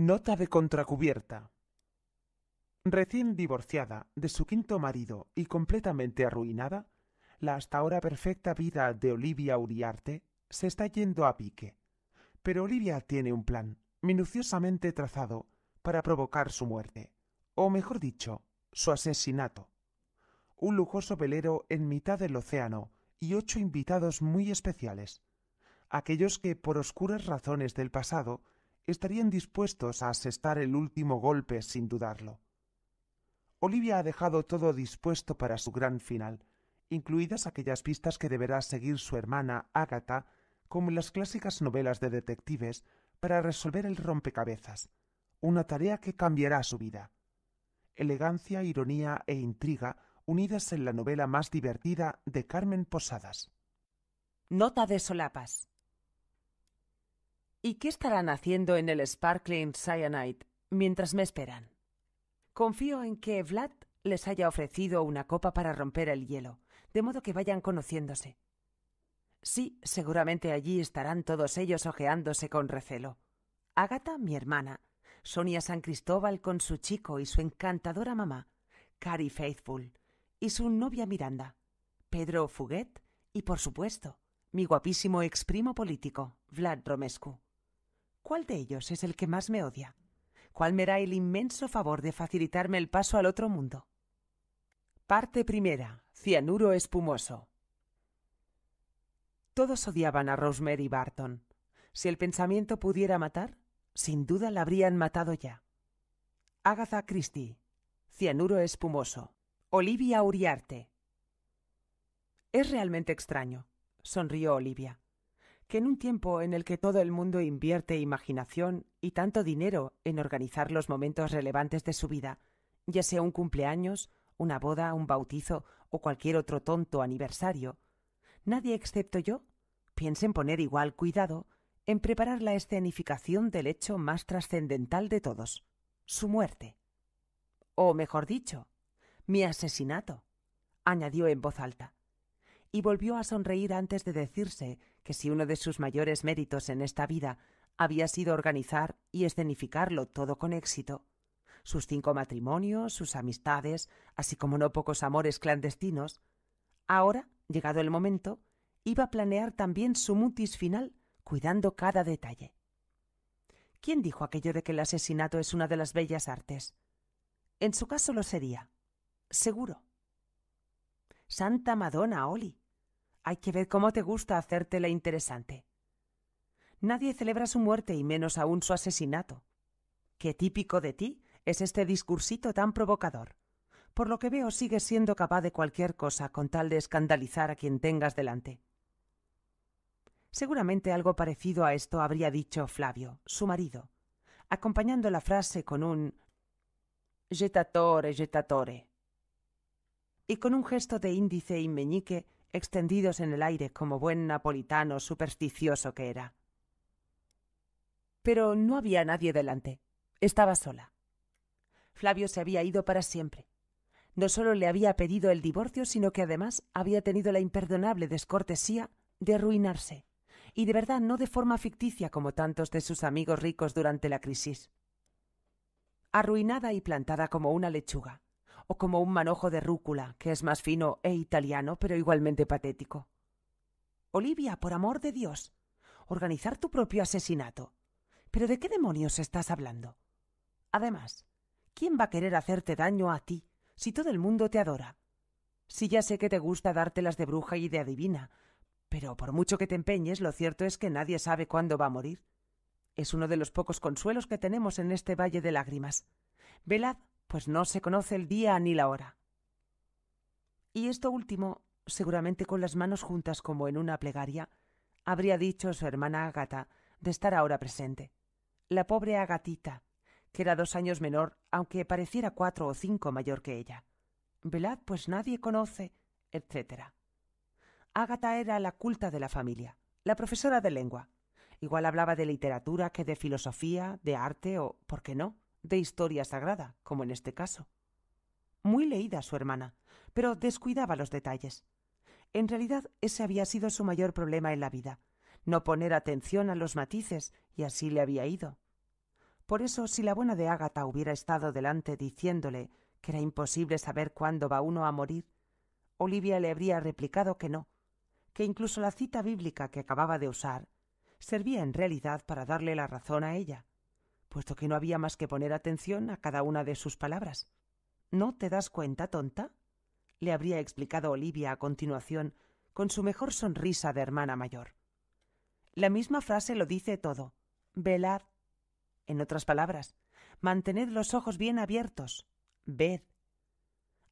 Nota de contracubierta. Recién divorciada de su quinto marido y completamente arruinada, la hasta ahora perfecta vida de Olivia Uriarte se está yendo a pique. Pero Olivia tiene un plan, minuciosamente trazado, para provocar su muerte, o mejor dicho, su asesinato. Un lujoso velero en mitad del océano y ocho invitados muy especiales, aquellos que por oscuras razones del pasado estarían dispuestos a asestar el último golpe sin dudarlo. Olivia ha dejado todo dispuesto para su gran final, incluidas aquellas pistas que deberá seguir su hermana Agatha, como en las clásicas novelas de detectives, para resolver el rompecabezas, una tarea que cambiará su vida. Elegancia, ironía e intriga unidas en la novela más divertida de Carmen Posadas. Nota de solapas. ¿Y qué estarán haciendo en el Sparkling Cyanide mientras me esperan? Confío en que Vlad les haya ofrecido una copa para romper el hielo, de modo que vayan conociéndose. Sí, seguramente allí estarán todos ellos ojeándose con recelo. Agatha, mi hermana, Sonia San Cristóbal con su chico y su encantadora mamá, Carrie Faithful, y su novia Miranda, Pedro Fuguet y, por supuesto, mi guapísimo ex primo político, Vlad Romescu. ¿Cuál de ellos es el que más me odia? ¿Cuál me hará el inmenso favor de facilitarme el paso al otro mundo? Parte primera. Cianuro espumoso. Todos odiaban a Rosemary Barton. Si el pensamiento pudiera matar, sin duda la habrían matado ya. Agatha Christie. Cianuro espumoso. Olivia Uriarte. Es realmente extraño, sonrió Olivia que en un tiempo en el que todo el mundo invierte imaginación y tanto dinero en organizar los momentos relevantes de su vida, ya sea un cumpleaños, una boda, un bautizo o cualquier otro tonto aniversario, nadie excepto yo piensa en poner igual cuidado en preparar la escenificación del hecho más trascendental de todos, su muerte. O mejor dicho, mi asesinato, añadió en voz alta, y volvió a sonreír antes de decirse que si uno de sus mayores méritos en esta vida había sido organizar y escenificarlo todo con éxito, sus cinco matrimonios, sus amistades, así como no pocos amores clandestinos, ahora, llegado el momento, iba a planear también su mutis final, cuidando cada detalle. ¿Quién dijo aquello de que el asesinato es una de las bellas artes? En su caso lo sería. Seguro. Santa Madonna, Oli. Hay que ver cómo te gusta hacértela interesante. Nadie celebra su muerte y menos aún su asesinato. Qué típico de ti es este discursito tan provocador. Por lo que veo sigues siendo capaz de cualquier cosa con tal de escandalizar a quien tengas delante. Seguramente algo parecido a esto habría dicho Flavio, su marido, acompañando la frase con un jetatore, jetatore, y con un gesto de índice y meñique extendidos en el aire como buen napolitano supersticioso que era. Pero no había nadie delante. Estaba sola. Flavio se había ido para siempre. No solo le había pedido el divorcio, sino que además había tenido la imperdonable descortesía de arruinarse, y de verdad no de forma ficticia como tantos de sus amigos ricos durante la crisis. Arruinada y plantada como una lechuga, o como un manojo de rúcula, que es más fino e italiano, pero igualmente patético. Olivia, por amor de Dios, organizar tu propio asesinato. ¿Pero de qué demonios estás hablando? Además, ¿quién va a querer hacerte daño a ti si todo el mundo te adora? Si ya sé que te gusta dártelas de bruja y de adivina, pero por mucho que te empeñes, lo cierto es que nadie sabe cuándo va a morir. Es uno de los pocos consuelos que tenemos en este valle de lágrimas. Velad pues no se conoce el día ni la hora. Y esto último, seguramente con las manos juntas como en una plegaria, habría dicho su hermana Agata de estar ahora presente. La pobre Agatita, que era dos años menor, aunque pareciera cuatro o cinco mayor que ella. Velad, pues nadie conoce, etc. Agata era la culta de la familia, la profesora de lengua. Igual hablaba de literatura que de filosofía, de arte o, ¿por qué no?, de historia sagrada, como en este caso. Muy leída su hermana, pero descuidaba los detalles. En realidad ese había sido su mayor problema en la vida, no poner atención a los matices, y así le había ido. Por eso, si la buena de Ágata hubiera estado delante diciéndole que era imposible saber cuándo va uno a morir, Olivia le habría replicado que no, que incluso la cita bíblica que acababa de usar servía en realidad para darle la razón a ella puesto que no había más que poner atención a cada una de sus palabras. ¿No te das cuenta, tonta? le habría explicado Olivia a continuación con su mejor sonrisa de hermana mayor. La misma frase lo dice todo. Velad. En otras palabras, mantened los ojos bien abiertos. Ved.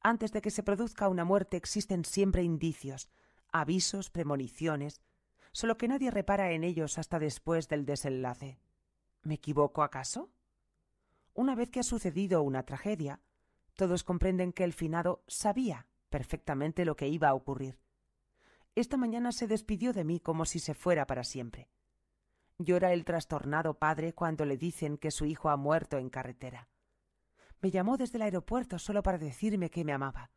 Antes de que se produzca una muerte existen siempre indicios, avisos, premoniciones, solo que nadie repara en ellos hasta después del desenlace. ¿Me equivoco acaso? Una vez que ha sucedido una tragedia, todos comprenden que el finado sabía perfectamente lo que iba a ocurrir. Esta mañana se despidió de mí como si se fuera para siempre. Llora el trastornado padre cuando le dicen que su hijo ha muerto en carretera. Me llamó desde el aeropuerto solo para decirme que me amaba.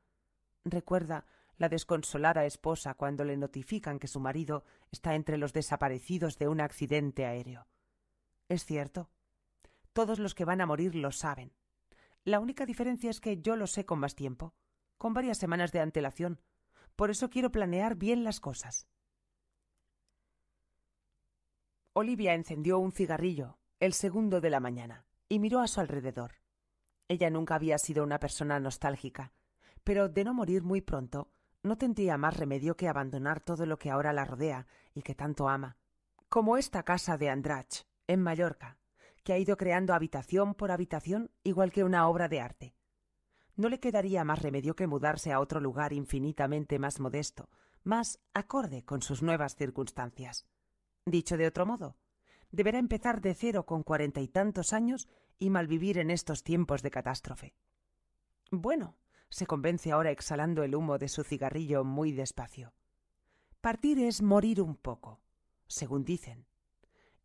Recuerda la desconsolada esposa cuando le notifican que su marido está entre los desaparecidos de un accidente aéreo. Es cierto. Todos los que van a morir lo saben. La única diferencia es que yo lo sé con más tiempo, con varias semanas de antelación. Por eso quiero planear bien las cosas. Olivia encendió un cigarrillo, el segundo de la mañana, y miró a su alrededor. Ella nunca había sido una persona nostálgica, pero de no morir muy pronto, no tendría más remedio que abandonar todo lo que ahora la rodea y que tanto ama, como esta casa de Andrach, en Mallorca, que ha ido creando habitación por habitación igual que una obra de arte. No le quedaría más remedio que mudarse a otro lugar infinitamente más modesto, más acorde con sus nuevas circunstancias. Dicho de otro modo, deberá empezar de cero con cuarenta y tantos años y malvivir en estos tiempos de catástrofe. Bueno, se convence ahora exhalando el humo de su cigarrillo muy despacio. Partir es morir un poco, según dicen,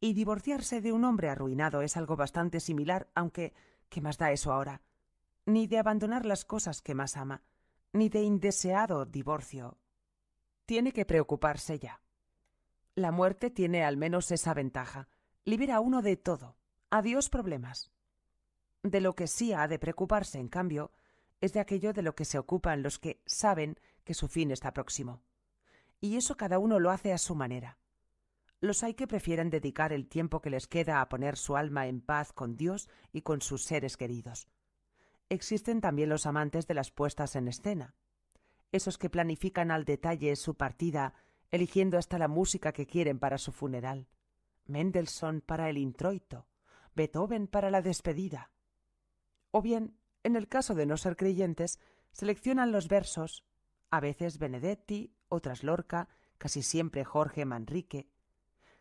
y divorciarse de un hombre arruinado es algo bastante similar, aunque ¿qué más da eso ahora? Ni de abandonar las cosas que más ama, ni de indeseado divorcio. Tiene que preocuparse ya. La muerte tiene al menos esa ventaja. Libera a uno de todo. Adiós problemas. De lo que sí ha de preocuparse, en cambio, es de aquello de lo que se ocupan los que saben que su fin está próximo. Y eso cada uno lo hace a su manera. Los hay que prefieren dedicar el tiempo que les queda a poner su alma en paz con Dios y con sus seres queridos. Existen también los amantes de las puestas en escena, esos que planifican al detalle su partida, eligiendo hasta la música que quieren para su funeral, Mendelssohn para el introito, Beethoven para la despedida. O bien, en el caso de no ser creyentes, seleccionan los versos, a veces Benedetti, otras Lorca, casi siempre Jorge Manrique,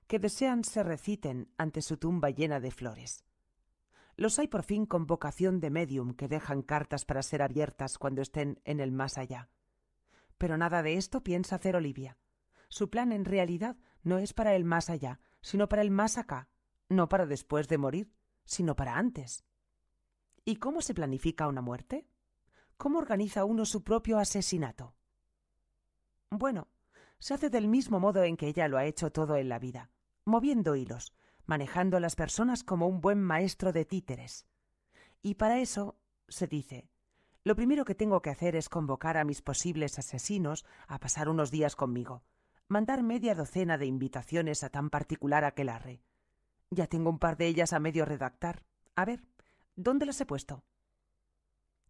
que desean se reciten ante su tumba llena de flores. Los hay por fin con vocación de medium que dejan cartas para ser abiertas cuando estén en el más allá. Pero nada de esto piensa hacer Olivia. Su plan en realidad no es para el más allá, sino para el más acá, no para después de morir, sino para antes. ¿Y cómo se planifica una muerte? ¿Cómo organiza uno su propio asesinato? Bueno, se hace del mismo modo en que ella lo ha hecho todo en la vida moviendo hilos, manejando a las personas como un buen maestro de títeres. Y para eso, se dice, lo primero que tengo que hacer es convocar a mis posibles asesinos a pasar unos días conmigo, mandar media docena de invitaciones a tan particular aquelarre. Ya tengo un par de ellas a medio redactar. A ver, ¿dónde las he puesto?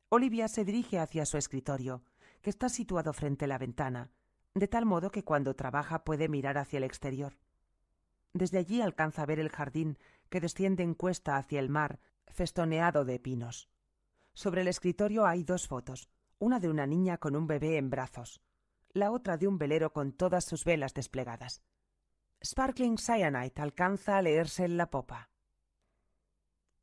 Olivia se dirige hacia su escritorio, que está situado frente a la ventana, de tal modo que cuando trabaja puede mirar hacia el exterior. Desde allí alcanza a ver el jardín que desciende en cuesta hacia el mar, festoneado de pinos. Sobre el escritorio hay dos fotos, una de una niña con un bebé en brazos, la otra de un velero con todas sus velas desplegadas. Sparkling Cyanite alcanza a leerse en la popa.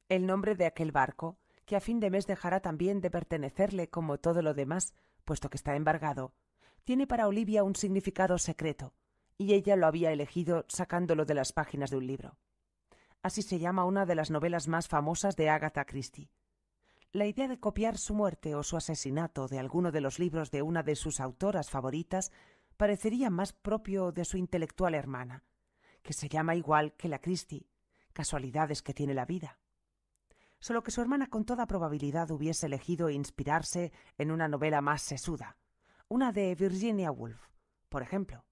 El nombre de aquel barco, que a fin de mes dejará también de pertenecerle como todo lo demás, puesto que está embargado, tiene para Olivia un significado secreto, y ella lo había elegido sacándolo de las páginas de un libro. Así se llama una de las novelas más famosas de Agatha Christie. La idea de copiar su muerte o su asesinato de alguno de los libros de una de sus autoras favoritas parecería más propio de su intelectual hermana, que se llama igual que la Christie, casualidades que tiene la vida. Solo que su hermana con toda probabilidad hubiese elegido inspirarse en una novela más sesuda, una de Virginia Woolf, por ejemplo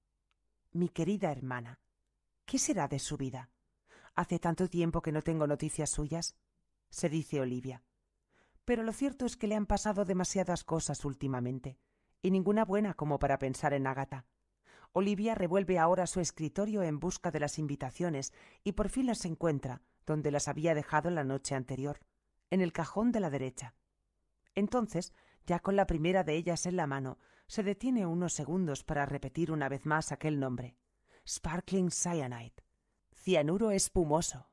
mi querida hermana. ¿Qué será de su vida? Hace tanto tiempo que no tengo noticias suyas, se dice Olivia. Pero lo cierto es que le han pasado demasiadas cosas últimamente, y ninguna buena como para pensar en Agata. Olivia revuelve ahora su escritorio en busca de las invitaciones y por fin las encuentra donde las había dejado la noche anterior, en el cajón de la derecha. Entonces, ya con la primera de ellas en la mano, se detiene unos segundos para repetir una vez más aquel nombre. Sparkling Cyanide. Cianuro espumoso.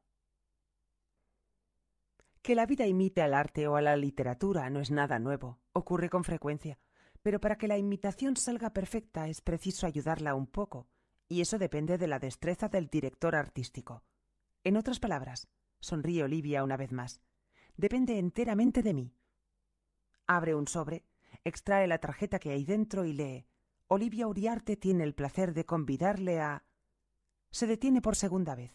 Que la vida imite al arte o a la literatura no es nada nuevo, ocurre con frecuencia, pero para que la imitación salga perfecta es preciso ayudarla un poco, y eso depende de la destreza del director artístico. En otras palabras, sonríe Olivia una vez más, depende enteramente de mí. Abre un sobre, extrae la tarjeta que hay dentro y lee Olivia Uriarte tiene el placer de convidarle a... Se detiene por segunda vez.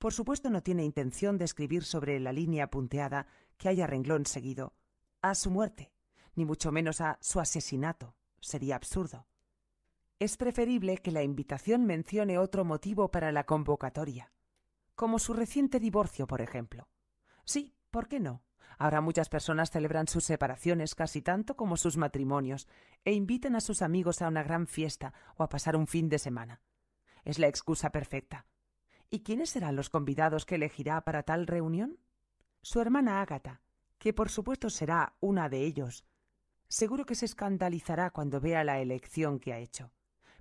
Por supuesto no tiene intención de escribir sobre la línea punteada que haya renglón seguido a su muerte, ni mucho menos a su asesinato. Sería absurdo. Es preferible que la invitación mencione otro motivo para la convocatoria, como su reciente divorcio, por ejemplo. Sí, ¿por qué no? Ahora muchas personas celebran sus separaciones casi tanto como sus matrimonios e invitan a sus amigos a una gran fiesta o a pasar un fin de semana. Es la excusa perfecta. ¿Y quiénes serán los convidados que elegirá para tal reunión? Su hermana Ágata, que por supuesto será una de ellos. Seguro que se escandalizará cuando vea la elección que ha hecho.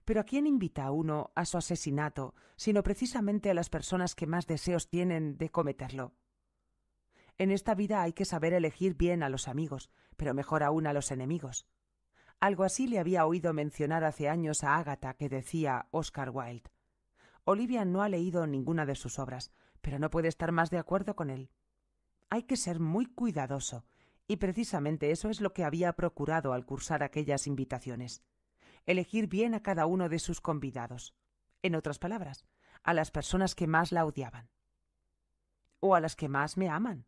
Pero ¿a quién invita a uno a su asesinato, sino precisamente a las personas que más deseos tienen de cometerlo? En esta vida hay que saber elegir bien a los amigos, pero mejor aún a los enemigos. Algo así le había oído mencionar hace años a Agatha, que decía Oscar Wilde. Olivia no ha leído ninguna de sus obras, pero no puede estar más de acuerdo con él. Hay que ser muy cuidadoso, y precisamente eso es lo que había procurado al cursar aquellas invitaciones. Elegir bien a cada uno de sus convidados. En otras palabras, a las personas que más la odiaban. O a las que más me aman,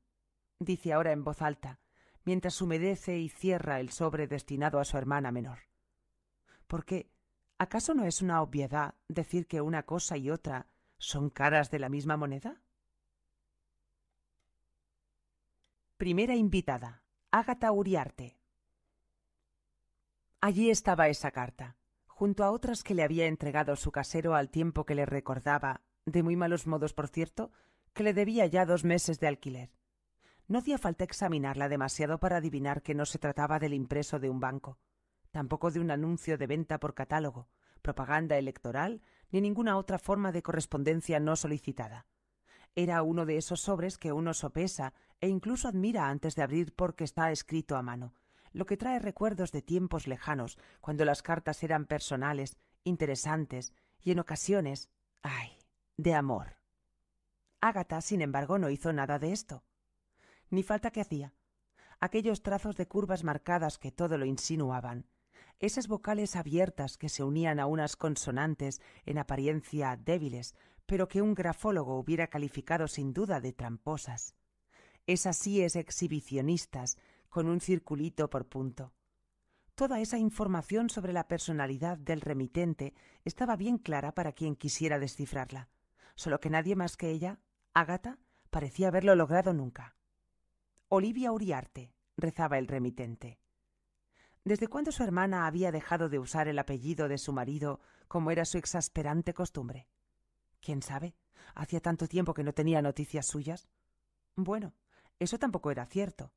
dice ahora en voz alta, mientras humedece y cierra el sobre destinado a su hermana menor. Porque, ¿acaso no es una obviedad decir que una cosa y otra son caras de la misma moneda? Primera invitada, Ágata Uriarte. Allí estaba esa carta, junto a otras que le había entregado su casero al tiempo que le recordaba, de muy malos modos por cierto, que le debía ya dos meses de alquiler. No hacía falta examinarla demasiado para adivinar que no se trataba del impreso de un banco, tampoco de un anuncio de venta por catálogo, propaganda electoral, ni ninguna otra forma de correspondencia no solicitada. Era uno de esos sobres que uno sopesa e incluso admira antes de abrir porque está escrito a mano, lo que trae recuerdos de tiempos lejanos, cuando las cartas eran personales, interesantes y en ocasiones, ay, de amor. Ágata, sin embargo, no hizo nada de esto ni falta que hacía. Aquellos trazos de curvas marcadas que todo lo insinuaban, esas vocales abiertas que se unían a unas consonantes en apariencia débiles, pero que un grafólogo hubiera calificado sin duda de tramposas. Esas es exhibicionistas con un circulito por punto. Toda esa información sobre la personalidad del remitente estaba bien clara para quien quisiera descifrarla, solo que nadie más que ella, Ágata, parecía haberlo logrado nunca. Olivia Uriarte, rezaba el remitente. Desde cuándo su hermana había dejado de usar el apellido de su marido, como era su exasperante costumbre. ¿Quién sabe? Hacía tanto tiempo que no tenía noticias suyas. Bueno, eso tampoco era cierto.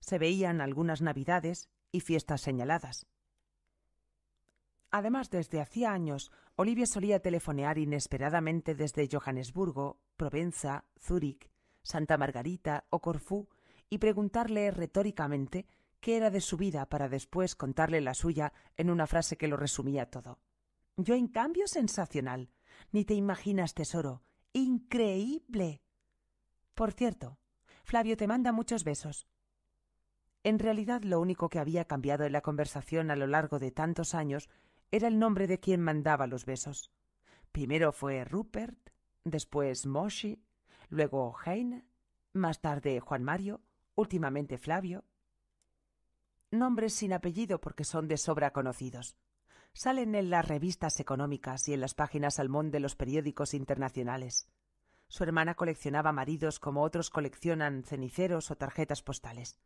Se veían algunas navidades y fiestas señaladas. Además, desde hacía años, Olivia solía telefonear inesperadamente desde Johannesburgo, Provenza, Zúrich, Santa Margarita o Corfú y preguntarle retóricamente qué era de su vida para después contarle la suya en una frase que lo resumía todo. Yo, en cambio, sensacional. Ni te imaginas, tesoro. Increíble. Por cierto, Flavio te manda muchos besos. En realidad lo único que había cambiado en la conversación a lo largo de tantos años era el nombre de quien mandaba los besos. Primero fue Rupert, después Moshi, luego Heine, más tarde Juan Mario, últimamente Flavio. Nombres sin apellido porque son de sobra conocidos. Salen en las revistas económicas y en las páginas salmón de los periódicos internacionales. Su hermana coleccionaba maridos como otros coleccionan ceniceros o tarjetas postales.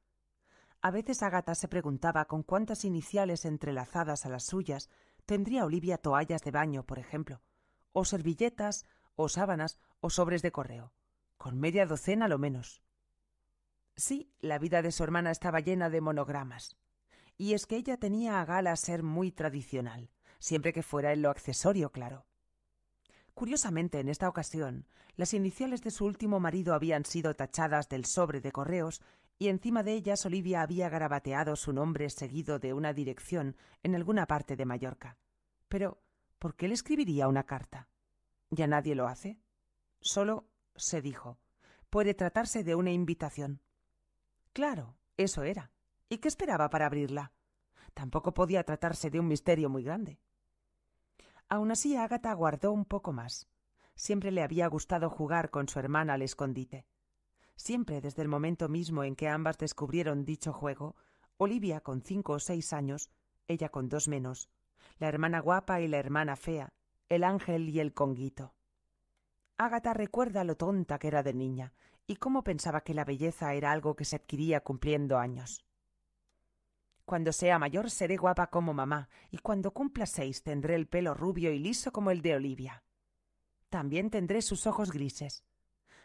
A veces Agatha se preguntaba con cuántas iniciales entrelazadas a las suyas tendría Olivia toallas de baño, por ejemplo, o servilletas, o sábanas, o sobres de correo. Con media docena lo menos. Sí, la vida de su hermana estaba llena de monogramas. Y es que ella tenía a gala ser muy tradicional, siempre que fuera en lo accesorio, claro. Curiosamente, en esta ocasión, las iniciales de su último marido habían sido tachadas del sobre de correos y encima de ellas Olivia había garabateado su nombre seguido de una dirección en alguna parte de Mallorca. Pero, ¿por qué le escribiría una carta? Ya nadie lo hace. Solo se dijo, puede tratarse de una invitación. Claro, eso era. ¿Y qué esperaba para abrirla? Tampoco podía tratarse de un misterio muy grande. Aun así, Ágata aguardó un poco más. Siempre le había gustado jugar con su hermana al escondite. Siempre desde el momento mismo en que ambas descubrieron dicho juego, Olivia con cinco o seis años, ella con dos menos, la hermana guapa y la hermana fea, el ángel y el conguito. Ágata recuerda lo tonta que era de niña y cómo pensaba que la belleza era algo que se adquiría cumpliendo años. Cuando sea mayor seré guapa como mamá, y cuando cumpla seis tendré el pelo rubio y liso como el de Olivia. También tendré sus ojos grises.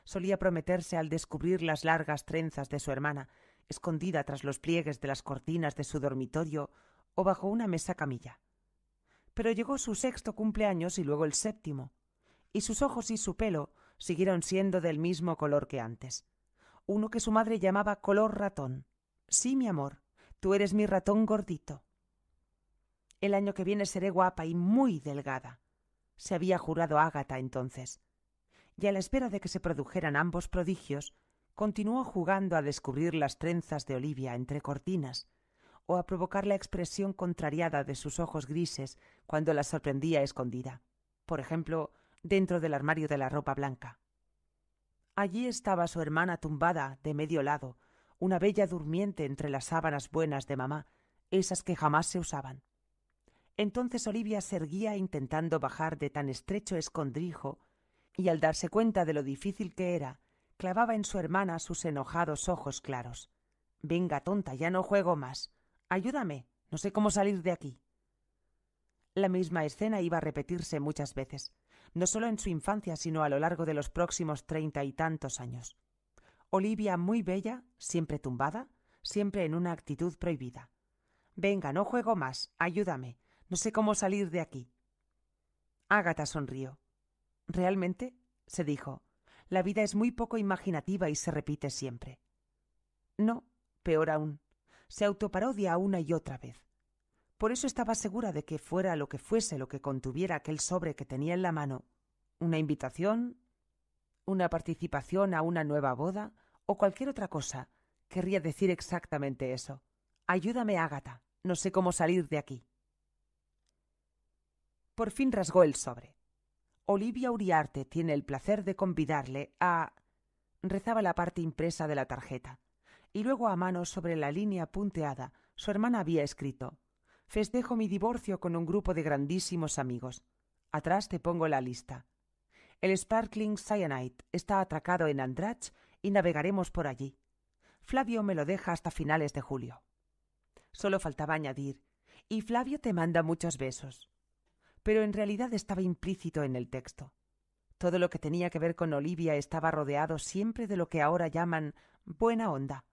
Solía prometerse al descubrir las largas trenzas de su hermana, escondida tras los pliegues de las cortinas de su dormitorio o bajo una mesa camilla. Pero llegó su sexto cumpleaños y luego el séptimo, y sus ojos y su pelo siguieron siendo del mismo color que antes. Uno que su madre llamaba color ratón. Sí, mi amor, tú eres mi ratón gordito. El año que viene seré guapa y muy delgada. Se había jurado Ágata entonces. Y a la espera de que se produjeran ambos prodigios, continuó jugando a descubrir las trenzas de Olivia entre cortinas, o a provocar la expresión contrariada de sus ojos grises cuando la sorprendía escondida. Por ejemplo, dentro del armario de la ropa blanca. Allí estaba su hermana tumbada de medio lado, una bella durmiente entre las sábanas buenas de mamá, esas que jamás se usaban. Entonces Olivia se erguía intentando bajar de tan estrecho escondrijo, y al darse cuenta de lo difícil que era, clavaba en su hermana sus enojados ojos claros. Venga, tonta, ya no juego más. Ayúdame, no sé cómo salir de aquí. La misma escena iba a repetirse muchas veces no solo en su infancia, sino a lo largo de los próximos treinta y tantos años. Olivia muy bella, siempre tumbada, siempre en una actitud prohibida. Venga, no juego más, ayúdame, no sé cómo salir de aquí. Ágata sonrió. Realmente, se dijo, la vida es muy poco imaginativa y se repite siempre. No, peor aún, se autoparodia una y otra vez. Por eso estaba segura de que fuera lo que fuese lo que contuviera aquel sobre que tenía en la mano, una invitación, una participación a una nueva boda o cualquier otra cosa, querría decir exactamente eso. Ayúdame, Ágata. No sé cómo salir de aquí. Por fin rasgó el sobre. Olivia Uriarte tiene el placer de convidarle a... rezaba la parte impresa de la tarjeta, y luego a mano sobre la línea punteada su hermana había escrito festejo mi divorcio con un grupo de grandísimos amigos. Atrás te pongo la lista. El Sparkling cyanite está atracado en Andrach y navegaremos por allí. Flavio me lo deja hasta finales de julio. Solo faltaba añadir, y Flavio te manda muchos besos. Pero en realidad estaba implícito en el texto. Todo lo que tenía que ver con Olivia estaba rodeado siempre de lo que ahora llaman buena onda.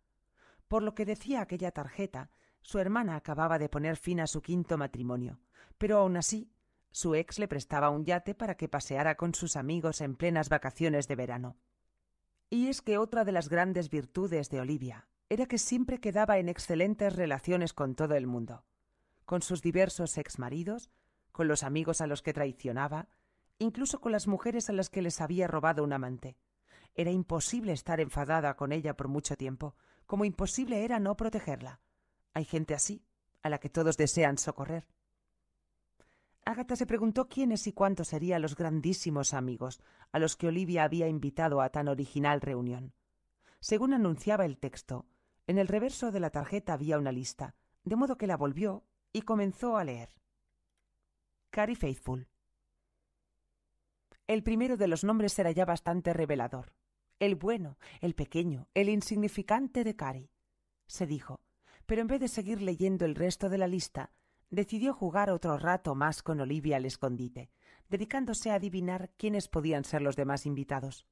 Por lo que decía aquella tarjeta, su hermana acababa de poner fin a su quinto matrimonio, pero aun así, su ex le prestaba un yate para que paseara con sus amigos en plenas vacaciones de verano. Y es que otra de las grandes virtudes de Olivia era que siempre quedaba en excelentes relaciones con todo el mundo, con sus diversos exmaridos, con los amigos a los que traicionaba, incluso con las mujeres a las que les había robado un amante. Era imposible estar enfadada con ella por mucho tiempo, como imposible era no protegerla. Hay gente así, a la que todos desean socorrer. Agatha se preguntó quiénes y cuántos serían los grandísimos amigos a los que Olivia había invitado a tan original reunión. Según anunciaba el texto, en el reverso de la tarjeta había una lista, de modo que la volvió y comenzó a leer. Cari Faithful. El primero de los nombres era ya bastante revelador. El bueno, el pequeño, el insignificante de Cari, se dijo, pero en vez de seguir leyendo el resto de la lista, decidió jugar otro rato más con Olivia al escondite, dedicándose a adivinar quiénes podían ser los demás invitados.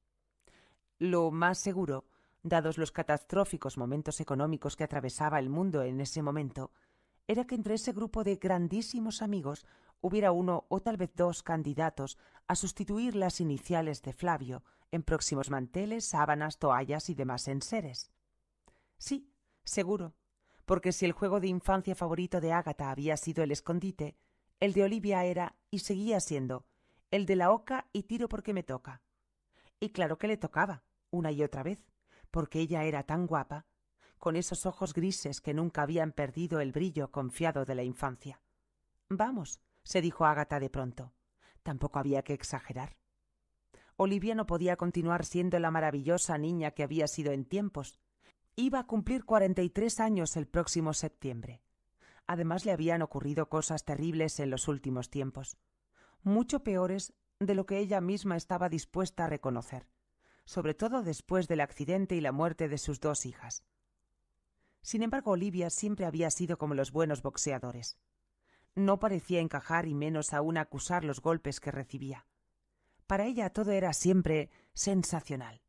Lo más seguro, dados los catastróficos momentos económicos que atravesaba el mundo en ese momento, era que entre ese grupo de grandísimos amigos hubiera uno o tal vez dos candidatos a sustituir las iniciales de Flavio en próximos manteles, sábanas, toallas y demás enseres. Sí, seguro, porque si el juego de infancia favorito de Ágata había sido el escondite, el de Olivia era, y seguía siendo, el de la oca y tiro porque me toca. Y claro que le tocaba, una y otra vez, porque ella era tan guapa, con esos ojos grises que nunca habían perdido el brillo confiado de la infancia. Vamos, se dijo Ágata de pronto. Tampoco había que exagerar. Olivia no podía continuar siendo la maravillosa niña que había sido en tiempos, Iba a cumplir 43 años el próximo septiembre. Además le habían ocurrido cosas terribles en los últimos tiempos, mucho peores de lo que ella misma estaba dispuesta a reconocer, sobre todo después del accidente y la muerte de sus dos hijas. Sin embargo, Olivia siempre había sido como los buenos boxeadores. No parecía encajar y menos aún acusar los golpes que recibía. Para ella todo era siempre sensacional.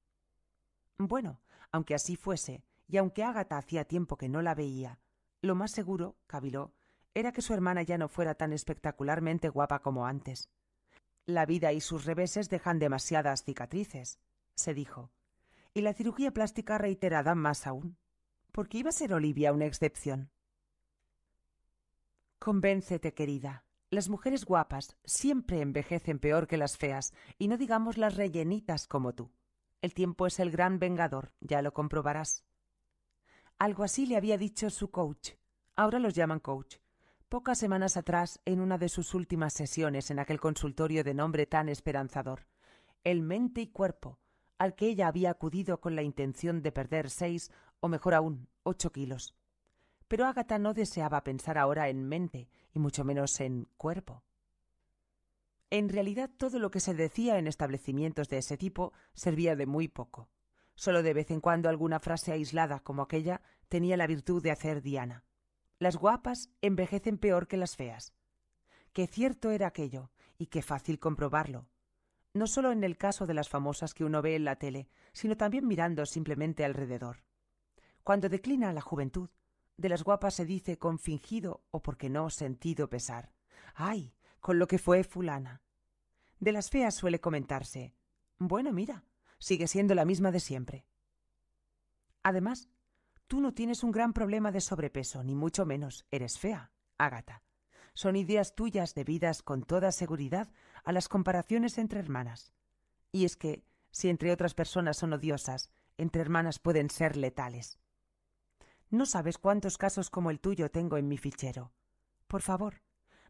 Bueno, aunque así fuese, y aunque Ágata hacía tiempo que no la veía, lo más seguro, caviló, era que su hermana ya no fuera tan espectacularmente guapa como antes. La vida y sus reveses dejan demasiadas cicatrices, se dijo, y la cirugía plástica reiterada más aún, porque iba a ser Olivia una excepción. Convéncete, querida. Las mujeres guapas siempre envejecen peor que las feas, y no digamos las rellenitas como tú. El tiempo es el gran vengador, ya lo comprobarás. Algo así le había dicho su coach. Ahora los llaman coach. Pocas semanas atrás, en una de sus últimas sesiones en aquel consultorio de nombre tan esperanzador, el mente y cuerpo, al que ella había acudido con la intención de perder seis, o mejor aún, ocho kilos. Pero Agatha no deseaba pensar ahora en mente, y mucho menos en cuerpo. En realidad todo lo que se decía en establecimientos de ese tipo servía de muy poco. Solo de vez en cuando alguna frase aislada como aquella tenía la virtud de hacer Diana. Las guapas envejecen peor que las feas. Qué cierto era aquello, y qué fácil comprobarlo. No solo en el caso de las famosas que uno ve en la tele, sino también mirando simplemente alrededor. Cuando declina la juventud, de las guapas se dice con fingido o porque no sentido pesar. ¡Ay! con lo que fue fulana. De las feas suele comentarse. Bueno, mira, sigue siendo la misma de siempre. Además, tú no tienes un gran problema de sobrepeso, ni mucho menos eres fea, Ágata. Son ideas tuyas debidas con toda seguridad a las comparaciones entre hermanas. Y es que, si entre otras personas son odiosas, entre hermanas pueden ser letales. No sabes cuántos casos como el tuyo tengo en mi fichero. Por favor,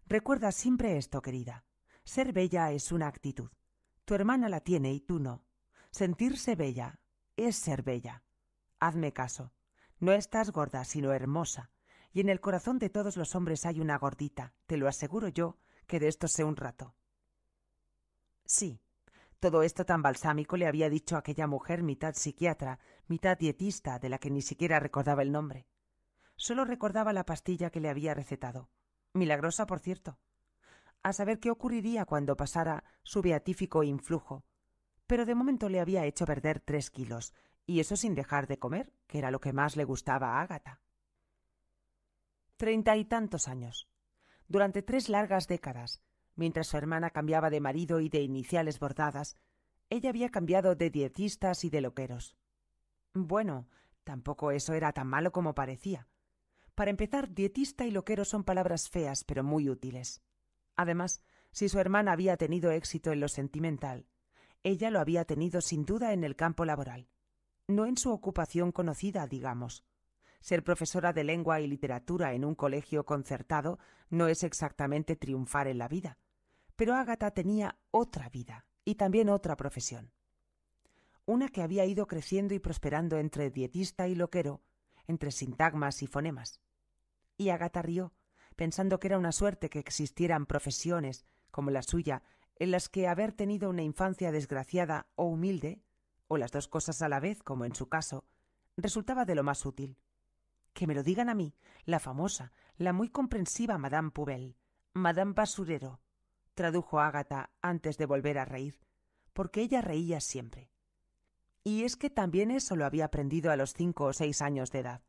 recuerda siempre esto, querida. Ser bella es una actitud. Tu hermana la tiene y tú no. Sentirse bella es ser bella. Hazme caso. No estás gorda, sino hermosa. Y en el corazón de todos los hombres hay una gordita, te lo aseguro yo, que de esto sé un rato. Sí, todo esto tan balsámico le había dicho aquella mujer mitad psiquiatra, mitad dietista, de la que ni siquiera recordaba el nombre. Solo recordaba la pastilla que le había recetado. Milagrosa, por cierto. A saber qué ocurriría cuando pasara su beatífico influjo, pero de momento le había hecho perder tres kilos, y eso sin dejar de comer, que era lo que más le gustaba a Ágata. Treinta y tantos años. Durante tres largas décadas, mientras su hermana cambiaba de marido y de iniciales bordadas, ella había cambiado de dietistas y de loqueros. Bueno, tampoco eso era tan malo como parecía. Para empezar, dietista y loquero son palabras feas pero muy útiles. Además, si su hermana había tenido éxito en lo sentimental, ella lo había tenido sin duda en el campo laboral, no en su ocupación conocida, digamos. Ser profesora de lengua y literatura en un colegio concertado no es exactamente triunfar en la vida. Pero Ágata tenía otra vida y también otra profesión. Una que había ido creciendo y prosperando entre dietista y loquero, entre sintagmas y fonemas. Y Ágata rió, pensando que era una suerte que existieran profesiones como la suya en las que haber tenido una infancia desgraciada o humilde, o las dos cosas a la vez, como en su caso, resultaba de lo más útil. Que me lo digan a mí, la famosa, la muy comprensiva Madame Poubel, Madame Basurero, tradujo Ágata antes de volver a reír, porque ella reía siempre. Y es que también eso lo había aprendido a los cinco o seis años de edad.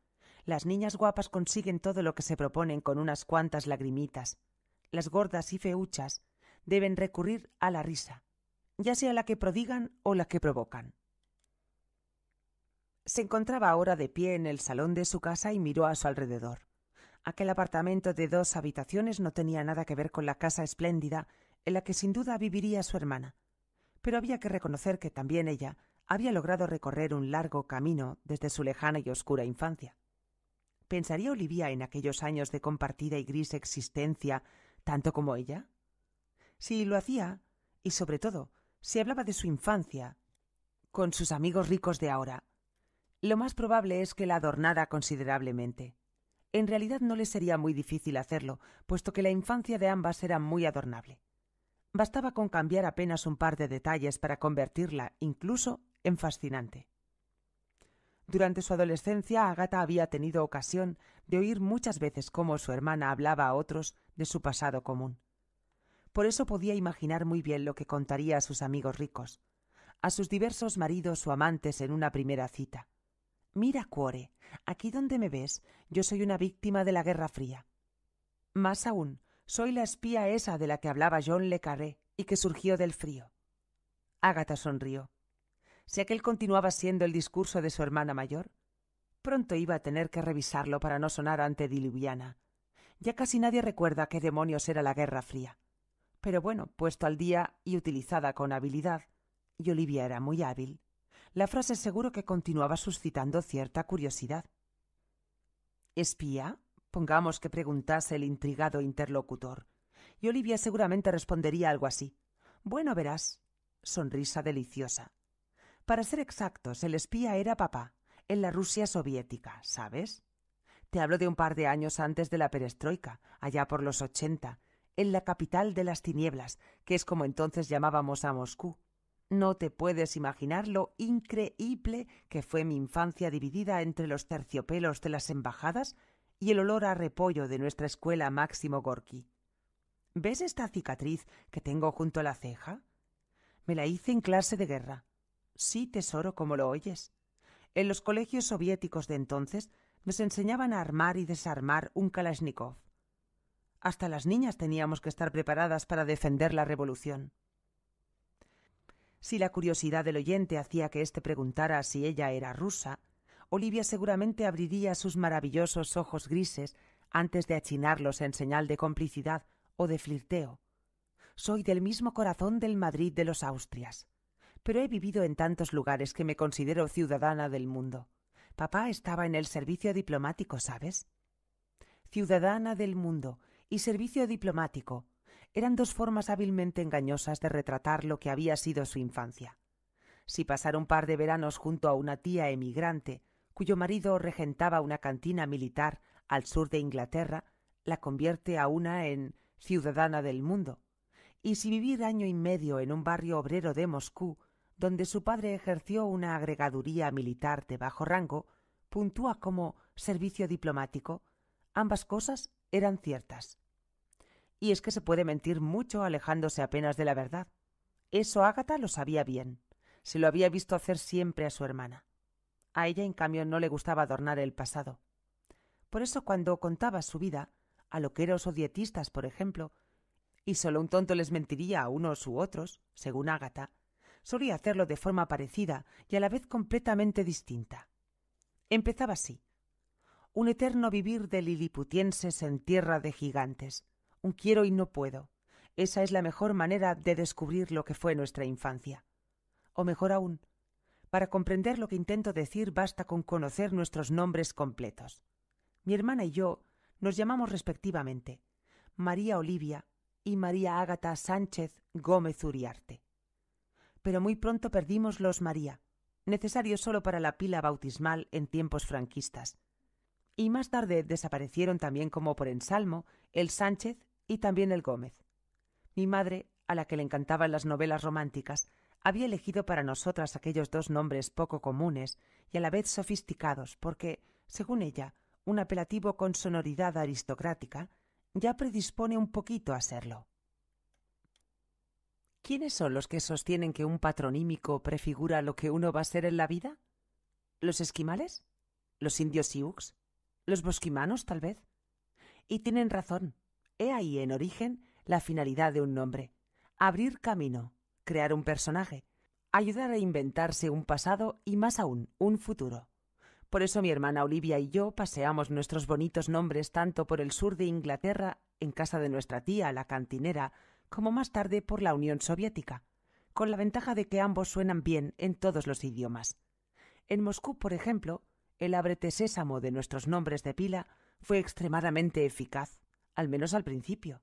Las niñas guapas consiguen todo lo que se proponen con unas cuantas lagrimitas. Las gordas y feuchas deben recurrir a la risa, ya sea la que prodigan o la que provocan. Se encontraba ahora de pie en el salón de su casa y miró a su alrededor. Aquel apartamento de dos habitaciones no tenía nada que ver con la casa espléndida en la que sin duda viviría su hermana, pero había que reconocer que también ella había logrado recorrer un largo camino desde su lejana y oscura infancia. ¿Pensaría Olivia en aquellos años de compartida y gris existencia tanto como ella? Si lo hacía, y sobre todo, si hablaba de su infancia, con sus amigos ricos de ahora, lo más probable es que la adornara considerablemente. En realidad no le sería muy difícil hacerlo, puesto que la infancia de ambas era muy adornable. Bastaba con cambiar apenas un par de detalles para convertirla, incluso, en fascinante. Durante su adolescencia, Agata había tenido ocasión de oír muchas veces cómo su hermana hablaba a otros de su pasado común. Por eso podía imaginar muy bien lo que contaría a sus amigos ricos, a sus diversos maridos o amantes en una primera cita. Mira, Cuore, aquí donde me ves, yo soy una víctima de la Guerra Fría. Más aún, soy la espía esa de la que hablaba John Le Carré y que surgió del frío. Ágata sonrió. Si aquel continuaba siendo el discurso de su hermana mayor, pronto iba a tener que revisarlo para no sonar antediluviana. Ya casi nadie recuerda qué demonios era la Guerra Fría pero bueno, puesto al día y utilizada con habilidad. Y Olivia era muy hábil. La frase seguro que continuaba suscitando cierta curiosidad. ¿Espía? Pongamos que preguntase el intrigado interlocutor. Y Olivia seguramente respondería algo así. Bueno, verás. Sonrisa deliciosa. Para ser exactos, el espía era papá, en la Rusia soviética, ¿sabes? Te hablo de un par de años antes de la perestroika, allá por los ochenta, en la capital de las tinieblas, que es como entonces llamábamos a Moscú. No te puedes imaginar lo increíble que fue mi infancia dividida entre los terciopelos de las embajadas y el olor a repollo de nuestra escuela Máximo Gorki. ¿Ves esta cicatriz que tengo junto a la ceja? Me la hice en clase de guerra. Sí, tesoro, como lo oyes. En los colegios soviéticos de entonces nos enseñaban a armar y desarmar un Kalashnikov. Hasta las niñas teníamos que estar preparadas para defender la revolución. Si la curiosidad del oyente hacía que éste preguntara si ella era rusa, Olivia seguramente abriría sus maravillosos ojos grises antes de achinarlos en señal de complicidad o de flirteo. Soy del mismo corazón del Madrid de los Austrias, pero he vivido en tantos lugares que me considero ciudadana del mundo. Papá estaba en el servicio diplomático, ¿sabes? Ciudadana del mundo, y servicio diplomático eran dos formas hábilmente engañosas de retratar lo que había sido su infancia. Si pasar un par de veranos junto a una tía emigrante, cuyo marido regentaba una cantina militar al sur de Inglaterra, la convierte a una en ciudadana del mundo. Y si vivir año y medio en un barrio obrero de Moscú, donde su padre ejerció una agregaduría militar de bajo rango, puntúa como servicio diplomático, ambas cosas eran ciertas. Y es que se puede mentir mucho alejándose apenas de la verdad. Eso Ágata lo sabía bien. Se lo había visto hacer siempre a su hermana. A ella, en cambio, no le gustaba adornar el pasado. Por eso, cuando contaba su vida, a loqueros o dietistas, por ejemplo, y solo un tonto les mentiría a unos u otros, según Ágata, solía hacerlo de forma parecida y a la vez completamente distinta. Empezaba así, un eterno vivir de liliputienses en tierra de gigantes, un quiero y no puedo. Esa es la mejor manera de descubrir lo que fue nuestra infancia. O mejor aún, para comprender lo que intento decir basta con conocer nuestros nombres completos. Mi hermana y yo nos llamamos respectivamente María Olivia y María Ágata Sánchez Gómez Uriarte. Pero muy pronto perdimos los María, necesarios solo para la pila bautismal en tiempos franquistas y más tarde desaparecieron también como por ensalmo el Sánchez y también el Gómez. Mi madre, a la que le encantaban las novelas románticas, había elegido para nosotras aquellos dos nombres poco comunes y a la vez sofisticados, porque, según ella, un apelativo con sonoridad aristocrática ya predispone un poquito a serlo. ¿Quiénes son los que sostienen que un patronímico prefigura lo que uno va a ser en la vida? ¿Los esquimales? ¿Los indios Sioux? ¿Los bosquimanos, tal vez? Y tienen razón. He ahí en origen la finalidad de un nombre. Abrir camino, crear un personaje, ayudar a inventarse un pasado y más aún un futuro. Por eso mi hermana Olivia y yo paseamos nuestros bonitos nombres tanto por el sur de Inglaterra, en casa de nuestra tía, la cantinera, como más tarde por la Unión Soviética, con la ventaja de que ambos suenan bien en todos los idiomas. En Moscú, por ejemplo, el ábrete sésamo de nuestros nombres de pila fue extremadamente eficaz, al menos al principio.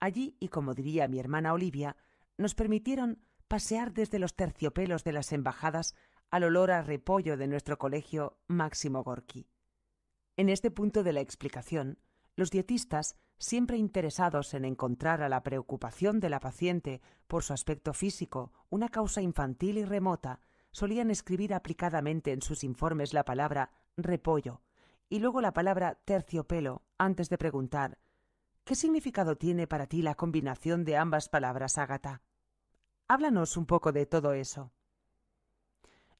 Allí, y como diría mi hermana Olivia, nos permitieron pasear desde los terciopelos de las embajadas al olor a repollo de nuestro colegio Máximo Gorki. En este punto de la explicación, los dietistas, siempre interesados en encontrar a la preocupación de la paciente por su aspecto físico una causa infantil y remota, solían escribir aplicadamente en sus informes la palabra repollo y luego la palabra terciopelo antes de preguntar ¿Qué significado tiene para ti la combinación de ambas palabras, Ágata? Háblanos un poco de todo eso.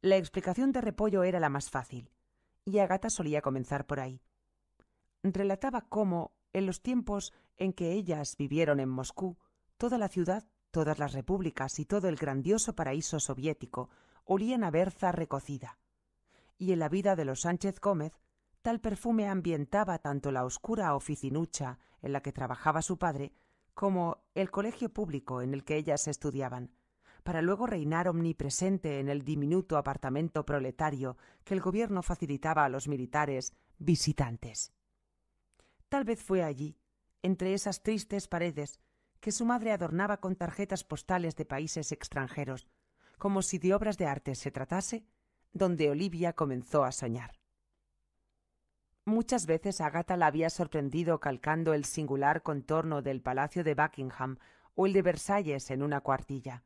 La explicación de repollo era la más fácil, y Ágata solía comenzar por ahí. Relataba cómo, en los tiempos en que ellas vivieron en Moscú, toda la ciudad, todas las repúblicas y todo el grandioso paraíso soviético olían a berza recocida. Y en la vida de los Sánchez Gómez, tal perfume ambientaba tanto la oscura oficinucha en la que trabajaba su padre, como el colegio público en el que ellas estudiaban, para luego reinar omnipresente en el diminuto apartamento proletario que el gobierno facilitaba a los militares visitantes. Tal vez fue allí, entre esas tristes paredes, que su madre adornaba con tarjetas postales de países extranjeros, como si de obras de arte se tratase, donde Olivia comenzó a soñar. Muchas veces Agatha la había sorprendido calcando el singular contorno del Palacio de Buckingham o el de Versalles en una cuartilla.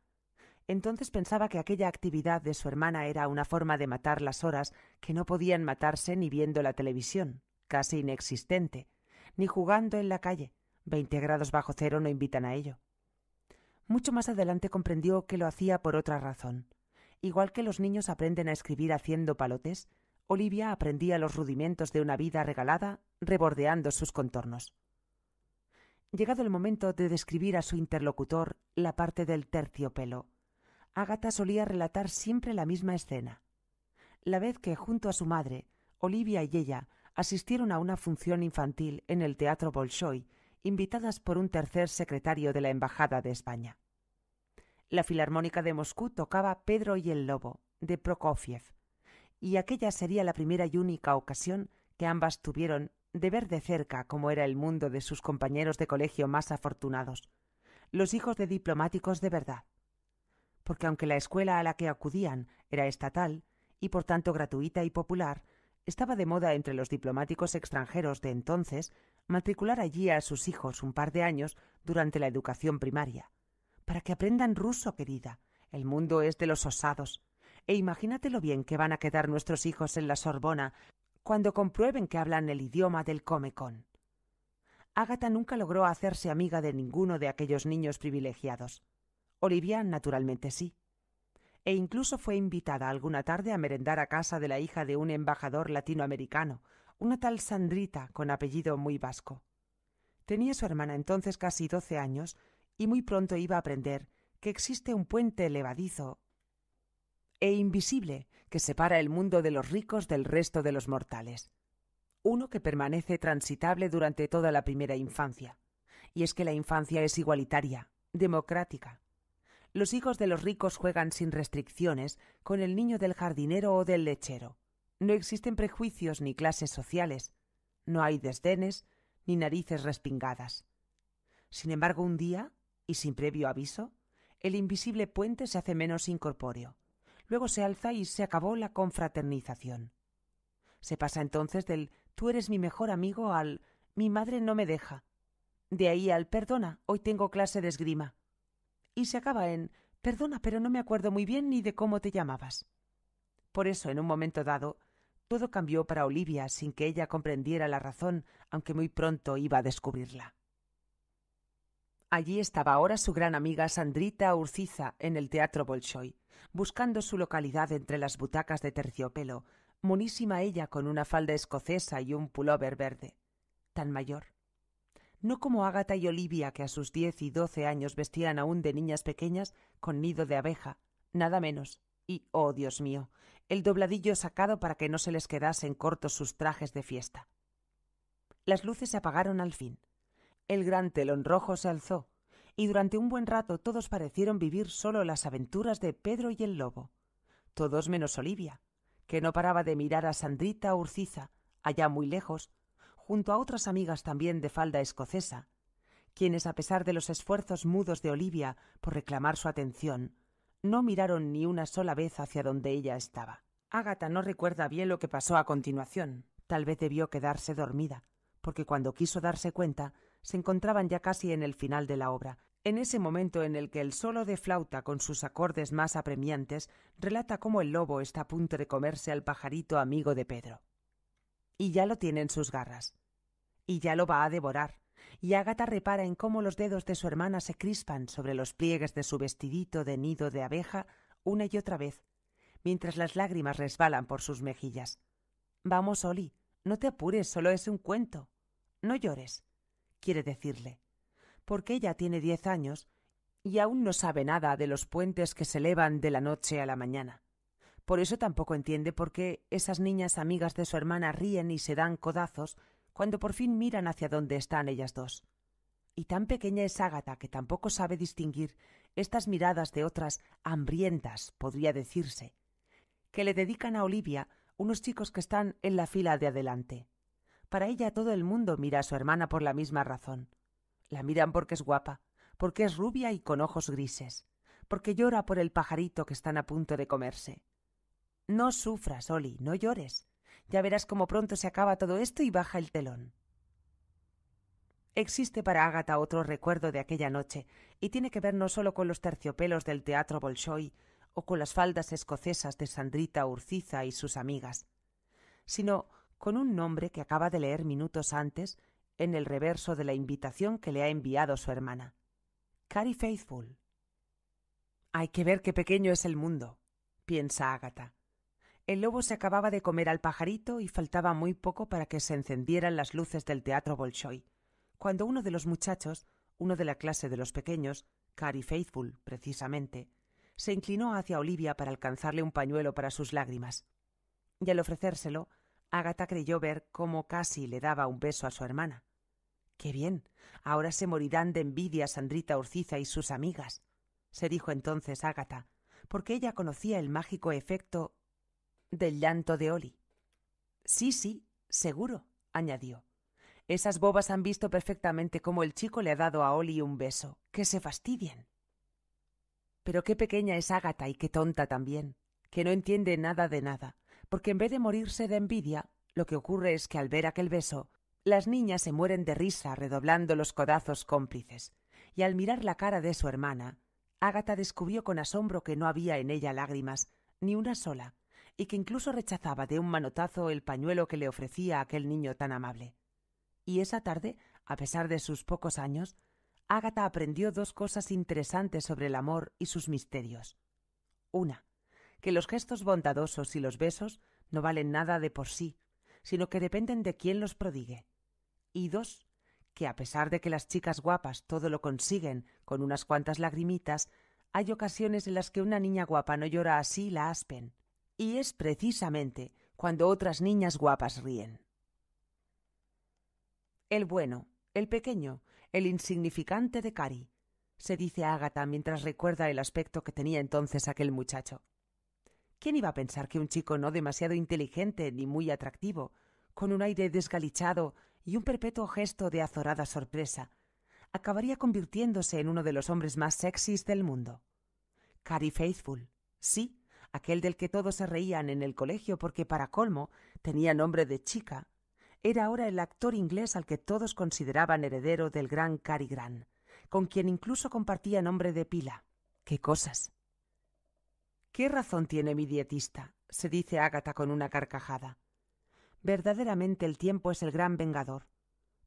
Entonces pensaba que aquella actividad de su hermana era una forma de matar las horas que no podían matarse ni viendo la televisión, casi inexistente, ni jugando en la calle. Veinte grados bajo cero no invitan a ello. Mucho más adelante comprendió que lo hacía por otra razón. Igual que los niños aprenden a escribir haciendo palotes, Olivia aprendía los rudimentos de una vida regalada rebordeando sus contornos. Llegado el momento de describir a su interlocutor la parte del terciopelo, Ágata solía relatar siempre la misma escena. La vez que, junto a su madre, Olivia y ella asistieron a una función infantil en el Teatro Bolshoi, invitadas por un tercer secretario de la Embajada de España. La Filarmónica de Moscú tocaba Pedro y el Lobo, de Prokofiev, y aquella sería la primera y única ocasión que ambas tuvieron de ver de cerca cómo era el mundo de sus compañeros de colegio más afortunados, los hijos de diplomáticos de verdad. Porque aunque la escuela a la que acudían era estatal, y por tanto gratuita y popular, estaba de moda entre los diplomáticos extranjeros de entonces matricular allí a sus hijos un par de años durante la educación primaria, para que aprendan ruso, querida. El mundo es de los osados. E imagínate lo bien que van a quedar nuestros hijos en la Sorbona cuando comprueben que hablan el idioma del Comecon. Ágata nunca logró hacerse amiga de ninguno de aquellos niños privilegiados. Olivia, naturalmente, sí. E incluso fue invitada alguna tarde a merendar a casa de la hija de un embajador latinoamericano, una tal Sandrita con apellido muy vasco. Tenía su hermana entonces casi doce años y muy pronto iba a aprender que existe un puente levadizo e invisible que separa el mundo de los ricos del resto de los mortales. Uno que permanece transitable durante toda la primera infancia. Y es que la infancia es igualitaria, democrática. Los hijos de los ricos juegan sin restricciones con el niño del jardinero o del lechero. No existen prejuicios ni clases sociales. No hay desdenes ni narices respingadas. Sin embargo, un día y sin previo aviso, el invisible puente se hace menos incorpóreo. Luego se alza y se acabó la confraternización. Se pasa entonces del tú eres mi mejor amigo al mi madre no me deja. De ahí al perdona, hoy tengo clase de esgrima. Y se acaba en perdona, pero no me acuerdo muy bien ni de cómo te llamabas. Por eso, en un momento dado, todo cambió para Olivia sin que ella comprendiera la razón, aunque muy pronto iba a descubrirla. Allí estaba ahora su gran amiga Sandrita Urciza en el Teatro Bolshoi, buscando su localidad entre las butacas de terciopelo, monísima ella con una falda escocesa y un pullover verde. Tan mayor. No como Ágata y Olivia, que a sus diez y doce años vestían aún de niñas pequeñas con nido de abeja, nada menos. Y, oh Dios mío, el dobladillo sacado para que no se les quedasen cortos sus trajes de fiesta. Las luces se apagaron al fin el gran telón rojo se alzó, y durante un buen rato todos parecieron vivir solo las aventuras de Pedro y el lobo. Todos menos Olivia, que no paraba de mirar a Sandrita Urciza, allá muy lejos, junto a otras amigas también de falda escocesa, quienes a pesar de los esfuerzos mudos de Olivia por reclamar su atención, no miraron ni una sola vez hacia donde ella estaba. Ágata no recuerda bien lo que pasó a continuación. Tal vez debió quedarse dormida, porque cuando quiso darse cuenta, se encontraban ya casi en el final de la obra, en ese momento en el que el solo de flauta con sus acordes más apremiantes relata cómo el lobo está a punto de comerse al pajarito amigo de Pedro. Y ya lo tiene en sus garras. Y ya lo va a devorar. Y Ágata repara en cómo los dedos de su hermana se crispan sobre los pliegues de su vestidito de nido de abeja una y otra vez, mientras las lágrimas resbalan por sus mejillas. Vamos, Oli, no te apures, solo es un cuento. No llores quiere decirle, porque ella tiene diez años y aún no sabe nada de los puentes que se elevan de la noche a la mañana. Por eso tampoco entiende por qué esas niñas amigas de su hermana ríen y se dan codazos cuando por fin miran hacia dónde están ellas dos. Y tan pequeña es Ágata que tampoco sabe distinguir estas miradas de otras hambrientas, podría decirse, que le dedican a Olivia unos chicos que están en la fila de adelante. Para ella todo el mundo mira a su hermana por la misma razón. La miran porque es guapa, porque es rubia y con ojos grises, porque llora por el pajarito que están a punto de comerse. No sufras, Oli, no llores. Ya verás cómo pronto se acaba todo esto y baja el telón. Existe para Ágata otro recuerdo de aquella noche, y tiene que ver no solo con los terciopelos del Teatro Bolshoi o con las faldas escocesas de Sandrita Urciza y sus amigas, sino con un nombre que acaba de leer minutos antes en el reverso de la invitación que le ha enviado su hermana. Cari Faithful. Hay que ver qué pequeño es el mundo, piensa Agatha. El lobo se acababa de comer al pajarito y faltaba muy poco para que se encendieran las luces del teatro Bolshoi, cuando uno de los muchachos, uno de la clase de los pequeños, Cari Faithful, precisamente, se inclinó hacia Olivia para alcanzarle un pañuelo para sus lágrimas. Y al ofrecérselo, Agata creyó ver cómo casi le daba un beso a su hermana. ¡Qué bien! Ahora se morirán de envidia Sandrita Urciza y sus amigas, se dijo entonces Ágata, porque ella conocía el mágico efecto del llanto de Oli. Sí, sí, seguro, añadió. Esas bobas han visto perfectamente cómo el chico le ha dado a Oli un beso. ¡Que se fastidien! Pero qué pequeña es Ágata y qué tonta también, que no entiende nada de nada porque en vez de morirse de envidia, lo que ocurre es que al ver aquel beso, las niñas se mueren de risa redoblando los codazos cómplices, y al mirar la cara de su hermana, Ágata descubrió con asombro que no había en ella lágrimas, ni una sola, y que incluso rechazaba de un manotazo el pañuelo que le ofrecía aquel niño tan amable. Y esa tarde, a pesar de sus pocos años, Ágata aprendió dos cosas interesantes sobre el amor y sus misterios. Una, que los gestos bondadosos y los besos no valen nada de por sí, sino que dependen de quién los prodigue. Y dos, que a pesar de que las chicas guapas todo lo consiguen con unas cuantas lagrimitas, hay ocasiones en las que una niña guapa no llora así la aspen. Y es precisamente cuando otras niñas guapas ríen. El bueno, el pequeño, el insignificante de Cari, se dice Agatha mientras recuerda el aspecto que tenía entonces aquel muchacho. ¿Quién iba a pensar que un chico no demasiado inteligente ni muy atractivo, con un aire desgalichado y un perpetuo gesto de azorada sorpresa, acabaría convirtiéndose en uno de los hombres más sexys del mundo? Cary Faithful, sí, aquel del que todos se reían en el colegio porque para colmo tenía nombre de chica, era ahora el actor inglés al que todos consideraban heredero del gran Cary Grant, con quien incluso compartía nombre de pila. ¡Qué cosas! ¿Qué razón tiene mi dietista? se dice Ágata con una carcajada. Verdaderamente el tiempo es el gran vengador,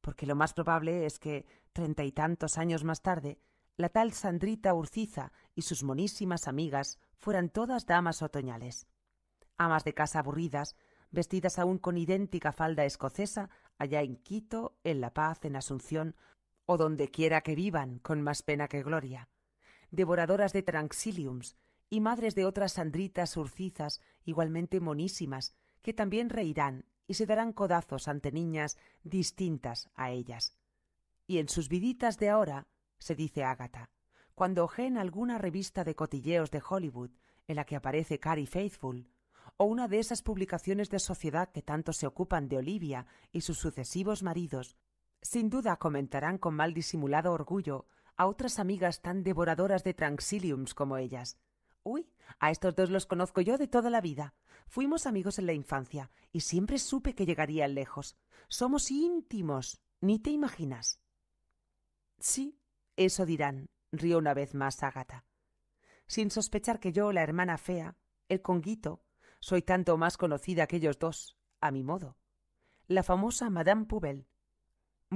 porque lo más probable es que, treinta y tantos años más tarde, la tal Sandrita Urciza y sus monísimas amigas fueran todas damas otoñales. Amas de casa aburridas, vestidas aún con idéntica falda escocesa, allá en Quito, en La Paz, en Asunción, o donde quiera que vivan, con más pena que gloria. Devoradoras de tranxiliums, y madres de otras sandritas urcizas, igualmente monísimas, que también reirán y se darán codazos ante niñas distintas a ellas. Y en sus viditas de ahora, se dice Ágata, cuando ojen alguna revista de cotilleos de Hollywood en la que aparece Carrie Faithful, o una de esas publicaciones de sociedad que tanto se ocupan de Olivia y sus sucesivos maridos, sin duda comentarán con mal disimulado orgullo a otras amigas tan devoradoras de transiliums como ellas, Uy, a estos dos los conozco yo de toda la vida. Fuimos amigos en la infancia y siempre supe que llegarían lejos. Somos íntimos, ni te imaginas. Sí, eso dirán, rió una vez más Agata. Sin sospechar que yo, la hermana fea, el conguito, soy tanto más conocida que ellos dos, a mi modo. La famosa Madame Poubelle,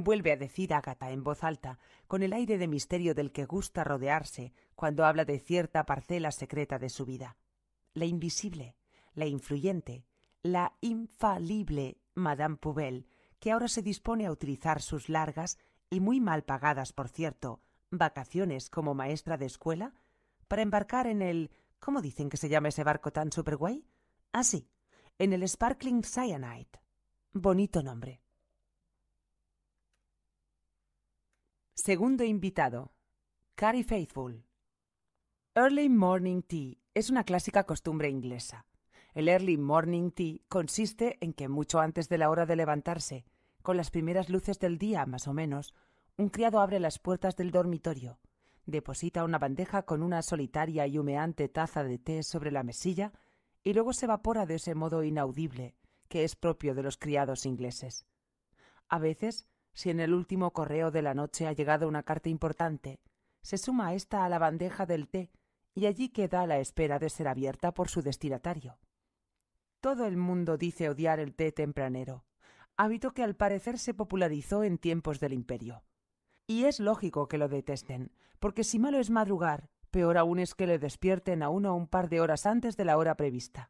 vuelve a decir Agatha en voz alta, con el aire de misterio del que gusta rodearse cuando habla de cierta parcela secreta de su vida. La invisible, la influyente, la infalible Madame Poubelle, que ahora se dispone a utilizar sus largas y muy mal pagadas, por cierto, vacaciones como maestra de escuela para embarcar en el ¿cómo dicen que se llama ese barco tan superguay? Ah, sí, en el Sparkling Cyanide. Bonito nombre. Segundo invitado, Carrie Faithful. Early Morning Tea es una clásica costumbre inglesa. El early morning tea consiste en que mucho antes de la hora de levantarse, con las primeras luces del día más o menos, un criado abre las puertas del dormitorio, deposita una bandeja con una solitaria y humeante taza de té sobre la mesilla y luego se evapora de ese modo inaudible que es propio de los criados ingleses. A veces si en el último correo de la noche ha llegado una carta importante, se suma esta a la bandeja del té y allí queda la espera de ser abierta por su destinatario. Todo el mundo dice odiar el té tempranero, hábito que al parecer se popularizó en tiempos del imperio. Y es lógico que lo detesten, porque si malo es madrugar, peor aún es que le despierten a uno un par de horas antes de la hora prevista.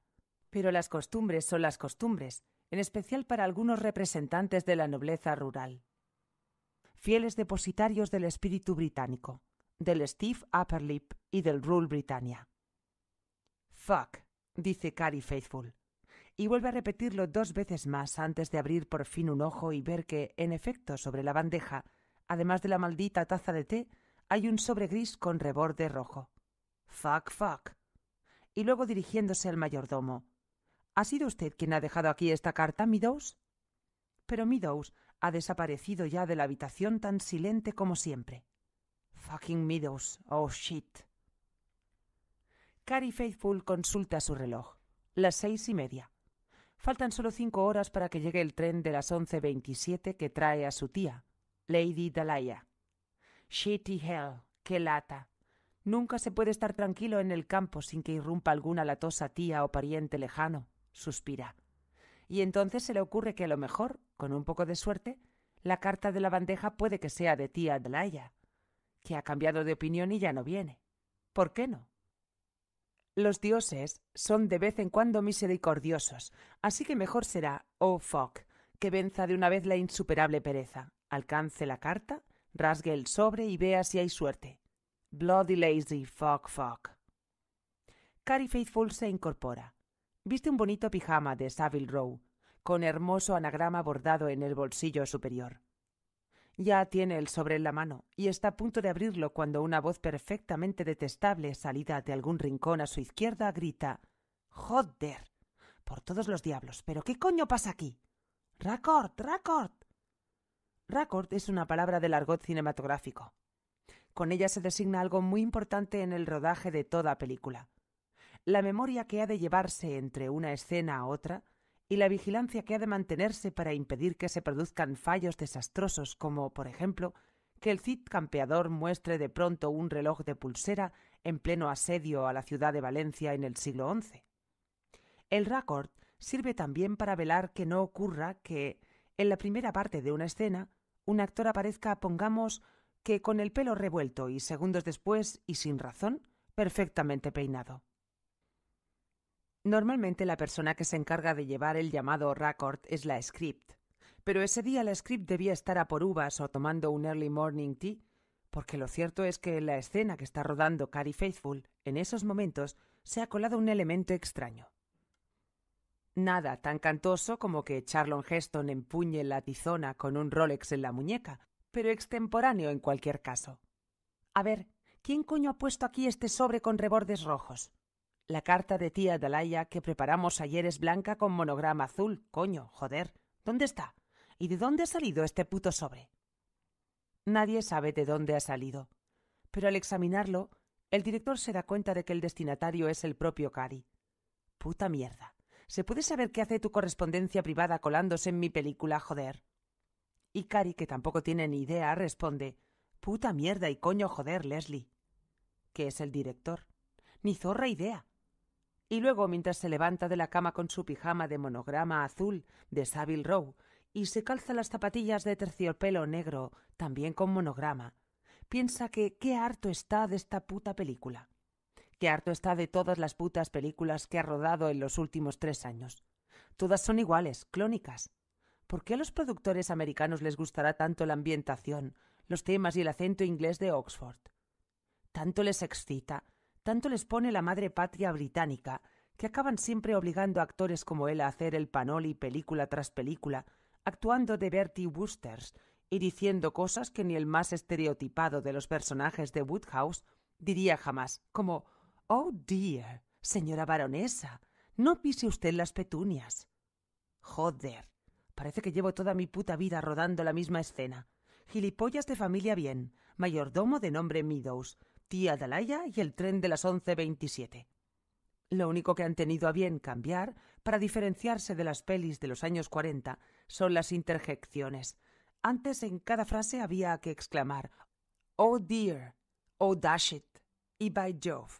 Pero las costumbres son las costumbres, en especial para algunos representantes de la nobleza rural fieles depositarios del espíritu británico, del Steve Upperlip y del Rule Britannia. Fuck, dice Carrie Faithful, y vuelve a repetirlo dos veces más antes de abrir por fin un ojo y ver que, en efecto, sobre la bandeja, además de la maldita taza de té, hay un sobre gris con reborde rojo. Fuck, fuck. Y luego dirigiéndose al mayordomo. ¿Ha sido usted quien ha dejado aquí esta carta, Meadows? Pero Meadows ha desaparecido ya de la habitación tan silente como siempre. Fucking Meadows, oh shit. Carrie Faithful consulta su reloj. Las seis y media. Faltan solo cinco horas para que llegue el tren de las once veintisiete que trae a su tía, Lady Dalaya. Shitty hell, qué lata. Nunca se puede estar tranquilo en el campo sin que irrumpa alguna latosa tía o pariente lejano, suspira y entonces se le ocurre que a lo mejor, con un poco de suerte, la carta de la bandeja puede que sea de tía Adelaya, que ha cambiado de opinión y ya no viene. ¿Por qué no? Los dioses son de vez en cuando misericordiosos, así que mejor será, oh fuck, que venza de una vez la insuperable pereza, alcance la carta, rasgue el sobre y vea si hay suerte. Bloody lazy, fuck fuck. Carrie Faithful se incorpora. Viste un bonito pijama de Savile Row, con hermoso anagrama bordado en el bolsillo superior. Ya tiene el sobre en la mano y está a punto de abrirlo cuando una voz perfectamente detestable salida de algún rincón a su izquierda grita ¡Joder! Por todos los diablos, ¿pero qué coño pasa aquí? ¡Racord! record, Racord es una palabra del argot cinematográfico. Con ella se designa algo muy importante en el rodaje de toda película, la memoria que ha de llevarse entre una escena a otra y la vigilancia que ha de mantenerse para impedir que se produzcan fallos desastrosos como, por ejemplo, que el Cid campeador muestre de pronto un reloj de pulsera en pleno asedio a la ciudad de Valencia en el siglo XI. El Racord sirve también para velar que no ocurra que, en la primera parte de una escena, un actor aparezca, pongamos, que con el pelo revuelto y segundos después, y sin razón, perfectamente peinado. Normalmente la persona que se encarga de llevar el llamado record es la script, pero ese día la script debía estar a por uvas o tomando un early morning tea, porque lo cierto es que en la escena que está rodando Carrie Faithful en esos momentos se ha colado un elemento extraño. Nada tan cantoso como que Charlon Heston empuñe la tizona con un Rolex en la muñeca, pero extemporáneo en cualquier caso. A ver, ¿quién coño ha puesto aquí este sobre con rebordes rojos? La carta de tía Dalaya que preparamos ayer es blanca con monograma azul. Coño, joder. ¿Dónde está? ¿Y de dónde ha salido este puto sobre? Nadie sabe de dónde ha salido. Pero al examinarlo, el director se da cuenta de que el destinatario es el propio Cari. Puta mierda. ¿Se puede saber qué hace tu correspondencia privada colándose en mi película, joder? Y Cari, que tampoco tiene ni idea, responde Puta mierda y coño joder, Leslie. ¿Qué es el director? Ni zorra idea y luego mientras se levanta de la cama con su pijama de monograma azul de Savile Row y se calza las zapatillas de terciopelo negro, también con monograma, piensa que qué harto está de esta puta película. Qué harto está de todas las putas películas que ha rodado en los últimos tres años. Todas son iguales, clónicas. ¿Por qué a los productores americanos les gustará tanto la ambientación, los temas y el acento inglés de Oxford? Tanto les excita tanto les pone la madre patria británica, que acaban siempre obligando a actores como él a hacer el panoli película tras película, actuando de Bertie Woosters y diciendo cosas que ni el más estereotipado de los personajes de Woodhouse diría jamás, como Oh dear, señora baronesa, no pise usted las petunias. Joder, parece que llevo toda mi puta vida rodando la misma escena. Gilipollas de familia bien, mayordomo de nombre Meadows, tía Dalaya y el tren de las 11.27. Lo único que han tenido a bien cambiar para diferenciarse de las pelis de los años 40 son las interjecciones. Antes en cada frase había que exclamar Oh dear, oh dash it, y by Jove.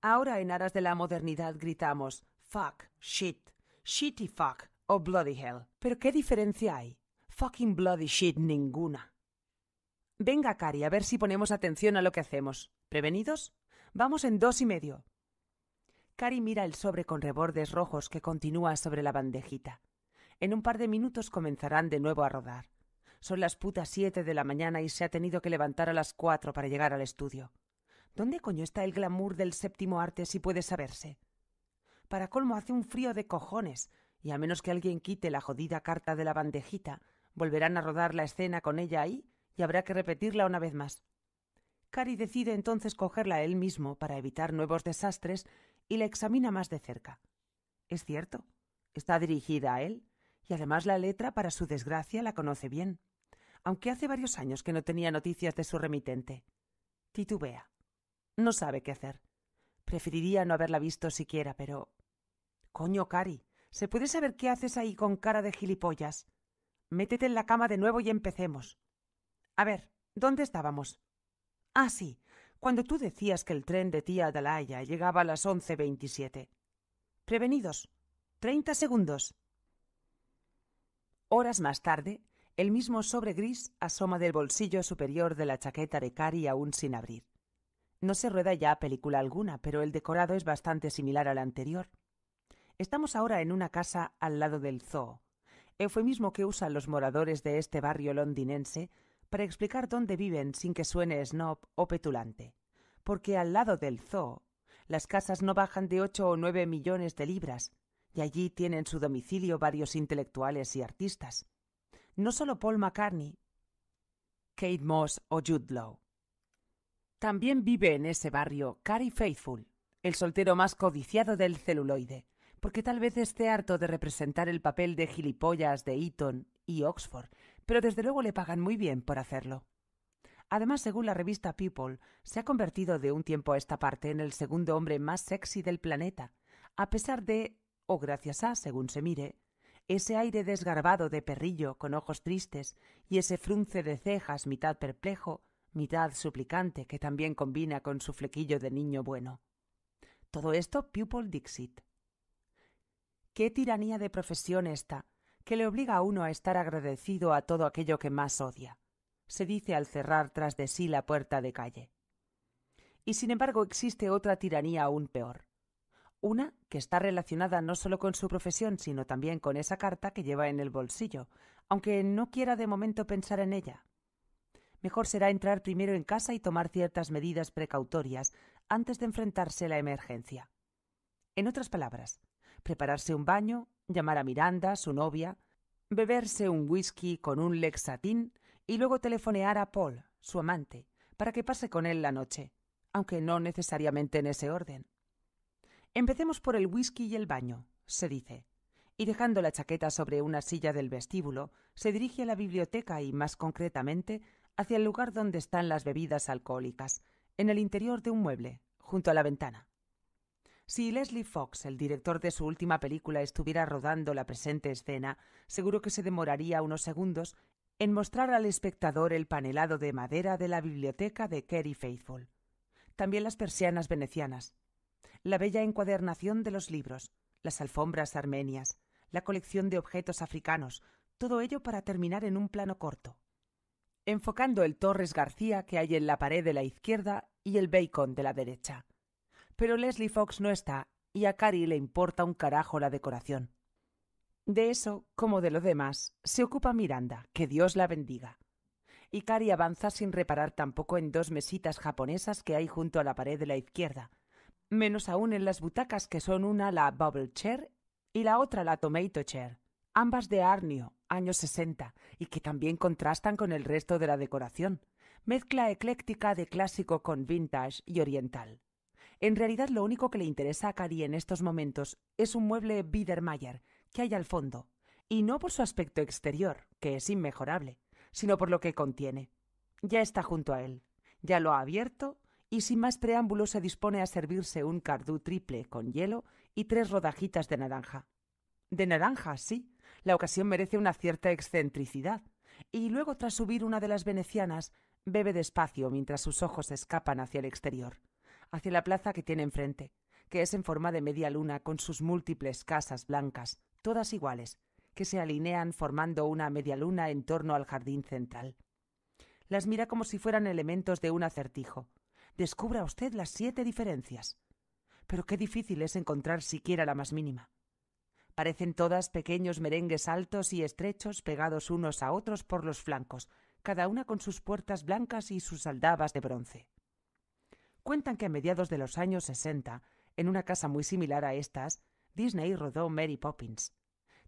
Ahora en aras de la modernidad gritamos fuck, shit, shitty fuck oh bloody hell. Pero ¿qué diferencia hay? Fucking bloody shit ninguna. Venga, Cari, a ver si ponemos atención a lo que hacemos. ¿Prevenidos? Vamos en dos y medio. Cari mira el sobre con rebordes rojos que continúa sobre la bandejita. En un par de minutos comenzarán de nuevo a rodar. Son las putas siete de la mañana y se ha tenido que levantar a las cuatro para llegar al estudio. ¿Dónde coño está el glamour del séptimo arte si puede saberse? Para colmo hace un frío de cojones, y a menos que alguien quite la jodida carta de la bandejita, volverán a rodar la escena con ella ahí y habrá que repetirla una vez más. Cari decide entonces cogerla él mismo para evitar nuevos desastres y la examina más de cerca. Es cierto, está dirigida a él, y además la letra, para su desgracia, la conoce bien, aunque hace varios años que no tenía noticias de su remitente. Titubea. No sabe qué hacer. Preferiría no haberla visto siquiera, pero. Coño, Cari, ¿se puede saber qué haces ahí con cara de gilipollas? Métete en la cama de nuevo y empecemos. A ver, ¿dónde estábamos? Ah, sí, cuando tú decías que el tren de tía Adalaya llegaba a las once veintisiete. Prevenidos. Treinta segundos. Horas más tarde, el mismo sobre gris asoma del bolsillo superior de la chaqueta de Cari aún sin abrir. No se rueda ya película alguna, pero el decorado es bastante similar al anterior. Estamos ahora en una casa al lado del zoo, eufemismo que usan los moradores de este barrio londinense para explicar dónde viven sin que suene snob o petulante, porque al lado del zoo las casas no bajan de ocho o nueve millones de libras, y allí tienen su domicilio varios intelectuales y artistas. No solo Paul McCartney, Kate Moss o Jude Law. También vive en ese barrio Carrie Faithful, el soltero más codiciado del celuloide, porque tal vez esté harto de representar el papel de gilipollas de Eton y Oxford pero desde luego le pagan muy bien por hacerlo. Además, según la revista People, se ha convertido de un tiempo a esta parte en el segundo hombre más sexy del planeta, a pesar de, o gracias a, según se mire, ese aire desgarbado de perrillo con ojos tristes y ese frunce de cejas mitad perplejo, mitad suplicante que también combina con su flequillo de niño bueno. Todo esto People Dixit. Qué tiranía de profesión esta, que le obliga a uno a estar agradecido a todo aquello que más odia, se dice al cerrar tras de sí la puerta de calle. Y sin embargo existe otra tiranía aún peor, una que está relacionada no solo con su profesión, sino también con esa carta que lleva en el bolsillo, aunque no quiera de momento pensar en ella. Mejor será entrar primero en casa y tomar ciertas medidas precautorias antes de enfrentarse a la emergencia. En otras palabras, prepararse un baño, llamar a Miranda, su novia, beberse un whisky con un lexatín y luego telefonear a Paul, su amante, para que pase con él la noche, aunque no necesariamente en ese orden. Empecemos por el whisky y el baño, se dice, y dejando la chaqueta sobre una silla del vestíbulo, se dirige a la biblioteca y, más concretamente, hacia el lugar donde están las bebidas alcohólicas, en el interior de un mueble, junto a la ventana. Si Leslie Fox, el director de su última película, estuviera rodando la presente escena, seguro que se demoraría unos segundos en mostrar al espectador el panelado de madera de la biblioteca de Kerry Faithful. También las persianas venecianas, la bella encuadernación de los libros, las alfombras armenias, la colección de objetos africanos, todo ello para terminar en un plano corto. Enfocando el Torres García que hay en la pared de la izquierda y el Bacon de la derecha pero Leslie Fox no está y a Cari le importa un carajo la decoración. De eso, como de lo demás, se ocupa Miranda, que Dios la bendiga. Y Cari avanza sin reparar tampoco en dos mesitas japonesas que hay junto a la pared de la izquierda, menos aún en las butacas que son una la Bubble Chair y la otra la Tomato Chair, ambas de Arnio, años 60, y que también contrastan con el resto de la decoración, mezcla ecléctica de clásico con vintage y oriental. En realidad lo único que le interesa a Cari en estos momentos es un mueble Biedermeier que hay al fondo, y no por su aspecto exterior, que es inmejorable, sino por lo que contiene. Ya está junto a él, ya lo ha abierto y sin más preámbulo se dispone a servirse un cardú triple con hielo y tres rodajitas de naranja. De naranja, sí, la ocasión merece una cierta excentricidad. Y luego, tras subir una de las venecianas, bebe despacio mientras sus ojos escapan hacia el exterior hacia la plaza que tiene enfrente, que es en forma de media luna con sus múltiples casas blancas, todas iguales, que se alinean formando una media luna en torno al jardín central. Las mira como si fueran elementos de un acertijo. Descubra usted las siete diferencias. Pero qué difícil es encontrar siquiera la más mínima. Parecen todas pequeños merengues altos y estrechos pegados unos a otros por los flancos, cada una con sus puertas blancas y sus aldabas de bronce cuentan que a mediados de los años 60, en una casa muy similar a estas, Disney rodó Mary Poppins.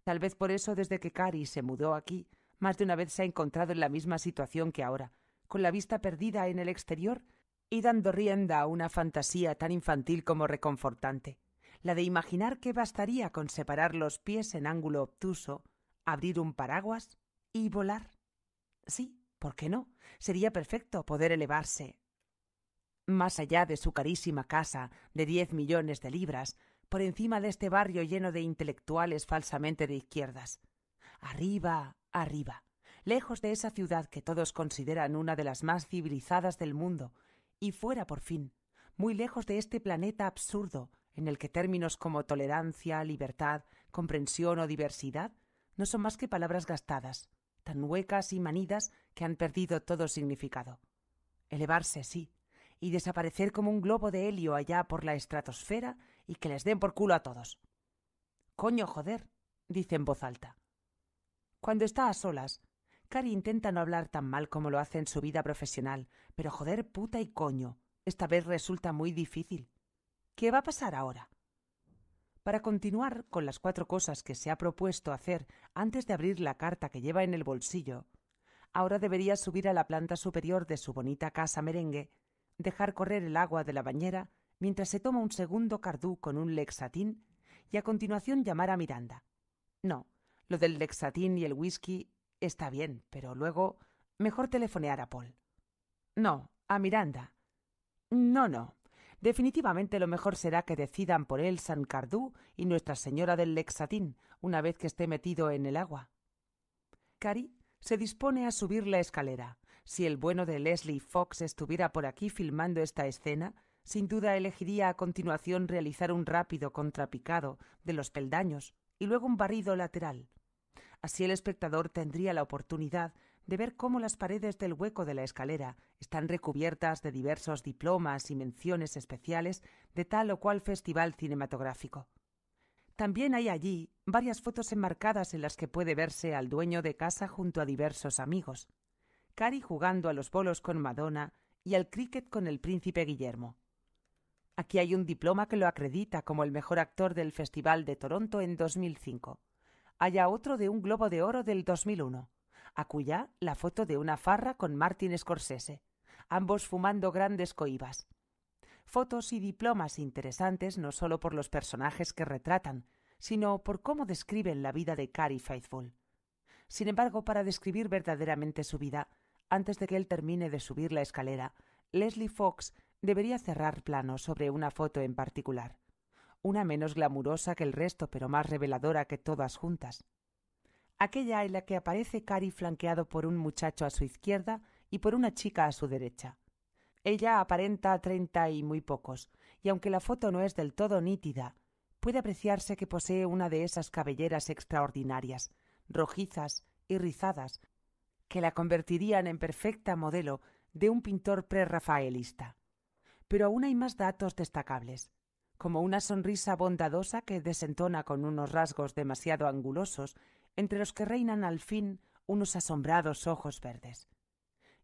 Tal vez por eso desde que Carrie se mudó aquí, más de una vez se ha encontrado en la misma situación que ahora, con la vista perdida en el exterior y dando rienda a una fantasía tan infantil como reconfortante, la de imaginar que bastaría con separar los pies en ángulo obtuso, abrir un paraguas y volar. Sí, ¿por qué no? Sería perfecto poder elevarse, más allá de su carísima casa de diez millones de libras, por encima de este barrio lleno de intelectuales falsamente de izquierdas. Arriba, arriba, lejos de esa ciudad que todos consideran una de las más civilizadas del mundo, y fuera por fin, muy lejos de este planeta absurdo en el que términos como tolerancia, libertad, comprensión o diversidad no son más que palabras gastadas, tan huecas y manidas que han perdido todo significado. Elevarse, sí, y desaparecer como un globo de helio allá por la estratosfera y que les den por culo a todos. Coño, joder, dice en voz alta. Cuando está a solas, Cari intenta no hablar tan mal como lo hace en su vida profesional, pero joder, puta y coño, esta vez resulta muy difícil. ¿Qué va a pasar ahora? Para continuar con las cuatro cosas que se ha propuesto hacer antes de abrir la carta que lleva en el bolsillo, ahora debería subir a la planta superior de su bonita casa merengue dejar correr el agua de la bañera mientras se toma un segundo cardú con un lexatín y a continuación llamar a Miranda. No, lo del lexatín y el whisky está bien, pero luego mejor telefonear a Paul. No, a Miranda. No, no. Definitivamente lo mejor será que decidan por él San Cardú y Nuestra Señora del Lexatín una vez que esté metido en el agua. Cari se dispone a subir la escalera, si el bueno de Leslie Fox estuviera por aquí filmando esta escena, sin duda elegiría a continuación realizar un rápido contrapicado de los peldaños y luego un barrido lateral. Así el espectador tendría la oportunidad de ver cómo las paredes del hueco de la escalera están recubiertas de diversos diplomas y menciones especiales de tal o cual festival cinematográfico. También hay allí varias fotos enmarcadas en las que puede verse al dueño de casa junto a diversos amigos. Cari jugando a los bolos con Madonna y al cricket con el príncipe Guillermo. Aquí hay un diploma que lo acredita como el mejor actor del Festival de Toronto en 2005. Haya otro de un Globo de Oro del 2001. Acullá la foto de una farra con Martin Scorsese, ambos fumando grandes coibas. Fotos y diplomas interesantes no solo por los personajes que retratan, sino por cómo describen la vida de Carrie Faithful. Sin embargo, para describir verdaderamente su vida, antes de que él termine de subir la escalera, Leslie Fox debería cerrar plano sobre una foto en particular, una menos glamurosa que el resto, pero más reveladora que todas juntas. Aquella en la que aparece Cari flanqueado por un muchacho a su izquierda y por una chica a su derecha. Ella aparenta treinta y muy pocos, y aunque la foto no es del todo nítida, puede apreciarse que posee una de esas cabelleras extraordinarias, rojizas y rizadas, que la convertirían en perfecta modelo de un pintor prerrafaelista. Pero aún hay más datos destacables, como una sonrisa bondadosa que desentona con unos rasgos demasiado angulosos, entre los que reinan al fin unos asombrados ojos verdes.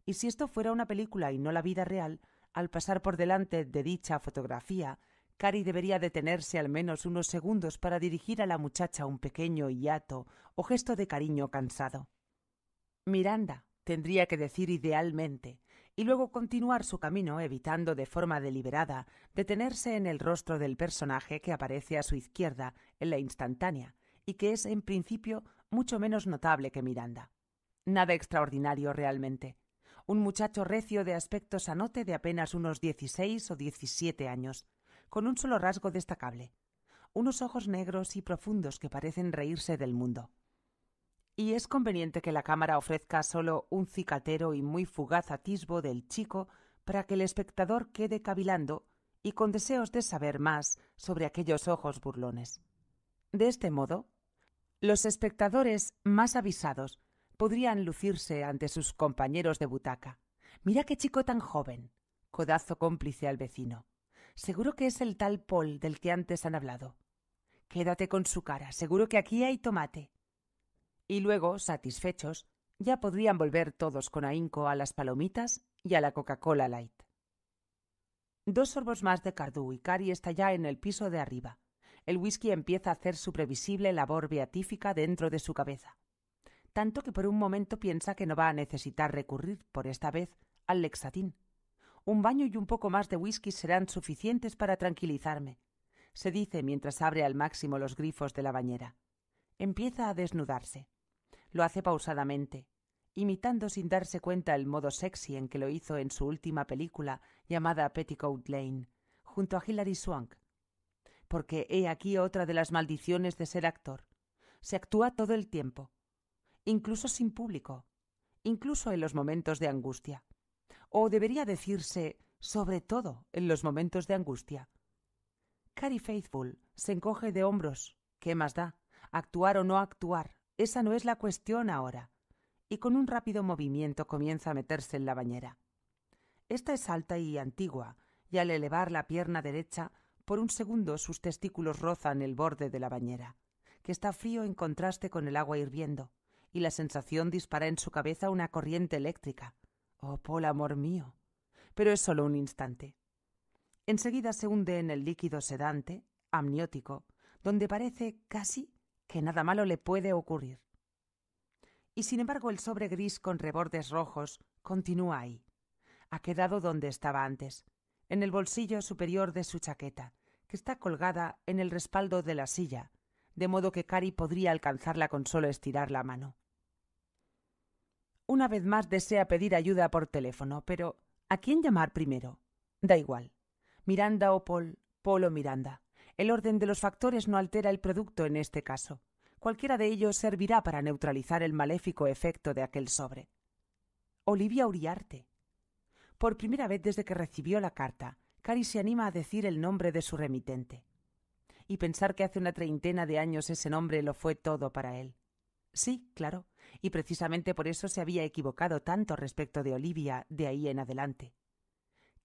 Y si esto fuera una película y no la vida real, al pasar por delante de dicha fotografía, Cari debería detenerse al menos unos segundos para dirigir a la muchacha un pequeño hiato o gesto de cariño cansado. Miranda, tendría que decir idealmente, y luego continuar su camino evitando de forma deliberada detenerse en el rostro del personaje que aparece a su izquierda en la instantánea y que es en principio mucho menos notable que Miranda. Nada extraordinario realmente. Un muchacho recio de aspecto sanote de apenas unos dieciséis o diecisiete años, con un solo rasgo destacable. Unos ojos negros y profundos que parecen reírse del mundo y es conveniente que la cámara ofrezca solo un cicatero y muy fugaz atisbo del chico para que el espectador quede cavilando y con deseos de saber más sobre aquellos ojos burlones. De este modo, los espectadores más avisados podrían lucirse ante sus compañeros de butaca. Mira qué chico tan joven. Codazo cómplice al vecino. Seguro que es el tal Paul del que antes han hablado. Quédate con su cara, seguro que aquí hay tomate y luego, satisfechos, ya podrían volver todos con ahínco a las palomitas y a la Coca-Cola Light. Dos sorbos más de Cardú y Cari está ya en el piso de arriba. El whisky empieza a hacer su previsible labor beatífica dentro de su cabeza. Tanto que por un momento piensa que no va a necesitar recurrir, por esta vez, al lexatín. Un baño y un poco más de whisky serán suficientes para tranquilizarme, se dice mientras abre al máximo los grifos de la bañera. Empieza a desnudarse. Lo hace pausadamente, imitando sin darse cuenta el modo sexy en que lo hizo en su última película llamada Petticoat Lane, junto a Hilary Swank. Porque he aquí otra de las maldiciones de ser actor. Se actúa todo el tiempo, incluso sin público, incluso en los momentos de angustia. O debería decirse, sobre todo en los momentos de angustia. Carrie Faithful se encoge de hombros. ¿Qué más da? Actuar o no actuar. Esa no es la cuestión ahora. Y con un rápido movimiento comienza a meterse en la bañera. Esta es alta y antigua, y al elevar la pierna derecha, por un segundo sus testículos rozan el borde de la bañera, que está frío en contraste con el agua hirviendo, y la sensación dispara en su cabeza una corriente eléctrica. Oh, Paul, amor mío. Pero es solo un instante. Enseguida se hunde en el líquido sedante, amniótico, donde parece casi que nada malo le puede ocurrir. Y sin embargo el sobre gris con rebordes rojos continúa ahí. Ha quedado donde estaba antes, en el bolsillo superior de su chaqueta, que está colgada en el respaldo de la silla, de modo que Cari podría alcanzarla con solo estirar la mano. Una vez más desea pedir ayuda por teléfono, pero ¿a quién llamar primero? Da igual. Miranda o Paul, Paul o Miranda. El orden de los factores no altera el producto en este caso. Cualquiera de ellos servirá para neutralizar el maléfico efecto de aquel sobre. Olivia Uriarte. Por primera vez desde que recibió la carta, Cari se anima a decir el nombre de su remitente. Y pensar que hace una treintena de años ese nombre lo fue todo para él. Sí, claro, y precisamente por eso se había equivocado tanto respecto de Olivia de ahí en adelante.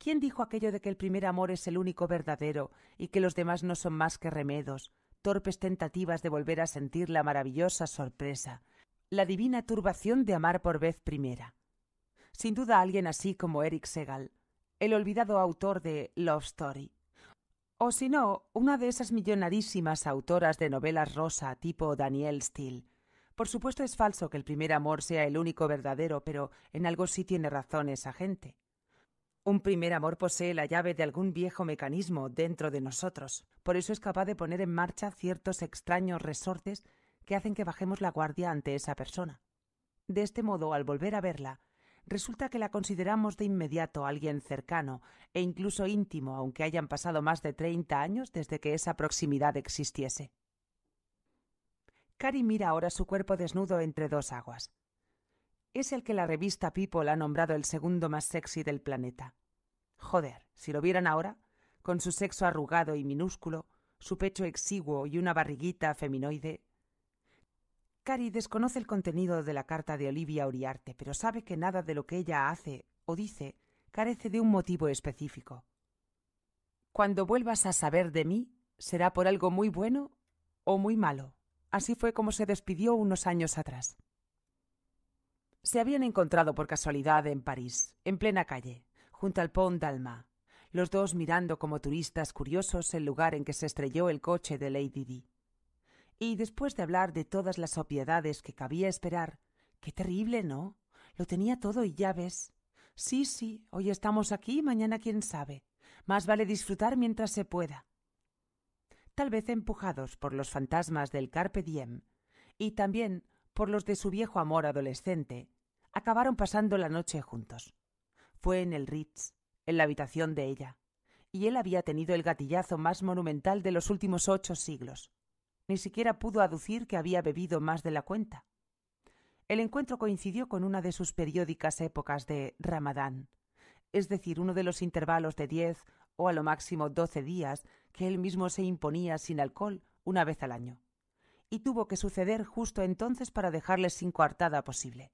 ¿Quién dijo aquello de que el primer amor es el único verdadero y que los demás no son más que remedos, torpes tentativas de volver a sentir la maravillosa sorpresa, la divina turbación de amar por vez primera? Sin duda alguien así como Eric Segal, el olvidado autor de Love Story. O si no, una de esas millonarísimas autoras de novelas rosa tipo Danielle Steele. Por supuesto es falso que el primer amor sea el único verdadero, pero en algo sí tiene razón esa gente. Un primer amor posee la llave de algún viejo mecanismo dentro de nosotros. Por eso es capaz de poner en marcha ciertos extraños resortes que hacen que bajemos la guardia ante esa persona. De este modo, al volver a verla, resulta que la consideramos de inmediato alguien cercano e incluso íntimo, aunque hayan pasado más de treinta años desde que esa proximidad existiese. Cari mira ahora su cuerpo desnudo entre dos aguas es el que la revista People ha nombrado el segundo más sexy del planeta. Joder, si lo vieran ahora, con su sexo arrugado y minúsculo, su pecho exiguo y una barriguita feminoide. Cari desconoce el contenido de la carta de Olivia Oriarte, pero sabe que nada de lo que ella hace o dice carece de un motivo específico. Cuando vuelvas a saber de mí, será por algo muy bueno o muy malo. Así fue como se despidió unos años atrás. Se habían encontrado por casualidad en París, en plena calle, junto al Pont d'Alma, los dos mirando como turistas curiosos el lugar en que se estrelló el coche de Lady Di. Y después de hablar de todas las opiedades que cabía esperar, qué terrible, ¿no? Lo tenía todo y ya ves. Sí, sí, hoy estamos aquí, mañana quién sabe. Más vale disfrutar mientras se pueda. Tal vez empujados por los fantasmas del Carpe Diem, y también por los de su viejo amor adolescente, acabaron pasando la noche juntos. Fue en el Ritz, en la habitación de ella, y él había tenido el gatillazo más monumental de los últimos ocho siglos. Ni siquiera pudo aducir que había bebido más de la cuenta. El encuentro coincidió con una de sus periódicas épocas de Ramadán, es decir, uno de los intervalos de diez o a lo máximo doce días que él mismo se imponía sin alcohol una vez al año y tuvo que suceder justo entonces para dejarles sin coartada posible.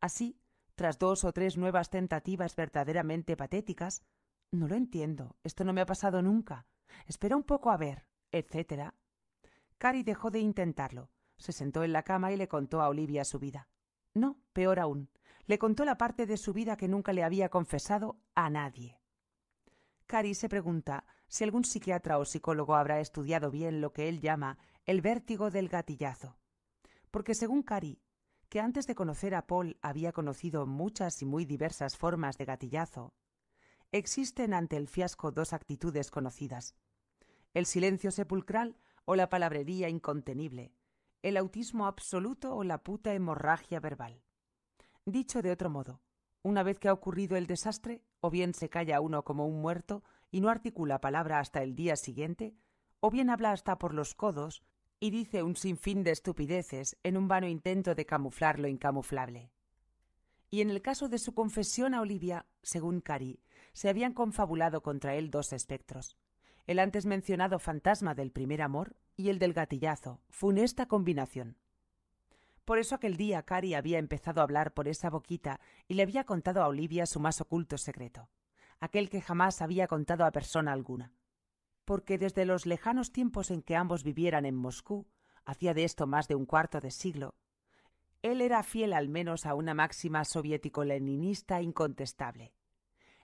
Así, tras dos o tres nuevas tentativas verdaderamente patéticas, no lo entiendo, esto no me ha pasado nunca, espera un poco a ver, etc. Cari dejó de intentarlo, se sentó en la cama y le contó a Olivia su vida. No, peor aún, le contó la parte de su vida que nunca le había confesado a nadie. Cari se pregunta si algún psiquiatra o psicólogo habrá estudiado bien lo que él llama el vértigo del gatillazo. Porque según Cari, que antes de conocer a Paul había conocido muchas y muy diversas formas de gatillazo, existen ante el fiasco dos actitudes conocidas. El silencio sepulcral o la palabrería incontenible, el autismo absoluto o la puta hemorragia verbal. Dicho de otro modo, una vez que ha ocurrido el desastre, o bien se calla uno como un muerto, y no articula palabra hasta el día siguiente, o bien habla hasta por los codos y dice un sinfín de estupideces en un vano intento de camuflar lo incamuflable. Y en el caso de su confesión a Olivia, según Cari, se habían confabulado contra él dos espectros, el antes mencionado fantasma del primer amor y el del gatillazo, funesta combinación. Por eso aquel día Cari había empezado a hablar por esa boquita y le había contado a Olivia su más oculto secreto aquel que jamás había contado a persona alguna. Porque desde los lejanos tiempos en que ambos vivieran en Moscú, hacía de esto más de un cuarto de siglo, él era fiel al menos a una máxima soviético-leninista incontestable.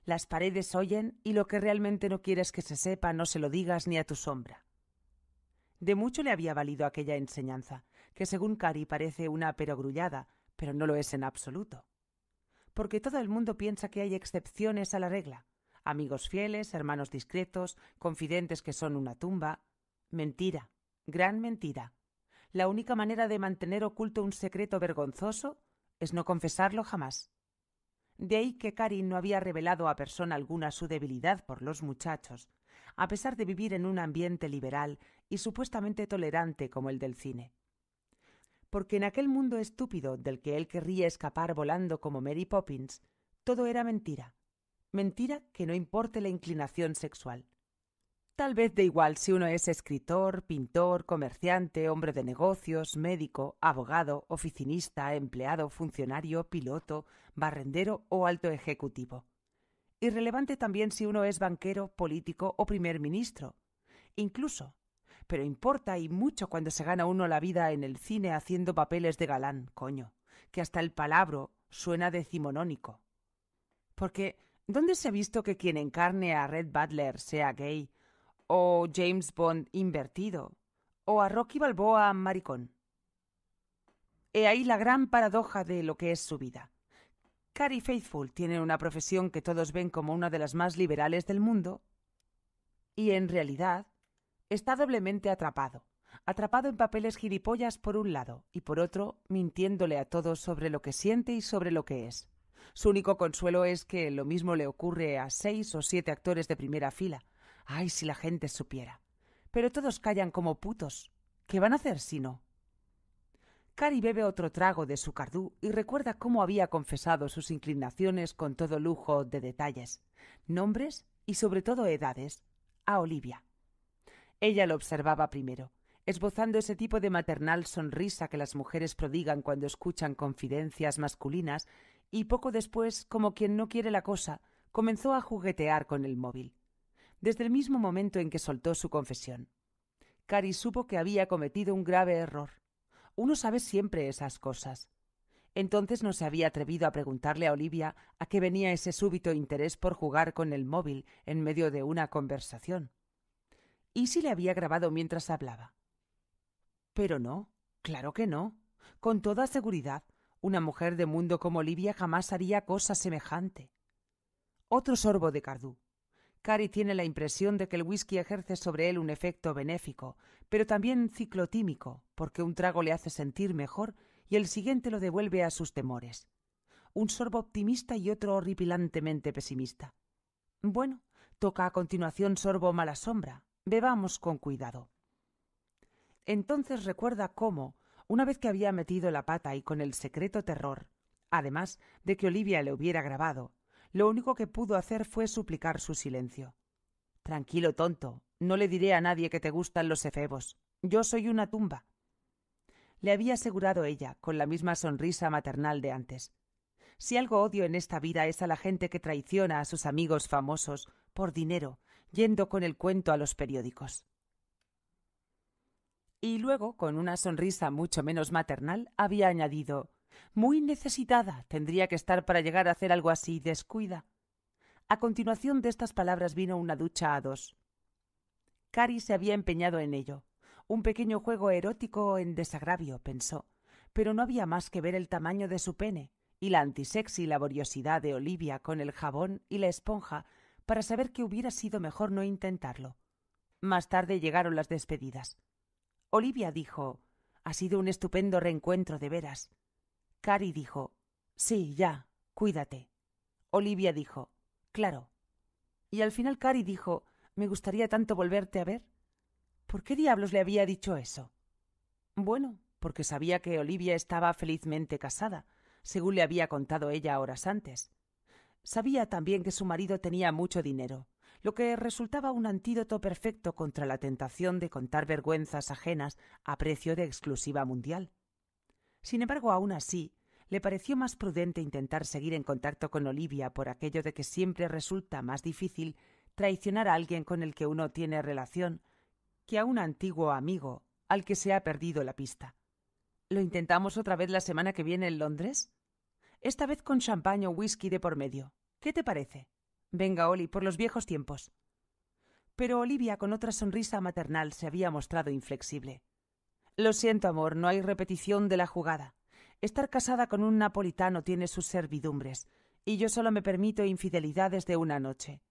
Las paredes oyen y lo que realmente no quieres que se sepa no se lo digas ni a tu sombra. De mucho le había valido aquella enseñanza, que según Cari parece una perogrullada, pero no lo es en absoluto porque todo el mundo piensa que hay excepciones a la regla. Amigos fieles, hermanos discretos, confidentes que son una tumba. Mentira, gran mentira. La única manera de mantener oculto un secreto vergonzoso es no confesarlo jamás. De ahí que Karin no había revelado a persona alguna su debilidad por los muchachos, a pesar de vivir en un ambiente liberal y supuestamente tolerante como el del cine porque en aquel mundo estúpido del que él querría escapar volando como Mary Poppins, todo era mentira. Mentira que no importe la inclinación sexual. Tal vez de igual si uno es escritor, pintor, comerciante, hombre de negocios, médico, abogado, oficinista, empleado, funcionario, piloto, barrendero o alto ejecutivo. Irrelevante también si uno es banquero, político o primer ministro. Incluso pero importa y mucho cuando se gana uno la vida en el cine haciendo papeles de galán, coño, que hasta el palabro suena decimonónico. Porque, ¿dónde se ha visto que quien encarne a Red Butler sea gay? ¿O James Bond invertido? ¿O a Rocky Balboa maricón? He ahí la gran paradoja de lo que es su vida. Cary Faithful tiene una profesión que todos ven como una de las más liberales del mundo, y en realidad Está doblemente atrapado. Atrapado en papeles giripollas por un lado y por otro, mintiéndole a todos sobre lo que siente y sobre lo que es. Su único consuelo es que lo mismo le ocurre a seis o siete actores de primera fila. Ay, si la gente supiera. Pero todos callan como putos. ¿Qué van a hacer si no? Cari bebe otro trago de su cardú y recuerda cómo había confesado sus inclinaciones con todo lujo de detalles, nombres y sobre todo edades a Olivia. Ella lo observaba primero, esbozando ese tipo de maternal sonrisa que las mujeres prodigan cuando escuchan confidencias masculinas, y poco después, como quien no quiere la cosa, comenzó a juguetear con el móvil. Desde el mismo momento en que soltó su confesión, Cari supo que había cometido un grave error. Uno sabe siempre esas cosas. Entonces no se había atrevido a preguntarle a Olivia a qué venía ese súbito interés por jugar con el móvil en medio de una conversación y si le había grabado mientras hablaba. Pero no, claro que no. Con toda seguridad, una mujer de mundo como Olivia jamás haría cosa semejante. Otro sorbo de Cardú. Cari tiene la impresión de que el whisky ejerce sobre él un efecto benéfico, pero también ciclotímico, porque un trago le hace sentir mejor y el siguiente lo devuelve a sus temores. Un sorbo optimista y otro horripilantemente pesimista. Bueno, toca a continuación sorbo mala sombra, Bebamos con cuidado. Entonces recuerda cómo, una vez que había metido la pata y con el secreto terror, además de que Olivia le hubiera grabado, lo único que pudo hacer fue suplicar su silencio. Tranquilo, tonto, no le diré a nadie que te gustan los efebos. Yo soy una tumba. Le había asegurado ella, con la misma sonrisa maternal de antes. Si algo odio en esta vida es a la gente que traiciona a sus amigos famosos por dinero, yendo con el cuento a los periódicos. Y luego, con una sonrisa mucho menos maternal, había añadido Muy necesitada tendría que estar para llegar a hacer algo así, descuida. A continuación de estas palabras vino una ducha a dos. Cari se había empeñado en ello. Un pequeño juego erótico en desagravio, pensó, pero no había más que ver el tamaño de su pene y la antisexy laboriosidad de Olivia con el jabón y la esponja para saber que hubiera sido mejor no intentarlo. Más tarde llegaron las despedidas. Olivia dijo Ha sido un estupendo reencuentro de veras. Cari dijo Sí, ya, cuídate. Olivia dijo Claro. Y al final Cari dijo Me gustaría tanto volverte a ver. ¿Por qué diablos le había dicho eso? Bueno, porque sabía que Olivia estaba felizmente casada, según le había contado ella horas antes. Sabía también que su marido tenía mucho dinero, lo que resultaba un antídoto perfecto contra la tentación de contar vergüenzas ajenas a precio de exclusiva mundial. Sin embargo, aún así, le pareció más prudente intentar seguir en contacto con Olivia por aquello de que siempre resulta más difícil traicionar a alguien con el que uno tiene relación que a un antiguo amigo al que se ha perdido la pista. ¿Lo intentamos otra vez la semana que viene en Londres? esta vez con champaña o whisky de por medio. ¿Qué te parece? Venga, Oli, por los viejos tiempos. Pero Olivia, con otra sonrisa maternal, se había mostrado inflexible. Lo siento, amor, no hay repetición de la jugada. Estar casada con un napolitano tiene sus servidumbres, y yo solo me permito infidelidades de una noche.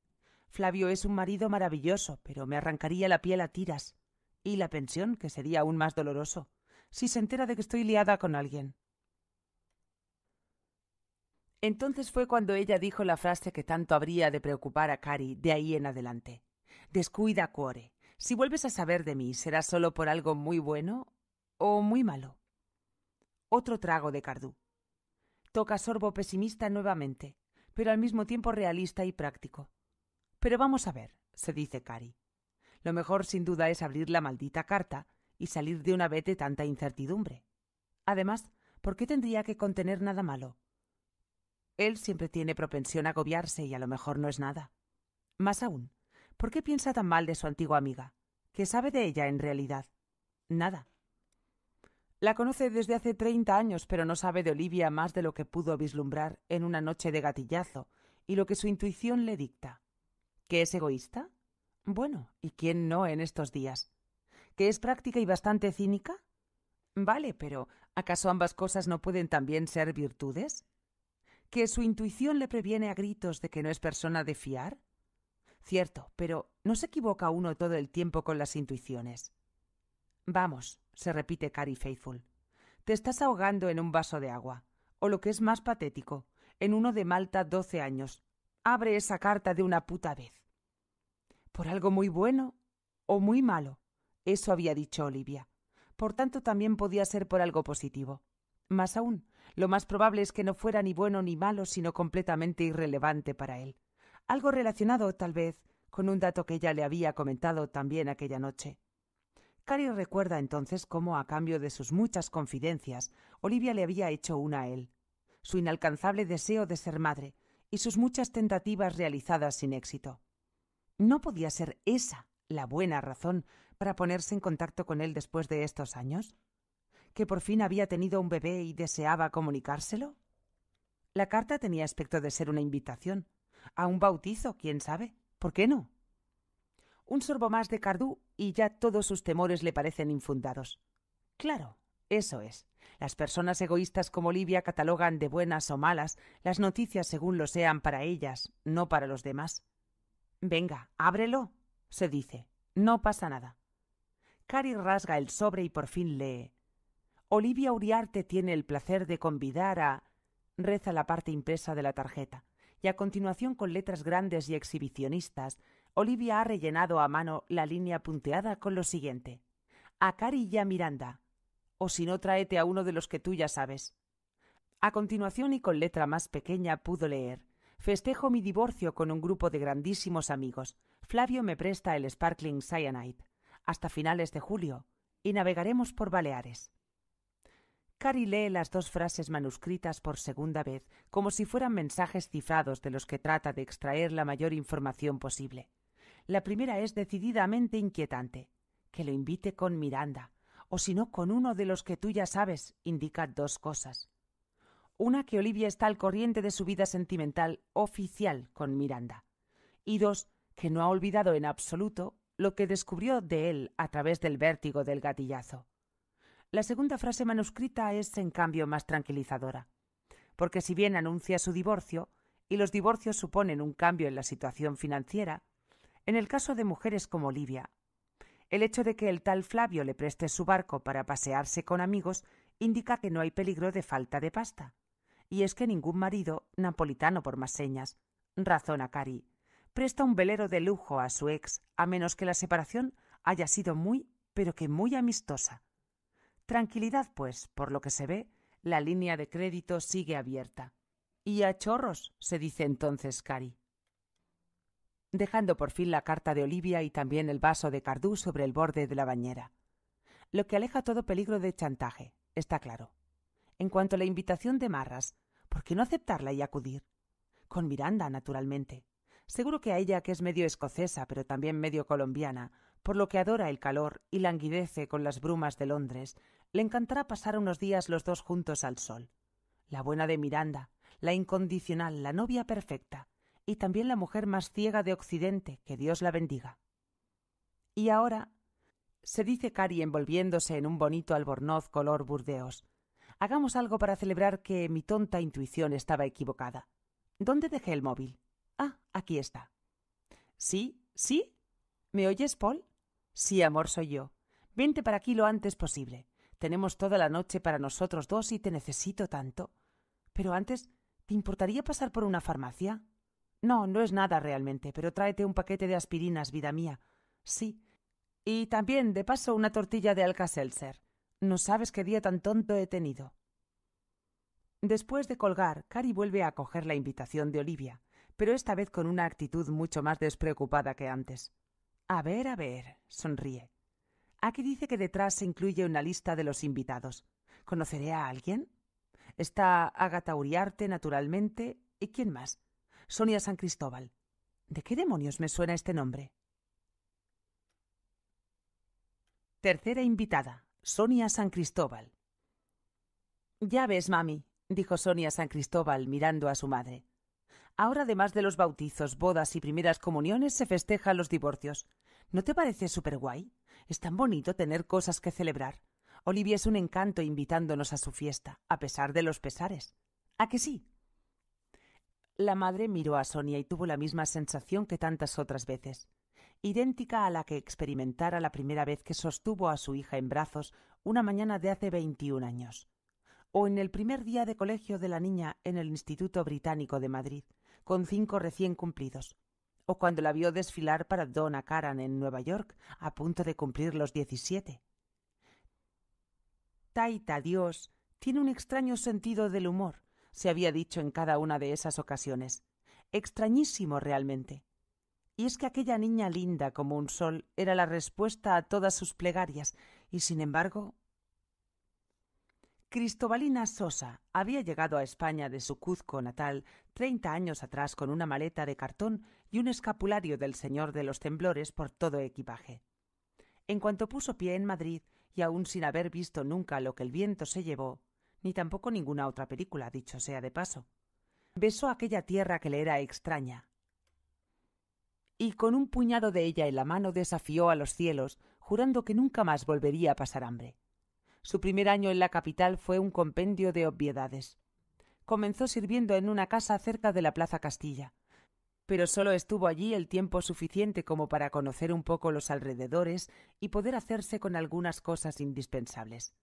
Flavio es un marido maravilloso, pero me arrancaría la piel a tiras. Y la pensión, que sería aún más doloroso, si se entera de que estoy liada con alguien. Entonces fue cuando ella dijo la frase que tanto habría de preocupar a Cari de ahí en adelante. Descuida, cuore. Si vuelves a saber de mí, ¿será solo por algo muy bueno o muy malo? Otro trago de cardú. Toca sorbo pesimista nuevamente, pero al mismo tiempo realista y práctico. Pero vamos a ver, se dice Cari. Lo mejor sin duda es abrir la maldita carta y salir de una vez de tanta incertidumbre. Además, ¿por qué tendría que contener nada malo? Él siempre tiene propensión a agobiarse y a lo mejor no es nada. Más aún, ¿por qué piensa tan mal de su antigua amiga? ¿Qué sabe de ella en realidad? Nada. La conoce desde hace treinta años, pero no sabe de Olivia más de lo que pudo vislumbrar en una noche de gatillazo y lo que su intuición le dicta. ¿Que es egoísta? Bueno, ¿y quién no en estos días? ¿Que es práctica y bastante cínica? Vale, pero ¿acaso ambas cosas no pueden también ser virtudes? que su intuición le previene a gritos de que no es persona de fiar? Cierto, pero no se equivoca uno todo el tiempo con las intuiciones. Vamos, se repite Carrie Faithful. Te estás ahogando en un vaso de agua, o lo que es más patético, en uno de Malta doce años. Abre esa carta de una puta vez. Por algo muy bueno o muy malo. Eso había dicho Olivia. Por tanto, también podía ser por algo positivo. Más aún, lo más probable es que no fuera ni bueno ni malo, sino completamente irrelevante para él. Algo relacionado, tal vez, con un dato que ella le había comentado también aquella noche. Cario recuerda entonces cómo, a cambio de sus muchas confidencias, Olivia le había hecho una a él. Su inalcanzable deseo de ser madre y sus muchas tentativas realizadas sin éxito. No podía ser esa la buena razón para ponerse en contacto con él después de estos años que por fin había tenido un bebé y deseaba comunicárselo? La carta tenía aspecto de ser una invitación. A un bautizo, quién sabe. ¿Por qué no? Un sorbo más de cardú y ya todos sus temores le parecen infundados. Claro, eso es. Las personas egoístas como Livia catalogan de buenas o malas las noticias según lo sean para ellas, no para los demás. Venga, ábrelo, se dice. No pasa nada. Cari rasga el sobre y por fin lee. Olivia Uriarte tiene el placer de convidar a... reza la parte impresa de la tarjeta, y a continuación con letras grandes y exhibicionistas, Olivia ha rellenado a mano la línea punteada con lo siguiente. A Cari Miranda. O si no, tráete a uno de los que tú ya sabes. A continuación y con letra más pequeña pudo leer. Festejo mi divorcio con un grupo de grandísimos amigos. Flavio me presta el Sparkling Cyanide. Hasta finales de julio. Y navegaremos por Baleares. Cari lee las dos frases manuscritas por segunda vez, como si fueran mensajes cifrados de los que trata de extraer la mayor información posible. La primera es decididamente inquietante. Que lo invite con Miranda, o si no con uno de los que tú ya sabes, indica dos cosas. Una, que Olivia está al corriente de su vida sentimental oficial con Miranda. Y dos, que no ha olvidado en absoluto lo que descubrió de él a través del vértigo del gatillazo. La segunda frase manuscrita es, en cambio, más tranquilizadora, porque si bien anuncia su divorcio, y los divorcios suponen un cambio en la situación financiera, en el caso de mujeres como Olivia, el hecho de que el tal Flavio le preste su barco para pasearse con amigos indica que no hay peligro de falta de pasta. Y es que ningún marido, napolitano por más señas, razona Cari, presta un velero de lujo a su ex, a menos que la separación haya sido muy, pero que muy amistosa, Tranquilidad, pues, por lo que se ve, la línea de crédito sigue abierta. Y a chorros, se dice entonces Cari. Dejando por fin la carta de Olivia y también el vaso de Cardú sobre el borde de la bañera. Lo que aleja todo peligro de chantaje, está claro. En cuanto a la invitación de Marras, ¿por qué no aceptarla y acudir? Con Miranda, naturalmente. Seguro que a ella, que es medio escocesa, pero también medio colombiana, por lo que adora el calor y languidece con las brumas de Londres, le encantará pasar unos días los dos juntos al sol. La buena de Miranda, la incondicional, la novia perfecta, y también la mujer más ciega de Occidente, que Dios la bendiga. Y ahora, se dice Cari envolviéndose en un bonito albornoz color burdeos, hagamos algo para celebrar que mi tonta intuición estaba equivocada. ¿Dónde dejé el móvil? Ah, aquí está. ¿Sí? ¿Sí? ¿Me oyes, Paul? Sí, amor, soy yo. Vente para aquí lo antes posible. Tenemos toda la noche para nosotros dos y te necesito tanto. Pero antes, ¿te importaría pasar por una farmacia? No, no es nada realmente, pero tráete un paquete de aspirinas, vida mía. Sí. Y también, de paso, una tortilla de alka No sabes qué día tan tonto he tenido. Después de colgar, Cari vuelve a coger la invitación de Olivia, pero esta vez con una actitud mucho más despreocupada que antes. A ver, a ver, sonríe. Aquí dice que detrás se incluye una lista de los invitados. ¿Conoceré a alguien? Está Agatha Uriarte, naturalmente. ¿Y quién más? Sonia San Cristóbal. ¿De qué demonios me suena este nombre? Tercera invitada, Sonia San Cristóbal. Ya ves, mami, dijo Sonia San Cristóbal mirando a su madre. Ahora, además de los bautizos, bodas y primeras comuniones, se festejan los divorcios. ¿No te parece súper guay? Es tan bonito tener cosas que celebrar. Olivia es un encanto invitándonos a su fiesta, a pesar de los pesares. ¿A que sí? La madre miró a Sonia y tuvo la misma sensación que tantas otras veces, idéntica a la que experimentara la primera vez que sostuvo a su hija en brazos una mañana de hace veintiún años, o en el primer día de colegio de la niña en el Instituto Británico de Madrid, con cinco recién cumplidos, o cuando la vio desfilar para Donna Karan en Nueva York, a punto de cumplir los diecisiete. Taita Dios tiene un extraño sentido del humor, se había dicho en cada una de esas ocasiones. Extrañísimo realmente. Y es que aquella niña linda como un sol era la respuesta a todas sus plegarias, y sin embargo Cristobalina Sosa había llegado a España de su Cuzco natal treinta años atrás con una maleta de cartón y un escapulario del Señor de los Temblores por todo equipaje. En cuanto puso pie en Madrid, y aún sin haber visto nunca lo que el viento se llevó, ni tampoco ninguna otra película, dicho sea de paso, besó aquella tierra que le era extraña. Y con un puñado de ella en la mano desafió a los cielos, jurando que nunca más volvería a pasar hambre. Su primer año en la capital fue un compendio de obviedades. Comenzó sirviendo en una casa cerca de la Plaza Castilla, pero solo estuvo allí el tiempo suficiente como para conocer un poco los alrededores y poder hacerse con algunas cosas indispensables.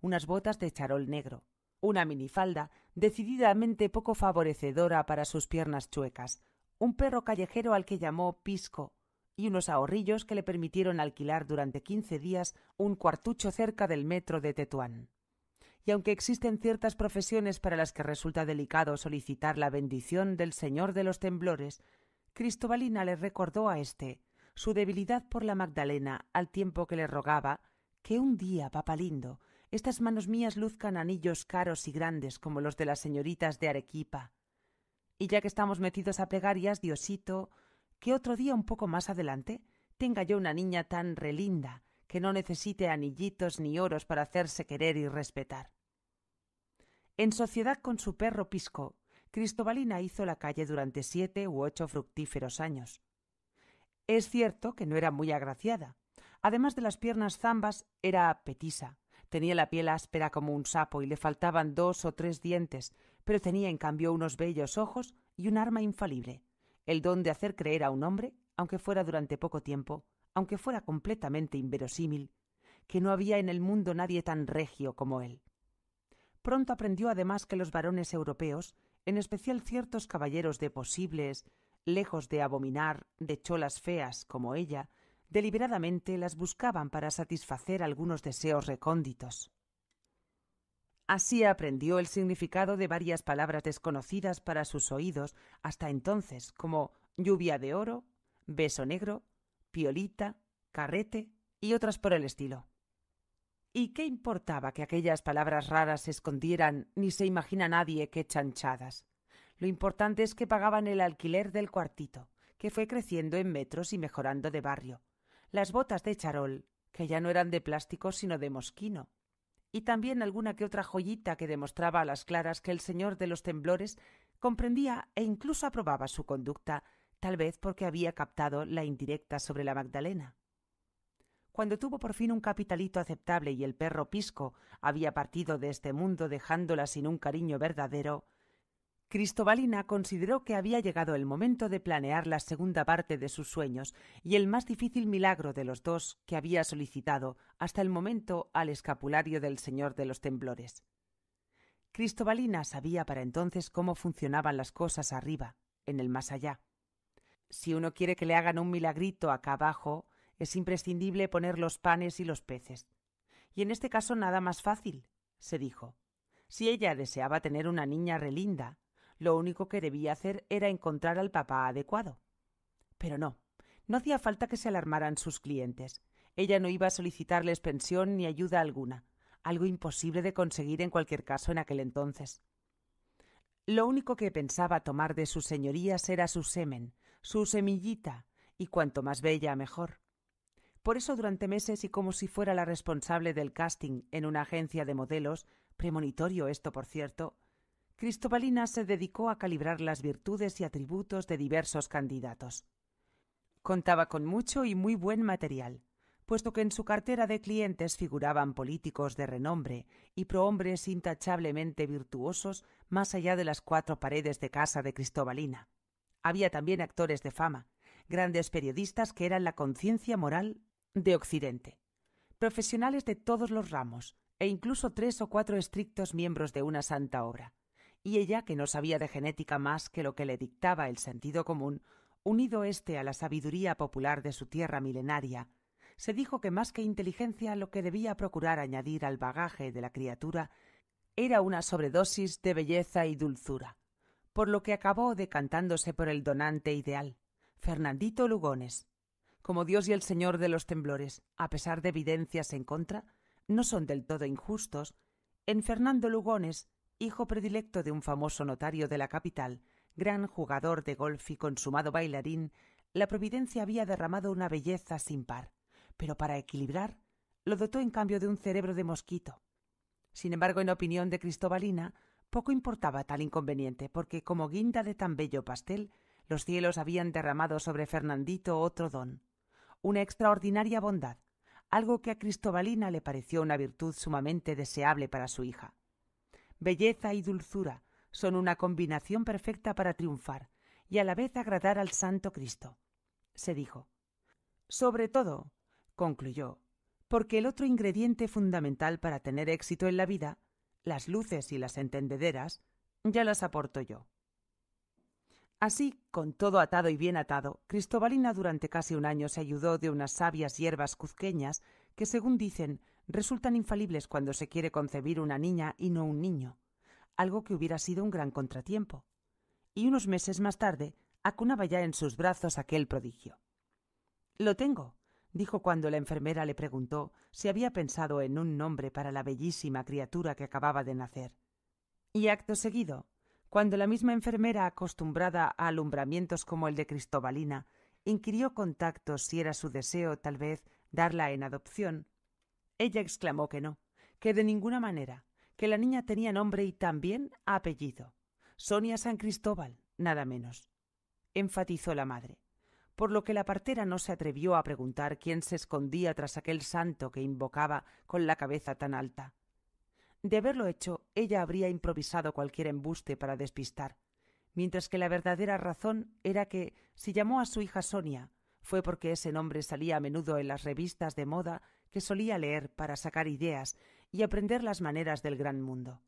Unas botas de charol negro, una minifalda decididamente poco favorecedora para sus piernas chuecas, un perro callejero al que llamó Pisco, y unos ahorrillos que le permitieron alquilar durante quince días un cuartucho cerca del metro de Tetuán. Y aunque existen ciertas profesiones para las que resulta delicado solicitar la bendición del Señor de los temblores, Cristobalina le recordó a éste su debilidad por la Magdalena al tiempo que le rogaba que un día, papalindo, estas manos mías luzcan anillos caros y grandes como los de las señoritas de Arequipa. Y ya que estamos metidos a plegarias, Diosito, que otro día un poco más adelante tenga yo una niña tan relinda que no necesite anillitos ni oros para hacerse querer y respetar. En sociedad con su perro Pisco, Cristobalina hizo la calle durante siete u ocho fructíferos años. Es cierto que no era muy agraciada. Además de las piernas zambas, era petisa. Tenía la piel áspera como un sapo y le faltaban dos o tres dientes, pero tenía en cambio unos bellos ojos y un arma infalible, el don de hacer creer a un hombre, aunque fuera durante poco tiempo, aunque fuera completamente inverosímil, que no había en el mundo nadie tan regio como él. Pronto aprendió además que los varones europeos, en especial ciertos caballeros de posibles, lejos de abominar de cholas feas como ella, deliberadamente las buscaban para satisfacer algunos deseos recónditos. Así aprendió el significado de varias palabras desconocidas para sus oídos hasta entonces, como lluvia de oro, beso negro, piolita, carrete y otras por el estilo. ¿Y qué importaba que aquellas palabras raras se escondieran ni se imagina nadie qué chanchadas? Lo importante es que pagaban el alquiler del cuartito, que fue creciendo en metros y mejorando de barrio. Las botas de charol, que ya no eran de plástico sino de mosquino, y también alguna que otra joyita que demostraba a las claras que el señor de los temblores comprendía e incluso aprobaba su conducta, tal vez porque había captado la indirecta sobre la Magdalena. Cuando tuvo por fin un capitalito aceptable y el perro Pisco había partido de este mundo dejándola sin un cariño verdadero, Cristobalina consideró que había llegado el momento de planear la segunda parte de sus sueños y el más difícil milagro de los dos que había solicitado hasta el momento al escapulario del Señor de los Temblores. Cristobalina sabía para entonces cómo funcionaban las cosas arriba, en el más allá. Si uno quiere que le hagan un milagrito acá abajo, es imprescindible poner los panes y los peces. Y en este caso nada más fácil, se dijo. Si ella deseaba tener una niña relinda, lo único que debía hacer era encontrar al papá adecuado. Pero no, no hacía falta que se alarmaran sus clientes. Ella no iba a solicitarles pensión ni ayuda alguna, algo imposible de conseguir en cualquier caso en aquel entonces. Lo único que pensaba tomar de sus señorías era su semen, su semillita, y cuanto más bella mejor. Por eso durante meses y como si fuera la responsable del casting en una agencia de modelos, premonitorio esto por cierto, Cristobalina se dedicó a calibrar las virtudes y atributos de diversos candidatos. Contaba con mucho y muy buen material, puesto que en su cartera de clientes figuraban políticos de renombre y prohombres intachablemente virtuosos más allá de las cuatro paredes de casa de Cristobalina. Había también actores de fama, grandes periodistas que eran la conciencia moral de Occidente, profesionales de todos los ramos, e incluso tres o cuatro estrictos miembros de una santa obra, y ella, que no sabía de genética más que lo que le dictaba el sentido común, unido éste a la sabiduría popular de su tierra milenaria, se dijo que más que inteligencia lo que debía procurar añadir al bagaje de la criatura era una sobredosis de belleza y dulzura, por lo que acabó decantándose por el donante ideal, Fernandito Lugones. Como Dios y el Señor de los temblores, a pesar de evidencias en contra, no son del todo injustos, en Fernando Lugones hijo predilecto de un famoso notario de la capital, gran jugador de golf y consumado bailarín, la providencia había derramado una belleza sin par, pero para equilibrar, lo dotó en cambio de un cerebro de mosquito. Sin embargo, en opinión de Cristobalina, poco importaba tal inconveniente, porque como guinda de tan bello pastel, los cielos habían derramado sobre Fernandito otro don, una extraordinaria bondad, algo que a Cristobalina le pareció una virtud sumamente deseable para su hija. Belleza y dulzura son una combinación perfecta para triunfar y a la vez agradar al Santo Cristo, se dijo. Sobre todo, concluyó, porque el otro ingrediente fundamental para tener éxito en la vida, las luces y las entendederas, ya las aporto yo. Así, con todo atado y bien atado, Cristobalina durante casi un año se ayudó de unas sabias hierbas cuzqueñas que, según dicen, resultan infalibles cuando se quiere concebir una niña y no un niño, algo que hubiera sido un gran contratiempo. Y unos meses más tarde acunaba ya en sus brazos aquel prodigio. Lo tengo, dijo cuando la enfermera le preguntó si había pensado en un nombre para la bellísima criatura que acababa de nacer. Y acto seguido, cuando la misma enfermera acostumbrada a alumbramientos como el de Cristobalina inquirió con si era su deseo tal vez darla en adopción, ella exclamó que no, que de ninguna manera, que la niña tenía nombre y también apellido. Sonia San Cristóbal, nada menos. Enfatizó la madre, por lo que la partera no se atrevió a preguntar quién se escondía tras aquel santo que invocaba con la cabeza tan alta. De haberlo hecho, ella habría improvisado cualquier embuste para despistar, mientras que la verdadera razón era que, si llamó a su hija Sonia, fue porque ese nombre salía a menudo en las revistas de moda que solía leer para sacar ideas y aprender las maneras del gran mundo.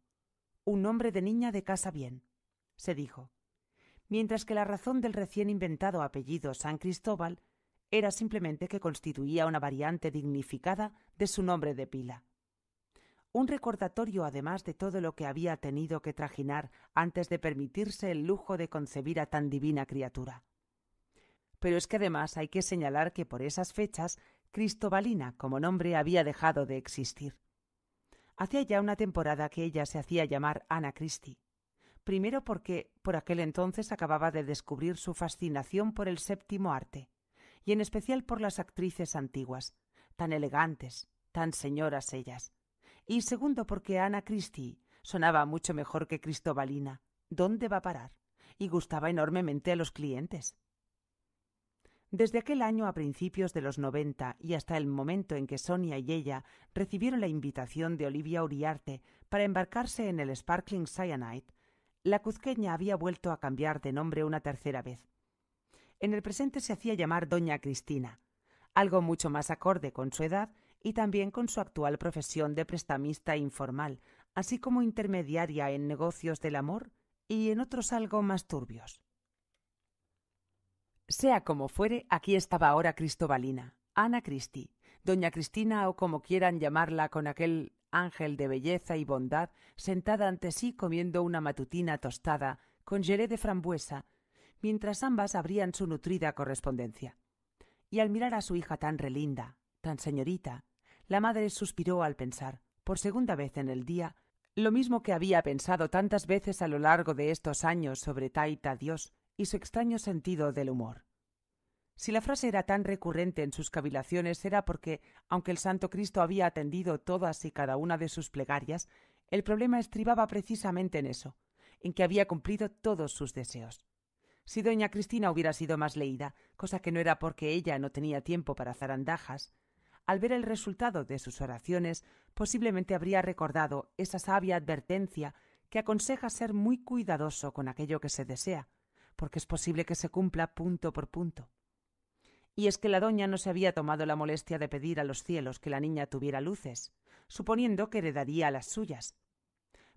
Un hombre de niña de casa bien, se dijo, mientras que la razón del recién inventado apellido San Cristóbal era simplemente que constituía una variante dignificada de su nombre de pila. Un recordatorio además de todo lo que había tenido que trajinar antes de permitirse el lujo de concebir a tan divina criatura. Pero es que además hay que señalar que por esas fechas Cristobalina como nombre había dejado de existir. Hacía ya una temporada que ella se hacía llamar Ana Christie. Primero porque por aquel entonces acababa de descubrir su fascinación por el séptimo arte, y en especial por las actrices antiguas, tan elegantes, tan señoras ellas. Y segundo porque Ana Christie sonaba mucho mejor que Cristobalina. ¿Dónde va a parar? Y gustaba enormemente a los clientes. Desde aquel año a principios de los 90 y hasta el momento en que Sonia y ella recibieron la invitación de Olivia Uriarte para embarcarse en el Sparkling Cyanide, la cuzqueña había vuelto a cambiar de nombre una tercera vez. En el presente se hacía llamar Doña Cristina, algo mucho más acorde con su edad y también con su actual profesión de prestamista informal, así como intermediaria en negocios del amor y en otros algo más turbios. Sea como fuere, aquí estaba ahora Cristobalina, Ana Cristi, doña Cristina o como quieran llamarla con aquel ángel de belleza y bondad, sentada ante sí comiendo una matutina tostada con gelé de frambuesa, mientras ambas abrían su nutrida correspondencia. Y al mirar a su hija tan relinda, tan señorita, la madre suspiró al pensar, por segunda vez en el día, lo mismo que había pensado tantas veces a lo largo de estos años sobre Taita Dios, y su extraño sentido del humor. Si la frase era tan recurrente en sus cavilaciones era porque, aunque el Santo Cristo había atendido todas y cada una de sus plegarias, el problema estribaba precisamente en eso, en que había cumplido todos sus deseos. Si doña Cristina hubiera sido más leída, cosa que no era porque ella no tenía tiempo para zarandajas, al ver el resultado de sus oraciones, posiblemente habría recordado esa sabia advertencia que aconseja ser muy cuidadoso con aquello que se desea, porque es posible que se cumpla punto por punto. Y es que la doña no se había tomado la molestia de pedir a los cielos que la niña tuviera luces, suponiendo que heredaría las suyas.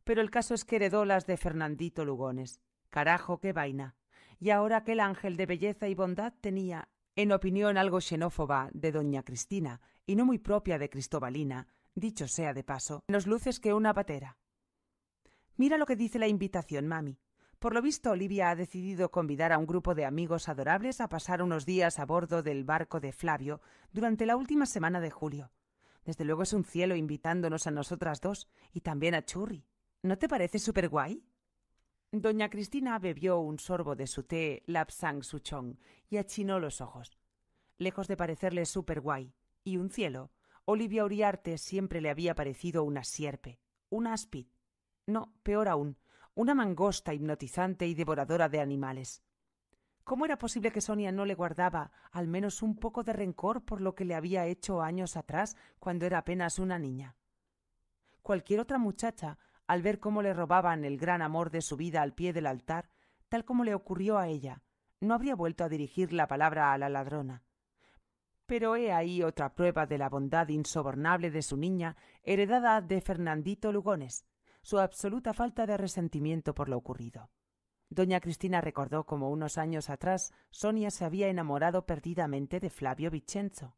Pero el caso es que heredó las de Fernandito Lugones. Carajo, qué vaina. Y ahora aquel ángel de belleza y bondad tenía, en opinión algo xenófoba de doña Cristina, y no muy propia de Cristobalina, dicho sea de paso, menos luces que una patera. Mira lo que dice la invitación, mami. Por lo visto, Olivia ha decidido convidar a un grupo de amigos adorables a pasar unos días a bordo del barco de Flavio durante la última semana de julio. Desde luego es un cielo invitándonos a nosotras dos y también a Churri. ¿No te parece súper guay? Doña Cristina bebió un sorbo de su té Lapsang Suchong y achinó los ojos. Lejos de parecerle súper guay y un cielo, Olivia Uriarte siempre le había parecido una sierpe, un aspid. No, peor aún, una mangosta hipnotizante y devoradora de animales. ¿Cómo era posible que Sonia no le guardaba al menos un poco de rencor por lo que le había hecho años atrás cuando era apenas una niña? Cualquier otra muchacha, al ver cómo le robaban el gran amor de su vida al pie del altar, tal como le ocurrió a ella, no habría vuelto a dirigir la palabra a la ladrona. Pero he ahí otra prueba de la bondad insobornable de su niña, heredada de Fernandito Lugones, su absoluta falta de resentimiento por lo ocurrido. Doña Cristina recordó cómo unos años atrás Sonia se había enamorado perdidamente de Flavio Vicenzo.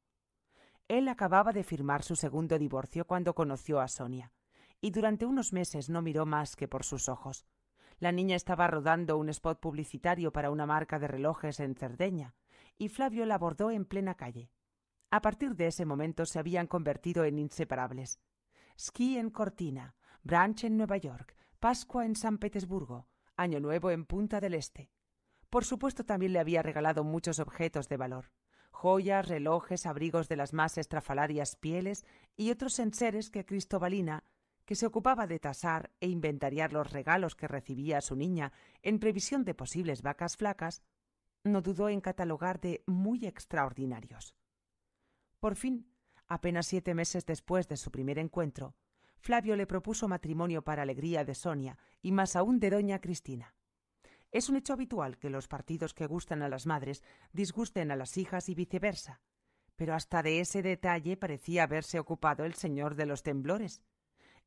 Él acababa de firmar su segundo divorcio cuando conoció a Sonia, y durante unos meses no miró más que por sus ojos. La niña estaba rodando un spot publicitario para una marca de relojes en Cerdeña, y Flavio la abordó en plena calle. A partir de ese momento se habían convertido en inseparables. Ski en cortina, Branch en Nueva York, Pascua en San Petersburgo, Año Nuevo en Punta del Este. Por supuesto también le había regalado muchos objetos de valor, joyas, relojes, abrigos de las más estrafalarias pieles y otros enseres que Cristobalina, que se ocupaba de tasar e inventariar los regalos que recibía a su niña en previsión de posibles vacas flacas, no dudó en catalogar de muy extraordinarios. Por fin, apenas siete meses después de su primer encuentro, Flavio le propuso matrimonio para alegría de Sonia y más aún de doña Cristina. Es un hecho habitual que los partidos que gustan a las madres disgusten a las hijas y viceversa. Pero hasta de ese detalle parecía haberse ocupado el señor de los temblores.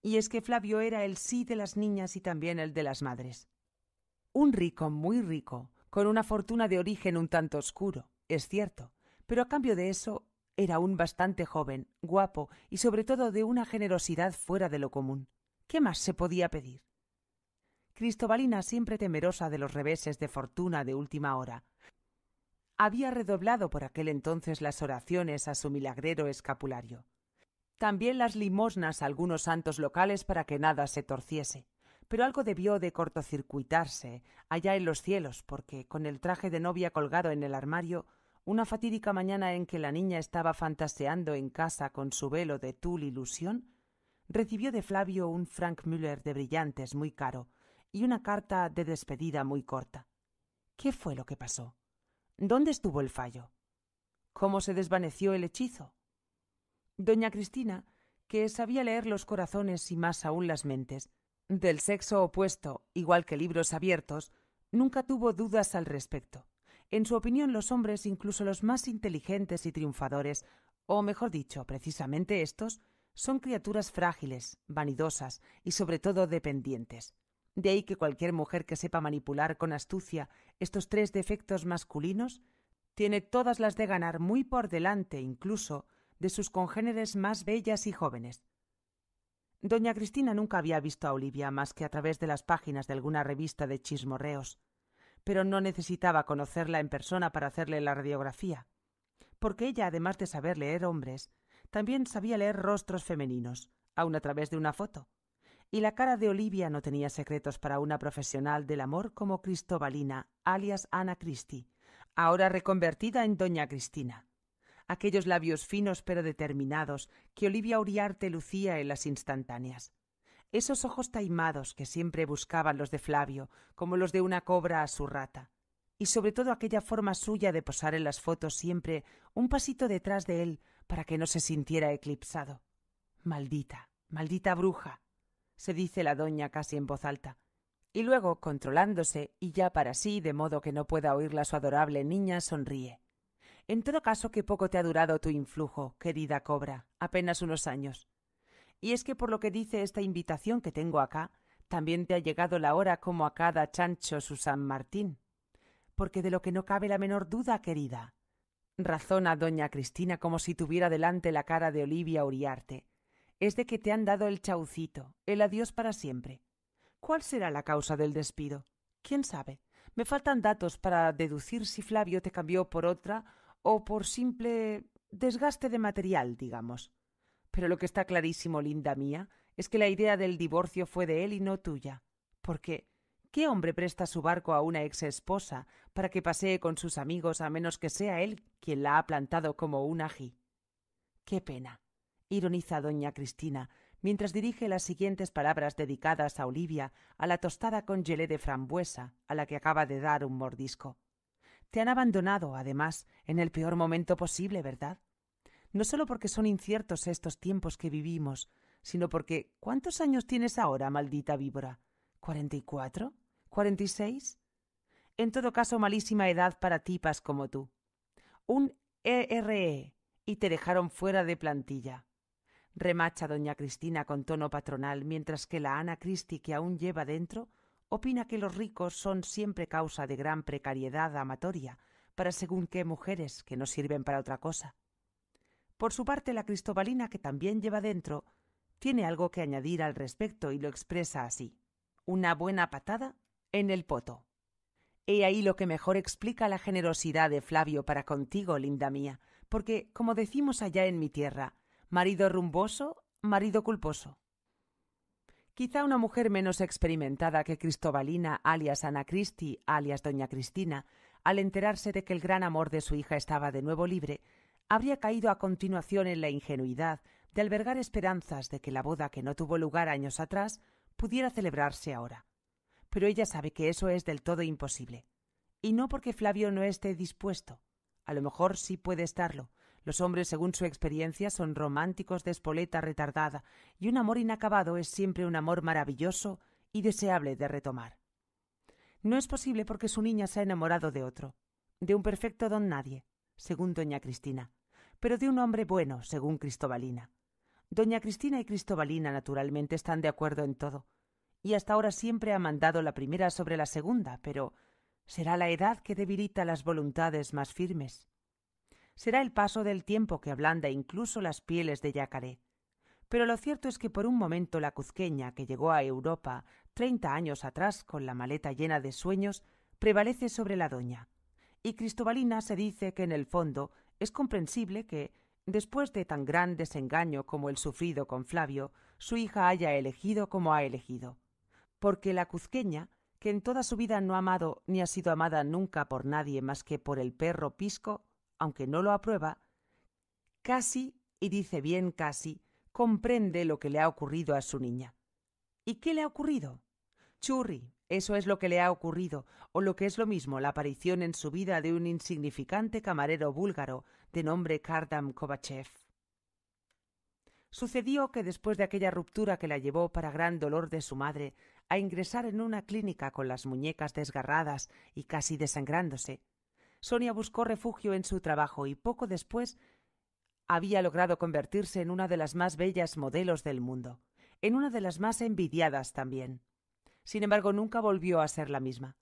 Y es que Flavio era el sí de las niñas y también el de las madres. Un rico muy rico, con una fortuna de origen un tanto oscuro, es cierto, pero a cambio de eso era un bastante joven, guapo y sobre todo de una generosidad fuera de lo común. ¿Qué más se podía pedir? Cristobalina, siempre temerosa de los reveses de fortuna de última hora, había redoblado por aquel entonces las oraciones a su milagrero escapulario. También las limosnas a algunos santos locales para que nada se torciese. Pero algo debió de cortocircuitarse allá en los cielos, porque con el traje de novia colgado en el armario una fatídica mañana en que la niña estaba fantaseando en casa con su velo de tul ilusión, recibió de Flavio un Frank Müller de brillantes muy caro y una carta de despedida muy corta. ¿Qué fue lo que pasó? ¿Dónde estuvo el fallo? ¿Cómo se desvaneció el hechizo? Doña Cristina, que sabía leer los corazones y más aún las mentes, del sexo opuesto, igual que libros abiertos, nunca tuvo dudas al respecto. En su opinión, los hombres, incluso los más inteligentes y triunfadores, o mejor dicho, precisamente estos, son criaturas frágiles, vanidosas y sobre todo dependientes. De ahí que cualquier mujer que sepa manipular con astucia estos tres defectos masculinos tiene todas las de ganar muy por delante incluso de sus congéneres más bellas y jóvenes. Doña Cristina nunca había visto a Olivia más que a través de las páginas de alguna revista de chismorreos pero no necesitaba conocerla en persona para hacerle la radiografía, porque ella, además de saber leer hombres, también sabía leer rostros femeninos, aun a través de una foto. Y la cara de Olivia no tenía secretos para una profesional del amor como Cristobalina, alias Ana Cristi, ahora reconvertida en Doña Cristina. Aquellos labios finos pero determinados que Olivia Uriarte lucía en las instantáneas esos ojos taimados que siempre buscaban los de Flavio, como los de una cobra a su rata, y sobre todo aquella forma suya de posar en las fotos siempre un pasito detrás de él para que no se sintiera eclipsado. Maldita, maldita bruja, se dice la doña casi en voz alta. Y luego, controlándose, y ya para sí, de modo que no pueda oírla su adorable niña, sonríe. En todo caso, que poco te ha durado tu influjo, querida cobra, apenas unos años. Y es que por lo que dice esta invitación que tengo acá, también te ha llegado la hora como a cada chancho su San Martín. Porque de lo que no cabe la menor duda, querida. Razona doña Cristina como si tuviera delante la cara de Olivia Uriarte. Es de que te han dado el chaucito, el adiós para siempre. ¿Cuál será la causa del despido? ¿Quién sabe? Me faltan datos para deducir si Flavio te cambió por otra o por simple desgaste de material, digamos. Pero lo que está clarísimo, linda mía, es que la idea del divorcio fue de él y no tuya. Porque ¿qué hombre presta su barco a una ex esposa para que pasee con sus amigos a menos que sea él quien la ha plantado como un ají? Qué pena. ironiza doña Cristina, mientras dirige las siguientes palabras dedicadas a Olivia a la tostada con gelé de frambuesa a la que acaba de dar un mordisco. Te han abandonado, además, en el peor momento posible, ¿verdad? no solo porque son inciertos estos tiempos que vivimos, sino porque ¿cuántos años tienes ahora, maldita víbora? ¿Cuarenta y cuatro? ¿Cuarenta y seis? En todo caso, malísima edad para tipas como tú. Un ERE e, y te dejaron fuera de plantilla. Remacha doña Cristina con tono patronal, mientras que la Ana Cristi que aún lleva dentro opina que los ricos son siempre causa de gran precariedad amatoria para según qué mujeres que no sirven para otra cosa por su parte, la cristobalina que también lleva dentro tiene algo que añadir al respecto y lo expresa así. Una buena patada en el poto. He ahí lo que mejor explica la generosidad de Flavio para contigo, linda mía, porque, como decimos allá en mi tierra, marido rumboso, marido culposo. Quizá una mujer menos experimentada que Cristobalina, alias Ana Cristi, alias Doña Cristina, al enterarse de que el gran amor de su hija estaba de nuevo libre, habría caído a continuación en la ingenuidad de albergar esperanzas de que la boda que no tuvo lugar años atrás pudiera celebrarse ahora. Pero ella sabe que eso es del todo imposible. Y no porque Flavio no esté dispuesto. A lo mejor sí puede estarlo. Los hombres, según su experiencia, son románticos de espoleta retardada, y un amor inacabado es siempre un amor maravilloso y deseable de retomar. No es posible porque su niña se ha enamorado de otro, de un perfecto don nadie, según doña Cristina pero de un hombre bueno, según Cristobalina. Doña Cristina y Cristobalina, naturalmente, están de acuerdo en todo, y hasta ahora siempre ha mandado la primera sobre la segunda, pero será la edad que debilita las voluntades más firmes. Será el paso del tiempo que ablanda incluso las pieles de yacaré. Pero lo cierto es que por un momento la cuzqueña que llegó a Europa treinta años atrás con la maleta llena de sueños prevalece sobre la doña. Y Cristobalina se dice que en el fondo es comprensible que, después de tan gran desengaño como el sufrido con Flavio, su hija haya elegido como ha elegido. Porque la cuzqueña, que en toda su vida no ha amado ni ha sido amada nunca por nadie más que por el perro Pisco, aunque no lo aprueba, casi, y dice bien casi, comprende lo que le ha ocurrido a su niña. ¿Y qué le ha ocurrido? Churri, eso es lo que le ha ocurrido, o lo que es lo mismo, la aparición en su vida de un insignificante camarero búlgaro de nombre Kardam Kovachev. Sucedió que después de aquella ruptura que la llevó para gran dolor de su madre a ingresar en una clínica con las muñecas desgarradas y casi desangrándose, Sonia buscó refugio en su trabajo y poco después había logrado convertirse en una de las más bellas modelos del mundo, en una de las más envidiadas también. Sin embargo, nunca volvió a ser la misma.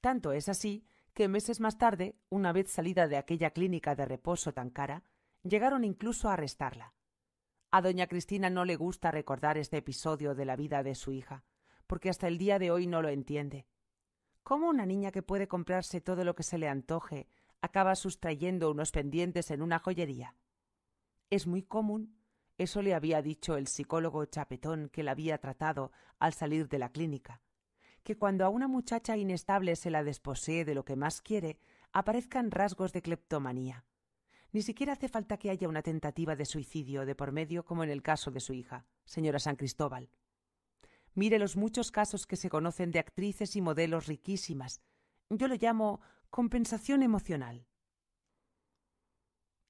Tanto es así que meses más tarde, una vez salida de aquella clínica de reposo tan cara, llegaron incluso a arrestarla. A doña Cristina no le gusta recordar este episodio de la vida de su hija, porque hasta el día de hoy no lo entiende. ¿Cómo una niña que puede comprarse todo lo que se le antoje acaba sustrayendo unos pendientes en una joyería? Es muy común eso le había dicho el psicólogo chapetón que la había tratado al salir de la clínica, que cuando a una muchacha inestable se la desposee de lo que más quiere, aparezcan rasgos de cleptomanía. Ni siquiera hace falta que haya una tentativa de suicidio de por medio como en el caso de su hija, señora San Cristóbal. Mire los muchos casos que se conocen de actrices y modelos riquísimas. Yo lo llamo compensación emocional.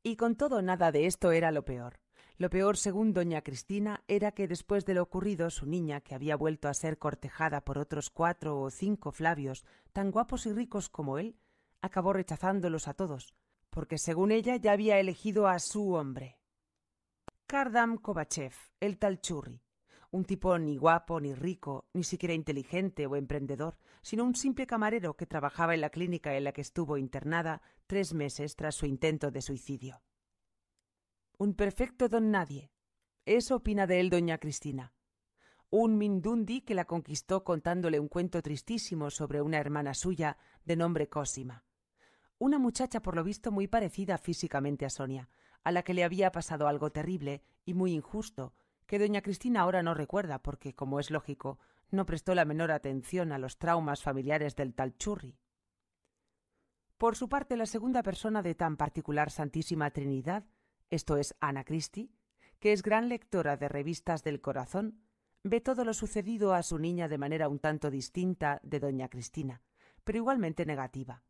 Y con todo nada de esto era lo peor. Lo peor, según doña Cristina, era que después de lo ocurrido, su niña, que había vuelto a ser cortejada por otros cuatro o cinco Flavios, tan guapos y ricos como él, acabó rechazándolos a todos, porque según ella ya había elegido a su hombre. Kardam Kovachev, el tal Churri, un tipo ni guapo, ni rico, ni siquiera inteligente o emprendedor, sino un simple camarero que trabajaba en la clínica en la que estuvo internada tres meses tras su intento de suicidio. Un perfecto don nadie. Eso opina de él doña Cristina. Un Mindundi que la conquistó contándole un cuento tristísimo sobre una hermana suya de nombre Cosima. Una muchacha por lo visto muy parecida físicamente a Sonia, a la que le había pasado algo terrible y muy injusto, que doña Cristina ahora no recuerda porque, como es lógico, no prestó la menor atención a los traumas familiares del tal Churri. Por su parte, la segunda persona de tan particular Santísima Trinidad esto es Ana Cristi, que es gran lectora de revistas del corazón, ve todo lo sucedido a su niña de manera un tanto distinta de doña Cristina, pero igualmente negativa.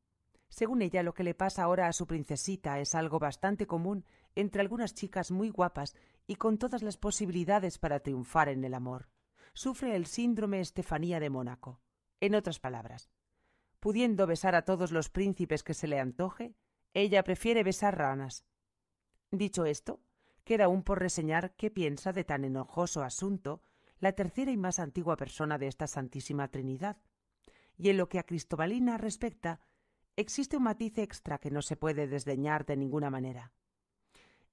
Según ella, lo que le pasa ahora a su princesita es algo bastante común entre algunas chicas muy guapas y con todas las posibilidades para triunfar en el amor. Sufre el síndrome Estefanía de Mónaco. En otras palabras, pudiendo besar a todos los príncipes que se le antoje, ella prefiere besar ranas, Dicho esto, queda aún por reseñar qué piensa de tan enojoso asunto la tercera y más antigua persona de esta Santísima Trinidad. Y en lo que a Cristobalina respecta, existe un matiz extra que no se puede desdeñar de ninguna manera.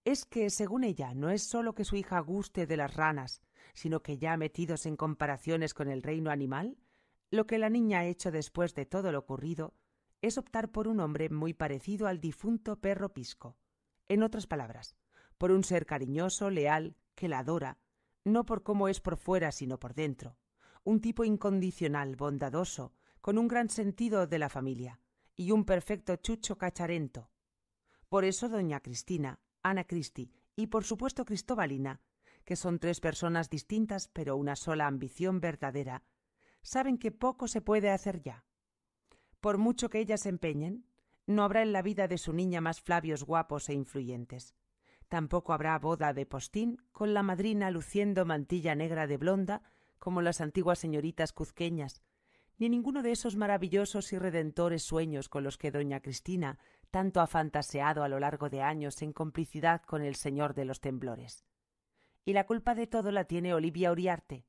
Es que, según ella, no es sólo que su hija guste de las ranas, sino que ya metidos en comparaciones con el reino animal, lo que la niña ha hecho después de todo lo ocurrido es optar por un hombre muy parecido al difunto perro Pisco. En otras palabras, por un ser cariñoso, leal, que la adora, no por cómo es por fuera, sino por dentro. Un tipo incondicional, bondadoso, con un gran sentido de la familia y un perfecto chucho cacharento. Por eso doña Cristina, Ana Cristi y por supuesto Cristóbalina, que son tres personas distintas pero una sola ambición verdadera, saben que poco se puede hacer ya. Por mucho que ellas empeñen, no habrá en la vida de su niña más Flavios guapos e influyentes. Tampoco habrá boda de postín con la madrina luciendo mantilla negra de blonda como las antiguas señoritas cuzqueñas, ni ninguno de esos maravillosos y redentores sueños con los que doña Cristina tanto ha fantaseado a lo largo de años en complicidad con el señor de los temblores. Y la culpa de todo la tiene Olivia Uriarte.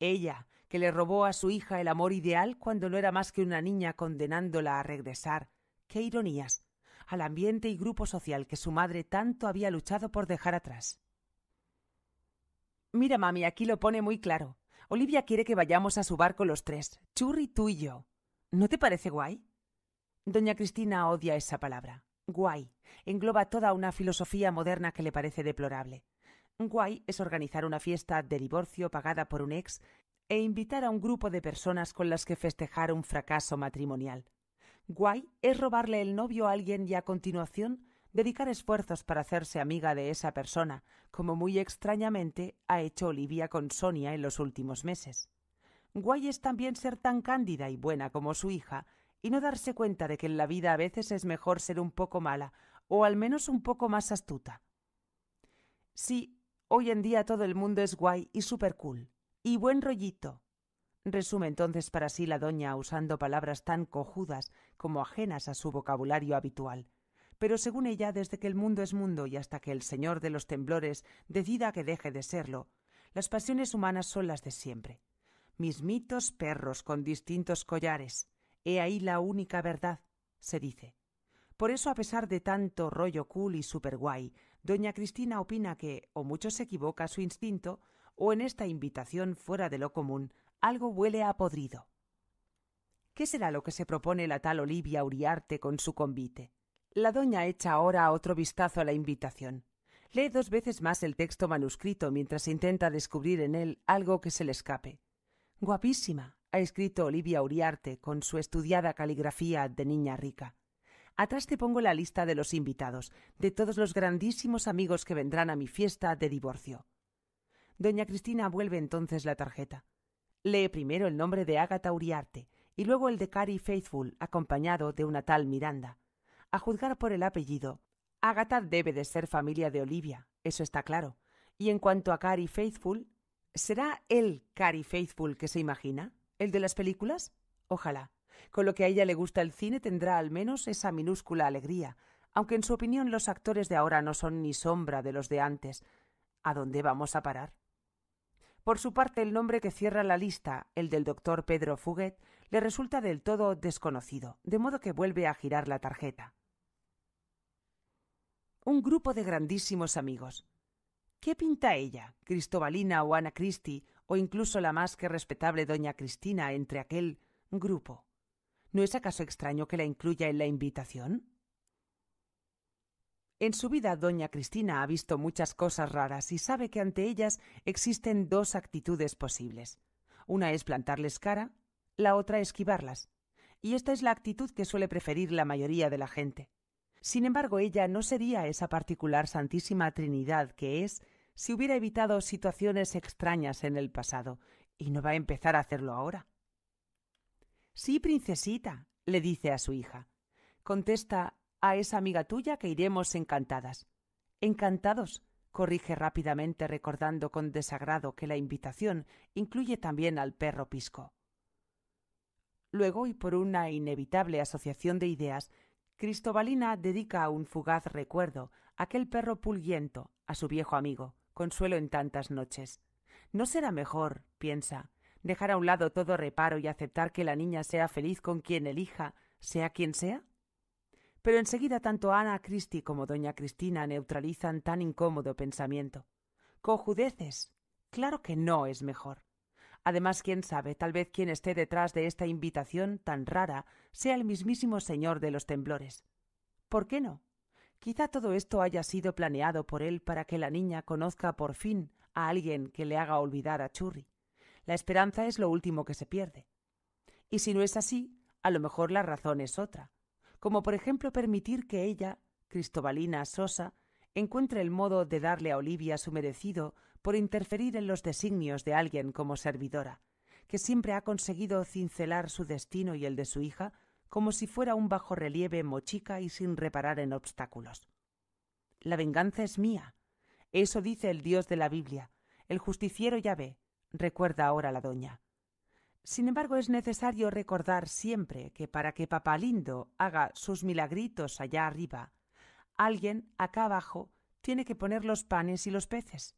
Ella, que le robó a su hija el amor ideal cuando no era más que una niña condenándola a regresar, qué ironías, al ambiente y grupo social que su madre tanto había luchado por dejar atrás. Mira, mami, aquí lo pone muy claro. Olivia quiere que vayamos a su barco los tres, Churri, tú y yo. ¿No te parece guay? Doña Cristina odia esa palabra. Guay engloba toda una filosofía moderna que le parece deplorable. Guay es organizar una fiesta de divorcio pagada por un ex e invitar a un grupo de personas con las que festejar un fracaso matrimonial. Guay es robarle el novio a alguien y a continuación dedicar esfuerzos para hacerse amiga de esa persona, como muy extrañamente ha hecho Olivia con Sonia en los últimos meses. Guay es también ser tan cándida y buena como su hija, y no darse cuenta de que en la vida a veces es mejor ser un poco mala, o al menos un poco más astuta. Sí, hoy en día todo el mundo es guay y super cool, y buen rollito. Resume entonces para sí la doña usando palabras tan cojudas como ajenas a su vocabulario habitual. Pero según ella, desde que el mundo es mundo y hasta que el Señor de los temblores decida que deje de serlo, las pasiones humanas son las de siempre. Mis mitos perros con distintos collares. He ahí la única verdad, se dice. Por eso, a pesar de tanto rollo cool y super guay, doña Cristina opina que o mucho se equivoca su instinto, o en esta invitación fuera de lo común, algo huele a podrido. ¿Qué será lo que se propone la tal Olivia Uriarte con su convite? La doña echa ahora otro vistazo a la invitación. Lee dos veces más el texto manuscrito mientras intenta descubrir en él algo que se le escape. Guapísima, ha escrito Olivia Uriarte con su estudiada caligrafía de niña rica. Atrás te pongo la lista de los invitados, de todos los grandísimos amigos que vendrán a mi fiesta de divorcio. Doña Cristina vuelve entonces la tarjeta. Lee primero el nombre de Ágata Uriarte, y luego el de Cary Faithful, acompañado de una tal Miranda. A juzgar por el apellido, Agatha debe de ser familia de Olivia, eso está claro. Y en cuanto a Cary Faithful, ¿será el Cary Faithful que se imagina? ¿El de las películas? Ojalá. Con lo que a ella le gusta el cine tendrá al menos esa minúscula alegría, aunque en su opinión los actores de ahora no son ni sombra de los de antes. ¿A dónde vamos a parar? Por su parte, el nombre que cierra la lista, el del doctor Pedro Fuguet, le resulta del todo desconocido, de modo que vuelve a girar la tarjeta. Un grupo de grandísimos amigos. ¿Qué pinta ella, Cristobalina o Ana Cristi, o incluso la más que respetable doña Cristina entre aquel grupo? ¿No es acaso extraño que la incluya en la invitación? En su vida doña Cristina ha visto muchas cosas raras y sabe que ante ellas existen dos actitudes posibles. Una es plantarles cara la otra esquivarlas. Y esta es la actitud que suele preferir la mayoría de la gente. Sin embargo, ella no sería esa particular Santísima Trinidad que es si hubiera evitado situaciones extrañas en el pasado, y no va a empezar a hacerlo ahora. Sí, princesita, le dice a su hija. Contesta a esa amiga tuya que iremos encantadas. Encantados, corrige rápidamente recordando con desagrado que la invitación incluye también al perro pisco. Luego, y por una inevitable asociación de ideas, Cristobalina dedica un fugaz recuerdo aquel perro pulguiento, a su viejo amigo, consuelo en tantas noches. ¿No será mejor, piensa, dejar a un lado todo reparo y aceptar que la niña sea feliz con quien elija, sea quien sea? Pero enseguida tanto Ana Cristi como doña Cristina neutralizan tan incómodo pensamiento. Cojudeces. Claro que no es mejor. Además, quién sabe, tal vez quien esté detrás de esta invitación tan rara sea el mismísimo Señor de los temblores. ¿Por qué no? Quizá todo esto haya sido planeado por él para que la niña conozca por fin a alguien que le haga olvidar a Churri. La esperanza es lo último que se pierde. Y si no es así, a lo mejor la razón es otra, como por ejemplo permitir que ella, Cristobalina Sosa, encuentre el modo de darle a Olivia su merecido por interferir en los designios de alguien como servidora, que siempre ha conseguido cincelar su destino y el de su hija como si fuera un bajo relieve mochica y sin reparar en obstáculos. La venganza es mía. Eso dice el Dios de la Biblia, el justiciero ya ve, recuerda ahora la doña. Sin embargo, es necesario recordar siempre que para que Papá Lindo haga sus milagritos allá arriba, alguien acá abajo tiene que poner los panes y los peces.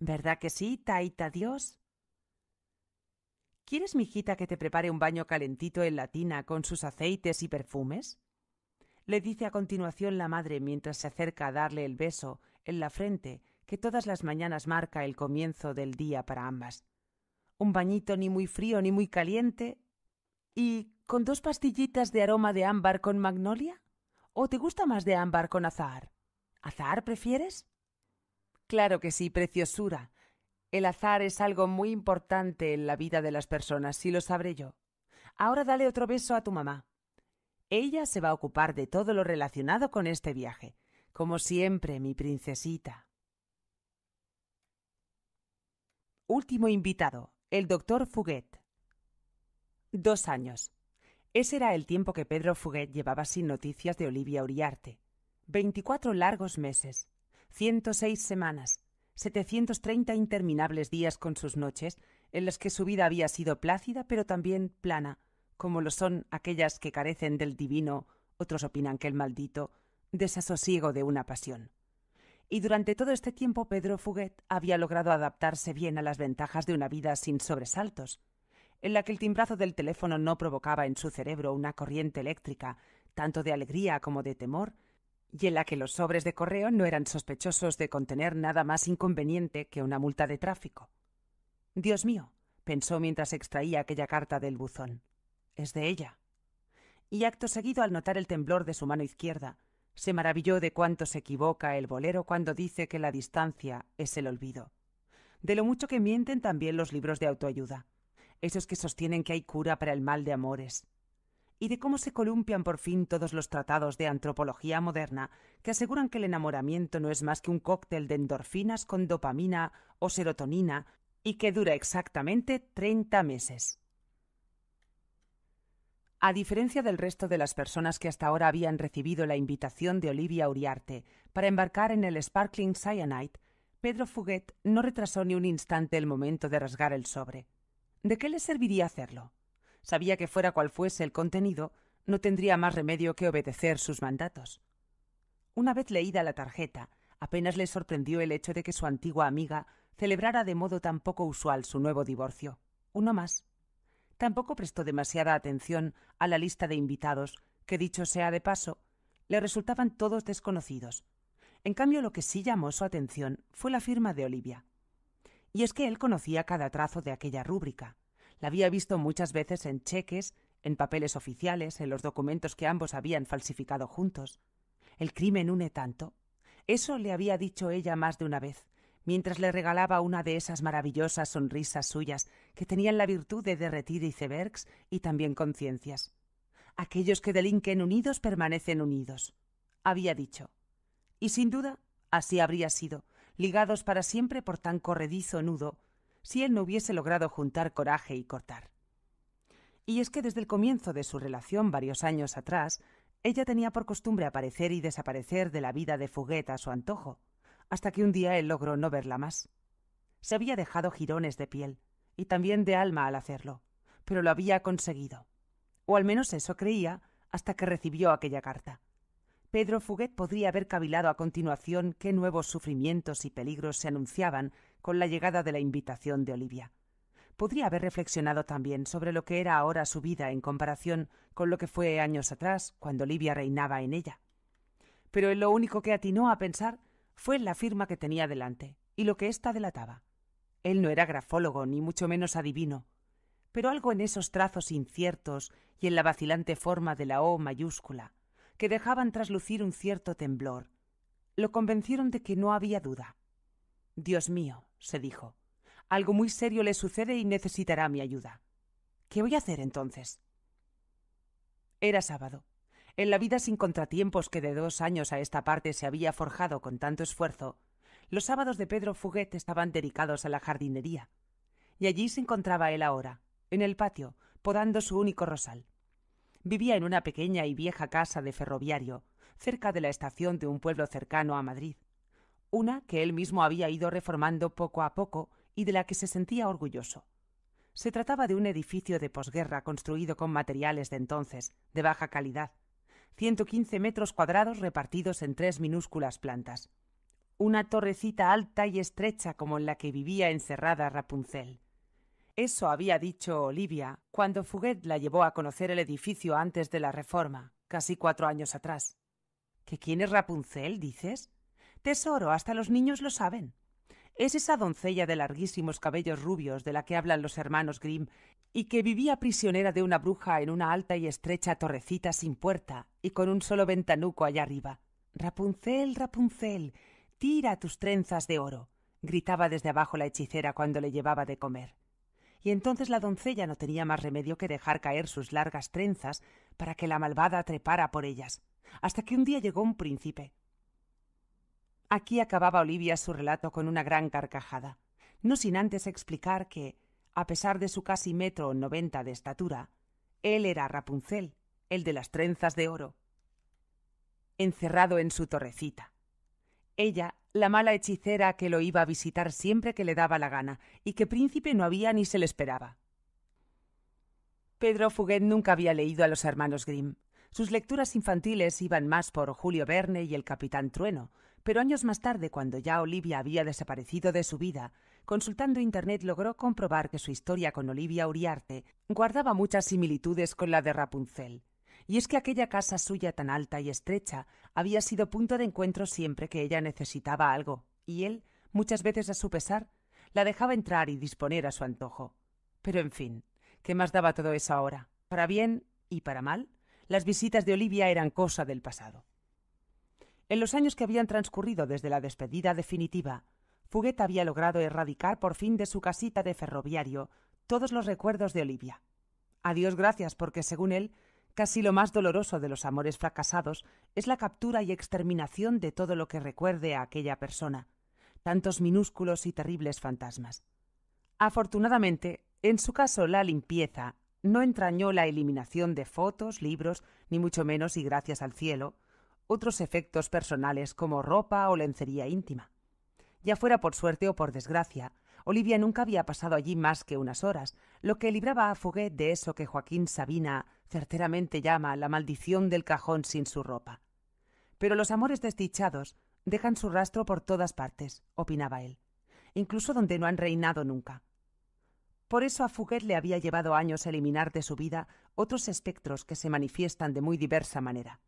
¿Verdad que sí, Taita Dios? ¿Quieres, mijita, que te prepare un baño calentito en la tina con sus aceites y perfumes? le dice a continuación la madre mientras se acerca a darle el beso en la frente que todas las mañanas marca el comienzo del día para ambas. Un bañito ni muy frío ni muy caliente y con dos pastillitas de aroma de ámbar con magnolia? ¿O te gusta más de ámbar con azahar? ¿Azahar prefieres? Claro que sí, preciosura. El azar es algo muy importante en la vida de las personas, si lo sabré yo. Ahora dale otro beso a tu mamá. Ella se va a ocupar de todo lo relacionado con este viaje. Como siempre, mi princesita. Último invitado, el doctor Fuguet. Dos años. Ese era el tiempo que Pedro Fuguet llevaba sin noticias de Olivia Uriarte. Veinticuatro largos meses. 106 semanas, 730 interminables días con sus noches, en las que su vida había sido plácida pero también plana, como lo son aquellas que carecen del divino, otros opinan que el maldito, desasosiego de una pasión. Y durante todo este tiempo Pedro Fuguet había logrado adaptarse bien a las ventajas de una vida sin sobresaltos, en la que el timbrazo del teléfono no provocaba en su cerebro una corriente eléctrica, tanto de alegría como de temor, y en la que los sobres de correo no eran sospechosos de contener nada más inconveniente que una multa de tráfico. Dios mío, pensó mientras extraía aquella carta del buzón. Es de ella. Y acto seguido, al notar el temblor de su mano izquierda, se maravilló de cuánto se equivoca el bolero cuando dice que la distancia es el olvido. De lo mucho que mienten también los libros de autoayuda, esos que sostienen que hay cura para el mal de amores, y de cómo se columpian por fin todos los tratados de antropología moderna que aseguran que el enamoramiento no es más que un cóctel de endorfinas con dopamina o serotonina y que dura exactamente treinta meses. A diferencia del resto de las personas que hasta ahora habían recibido la invitación de Olivia Uriarte para embarcar en el Sparkling Cyanide, Pedro Fuguet no retrasó ni un instante el momento de rasgar el sobre. ¿De qué le serviría hacerlo? Sabía que fuera cual fuese el contenido, no tendría más remedio que obedecer sus mandatos. Una vez leída la tarjeta, apenas le sorprendió el hecho de que su antigua amiga celebrara de modo tan poco usual su nuevo divorcio. Uno más. Tampoco prestó demasiada atención a la lista de invitados, que dicho sea de paso, le resultaban todos desconocidos. En cambio, lo que sí llamó su atención fue la firma de Olivia. Y es que él conocía cada trazo de aquella rúbrica. La había visto muchas veces en cheques, en papeles oficiales, en los documentos que ambos habían falsificado juntos. El crimen une tanto. Eso le había dicho ella más de una vez, mientras le regalaba una de esas maravillosas sonrisas suyas que tenían la virtud de derretir icebergs y también conciencias. Aquellos que delinquen unidos permanecen unidos, había dicho. Y sin duda, así habría sido, ligados para siempre por tan corredizo nudo si él no hubiese logrado juntar coraje y cortar. Y es que desde el comienzo de su relación varios años atrás, ella tenía por costumbre aparecer y desaparecer de la vida de Fuguet a su antojo, hasta que un día él logró no verla más. Se había dejado jirones de piel, y también de alma al hacerlo, pero lo había conseguido. O al menos eso creía hasta que recibió aquella carta. Pedro Fuguet podría haber cavilado a continuación qué nuevos sufrimientos y peligros se anunciaban con la llegada de la invitación de Olivia. Podría haber reflexionado también sobre lo que era ahora su vida en comparación con lo que fue años atrás, cuando Olivia reinaba en ella. Pero lo único que atinó a pensar fue en la firma que tenía delante y lo que ésta delataba. Él no era grafólogo, ni mucho menos adivino, pero algo en esos trazos inciertos y en la vacilante forma de la O mayúscula, que dejaban traslucir un cierto temblor, lo convencieron de que no había duda. Dios mío, se dijo, algo muy serio le sucede y necesitará mi ayuda. ¿Qué voy a hacer entonces? Era sábado. En la vida sin contratiempos que de dos años a esta parte se había forjado con tanto esfuerzo, los sábados de Pedro Fuguet estaban dedicados a la jardinería. Y allí se encontraba él ahora, en el patio, podando su único rosal. Vivía en una pequeña y vieja casa de ferroviario, cerca de la estación de un pueblo cercano a Madrid una que él mismo había ido reformando poco a poco y de la que se sentía orgulloso. Se trataba de un edificio de posguerra construido con materiales de entonces, de baja calidad, 115 metros cuadrados repartidos en tres minúsculas plantas. Una torrecita alta y estrecha como en la que vivía encerrada Rapunzel. Eso había dicho Olivia cuando Fuguet la llevó a conocer el edificio antes de la reforma, casi cuatro años atrás. ¿Que quién es Rapunzel, dices? Tesoro, hasta los niños lo saben. Es esa doncella de larguísimos cabellos rubios de la que hablan los hermanos Grimm y que vivía prisionera de una bruja en una alta y estrecha torrecita sin puerta y con un solo ventanuco allá arriba. Rapunzel, Rapunzel, tira tus trenzas de oro, gritaba desde abajo la hechicera cuando le llevaba de comer. Y entonces la doncella no tenía más remedio que dejar caer sus largas trenzas para que la malvada trepara por ellas, hasta que un día llegó un príncipe, Aquí acababa Olivia su relato con una gran carcajada, no sin antes explicar que, a pesar de su casi metro noventa de estatura, él era Rapunzel, el de las trenzas de oro, encerrado en su torrecita. Ella, la mala hechicera que lo iba a visitar siempre que le daba la gana, y que príncipe no había ni se le esperaba. Pedro Fuguet nunca había leído a los hermanos Grimm. Sus lecturas infantiles iban más por Julio Verne y el Capitán Trueno, pero años más tarde, cuando ya Olivia había desaparecido de su vida, consultando Internet logró comprobar que su historia con Olivia Uriarte guardaba muchas similitudes con la de Rapunzel. Y es que aquella casa suya tan alta y estrecha había sido punto de encuentro siempre que ella necesitaba algo, y él, muchas veces a su pesar, la dejaba entrar y disponer a su antojo. Pero en fin, ¿qué más daba todo eso ahora? Para bien y para mal, las visitas de Olivia eran cosa del pasado. En los años que habían transcurrido desde la despedida definitiva, Fuguet había logrado erradicar por fin de su casita de ferroviario todos los recuerdos de Olivia. A Dios gracias, porque según él, casi lo más doloroso de los amores fracasados es la captura y exterminación de todo lo que recuerde a aquella persona, tantos minúsculos y terribles fantasmas. Afortunadamente, en su caso, la limpieza no entrañó la eliminación de fotos, libros, ni mucho menos, y gracias al cielo, otros efectos personales como ropa o lencería íntima. Ya fuera por suerte o por desgracia, Olivia nunca había pasado allí más que unas horas, lo que libraba a Fuguet de eso que Joaquín Sabina certeramente llama la maldición del cajón sin su ropa. Pero los amores desdichados dejan su rastro por todas partes, opinaba él, incluso donde no han reinado nunca. Por eso a Fuguet le había llevado años eliminar de su vida otros espectros que se manifiestan de muy diversa manera.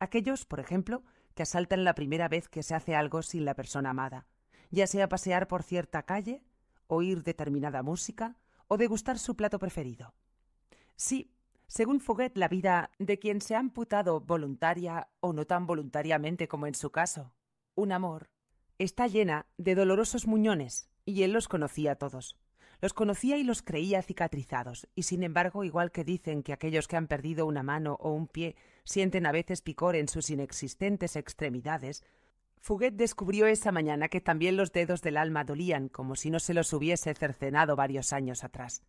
Aquellos, por ejemplo, que asaltan la primera vez que se hace algo sin la persona amada, ya sea pasear por cierta calle, oír determinada música o degustar su plato preferido. Sí, según Foguet, la vida de quien se ha amputado voluntaria o no tan voluntariamente como en su caso, un amor, está llena de dolorosos muñones, y él los conocía a todos. Los conocía y los creía cicatrizados, y sin embargo, igual que dicen que aquellos que han perdido una mano o un pie sienten a veces picor en sus inexistentes extremidades, Fuguet descubrió esa mañana que también los dedos del alma dolían como si no se los hubiese cercenado varios años atrás.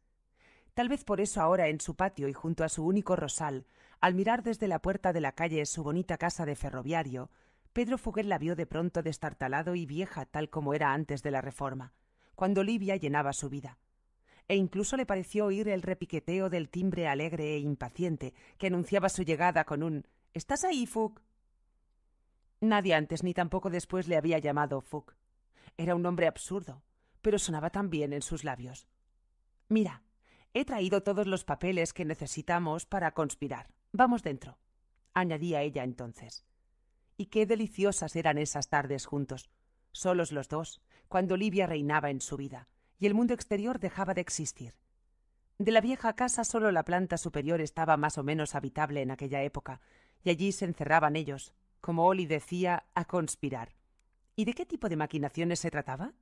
Tal vez por eso ahora en su patio y junto a su único rosal, al mirar desde la puerta de la calle su bonita casa de ferroviario, Pedro Fuguet la vio de pronto destartalado y vieja tal como era antes de la reforma, cuando Olivia llenaba su vida e incluso le pareció oír el repiqueteo del timbre alegre e impaciente que anunciaba su llegada con un ¿Estás ahí, Fug? Nadie antes ni tampoco después le había llamado Fug. Era un nombre absurdo, pero sonaba tan bien en sus labios. Mira, he traído todos los papeles que necesitamos para conspirar. Vamos dentro, añadía ella entonces. Y qué deliciosas eran esas tardes juntos, solos los dos, cuando Olivia reinaba en su vida, y el mundo exterior dejaba de existir. De la vieja casa solo la planta superior estaba más o menos habitable en aquella época, y allí se encerraban ellos, como Oli decía, a conspirar. ¿Y de qué tipo de maquinaciones se trataba?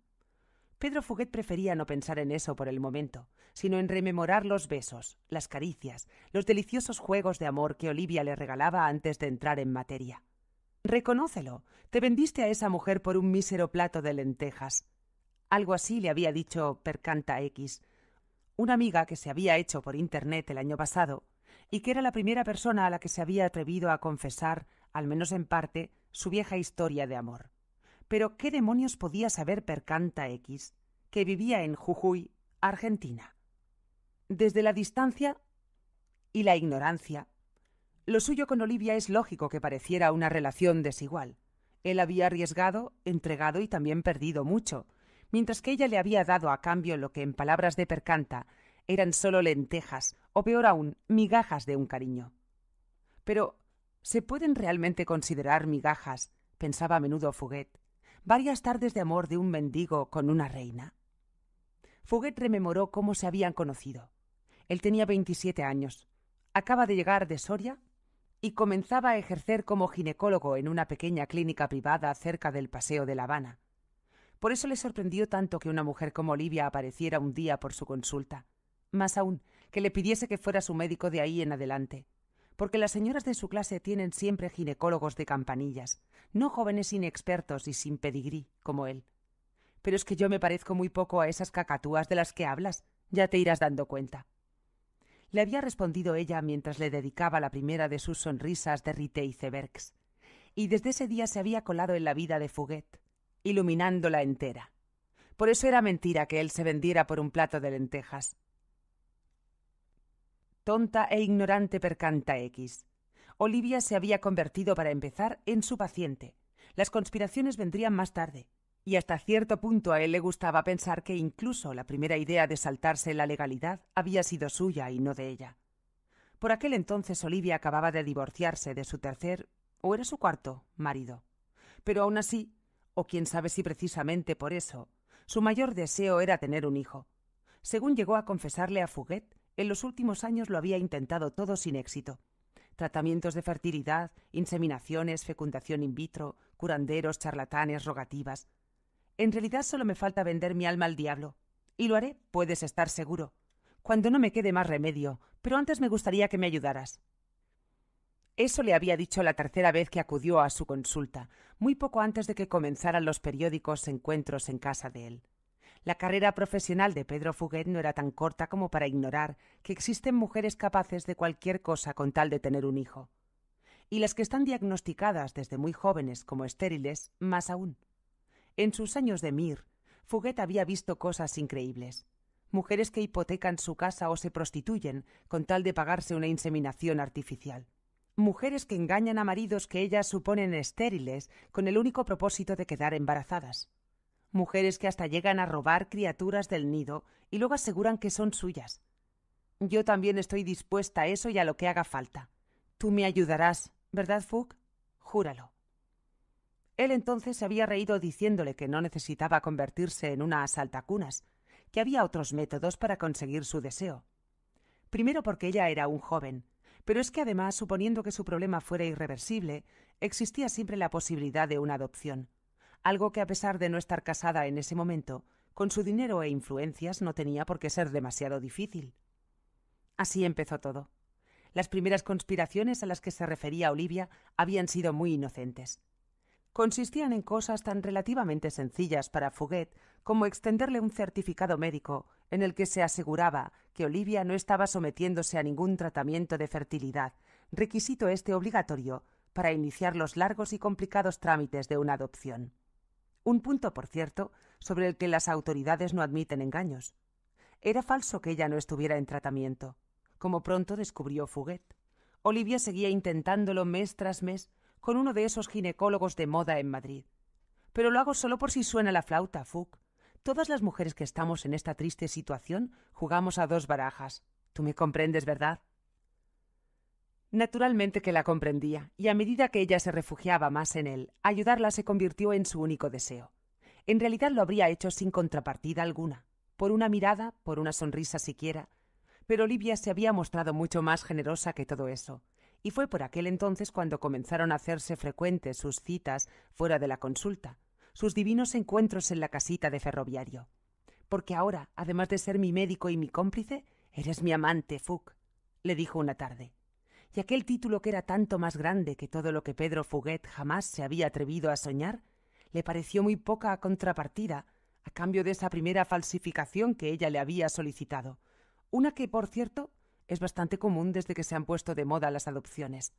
Pedro Fuguet prefería no pensar en eso por el momento, sino en rememorar los besos, las caricias, los deliciosos juegos de amor que Olivia le regalaba antes de entrar en materia. Reconócelo, te vendiste a esa mujer por un mísero plato de lentejas, algo así le había dicho Percanta X, una amiga que se había hecho por Internet el año pasado y que era la primera persona a la que se había atrevido a confesar, al menos en parte, su vieja historia de amor. Pero ¿qué demonios podía saber Percanta X, que vivía en Jujuy, Argentina? Desde la distancia y la ignorancia, lo suyo con Olivia es lógico que pareciera una relación desigual. Él había arriesgado, entregado y también perdido mucho, mientras que ella le había dado a cambio lo que en palabras de percanta eran solo lentejas, o peor aún, migajas de un cariño. Pero, ¿se pueden realmente considerar migajas? pensaba a menudo Fuguet. Varias tardes de amor de un mendigo con una reina. Fuguet rememoró cómo se habían conocido. Él tenía veintisiete años, acaba de llegar de Soria y comenzaba a ejercer como ginecólogo en una pequeña clínica privada cerca del Paseo de La Habana. Por eso le sorprendió tanto que una mujer como Olivia apareciera un día por su consulta. Más aún, que le pidiese que fuera su médico de ahí en adelante. Porque las señoras de su clase tienen siempre ginecólogos de campanillas, no jóvenes inexpertos y sin pedigrí, como él. Pero es que yo me parezco muy poco a esas cacatúas de las que hablas, ya te irás dando cuenta. Le había respondido ella mientras le dedicaba la primera de sus sonrisas de Rite y Y desde ese día se había colado en la vida de Fuguet iluminándola entera. Por eso era mentira que él se vendiera por un plato de lentejas. Tonta e ignorante percanta X. Olivia se había convertido para empezar en su paciente. Las conspiraciones vendrían más tarde, y hasta cierto punto a él le gustaba pensar que incluso la primera idea de saltarse la legalidad había sido suya y no de ella. Por aquel entonces Olivia acababa de divorciarse de su tercer, o era su cuarto, marido. Pero aún así o quién sabe si precisamente por eso, su mayor deseo era tener un hijo. Según llegó a confesarle a Fuguet, en los últimos años lo había intentado todo sin éxito. Tratamientos de fertilidad, inseminaciones, fecundación in vitro, curanderos, charlatanes, rogativas. En realidad solo me falta vender mi alma al diablo. Y lo haré, puedes estar seguro. Cuando no me quede más remedio, pero antes me gustaría que me ayudaras. Eso le había dicho la tercera vez que acudió a su consulta, muy poco antes de que comenzaran los periódicos encuentros en casa de él. La carrera profesional de Pedro Fuguet no era tan corta como para ignorar que existen mujeres capaces de cualquier cosa con tal de tener un hijo. Y las que están diagnosticadas desde muy jóvenes como estériles, más aún. En sus años de MIR, Fuguet había visto cosas increíbles. Mujeres que hipotecan su casa o se prostituyen con tal de pagarse una inseminación artificial. Mujeres que engañan a maridos que ellas suponen estériles con el único propósito de quedar embarazadas. Mujeres que hasta llegan a robar criaturas del nido y luego aseguran que son suyas. Yo también estoy dispuesta a eso y a lo que haga falta. Tú me ayudarás, ¿verdad, Fug? Júralo. Él entonces se había reído diciéndole que no necesitaba convertirse en una asaltacunas, que había otros métodos para conseguir su deseo. Primero porque ella era un joven, pero es que además, suponiendo que su problema fuera irreversible, existía siempre la posibilidad de una adopción, algo que a pesar de no estar casada en ese momento, con su dinero e influencias no tenía por qué ser demasiado difícil. Así empezó todo. Las primeras conspiraciones a las que se refería Olivia habían sido muy inocentes. Consistían en cosas tan relativamente sencillas para Fouguet como extenderle un certificado médico en el que se aseguraba que Olivia no estaba sometiéndose a ningún tratamiento de fertilidad, requisito este obligatorio para iniciar los largos y complicados trámites de una adopción. Un punto, por cierto, sobre el que las autoridades no admiten engaños. Era falso que ella no estuviera en tratamiento, como pronto descubrió Fuguet. Olivia seguía intentándolo mes tras mes con uno de esos ginecólogos de moda en Madrid. Pero lo hago solo por si suena la flauta, Fug. Todas las mujeres que estamos en esta triste situación jugamos a dos barajas. Tú me comprendes, ¿verdad? Naturalmente que la comprendía, y a medida que ella se refugiaba más en él, ayudarla se convirtió en su único deseo. En realidad lo habría hecho sin contrapartida alguna, por una mirada, por una sonrisa siquiera, pero Olivia se había mostrado mucho más generosa que todo eso, y fue por aquel entonces cuando comenzaron a hacerse frecuentes sus citas fuera de la consulta, sus divinos encuentros en la casita de ferroviario. Porque ahora, además de ser mi médico y mi cómplice, eres mi amante, Fouque, le dijo una tarde. Y aquel título que era tanto más grande que todo lo que Pedro Fuguet jamás se había atrevido a soñar, le pareció muy poca contrapartida a cambio de esa primera falsificación que ella le había solicitado, una que, por cierto, es bastante común desde que se han puesto de moda las adopciones.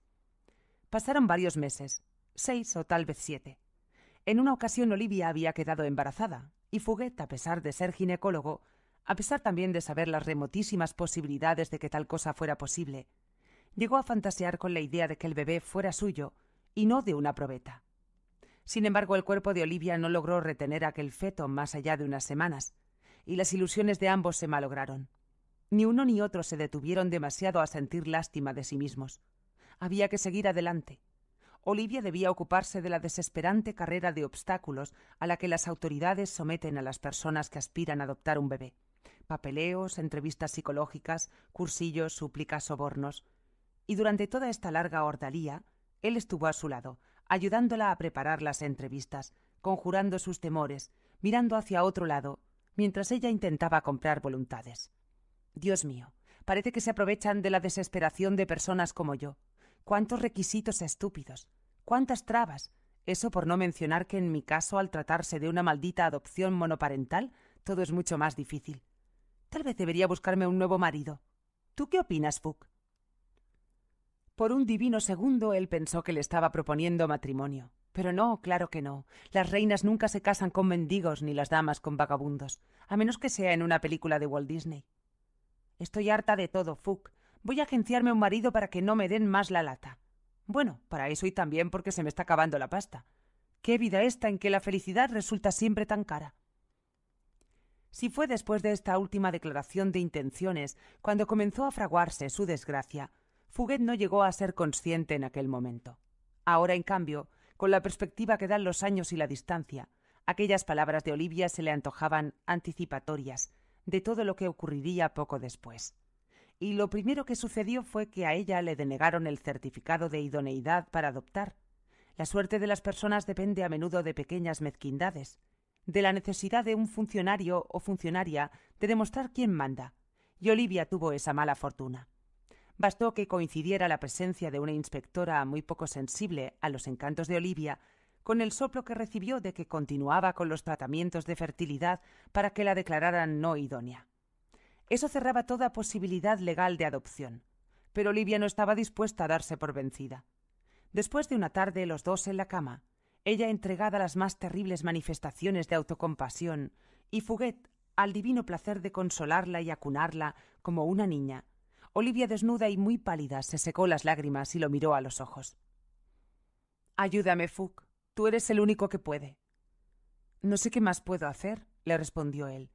Pasaron varios meses, seis o tal vez siete. En una ocasión Olivia había quedado embarazada, y Fuguet, a pesar de ser ginecólogo, a pesar también de saber las remotísimas posibilidades de que tal cosa fuera posible, llegó a fantasear con la idea de que el bebé fuera suyo y no de una probeta. Sin embargo, el cuerpo de Olivia no logró retener aquel feto más allá de unas semanas, y las ilusiones de ambos se malograron. Ni uno ni otro se detuvieron demasiado a sentir lástima de sí mismos. Había que seguir adelante, Olivia debía ocuparse de la desesperante carrera de obstáculos a la que las autoridades someten a las personas que aspiran a adoptar un bebé. Papeleos, entrevistas psicológicas, cursillos, súplicas, sobornos. Y durante toda esta larga hordalía, él estuvo a su lado, ayudándola a preparar las entrevistas, conjurando sus temores, mirando hacia otro lado, mientras ella intentaba comprar voluntades. Dios mío, parece que se aprovechan de la desesperación de personas como yo. Cuántos requisitos estúpidos. ¿Cuántas trabas? Eso por no mencionar que en mi caso, al tratarse de una maldita adopción monoparental, todo es mucho más difícil. Tal vez debería buscarme un nuevo marido. ¿Tú qué opinas, Fuck? Por un divino segundo él pensó que le estaba proponiendo matrimonio. Pero no, claro que no. Las reinas nunca se casan con mendigos ni las damas con vagabundos, a menos que sea en una película de Walt Disney. Estoy harta de todo, Fuck. Voy a agenciarme un marido para que no me den más la lata. Bueno, para eso y también porque se me está acabando la pasta. ¿Qué vida esta en que la felicidad resulta siempre tan cara? Si fue después de esta última declaración de intenciones cuando comenzó a fraguarse su desgracia, Fuguet no llegó a ser consciente en aquel momento. Ahora, en cambio, con la perspectiva que dan los años y la distancia, aquellas palabras de Olivia se le antojaban anticipatorias de todo lo que ocurriría poco después y lo primero que sucedió fue que a ella le denegaron el certificado de idoneidad para adoptar. La suerte de las personas depende a menudo de pequeñas mezquindades, de la necesidad de un funcionario o funcionaria de demostrar quién manda, y Olivia tuvo esa mala fortuna. Bastó que coincidiera la presencia de una inspectora muy poco sensible a los encantos de Olivia con el soplo que recibió de que continuaba con los tratamientos de fertilidad para que la declararan no idónea. Eso cerraba toda posibilidad legal de adopción. Pero Olivia no estaba dispuesta a darse por vencida. Después de una tarde, los dos en la cama, ella entregada a las más terribles manifestaciones de autocompasión, y Fuguet al divino placer de consolarla y acunarla como una niña, Olivia desnuda y muy pálida se secó las lágrimas y lo miró a los ojos. Ayúdame, Fug, tú eres el único que puede. No sé qué más puedo hacer, le respondió él.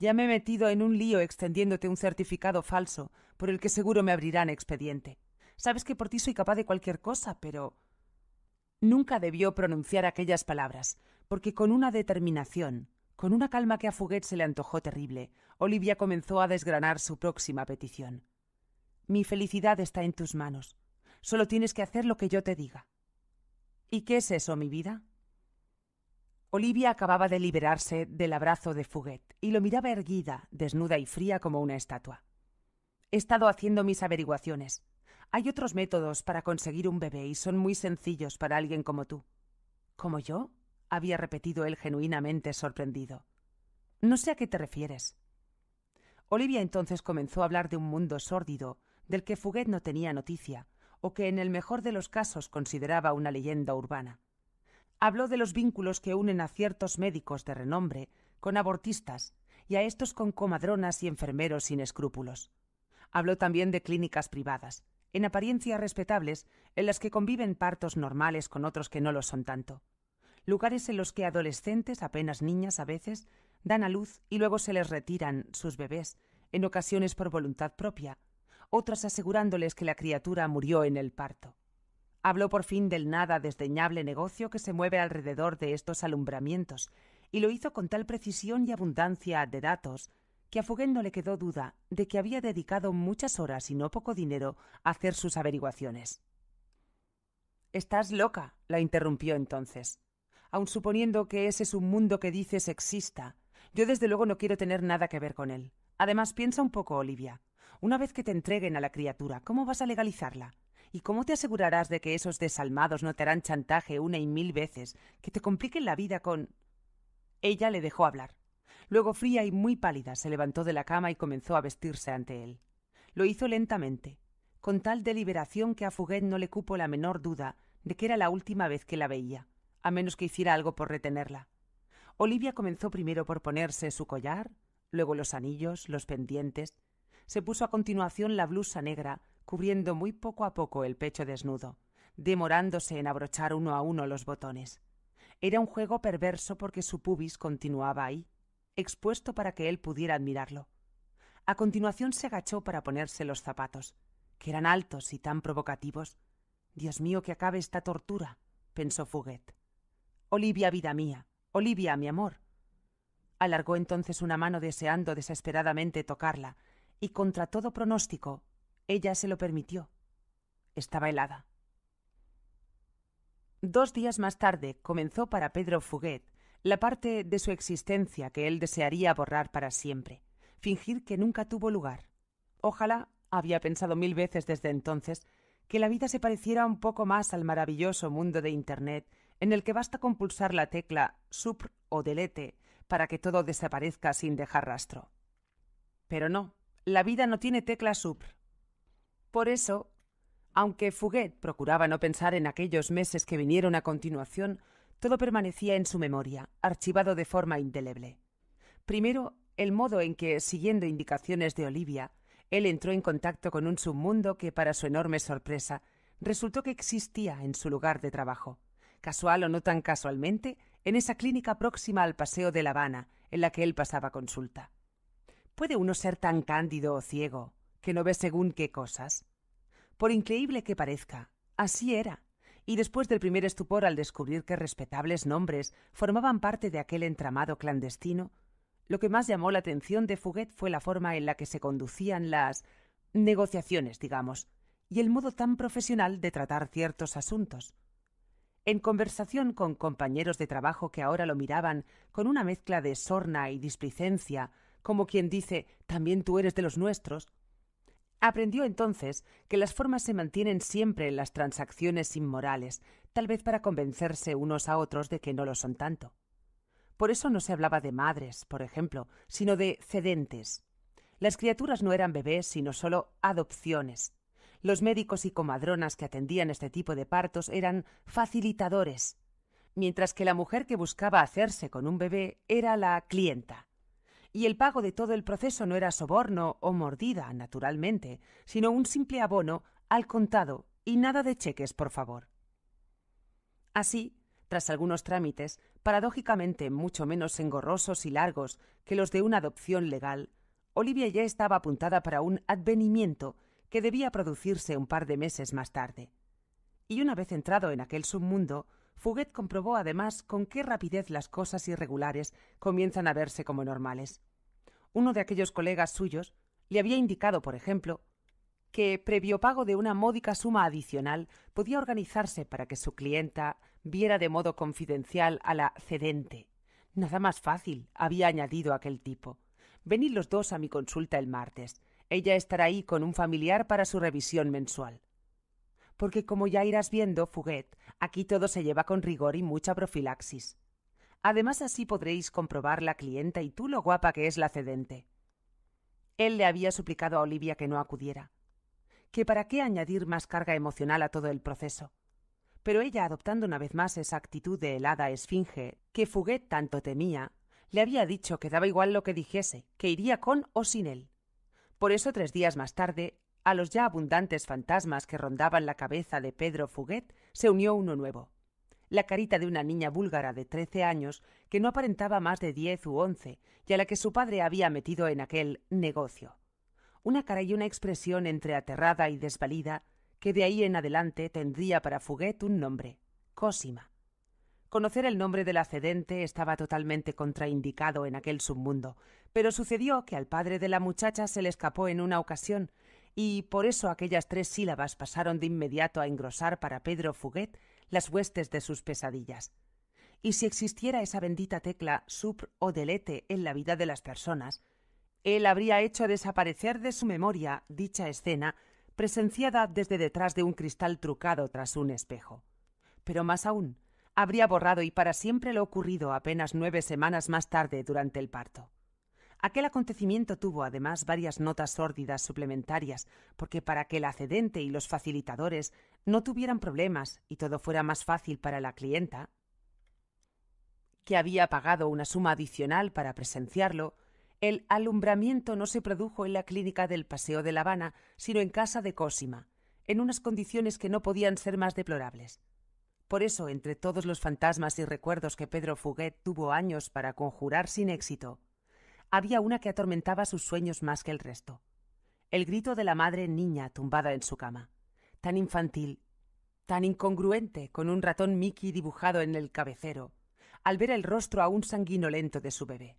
Ya me he metido en un lío extendiéndote un certificado falso, por el que seguro me abrirán expediente. Sabes que por ti soy capaz de cualquier cosa, pero... Nunca debió pronunciar aquellas palabras, porque con una determinación, con una calma que a Fuguet se le antojó terrible, Olivia comenzó a desgranar su próxima petición. Mi felicidad está en tus manos. Solo tienes que hacer lo que yo te diga. ¿Y qué es eso, mi vida? Olivia acababa de liberarse del abrazo de Fuguet y lo miraba erguida, desnuda y fría como una estatua. He estado haciendo mis averiguaciones. Hay otros métodos para conseguir un bebé y son muy sencillos para alguien como tú. ¿Como yo? había repetido él genuinamente sorprendido. No sé a qué te refieres. Olivia entonces comenzó a hablar de un mundo sórdido del que Fuguet no tenía noticia, o que en el mejor de los casos consideraba una leyenda urbana. Habló de los vínculos que unen a ciertos médicos de renombre con abortistas y a estos con comadronas y enfermeros sin escrúpulos. Habló también de clínicas privadas, en apariencia respetables, en las que conviven partos normales con otros que no lo son tanto. Lugares en los que adolescentes, apenas niñas a veces, dan a luz y luego se les retiran sus bebés, en ocasiones por voluntad propia, otras asegurándoles que la criatura murió en el parto. Habló por fin del nada desdeñable negocio que se mueve alrededor de estos alumbramientos, y lo hizo con tal precisión y abundancia de datos que a no le quedó duda de que había dedicado muchas horas y no poco dinero a hacer sus averiguaciones. Estás loca, la interrumpió entonces. Aun suponiendo que ese es un mundo que dices exista, yo desde luego no quiero tener nada que ver con él. Además, piensa un poco, Olivia. Una vez que te entreguen a la criatura, ¿cómo vas a legalizarla? ¿Y cómo te asegurarás de que esos desalmados no te harán chantaje una y mil veces, que te compliquen la vida con... Ella le dejó hablar. Luego, fría y muy pálida, se levantó de la cama y comenzó a vestirse ante él. Lo hizo lentamente, con tal deliberación que a Fuguet no le cupo la menor duda de que era la última vez que la veía, a menos que hiciera algo por retenerla. Olivia comenzó primero por ponerse su collar, luego los anillos, los pendientes. Se puso a continuación la blusa negra, cubriendo muy poco a poco el pecho desnudo, demorándose en abrochar uno a uno los botones. Era un juego perverso porque su pubis continuaba ahí, expuesto para que él pudiera admirarlo. A continuación se agachó para ponerse los zapatos, que eran altos y tan provocativos. Dios mío, que acabe esta tortura, pensó Fuguet. Olivia, vida mía, Olivia, mi amor. Alargó entonces una mano deseando desesperadamente tocarla, y contra todo pronóstico ella se lo permitió. Estaba helada. Dos días más tarde comenzó para Pedro Fuguet la parte de su existencia que él desearía borrar para siempre, fingir que nunca tuvo lugar. Ojalá, había pensado mil veces desde entonces, que la vida se pareciera un poco más al maravilloso mundo de Internet, en el que basta con pulsar la tecla supr o delete para que todo desaparezca sin dejar rastro. Pero no, la vida no tiene tecla supr por eso, aunque Fuguet procuraba no pensar en aquellos meses que vinieron a continuación, todo permanecía en su memoria, archivado de forma indeleble. Primero, el modo en que, siguiendo indicaciones de Olivia, él entró en contacto con un submundo que, para su enorme sorpresa, resultó que existía en su lugar de trabajo. Casual o no tan casualmente, en esa clínica próxima al Paseo de La Habana, en la que él pasaba consulta. ¿Puede uno ser tan cándido o ciego que no ve según qué cosas. Por increíble que parezca, así era, y después del primer estupor al descubrir que respetables nombres formaban parte de aquel entramado clandestino, lo que más llamó la atención de Fuguet fue la forma en la que se conducían las negociaciones, digamos, y el modo tan profesional de tratar ciertos asuntos. En conversación con compañeros de trabajo que ahora lo miraban con una mezcla de sorna y displicencia, como quien dice, también tú eres de los nuestros, Aprendió entonces que las formas se mantienen siempre en las transacciones inmorales, tal vez para convencerse unos a otros de que no lo son tanto. Por eso no se hablaba de madres, por ejemplo, sino de cedentes. Las criaturas no eran bebés, sino solo adopciones. Los médicos y comadronas que atendían este tipo de partos eran facilitadores, mientras que la mujer que buscaba hacerse con un bebé era la clienta y el pago de todo el proceso no era soborno o mordida, naturalmente, sino un simple abono al contado y nada de cheques, por favor. Así, tras algunos trámites, paradójicamente mucho menos engorrosos y largos que los de una adopción legal, Olivia ya estaba apuntada para un advenimiento que debía producirse un par de meses más tarde. Y una vez entrado en aquel submundo, Fuguet comprobó además con qué rapidez las cosas irregulares comienzan a verse como normales uno de aquellos colegas suyos le había indicado, por ejemplo, que, previo pago de una módica suma adicional, podía organizarse para que su clienta viera de modo confidencial a la cedente. Nada más fácil, había añadido aquel tipo. Venid los dos a mi consulta el martes. Ella estará ahí con un familiar para su revisión mensual. Porque como ya irás viendo, Fuguet, aquí todo se lleva con rigor y mucha profilaxis. Además, así podréis comprobar la clienta y tú lo guapa que es la cedente. Él le había suplicado a Olivia que no acudiera, que para qué añadir más carga emocional a todo el proceso. Pero ella, adoptando una vez más esa actitud de helada esfinge que Fuguet tanto temía, le había dicho que daba igual lo que dijese, que iría con o sin él. Por eso, tres días más tarde, a los ya abundantes fantasmas que rondaban la cabeza de Pedro Fuguet se unió uno nuevo, la carita de una niña búlgara de trece años que no aparentaba más de diez u once y a la que su padre había metido en aquel negocio. Una cara y una expresión entre aterrada y desvalida que de ahí en adelante tendría para Fuguet un nombre, Cosima. Conocer el nombre del accedente estaba totalmente contraindicado en aquel submundo, pero sucedió que al padre de la muchacha se le escapó en una ocasión, y por eso aquellas tres sílabas pasaron de inmediato a engrosar para Pedro Fuguet las huestes de sus pesadillas. Y si existiera esa bendita tecla supr o delete en la vida de las personas, él habría hecho desaparecer de su memoria dicha escena presenciada desde detrás de un cristal trucado tras un espejo. Pero más aún, habría borrado y para siempre lo ocurrido apenas nueve semanas más tarde durante el parto. Aquel acontecimiento tuvo además varias notas sórdidas suplementarias, porque para que el acedente y los facilitadores no tuvieran problemas y todo fuera más fácil para la clienta, que había pagado una suma adicional para presenciarlo, el alumbramiento no se produjo en la clínica del Paseo de La Habana, sino en casa de Cosima, en unas condiciones que no podían ser más deplorables. Por eso, entre todos los fantasmas y recuerdos que Pedro Fuguet tuvo años para conjurar sin éxito, había una que atormentaba sus sueños más que el resto. El grito de la madre niña tumbada en su cama. Tan infantil, tan incongruente con un ratón Mickey dibujado en el cabecero, al ver el rostro aún sanguinolento de su bebé.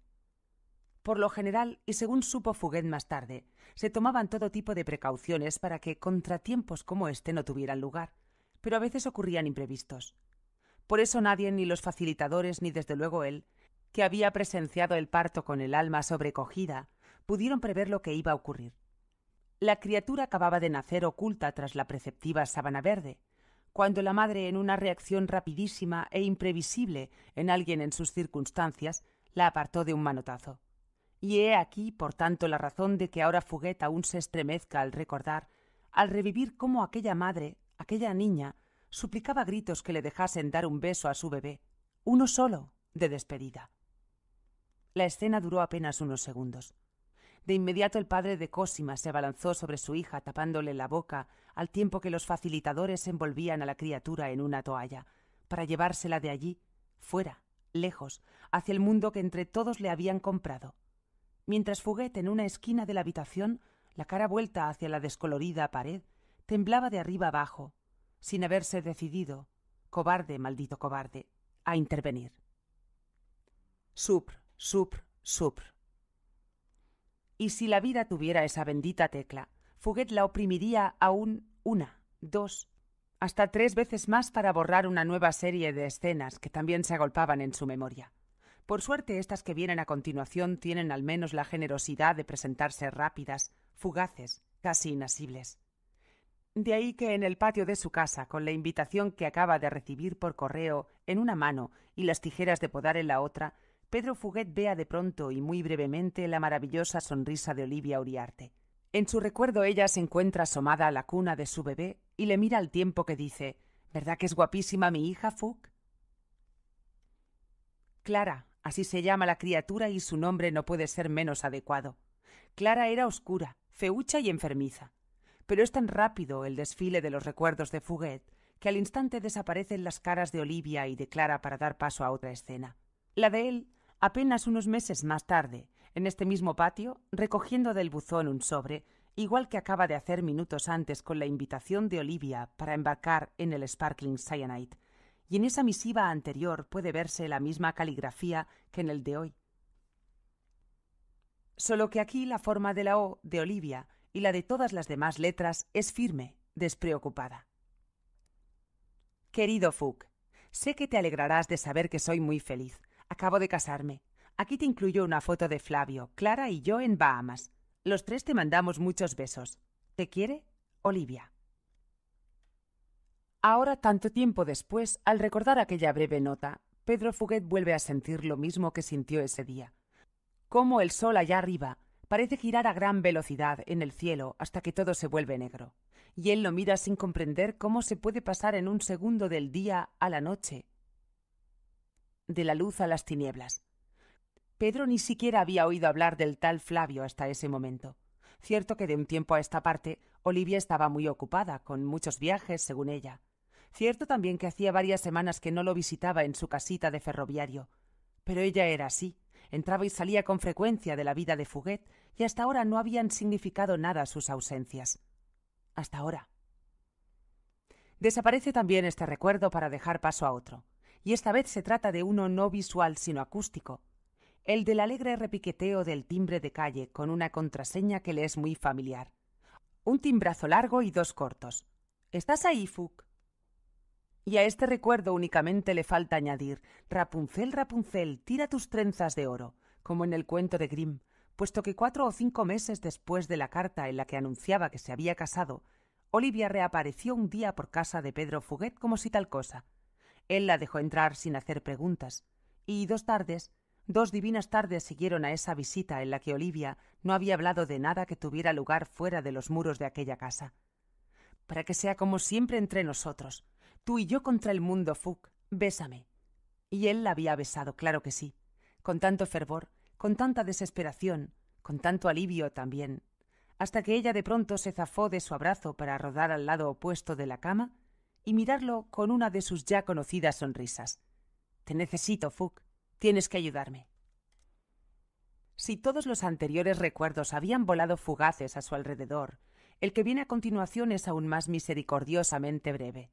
Por lo general, y según supo Fuguet más tarde, se tomaban todo tipo de precauciones para que contratiempos como este no tuvieran lugar, pero a veces ocurrían imprevistos. Por eso nadie, ni los facilitadores, ni desde luego él, que había presenciado el parto con el alma sobrecogida, pudieron prever lo que iba a ocurrir. La criatura acababa de nacer oculta tras la preceptiva sábana verde, cuando la madre, en una reacción rapidísima e imprevisible en alguien en sus circunstancias, la apartó de un manotazo. Y he aquí, por tanto, la razón de que ahora Fuguet aún se estremezca al recordar, al revivir cómo aquella madre, aquella niña, suplicaba gritos que le dejasen dar un beso a su bebé, uno solo, de despedida. La escena duró apenas unos segundos. De inmediato el padre de Cosima se abalanzó sobre su hija tapándole la boca al tiempo que los facilitadores envolvían a la criatura en una toalla, para llevársela de allí, fuera, lejos, hacia el mundo que entre todos le habían comprado. Mientras Fuguet en una esquina de la habitación, la cara vuelta hacia la descolorida pared, temblaba de arriba abajo, sin haberse decidido, cobarde, maldito cobarde, a intervenir. Supr, supr, supr. Y si la vida tuviera esa bendita tecla, Fuguet la oprimiría aún una, dos, hasta tres veces más para borrar una nueva serie de escenas que también se agolpaban en su memoria. Por suerte, estas que vienen a continuación tienen al menos la generosidad de presentarse rápidas, fugaces, casi inasibles. De ahí que en el patio de su casa, con la invitación que acaba de recibir por correo en una mano y las tijeras de podar en la otra, Pedro Fuguet vea de pronto y muy brevemente la maravillosa sonrisa de Olivia Uriarte. En su recuerdo ella se encuentra asomada a la cuna de su bebé y le mira al tiempo que dice ¿Verdad que es guapísima mi hija, Fug? Clara, así se llama la criatura y su nombre no puede ser menos adecuado. Clara era oscura, feucha y enfermiza. Pero es tan rápido el desfile de los recuerdos de Fuguet que al instante desaparecen las caras de Olivia y de Clara para dar paso a otra escena. La de él Apenas unos meses más tarde, en este mismo patio, recogiendo del buzón un sobre, igual que acaba de hacer minutos antes con la invitación de Olivia para embarcar en el Sparkling Cyanide, y en esa misiva anterior puede verse la misma caligrafía que en el de hoy. Solo que aquí la forma de la O de Olivia y la de todas las demás letras es firme, despreocupada. Querido Fuchs, sé que te alegrarás de saber que soy muy feliz, Acabo de casarme. Aquí te incluyo una foto de Flavio, Clara y yo en Bahamas. Los tres te mandamos muchos besos. ¿Te quiere? Olivia. Ahora, tanto tiempo después, al recordar aquella breve nota, Pedro Fuguet vuelve a sentir lo mismo que sintió ese día. Cómo el sol allá arriba parece girar a gran velocidad en el cielo hasta que todo se vuelve negro. Y él lo mira sin comprender cómo se puede pasar en un segundo del día a la noche, de la luz a las tinieblas. Pedro ni siquiera había oído hablar del tal Flavio hasta ese momento. Cierto que de un tiempo a esta parte Olivia estaba muy ocupada, con muchos viajes, según ella. Cierto también que hacía varias semanas que no lo visitaba en su casita de ferroviario. Pero ella era así, entraba y salía con frecuencia de la vida de Fuguet, y hasta ahora no habían significado nada sus ausencias. Hasta ahora. Desaparece también este recuerdo para dejar paso a otro y esta vez se trata de uno no visual sino acústico, el del alegre repiqueteo del timbre de calle con una contraseña que le es muy familiar. Un timbrazo largo y dos cortos. ¿Estás ahí, Fuc? Y a este recuerdo únicamente le falta añadir Rapunzel, Rapunzel, tira tus trenzas de oro, como en el cuento de Grimm, puesto que cuatro o cinco meses después de la carta en la que anunciaba que se había casado, Olivia reapareció un día por casa de Pedro Fuguet como si tal cosa, él la dejó entrar sin hacer preguntas, y dos tardes, dos divinas tardes siguieron a esa visita en la que Olivia no había hablado de nada que tuviera lugar fuera de los muros de aquella casa. Para que sea como siempre entre nosotros, tú y yo contra el mundo, Fuck, bésame. Y él la había besado, claro que sí, con tanto fervor, con tanta desesperación, con tanto alivio también, hasta que ella de pronto se zafó de su abrazo para rodar al lado opuesto de la cama y mirarlo con una de sus ya conocidas sonrisas. Te necesito, Fuck. Tienes que ayudarme. Si todos los anteriores recuerdos habían volado fugaces a su alrededor, el que viene a continuación es aún más misericordiosamente breve.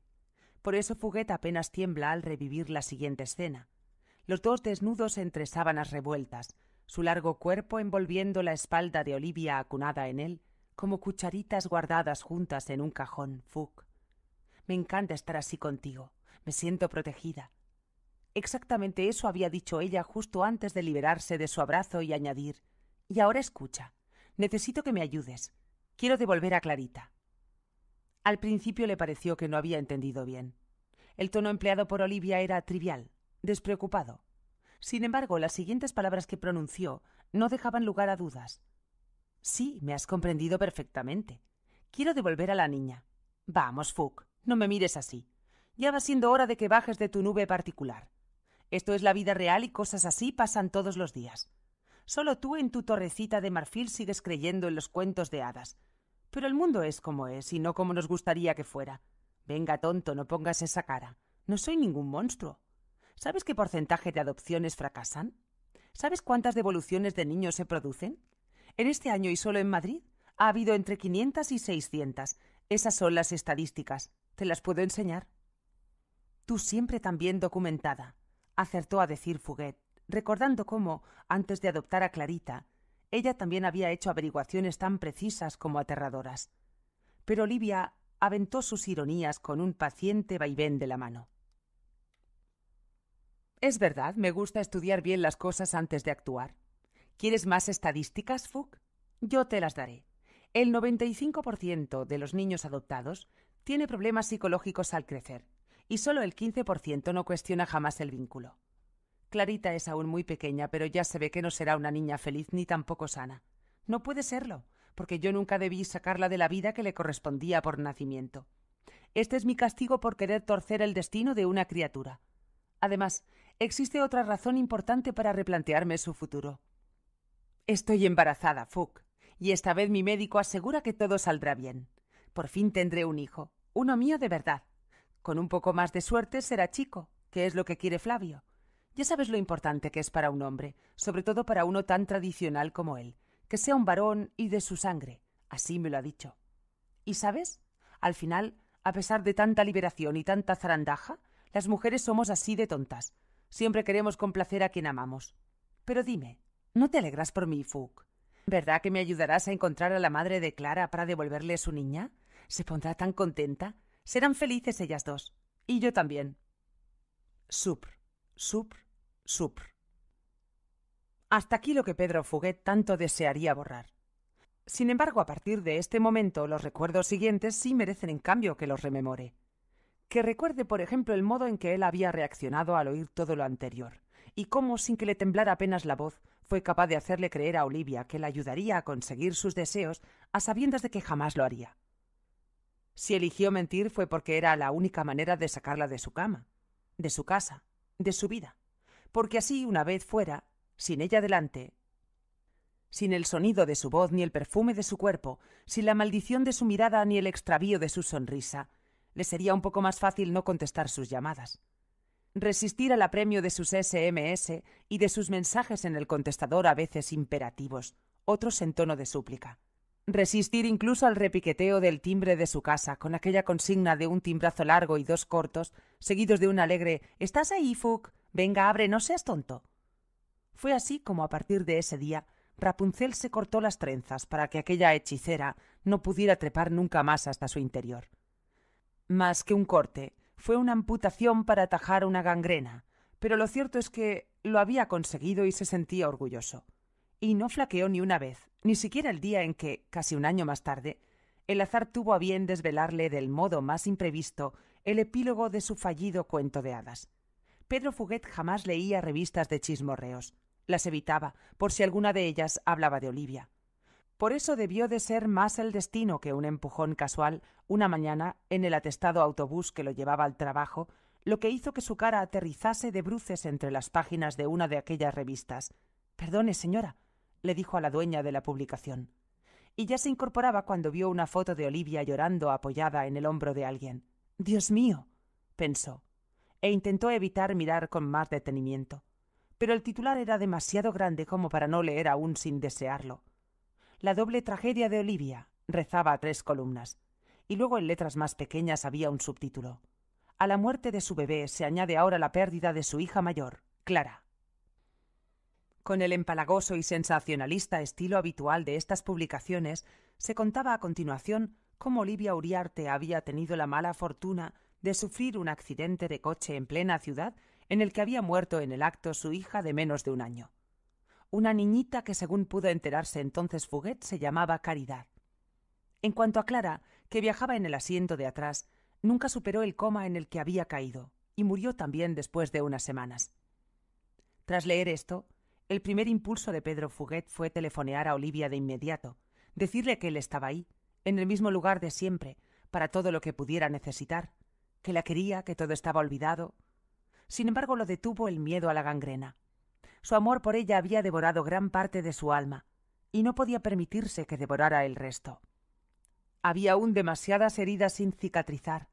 Por eso Fuguet apenas tiembla al revivir la siguiente escena. Los dos desnudos entre sábanas revueltas, su largo cuerpo envolviendo la espalda de Olivia acunada en él, como cucharitas guardadas juntas en un cajón, me encanta estar así contigo. Me siento protegida. Exactamente eso había dicho ella justo antes de liberarse de su abrazo y añadir Y ahora escucha. Necesito que me ayudes. Quiero devolver a Clarita. Al principio le pareció que no había entendido bien. El tono empleado por Olivia era trivial, despreocupado. Sin embargo, las siguientes palabras que pronunció no dejaban lugar a dudas. Sí, me has comprendido perfectamente. Quiero devolver a la niña. Vamos, Foucault. No me mires así. Ya va siendo hora de que bajes de tu nube particular. Esto es la vida real y cosas así pasan todos los días. Solo tú en tu torrecita de marfil sigues creyendo en los cuentos de hadas. Pero el mundo es como es y no como nos gustaría que fuera. Venga, tonto, no pongas esa cara. No soy ningún monstruo. ¿Sabes qué porcentaje de adopciones fracasan? ¿Sabes cuántas devoluciones de niños se producen? En este año y solo en Madrid ha habido entre 500 y 600. Esas son las estadísticas. Te las puedo enseñar. Tú siempre tan bien documentada, acertó a decir Fuguet, recordando cómo, antes de adoptar a Clarita, ella también había hecho averiguaciones tan precisas como aterradoras. Pero Olivia aventó sus ironías con un paciente vaivén de la mano. Es verdad, me gusta estudiar bien las cosas antes de actuar. ¿Quieres más estadísticas, Fug? Yo te las daré. El 95% de los niños adoptados tiene problemas psicológicos al crecer, y solo el 15% no cuestiona jamás el vínculo. Clarita es aún muy pequeña, pero ya se ve que no será una niña feliz ni tampoco sana. No puede serlo, porque yo nunca debí sacarla de la vida que le correspondía por nacimiento. Este es mi castigo por querer torcer el destino de una criatura. Además, existe otra razón importante para replantearme su futuro. Estoy embarazada, Fuck, y esta vez mi médico asegura que todo saldrá bien. Por fin tendré un hijo uno mío de verdad. Con un poco más de suerte será chico, que es lo que quiere Flavio. Ya sabes lo importante que es para un hombre, sobre todo para uno tan tradicional como él, que sea un varón y de su sangre. Así me lo ha dicho. ¿Y sabes? Al final, a pesar de tanta liberación y tanta zarandaja, las mujeres somos así de tontas. Siempre queremos complacer a quien amamos. Pero dime, ¿no te alegras por mí, Fug? ¿Verdad que me ayudarás a encontrar a la madre de Clara para devolverle su niña? ¿Se pondrá tan contenta? Serán felices ellas dos. Y yo también. Sup, sup, sup. Hasta aquí lo que Pedro Fuguet tanto desearía borrar. Sin embargo, a partir de este momento, los recuerdos siguientes sí merecen en cambio que los rememore. Que recuerde, por ejemplo, el modo en que él había reaccionado al oír todo lo anterior, y cómo, sin que le temblara apenas la voz, fue capaz de hacerle creer a Olivia que le ayudaría a conseguir sus deseos a sabiendas de que jamás lo haría. Si eligió mentir fue porque era la única manera de sacarla de su cama, de su casa, de su vida, porque así, una vez fuera, sin ella delante, sin el sonido de su voz ni el perfume de su cuerpo, sin la maldición de su mirada ni el extravío de su sonrisa, le sería un poco más fácil no contestar sus llamadas. Resistir al apremio de sus SMS y de sus mensajes en el contestador a veces imperativos, otros en tono de súplica. Resistir incluso al repiqueteo del timbre de su casa, con aquella consigna de un timbrazo largo y dos cortos, seguidos de un alegre ¿Estás ahí, fuk Venga, abre, no seas tonto. Fue así como a partir de ese día Rapunzel se cortó las trenzas para que aquella hechicera no pudiera trepar nunca más hasta su interior. Más que un corte, fue una amputación para atajar una gangrena, pero lo cierto es que lo había conseguido y se sentía orgulloso. Y no flaqueó ni una vez, ni siquiera el día en que, casi un año más tarde, el azar tuvo a bien desvelarle del modo más imprevisto el epílogo de su fallido cuento de hadas. Pedro Fuguet jamás leía revistas de chismorreos. Las evitaba, por si alguna de ellas hablaba de Olivia. Por eso debió de ser más el destino que un empujón casual, una mañana, en el atestado autobús que lo llevaba al trabajo, lo que hizo que su cara aterrizase de bruces entre las páginas de una de aquellas revistas. Perdone, señora, le dijo a la dueña de la publicación. Y ya se incorporaba cuando vio una foto de Olivia llorando apoyada en el hombro de alguien. Dios mío, pensó, e intentó evitar mirar con más detenimiento. Pero el titular era demasiado grande como para no leer aún sin desearlo. La doble tragedia de Olivia rezaba a tres columnas, y luego en letras más pequeñas había un subtítulo. A la muerte de su bebé se añade ahora la pérdida de su hija mayor, Clara. Con el empalagoso y sensacionalista estilo habitual de estas publicaciones, se contaba a continuación cómo Olivia Uriarte había tenido la mala fortuna de sufrir un accidente de coche en plena ciudad en el que había muerto en el acto su hija de menos de un año. Una niñita que, según pudo enterarse entonces Fuguet, se llamaba Caridad. En cuanto a Clara, que viajaba en el asiento de atrás, nunca superó el coma en el que había caído, y murió también después de unas semanas. Tras leer esto, el primer impulso de Pedro Fuguet fue telefonear a Olivia de inmediato, decirle que él estaba ahí, en el mismo lugar de siempre, para todo lo que pudiera necesitar, que la quería, que todo estaba olvidado. Sin embargo, lo detuvo el miedo a la gangrena. Su amor por ella había devorado gran parte de su alma, y no podía permitirse que devorara el resto. Había aún demasiadas heridas sin cicatrizar,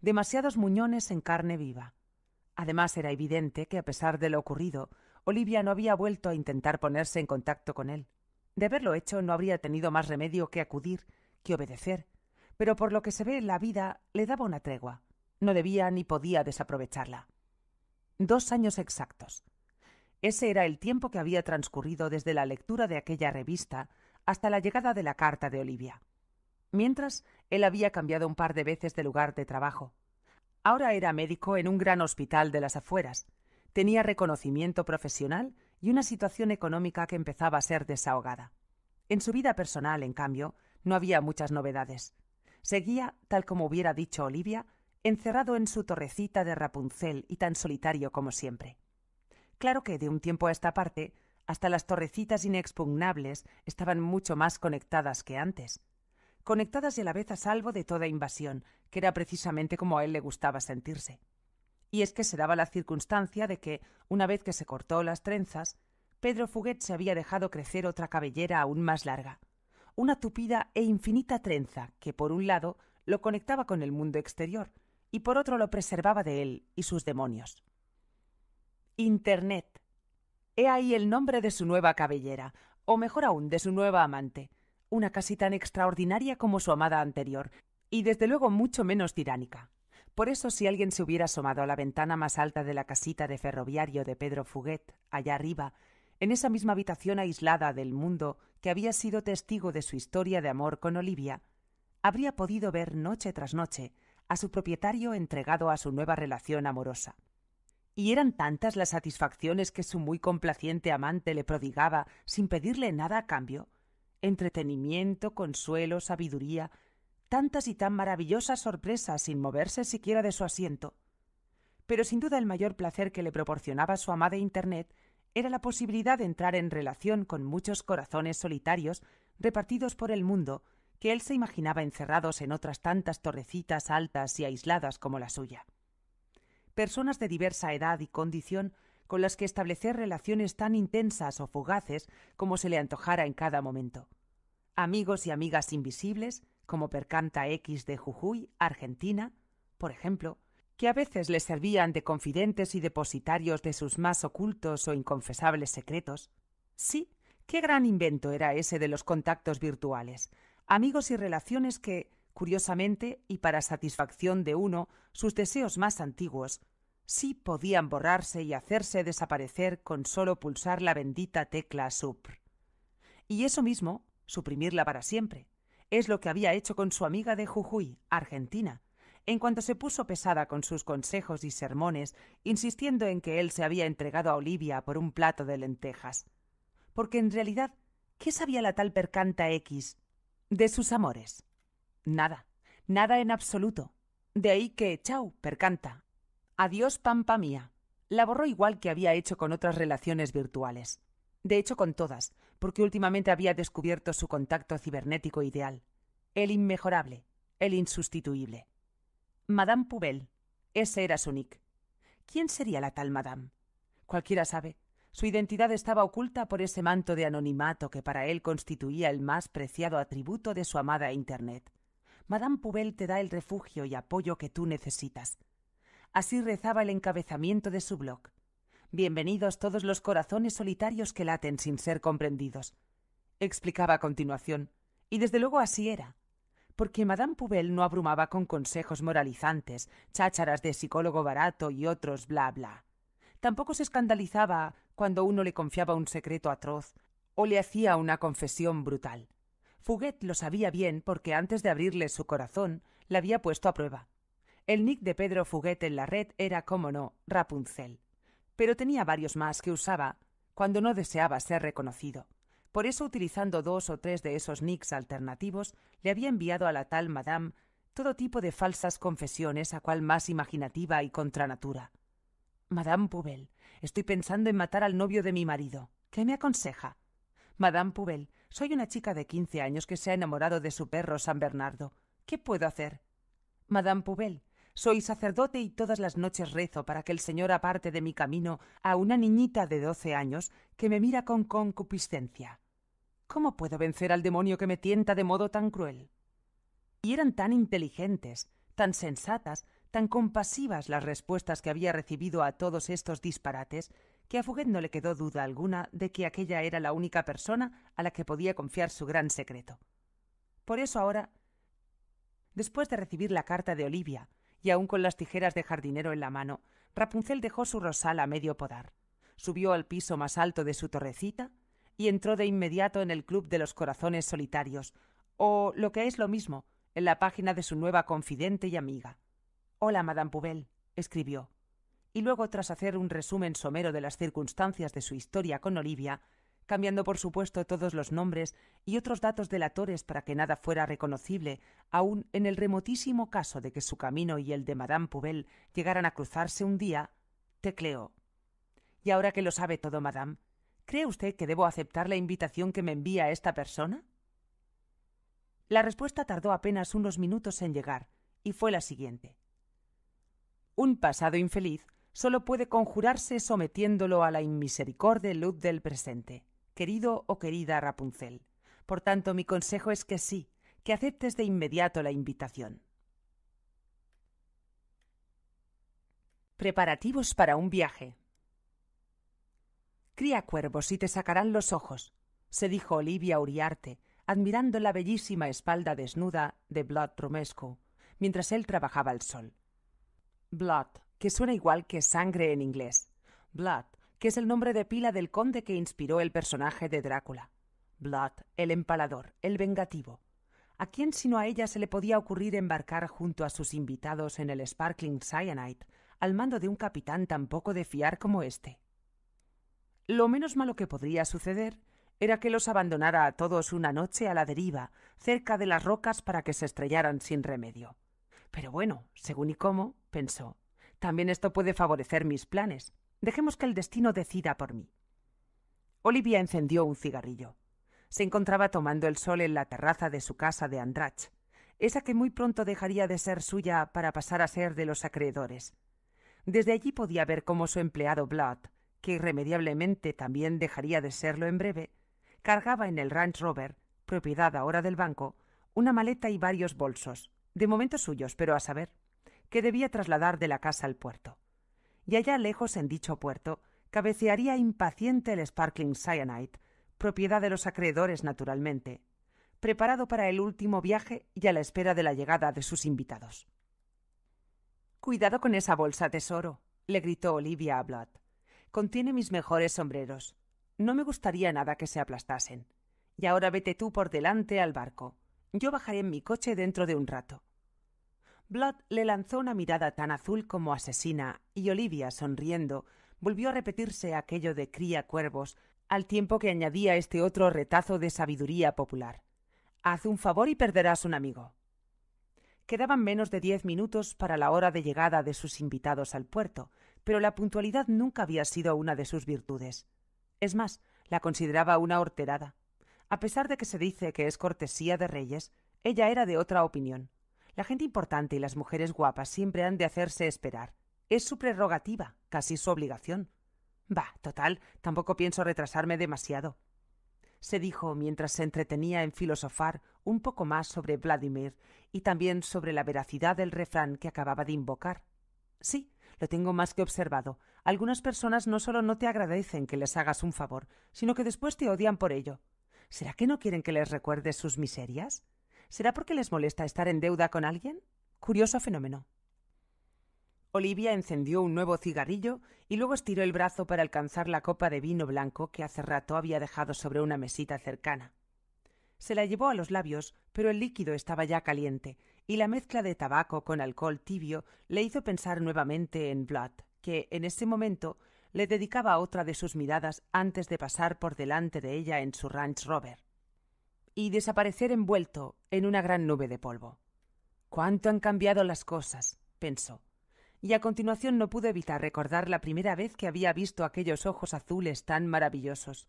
demasiados muñones en carne viva. Además, era evidente que, a pesar de lo ocurrido, Olivia no había vuelto a intentar ponerse en contacto con él. De haberlo hecho no habría tenido más remedio que acudir, que obedecer, pero por lo que se ve la vida le daba una tregua. No debía ni podía desaprovecharla. Dos años exactos. Ese era el tiempo que había transcurrido desde la lectura de aquella revista hasta la llegada de la carta de Olivia. Mientras, él había cambiado un par de veces de lugar de trabajo. Ahora era médico en un gran hospital de las afueras, tenía reconocimiento profesional y una situación económica que empezaba a ser desahogada. En su vida personal, en cambio, no había muchas novedades. Seguía, tal como hubiera dicho Olivia, encerrado en su torrecita de Rapunzel y tan solitario como siempre. Claro que de un tiempo a esta parte, hasta las torrecitas inexpugnables estaban mucho más conectadas que antes. Conectadas y a la vez a salvo de toda invasión, que era precisamente como a él le gustaba sentirse. Y es que se daba la circunstancia de que, una vez que se cortó las trenzas, Pedro Fuguet se había dejado crecer otra cabellera aún más larga, una tupida e infinita trenza que, por un lado, lo conectaba con el mundo exterior y por otro lo preservaba de él y sus demonios. Internet. He ahí el nombre de su nueva cabellera, o mejor aún, de su nueva amante, una casi tan extraordinaria como su amada anterior, y desde luego mucho menos tiránica. Por eso, si alguien se hubiera asomado a la ventana más alta de la casita de ferroviario de Pedro Fuguet, allá arriba, en esa misma habitación aislada del mundo que había sido testigo de su historia de amor con Olivia, habría podido ver noche tras noche a su propietario entregado a su nueva relación amorosa. Y eran tantas las satisfacciones que su muy complaciente amante le prodigaba sin pedirle nada a cambio entretenimiento, consuelo, sabiduría, tantas y tan maravillosas sorpresas sin moverse siquiera de su asiento. Pero sin duda el mayor placer que le proporcionaba su amada Internet era la posibilidad de entrar en relación con muchos corazones solitarios repartidos por el mundo que él se imaginaba encerrados en otras tantas torrecitas altas y aisladas como la suya. Personas de diversa edad y condición con las que establecer relaciones tan intensas o fugaces como se le antojara en cada momento. Amigos y amigas invisibles, como Percanta X de Jujuy, Argentina, por ejemplo, que a veces les servían de confidentes y depositarios de sus más ocultos o inconfesables secretos. Sí, qué gran invento era ese de los contactos virtuales, amigos y relaciones que, curiosamente y para satisfacción de uno, sus deseos más antiguos, sí podían borrarse y hacerse desaparecer con solo pulsar la bendita tecla supr. Y eso mismo, suprimirla para siempre. Es lo que había hecho con su amiga de Jujuy, Argentina. En cuanto se puso pesada con sus consejos y sermones, insistiendo en que él se había entregado a Olivia por un plato de lentejas. Porque en realidad, ¿qué sabía la tal percanta X de sus amores? Nada, nada en absoluto. De ahí que, chau, percanta. Adiós, pampa mía. La borró igual que había hecho con otras relaciones virtuales. De hecho, con todas, porque últimamente había descubierto su contacto cibernético ideal, el inmejorable, el insustituible. Madame Pouvel. ese era su nick. ¿Quién sería la tal Madame? Cualquiera sabe, su identidad estaba oculta por ese manto de anonimato que para él constituía el más preciado atributo de su amada Internet. Madame Pouvel te da el refugio y apoyo que tú necesitas. Así rezaba el encabezamiento de su blog. Bienvenidos todos los corazones solitarios que laten sin ser comprendidos. Explicaba a continuación, y desde luego así era, porque Madame Pouvel no abrumaba con consejos moralizantes, chácharas de psicólogo barato y otros bla bla. Tampoco se escandalizaba cuando uno le confiaba un secreto atroz o le hacía una confesión brutal. Fuguet lo sabía bien porque antes de abrirle su corazón, la había puesto a prueba. El nick de Pedro Fuguet en la red era, como no, Rapunzel pero tenía varios más que usaba cuando no deseaba ser reconocido. Por eso, utilizando dos o tres de esos nicks alternativos, le había enviado a la tal Madame todo tipo de falsas confesiones a cual más imaginativa y contra natura. Madame Poubel, estoy pensando en matar al novio de mi marido. ¿Qué me aconseja? Madame Poubel, soy una chica de quince años que se ha enamorado de su perro San Bernardo. ¿Qué puedo hacer? Madame Poubel, soy sacerdote y todas las noches rezo para que el Señor aparte de mi camino a una niñita de doce años que me mira con concupiscencia. ¿Cómo puedo vencer al demonio que me tienta de modo tan cruel? Y eran tan inteligentes, tan sensatas, tan compasivas las respuestas que había recibido a todos estos disparates, que a Fuguet no le quedó duda alguna de que aquella era la única persona a la que podía confiar su gran secreto. Por eso ahora, después de recibir la carta de Olivia, y aún con las tijeras de jardinero en la mano, Rapunzel dejó su rosal a medio podar, subió al piso más alto de su torrecita y entró de inmediato en el Club de los Corazones Solitarios, o lo que es lo mismo, en la página de su nueva confidente y amiga. Hola, Madame Poubel, escribió. Y luego, tras hacer un resumen somero de las circunstancias de su historia con Olivia, cambiando por supuesto todos los nombres y otros datos delatores para que nada fuera reconocible, aun en el remotísimo caso de que su camino y el de Madame Poubel llegaran a cruzarse un día, tecleó. Y ahora que lo sabe todo, Madame, ¿cree usted que debo aceptar la invitación que me envía esta persona? La respuesta tardó apenas unos minutos en llegar, y fue la siguiente. Un pasado infeliz solo puede conjurarse sometiéndolo a la inmisericordia luz del presente querido o querida Rapunzel. Por tanto, mi consejo es que sí, que aceptes de inmediato la invitación. Preparativos para un viaje. Cría cuervos y te sacarán los ojos, se dijo Olivia Uriarte, admirando la bellísima espalda desnuda de Blood Romesco, mientras él trabajaba al sol. Blood, que suena igual que sangre en inglés. Blood, que es el nombre de pila del conde que inspiró el personaje de Drácula. Blood, el empalador, el vengativo. ¿A quién sino a ella se le podía ocurrir embarcar junto a sus invitados en el Sparkling Cyanide, al mando de un capitán tan poco de fiar como este? Lo menos malo que podría suceder era que los abandonara a todos una noche a la deriva, cerca de las rocas para que se estrellaran sin remedio. Pero bueno, según y cómo, pensó, también esto puede favorecer mis planes. Dejemos que el destino decida por mí. Olivia encendió un cigarrillo. Se encontraba tomando el sol en la terraza de su casa de Andrach, esa que muy pronto dejaría de ser suya para pasar a ser de los acreedores. Desde allí podía ver cómo su empleado Blood, que irremediablemente también dejaría de serlo en breve, cargaba en el Ranch Rover, propiedad ahora del banco, una maleta y varios bolsos, de momento suyos, pero a saber, que debía trasladar de la casa al puerto y allá lejos en dicho puerto cabecearía impaciente el Sparkling Cyanide, propiedad de los acreedores naturalmente, preparado para el último viaje y a la espera de la llegada de sus invitados. Cuidado con esa bolsa, tesoro, le gritó Olivia a Blood. Contiene mis mejores sombreros. No me gustaría nada que se aplastasen. Y ahora vete tú por delante al barco. Yo bajaré en mi coche dentro de un rato. Blood le lanzó una mirada tan azul como asesina, y Olivia, sonriendo, volvió a repetirse aquello de cría cuervos, al tiempo que añadía este otro retazo de sabiduría popular. Haz un favor y perderás un amigo. Quedaban menos de diez minutos para la hora de llegada de sus invitados al puerto, pero la puntualidad nunca había sido una de sus virtudes. Es más, la consideraba una horterada. A pesar de que se dice que es cortesía de reyes, ella era de otra opinión. La gente importante y las mujeres guapas siempre han de hacerse esperar. Es su prerrogativa, casi su obligación. Bah, total, tampoco pienso retrasarme demasiado. Se dijo mientras se entretenía en filosofar un poco más sobre Vladimir y también sobre la veracidad del refrán que acababa de invocar. Sí, lo tengo más que observado. Algunas personas no solo no te agradecen que les hagas un favor, sino que después te odian por ello. ¿Será que no quieren que les recuerdes sus miserias? ¿Será porque les molesta estar en deuda con alguien? Curioso fenómeno. Olivia encendió un nuevo cigarrillo y luego estiró el brazo para alcanzar la copa de vino blanco que hace rato había dejado sobre una mesita cercana. Se la llevó a los labios, pero el líquido estaba ya caliente, y la mezcla de tabaco con alcohol tibio le hizo pensar nuevamente en Blood, que en ese momento le dedicaba otra de sus miradas antes de pasar por delante de ella en su Ranch Rover y desaparecer envuelto en una gran nube de polvo. ¿Cuánto han cambiado las cosas? pensó. Y a continuación no pudo evitar recordar la primera vez que había visto aquellos ojos azules tan maravillosos.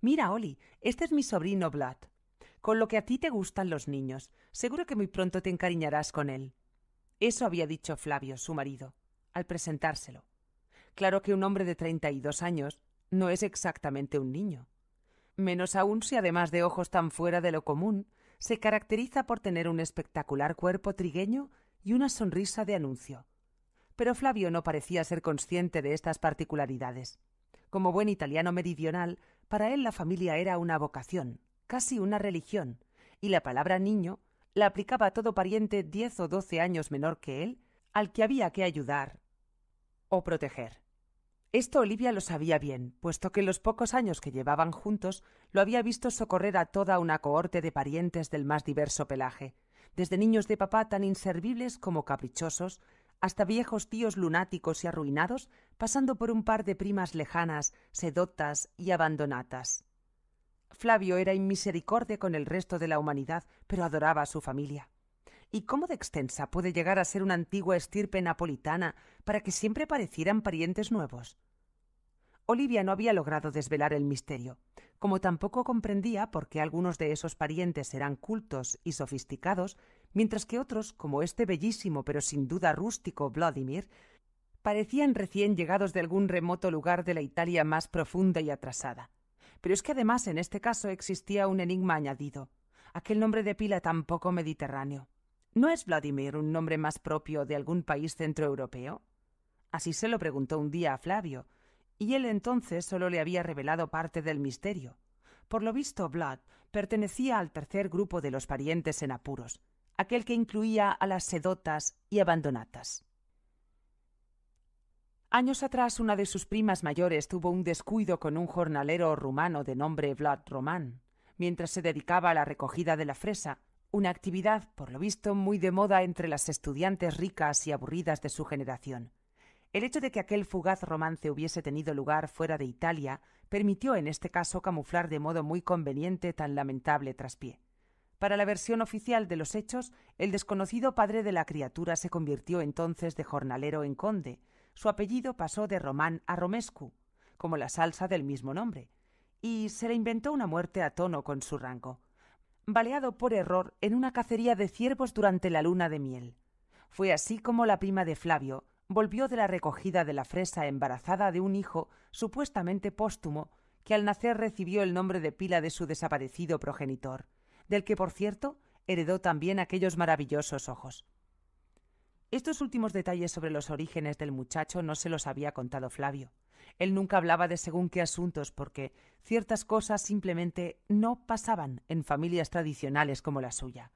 Mira, Oli, este es mi sobrino Vlad. Con lo que a ti te gustan los niños, seguro que muy pronto te encariñarás con él. Eso había dicho Flavio, su marido, al presentárselo. Claro que un hombre de treinta y dos años no es exactamente un niño menos aún si además de ojos tan fuera de lo común, se caracteriza por tener un espectacular cuerpo trigueño y una sonrisa de anuncio. Pero Flavio no parecía ser consciente de estas particularidades. Como buen italiano meridional, para él la familia era una vocación, casi una religión, y la palabra niño la aplicaba a todo pariente diez o doce años menor que él, al que había que ayudar o proteger. Esto Olivia lo sabía bien, puesto que en los pocos años que llevaban juntos lo había visto socorrer a toda una cohorte de parientes del más diverso pelaje, desde niños de papá tan inservibles como caprichosos, hasta viejos tíos lunáticos y arruinados, pasando por un par de primas lejanas, sedotas y abandonatas. Flavio era inmisericorde con el resto de la humanidad, pero adoraba a su familia. ¿Y cómo de extensa puede llegar a ser una antigua estirpe napolitana para que siempre parecieran parientes nuevos? Olivia no había logrado desvelar el misterio, como tampoco comprendía por qué algunos de esos parientes eran cultos y sofisticados, mientras que otros, como este bellísimo pero sin duda rústico Vladimir, parecían recién llegados de algún remoto lugar de la Italia más profunda y atrasada. Pero es que además en este caso existía un enigma añadido, aquel nombre de pila tan poco mediterráneo. ¿No es Vladimir un nombre más propio de algún país centroeuropeo? Así se lo preguntó un día a Flavio, y él entonces solo le había revelado parte del misterio. Por lo visto, Vlad pertenecía al tercer grupo de los parientes en apuros, aquel que incluía a las sedotas y abandonatas. Años atrás, una de sus primas mayores tuvo un descuido con un jornalero rumano de nombre Vlad Román, mientras se dedicaba a la recogida de la fresa, una actividad, por lo visto, muy de moda entre las estudiantes ricas y aburridas de su generación. El hecho de que aquel fugaz romance hubiese tenido lugar fuera de Italia permitió en este caso camuflar de modo muy conveniente tan lamentable traspié. Para la versión oficial de los hechos, el desconocido padre de la criatura se convirtió entonces de jornalero en conde. Su apellido pasó de Román a Romescu, como la salsa del mismo nombre, y se le inventó una muerte a tono con su rango. Baleado por error en una cacería de ciervos durante la luna de miel. Fue así como la prima de Flavio, volvió de la recogida de la fresa embarazada de un hijo supuestamente póstumo que al nacer recibió el nombre de pila de su desaparecido progenitor, del que, por cierto, heredó también aquellos maravillosos ojos. Estos últimos detalles sobre los orígenes del muchacho no se los había contado Flavio. Él nunca hablaba de según qué asuntos porque ciertas cosas simplemente no pasaban en familias tradicionales como la suya.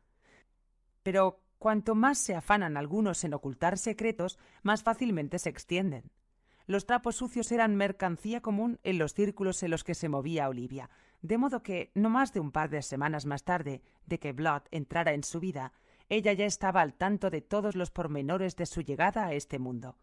Pero Cuanto más se afanan algunos en ocultar secretos, más fácilmente se extienden. Los trapos sucios eran mercancía común en los círculos en los que se movía Olivia, de modo que, no más de un par de semanas más tarde de que Blood entrara en su vida, ella ya estaba al tanto de todos los pormenores de su llegada a este mundo.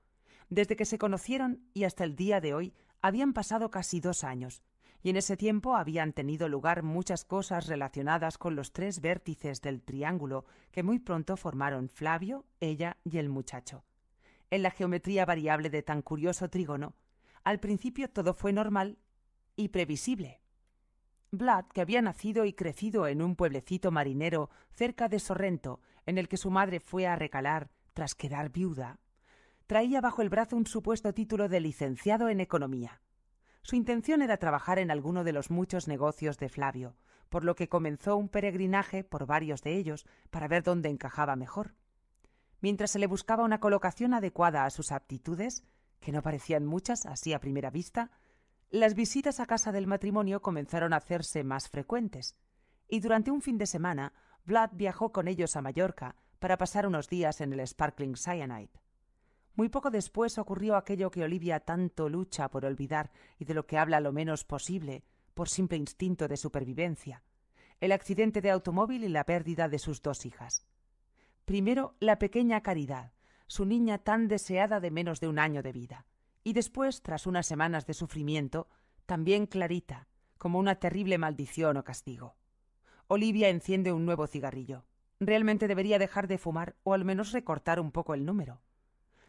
Desde que se conocieron y hasta el día de hoy habían pasado casi dos años, y en ese tiempo habían tenido lugar muchas cosas relacionadas con los tres vértices del triángulo que muy pronto formaron Flavio, ella y el muchacho. En la geometría variable de tan curioso trígono, al principio todo fue normal y previsible. Vlad, que había nacido y crecido en un pueblecito marinero cerca de Sorrento, en el que su madre fue a recalar tras quedar viuda, traía bajo el brazo un supuesto título de licenciado en economía. Su intención era trabajar en alguno de los muchos negocios de Flavio, por lo que comenzó un peregrinaje por varios de ellos para ver dónde encajaba mejor. Mientras se le buscaba una colocación adecuada a sus aptitudes, que no parecían muchas así a primera vista, las visitas a casa del matrimonio comenzaron a hacerse más frecuentes, y durante un fin de semana Vlad viajó con ellos a Mallorca para pasar unos días en el Sparkling Cyanide. Muy poco después ocurrió aquello que Olivia tanto lucha por olvidar y de lo que habla lo menos posible, por simple instinto de supervivencia, el accidente de automóvil y la pérdida de sus dos hijas. Primero, la pequeña Caridad, su niña tan deseada de menos de un año de vida, y después, tras unas semanas de sufrimiento, también Clarita, como una terrible maldición o castigo. Olivia enciende un nuevo cigarrillo. Realmente debería dejar de fumar o al menos recortar un poco el número.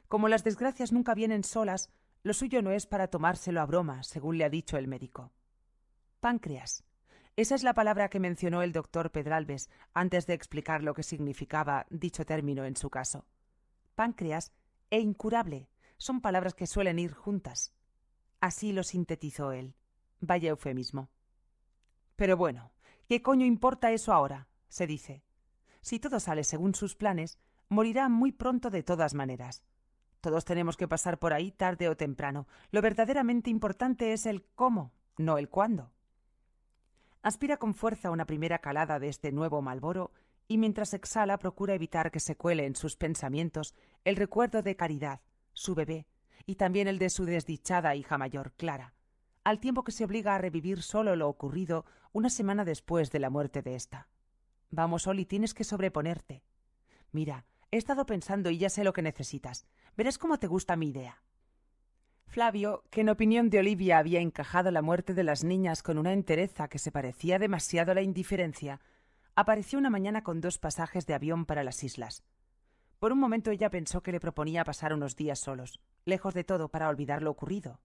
Como las desgracias nunca vienen solas, lo suyo no es para tomárselo a broma, según le ha dicho el médico. Páncreas. Esa es la palabra que mencionó el doctor Pedralbes antes de explicar lo que significaba dicho término en su caso. Páncreas e incurable son palabras que suelen ir juntas. Así lo sintetizó él. Vaya eufemismo. Pero bueno, ¿qué coño importa eso ahora? se dice. Si todo sale según sus planes, morirá muy pronto de todas maneras todos tenemos que pasar por ahí tarde o temprano. Lo verdaderamente importante es el cómo, no el cuándo. Aspira con fuerza una primera calada de este nuevo Malboro y mientras exhala procura evitar que se cuele en sus pensamientos el recuerdo de Caridad, su bebé, y también el de su desdichada hija mayor, Clara, al tiempo que se obliga a revivir solo lo ocurrido una semana después de la muerte de ésta. Vamos, Oli, tienes que sobreponerte. Mira, He estado pensando y ya sé lo que necesitas. Verás cómo te gusta mi idea. Flavio, que en opinión de Olivia había encajado la muerte de las niñas con una entereza que se parecía demasiado a la indiferencia, apareció una mañana con dos pasajes de avión para las islas. Por un momento ella pensó que le proponía pasar unos días solos, lejos de todo, para olvidar lo ocurrido.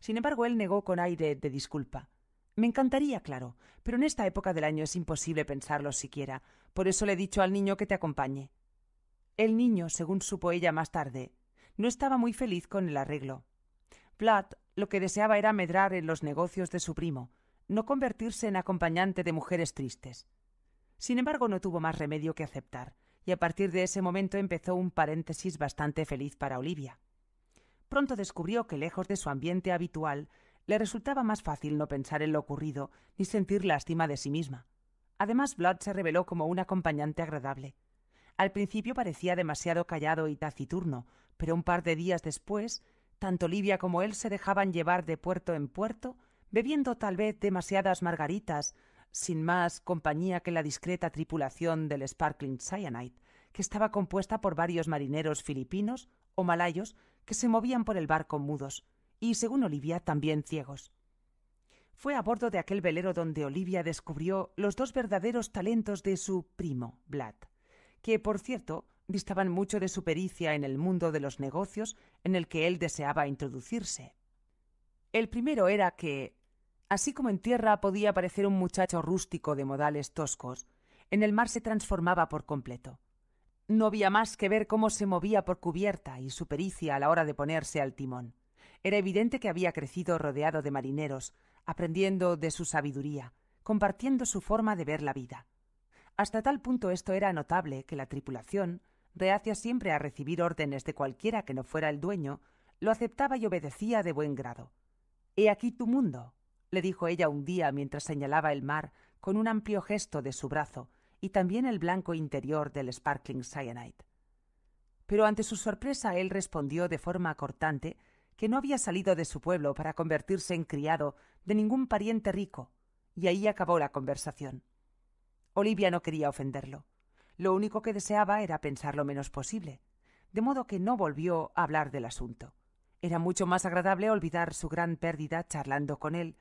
Sin embargo, él negó con aire de disculpa. Me encantaría, claro, pero en esta época del año es imposible pensarlo siquiera. Por eso le he dicho al niño que te acompañe. El niño, según supo ella más tarde, no estaba muy feliz con el arreglo. Vlad lo que deseaba era medrar en los negocios de su primo, no convertirse en acompañante de mujeres tristes. Sin embargo, no tuvo más remedio que aceptar, y a partir de ese momento empezó un paréntesis bastante feliz para Olivia. Pronto descubrió que lejos de su ambiente habitual, le resultaba más fácil no pensar en lo ocurrido ni sentir lástima de sí misma. Además, Vlad se reveló como un acompañante agradable, al principio parecía demasiado callado y taciturno, pero un par de días después, tanto Olivia como él se dejaban llevar de puerto en puerto, bebiendo tal vez demasiadas margaritas, sin más compañía que la discreta tripulación del Sparkling Cyanide, que estaba compuesta por varios marineros filipinos o malayos que se movían por el barco mudos, y según Olivia también ciegos. Fue a bordo de aquel velero donde Olivia descubrió los dos verdaderos talentos de su primo, Vlad que, por cierto, distaban mucho de su pericia en el mundo de los negocios en el que él deseaba introducirse. El primero era que, así como en tierra podía parecer un muchacho rústico de modales toscos, en el mar se transformaba por completo. No había más que ver cómo se movía por cubierta y su pericia a la hora de ponerse al timón. Era evidente que había crecido rodeado de marineros, aprendiendo de su sabiduría, compartiendo su forma de ver la vida. Hasta tal punto esto era notable que la tripulación, reacia siempre a recibir órdenes de cualquiera que no fuera el dueño, lo aceptaba y obedecía de buen grado. He aquí tu mundo, le dijo ella un día mientras señalaba el mar con un amplio gesto de su brazo y también el blanco interior del Sparkling Cyanide. Pero ante su sorpresa él respondió de forma cortante que no había salido de su pueblo para convertirse en criado de ningún pariente rico, y ahí acabó la conversación. Olivia no quería ofenderlo. Lo único que deseaba era pensar lo menos posible, de modo que no volvió a hablar del asunto. Era mucho más agradable olvidar su gran pérdida charlando con él,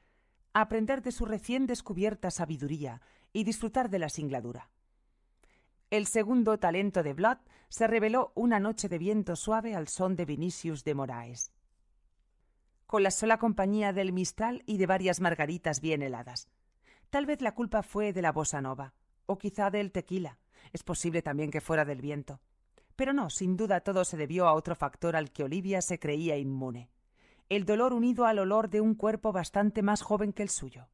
aprender de su recién descubierta sabiduría y disfrutar de la singladura. El segundo talento de Blood se reveló una noche de viento suave al son de Vinicius de Moraes, con la sola compañía del mistal y de varias margaritas bien heladas. Tal vez la culpa fue de la bossa nova quizá del tequila. Es posible también que fuera del viento. Pero no, sin duda todo se debió a otro factor al que Olivia se creía inmune. El dolor unido al olor de un cuerpo bastante más joven que el suyo.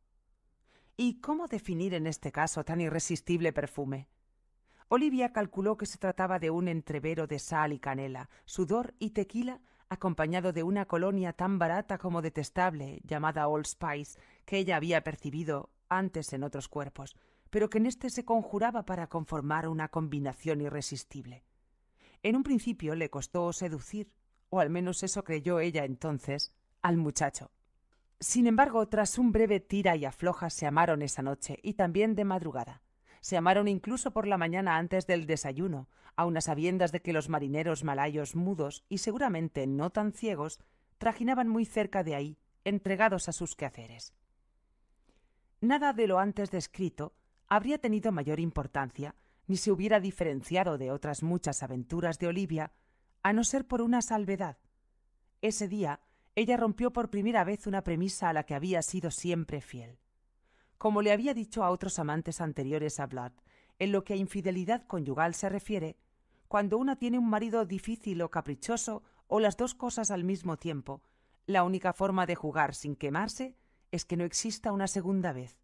¿Y cómo definir en este caso tan irresistible perfume? Olivia calculó que se trataba de un entrevero de sal y canela, sudor y tequila, acompañado de una colonia tan barata como detestable, llamada Old Spice, que ella había percibido antes en otros cuerpos, pero que en éste se conjuraba para conformar una combinación irresistible. En un principio le costó seducir, o al menos eso creyó ella entonces, al muchacho. Sin embargo, tras un breve tira y afloja se amaron esa noche y también de madrugada. Se amaron incluso por la mañana antes del desayuno, aun a sabiendas de que los marineros malayos mudos y seguramente no tan ciegos trajinaban muy cerca de ahí, entregados a sus quehaceres. Nada de lo antes descrito habría tenido mayor importancia ni se hubiera diferenciado de otras muchas aventuras de Olivia, a no ser por una salvedad. Ese día ella rompió por primera vez una premisa a la que había sido siempre fiel. Como le había dicho a otros amantes anteriores a Vlad, en lo que a infidelidad conyugal se refiere, cuando una tiene un marido difícil o caprichoso o las dos cosas al mismo tiempo, la única forma de jugar sin quemarse es que no exista una segunda vez.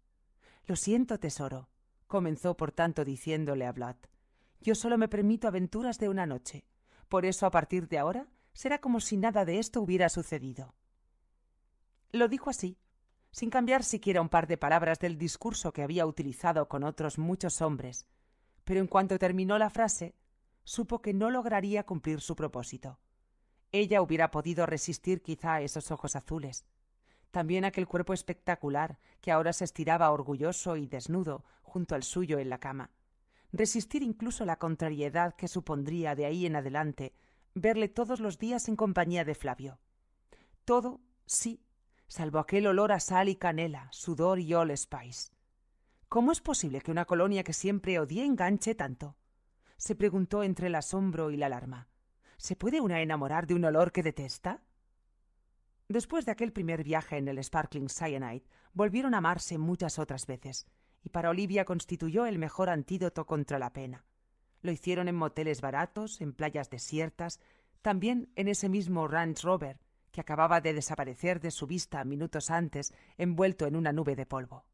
Lo siento, tesoro, comenzó por tanto diciéndole a Vlad. Yo solo me permito aventuras de una noche. Por eso, a partir de ahora, será como si nada de esto hubiera sucedido. Lo dijo así, sin cambiar siquiera un par de palabras del discurso que había utilizado con otros muchos hombres, pero en cuanto terminó la frase, supo que no lograría cumplir su propósito. Ella hubiera podido resistir quizá esos ojos azules, también aquel cuerpo espectacular que ahora se estiraba orgulloso y desnudo, junto al suyo en la cama, resistir incluso la contrariedad que supondría de ahí en adelante verle todos los días en compañía de Flavio. Todo, sí, salvo aquel olor a sal y canela, sudor y all spice. ¿Cómo es posible que una colonia que siempre odie enganche tanto? se preguntó entre el asombro y la alarma. ¿Se puede una enamorar de un olor que detesta? Después de aquel primer viaje en el Sparkling Cyanide, volvieron a amarse muchas otras veces, y para Olivia constituyó el mejor antídoto contra la pena. Lo hicieron en moteles baratos, en playas desiertas, también en ese mismo Ranch Rover, que acababa de desaparecer de su vista minutos antes, envuelto en una nube de polvo.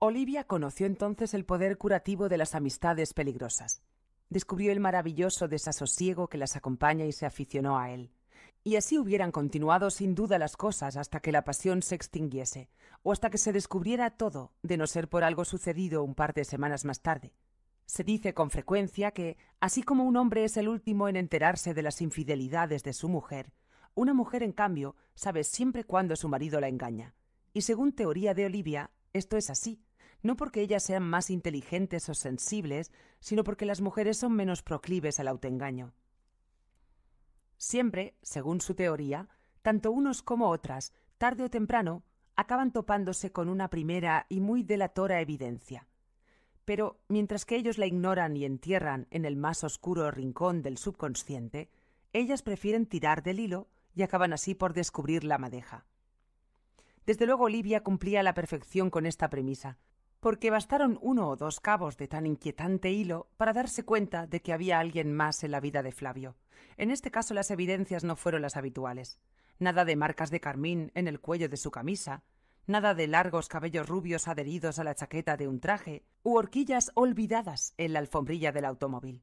Olivia conoció entonces el poder curativo de las amistades peligrosas. Descubrió el maravilloso desasosiego que las acompaña y se aficionó a él. Y así hubieran continuado sin duda las cosas hasta que la pasión se extinguiese, o hasta que se descubriera todo, de no ser por algo sucedido un par de semanas más tarde. Se dice con frecuencia que, así como un hombre es el último en enterarse de las infidelidades de su mujer, una mujer, en cambio, sabe siempre cuándo su marido la engaña. Y según teoría de Olivia, esto es así, no porque ellas sean más inteligentes o sensibles, sino porque las mujeres son menos proclives al autoengaño. Siempre, según su teoría, tanto unos como otras, tarde o temprano, acaban topándose con una primera y muy delatora evidencia. Pero mientras que ellos la ignoran y entierran en el más oscuro rincón del subconsciente, ellas prefieren tirar del hilo y acaban así por descubrir la madeja. Desde luego Olivia cumplía la perfección con esta premisa, porque bastaron uno o dos cabos de tan inquietante hilo para darse cuenta de que había alguien más en la vida de Flavio. En este caso las evidencias no fueron las habituales. Nada de marcas de carmín en el cuello de su camisa, nada de largos cabellos rubios adheridos a la chaqueta de un traje, u horquillas olvidadas en la alfombrilla del automóvil.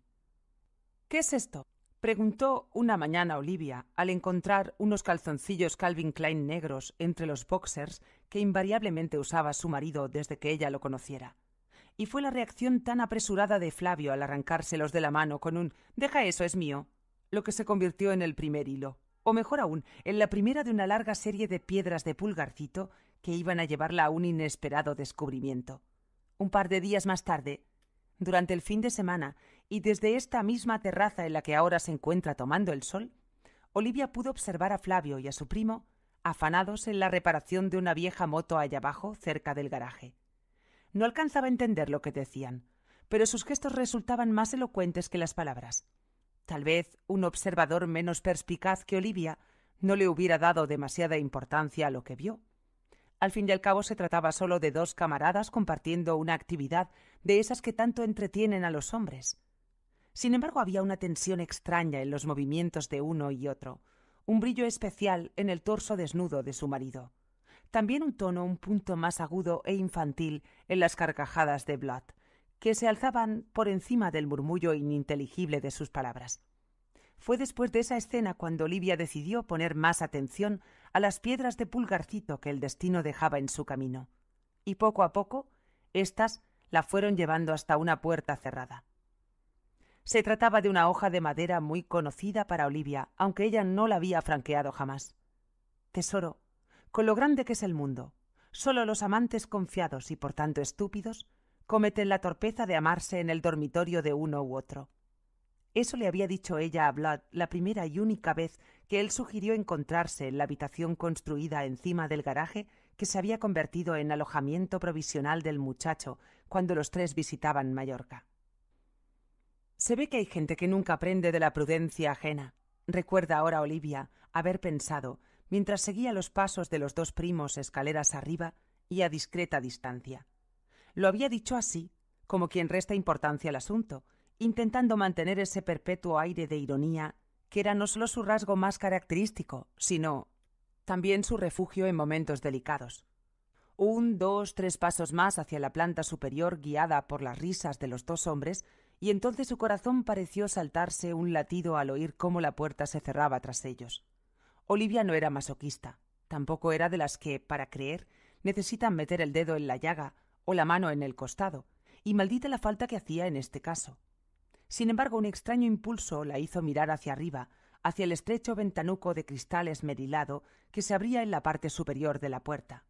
¿Qué es esto? Preguntó una mañana Olivia al encontrar unos calzoncillos Calvin Klein negros entre los boxers que invariablemente usaba su marido desde que ella lo conociera. Y fue la reacción tan apresurada de Flavio al arrancárselos de la mano con un Deja eso, es mío, lo que se convirtió en el primer hilo, o mejor aún, en la primera de una larga serie de piedras de pulgarcito que iban a llevarla a un inesperado descubrimiento. Un par de días más tarde, durante el fin de semana, y desde esta misma terraza en la que ahora se encuentra tomando el sol, Olivia pudo observar a Flavio y a su primo afanados en la reparación de una vieja moto allá abajo, cerca del garaje. No alcanzaba a entender lo que decían, pero sus gestos resultaban más elocuentes que las palabras. Tal vez un observador menos perspicaz que Olivia no le hubiera dado demasiada importancia a lo que vio. Al fin y al cabo se trataba solo de dos camaradas compartiendo una actividad de esas que tanto entretienen a los hombres. Sin embargo, había una tensión extraña en los movimientos de uno y otro, un brillo especial en el torso desnudo de su marido. También un tono un punto más agudo e infantil en las carcajadas de Blood, que se alzaban por encima del murmullo ininteligible de sus palabras. Fue después de esa escena cuando Olivia decidió poner más atención a las piedras de pulgarcito que el destino dejaba en su camino. Y poco a poco, éstas la fueron llevando hasta una puerta cerrada. Se trataba de una hoja de madera muy conocida para Olivia, aunque ella no la había franqueado jamás. Tesoro, con lo grande que es el mundo, solo los amantes confiados y por tanto estúpidos cometen la torpeza de amarse en el dormitorio de uno u otro. Eso le había dicho ella a Blood la primera y única vez que él sugirió encontrarse en la habitación construida encima del garaje que se había convertido en alojamiento provisional del muchacho cuando los tres visitaban Mallorca. Se ve que hay gente que nunca aprende de la prudencia ajena. Recuerda ahora Olivia haber pensado, mientras seguía los pasos de los dos primos escaleras arriba y a discreta distancia. Lo había dicho así, como quien resta importancia al asunto, intentando mantener ese perpetuo aire de ironía que era no solo su rasgo más característico, sino también su refugio en momentos delicados. Un, dos, tres pasos más hacia la planta superior guiada por las risas de los dos hombres, y entonces su corazón pareció saltarse un latido al oír cómo la puerta se cerraba tras ellos. Olivia no era masoquista, tampoco era de las que, para creer, necesitan meter el dedo en la llaga o la mano en el costado, y maldita la falta que hacía en este caso. Sin embargo, un extraño impulso la hizo mirar hacia arriba, hacia el estrecho ventanuco de cristal esmerilado que se abría en la parte superior de la puerta.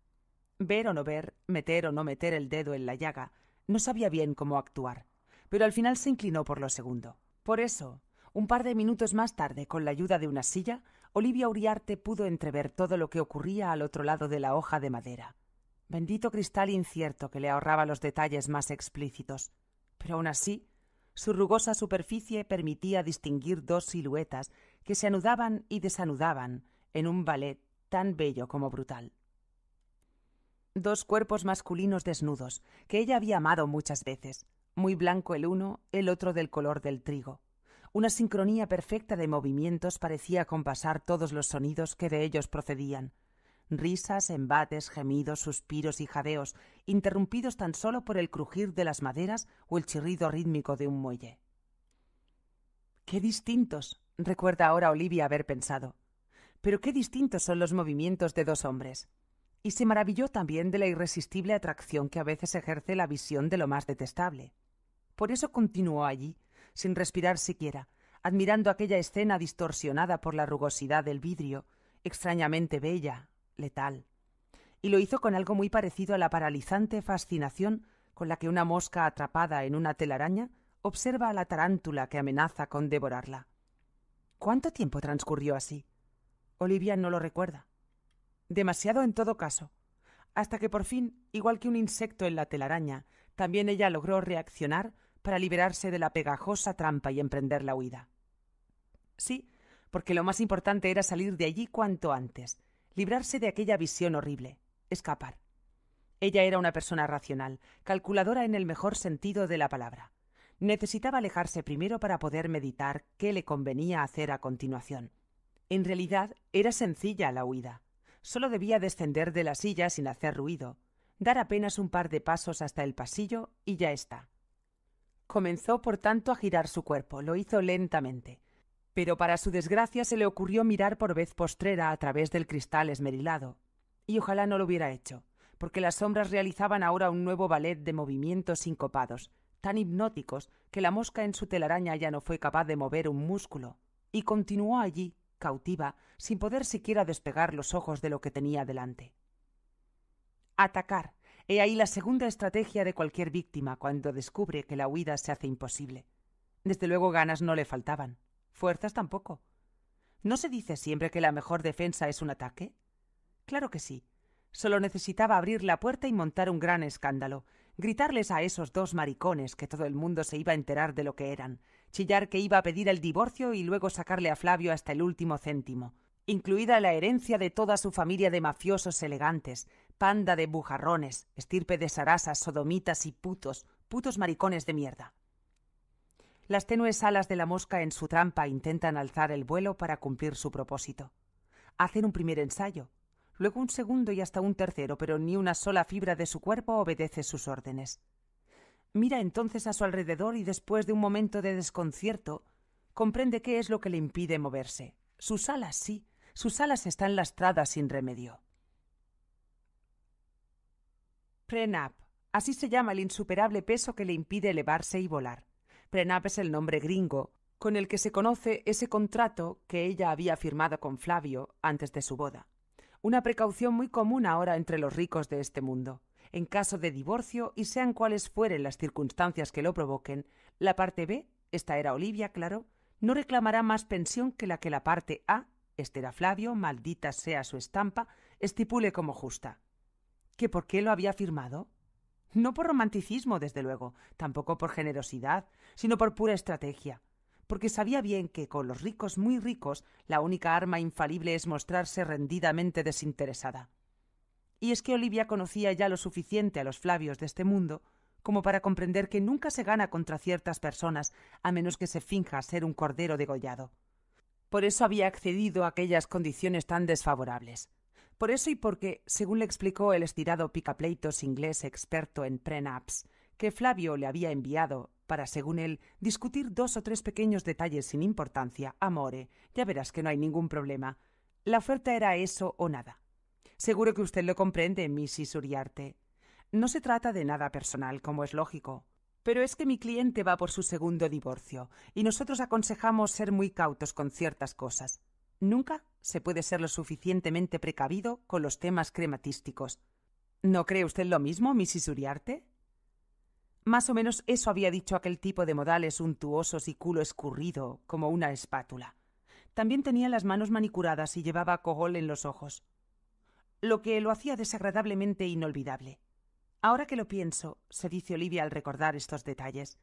Ver o no ver, meter o no meter el dedo en la llaga, no sabía bien cómo actuar pero al final se inclinó por lo segundo. Por eso, un par de minutos más tarde, con la ayuda de una silla, Olivia Uriarte pudo entrever todo lo que ocurría al otro lado de la hoja de madera. Bendito cristal incierto que le ahorraba los detalles más explícitos. Pero aún así, su rugosa superficie permitía distinguir dos siluetas que se anudaban y desanudaban en un ballet tan bello como brutal. Dos cuerpos masculinos desnudos que ella había amado muchas veces, muy blanco el uno, el otro del color del trigo. Una sincronía perfecta de movimientos parecía compasar todos los sonidos que de ellos procedían. Risas, embates, gemidos, suspiros y jadeos, interrumpidos tan solo por el crujir de las maderas o el chirrido rítmico de un muelle. ¡Qué distintos! recuerda ahora Olivia haber pensado. Pero qué distintos son los movimientos de dos hombres. Y se maravilló también de la irresistible atracción que a veces ejerce la visión de lo más detestable. Por eso continuó allí, sin respirar siquiera, admirando aquella escena distorsionada por la rugosidad del vidrio, extrañamente bella, letal. Y lo hizo con algo muy parecido a la paralizante fascinación con la que una mosca atrapada en una telaraña observa a la tarántula que amenaza con devorarla. ¿Cuánto tiempo transcurrió así? Olivia no lo recuerda. Demasiado en todo caso, hasta que por fin, igual que un insecto en la telaraña, también ella logró reaccionar para liberarse de la pegajosa trampa y emprender la huida. Sí, porque lo más importante era salir de allí cuanto antes, librarse de aquella visión horrible, escapar. Ella era una persona racional, calculadora en el mejor sentido de la palabra. Necesitaba alejarse primero para poder meditar qué le convenía hacer a continuación. En realidad era sencilla la huida. Solo debía descender de la silla sin hacer ruido, dar apenas un par de pasos hasta el pasillo y ya está. Comenzó, por tanto, a girar su cuerpo. Lo hizo lentamente. Pero para su desgracia se le ocurrió mirar por vez postrera a través del cristal esmerilado. Y ojalá no lo hubiera hecho, porque las sombras realizaban ahora un nuevo ballet de movimientos sincopados, tan hipnóticos que la mosca en su telaraña ya no fue capaz de mover un músculo, y continuó allí, cautiva, sin poder siquiera despegar los ojos de lo que tenía delante. Atacar, He ahí la segunda estrategia de cualquier víctima cuando descubre que la huida se hace imposible. Desde luego ganas no le faltaban, fuerzas tampoco. ¿No se dice siempre que la mejor defensa es un ataque? Claro que sí. Solo necesitaba abrir la puerta y montar un gran escándalo, gritarles a esos dos maricones que todo el mundo se iba a enterar de lo que eran, chillar que iba a pedir el divorcio y luego sacarle a Flavio hasta el último céntimo, incluida la herencia de toda su familia de mafiosos elegantes, Panda de bujarrones, estirpe de sarasas, sodomitas y putos, putos maricones de mierda. Las tenues alas de la mosca en su trampa intentan alzar el vuelo para cumplir su propósito. Hacen un primer ensayo, luego un segundo y hasta un tercero, pero ni una sola fibra de su cuerpo obedece sus órdenes. Mira entonces a su alrededor y después de un momento de desconcierto, comprende qué es lo que le impide moverse. Sus alas sí, sus alas están lastradas sin remedio. Prenap. Así se llama el insuperable peso que le impide elevarse y volar. Prenap es el nombre gringo con el que se conoce ese contrato que ella había firmado con Flavio antes de su boda. Una precaución muy común ahora entre los ricos de este mundo. En caso de divorcio, y sean cuales fueren las circunstancias que lo provoquen, la parte B, esta era Olivia, claro, no reclamará más pensión que la que la parte A, este era Flavio, maldita sea su estampa, estipule como justa. ¿Que por qué lo había firmado? No por romanticismo, desde luego, tampoco por generosidad, sino por pura estrategia, porque sabía bien que con los ricos muy ricos la única arma infalible es mostrarse rendidamente desinteresada. Y es que Olivia conocía ya lo suficiente a los Flavios de este mundo como para comprender que nunca se gana contra ciertas personas a menos que se finja ser un cordero degollado. Por eso había accedido a aquellas condiciones tan desfavorables. Por eso y porque, según le explicó el estirado picapleitos inglés experto en prenaps, que Flavio le había enviado para, según él, discutir dos o tres pequeños detalles sin importancia, amore, ya verás que no hay ningún problema. La oferta era eso o nada. Seguro que usted lo comprende, Mrs. Uriarte. No se trata de nada personal, como es lógico. Pero es que mi cliente va por su segundo divorcio, y nosotros aconsejamos ser muy cautos con ciertas cosas. Nunca se puede ser lo suficientemente precavido con los temas crematísticos. ¿No cree usted lo mismo, Miss Uriarte? Más o menos eso había dicho aquel tipo de modales untuosos y culo escurrido, como una espátula. También tenía las manos manicuradas y llevaba cojol en los ojos. Lo que lo hacía desagradablemente inolvidable. Ahora que lo pienso, se dice Olivia al recordar estos detalles,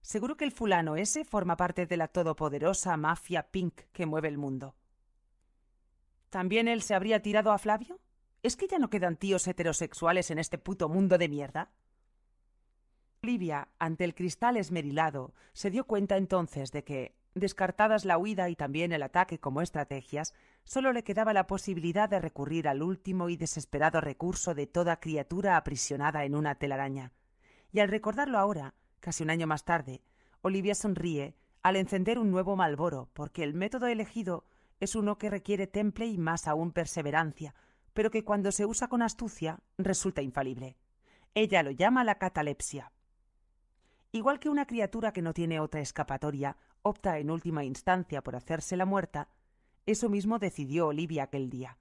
seguro que el fulano ese forma parte de la todopoderosa mafia pink que mueve el mundo. ¿También él se habría tirado a Flavio? ¿Es que ya no quedan tíos heterosexuales en este puto mundo de mierda? Olivia, ante el cristal esmerilado, se dio cuenta entonces de que, descartadas la huida y también el ataque como estrategias, solo le quedaba la posibilidad de recurrir al último y desesperado recurso de toda criatura aprisionada en una telaraña. Y al recordarlo ahora, casi un año más tarde, Olivia sonríe al encender un nuevo malboro, porque el método elegido es uno que requiere temple y más aún perseverancia, pero que cuando se usa con astucia resulta infalible. Ella lo llama la catalepsia. Igual que una criatura que no tiene otra escapatoria opta en última instancia por hacerse la muerta, eso mismo decidió Olivia aquel día.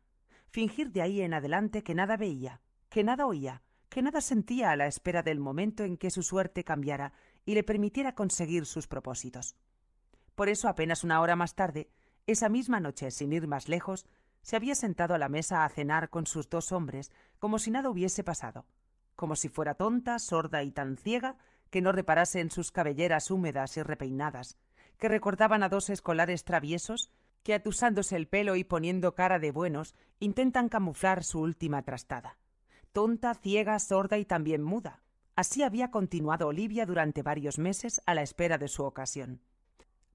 Fingir de ahí en adelante que nada veía, que nada oía, que nada sentía a la espera del momento en que su suerte cambiara y le permitiera conseguir sus propósitos. Por eso apenas una hora más tarde esa misma noche, sin ir más lejos, se había sentado a la mesa a cenar con sus dos hombres, como si nada hubiese pasado, como si fuera tonta, sorda y tan ciega que no reparase en sus cabelleras húmedas y repeinadas, que recordaban a dos escolares traviesos que atusándose el pelo y poniendo cara de buenos, intentan camuflar su última trastada. Tonta, ciega, sorda y también muda. Así había continuado Olivia durante varios meses a la espera de su ocasión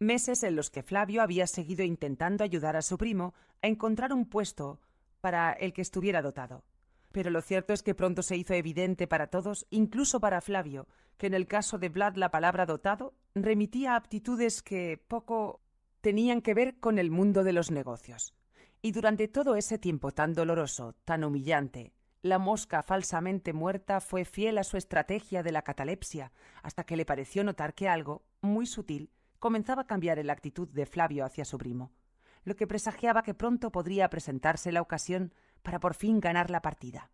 meses en los que Flavio había seguido intentando ayudar a su primo a encontrar un puesto para el que estuviera dotado. Pero lo cierto es que pronto se hizo evidente para todos, incluso para Flavio, que en el caso de Vlad la palabra dotado remitía a aptitudes que poco tenían que ver con el mundo de los negocios. Y durante todo ese tiempo tan doloroso, tan humillante, la mosca falsamente muerta fue fiel a su estrategia de la catalepsia, hasta que le pareció notar que algo, muy sutil, comenzaba a cambiar la actitud de Flavio hacia su primo, lo que presagiaba que pronto podría presentarse la ocasión para por fin ganar la partida.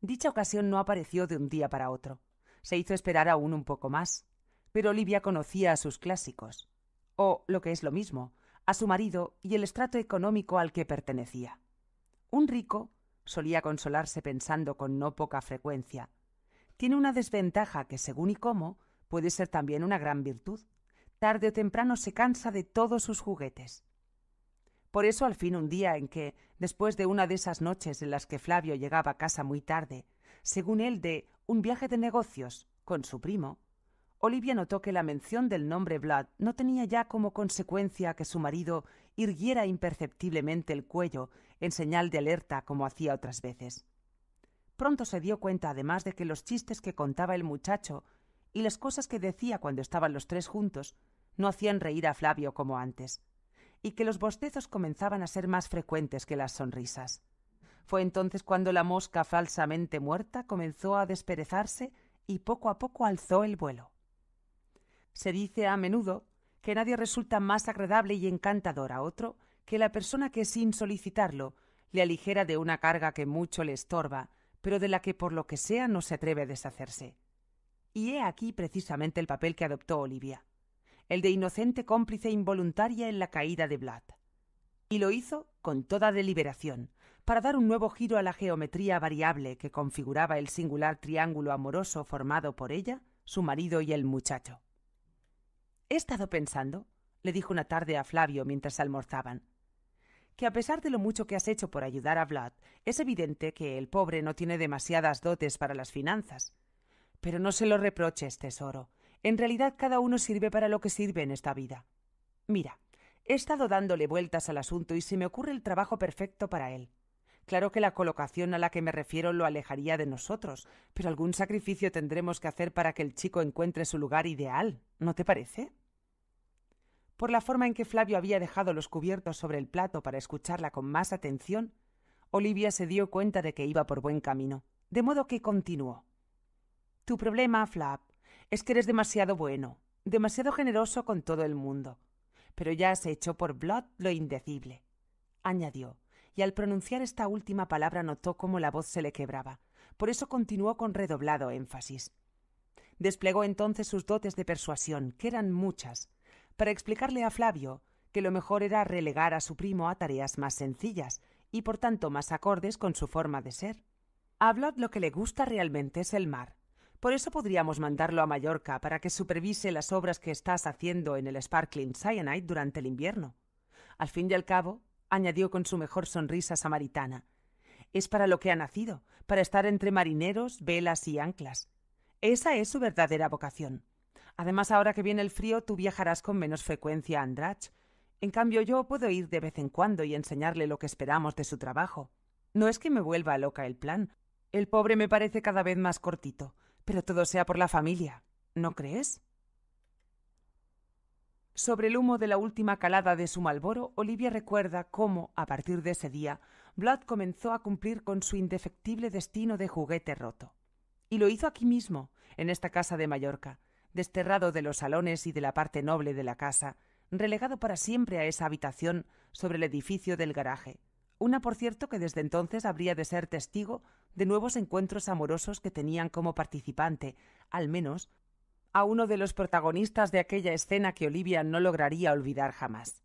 Dicha ocasión no apareció de un día para otro. Se hizo esperar aún un poco más, pero Olivia conocía a sus clásicos, o, lo que es lo mismo, a su marido y el estrato económico al que pertenecía. Un rico, solía consolarse pensando con no poca frecuencia, tiene una desventaja que, según y cómo, puede ser también una gran virtud, tarde o temprano se cansa de todos sus juguetes. Por eso al fin un día en que, después de una de esas noches en las que Flavio llegaba a casa muy tarde, según él de un viaje de negocios con su primo, Olivia notó que la mención del nombre Vlad no tenía ya como consecuencia que su marido irguiera imperceptiblemente el cuello en señal de alerta como hacía otras veces. Pronto se dio cuenta además de que los chistes que contaba el muchacho y las cosas que decía cuando estaban los tres juntos no hacían reír a Flavio como antes, y que los bostezos comenzaban a ser más frecuentes que las sonrisas. Fue entonces cuando la mosca falsamente muerta comenzó a desperezarse y poco a poco alzó el vuelo. Se dice a menudo que nadie resulta más agradable y encantador a otro que la persona que sin solicitarlo le aligera de una carga que mucho le estorba, pero de la que por lo que sea no se atreve a deshacerse. Y he aquí precisamente el papel que adoptó Olivia, el de inocente cómplice involuntaria en la caída de Vlad. Y lo hizo con toda deliberación, para dar un nuevo giro a la geometría variable que configuraba el singular triángulo amoroso formado por ella, su marido y el muchacho. He estado pensando, le dijo una tarde a Flavio mientras almorzaban, que a pesar de lo mucho que has hecho por ayudar a Vlad, es evidente que el pobre no tiene demasiadas dotes para las finanzas, pero no se lo reproches, tesoro. En realidad cada uno sirve para lo que sirve en esta vida. Mira, he estado dándole vueltas al asunto y se me ocurre el trabajo perfecto para él. Claro que la colocación a la que me refiero lo alejaría de nosotros, pero algún sacrificio tendremos que hacer para que el chico encuentre su lugar ideal, ¿no te parece? Por la forma en que Flavio había dejado los cubiertos sobre el plato para escucharla con más atención, Olivia se dio cuenta de que iba por buen camino, de modo que continuó. Tu problema, Flap, es que eres demasiado bueno, demasiado generoso con todo el mundo. Pero ya has hecho por Blood lo indecible, añadió, y al pronunciar esta última palabra notó cómo la voz se le quebraba. Por eso continuó con redoblado énfasis. Desplegó entonces sus dotes de persuasión, que eran muchas, para explicarle a Flavio que lo mejor era relegar a su primo a tareas más sencillas y por tanto más acordes con su forma de ser. A Blood lo que le gusta realmente es el mar, por eso podríamos mandarlo a Mallorca para que supervise las obras que estás haciendo en el Sparkling Cyanide durante el invierno. Al fin y al cabo, añadió con su mejor sonrisa samaritana, es para lo que ha nacido, para estar entre marineros, velas y anclas. Esa es su verdadera vocación. Además, ahora que viene el frío, tú viajarás con menos frecuencia a Andrach. En cambio, yo puedo ir de vez en cuando y enseñarle lo que esperamos de su trabajo. No es que me vuelva loca el plan. El pobre me parece cada vez más cortito, pero todo sea por la familia, ¿no crees? Sobre el humo de la última calada de su Malboro, Olivia recuerda cómo, a partir de ese día, Blood comenzó a cumplir con su indefectible destino de juguete roto. Y lo hizo aquí mismo, en esta casa de Mallorca, desterrado de los salones y de la parte noble de la casa, relegado para siempre a esa habitación sobre el edificio del garaje, una por cierto que desde entonces habría de ser testigo de nuevos encuentros amorosos que tenían como participante, al menos, a uno de los protagonistas de aquella escena que Olivia no lograría olvidar jamás.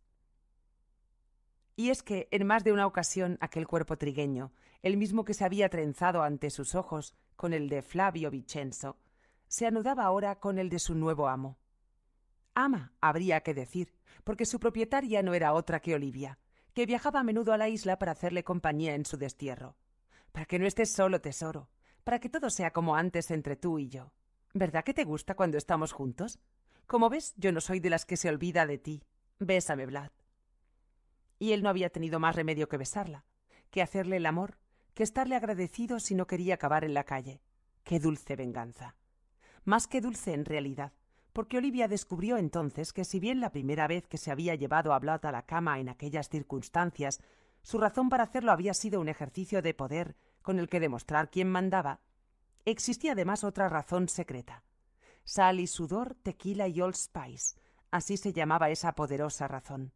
Y es que, en más de una ocasión, aquel cuerpo trigueño, el mismo que se había trenzado ante sus ojos con el de Flavio Vicenzo, se anudaba ahora con el de su nuevo amo. Ama, habría que decir, porque su propietaria no era otra que Olivia, que viajaba a menudo a la isla para hacerle compañía en su destierro para que no estés solo, tesoro, para que todo sea como antes entre tú y yo. ¿Verdad que te gusta cuando estamos juntos? Como ves, yo no soy de las que se olvida de ti. Bésame, Vlad. Y él no había tenido más remedio que besarla, que hacerle el amor, que estarle agradecido si no quería acabar en la calle. Qué dulce venganza. Más que dulce en realidad, porque Olivia descubrió entonces que si bien la primera vez que se había llevado a Vlad a la cama en aquellas circunstancias su razón para hacerlo había sido un ejercicio de poder con el que demostrar quién mandaba. Existía además otra razón secreta. Sal y sudor, tequila y Old Spice. Así se llamaba esa poderosa razón.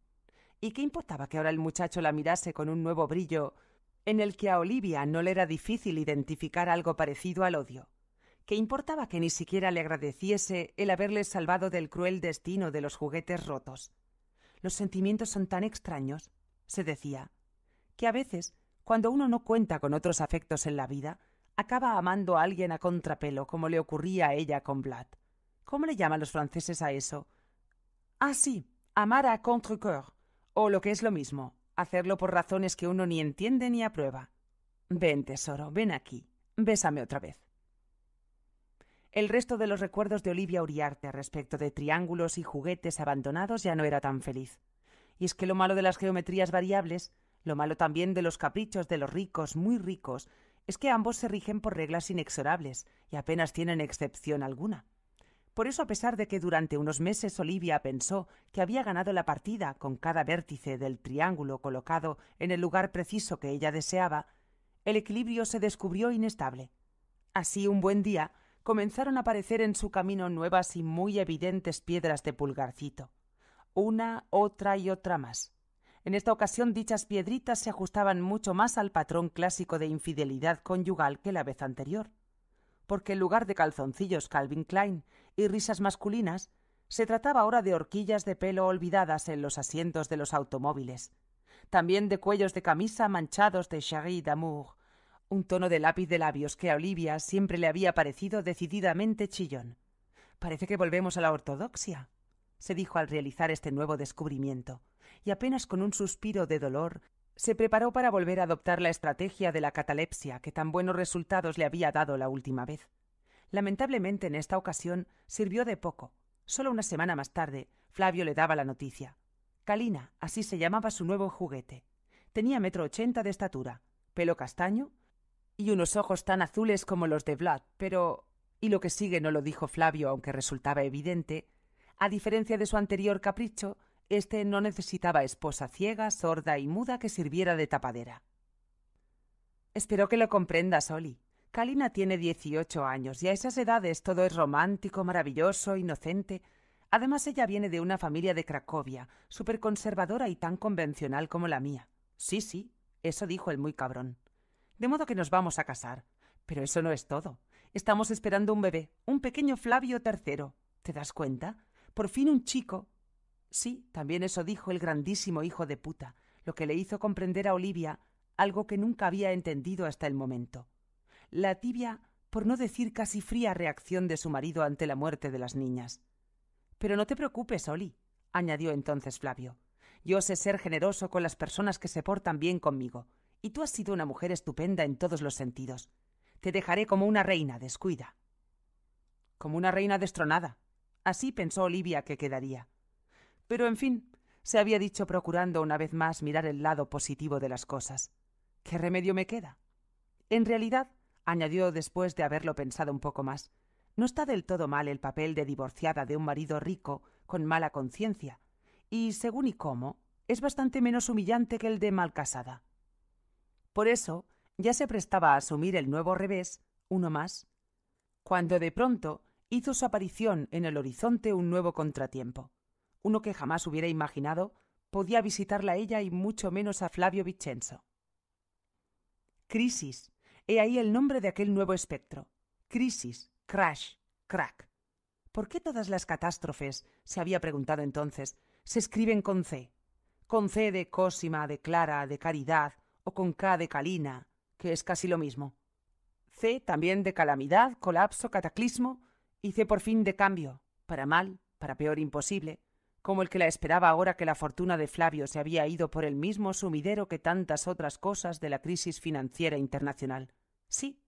¿Y qué importaba que ahora el muchacho la mirase con un nuevo brillo en el que a Olivia no le era difícil identificar algo parecido al odio? ¿Qué importaba que ni siquiera le agradeciese el haberle salvado del cruel destino de los juguetes rotos? Los sentimientos son tan extraños, se decía que a veces, cuando uno no cuenta con otros afectos en la vida, acaba amando a alguien a contrapelo, como le ocurría a ella con Vlad. ¿Cómo le llaman los franceses a eso? Ah, sí, amar a contre-coeur, o lo que es lo mismo, hacerlo por razones que uno ni entiende ni aprueba. Ven, tesoro, ven aquí, bésame otra vez. El resto de los recuerdos de Olivia Uriarte respecto de triángulos y juguetes abandonados ya no era tan feliz. Y es que lo malo de las geometrías variables lo malo también de los caprichos de los ricos, muy ricos, es que ambos se rigen por reglas inexorables y apenas tienen excepción alguna. Por eso, a pesar de que durante unos meses Olivia pensó que había ganado la partida con cada vértice del triángulo colocado en el lugar preciso que ella deseaba, el equilibrio se descubrió inestable. Así, un buen día, comenzaron a aparecer en su camino nuevas y muy evidentes piedras de pulgarcito, una, otra y otra más. En esta ocasión dichas piedritas se ajustaban mucho más al patrón clásico de infidelidad conyugal que la vez anterior, porque en lugar de calzoncillos Calvin Klein y risas masculinas, se trataba ahora de horquillas de pelo olvidadas en los asientos de los automóviles, también de cuellos de camisa manchados de Charlie d'amour, un tono de lápiz de labios que a Olivia siempre le había parecido decididamente chillón. Parece que volvemos a la ortodoxia, se dijo al realizar este nuevo descubrimiento y apenas con un suspiro de dolor se preparó para volver a adoptar la estrategia de la catalepsia que tan buenos resultados le había dado la última vez. Lamentablemente en esta ocasión sirvió de poco. Solo una semana más tarde, Flavio le daba la noticia. Kalina, así se llamaba su nuevo juguete. Tenía metro ochenta de estatura, pelo castaño y unos ojos tan azules como los de Vlad, pero y lo que sigue no lo dijo Flavio, aunque resultaba evidente, a diferencia de su anterior capricho, este no necesitaba esposa ciega, sorda y muda que sirviera de tapadera. Espero que lo comprendas, Oli. Kalina tiene 18 años y a esas edades todo es romántico, maravilloso, inocente. Además, ella viene de una familia de Cracovia, súper conservadora y tan convencional como la mía. Sí, sí, eso dijo el muy cabrón. De modo que nos vamos a casar. Pero eso no es todo. Estamos esperando un bebé, un pequeño Flavio III. ¿Te das cuenta? Por fin un chico, Sí, también eso dijo el grandísimo hijo de puta, lo que le hizo comprender a Olivia algo que nunca había entendido hasta el momento. La tibia, por no decir casi fría reacción de su marido ante la muerte de las niñas. Pero no te preocupes, Oli, añadió entonces Flavio. Yo sé ser generoso con las personas que se portan bien conmigo, y tú has sido una mujer estupenda en todos los sentidos. Te dejaré como una reina, descuida. Como una reina destronada. Así pensó Olivia que quedaría pero, en fin, se había dicho procurando una vez más mirar el lado positivo de las cosas. ¿Qué remedio me queda? En realidad, añadió después de haberlo pensado un poco más, no está del todo mal el papel de divorciada de un marido rico con mala conciencia, y según y cómo, es bastante menos humillante que el de mal casada. Por eso, ya se prestaba a asumir el nuevo revés, uno más, cuando de pronto hizo su aparición en el horizonte un nuevo contratiempo uno que jamás hubiera imaginado, podía visitarla a ella y mucho menos a Flavio Vicenzo. Crisis. He ahí el nombre de aquel nuevo espectro. Crisis, crash, crack. ¿Por qué todas las catástrofes, se había preguntado entonces, se escriben con C? Con C de Cosima, de Clara, de Caridad, o con K de Calina, que es casi lo mismo. C también de calamidad, colapso, cataclismo, y C por fin de cambio, para mal, para peor imposible, como el que la esperaba ahora que la fortuna de Flavio se había ido por el mismo sumidero que tantas otras cosas de la crisis financiera internacional. Sí,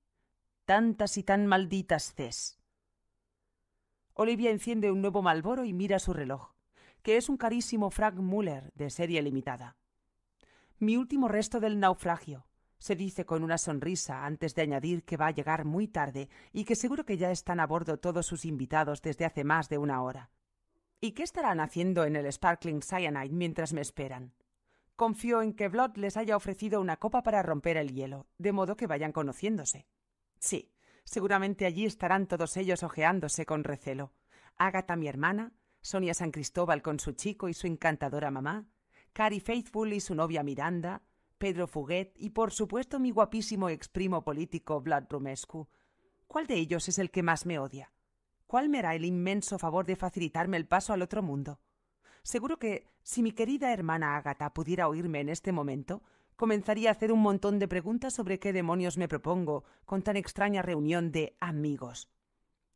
tantas y tan malditas CES. Olivia enciende un nuevo Malboro y mira su reloj, que es un carísimo Frank Muller de serie limitada. Mi último resto del naufragio, se dice con una sonrisa antes de añadir que va a llegar muy tarde y que seguro que ya están a bordo todos sus invitados desde hace más de una hora. ¿Y qué estarán haciendo en el Sparkling Cyanide mientras me esperan? Confío en que Vlad les haya ofrecido una copa para romper el hielo, de modo que vayan conociéndose. Sí, seguramente allí estarán todos ellos ojeándose con recelo. Agatha, mi hermana, Sonia San Cristóbal con su chico y su encantadora mamá, Carrie Faithful y su novia Miranda, Pedro Fuguet y, por supuesto, mi guapísimo ex primo político Vlad Rumescu. ¿Cuál de ellos es el que más me odia? ¿cuál me hará el inmenso favor de facilitarme el paso al otro mundo. Seguro que, si mi querida hermana Ágata pudiera oírme en este momento, comenzaría a hacer un montón de preguntas sobre qué demonios me propongo con tan extraña reunión de amigos.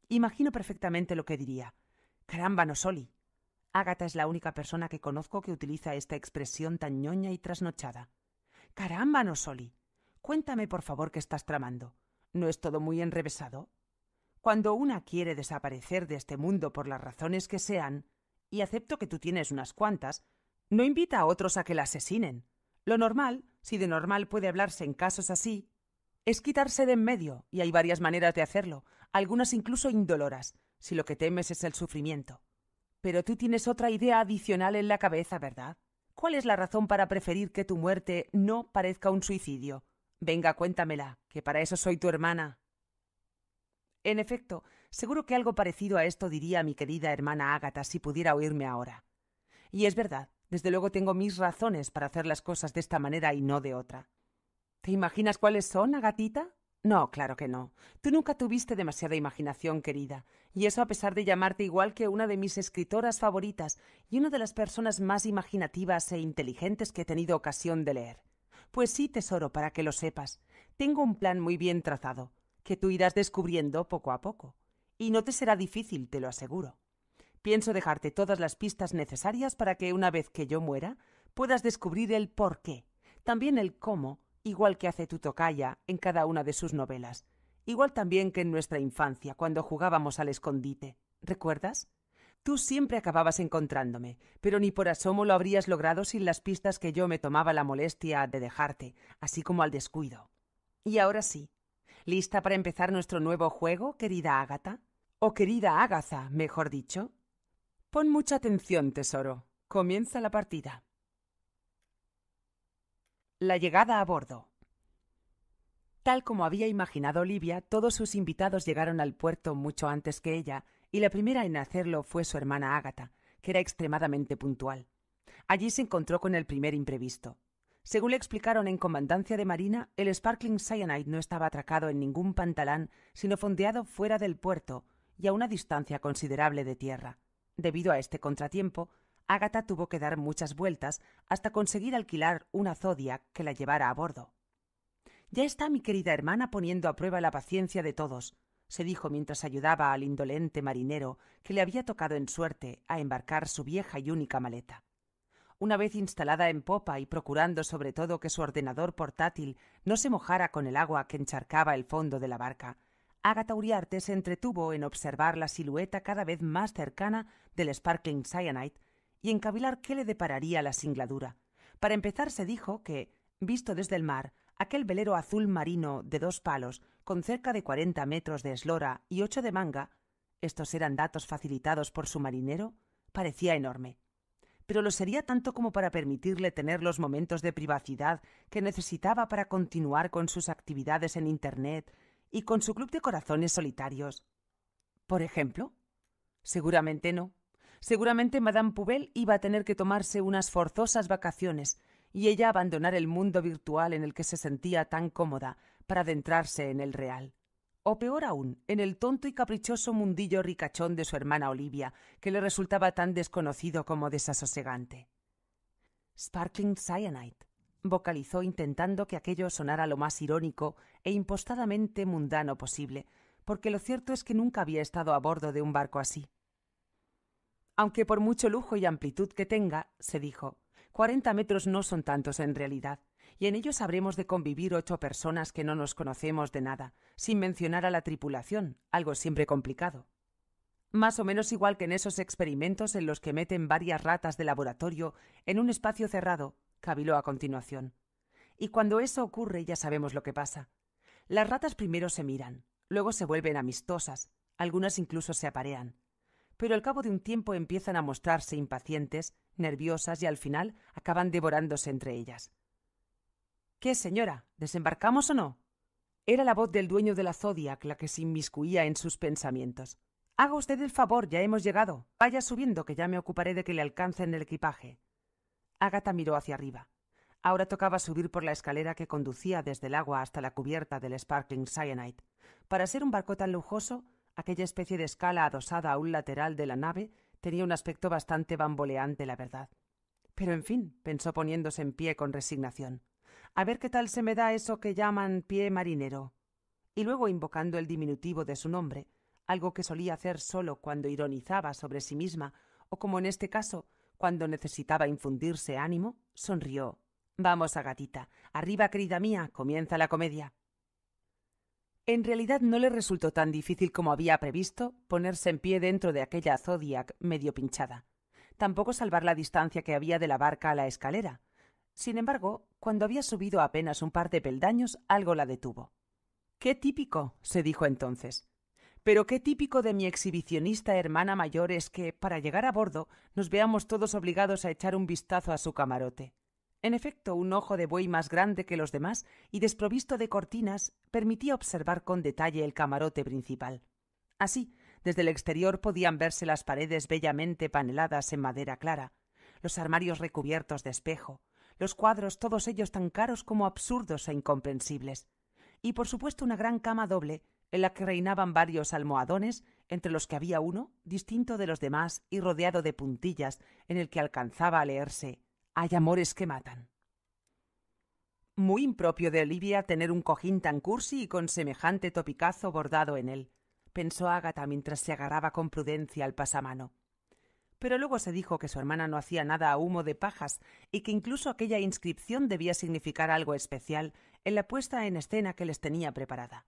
Imagino perfectamente lo que diría. Caramba, no soli. Ágata es la única persona que conozco que utiliza esta expresión tan ñoña y trasnochada. Caramba, no soli. Cuéntame, por favor, qué estás tramando. ¿No es todo muy enrevesado? Cuando una quiere desaparecer de este mundo por las razones que sean, y acepto que tú tienes unas cuantas, no invita a otros a que la asesinen. Lo normal, si de normal puede hablarse en casos así, es quitarse de en medio, y hay varias maneras de hacerlo, algunas incluso indoloras, si lo que temes es el sufrimiento. Pero tú tienes otra idea adicional en la cabeza, ¿verdad? ¿Cuál es la razón para preferir que tu muerte no parezca un suicidio? Venga, cuéntamela, que para eso soy tu hermana. En efecto, seguro que algo parecido a esto diría mi querida hermana Ágata si pudiera oírme ahora. Y es verdad, desde luego tengo mis razones para hacer las cosas de esta manera y no de otra. ¿Te imaginas cuáles son, Agatita? No, claro que no. Tú nunca tuviste demasiada imaginación, querida, y eso a pesar de llamarte igual que una de mis escritoras favoritas y una de las personas más imaginativas e inteligentes que he tenido ocasión de leer. Pues sí, tesoro, para que lo sepas. Tengo un plan muy bien trazado que tú irás descubriendo poco a poco. Y no te será difícil, te lo aseguro. Pienso dejarte todas las pistas necesarias para que una vez que yo muera, puedas descubrir el por qué, también el cómo, igual que hace tu tocaya en cada una de sus novelas, igual también que en nuestra infancia, cuando jugábamos al escondite. ¿Recuerdas? Tú siempre acababas encontrándome, pero ni por asomo lo habrías logrado sin las pistas que yo me tomaba la molestia de dejarte, así como al descuido. Y ahora sí, ¿Lista para empezar nuestro nuevo juego, querida Ágata? O querida Ágaza, mejor dicho. Pon mucha atención, tesoro. Comienza la partida. La llegada a bordo. Tal como había imaginado Olivia, todos sus invitados llegaron al puerto mucho antes que ella, y la primera en hacerlo fue su hermana Ágata, que era extremadamente puntual. Allí se encontró con el primer imprevisto. Según le explicaron en Comandancia de Marina, el Sparkling Cyanide no estaba atracado en ningún pantalán, sino fondeado fuera del puerto y a una distancia considerable de tierra. Debido a este contratiempo, Agatha tuvo que dar muchas vueltas hasta conseguir alquilar una zodia que la llevara a bordo. Ya está mi querida hermana poniendo a prueba la paciencia de todos, se dijo mientras ayudaba al indolente marinero que le había tocado en suerte a embarcar su vieja y única maleta una vez instalada en popa y procurando sobre todo que su ordenador portátil no se mojara con el agua que encharcaba el fondo de la barca, Agatha Uriarte se entretuvo en observar la silueta cada vez más cercana del Sparkling Cyanite y en qué le depararía la singladura. Para empezar se dijo que, visto desde el mar, aquel velero azul marino de dos palos, con cerca de cuarenta metros de eslora y ocho de manga, estos eran datos facilitados por su marinero, parecía enorme pero lo sería tanto como para permitirle tener los momentos de privacidad que necesitaba para continuar con sus actividades en Internet y con su club de corazones solitarios. Por ejemplo, seguramente no. Seguramente Madame Poubel iba a tener que tomarse unas forzosas vacaciones y ella abandonar el mundo virtual en el que se sentía tan cómoda para adentrarse en el real o peor aún, en el tonto y caprichoso mundillo ricachón de su hermana Olivia, que le resultaba tan desconocido como desasosegante. Sparkling Cyanide, vocalizó intentando que aquello sonara lo más irónico e impostadamente mundano posible, porque lo cierto es que nunca había estado a bordo de un barco así. Aunque por mucho lujo y amplitud que tenga, se dijo, cuarenta metros no son tantos en realidad y en ellos habremos de convivir ocho personas que no nos conocemos de nada, sin mencionar a la tripulación, algo siempre complicado. Más o menos igual que en esos experimentos en los que meten varias ratas de laboratorio en un espacio cerrado, cabiló a continuación. Y cuando eso ocurre ya sabemos lo que pasa. Las ratas primero se miran, luego se vuelven amistosas, algunas incluso se aparean. Pero al cabo de un tiempo empiezan a mostrarse impacientes, nerviosas y al final acaban devorándose entre ellas. ¿Qué, señora? ¿Desembarcamos o no? Era la voz del dueño de la Zodiac la que se inmiscuía en sus pensamientos. Haga usted el favor, ya hemos llegado. Vaya subiendo, que ya me ocuparé de que le alcancen el equipaje. Agatha miró hacia arriba. Ahora tocaba subir por la escalera que conducía desde el agua hasta la cubierta del Sparkling Cyanide. Para ser un barco tan lujoso, aquella especie de escala adosada a un lateral de la nave tenía un aspecto bastante bamboleante, la verdad. Pero en fin, pensó poniéndose en pie con resignación a ver qué tal se me da eso que llaman pie marinero. Y luego invocando el diminutivo de su nombre, algo que solía hacer solo cuando ironizaba sobre sí misma, o como en este caso, cuando necesitaba infundirse ánimo, sonrió. Vamos, gatita, arriba, querida mía, comienza la comedia. En realidad no le resultó tan difícil como había previsto ponerse en pie dentro de aquella Zodiac medio pinchada. Tampoco salvar la distancia que había de la barca a la escalera, sin embargo, cuando había subido apenas un par de peldaños, algo la detuvo. Qué típico, se dijo entonces. Pero qué típico de mi exhibicionista hermana mayor es que, para llegar a bordo, nos veamos todos obligados a echar un vistazo a su camarote. En efecto, un ojo de buey más grande que los demás y desprovisto de cortinas permitía observar con detalle el camarote principal. Así, desde el exterior podían verse las paredes bellamente paneladas en madera clara, los armarios recubiertos de espejo, los cuadros, todos ellos tan caros como absurdos e incomprensibles, y por supuesto una gran cama doble en la que reinaban varios almohadones, entre los que había uno, distinto de los demás y rodeado de puntillas, en el que alcanzaba a leerse Hay amores que matan. Muy impropio de Olivia tener un cojín tan cursi y con semejante topicazo bordado en él, pensó Ágata mientras se agarraba con prudencia al pasamano pero luego se dijo que su hermana no hacía nada a humo de pajas y que incluso aquella inscripción debía significar algo especial en la puesta en escena que les tenía preparada.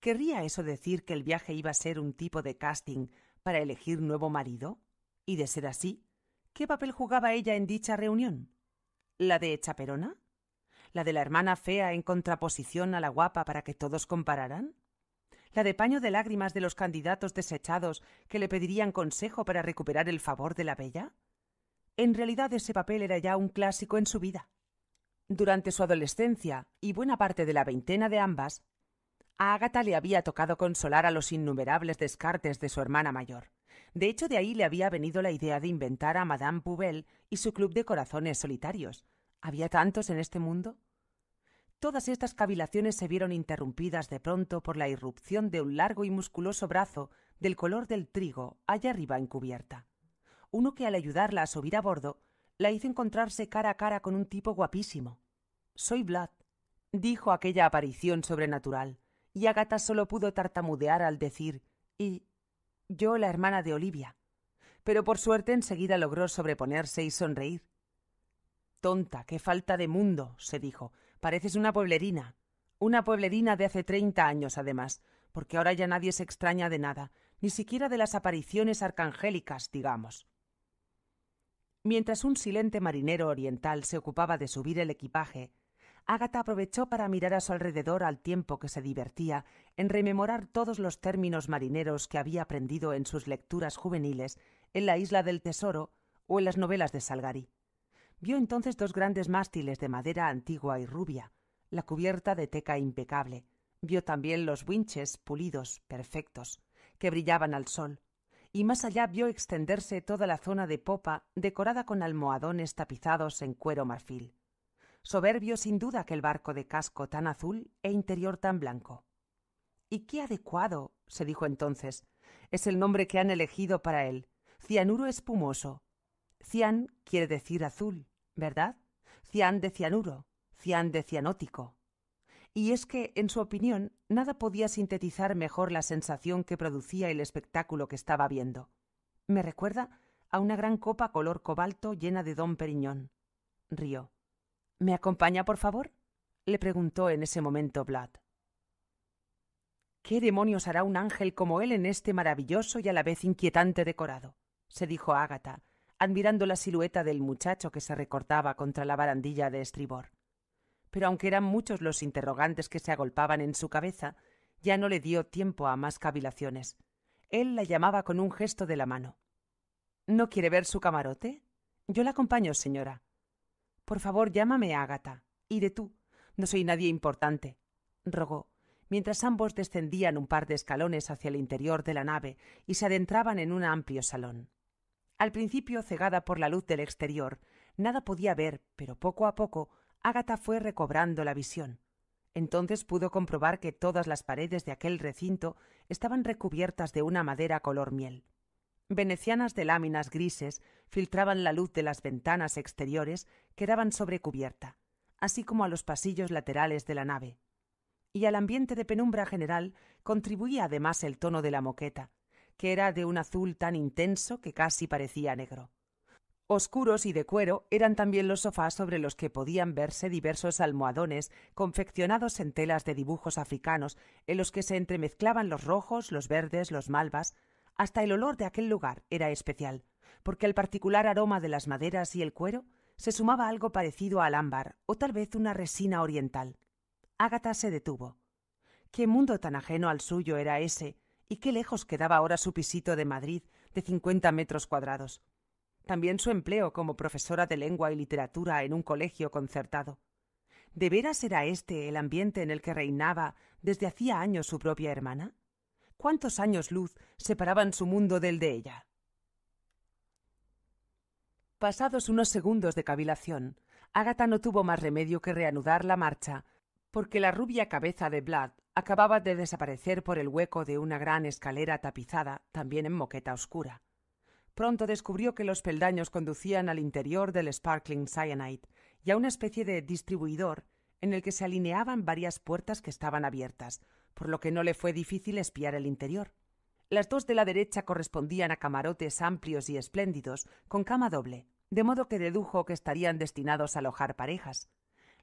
¿Querría eso decir que el viaje iba a ser un tipo de casting para elegir nuevo marido? Y de ser así, ¿qué papel jugaba ella en dicha reunión? ¿La de chaperona? ¿La de la hermana fea en contraposición a la guapa para que todos compararan? la de paño de lágrimas de los candidatos desechados que le pedirían consejo para recuperar el favor de la bella? En realidad ese papel era ya un clásico en su vida. Durante su adolescencia y buena parte de la veintena de ambas, a Agatha le había tocado consolar a los innumerables descartes de su hermana mayor. De hecho, de ahí le había venido la idea de inventar a Madame Poubelle y su club de corazones solitarios. ¿Había tantos en este mundo? Todas estas cavilaciones se vieron interrumpidas de pronto por la irrupción de un largo y musculoso brazo del color del trigo allá arriba encubierta. Uno que al ayudarla a subir a bordo la hizo encontrarse cara a cara con un tipo guapísimo. Soy Vlad, dijo aquella aparición sobrenatural, y Agata solo pudo tartamudear al decir y yo la hermana de Olivia. Pero por suerte enseguida logró sobreponerse y sonreír. Tonta, qué falta de mundo, se dijo, Pareces una pueblerina. Una pueblerina de hace treinta años, además, porque ahora ya nadie se extraña de nada, ni siquiera de las apariciones arcangélicas, digamos. Mientras un silente marinero oriental se ocupaba de subir el equipaje, Ágata aprovechó para mirar a su alrededor al tiempo que se divertía en rememorar todos los términos marineros que había aprendido en sus lecturas juveniles en la isla del Tesoro o en las novelas de Salgari. Vio entonces dos grandes mástiles de madera antigua y rubia, la cubierta de teca impecable. Vio también los winches pulidos, perfectos, que brillaban al sol, y más allá vio extenderse toda la zona de popa decorada con almohadones tapizados en cuero marfil. Soberbio sin duda aquel barco de casco tan azul e interior tan blanco. Y qué adecuado, se dijo entonces, es el nombre que han elegido para él, cianuro espumoso. Cian quiere decir azul, ¿verdad? Cian de cianuro, cian de cianótico. Y es que, en su opinión, nada podía sintetizar mejor la sensación que producía el espectáculo que estaba viendo. Me recuerda a una gran copa color cobalto llena de don Periñón. Río. ¿Me acompaña, por favor? le preguntó en ese momento Vlad. ¿Qué demonios hará un ángel como él en este maravilloso y a la vez inquietante decorado? se dijo Ágata, admirando la silueta del muchacho que se recortaba contra la barandilla de estribor. Pero aunque eran muchos los interrogantes que se agolpaban en su cabeza, ya no le dio tiempo a más cavilaciones. Él la llamaba con un gesto de la mano. ¿No quiere ver su camarote? Yo la acompaño, señora. Por favor, llámame Ágata. de tú. No soy nadie importante, rogó, mientras ambos descendían un par de escalones hacia el interior de la nave y se adentraban en un amplio salón. Al principio cegada por la luz del exterior, nada podía ver, pero poco a poco Ágata fue recobrando la visión. Entonces pudo comprobar que todas las paredes de aquel recinto estaban recubiertas de una madera color miel. Venecianas de láminas grises filtraban la luz de las ventanas exteriores que daban sobre cubierta, así como a los pasillos laterales de la nave. Y al ambiente de penumbra general contribuía además el tono de la moqueta, que era de un azul tan intenso que casi parecía negro. Oscuros y de cuero eran también los sofás sobre los que podían verse diversos almohadones confeccionados en telas de dibujos africanos en los que se entremezclaban los rojos, los verdes, los malvas. Hasta el olor de aquel lugar era especial, porque al particular aroma de las maderas y el cuero se sumaba algo parecido al ámbar o tal vez una resina oriental. Ágata se detuvo. ¿Qué mundo tan ajeno al suyo era ese y qué lejos quedaba ahora su pisito de Madrid de cincuenta metros cuadrados. También su empleo como profesora de lengua y literatura en un colegio concertado. ¿De veras era este el ambiente en el que reinaba desde hacía años su propia hermana? ¿Cuántos años luz separaban su mundo del de ella? Pasados unos segundos de cavilación, Ágata no tuvo más remedio que reanudar la marcha, porque la rubia cabeza de Vlad acababa de desaparecer por el hueco de una gran escalera tapizada, también en moqueta oscura. Pronto descubrió que los peldaños conducían al interior del Sparkling Cyanide y a una especie de distribuidor en el que se alineaban varias puertas que estaban abiertas, por lo que no le fue difícil espiar el interior. Las dos de la derecha correspondían a camarotes amplios y espléndidos, con cama doble, de modo que dedujo que estarían destinados a alojar parejas.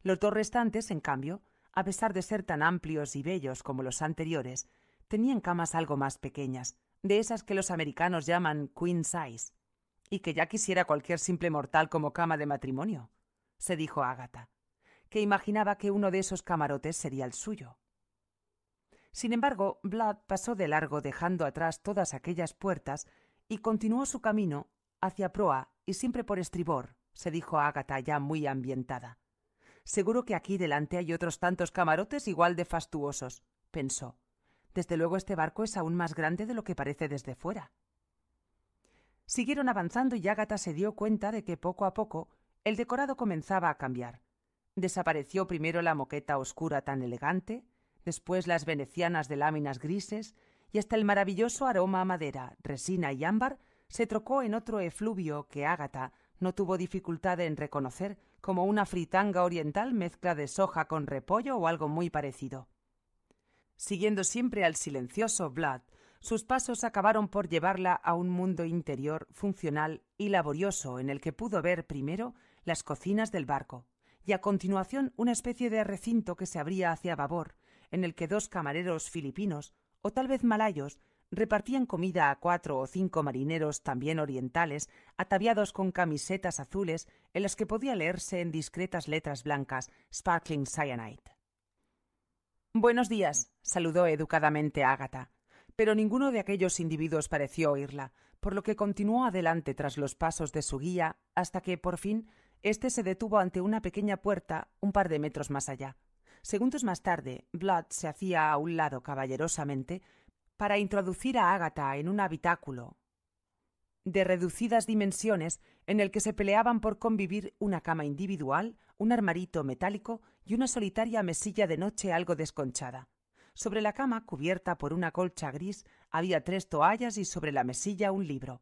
Los dos restantes, en cambio, a pesar de ser tan amplios y bellos como los anteriores, tenían camas algo más pequeñas, de esas que los americanos llaman queen size, y que ya quisiera cualquier simple mortal como cama de matrimonio, se dijo Ágata, que imaginaba que uno de esos camarotes sería el suyo. Sin embargo, Vlad pasó de largo dejando atrás todas aquellas puertas y continuó su camino hacia proa y siempre por estribor, se dijo Ágata ya muy ambientada. Seguro que aquí delante hay otros tantos camarotes igual de fastuosos, pensó. Desde luego este barco es aún más grande de lo que parece desde fuera. Siguieron avanzando y Ágata se dio cuenta de que poco a poco el decorado comenzaba a cambiar. Desapareció primero la moqueta oscura tan elegante, después las venecianas de láminas grises, y hasta el maravilloso aroma a madera, resina y ámbar se trocó en otro efluvio que Ágata no tuvo dificultad en reconocer como una fritanga oriental mezcla de soja con repollo o algo muy parecido. Siguiendo siempre al silencioso Vlad, sus pasos acabaron por llevarla a un mundo interior, funcional y laborioso en el que pudo ver primero las cocinas del barco y a continuación una especie de recinto que se abría hacia babor, en el que dos camareros filipinos, o tal vez malayos, repartían comida a cuatro o cinco marineros también orientales, ataviados con camisetas azules en las que podía leerse en discretas letras blancas Sparkling Cyanide. Buenos días, saludó educadamente Ágata, pero ninguno de aquellos individuos pareció oírla, por lo que continuó adelante tras los pasos de su guía hasta que, por fin, éste se detuvo ante una pequeña puerta un par de metros más allá. Segundos más tarde, Blood se hacía a un lado caballerosamente para introducir a Ágata en un habitáculo de reducidas dimensiones en el que se peleaban por convivir una cama individual, un armarito metálico y una solitaria mesilla de noche algo desconchada. Sobre la cama, cubierta por una colcha gris, había tres toallas y sobre la mesilla un libro.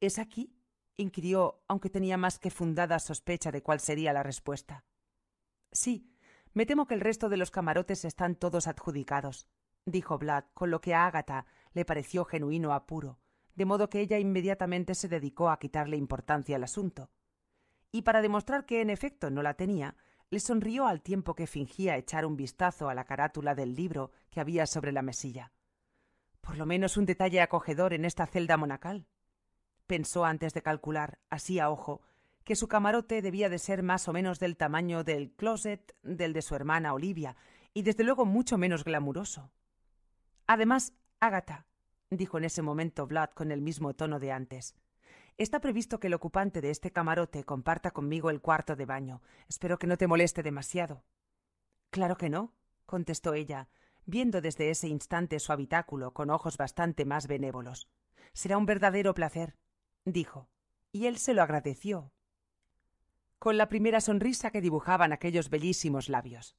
¿Es aquí? inquirió, aunque tenía más que fundada sospecha de cuál sería la respuesta. Sí, me temo que el resto de los camarotes están todos adjudicados dijo Vlad, con lo que a Ágata le pareció genuino apuro, de modo que ella inmediatamente se dedicó a quitarle importancia al asunto. Y para demostrar que en efecto no la tenía, le sonrió al tiempo que fingía echar un vistazo a la carátula del libro que había sobre la mesilla. Por lo menos un detalle acogedor en esta celda monacal. Pensó antes de calcular, así a ojo, que su camarote debía de ser más o menos del tamaño del closet del de su hermana Olivia, y desde luego mucho menos glamuroso. Además, Ágata, dijo en ese momento Vlad con el mismo tono de antes. Está previsto que el ocupante de este camarote comparta conmigo el cuarto de baño. Espero que no te moleste demasiado. Claro que no, contestó ella, viendo desde ese instante su habitáculo con ojos bastante más benévolos. Será un verdadero placer, dijo, y él se lo agradeció. Con la primera sonrisa que dibujaban aquellos bellísimos labios.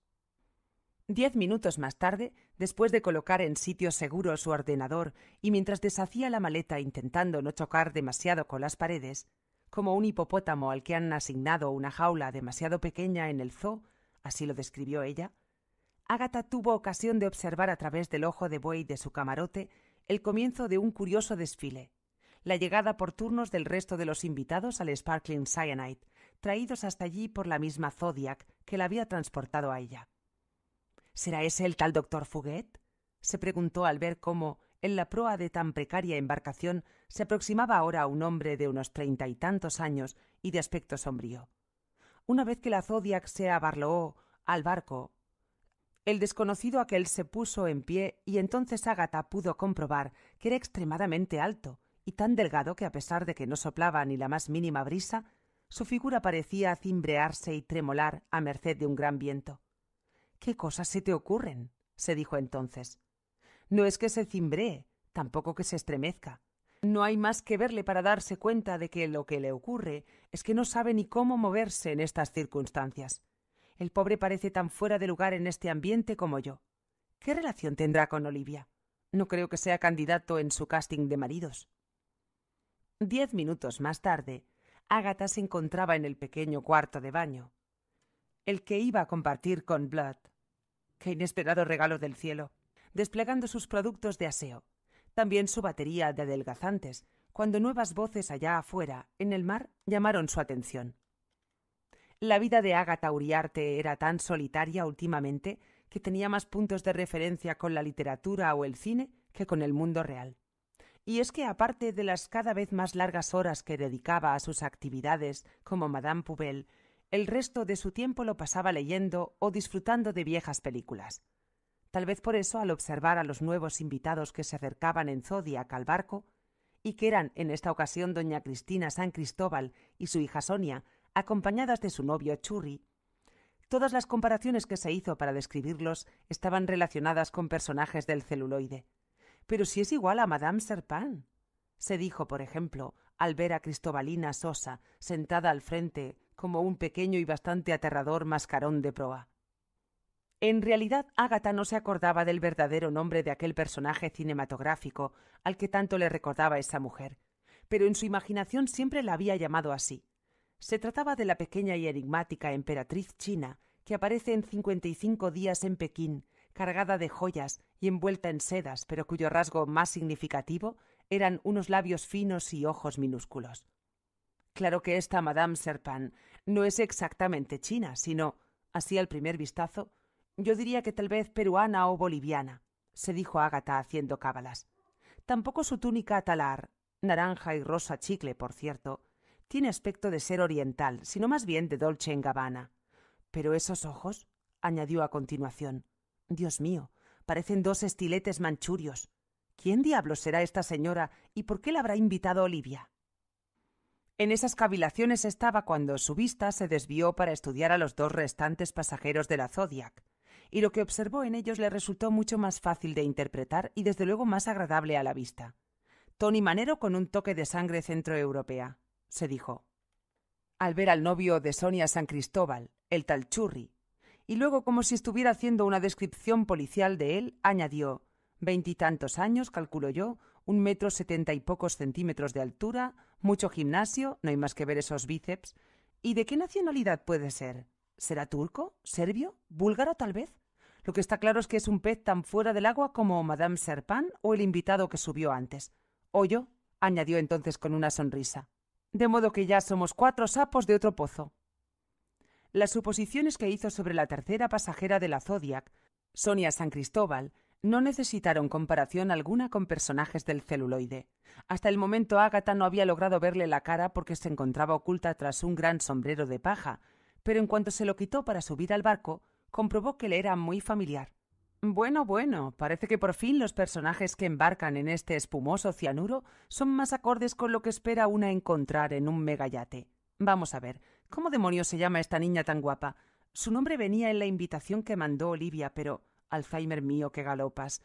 Diez minutos más tarde, después de colocar en sitio seguro su ordenador y mientras deshacía la maleta intentando no chocar demasiado con las paredes, como un hipopótamo al que han asignado una jaula demasiado pequeña en el zoo, así lo describió ella, Agatha tuvo ocasión de observar a través del ojo de buey de su camarote el comienzo de un curioso desfile, la llegada por turnos del resto de los invitados al Sparkling Cyanide, traídos hasta allí por la misma Zodiac que la había transportado a ella. ¿Será ese el tal doctor Fuguet? se preguntó al ver cómo, en la proa de tan precaria embarcación, se aproximaba ahora un hombre de unos treinta y tantos años y de aspecto sombrío. Una vez que la Zodiac se abarloó al barco, el desconocido aquel se puso en pie y entonces Agatha pudo comprobar que era extremadamente alto y tan delgado que a pesar de que no soplaba ni la más mínima brisa, su figura parecía cimbrearse y tremolar a merced de un gran viento. ¿Qué cosas se te ocurren? se dijo entonces. No es que se cimbree, tampoco que se estremezca. No hay más que verle para darse cuenta de que lo que le ocurre es que no sabe ni cómo moverse en estas circunstancias. El pobre parece tan fuera de lugar en este ambiente como yo. ¿Qué relación tendrá con Olivia? No creo que sea candidato en su casting de maridos. Diez minutos más tarde, Ágata se encontraba en el pequeño cuarto de baño. El que iba a compartir con Blood ¡Qué inesperado regalo del cielo! desplegando sus productos de aseo, también su batería de adelgazantes, cuando nuevas voces allá afuera, en el mar, llamaron su atención. La vida de Agatha Uriarte era tan solitaria últimamente que tenía más puntos de referencia con la literatura o el cine que con el mundo real. Y es que aparte de las cada vez más largas horas que dedicaba a sus actividades como Madame Poubelle, el resto de su tiempo lo pasaba leyendo o disfrutando de viejas películas. Tal vez por eso, al observar a los nuevos invitados que se acercaban en Zodiac al barco, y que eran en esta ocasión doña Cristina San Cristóbal y su hija Sonia, acompañadas de su novio Churri, todas las comparaciones que se hizo para describirlos estaban relacionadas con personajes del celuloide. Pero si es igual a Madame Serpin. Se dijo, por ejemplo, al ver a Cristobalina Sosa sentada al frente como un pequeño y bastante aterrador mascarón de proa. En realidad, Ágata no se acordaba del verdadero nombre de aquel personaje cinematográfico al que tanto le recordaba esa mujer, pero en su imaginación siempre la había llamado así. Se trataba de la pequeña y enigmática emperatriz china que aparece en cincuenta y cinco días en Pekín, cargada de joyas y envuelta en sedas, pero cuyo rasgo más significativo eran unos labios finos y ojos minúsculos. Claro que esta Madame Serpan no es exactamente china, sino, así al primer vistazo, yo diría que tal vez peruana o boliviana, se dijo Ágata haciendo cábalas. Tampoco su túnica talar, naranja y rosa chicle, por cierto, tiene aspecto de ser oriental, sino más bien de Dolce en Gabbana. Pero esos ojos, añadió a continuación, Dios mío, parecen dos estiletes manchurios. ¿Quién diablos será esta señora y por qué la habrá invitado Olivia? En esas cavilaciones estaba cuando su vista se desvió para estudiar a los dos restantes pasajeros de la Zodiac, y lo que observó en ellos le resultó mucho más fácil de interpretar y desde luego más agradable a la vista. Tony Manero con un toque de sangre centroeuropea, se dijo. Al ver al novio de Sonia San Cristóbal, el tal Churri, y luego como si estuviera haciendo una descripción policial de él, añadió veintitantos años, calculo yo, un metro setenta y pocos centímetros de altura, mucho gimnasio, no hay más que ver esos bíceps. ¿Y de qué nacionalidad puede ser? ¿Será turco? ¿Serbio? ¿Búlgaro tal vez? Lo que está claro es que es un pez tan fuera del agua como Madame Serpán o el invitado que subió antes. O yo, añadió entonces con una sonrisa. De modo que ya somos cuatro sapos de otro pozo. Las suposiciones que hizo sobre la tercera pasajera de la Zodiac, Sonia San Cristóbal, no necesitaron comparación alguna con personajes del celuloide. Hasta el momento Ágata no había logrado verle la cara porque se encontraba oculta tras un gran sombrero de paja, pero en cuanto se lo quitó para subir al barco, comprobó que le era muy familiar. Bueno, bueno, parece que por fin los personajes que embarcan en este espumoso cianuro son más acordes con lo que espera una encontrar en un megayate. Vamos a ver, ¿cómo demonios se llama esta niña tan guapa? Su nombre venía en la invitación que mandó Olivia, pero Alzheimer mío, que galopas.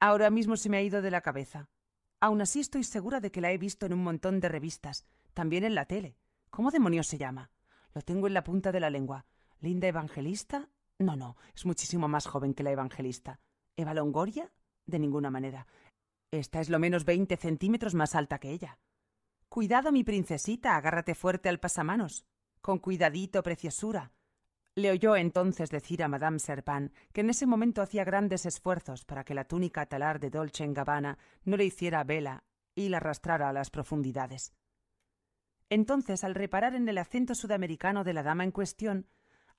Ahora mismo se me ha ido de la cabeza. Aún así estoy segura de que la he visto en un montón de revistas, también en la tele. ¿Cómo demonios se llama? Lo tengo en la punta de la lengua. ¿Linda Evangelista? No, no, es muchísimo más joven que la Evangelista. ¿Eva Longoria? De ninguna manera. Esta es lo menos veinte centímetros más alta que ella. Cuidado, mi princesita, agárrate fuerte al pasamanos. Con cuidadito, preciosura. Le oyó entonces decir a Madame Serpan que en ese momento hacía grandes esfuerzos para que la túnica talar de Dolce en Gabbana no le hiciera vela y la arrastrara a las profundidades. Entonces, al reparar en el acento sudamericano de la dama en cuestión,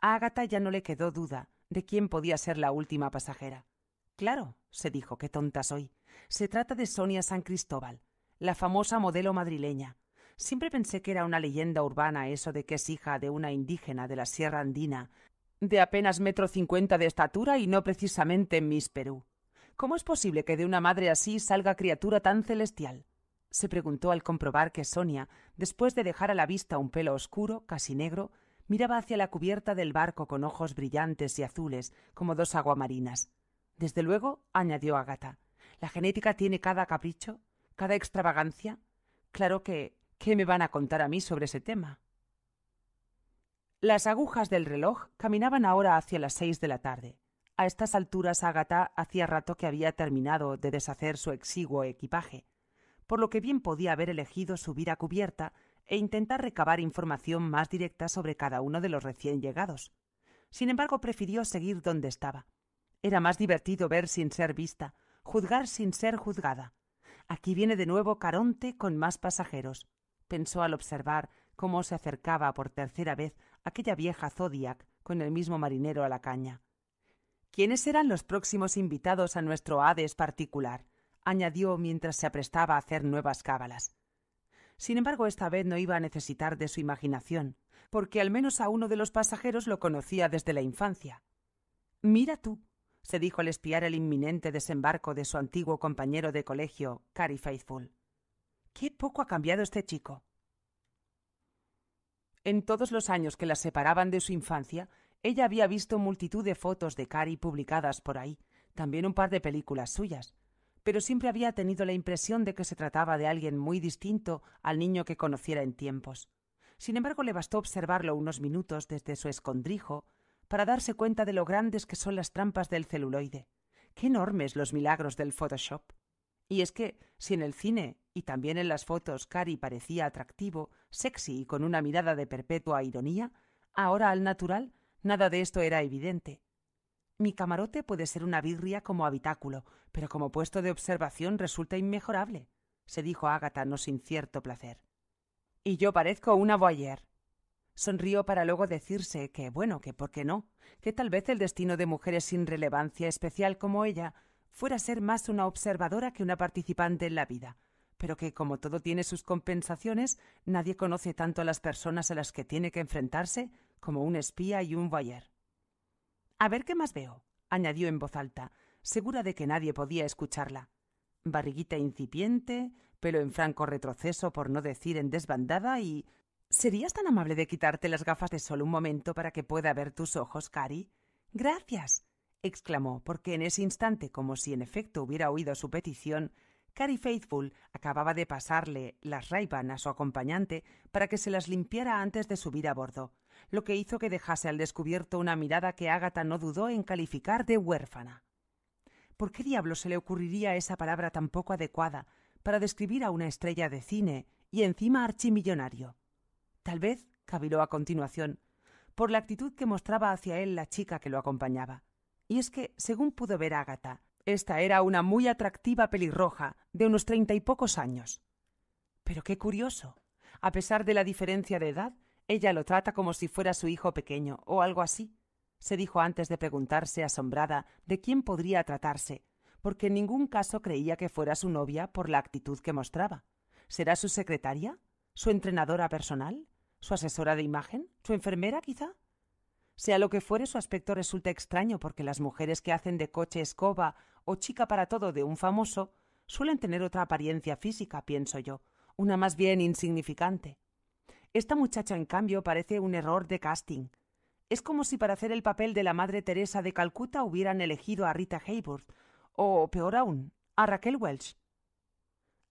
a Agatha ya no le quedó duda de quién podía ser la última pasajera. Claro, se dijo, qué tonta soy. Se trata de Sonia San Cristóbal, la famosa modelo madrileña, Siempre pensé que era una leyenda urbana eso de que es hija de una indígena de la Sierra Andina, de apenas metro cincuenta de estatura y no precisamente en Miss Perú. ¿Cómo es posible que de una madre así salga criatura tan celestial? se preguntó al comprobar que Sonia, después de dejar a la vista un pelo oscuro, casi negro, miraba hacia la cubierta del barco con ojos brillantes y azules, como dos aguamarinas. Desde luego, añadió Agata, la genética tiene cada capricho, cada extravagancia. Claro que ¿Qué me van a contar a mí sobre ese tema? Las agujas del reloj caminaban ahora hacia las seis de la tarde. A estas alturas Ágata hacía rato que había terminado de deshacer su exiguo equipaje, por lo que bien podía haber elegido subir a cubierta e intentar recabar información más directa sobre cada uno de los recién llegados. Sin embargo, prefirió seguir donde estaba. Era más divertido ver sin ser vista, juzgar sin ser juzgada. Aquí viene de nuevo Caronte con más pasajeros pensó al observar cómo se acercaba por tercera vez aquella vieja Zodiac con el mismo marinero a la caña. ¿Quiénes eran los próximos invitados a nuestro Hades particular? añadió mientras se aprestaba a hacer nuevas cábalas. Sin embargo, esta vez no iba a necesitar de su imaginación, porque al menos a uno de los pasajeros lo conocía desde la infancia. Mira tú, se dijo al espiar el inminente desembarco de su antiguo compañero de colegio, Cary Faithful. Qué poco ha cambiado este chico. En todos los años que la separaban de su infancia, ella había visto multitud de fotos de Cari publicadas por ahí, también un par de películas suyas, pero siempre había tenido la impresión de que se trataba de alguien muy distinto al niño que conociera en tiempos. Sin embargo, le bastó observarlo unos minutos desde su escondrijo para darse cuenta de lo grandes que son las trampas del celuloide. Qué enormes los milagros del Photoshop. Y es que, si en el cine y también en las fotos Cari parecía atractivo, sexy y con una mirada de perpetua ironía, ahora al natural nada de esto era evidente. Mi camarote puede ser una birria como habitáculo, pero como puesto de observación resulta inmejorable, se dijo Agatha, no sin cierto placer. Y yo parezco una boyer. Sonrió para luego decirse que, bueno, que por qué no, que tal vez el destino de mujeres sin relevancia especial como ella fuera ser más una observadora que una participante en la vida, pero que como todo tiene sus compensaciones, nadie conoce tanto a las personas a las que tiene que enfrentarse como un espía y un voyer. A ver qué más veo, añadió en voz alta, segura de que nadie podía escucharla. Barriguita incipiente, pelo en franco retroceso por no decir en desbandada y... ¿Serías tan amable de quitarte las gafas de sol un momento para que pueda ver tus ojos, Cari? Gracias exclamó, porque en ese instante, como si en efecto hubiera oído su petición, Carrie Faithful acababa de pasarle las ray a su acompañante para que se las limpiara antes de subir a bordo, lo que hizo que dejase al descubierto una mirada que Agatha no dudó en calificar de huérfana. ¿Por qué diablo se le ocurriría esa palabra tan poco adecuada para describir a una estrella de cine y encima archimillonario? Tal vez, caviló a continuación, por la actitud que mostraba hacia él la chica que lo acompañaba. Y es que, según pudo ver Agatha, esta era una muy atractiva pelirroja, de unos treinta y pocos años. Pero qué curioso. A pesar de la diferencia de edad, ella lo trata como si fuera su hijo pequeño, o algo así, se dijo antes de preguntarse, asombrada, de quién podría tratarse, porque en ningún caso creía que fuera su novia por la actitud que mostraba. ¿Será su secretaria? ¿Su entrenadora personal? ¿Su asesora de imagen? ¿Su enfermera, quizá? Sea lo que fuere, su aspecto resulta extraño porque las mujeres que hacen de coche escoba o chica para todo de un famoso suelen tener otra apariencia física, pienso yo, una más bien insignificante. Esta muchacha, en cambio, parece un error de casting. Es como si para hacer el papel de la Madre Teresa de Calcuta hubieran elegido a Rita Hayworth, o peor aún, a Raquel welsh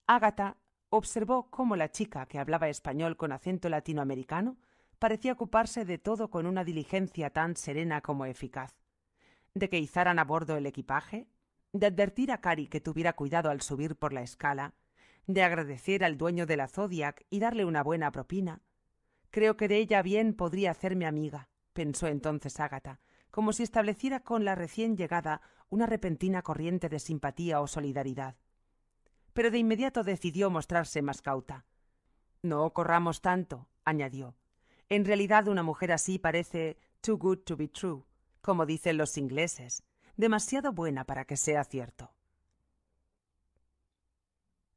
Agatha observó cómo la chica, que hablaba español con acento latinoamericano, parecía ocuparse de todo con una diligencia tan serena como eficaz. De que izaran a bordo el equipaje, de advertir a Cari que tuviera cuidado al subir por la escala, de agradecer al dueño de la Zodiac y darle una buena propina. Creo que de ella bien podría hacerme amiga, pensó entonces Ágata, como si estableciera con la recién llegada una repentina corriente de simpatía o solidaridad. Pero de inmediato decidió mostrarse más cauta. No corramos tanto, añadió. En realidad una mujer así parece too good to be true, como dicen los ingleses, demasiado buena para que sea cierto.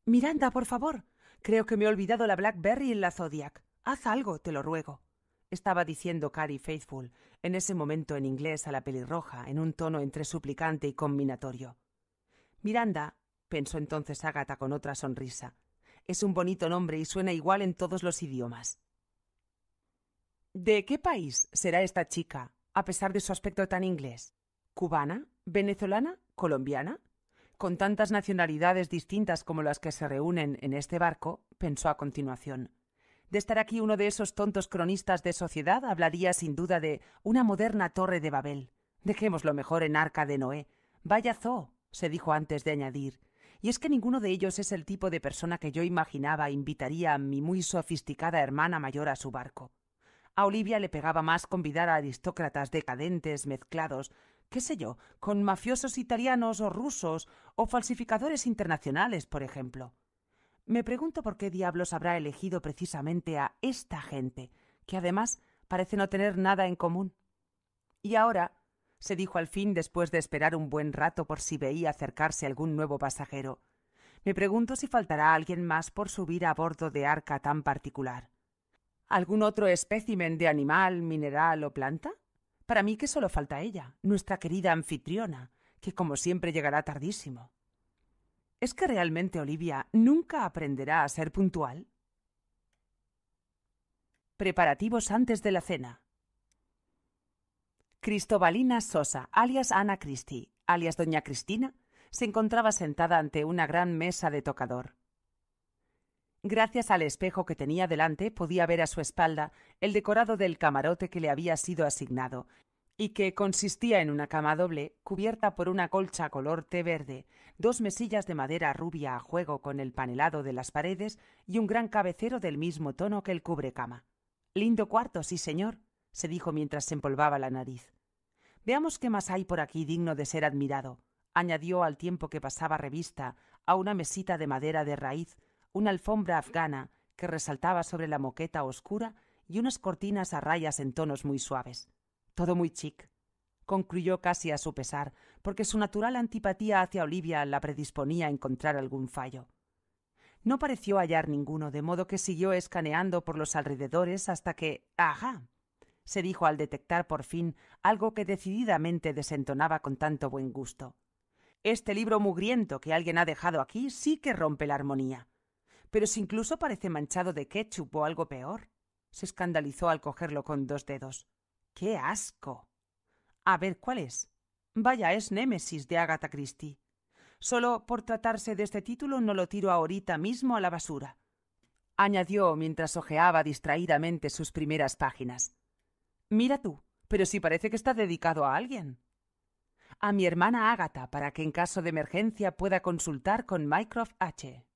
Miranda, por favor. Creo que me he olvidado la Blackberry en la Zodiac. Haz algo, te lo ruego. Estaba diciendo Carrie Faithful, en ese momento en inglés a la pelirroja, en un tono entre suplicante y combinatorio. Miranda, pensó entonces Agatha con otra sonrisa. Es un bonito nombre y suena igual en todos los idiomas. ¿De qué país será esta chica, a pesar de su aspecto tan inglés? ¿Cubana? ¿Venezolana? ¿Colombiana? Con tantas nacionalidades distintas como las que se reúnen en este barco, pensó a continuación. De estar aquí uno de esos tontos cronistas de sociedad hablaría sin duda de una moderna torre de Babel. Dejémoslo mejor en Arca de Noé. Vaya zoo, se dijo antes de añadir. Y es que ninguno de ellos es el tipo de persona que yo imaginaba invitaría a mi muy sofisticada hermana mayor a su barco. A Olivia le pegaba más convidar a aristócratas decadentes mezclados, qué sé yo, con mafiosos italianos o rusos o falsificadores internacionales, por ejemplo. Me pregunto por qué diablos habrá elegido precisamente a esta gente, que además parece no tener nada en común. Y ahora, se dijo al fin después de esperar un buen rato por si veía acercarse algún nuevo pasajero, me pregunto si faltará alguien más por subir a bordo de arca tan particular. ¿Algún otro espécimen de animal, mineral o planta? Para mí que solo falta ella, nuestra querida anfitriona, que como siempre llegará tardísimo. ¿Es que realmente Olivia nunca aprenderá a ser puntual? Preparativos antes de la cena. Cristobalina Sosa, alias Ana Christie, alias Doña Cristina, se encontraba sentada ante una gran mesa de tocador. Gracias al espejo que tenía delante podía ver a su espalda el decorado del camarote que le había sido asignado, y que consistía en una cama doble cubierta por una colcha color té verde, dos mesillas de madera rubia a juego con el panelado de las paredes y un gran cabecero del mismo tono que el cubrecama. Lindo cuarto, sí señor, se dijo mientras se empolvaba la nariz. Veamos qué más hay por aquí digno de ser admirado, añadió al tiempo que pasaba revista a una mesita de madera de raíz una alfombra afgana que resaltaba sobre la moqueta oscura y unas cortinas a rayas en tonos muy suaves. Todo muy chic. Concluyó casi a su pesar, porque su natural antipatía hacia Olivia la predisponía a encontrar algún fallo. No pareció hallar ninguno, de modo que siguió escaneando por los alrededores hasta que. ¡Ajá! se dijo al detectar por fin algo que decididamente desentonaba con tanto buen gusto. Este libro mugriento que alguien ha dejado aquí sí que rompe la armonía. Pero si incluso parece manchado de ketchup o algo peor. Se escandalizó al cogerlo con dos dedos. ¡Qué asco! A ver, ¿cuál es? Vaya, es Némesis de Agatha Christie. Solo por tratarse de este título no lo tiro ahorita mismo a la basura. Añadió mientras hojeaba distraídamente sus primeras páginas. Mira tú, pero si sí parece que está dedicado a alguien. A mi hermana Ágata, para que en caso de emergencia pueda consultar con Mycroft H.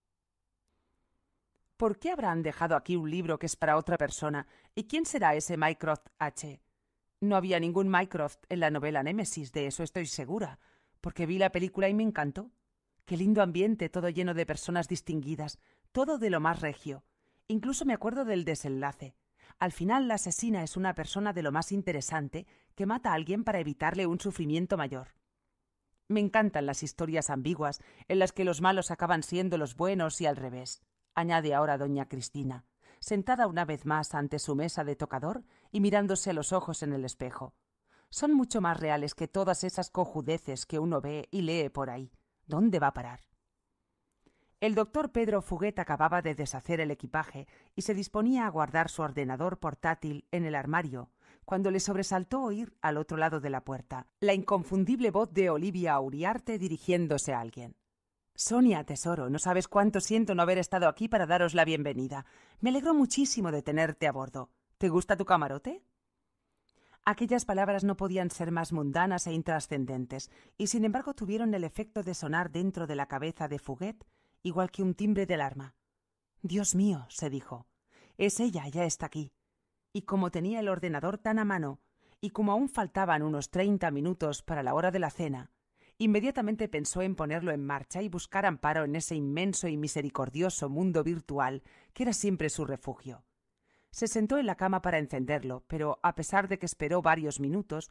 ¿Por qué habrán dejado aquí un libro que es para otra persona? ¿Y quién será ese Mycroft H? No había ningún Mycroft en la novela Némesis, de eso estoy segura, porque vi la película y me encantó. Qué lindo ambiente, todo lleno de personas distinguidas, todo de lo más regio. Incluso me acuerdo del desenlace. Al final la asesina es una persona de lo más interesante que mata a alguien para evitarle un sufrimiento mayor. Me encantan las historias ambiguas en las que los malos acaban siendo los buenos y al revés añade ahora doña Cristina, sentada una vez más ante su mesa de tocador y mirándose los ojos en el espejo. Son mucho más reales que todas esas cojudeces que uno ve y lee por ahí. ¿Dónde va a parar? El doctor Pedro Fuguet acababa de deshacer el equipaje y se disponía a guardar su ordenador portátil en el armario, cuando le sobresaltó oír al otro lado de la puerta la inconfundible voz de Olivia Uriarte dirigiéndose a alguien. Sonia, tesoro, no sabes cuánto siento no haber estado aquí para daros la bienvenida. Me alegro muchísimo de tenerte a bordo. ¿Te gusta tu camarote? Aquellas palabras no podían ser más mundanas e intrascendentes, y sin embargo tuvieron el efecto de sonar dentro de la cabeza de Fuguet, igual que un timbre de alarma. Dios mío, se dijo, es ella, ya está aquí. Y como tenía el ordenador tan a mano, y como aún faltaban unos treinta minutos para la hora de la cena, inmediatamente pensó en ponerlo en marcha y buscar amparo en ese inmenso y misericordioso mundo virtual que era siempre su refugio. Se sentó en la cama para encenderlo, pero a pesar de que esperó varios minutos,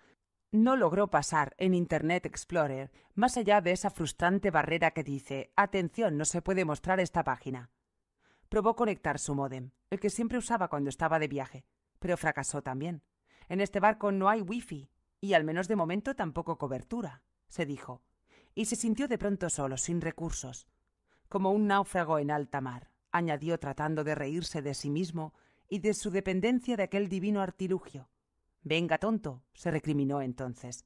no logró pasar en Internet Explorer más allá de esa frustrante barrera que dice Atención, no se puede mostrar esta página. Probó conectar su módem, el que siempre usaba cuando estaba de viaje, pero fracasó también. En este barco no hay wifi y al menos de momento tampoco cobertura se dijo, y se sintió de pronto solo, sin recursos, como un náufrago en alta mar, añadió tratando de reírse de sí mismo y de su dependencia de aquel divino artilugio. Venga, tonto, se recriminó entonces.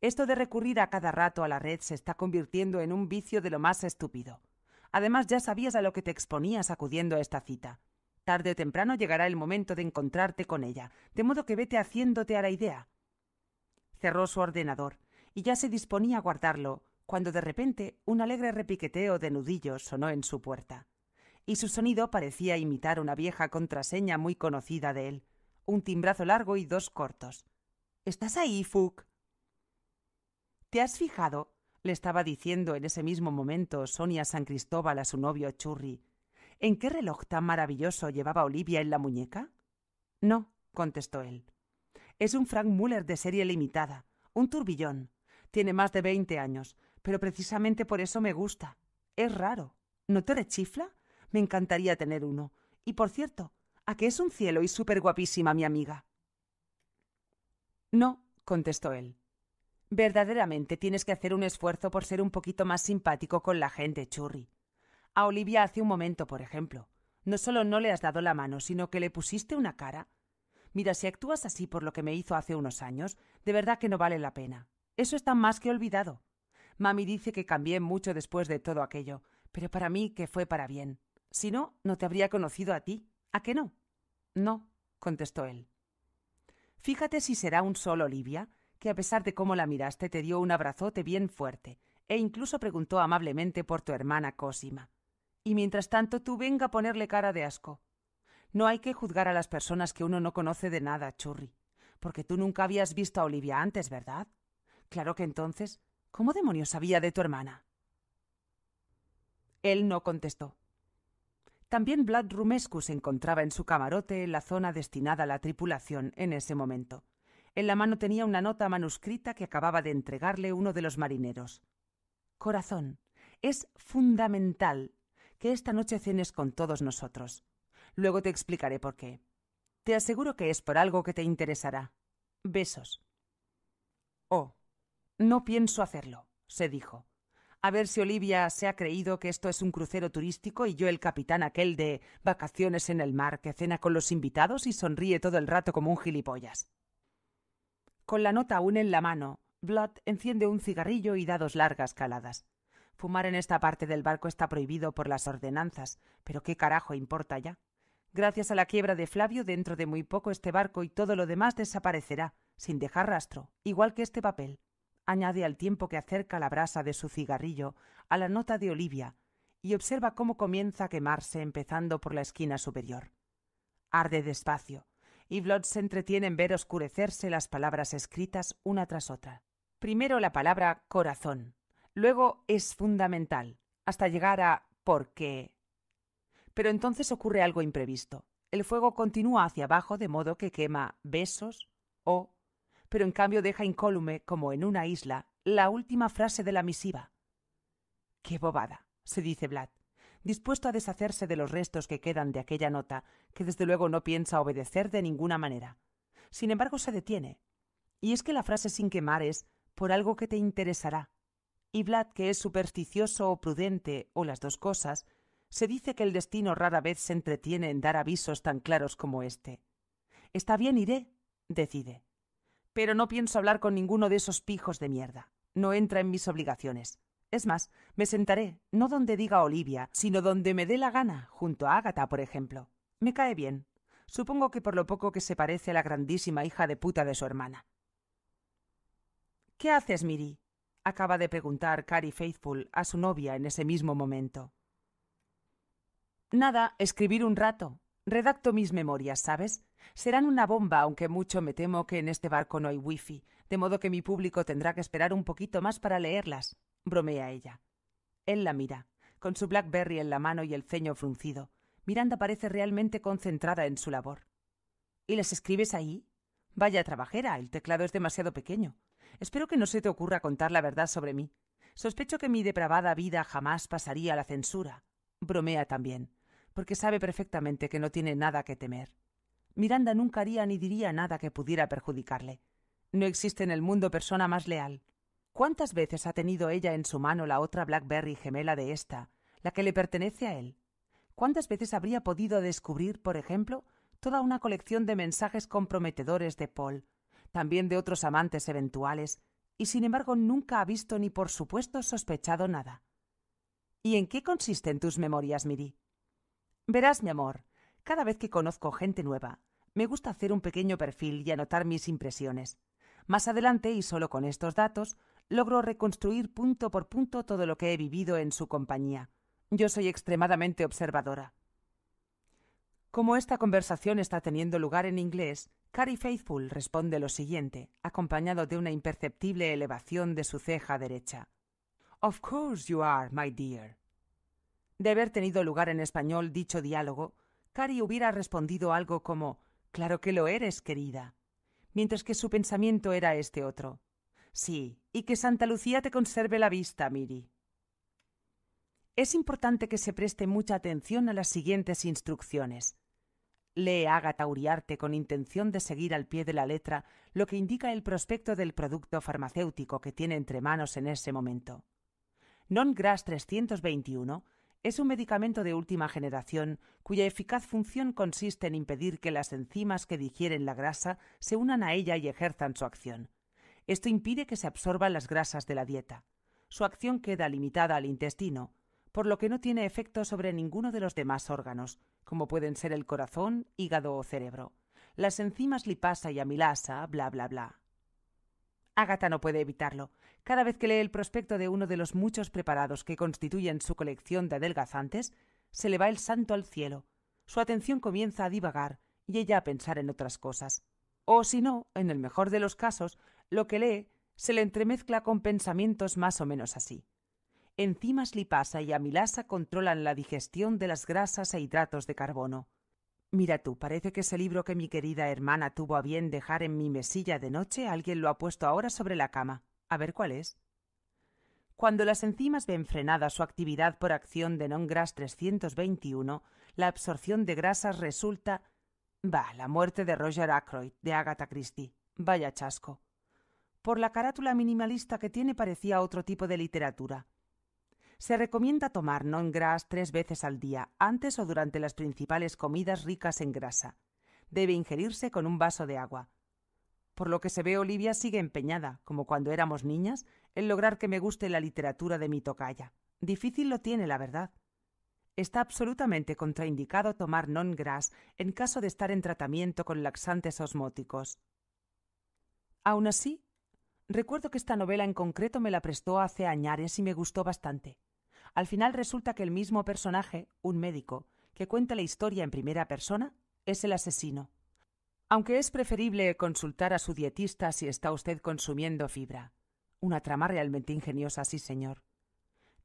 Esto de recurrir a cada rato a la red se está convirtiendo en un vicio de lo más estúpido. Además, ya sabías a lo que te exponías acudiendo a esta cita. Tarde o temprano llegará el momento de encontrarte con ella, de modo que vete haciéndote a la idea. Cerró su ordenador y ya se disponía a guardarlo, cuando de repente un alegre repiqueteo de nudillos sonó en su puerta, y su sonido parecía imitar una vieja contraseña muy conocida de él, un timbrazo largo y dos cortos. ¿Estás ahí, Fuck? ¿Te has fijado? le estaba diciendo en ese mismo momento Sonia San Cristóbal a su novio Churri. ¿En qué reloj tan maravilloso llevaba Olivia en la muñeca? No, contestó él. Es un Frank Muller de serie limitada, un turbillón. Tiene más de veinte años, pero precisamente por eso me gusta. Es raro. ¿No te rechifla? Me encantaría tener uno. Y por cierto, ¿a que es un cielo y súper guapísima mi amiga? No, contestó él. Verdaderamente tienes que hacer un esfuerzo por ser un poquito más simpático con la gente, Churri. A Olivia hace un momento, por ejemplo. No solo no le has dado la mano, sino que le pusiste una cara. Mira, si actúas así por lo que me hizo hace unos años, de verdad que no vale la pena. Eso está más que olvidado. Mami dice que cambié mucho después de todo aquello, pero para mí que fue para bien. Si no, no te habría conocido a ti. ¿A qué no? No, contestó él. Fíjate si será un sol Olivia, que a pesar de cómo la miraste te dio un abrazote bien fuerte, e incluso preguntó amablemente por tu hermana Cosima. Y mientras tanto tú venga a ponerle cara de asco. No hay que juzgar a las personas que uno no conoce de nada, Churri, porque tú nunca habías visto a Olivia antes, ¿verdad? Claro que entonces, ¿cómo demonios sabía de tu hermana? Él no contestó. También Vlad Rumescu se encontraba en su camarote en la zona destinada a la tripulación en ese momento. En la mano tenía una nota manuscrita que acababa de entregarle uno de los marineros. Corazón, es fundamental que esta noche cenes con todos nosotros. Luego te explicaré por qué. Te aseguro que es por algo que te interesará. Besos. Oh, no pienso hacerlo, se dijo. A ver si Olivia se ha creído que esto es un crucero turístico y yo el capitán aquel de vacaciones en el mar que cena con los invitados y sonríe todo el rato como un gilipollas. Con la nota aún en la mano, Blood enciende un cigarrillo y da dos largas caladas. Fumar en esta parte del barco está prohibido por las ordenanzas, pero qué carajo importa ya. Gracias a la quiebra de Flavio, dentro de muy poco este barco y todo lo demás desaparecerá, sin dejar rastro, igual que este papel añade al tiempo que acerca la brasa de su cigarrillo a la nota de Olivia y observa cómo comienza a quemarse empezando por la esquina superior. Arde despacio, y Blood se entretiene en ver oscurecerse las palabras escritas una tras otra. Primero la palabra corazón, luego es fundamental, hasta llegar a porque. Pero entonces ocurre algo imprevisto. El fuego continúa hacia abajo de modo que quema besos o pero en cambio deja incólume, como en una isla, la última frase de la misiva. ¡Qué bobada! se dice Vlad, dispuesto a deshacerse de los restos que quedan de aquella nota, que desde luego no piensa obedecer de ninguna manera. Sin embargo, se detiene. Y es que la frase sin quemar es por algo que te interesará. Y Vlad, que es supersticioso o prudente, o las dos cosas, se dice que el destino rara vez se entretiene en dar avisos tan claros como este. Está bien, iré, decide pero no pienso hablar con ninguno de esos pijos de mierda. No entra en mis obligaciones. Es más, me sentaré, no donde diga Olivia, sino donde me dé la gana, junto a Ágata, por ejemplo. Me cae bien. Supongo que por lo poco que se parece a la grandísima hija de puta de su hermana. ¿Qué haces, Miri? acaba de preguntar Carrie Faithful a su novia en ese mismo momento. Nada, escribir un rato, Redacto mis memorias, ¿sabes? Serán una bomba, aunque mucho me temo que en este barco no hay wifi, de modo que mi público tendrá que esperar un poquito más para leerlas, bromea ella. Él la mira, con su Blackberry en la mano y el ceño fruncido. Miranda parece realmente concentrada en su labor. ¿Y las escribes ahí? Vaya trabajera, el teclado es demasiado pequeño. Espero que no se te ocurra contar la verdad sobre mí. Sospecho que mi depravada vida jamás pasaría a la censura. Bromea también porque sabe perfectamente que no tiene nada que temer. Miranda nunca haría ni diría nada que pudiera perjudicarle. No existe en el mundo persona más leal. ¿Cuántas veces ha tenido ella en su mano la otra Blackberry gemela de esta, la que le pertenece a él? ¿Cuántas veces habría podido descubrir, por ejemplo, toda una colección de mensajes comprometedores de Paul, también de otros amantes eventuales, y sin embargo nunca ha visto ni por supuesto sospechado nada? ¿Y en qué consisten tus memorias, Miri? Verás, mi amor, cada vez que conozco gente nueva, me gusta hacer un pequeño perfil y anotar mis impresiones. Más adelante, y solo con estos datos, logro reconstruir punto por punto todo lo que he vivido en su compañía. Yo soy extremadamente observadora. Como esta conversación está teniendo lugar en inglés, Carrie Faithful responde lo siguiente, acompañado de una imperceptible elevación de su ceja derecha. Of course you are, my dear. De haber tenido lugar en español dicho diálogo, Cari hubiera respondido algo como Claro que lo eres, querida, mientras que su pensamiento era este otro. Sí, y que Santa Lucía te conserve la vista, Miri. Es importante que se preste mucha atención a las siguientes instrucciones. Lee Ágata Uriarte con intención de seguir al pie de la letra lo que indica el prospecto del producto farmacéutico que tiene entre manos en ese momento. Non Gras 321 es un medicamento de última generación cuya eficaz función consiste en impedir que las enzimas que digieren la grasa se unan a ella y ejerzan su acción. Esto impide que se absorban las grasas de la dieta. Su acción queda limitada al intestino, por lo que no tiene efecto sobre ninguno de los demás órganos, como pueden ser el corazón, hígado o cerebro. Las enzimas lipasa y amilasa, bla, bla, bla. Agatha no puede evitarlo. Cada vez que lee el prospecto de uno de los muchos preparados que constituyen su colección de adelgazantes, se le va el santo al cielo. Su atención comienza a divagar y ella a pensar en otras cosas. O si no, en el mejor de los casos, lo que lee se le entremezcla con pensamientos más o menos así. Enzimas lipasa y amilasa controlan la digestión de las grasas e hidratos de carbono. Mira tú, parece que ese libro que mi querida hermana tuvo a bien dejar en mi mesilla de noche, alguien lo ha puesto ahora sobre la cama. A ver cuál es. Cuando las enzimas ven frenada su actividad por acción de non-GRAS 321, la absorción de grasas resulta. Bah, la muerte de Roger Ackroyd, de Agatha Christie. Vaya chasco. Por la carátula minimalista que tiene parecía otro tipo de literatura. Se recomienda tomar non-gras tres veces al día, antes o durante las principales comidas ricas en grasa. Debe ingerirse con un vaso de agua. Por lo que se ve, Olivia sigue empeñada, como cuando éramos niñas, en lograr que me guste la literatura de mi tocaya. Difícil lo tiene, la verdad. Está absolutamente contraindicado tomar non-gras en caso de estar en tratamiento con laxantes osmóticos. Aún así, recuerdo que esta novela en concreto me la prestó hace añares y me gustó bastante al final resulta que el mismo personaje, un médico, que cuenta la historia en primera persona, es el asesino. Aunque es preferible consultar a su dietista si está usted consumiendo fibra. Una trama realmente ingeniosa, sí señor.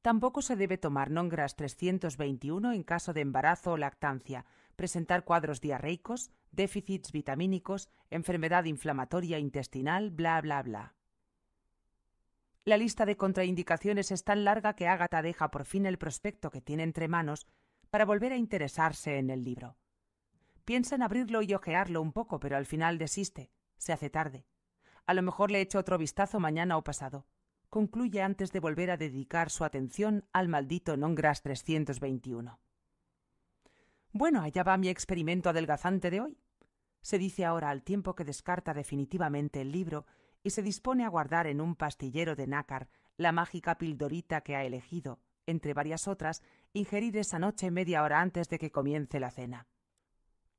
Tampoco se debe tomar Nongras 321 en caso de embarazo o lactancia, presentar cuadros diarreicos, déficits vitamínicos, enfermedad inflamatoria intestinal, bla, bla, bla. La lista de contraindicaciones es tan larga que Ágata deja por fin el prospecto que tiene entre manos para volver a interesarse en el libro. Piensa en abrirlo y ojearlo un poco, pero al final desiste. Se hace tarde. A lo mejor le echo otro vistazo mañana o pasado. Concluye antes de volver a dedicar su atención al maldito Nongras 321. Bueno, allá va mi experimento adelgazante de hoy. Se dice ahora al tiempo que descarta definitivamente el libro y se dispone a guardar en un pastillero de nácar la mágica pildorita que ha elegido, entre varias otras, ingerir esa noche media hora antes de que comience la cena.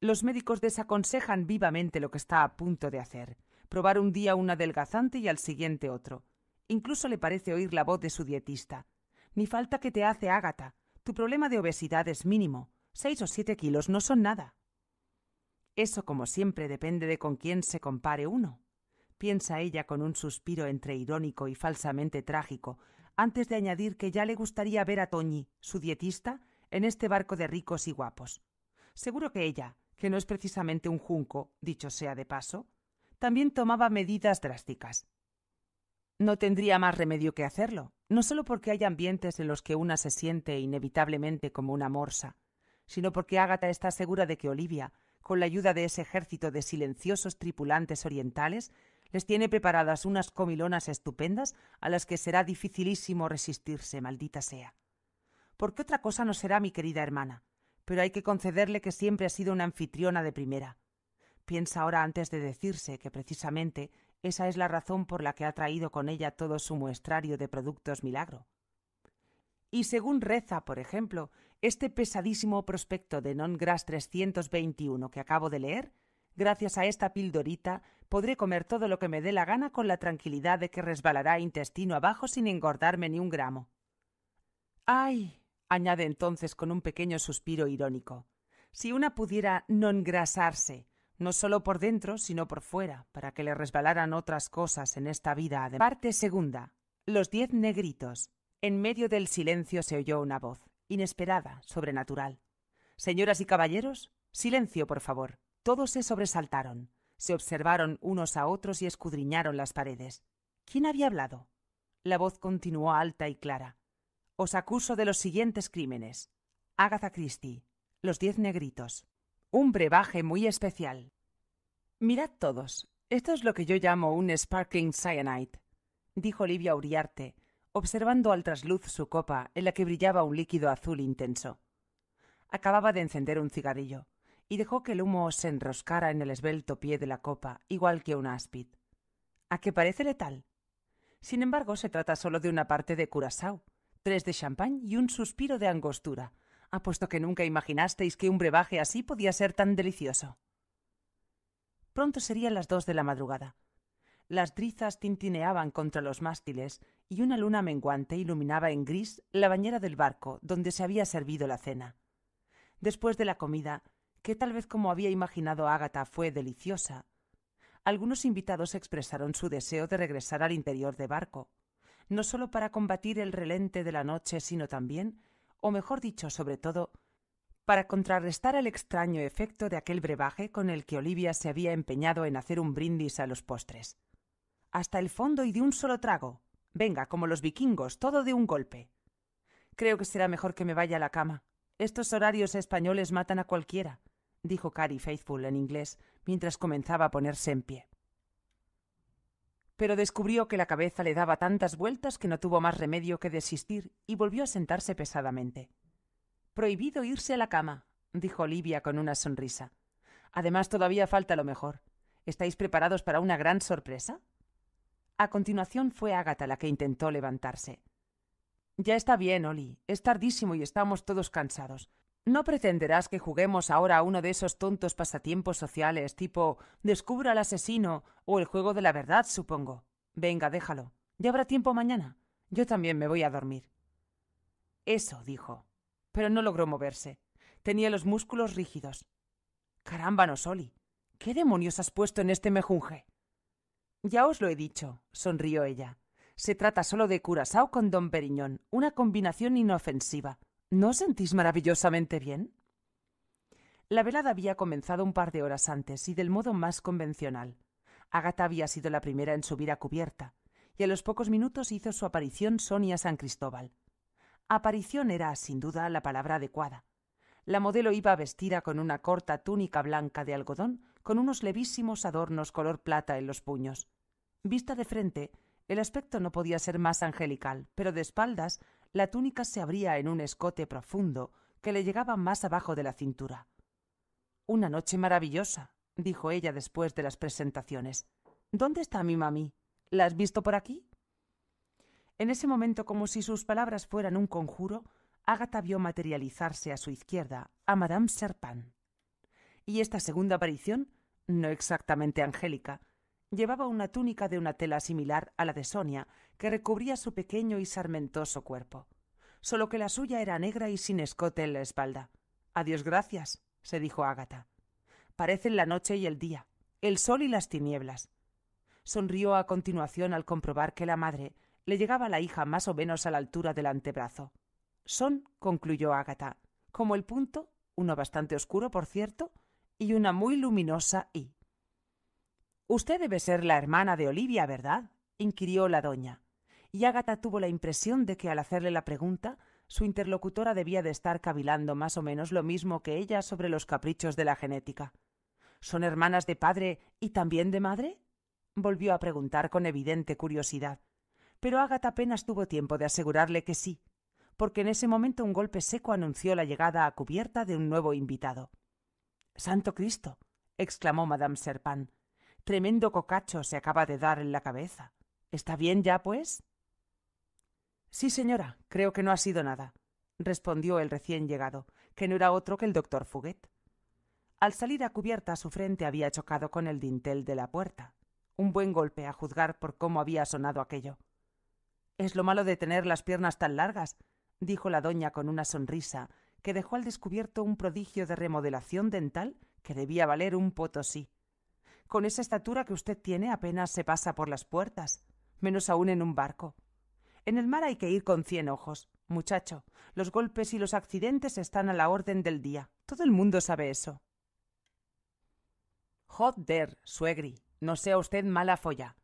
Los médicos desaconsejan vivamente lo que está a punto de hacer, probar un día una adelgazante y al siguiente otro. Incluso le parece oír la voz de su dietista. Ni falta que te hace Ágata. Tu problema de obesidad es mínimo. Seis o siete kilos no son nada. Eso, como siempre, depende de con quién se compare uno piensa ella con un suspiro entre irónico y falsamente trágico, antes de añadir que ya le gustaría ver a Toñi, su dietista, en este barco de ricos y guapos. Seguro que ella, que no es precisamente un junco, dicho sea de paso, también tomaba medidas drásticas. No tendría más remedio que hacerlo, no solo porque hay ambientes en los que una se siente inevitablemente como una morsa, sino porque Ágata está segura de que Olivia, con la ayuda de ese ejército de silenciosos tripulantes orientales, les tiene preparadas unas comilonas estupendas a las que será dificilísimo resistirse, maldita sea. Porque otra cosa no será mi querida hermana, pero hay que concederle que siempre ha sido una anfitriona de primera. Piensa ahora antes de decirse que precisamente esa es la razón por la que ha traído con ella todo su muestrario de productos milagro. Y según reza, por ejemplo, este pesadísimo prospecto de Non Gras 321 que acabo de leer, Gracias a esta pildorita podré comer todo lo que me dé la gana con la tranquilidad de que resbalará intestino abajo sin engordarme ni un gramo. ¡Ay! añade entonces con un pequeño suspiro irónico. Si una pudiera no engrasarse, no solo por dentro, sino por fuera, para que le resbalaran otras cosas en esta vida. Parte segunda. Los diez negritos. En medio del silencio se oyó una voz, inesperada, sobrenatural. Señoras y caballeros, silencio, por favor. Todos se sobresaltaron, se observaron unos a otros y escudriñaron las paredes. ¿Quién había hablado? La voz continuó alta y clara. Os acuso de los siguientes crímenes. Agatha Christie, Los Diez Negritos. Un brebaje muy especial. Mirad todos, esto es lo que yo llamo un sparkling cyanide, dijo Olivia Uriarte, observando al trasluz su copa en la que brillaba un líquido azul intenso. Acababa de encender un cigarrillo y dejó que el humo se enroscara en el esbelto pie de la copa, igual que un áspid. ¿A qué parece letal? Sin embargo, se trata solo de una parte de Curaçao, tres de champán y un suspiro de angostura. Apuesto que nunca imaginasteis que un brebaje así podía ser tan delicioso. Pronto serían las dos de la madrugada. Las drizas tintineaban contra los mástiles y una luna menguante iluminaba en gris la bañera del barco donde se había servido la cena. Después de la comida, que tal vez como había imaginado Ágata fue deliciosa, algunos invitados expresaron su deseo de regresar al interior de barco, no sólo para combatir el relente de la noche, sino también, o mejor dicho, sobre todo, para contrarrestar el extraño efecto de aquel brebaje con el que Olivia se había empeñado en hacer un brindis a los postres. Hasta el fondo y de un solo trago. Venga, como los vikingos, todo de un golpe. Creo que será mejor que me vaya a la cama. Estos horarios españoles matan a cualquiera dijo Cari Faithful en inglés mientras comenzaba a ponerse en pie. Pero descubrió que la cabeza le daba tantas vueltas que no tuvo más remedio que desistir y volvió a sentarse pesadamente. Prohibido irse a la cama, dijo Olivia con una sonrisa. Además, todavía falta lo mejor. ¿Estáis preparados para una gran sorpresa? A continuación fue Agatha la que intentó levantarse. Ya está bien, Oli. Es tardísimo y estamos todos cansados. No pretenderás que juguemos ahora a uno de esos tontos pasatiempos sociales tipo descubra al asesino o el juego de la verdad, supongo. Venga, déjalo. Ya habrá tiempo mañana. Yo también me voy a dormir. Eso, dijo. Pero no logró moverse. Tenía los músculos rígidos. Caramba, no, Soli. ¿Qué demonios has puesto en este mejunje? Ya os lo he dicho, sonrió ella. Se trata solo de curasao con don Periñón, una combinación inofensiva. ¿No sentís maravillosamente bien? La velada había comenzado un par de horas antes y del modo más convencional. Agatha había sido la primera en subir a cubierta, y a los pocos minutos hizo su aparición Sonia San Cristóbal. Aparición era, sin duda, la palabra adecuada. La modelo iba vestida con una corta túnica blanca de algodón, con unos levísimos adornos color plata en los puños. Vista de frente, el aspecto no podía ser más angelical, pero de espaldas la túnica se abría en un escote profundo que le llegaba más abajo de la cintura. Una noche maravillosa, dijo ella después de las presentaciones. ¿Dónde está mi mami? ¿La has visto por aquí? En ese momento, como si sus palabras fueran un conjuro, ágata vio materializarse a su izquierda a Madame Serpin. Y esta segunda aparición, no exactamente angélica, llevaba una túnica de una tela similar a la de Sonia que recubría su pequeño y sarmentoso cuerpo. Solo que la suya era negra y sin escote en la espalda. Adiós, gracias, se dijo Ágata. Parecen la noche y el día, el sol y las tinieblas. Sonrió a continuación al comprobar que la madre le llegaba la hija más o menos a la altura del antebrazo. Son, concluyó Ágata, como el punto, uno bastante oscuro, por cierto, y una muy luminosa y. Usted debe ser la hermana de Olivia, ¿verdad? inquirió la doña y Ágata tuvo la impresión de que al hacerle la pregunta, su interlocutora debía de estar cavilando más o menos lo mismo que ella sobre los caprichos de la genética. ¿Son hermanas de padre y también de madre? volvió a preguntar con evidente curiosidad. Pero Ágata apenas tuvo tiempo de asegurarle que sí, porque en ese momento un golpe seco anunció la llegada a cubierta de un nuevo invitado. Santo Cristo. exclamó Madame Serpan. Tremendo cocacho se acaba de dar en la cabeza. ¿Está bien ya, pues? Sí, señora, creo que no ha sido nada, respondió el recién llegado, que no era otro que el doctor Fuguet. Al salir a cubierta su frente había chocado con el dintel de la puerta. Un buen golpe a juzgar por cómo había sonado aquello. Es lo malo de tener las piernas tan largas, dijo la doña con una sonrisa que dejó al descubierto un prodigio de remodelación dental que debía valer un potosí. Con esa estatura que usted tiene apenas se pasa por las puertas, menos aún en un barco. En el mar hay que ir con cien ojos. Muchacho, los golpes y los accidentes están a la orden del día. Todo el mundo sabe eso. Joder, suegri, no sea usted mala folla,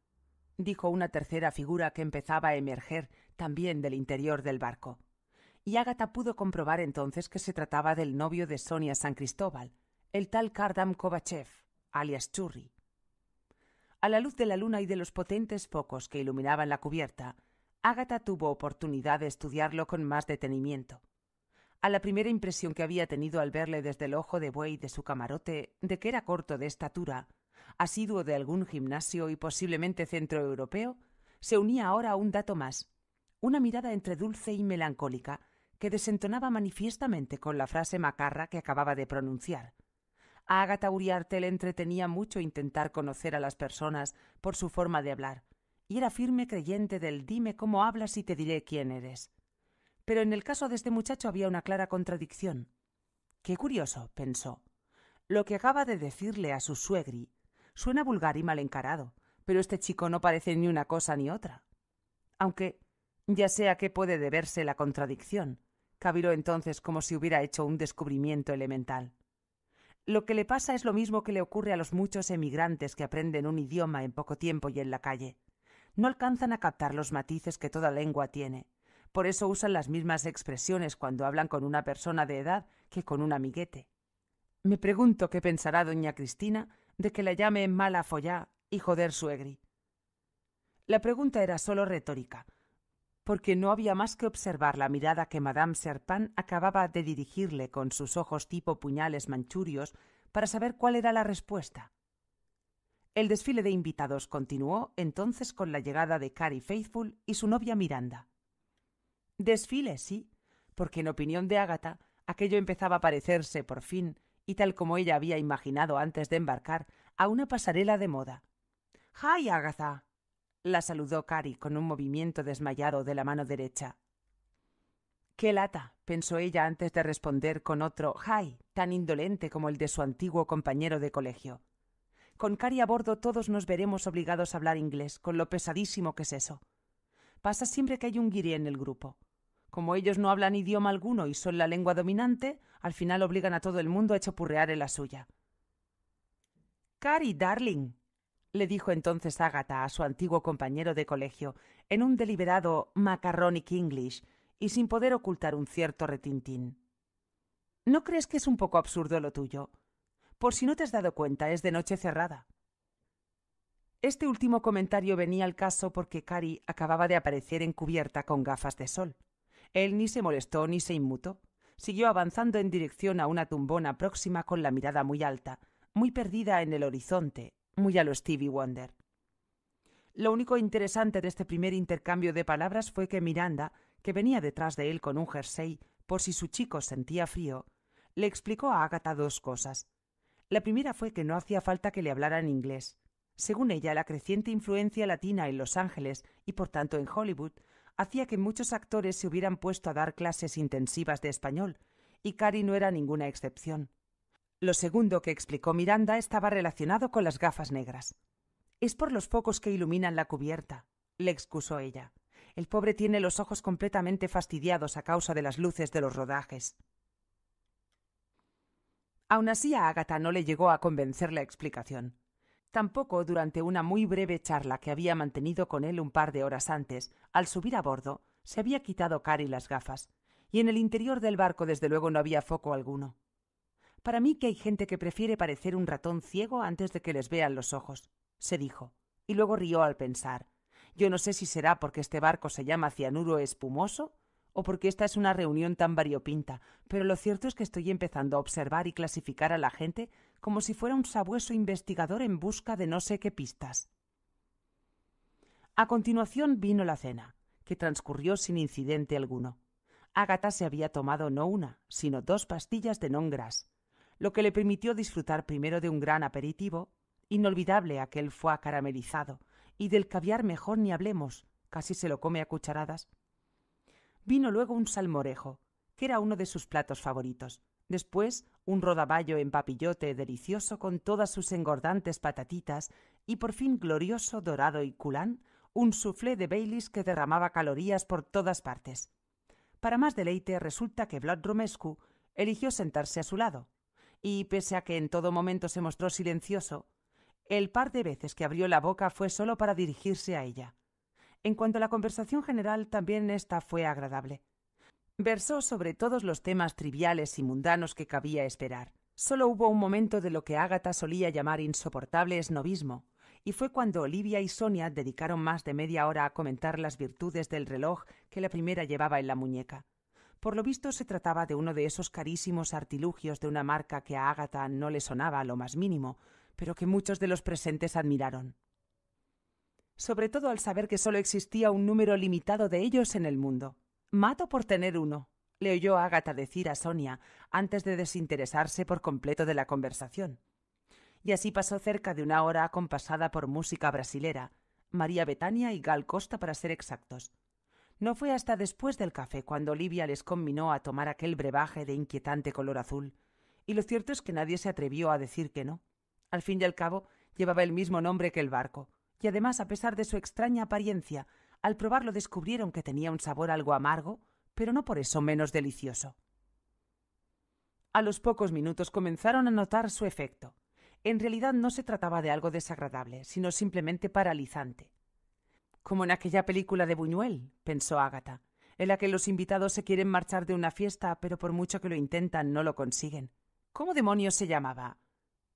dijo una tercera figura que empezaba a emerger también del interior del barco. Y Ágata pudo comprobar entonces que se trataba del novio de Sonia San Cristóbal, el tal Kardam Kovachev, alias Churri. A la luz de la luna y de los potentes focos que iluminaban la cubierta, Ágata tuvo oportunidad de estudiarlo con más detenimiento. A la primera impresión que había tenido al verle desde el ojo de buey de su camarote, de que era corto de estatura, asiduo de algún gimnasio y posiblemente centro europeo, se unía ahora un dato más, una mirada entre dulce y melancólica, que desentonaba manifiestamente con la frase macarra que acababa de pronunciar. A Agatha Uriarte le entretenía mucho intentar conocer a las personas por su forma de hablar, era firme creyente del dime cómo hablas y te diré quién eres. Pero en el caso de este muchacho había una clara contradicción. Qué curioso, pensó. Lo que acaba de decirle a su suegri suena vulgar y mal encarado, pero este chico no parece ni una cosa ni otra. Aunque ya sea que qué puede deberse la contradicción, caviló entonces como si hubiera hecho un descubrimiento elemental. Lo que le pasa es lo mismo que le ocurre a los muchos emigrantes que aprenden un idioma en poco tiempo y en la calle no alcanzan a captar los matices que toda lengua tiene. Por eso usan las mismas expresiones cuando hablan con una persona de edad que con un amiguete. Me pregunto qué pensará doña Cristina de que la llame mala follá y joder suegri. La pregunta era sólo retórica, porque no había más que observar la mirada que Madame Serpin acababa de dirigirle con sus ojos tipo puñales manchurios para saber cuál era la respuesta. El desfile de invitados continuó entonces con la llegada de Carrie Faithful y su novia Miranda. Desfile, sí, porque en opinión de Agatha, aquello empezaba a parecerse, por fin, y tal como ella había imaginado antes de embarcar, a una pasarela de moda. ¡Hi, Agatha! la saludó Cari con un movimiento desmayado de la mano derecha. ¡Qué lata! pensó ella antes de responder con otro hi tan indolente como el de su antiguo compañero de colegio. Con Cari a bordo todos nos veremos obligados a hablar inglés, con lo pesadísimo que es eso. Pasa siempre que hay un guiri en el grupo. Como ellos no hablan idioma alguno y son la lengua dominante, al final obligan a todo el mundo a chapurrear en la suya. Cari, darling, le dijo entonces Ágata a su antiguo compañero de colegio, en un deliberado macarronic English, y sin poder ocultar un cierto retintín. ¿No crees que es un poco absurdo lo tuyo? Por si no te has dado cuenta, es de noche cerrada. Este último comentario venía al caso porque Cari acababa de aparecer encubierta con gafas de sol. Él ni se molestó ni se inmutó. Siguió avanzando en dirección a una tumbona próxima con la mirada muy alta, muy perdida en el horizonte, muy a lo Stevie Wonder. Lo único interesante de este primer intercambio de palabras fue que Miranda, que venía detrás de él con un jersey por si su chico sentía frío, le explicó a Agatha dos cosas. La primera fue que no hacía falta que le hablaran inglés. Según ella, la creciente influencia latina en Los Ángeles y por tanto en Hollywood hacía que muchos actores se hubieran puesto a dar clases intensivas de español, y Cari no era ninguna excepción. Lo segundo que explicó Miranda estaba relacionado con las gafas negras. Es por los focos que iluminan la cubierta, le excusó ella. El pobre tiene los ojos completamente fastidiados a causa de las luces de los rodajes. Aún así a Agatha no le llegó a convencer la explicación. Tampoco durante una muy breve charla que había mantenido con él un par de horas antes, al subir a bordo, se había quitado Cari las gafas, y en el interior del barco desde luego no había foco alguno. Para mí que hay gente que prefiere parecer un ratón ciego antes de que les vean los ojos, se dijo, y luego rió al pensar. Yo no sé si será porque este barco se llama cianuro espumoso o porque esta es una reunión tan variopinta, pero lo cierto es que estoy empezando a observar y clasificar a la gente como si fuera un sabueso investigador en busca de no sé qué pistas. A continuación vino la cena, que transcurrió sin incidente alguno. ágata se había tomado no una, sino dos pastillas de non-gras, lo que le permitió disfrutar primero de un gran aperitivo, inolvidable aquel foie caramelizado, y del caviar mejor ni hablemos, casi se lo come a cucharadas, Vino luego un salmorejo, que era uno de sus platos favoritos. Después, un rodaballo en papillote delicioso con todas sus engordantes patatitas y por fin glorioso dorado y culán, un soufflé de Baileys que derramaba calorías por todas partes. Para más deleite resulta que Vlad Romescu eligió sentarse a su lado, y pese a que en todo momento se mostró silencioso, el par de veces que abrió la boca fue solo para dirigirse a ella. En cuanto a la conversación general, también esta fue agradable. Versó sobre todos los temas triviales y mundanos que cabía esperar. Solo hubo un momento de lo que Ágata solía llamar insoportable esnovismo, y fue cuando Olivia y Sonia dedicaron más de media hora a comentar las virtudes del reloj que la primera llevaba en la muñeca. Por lo visto se trataba de uno de esos carísimos artilugios de una marca que a Ágata no le sonaba a lo más mínimo, pero que muchos de los presentes admiraron sobre todo al saber que solo existía un número limitado de ellos en el mundo. Mato por tener uno, le oyó Ágata decir a Sonia antes de desinteresarse por completo de la conversación. Y así pasó cerca de una hora acompasada por música brasilera, María Betania y Gal Costa para ser exactos. No fue hasta después del café cuando Olivia les combinó a tomar aquel brebaje de inquietante color azul, y lo cierto es que nadie se atrevió a decir que no. Al fin y al cabo, llevaba el mismo nombre que el barco, y además a pesar de su extraña apariencia, al probarlo descubrieron que tenía un sabor algo amargo, pero no por eso menos delicioso. A los pocos minutos comenzaron a notar su efecto. En realidad no se trataba de algo desagradable, sino simplemente paralizante. Como en aquella película de Buñuel, pensó Ágata, en la que los invitados se quieren marchar de una fiesta, pero por mucho que lo intentan no lo consiguen. ¿Cómo demonios se llamaba?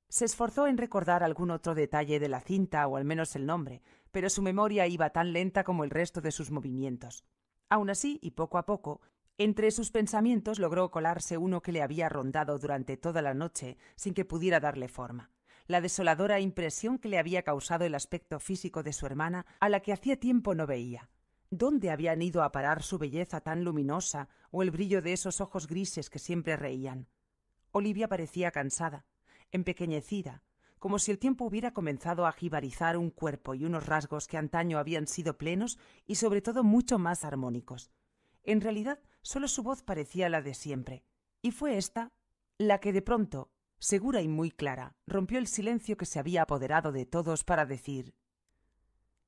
Se esforzó en recordar algún otro detalle de la cinta o al menos el nombre, pero su memoria iba tan lenta como el resto de sus movimientos. Aun así, y poco a poco, entre sus pensamientos logró colarse uno que le había rondado durante toda la noche sin que pudiera darle forma la desoladora impresión que le había causado el aspecto físico de su hermana, a la que hacía tiempo no veía. ¿Dónde habían ido a parar su belleza tan luminosa o el brillo de esos ojos grises que siempre reían? Olivia parecía cansada, empequeñecida, como si el tiempo hubiera comenzado a jibarizar un cuerpo y unos rasgos que antaño habían sido plenos y sobre todo mucho más armónicos. En realidad, solo su voz parecía la de siempre, y fue ésta la que de pronto, segura y muy clara, rompió el silencio que se había apoderado de todos para decir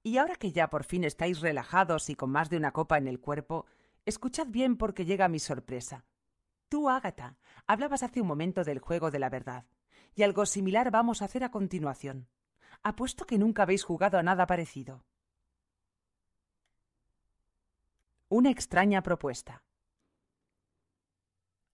Y ahora que ya por fin estáis relajados y con más de una copa en el cuerpo, escuchad bien porque llega mi sorpresa. Tú, Ágata, hablabas hace un momento del juego de la verdad y algo similar vamos a hacer a continuación. Apuesto que nunca habéis jugado a nada parecido. Una extraña propuesta.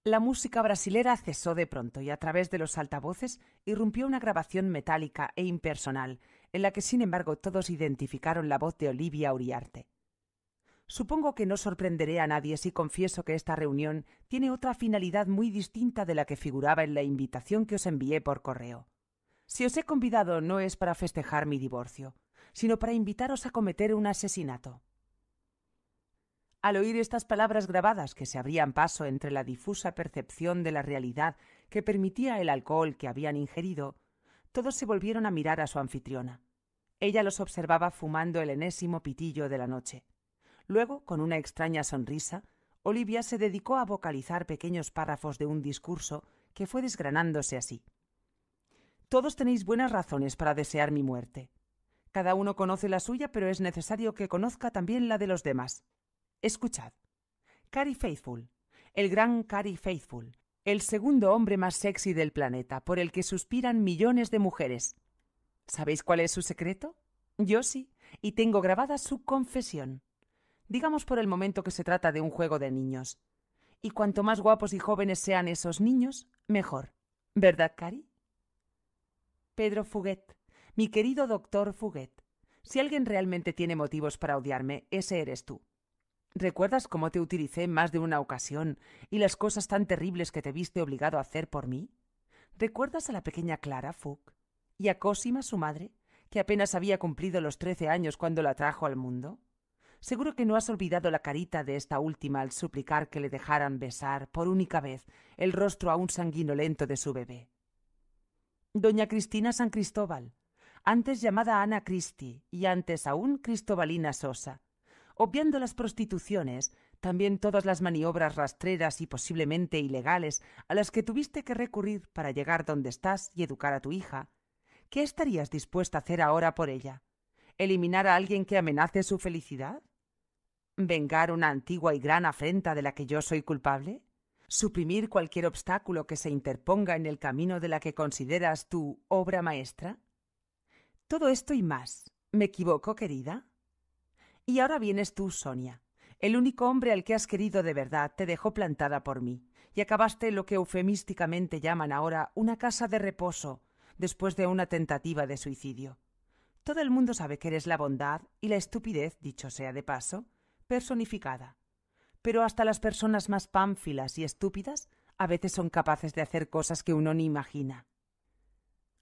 La música brasilera cesó de pronto y a través de los altavoces irrumpió una grabación metálica e impersonal, en la que sin embargo todos identificaron la voz de Olivia Uriarte. Supongo que no sorprenderé a nadie si confieso que esta reunión tiene otra finalidad muy distinta de la que figuraba en la invitación que os envié por correo. Si os he convidado no es para festejar mi divorcio, sino para invitaros a cometer un asesinato. Al oír estas palabras grabadas que se abrían paso entre la difusa percepción de la realidad que permitía el alcohol que habían ingerido, todos se volvieron a mirar a su anfitriona. Ella los observaba fumando el enésimo pitillo de la noche. Luego, con una extraña sonrisa, Olivia se dedicó a vocalizar pequeños párrafos de un discurso que fue desgranándose así. Todos tenéis buenas razones para desear mi muerte. Cada uno conoce la suya, pero es necesario que conozca también la de los demás. Escuchad. Cary Faithful, el gran Cary Faithful, el segundo hombre más sexy del planeta, por el que suspiran millones de mujeres. ¿Sabéis cuál es su secreto? Yo sí, y tengo grabada su confesión. Digamos por el momento que se trata de un juego de niños. Y cuanto más guapos y jóvenes sean esos niños, mejor. ¿Verdad, Cari? Pedro Fuguet, mi querido doctor Fuguet, si alguien realmente tiene motivos para odiarme, ese eres tú. ¿Recuerdas cómo te utilicé más de una ocasión y las cosas tan terribles que te viste obligado a hacer por mí? ¿Recuerdas a la pequeña Clara Fug y a Cosima, su madre, que apenas había cumplido los trece años cuando la trajo al mundo? Seguro que no has olvidado la carita de esta última al suplicar que le dejaran besar por única vez el rostro aún sanguinolento de su bebé. Doña Cristina San Cristóbal, antes llamada Ana Cristi y antes aún Cristobalina Sosa, obviando las prostituciones, también todas las maniobras rastreras y posiblemente ilegales a las que tuviste que recurrir para llegar donde estás y educar a tu hija, ¿qué estarías dispuesta a hacer ahora por ella? ¿Eliminar a alguien que amenace su felicidad? vengar una antigua y gran afrenta de la que yo soy culpable? ¿Suprimir cualquier obstáculo que se interponga en el camino de la que consideras tu obra maestra? Todo esto y más. ¿Me equivoco, querida? Y ahora vienes tú, Sonia. El único hombre al que has querido de verdad te dejó plantada por mí, y acabaste lo que eufemísticamente llaman ahora una casa de reposo, después de una tentativa de suicidio. Todo el mundo sabe que eres la bondad y la estupidez, dicho sea de paso, personificada. Pero hasta las personas más pánfilas y estúpidas a veces son capaces de hacer cosas que uno ni imagina.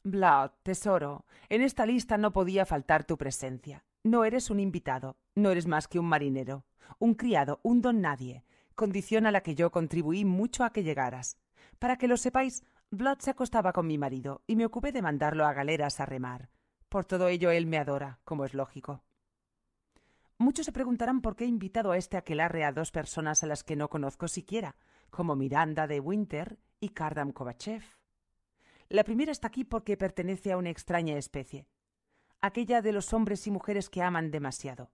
Vlad, tesoro, en esta lista no podía faltar tu presencia. No eres un invitado, no eres más que un marinero, un criado, un don nadie, condición a la que yo contribuí mucho a que llegaras. Para que lo sepáis, Vlad se acostaba con mi marido y me ocupé de mandarlo a galeras a remar. Por todo ello él me adora, como es lógico. Muchos se preguntarán por qué he invitado a este aquelarre a dos personas a las que no conozco siquiera, como Miranda de Winter y Kardam Kovachev. La primera está aquí porque pertenece a una extraña especie, aquella de los hombres y mujeres que aman demasiado,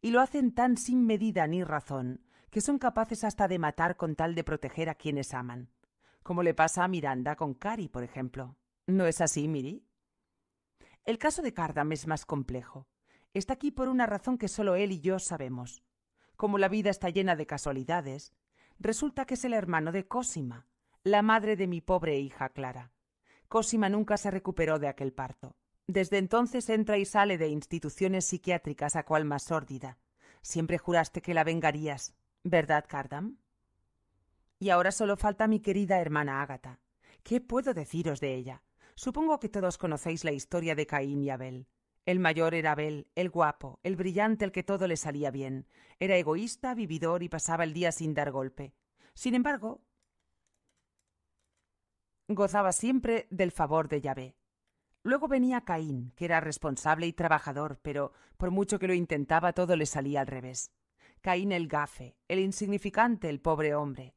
y lo hacen tan sin medida ni razón que son capaces hasta de matar con tal de proteger a quienes aman, como le pasa a Miranda con Cari, por ejemplo. ¿No es así, Miri? El caso de Kardam es más complejo está aquí por una razón que solo él y yo sabemos. Como la vida está llena de casualidades, resulta que es el hermano de Cosima, la madre de mi pobre hija Clara. Cosima nunca se recuperó de aquel parto. Desde entonces entra y sale de instituciones psiquiátricas a cual más sórdida. Siempre juraste que la vengarías, ¿verdad, Cardam? Y ahora solo falta mi querida hermana Ágata. ¿Qué puedo deciros de ella? Supongo que todos conocéis la historia de Caín y Abel. El mayor era Abel, el guapo, el brillante, el que todo le salía bien. Era egoísta, vividor y pasaba el día sin dar golpe. Sin embargo, gozaba siempre del favor de Yahvé. Luego venía Caín, que era responsable y trabajador, pero por mucho que lo intentaba todo le salía al revés. Caín el gafe, el insignificante, el pobre hombre.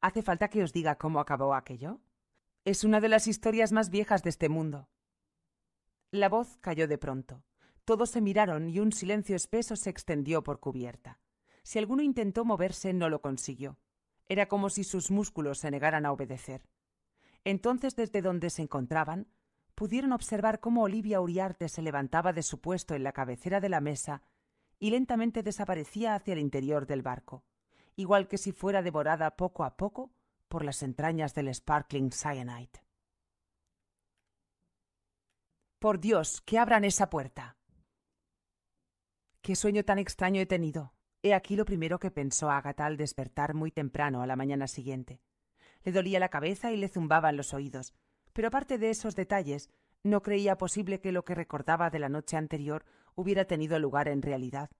¿Hace falta que os diga cómo acabó aquello? Es una de las historias más viejas de este mundo. La voz cayó de pronto. Todos se miraron y un silencio espeso se extendió por cubierta. Si alguno intentó moverse, no lo consiguió. Era como si sus músculos se negaran a obedecer. Entonces, desde donde se encontraban, pudieron observar cómo Olivia Uriarte se levantaba de su puesto en la cabecera de la mesa y lentamente desaparecía hacia el interior del barco, igual que si fuera devorada poco a poco por las entrañas del Sparkling Cyanide. Por Dios, que abran esa puerta. Qué sueño tan extraño he tenido. He aquí lo primero que pensó Agatha al despertar muy temprano a la mañana siguiente. Le dolía la cabeza y le zumbaban los oídos, pero aparte de esos detalles, no creía posible que lo que recordaba de la noche anterior hubiera tenido lugar en realidad.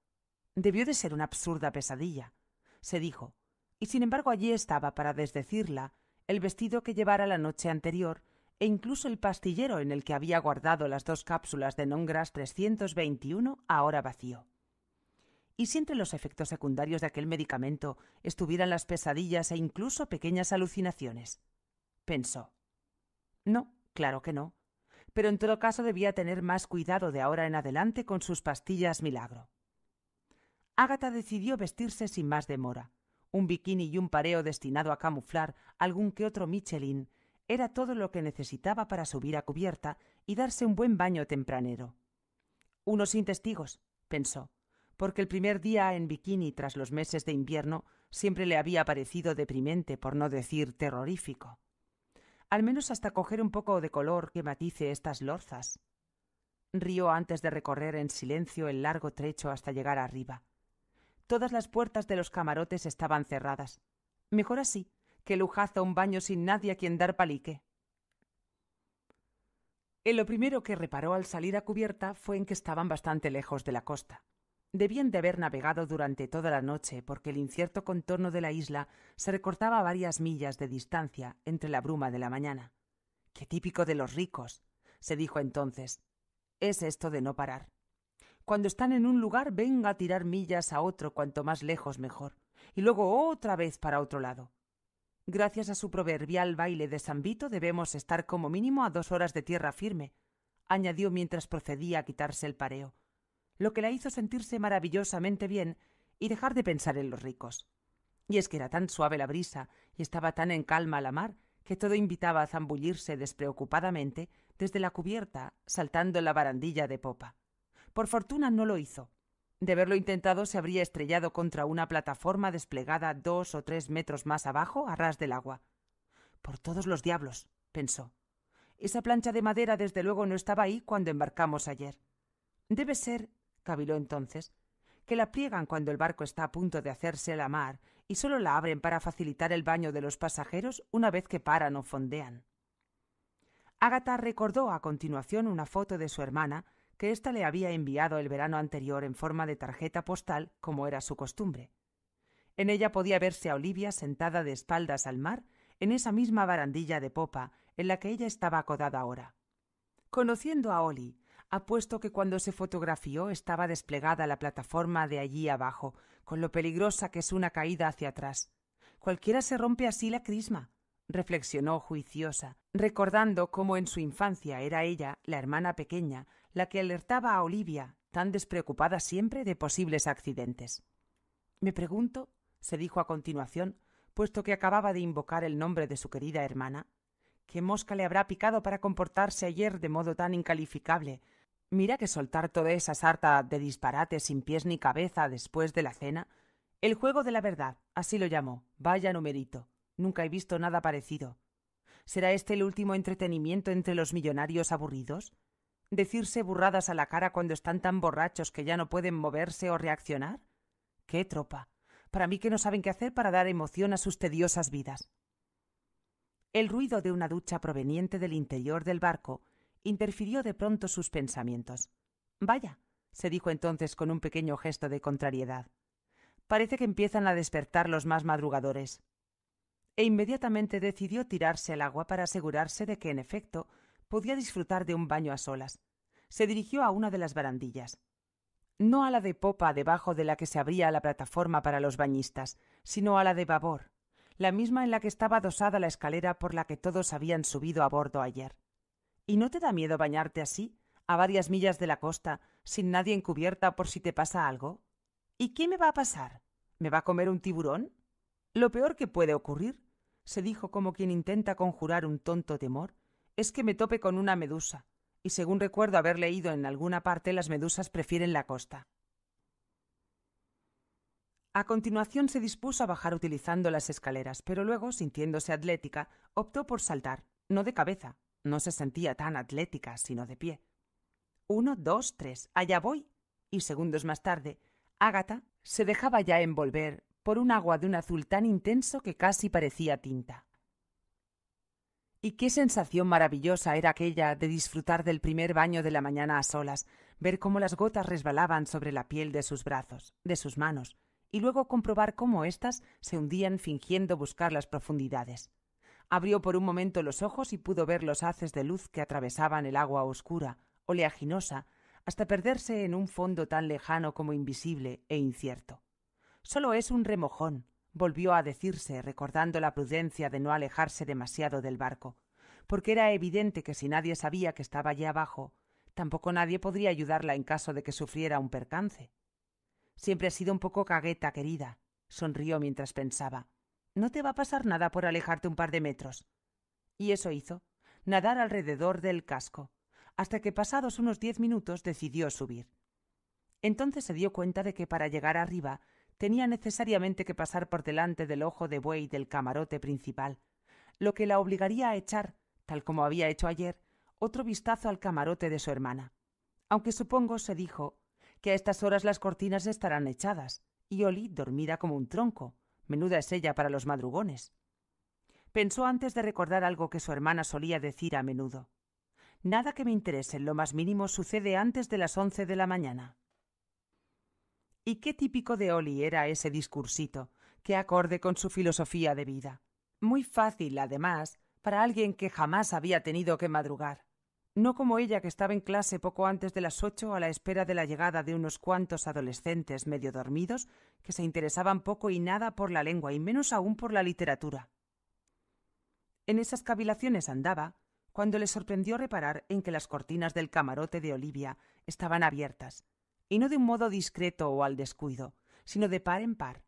Debió de ser una absurda pesadilla, se dijo, y sin embargo allí estaba para desdecirla el vestido que llevara la noche anterior e incluso el pastillero en el que había guardado las dos cápsulas de Nongras 321 ahora vacío. ¿Y si entre los efectos secundarios de aquel medicamento estuvieran las pesadillas e incluso pequeñas alucinaciones? pensó. No, claro que no. Pero en todo caso debía tener más cuidado de ahora en adelante con sus pastillas milagro. Ágata decidió vestirse sin más demora, un bikini y un pareo destinado a camuflar algún que otro Michelin era todo lo que necesitaba para subir a cubierta y darse un buen baño tempranero. «Unos sin testigos, pensó, porque el primer día en bikini tras los meses de invierno siempre le había parecido deprimente, por no decir terrorífico. Al menos hasta coger un poco de color que matice estas lorzas. Rió antes de recorrer en silencio el largo trecho hasta llegar arriba. Todas las puertas de los camarotes estaban cerradas. Mejor así, Qué lujazo un baño sin nadie a quien dar palique. En lo primero que reparó al salir a cubierta fue en que estaban bastante lejos de la costa. Debían de haber navegado durante toda la noche porque el incierto contorno de la isla se recortaba a varias millas de distancia entre la bruma de la mañana. Qué típico de los ricos, se dijo entonces. Es esto de no parar. Cuando están en un lugar, venga a tirar millas a otro cuanto más lejos mejor, y luego otra vez para otro lado. Gracias a su proverbial baile de San Vito debemos estar como mínimo a dos horas de tierra firme, añadió mientras procedía a quitarse el pareo, lo que la hizo sentirse maravillosamente bien y dejar de pensar en los ricos. Y es que era tan suave la brisa y estaba tan en calma la mar que todo invitaba a zambullirse despreocupadamente desde la cubierta, saltando en la barandilla de popa. Por fortuna no lo hizo, de haberlo intentado, se habría estrellado contra una plataforma desplegada dos o tres metros más abajo, a ras del agua. Por todos los diablos, pensó. Esa plancha de madera, desde luego, no estaba ahí cuando embarcamos ayer. Debe ser, caviló entonces, que la pliegan cuando el barco está a punto de hacerse la mar y solo la abren para facilitar el baño de los pasajeros una vez que paran o fondean. Agatha recordó a continuación una foto de su hermana que ésta le había enviado el verano anterior en forma de tarjeta postal, como era su costumbre. En ella podía verse a Olivia sentada de espaldas al mar, en esa misma barandilla de popa en la que ella estaba acodada ahora. Conociendo a Oli, apuesto que cuando se fotografió estaba desplegada la plataforma de allí abajo, con lo peligrosa que es una caída hacia atrás. Cualquiera se rompe así la crisma, reflexionó juiciosa, recordando cómo en su infancia era ella, la hermana pequeña, la que alertaba a Olivia, tan despreocupada siempre de posibles accidentes. Me pregunto, se dijo a continuación, puesto que acababa de invocar el nombre de su querida hermana, ¿qué mosca le habrá picado para comportarse ayer de modo tan incalificable? Mira que soltar toda esa sarta de disparates sin pies ni cabeza después de la cena. El juego de la verdad, así lo llamó. Vaya numerito. Nunca he visto nada parecido. ¿Será este el último entretenimiento entre los millonarios aburridos? decirse burradas a la cara cuando están tan borrachos que ya no pueden moverse o reaccionar? ¡Qué tropa! Para mí que no saben qué hacer para dar emoción a sus tediosas vidas. El ruido de una ducha proveniente del interior del barco interfirió de pronto sus pensamientos. Vaya, se dijo entonces con un pequeño gesto de contrariedad. Parece que empiezan a despertar los más madrugadores. E inmediatamente decidió tirarse al agua para asegurarse de que, en efecto, podía disfrutar de un baño a solas. Se dirigió a una de las barandillas. No a la de popa debajo de la que se abría la plataforma para los bañistas, sino a la de babor, la misma en la que estaba adosada la escalera por la que todos habían subido a bordo ayer. ¿Y no te da miedo bañarte así, a varias millas de la costa, sin nadie encubierta por si te pasa algo? ¿Y qué me va a pasar? ¿Me va a comer un tiburón? Lo peor que puede ocurrir, se dijo como quien intenta conjurar un tonto temor, es que me tope con una medusa, y según recuerdo haber leído en alguna parte, las medusas prefieren la costa. A continuación se dispuso a bajar utilizando las escaleras, pero luego, sintiéndose atlética, optó por saltar, no de cabeza, no se sentía tan atlética, sino de pie. Uno, dos, tres, allá voy. Y segundos más tarde, Ágata se dejaba ya envolver por un agua de un azul tan intenso que casi parecía tinta. Y qué sensación maravillosa era aquella de disfrutar del primer baño de la mañana a solas, ver cómo las gotas resbalaban sobre la piel de sus brazos, de sus manos, y luego comprobar cómo éstas se hundían fingiendo buscar las profundidades. Abrió por un momento los ojos y pudo ver los haces de luz que atravesaban el agua oscura, oleaginosa, hasta perderse en un fondo tan lejano como invisible e incierto. Solo es un remojón, volvió a decirse, recordando la prudencia de no alejarse demasiado del barco, porque era evidente que si nadie sabía que estaba allí abajo, tampoco nadie podría ayudarla en caso de que sufriera un percance. Siempre ha sido un poco cagueta, querida, sonrió mientras pensaba. No te va a pasar nada por alejarte un par de metros. Y eso hizo, nadar alrededor del casco, hasta que pasados unos diez minutos decidió subir. Entonces se dio cuenta de que para llegar arriba tenía necesariamente que pasar por delante del ojo de buey del camarote principal, lo que la obligaría a echar, tal como había hecho ayer, otro vistazo al camarote de su hermana. Aunque supongo, se dijo, que a estas horas las cortinas estarán echadas, y Oli dormida como un tronco. Menuda es ella para los madrugones. Pensó antes de recordar algo que su hermana solía decir a menudo. Nada que me interese en lo más mínimo sucede antes de las once de la mañana. Y qué típico de Oli era ese discursito, qué acorde con su filosofía de vida. Muy fácil, además, para alguien que jamás había tenido que madrugar. No como ella que estaba en clase poco antes de las ocho a la espera de la llegada de unos cuantos adolescentes medio dormidos que se interesaban poco y nada por la lengua y menos aún por la literatura. En esas cavilaciones andaba, cuando le sorprendió reparar en que las cortinas del camarote de Olivia estaban abiertas y no de un modo discreto o al descuido, sino de par en par.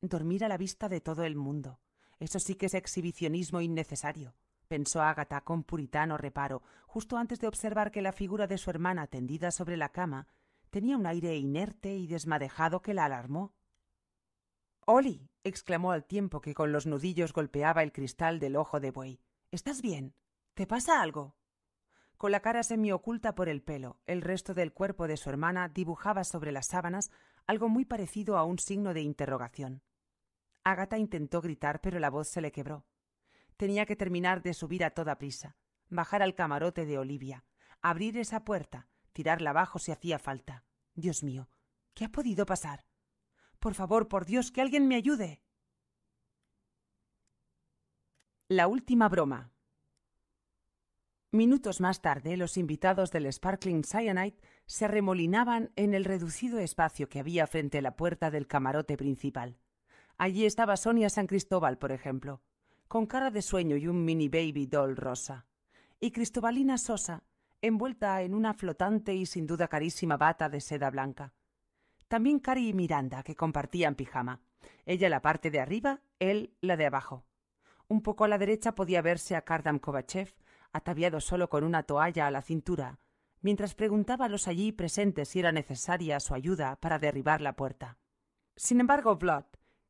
Dormir a la vista de todo el mundo. Eso sí que es exhibicionismo innecesario, pensó Ágata con puritano reparo, justo antes de observar que la figura de su hermana tendida sobre la cama tenía un aire inerte y desmadejado que la alarmó. Oli, exclamó al tiempo que con los nudillos golpeaba el cristal del ojo de buey. ¿Estás bien? ¿Te pasa algo? con la cara semioculta por el pelo, el resto del cuerpo de su hermana dibujaba sobre las sábanas algo muy parecido a un signo de interrogación. Agata intentó gritar, pero la voz se le quebró. Tenía que terminar de subir a toda prisa, bajar al camarote de Olivia, abrir esa puerta, tirarla abajo si hacía falta. Dios mío, ¿qué ha podido pasar? Por favor, por Dios, que alguien me ayude. La última broma. Minutos más tarde, los invitados del Sparkling Cyanide se remolinaban en el reducido espacio que había frente a la puerta del camarote principal. Allí estaba Sonia San Cristóbal, por ejemplo, con cara de sueño y un mini baby doll rosa, y Cristobalina Sosa, envuelta en una flotante y sin duda carísima bata de seda blanca. También Cari y Miranda, que compartían pijama, ella la parte de arriba, él la de abajo. Un poco a la derecha podía verse a Kardam Kovachev, ataviado solo con una toalla a la cintura, mientras preguntaba a los allí presentes si era necesaria su ayuda para derribar la puerta. Sin embargo, Blood,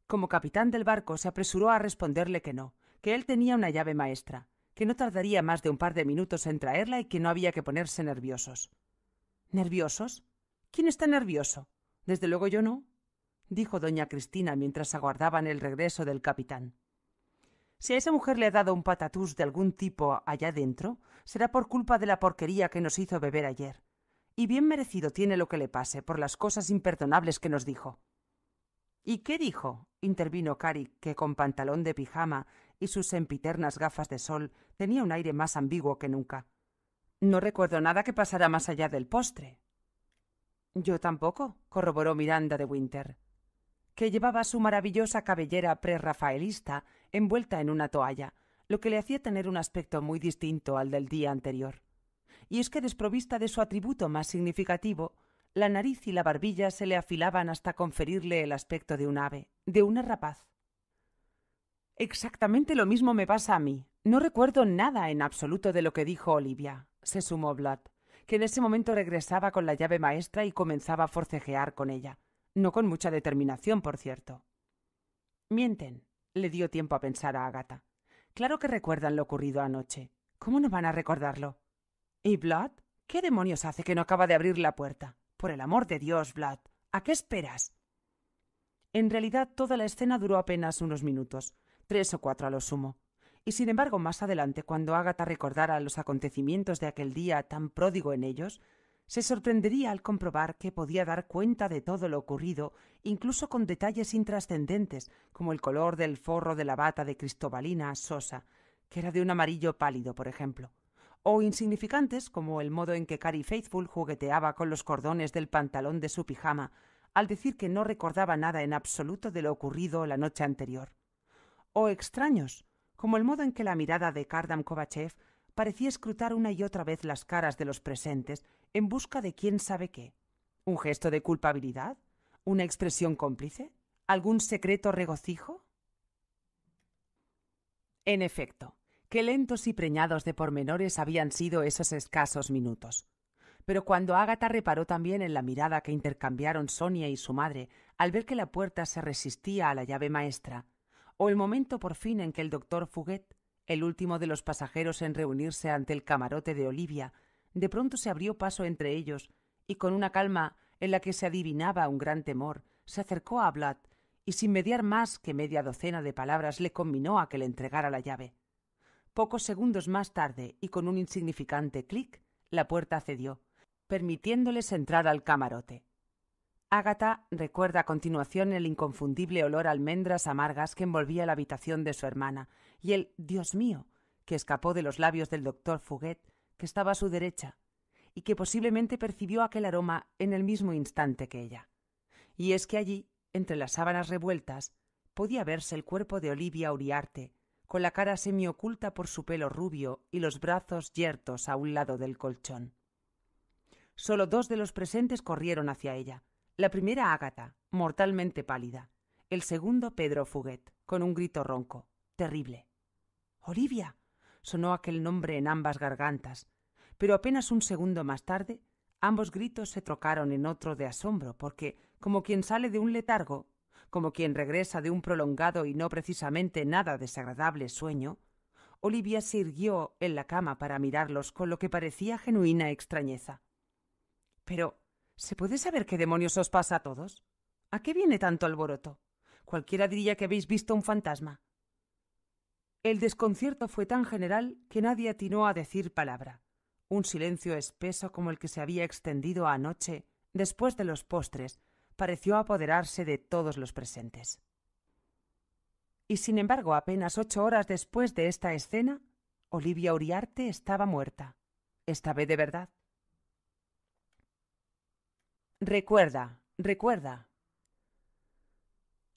como capitán del barco, se apresuró a responderle que no, que él tenía una llave maestra, que no tardaría más de un par de minutos en traerla y que no había que ponerse nerviosos. ¿Nerviosos? ¿Quién está nervioso? Desde luego yo no, dijo doña Cristina mientras aguardaban el regreso del capitán. Si a esa mujer le ha dado un patatús de algún tipo allá dentro, será por culpa de la porquería que nos hizo beber ayer. Y bien merecido tiene lo que le pase por las cosas imperdonables que nos dijo. ¿Y qué dijo? intervino Cari, que con pantalón de pijama y sus sempiternas gafas de sol tenía un aire más ambiguo que nunca. No recuerdo nada que pasara más allá del postre. Yo tampoco, corroboró Miranda de Winter que llevaba su maravillosa cabellera prerrafaelista envuelta en una toalla, lo que le hacía tener un aspecto muy distinto al del día anterior. Y es que desprovista de su atributo más significativo, la nariz y la barbilla se le afilaban hasta conferirle el aspecto de un ave, de una rapaz. Exactamente lo mismo me pasa a mí. No recuerdo nada en absoluto de lo que dijo Olivia, se sumó Vlad, que en ese momento regresaba con la llave maestra y comenzaba a forcejear con ella no con mucha determinación, por cierto. Mienten, le dio tiempo a pensar a Agatha. Claro que recuerdan lo ocurrido anoche. ¿Cómo no van a recordarlo? ¿Y Vlad? ¿Qué demonios hace que no acaba de abrir la puerta? Por el amor de Dios, Vlad. ¿A qué esperas? En realidad toda la escena duró apenas unos minutos, tres o cuatro a lo sumo. Y sin embargo, más adelante, cuando Ágata recordara los acontecimientos de aquel día tan pródigo en ellos, se sorprendería al comprobar que podía dar cuenta de todo lo ocurrido, incluso con detalles intrascendentes, como el color del forro de la bata de Cristobalina Sosa, que era de un amarillo pálido, por ejemplo, o insignificantes como el modo en que Carrie Faithful jugueteaba con los cordones del pantalón de su pijama, al decir que no recordaba nada en absoluto de lo ocurrido la noche anterior. O extraños, como el modo en que la mirada de Kardam Kovachev parecía escrutar una y otra vez las caras de los presentes en busca de quién sabe qué. ¿Un gesto de culpabilidad? ¿Una expresión cómplice? ¿Algún secreto regocijo? En efecto, qué lentos y preñados de pormenores habían sido esos escasos minutos. Pero cuando Ágata reparó también en la mirada que intercambiaron Sonia y su madre al ver que la puerta se resistía a la llave maestra, o el momento por fin en que el doctor Fuguet el último de los pasajeros en reunirse ante el camarote de Olivia, de pronto se abrió paso entre ellos, y con una calma en la que se adivinaba un gran temor, se acercó a Vlad y sin mediar más que media docena de palabras le combinó a que le entregara la llave. Pocos segundos más tarde, y con un insignificante clic, la puerta cedió, permitiéndoles entrar al camarote. Ágata recuerda a continuación el inconfundible olor a almendras amargas que envolvía la habitación de su hermana y el Dios mío que escapó de los labios del doctor Fuguet, que estaba a su derecha, y que posiblemente percibió aquel aroma en el mismo instante que ella. Y es que allí, entre las sábanas revueltas, podía verse el cuerpo de Olivia Uriarte, con la cara semioculta por su pelo rubio y los brazos yertos a un lado del colchón. Solo dos de los presentes corrieron hacia ella la primera Ágata, mortalmente pálida. El segundo Pedro Fuguet, con un grito ronco, terrible. Olivia. sonó aquel nombre en ambas gargantas, pero apenas un segundo más tarde ambos gritos se trocaron en otro de asombro, porque, como quien sale de un letargo, como quien regresa de un prolongado y no precisamente nada desagradable sueño, Olivia se irguió en la cama para mirarlos con lo que parecía genuina extrañeza. Pero ¿Se puede saber qué demonios os pasa a todos? ¿A qué viene tanto alboroto? Cualquiera diría que habéis visto un fantasma. El desconcierto fue tan general que nadie atinó a decir palabra. Un silencio espeso como el que se había extendido anoche, después de los postres, pareció apoderarse de todos los presentes. Y sin embargo, apenas ocho horas después de esta escena, Olivia Uriarte estaba muerta. Esta vez de verdad. Recuerda, recuerda.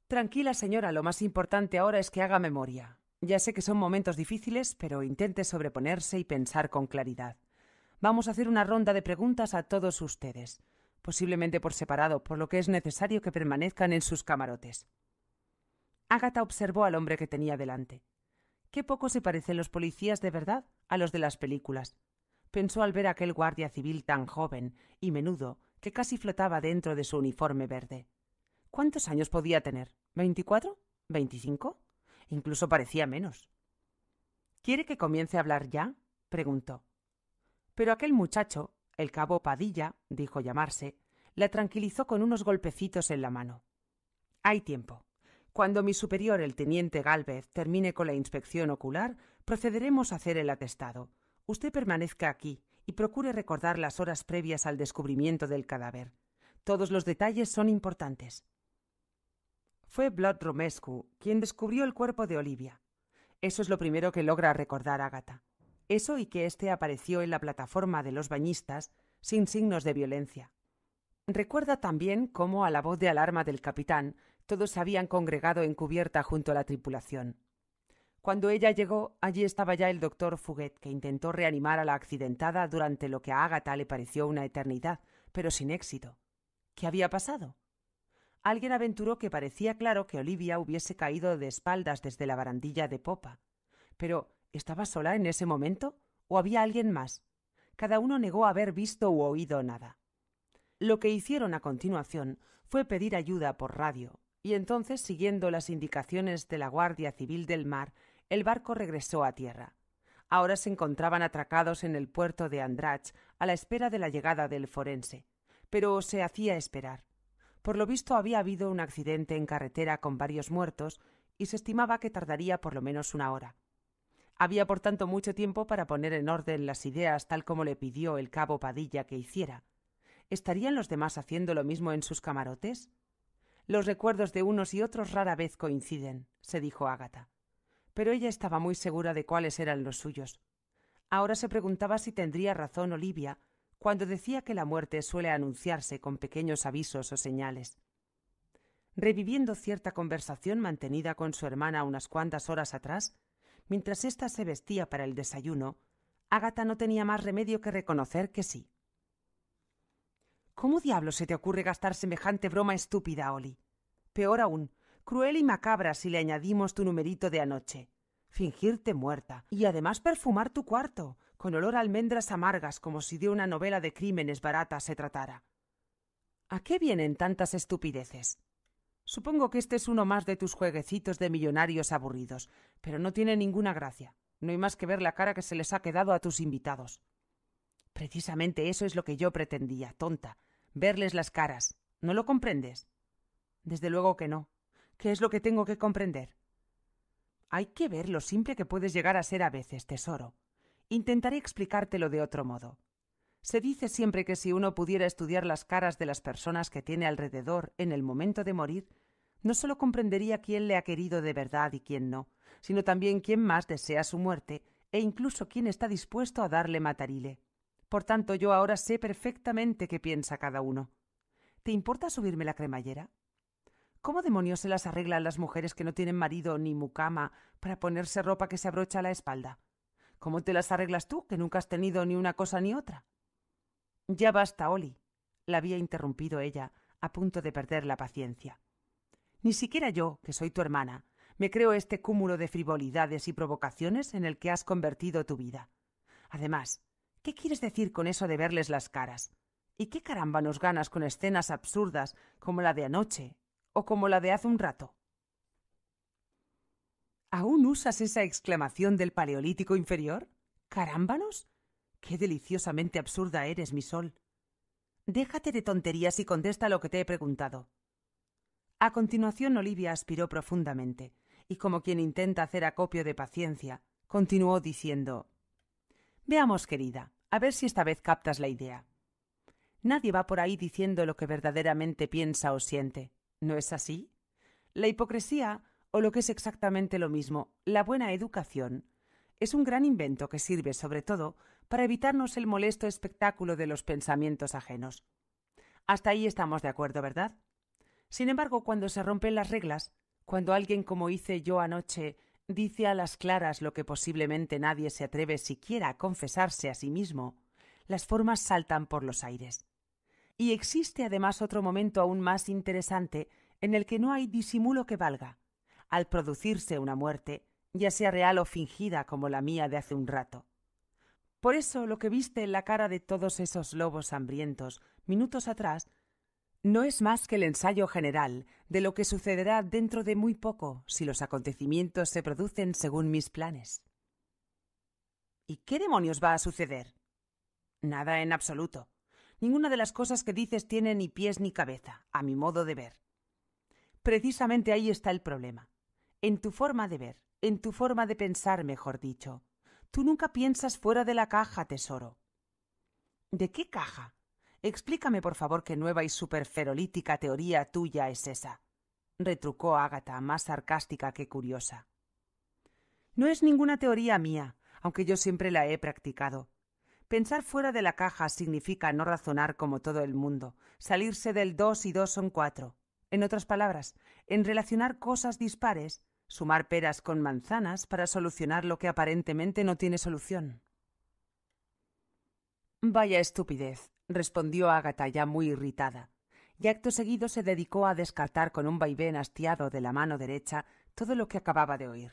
Tranquila, señora, lo más importante ahora es que haga memoria. Ya sé que son momentos difíciles, pero intente sobreponerse y pensar con claridad. Vamos a hacer una ronda de preguntas a todos ustedes, posiblemente por separado, por lo que es necesario que permanezcan en sus camarotes. Agatha observó al hombre que tenía delante. Qué poco se parecen los policías de verdad a los de las películas, pensó al ver a aquel guardia civil tan joven y menudo, que casi flotaba dentro de su uniforme verde. ¿Cuántos años podía tener? ¿Veinticuatro? ¿Veinticinco? Incluso parecía menos. ¿Quiere que comience a hablar ya? preguntó. Pero aquel muchacho, el cabo Padilla, dijo llamarse, la tranquilizó con unos golpecitos en la mano. Hay tiempo. Cuando mi superior, el teniente Gálvez, termine con la inspección ocular, procederemos a hacer el atestado. Usted permanezca aquí, y procure recordar las horas previas al descubrimiento del cadáver. Todos los detalles son importantes. Fue Blood Romescu quien descubrió el cuerpo de Olivia. Eso es lo primero que logra recordar Agatha. Eso y que éste apareció en la plataforma de los bañistas sin signos de violencia. Recuerda también cómo, a la voz de alarma del capitán, todos se habían congregado en cubierta junto a la tripulación. Cuando ella llegó, allí estaba ya el doctor Fuguet, que intentó reanimar a la accidentada durante lo que a Agatha le pareció una eternidad, pero sin éxito. ¿Qué había pasado? Alguien aventuró que parecía claro que Olivia hubiese caído de espaldas desde la barandilla de popa. Pero, ¿estaba sola en ese momento? ¿O había alguien más? Cada uno negó haber visto u oído nada. Lo que hicieron a continuación fue pedir ayuda por radio, y entonces, siguiendo las indicaciones de la Guardia Civil del Mar, el barco regresó a tierra. Ahora se encontraban atracados en el puerto de Andrach a la espera de la llegada del forense, pero se hacía esperar. Por lo visto había habido un accidente en carretera con varios muertos y se estimaba que tardaría por lo menos una hora. Había por tanto mucho tiempo para poner en orden las ideas tal como le pidió el cabo Padilla que hiciera. ¿Estarían los demás haciendo lo mismo en sus camarotes? Los recuerdos de unos y otros rara vez coinciden, se dijo Ágata pero ella estaba muy segura de cuáles eran los suyos. Ahora se preguntaba si tendría razón Olivia cuando decía que la muerte suele anunciarse con pequeños avisos o señales. Reviviendo cierta conversación mantenida con su hermana unas cuantas horas atrás, mientras ésta se vestía para el desayuno, Ágata no tenía más remedio que reconocer que sí. ¿Cómo diablo se te ocurre gastar semejante broma estúpida, Oli? Peor aún, cruel y macabra si le añadimos tu numerito de anoche. Fingirte muerta y además perfumar tu cuarto, con olor a almendras amargas como si de una novela de crímenes baratas se tratara. ¿A qué vienen tantas estupideces? Supongo que este es uno más de tus jueguecitos de millonarios aburridos, pero no tiene ninguna gracia. No hay más que ver la cara que se les ha quedado a tus invitados. Precisamente eso es lo que yo pretendía, tonta, verles las caras. ¿No lo comprendes? Desde luego que no. ¿Qué es lo que tengo que comprender? Hay que ver lo simple que puedes llegar a ser a veces, tesoro. Intentaré explicártelo de otro modo. Se dice siempre que si uno pudiera estudiar las caras de las personas que tiene alrededor en el momento de morir, no solo comprendería quién le ha querido de verdad y quién no, sino también quién más desea su muerte e incluso quién está dispuesto a darle matarile. Por tanto, yo ahora sé perfectamente qué piensa cada uno. ¿Te importa subirme la cremallera? ¿Cómo demonios se las arreglan las mujeres que no tienen marido ni mucama para ponerse ropa que se abrocha a la espalda? ¿Cómo te las arreglas tú, que nunca has tenido ni una cosa ni otra? Ya basta, Oli, la había interrumpido ella, a punto de perder la paciencia. Ni siquiera yo, que soy tu hermana, me creo este cúmulo de frivolidades y provocaciones en el que has convertido tu vida. Además, ¿qué quieres decir con eso de verles las caras? ¿Y qué caramba nos ganas con escenas absurdas como la de anoche o como la de hace un rato. ¿Aún usas esa exclamación del Paleolítico inferior? ¿Carámbanos? Qué deliciosamente absurda eres, mi sol. Déjate de tonterías y contesta lo que te he preguntado. A continuación, Olivia aspiró profundamente, y como quien intenta hacer acopio de paciencia, continuó diciendo Veamos, querida, a ver si esta vez captas la idea. Nadie va por ahí diciendo lo que verdaderamente piensa o siente. ¿No es así? La hipocresía, o lo que es exactamente lo mismo, la buena educación, es un gran invento que sirve sobre todo para evitarnos el molesto espectáculo de los pensamientos ajenos. Hasta ahí estamos de acuerdo, ¿verdad? Sin embargo, cuando se rompen las reglas, cuando alguien como hice yo anoche dice a las claras lo que posiblemente nadie se atreve siquiera a confesarse a sí mismo, las formas saltan por los aires. Y existe además otro momento aún más interesante en el que no hay disimulo que valga. Al producirse una muerte, ya sea real o fingida como la mía de hace un rato. Por eso lo que viste en la cara de todos esos lobos hambrientos, minutos atrás, no es más que el ensayo general de lo que sucederá dentro de muy poco si los acontecimientos se producen según mis planes. ¿Y qué demonios va a suceder? Nada en absoluto. Ninguna de las cosas que dices tiene ni pies ni cabeza, a mi modo de ver. Precisamente ahí está el problema. En tu forma de ver, en tu forma de pensar, mejor dicho. Tú nunca piensas fuera de la caja, tesoro. ¿De qué caja? Explícame, por favor, qué nueva y superferolítica teoría tuya es esa, retrucó Ágata, más sarcástica que curiosa. No es ninguna teoría mía, aunque yo siempre la he practicado. Pensar fuera de la caja significa no razonar como todo el mundo, salirse del dos y dos son cuatro. En otras palabras, en relacionar cosas dispares, sumar peras con manzanas para solucionar lo que aparentemente no tiene solución. Vaya estupidez, respondió Ágata ya muy irritada, y acto seguido se dedicó a descartar con un vaivén hastiado de la mano derecha todo lo que acababa de oír.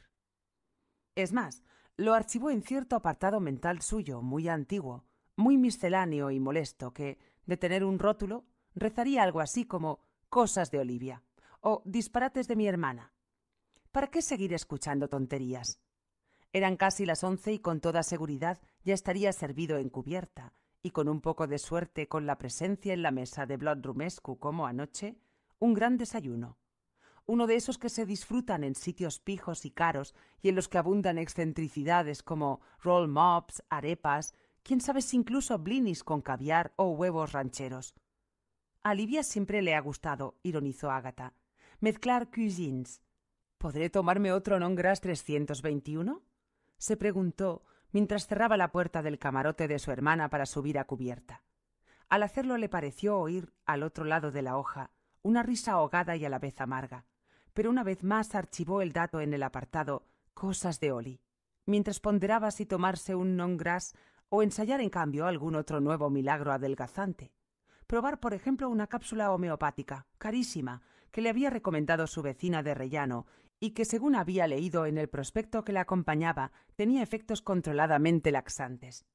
Es más, lo archivó en cierto apartado mental suyo, muy antiguo, muy misceláneo y molesto, que, de tener un rótulo, rezaría algo así como Cosas de Olivia o Disparates de mi hermana. ¿Para qué seguir escuchando tonterías? Eran casi las once y con toda seguridad ya estaría servido en cubierta, y con un poco de suerte con la presencia en la mesa de Blood Rumescu como anoche, un gran desayuno uno de esos que se disfrutan en sitios pijos y caros y en los que abundan excentricidades como roll mops, arepas, quién sabe si incluso blinis con caviar o huevos rancheros. A Livia siempre le ha gustado, ironizó Ágata, mezclar cuisines. ¿Podré tomarme otro non gras 321? se preguntó mientras cerraba la puerta del camarote de su hermana para subir a cubierta. Al hacerlo le pareció oír, al otro lado de la hoja, una risa ahogada y a la vez amarga pero una vez más archivó el dato en el apartado Cosas de Oli, mientras ponderaba si tomarse un non-gras o ensayar en cambio algún otro nuevo milagro adelgazante. Probar, por ejemplo, una cápsula homeopática, carísima, que le había recomendado su vecina de Rellano y que, según había leído en el prospecto que la acompañaba, tenía efectos controladamente laxantes.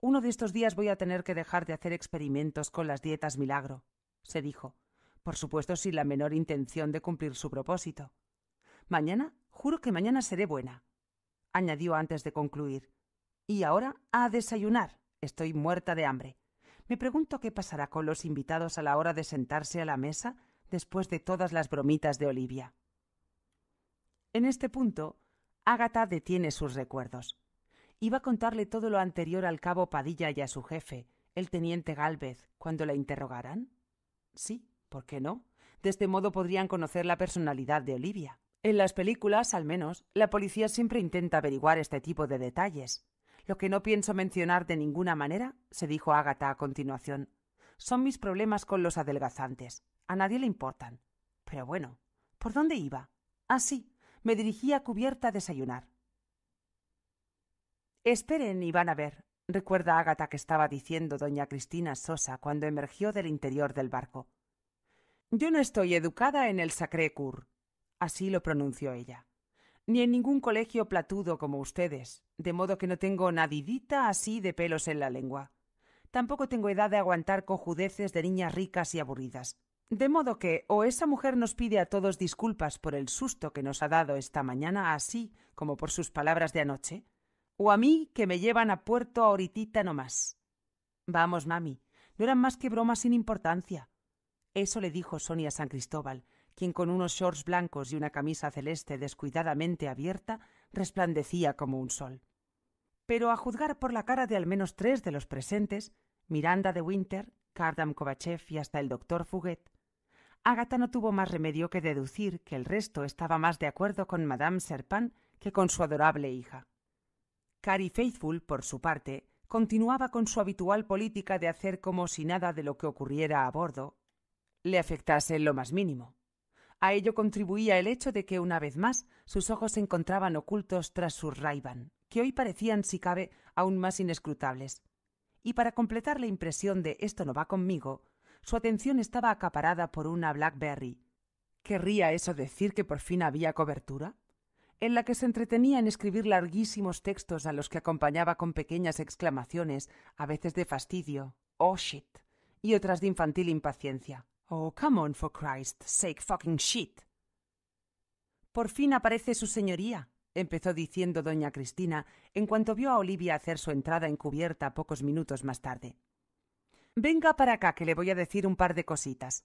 Uno de estos días voy a tener que dejar de hacer experimentos con las dietas milagro, se dijo, por supuesto sin la menor intención de cumplir su propósito. Mañana, juro que mañana seré buena, añadió antes de concluir. Y ahora a desayunar. Estoy muerta de hambre. Me pregunto qué pasará con los invitados a la hora de sentarse a la mesa después de todas las bromitas de Olivia. En este punto, Ágata detiene sus recuerdos. Iba a contarle todo lo anterior al cabo Padilla y a su jefe, el teniente Gálvez, cuando la interrogaran. Sí, ¿Por qué no? De este modo podrían conocer la personalidad de Olivia. En las películas, al menos, la policía siempre intenta averiguar este tipo de detalles. Lo que no pienso mencionar de ninguna manera, se dijo Ágata a continuación, son mis problemas con los adelgazantes. A nadie le importan. Pero bueno, ¿por dónde iba? —Ah, sí. me dirigía a cubierta a desayunar. Esperen y van a ver, recuerda Ágata que estaba diciendo doña Cristina Sosa cuando emergió del interior del barco. Yo no estoy educada en el Sacré-Cœur, así lo pronunció ella, ni en ningún colegio platudo como ustedes, de modo que no tengo nadidita así de pelos en la lengua. Tampoco tengo edad de aguantar cojudeces de niñas ricas y aburridas. De modo que o esa mujer nos pide a todos disculpas por el susto que nos ha dado esta mañana, así como por sus palabras de anoche, o a mí que me llevan a puerto ahoritita más». Vamos, mami, no eran más que bromas sin importancia. Eso le dijo Sonia San Cristóbal, quien con unos shorts blancos y una camisa celeste descuidadamente abierta resplandecía como un sol. Pero a juzgar por la cara de al menos tres de los presentes, Miranda de Winter, Kardam Kovachev y hasta el doctor Fuguet, Agatha no tuvo más remedio que deducir que el resto estaba más de acuerdo con Madame Serpin que con su adorable hija. Carrie Faithful, por su parte, continuaba con su habitual política de hacer como si nada de lo que ocurriera a bordo le afectase lo más mínimo. A ello contribuía el hecho de que, una vez más, sus ojos se encontraban ocultos tras su raiban, que hoy parecían, si cabe, aún más inescrutables. Y para completar la impresión de esto no va conmigo, su atención estaba acaparada por una Blackberry. ¿Querría eso decir que por fin había cobertura? en la que se entretenía en escribir larguísimos textos a los que acompañaba con pequeñas exclamaciones, a veces de fastidio, oh shit, y otras de infantil impaciencia. Oh, come on, for Christ's sake, fucking shit. Por fin aparece su señoría, empezó diciendo doña Cristina en cuanto vio a Olivia hacer su entrada encubierta pocos minutos más tarde. Venga para acá, que le voy a decir un par de cositas.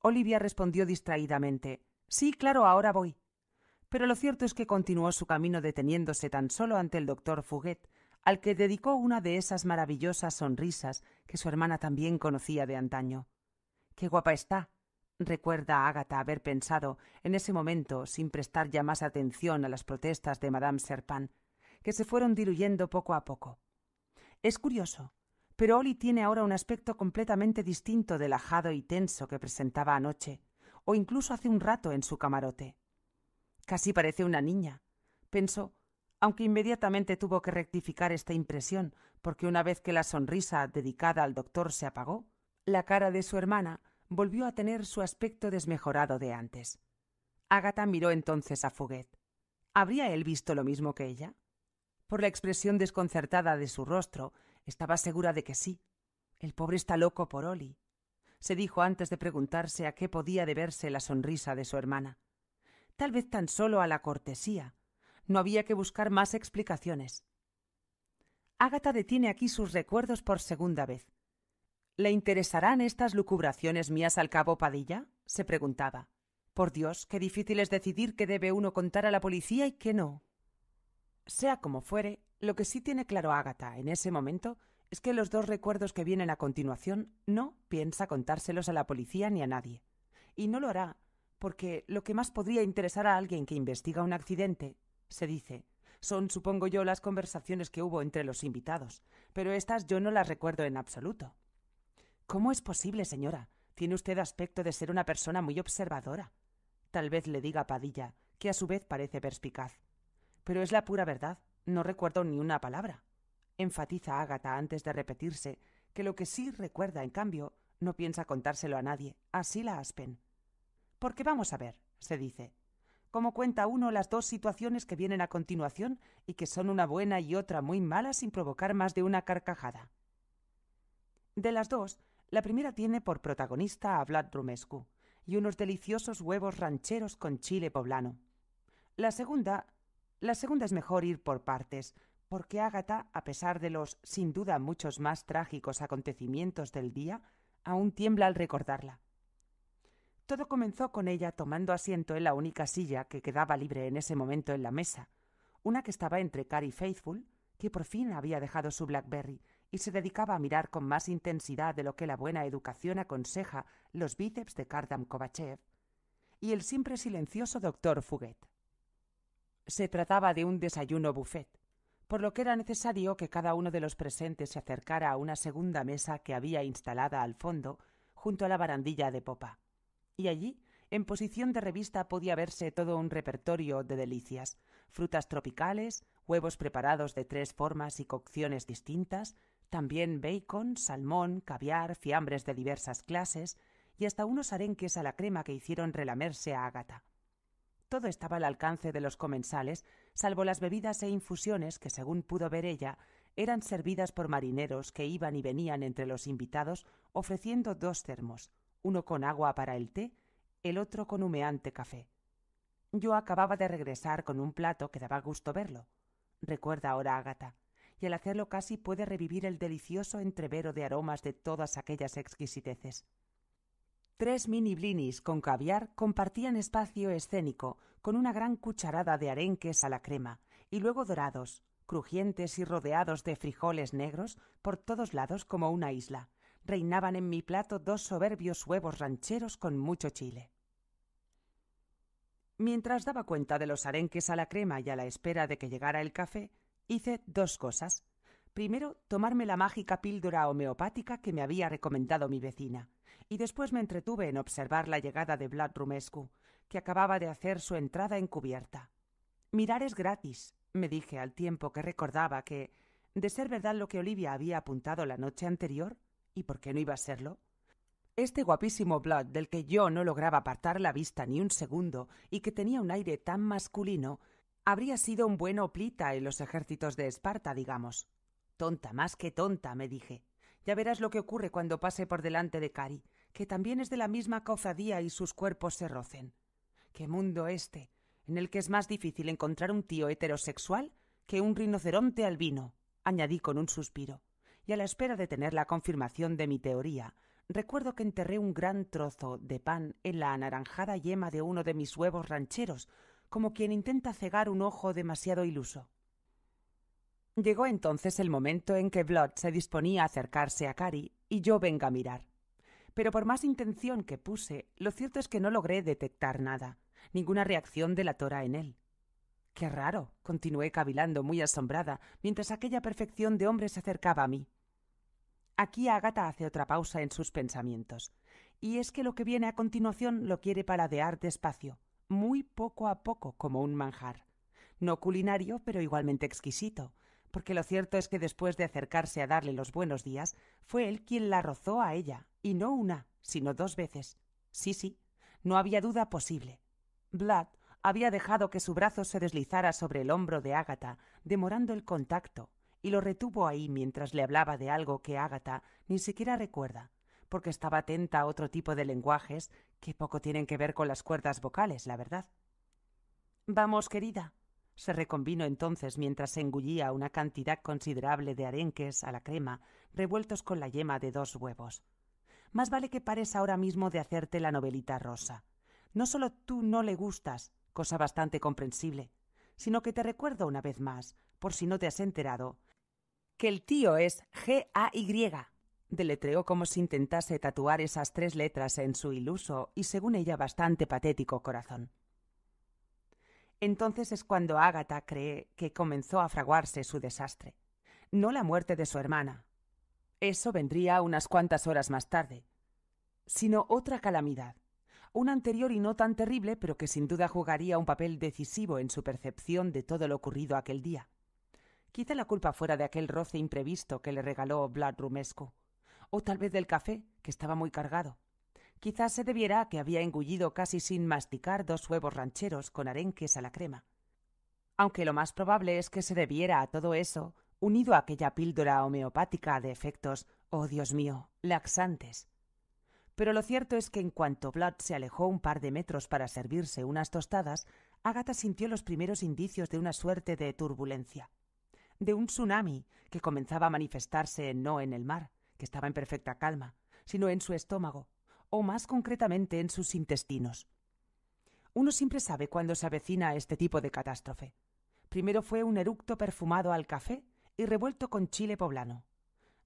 Olivia respondió distraídamente. Sí, claro, ahora voy. Pero lo cierto es que continuó su camino deteniéndose tan solo ante el doctor Fuguet, al que dedicó una de esas maravillosas sonrisas que su hermana también conocía de antaño. ¡Qué guapa está! recuerda Agatha haber pensado en ese momento, sin prestar ya más atención a las protestas de Madame Serpin, que se fueron diluyendo poco a poco. Es curioso, pero Oli tiene ahora un aspecto completamente distinto del ajado y tenso que presentaba anoche, o incluso hace un rato en su camarote. Casi parece una niña, pensó, aunque inmediatamente tuvo que rectificar esta impresión, porque una vez que la sonrisa dedicada al doctor se apagó, la cara de su hermana volvió a tener su aspecto desmejorado de antes. Ágata miró entonces a Fuguet. ¿Habría él visto lo mismo que ella? Por la expresión desconcertada de su rostro, estaba segura de que sí. El pobre está loco por Oli, se dijo antes de preguntarse a qué podía deberse la sonrisa de su hermana. Tal vez tan solo a la cortesía. No había que buscar más explicaciones. Ágata detiene aquí sus recuerdos por segunda vez. ¿Le interesarán estas lucubraciones mías al cabo Padilla? se preguntaba. Por Dios, qué difícil es decidir qué debe uno contar a la policía y qué no. Sea como fuere, lo que sí tiene claro Ágata en ese momento es que los dos recuerdos que vienen a continuación no piensa contárselos a la policía ni a nadie. Y no lo hará, porque lo que más podría interesar a alguien que investiga un accidente, se dice, son, supongo yo, las conversaciones que hubo entre los invitados, pero estas yo no las recuerdo en absoluto. ¿Cómo es posible, señora? Tiene usted aspecto de ser una persona muy observadora. Tal vez le diga Padilla, que a su vez parece perspicaz. Pero es la pura verdad. No recuerdo ni una palabra. Enfatiza Ágata antes de repetirse que lo que sí recuerda, en cambio, no piensa contárselo a nadie. Así la aspen. Porque vamos a ver, se dice. cómo cuenta uno las dos situaciones que vienen a continuación y que son una buena y otra muy mala sin provocar más de una carcajada? De las dos, la primera tiene por protagonista a Vlad Rumescu y unos deliciosos huevos rancheros con chile poblano. La segunda, la segunda es mejor ir por partes, porque Ágata, a pesar de los sin duda muchos más trágicos acontecimientos del día, aún tiembla al recordarla. Todo comenzó con ella tomando asiento en la única silla que quedaba libre en ese momento en la mesa, una que estaba entre Carrie Faithful, que por fin había dejado su Blackberry, y se dedicaba a mirar con más intensidad de lo que la buena educación aconseja los bíceps de Kardam Kovachev y el siempre silencioso doctor Fuguet. Se trataba de un desayuno buffet, por lo que era necesario que cada uno de los presentes se acercara a una segunda mesa que había instalada al fondo, junto a la barandilla de popa. Y allí, en posición de revista, podía verse todo un repertorio de delicias, frutas tropicales, huevos preparados de tres formas y cocciones distintas, también bacon, salmón, caviar, fiambres de diversas clases y hasta unos arenques a la crema que hicieron relamerse a Ágata. Todo estaba al alcance de los comensales, salvo las bebidas e infusiones que, según pudo ver ella, eran servidas por marineros que iban y venían entre los invitados ofreciendo dos termos, uno con agua para el té, el otro con humeante café. Yo acababa de regresar con un plato que daba gusto verlo. Recuerda ahora Ágata y al hacerlo casi puede revivir el delicioso entrevero de aromas de todas aquellas exquisiteces. Tres mini blinis con caviar compartían espacio escénico, con una gran cucharada de arenques a la crema, y luego dorados, crujientes y rodeados de frijoles negros por todos lados como una isla. Reinaban en mi plato dos soberbios huevos rancheros con mucho chile. Mientras daba cuenta de los arenques a la crema y a la espera de que llegara el café, hice dos cosas. Primero, tomarme la mágica píldora homeopática que me había recomendado mi vecina, y después me entretuve en observar la llegada de Vlad Rumescu, que acababa de hacer su entrada encubierta. Mirar es gratis, me dije al tiempo que recordaba que, de ser verdad lo que Olivia había apuntado la noche anterior, ¿y por qué no iba a serlo? Este guapísimo Blood, del que yo no lograba apartar la vista ni un segundo y que tenía un aire tan masculino, Habría sido un buen oplita en los ejércitos de Esparta, digamos. Tonta, más que tonta, me dije. Ya verás lo que ocurre cuando pase por delante de Cari, que también es de la misma cozadía y sus cuerpos se rocen. ¡Qué mundo este! en el que es más difícil encontrar un tío heterosexual que un rinoceronte albino, añadí con un suspiro. Y a la espera de tener la confirmación de mi teoría, recuerdo que enterré un gran trozo de pan en la anaranjada yema de uno de mis huevos rancheros, como quien intenta cegar un ojo demasiado iluso. Llegó entonces el momento en que Blood se disponía a acercarse a Cari y yo venga a mirar. Pero por más intención que puse, lo cierto es que no logré detectar nada, ninguna reacción de la tora en él. Qué raro, continué cavilando muy asombrada mientras aquella perfección de hombre se acercaba a mí. Aquí Agatha hace otra pausa en sus pensamientos, y es que lo que viene a continuación lo quiere paladear despacio, muy poco a poco como un manjar, no culinario, pero igualmente exquisito, porque lo cierto es que después de acercarse a darle los buenos días, fue él quien la rozó a ella, y no una, sino dos veces. Sí, sí, no había duda posible. Vlad había dejado que su brazo se deslizara sobre el hombro de Ágata, demorando el contacto, y lo retuvo ahí mientras le hablaba de algo que Ágata ni siquiera recuerda, porque estaba atenta a otro tipo de lenguajes que poco tienen que ver con las cuerdas vocales, la verdad. Vamos, querida, se reconvino entonces mientras engullía una cantidad considerable de arenques a la crema, revueltos con la yema de dos huevos. Más vale que pares ahora mismo de hacerte la novelita rosa. No solo tú no le gustas, cosa bastante comprensible, sino que te recuerdo una vez más, por si no te has enterado, que el tío es G-A-Y, Deletreó como si intentase tatuar esas tres letras en su iluso y según ella bastante patético corazón. Entonces es cuando Ágata cree que comenzó a fraguarse su desastre. No la muerte de su hermana. Eso vendría unas cuantas horas más tarde. Sino otra calamidad. Una anterior y no tan terrible, pero que sin duda jugaría un papel decisivo en su percepción de todo lo ocurrido aquel día. Quizá la culpa fuera de aquel roce imprevisto que le regaló Vlad Rumescu o tal vez del café, que estaba muy cargado. Quizás se debiera a que había engullido casi sin masticar dos huevos rancheros con arenques a la crema. Aunque lo más probable es que se debiera a todo eso, unido a aquella píldora homeopática de efectos, oh Dios mío, laxantes. Pero lo cierto es que en cuanto Blood se alejó un par de metros para servirse unas tostadas, Agatha sintió los primeros indicios de una suerte de turbulencia, de un tsunami que comenzaba a manifestarse no en el mar, que estaba en perfecta calma, sino en su estómago, o más concretamente en sus intestinos. Uno siempre sabe cuándo se avecina este tipo de catástrofe. Primero fue un eructo perfumado al café y revuelto con chile poblano.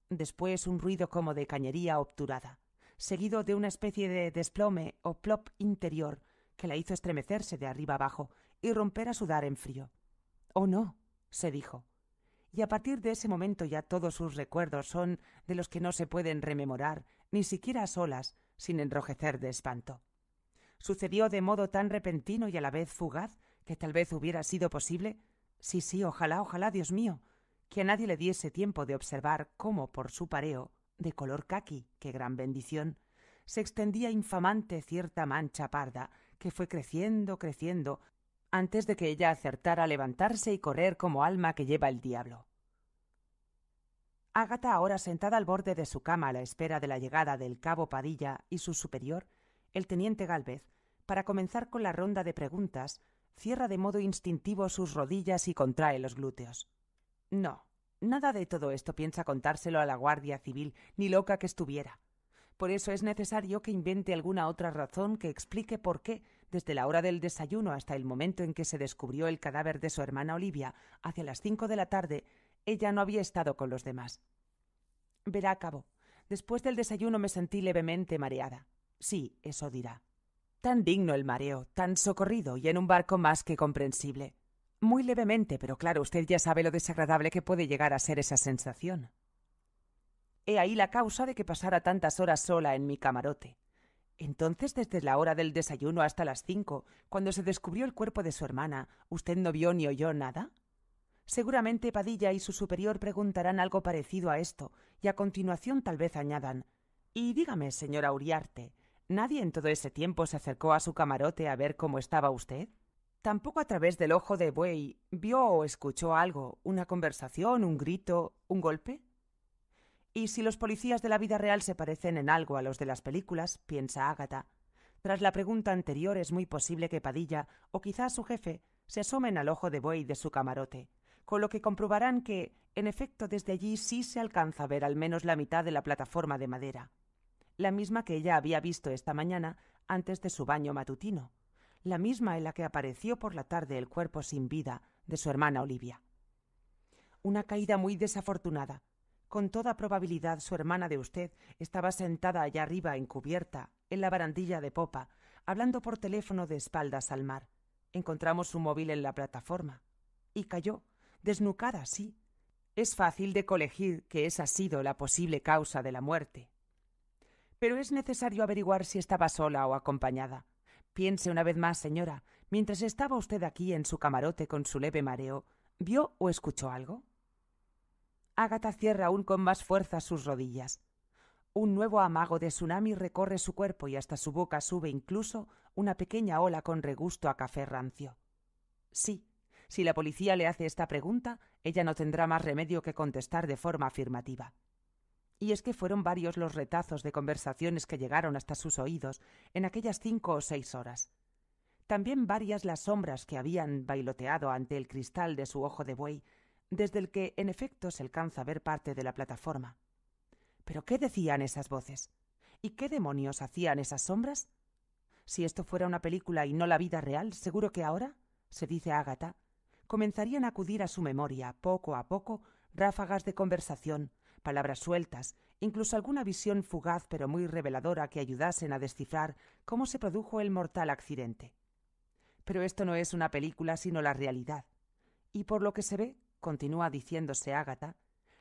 Después un ruido como de cañería obturada, seguido de una especie de desplome o plop interior que la hizo estremecerse de arriba abajo y romper a sudar en frío. Oh no, se dijo y a partir de ese momento ya todos sus recuerdos son de los que no se pueden rememorar, ni siquiera a solas, sin enrojecer de espanto. Sucedió de modo tan repentino y a la vez fugaz que tal vez hubiera sido posible, sí, sí, ojalá, ojalá, Dios mío, que a nadie le diese tiempo de observar cómo por su pareo, de color caqui, qué gran bendición, se extendía infamante cierta mancha parda que fue creciendo, creciendo, antes de que ella acertara a levantarse y correr como alma que lleva el diablo. Ágata, ahora sentada al borde de su cama a la espera de la llegada del cabo Padilla y su superior, el teniente Galvez, para comenzar con la ronda de preguntas, cierra de modo instintivo sus rodillas y contrae los glúteos. No, nada de todo esto piensa contárselo a la Guardia Civil, ni loca que estuviera. Por eso es necesario que invente alguna otra razón que explique por qué, desde la hora del desayuno hasta el momento en que se descubrió el cadáver de su hermana Olivia, hacia las cinco de la tarde, ella no había estado con los demás. Verá, Cabo, Después del desayuno me sentí levemente mareada. Sí, eso dirá. Tan digno el mareo, tan socorrido y en un barco más que comprensible. Muy levemente, pero claro, usted ya sabe lo desagradable que puede llegar a ser esa sensación. He ahí la causa de que pasara tantas horas sola en mi camarote. Entonces, desde la hora del desayuno hasta las cinco, cuando se descubrió el cuerpo de su hermana, ¿usted no vio ni oyó nada? Seguramente Padilla y su superior preguntarán algo parecido a esto, y a continuación tal vez añadan Y dígame, señora Uriarte, ¿nadie en todo ese tiempo se acercó a su camarote a ver cómo estaba usted? Tampoco a través del ojo de buey vio o escuchó algo, una conversación, un grito, un golpe. Y si los policías de la vida real se parecen en algo a los de las películas, piensa Ágata, tras la pregunta anterior es muy posible que Padilla, o quizás su jefe, se asomen al ojo de buey de su camarote, con lo que comprobarán que, en efecto, desde allí sí se alcanza a ver al menos la mitad de la plataforma de madera, la misma que ella había visto esta mañana antes de su baño matutino, la misma en la que apareció por la tarde el cuerpo sin vida de su hermana Olivia. Una caída muy desafortunada, con toda probabilidad su hermana de usted estaba sentada allá arriba encubierta, en la barandilla de popa, hablando por teléfono de espaldas al mar. Encontramos su móvil en la plataforma. Y cayó, desnucada, sí. Es fácil de colegir que esa ha sido la posible causa de la muerte. Pero es necesario averiguar si estaba sola o acompañada. Piense una vez más, señora, mientras estaba usted aquí en su camarote con su leve mareo, ¿vio o escuchó algo? Ágata cierra aún con más fuerza sus rodillas. Un nuevo amago de tsunami recorre su cuerpo y hasta su boca sube incluso una pequeña ola con regusto a café rancio. Sí, si la policía le hace esta pregunta, ella no tendrá más remedio que contestar de forma afirmativa. Y es que fueron varios los retazos de conversaciones que llegaron hasta sus oídos en aquellas cinco o seis horas. También varias las sombras que habían bailoteado ante el cristal de su ojo de buey desde el que en efecto se alcanza a ver parte de la plataforma. Pero ¿qué decían esas voces? ¿Y qué demonios hacían esas sombras? Si esto fuera una película y no la vida real, seguro que ahora, se dice Ágata, comenzarían a acudir a su memoria, poco a poco, ráfagas de conversación, palabras sueltas, incluso alguna visión fugaz pero muy reveladora que ayudasen a descifrar cómo se produjo el mortal accidente. Pero esto no es una película sino la realidad. Y por lo que se ve, continúa diciéndose Ágata,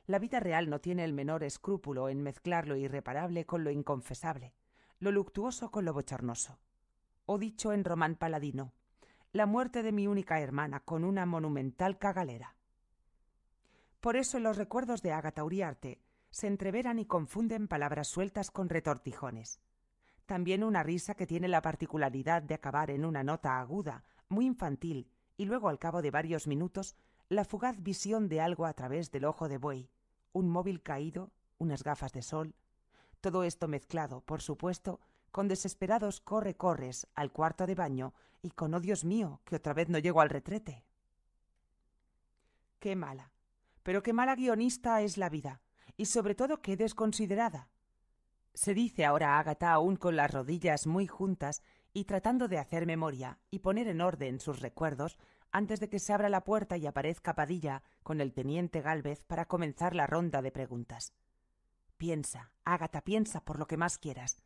la vida real no tiene el menor escrúpulo en mezclar lo irreparable con lo inconfesable, lo luctuoso con lo bochornoso. O dicho en román paladino, la muerte de mi única hermana con una monumental cagalera. Por eso los recuerdos de Ágata Uriarte se entreveran y confunden palabras sueltas con retortijones. También una risa que tiene la particularidad de acabar en una nota aguda, muy infantil, y luego al cabo de varios minutos la fugaz visión de algo a través del ojo de buey, un móvil caído, unas gafas de sol, todo esto mezclado, por supuesto, con desesperados corre-corres al cuarto de baño y con oh Dios mío, que otra vez no llego al retrete. Qué mala, pero qué mala guionista es la vida, y sobre todo qué desconsiderada. Se dice ahora Ágata aún con las rodillas muy juntas y tratando de hacer memoria y poner en orden sus recuerdos antes de que se abra la puerta y aparezca Padilla con el teniente Gálvez para comenzar la ronda de preguntas. Piensa, Ágata, piensa por lo que más quieras.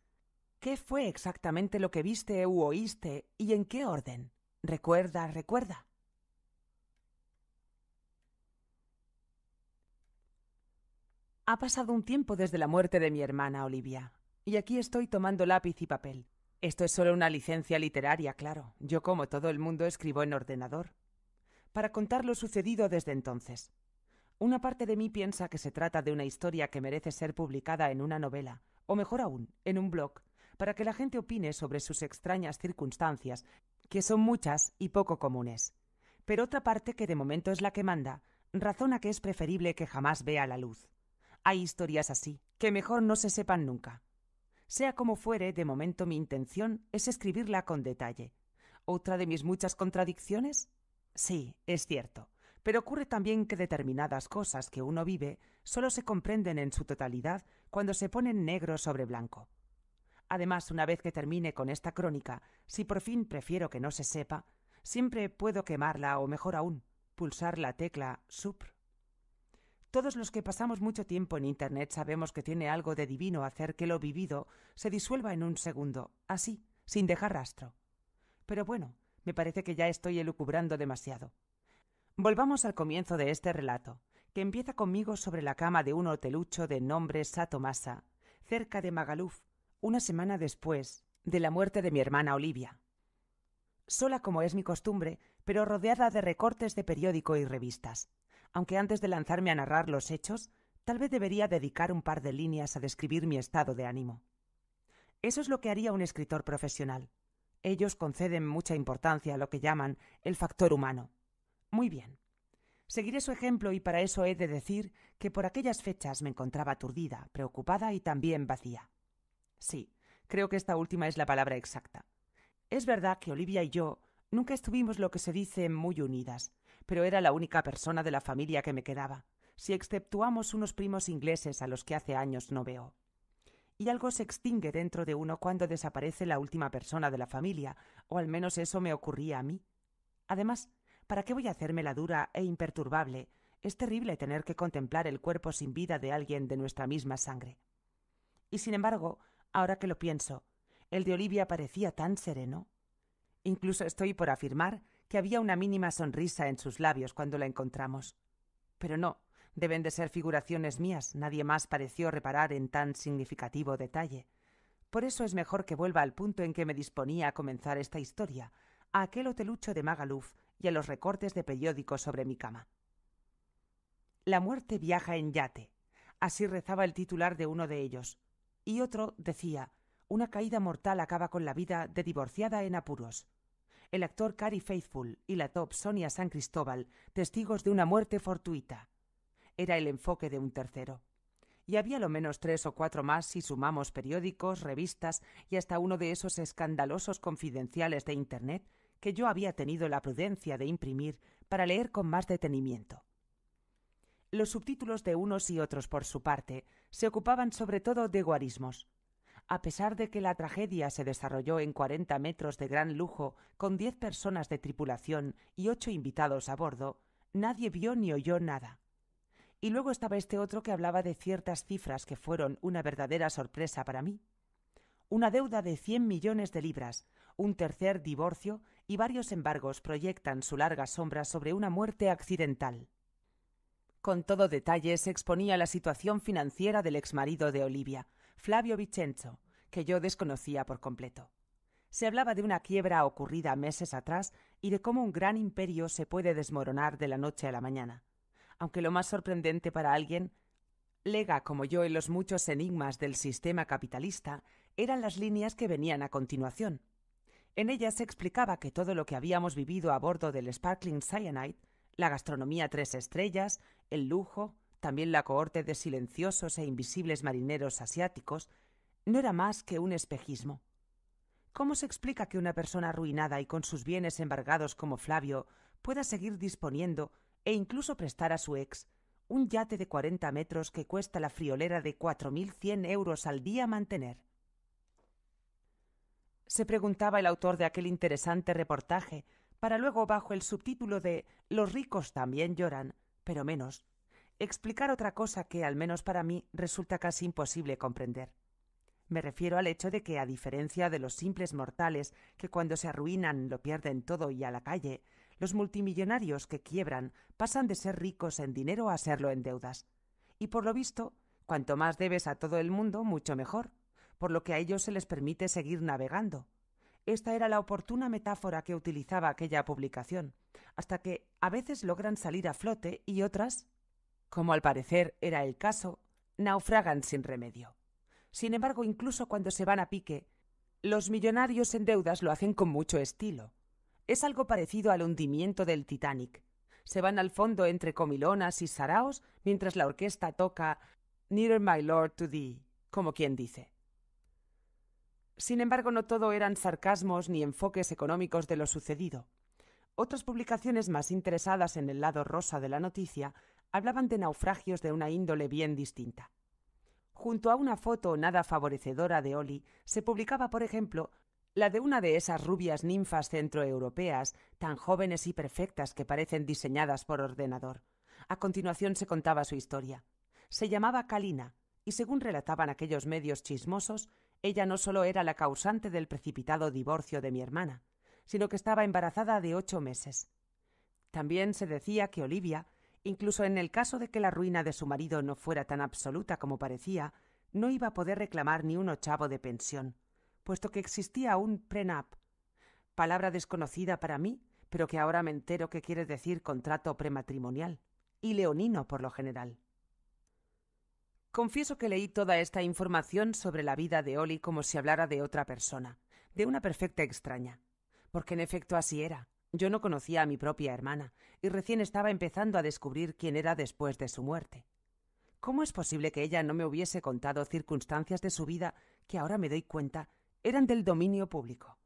¿Qué fue exactamente lo que viste u oíste y en qué orden? Recuerda, recuerda. Ha pasado un tiempo desde la muerte de mi hermana Olivia, y aquí estoy tomando lápiz y papel. Esto es solo una licencia literaria, claro. Yo, como todo el mundo, escribo en ordenador. Para contar lo sucedido desde entonces. Una parte de mí piensa que se trata de una historia que merece ser publicada en una novela, o mejor aún, en un blog, para que la gente opine sobre sus extrañas circunstancias, que son muchas y poco comunes. Pero otra parte, que de momento es la que manda, razona que es preferible que jamás vea la luz. Hay historias así, que mejor no se sepan nunca. Sea como fuere, de momento mi intención es escribirla con detalle. ¿Otra de mis muchas contradicciones? Sí, es cierto, pero ocurre también que determinadas cosas que uno vive solo se comprenden en su totalidad cuando se ponen negro sobre blanco. Además, una vez que termine con esta crónica, si por fin prefiero que no se sepa, siempre puedo quemarla o mejor aún, pulsar la tecla supr todos los que pasamos mucho tiempo en Internet sabemos que tiene algo de divino hacer que lo vivido se disuelva en un segundo, así, sin dejar rastro. Pero bueno, me parece que ya estoy elucubrando demasiado. Volvamos al comienzo de este relato, que empieza conmigo sobre la cama de un hotelucho de nombre Satomasa, cerca de Magaluf, una semana después de la muerte de mi hermana Olivia. Sola como es mi costumbre, pero rodeada de recortes de periódico y revistas aunque antes de lanzarme a narrar los hechos, tal vez debería dedicar un par de líneas a describir mi estado de ánimo. Eso es lo que haría un escritor profesional. Ellos conceden mucha importancia a lo que llaman el factor humano. Muy bien. Seguiré su ejemplo y para eso he de decir que por aquellas fechas me encontraba aturdida, preocupada y también vacía. Sí, creo que esta última es la palabra exacta. Es verdad que Olivia y yo nunca estuvimos lo que se dice muy unidas, pero era la única persona de la familia que me quedaba, si exceptuamos unos primos ingleses a los que hace años no veo. Y algo se extingue dentro de uno cuando desaparece la última persona de la familia, o al menos eso me ocurría a mí. Además, ¿para qué voy a hacerme la dura e imperturbable? Es terrible tener que contemplar el cuerpo sin vida de alguien de nuestra misma sangre. Y sin embargo, ahora que lo pienso, el de Olivia parecía tan sereno. Incluso estoy por afirmar que había una mínima sonrisa en sus labios cuando la encontramos. Pero no, deben de ser figuraciones mías, nadie más pareció reparar en tan significativo detalle. Por eso es mejor que vuelva al punto en que me disponía a comenzar esta historia, a aquel hotelucho de Magaluf y a los recortes de periódicos sobre mi cama. La muerte viaja en yate. Así rezaba el titular de uno de ellos. Y otro decía, una caída mortal acaba con la vida de divorciada en apuros el actor Cary Faithful y la top Sonia San Cristóbal, testigos de una muerte fortuita. Era el enfoque de un tercero. Y había lo menos tres o cuatro más si sumamos periódicos, revistas y hasta uno de esos escandalosos confidenciales de Internet que yo había tenido la prudencia de imprimir para leer con más detenimiento. Los subtítulos de unos y otros, por su parte, se ocupaban sobre todo de guarismos. A pesar de que la tragedia se desarrolló en 40 metros de gran lujo, con 10 personas de tripulación y 8 invitados a bordo, nadie vio ni oyó nada. Y luego estaba este otro que hablaba de ciertas cifras que fueron una verdadera sorpresa para mí. Una deuda de 100 millones de libras, un tercer divorcio y varios embargos proyectan su larga sombra sobre una muerte accidental. Con todo detalle se exponía la situación financiera del exmarido de Olivia, Flavio Vicenzo, que yo desconocía por completo. Se hablaba de una quiebra ocurrida meses atrás y de cómo un gran imperio se puede desmoronar de la noche a la mañana. Aunque lo más sorprendente para alguien, lega como yo en los muchos enigmas del sistema capitalista, eran las líneas que venían a continuación. En ellas se explicaba que todo lo que habíamos vivido a bordo del Sparkling Cyanide, la gastronomía tres estrellas, el lujo, también la cohorte de silenciosos e invisibles marineros asiáticos, no era más que un espejismo. ¿Cómo se explica que una persona arruinada y con sus bienes embargados como Flavio pueda seguir disponiendo e incluso prestar a su ex un yate de cuarenta metros que cuesta la friolera de cien euros al día mantener? se preguntaba el autor de aquel interesante reportaje, para luego bajo el subtítulo de Los ricos también lloran, pero menos, explicar otra cosa que, al menos para mí, resulta casi imposible comprender. Me refiero al hecho de que, a diferencia de los simples mortales que cuando se arruinan lo pierden todo y a la calle, los multimillonarios que quiebran pasan de ser ricos en dinero a serlo en deudas. Y por lo visto, cuanto más debes a todo el mundo, mucho mejor, por lo que a ellos se les permite seguir navegando. Esta era la oportuna metáfora que utilizaba aquella publicación, hasta que a veces logran salir a flote y otras como al parecer era el caso, naufragan sin remedio. Sin embargo, incluso cuando se van a pique, los millonarios en deudas lo hacen con mucho estilo. Es algo parecido al hundimiento del Titanic. Se van al fondo entre comilonas y saraos mientras la orquesta toca Near My Lord to Thee, como quien dice. Sin embargo, no todo eran sarcasmos ni enfoques económicos de lo sucedido. Otras publicaciones más interesadas en el lado rosa de la noticia hablaban de naufragios de una índole bien distinta. Junto a una foto nada favorecedora de Oli se publicaba, por ejemplo, la de una de esas rubias ninfas centroeuropeas, tan jóvenes y perfectas que parecen diseñadas por ordenador. A continuación se contaba su historia. Se llamaba Kalina, y según relataban aquellos medios chismosos, ella no solo era la causante del precipitado divorcio de mi hermana, sino que estaba embarazada de ocho meses. También se decía que Olivia Incluso en el caso de que la ruina de su marido no fuera tan absoluta como parecía, no iba a poder reclamar ni un ochavo de pensión, puesto que existía un prenup, palabra desconocida para mí, pero que ahora me entero que quiere decir contrato prematrimonial, y leonino por lo general. Confieso que leí toda esta información sobre la vida de Oli como si hablara de otra persona, de una perfecta extraña, porque en efecto así era. Yo no conocía a mi propia hermana, y recién estaba empezando a descubrir quién era después de su muerte. ¿Cómo es posible que ella no me hubiese contado circunstancias de su vida que ahora me doy cuenta eran del dominio público?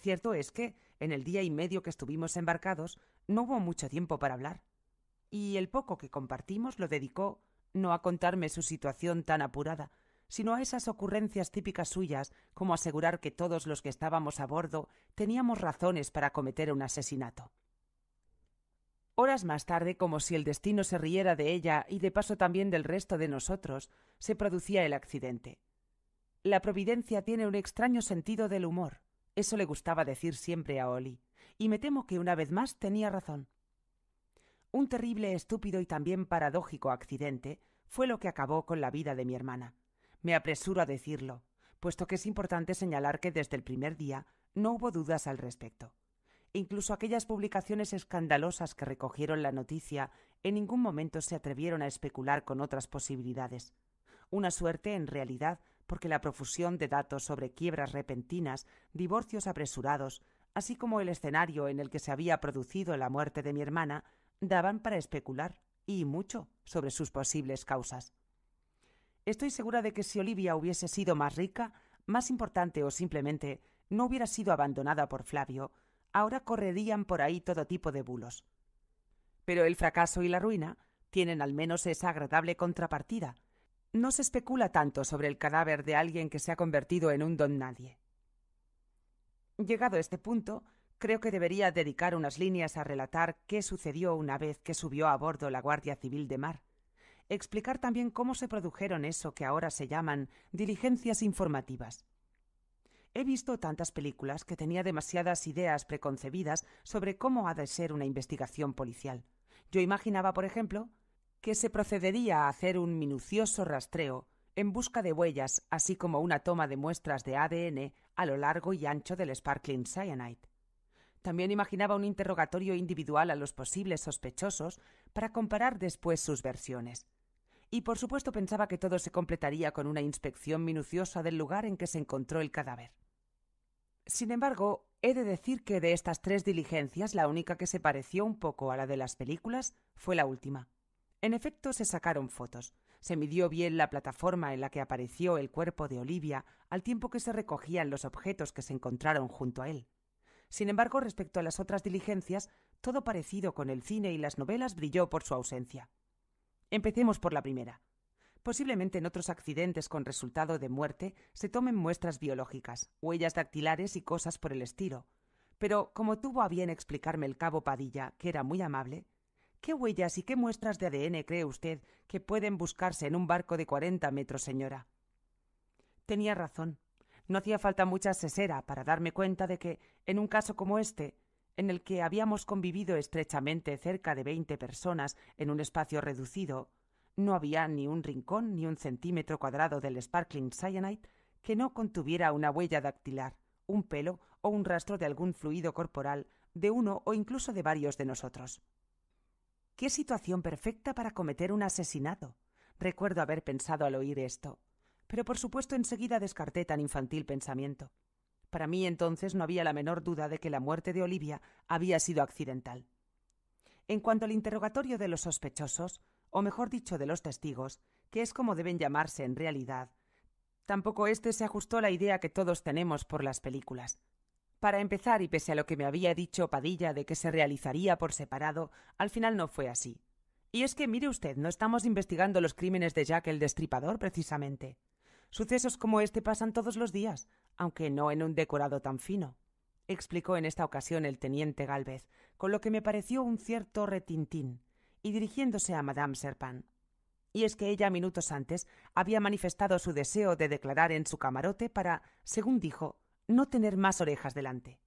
Cierto es que, en el día y medio que estuvimos embarcados, no hubo mucho tiempo para hablar. Y el poco que compartimos lo dedicó no a contarme su situación tan apurada, sino a esas ocurrencias típicas suyas, como asegurar que todos los que estábamos a bordo teníamos razones para cometer un asesinato. Horas más tarde, como si el destino se riera de ella y de paso también del resto de nosotros, se producía el accidente. La providencia tiene un extraño sentido del humor. Eso le gustaba decir siempre a Oli, y me temo que una vez más tenía razón. Un terrible, estúpido y también paradójico accidente fue lo que acabó con la vida de mi hermana. Me apresuro a decirlo, puesto que es importante señalar que desde el primer día no hubo dudas al respecto. incluso aquellas publicaciones escandalosas que recogieron la noticia en ningún momento se atrevieron a especular con otras posibilidades. Una suerte, en realidad, porque la profusión de datos sobre quiebras repentinas, divorcios apresurados, así como el escenario en el que se había producido la muerte de mi hermana, daban para especular, y mucho, sobre sus posibles causas. Estoy segura de que si Olivia hubiese sido más rica, más importante o simplemente no hubiera sido abandonada por Flavio, ahora correrían por ahí todo tipo de bulos. Pero el fracaso y la ruina tienen al menos esa agradable contrapartida. No se especula tanto sobre el cadáver de alguien que se ha convertido en un don nadie. Llegado a este punto, creo que debería dedicar unas líneas a relatar qué sucedió una vez que subió a bordo la Guardia Civil de Mar explicar también cómo se produjeron eso que ahora se llaman diligencias informativas. He visto tantas películas que tenía demasiadas ideas preconcebidas sobre cómo ha de ser una investigación policial. Yo imaginaba, por ejemplo, que se procedería a hacer un minucioso rastreo en busca de huellas, así como una toma de muestras de ADN a lo largo y ancho del Sparkling Cyanide. También imaginaba un interrogatorio individual a los posibles sospechosos para comparar después sus versiones y por supuesto pensaba que todo se completaría con una inspección minuciosa del lugar en que se encontró el cadáver. Sin embargo, he de decir que de estas tres diligencias la única que se pareció un poco a la de las películas fue la última. En efecto, se sacaron fotos, se midió bien la plataforma en la que apareció el cuerpo de Olivia al tiempo que se recogían los objetos que se encontraron junto a él. Sin embargo, respecto a las otras diligencias, todo parecido con el cine y las novelas brilló por su ausencia. Empecemos por la primera. Posiblemente en otros accidentes con resultado de muerte se tomen muestras biológicas, huellas dactilares y cosas por el estilo. Pero, como tuvo a bien explicarme el cabo Padilla, que era muy amable, ¿qué huellas y qué muestras de ADN cree usted que pueden buscarse en un barco de cuarenta metros, señora? Tenía razón. No hacía falta mucha sesera para darme cuenta de que, en un caso como este, en el que habíamos convivido estrechamente cerca de veinte personas en un espacio reducido, no había ni un rincón ni un centímetro cuadrado del sparkling cyanide que no contuviera una huella dactilar, un pelo o un rastro de algún fluido corporal de uno o incluso de varios de nosotros. Qué situación perfecta para cometer un asesinato. Recuerdo haber pensado al oír esto, pero por supuesto enseguida descarté tan infantil pensamiento. Para mí entonces no había la menor duda de que la muerte de Olivia había sido accidental. En cuanto al interrogatorio de los sospechosos, o mejor dicho, de los testigos, que es como deben llamarse en realidad, tampoco éste se ajustó a la idea que todos tenemos por las películas. Para empezar, y pese a lo que me había dicho Padilla de que se realizaría por separado, al final no fue así. Y es que, mire usted, no estamos investigando los crímenes de Jack el Destripador, precisamente. Sucesos como este pasan todos los días, aunque no en un decorado tan fino, explicó en esta ocasión el teniente Galvez, con lo que me pareció un cierto retintín, y dirigiéndose a Madame Serpin. Y es que ella minutos antes había manifestado su deseo de declarar en su camarote para, según dijo, no tener más orejas delante.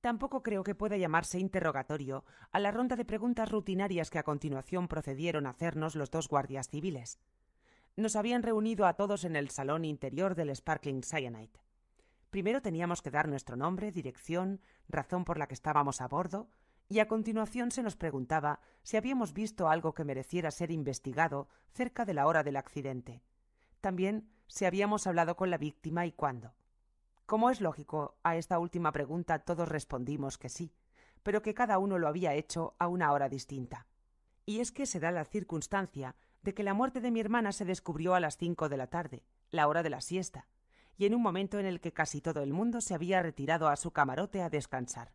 Tampoco creo que pueda llamarse interrogatorio a la ronda de preguntas rutinarias que a continuación procedieron a hacernos los dos guardias civiles nos habían reunido a todos en el salón interior del Sparkling Cyanide. Primero teníamos que dar nuestro nombre, dirección, razón por la que estábamos a bordo, y a continuación se nos preguntaba si habíamos visto algo que mereciera ser investigado cerca de la hora del accidente. También si habíamos hablado con la víctima y cuándo. Como es lógico, a esta última pregunta todos respondimos que sí, pero que cada uno lo había hecho a una hora distinta. Y es que se da la circunstancia de que la muerte de mi hermana se descubrió a las cinco de la tarde, la hora de la siesta, y en un momento en el que casi todo el mundo se había retirado a su camarote a descansar.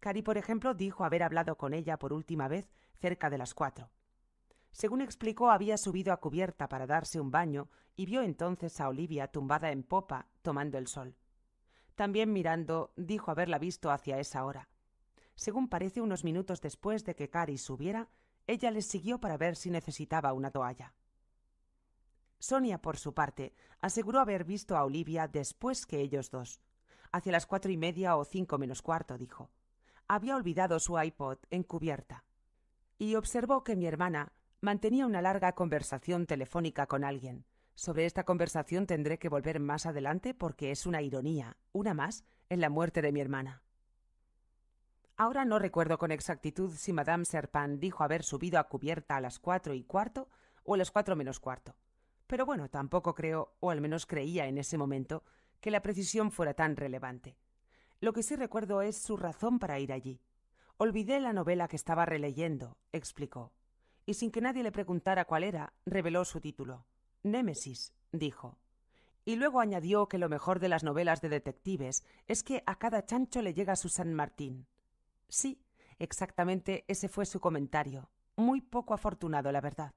Cari, por ejemplo, dijo haber hablado con ella por última vez cerca de las cuatro. Según explicó, había subido a cubierta para darse un baño y vio entonces a Olivia tumbada en popa, tomando el sol. También mirando, dijo haberla visto hacia esa hora. Según parece, unos minutos después de que Cari subiera, ella les siguió para ver si necesitaba una toalla. Sonia, por su parte, aseguró haber visto a Olivia después que ellos dos. Hacia las cuatro y media o cinco menos cuarto, dijo. Había olvidado su iPod en cubierta. Y observó que mi hermana mantenía una larga conversación telefónica con alguien. Sobre esta conversación tendré que volver más adelante porque es una ironía, una más, en la muerte de mi hermana. Ahora no recuerdo con exactitud si Madame Serpin dijo haber subido a cubierta a las cuatro y cuarto o a las cuatro menos cuarto. Pero bueno, tampoco creo, o al menos creía en ese momento, que la precisión fuera tan relevante. Lo que sí recuerdo es su razón para ir allí. Olvidé la novela que estaba releyendo, explicó, y sin que nadie le preguntara cuál era, reveló su título. Némesis, dijo. Y luego añadió que lo mejor de las novelas de detectives es que a cada chancho le llega su San Martín. Sí, exactamente ese fue su comentario. Muy poco afortunado, la verdad.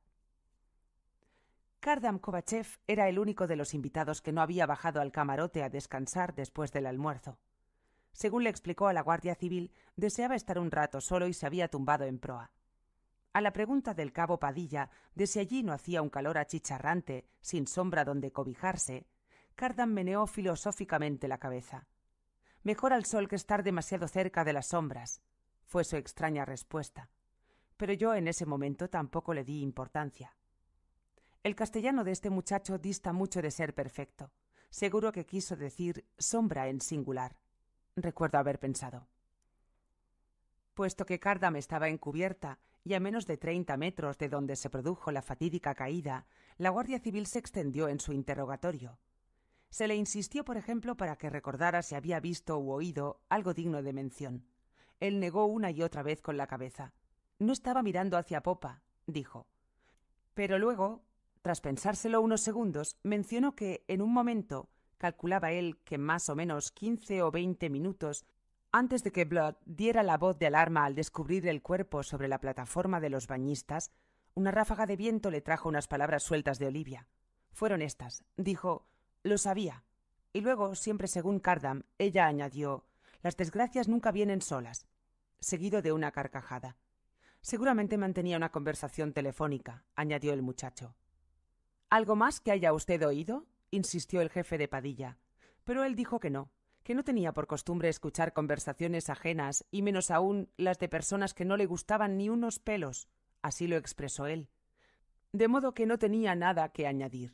Kardam Kovachev era el único de los invitados que no había bajado al camarote a descansar después del almuerzo. Según le explicó a la Guardia Civil, deseaba estar un rato solo y se había tumbado en proa. A la pregunta del cabo Padilla de si allí no hacía un calor achicharrante, sin sombra donde cobijarse, Kardam meneó filosóficamente la cabeza. Mejor al sol que estar demasiado cerca de las sombras, fue su extraña respuesta. Pero yo en ese momento tampoco le di importancia. El castellano de este muchacho dista mucho de ser perfecto. Seguro que quiso decir sombra en singular. Recuerdo haber pensado. Puesto que Cardam estaba encubierta y a menos de treinta metros de donde se produjo la fatídica caída, la Guardia Civil se extendió en su interrogatorio. Se le insistió, por ejemplo, para que recordara si había visto u oído algo digno de mención. Él negó una y otra vez con la cabeza. No estaba mirando hacia popa, dijo. Pero luego, tras pensárselo unos segundos, mencionó que en un momento calculaba él que más o menos quince o veinte minutos antes de que Blood diera la voz de alarma al descubrir el cuerpo sobre la plataforma de los bañistas, una ráfaga de viento le trajo unas palabras sueltas de Olivia. Fueron estas. Dijo lo sabía. Y luego, siempre según Cardam, ella añadió Las desgracias nunca vienen solas, seguido de una carcajada. Seguramente mantenía una conversación telefónica, añadió el muchacho. ¿Algo más que haya usted oído? insistió el jefe de Padilla. Pero él dijo que no, que no tenía por costumbre escuchar conversaciones ajenas, y menos aún las de personas que no le gustaban ni unos pelos. Así lo expresó él. De modo que no tenía nada que añadir.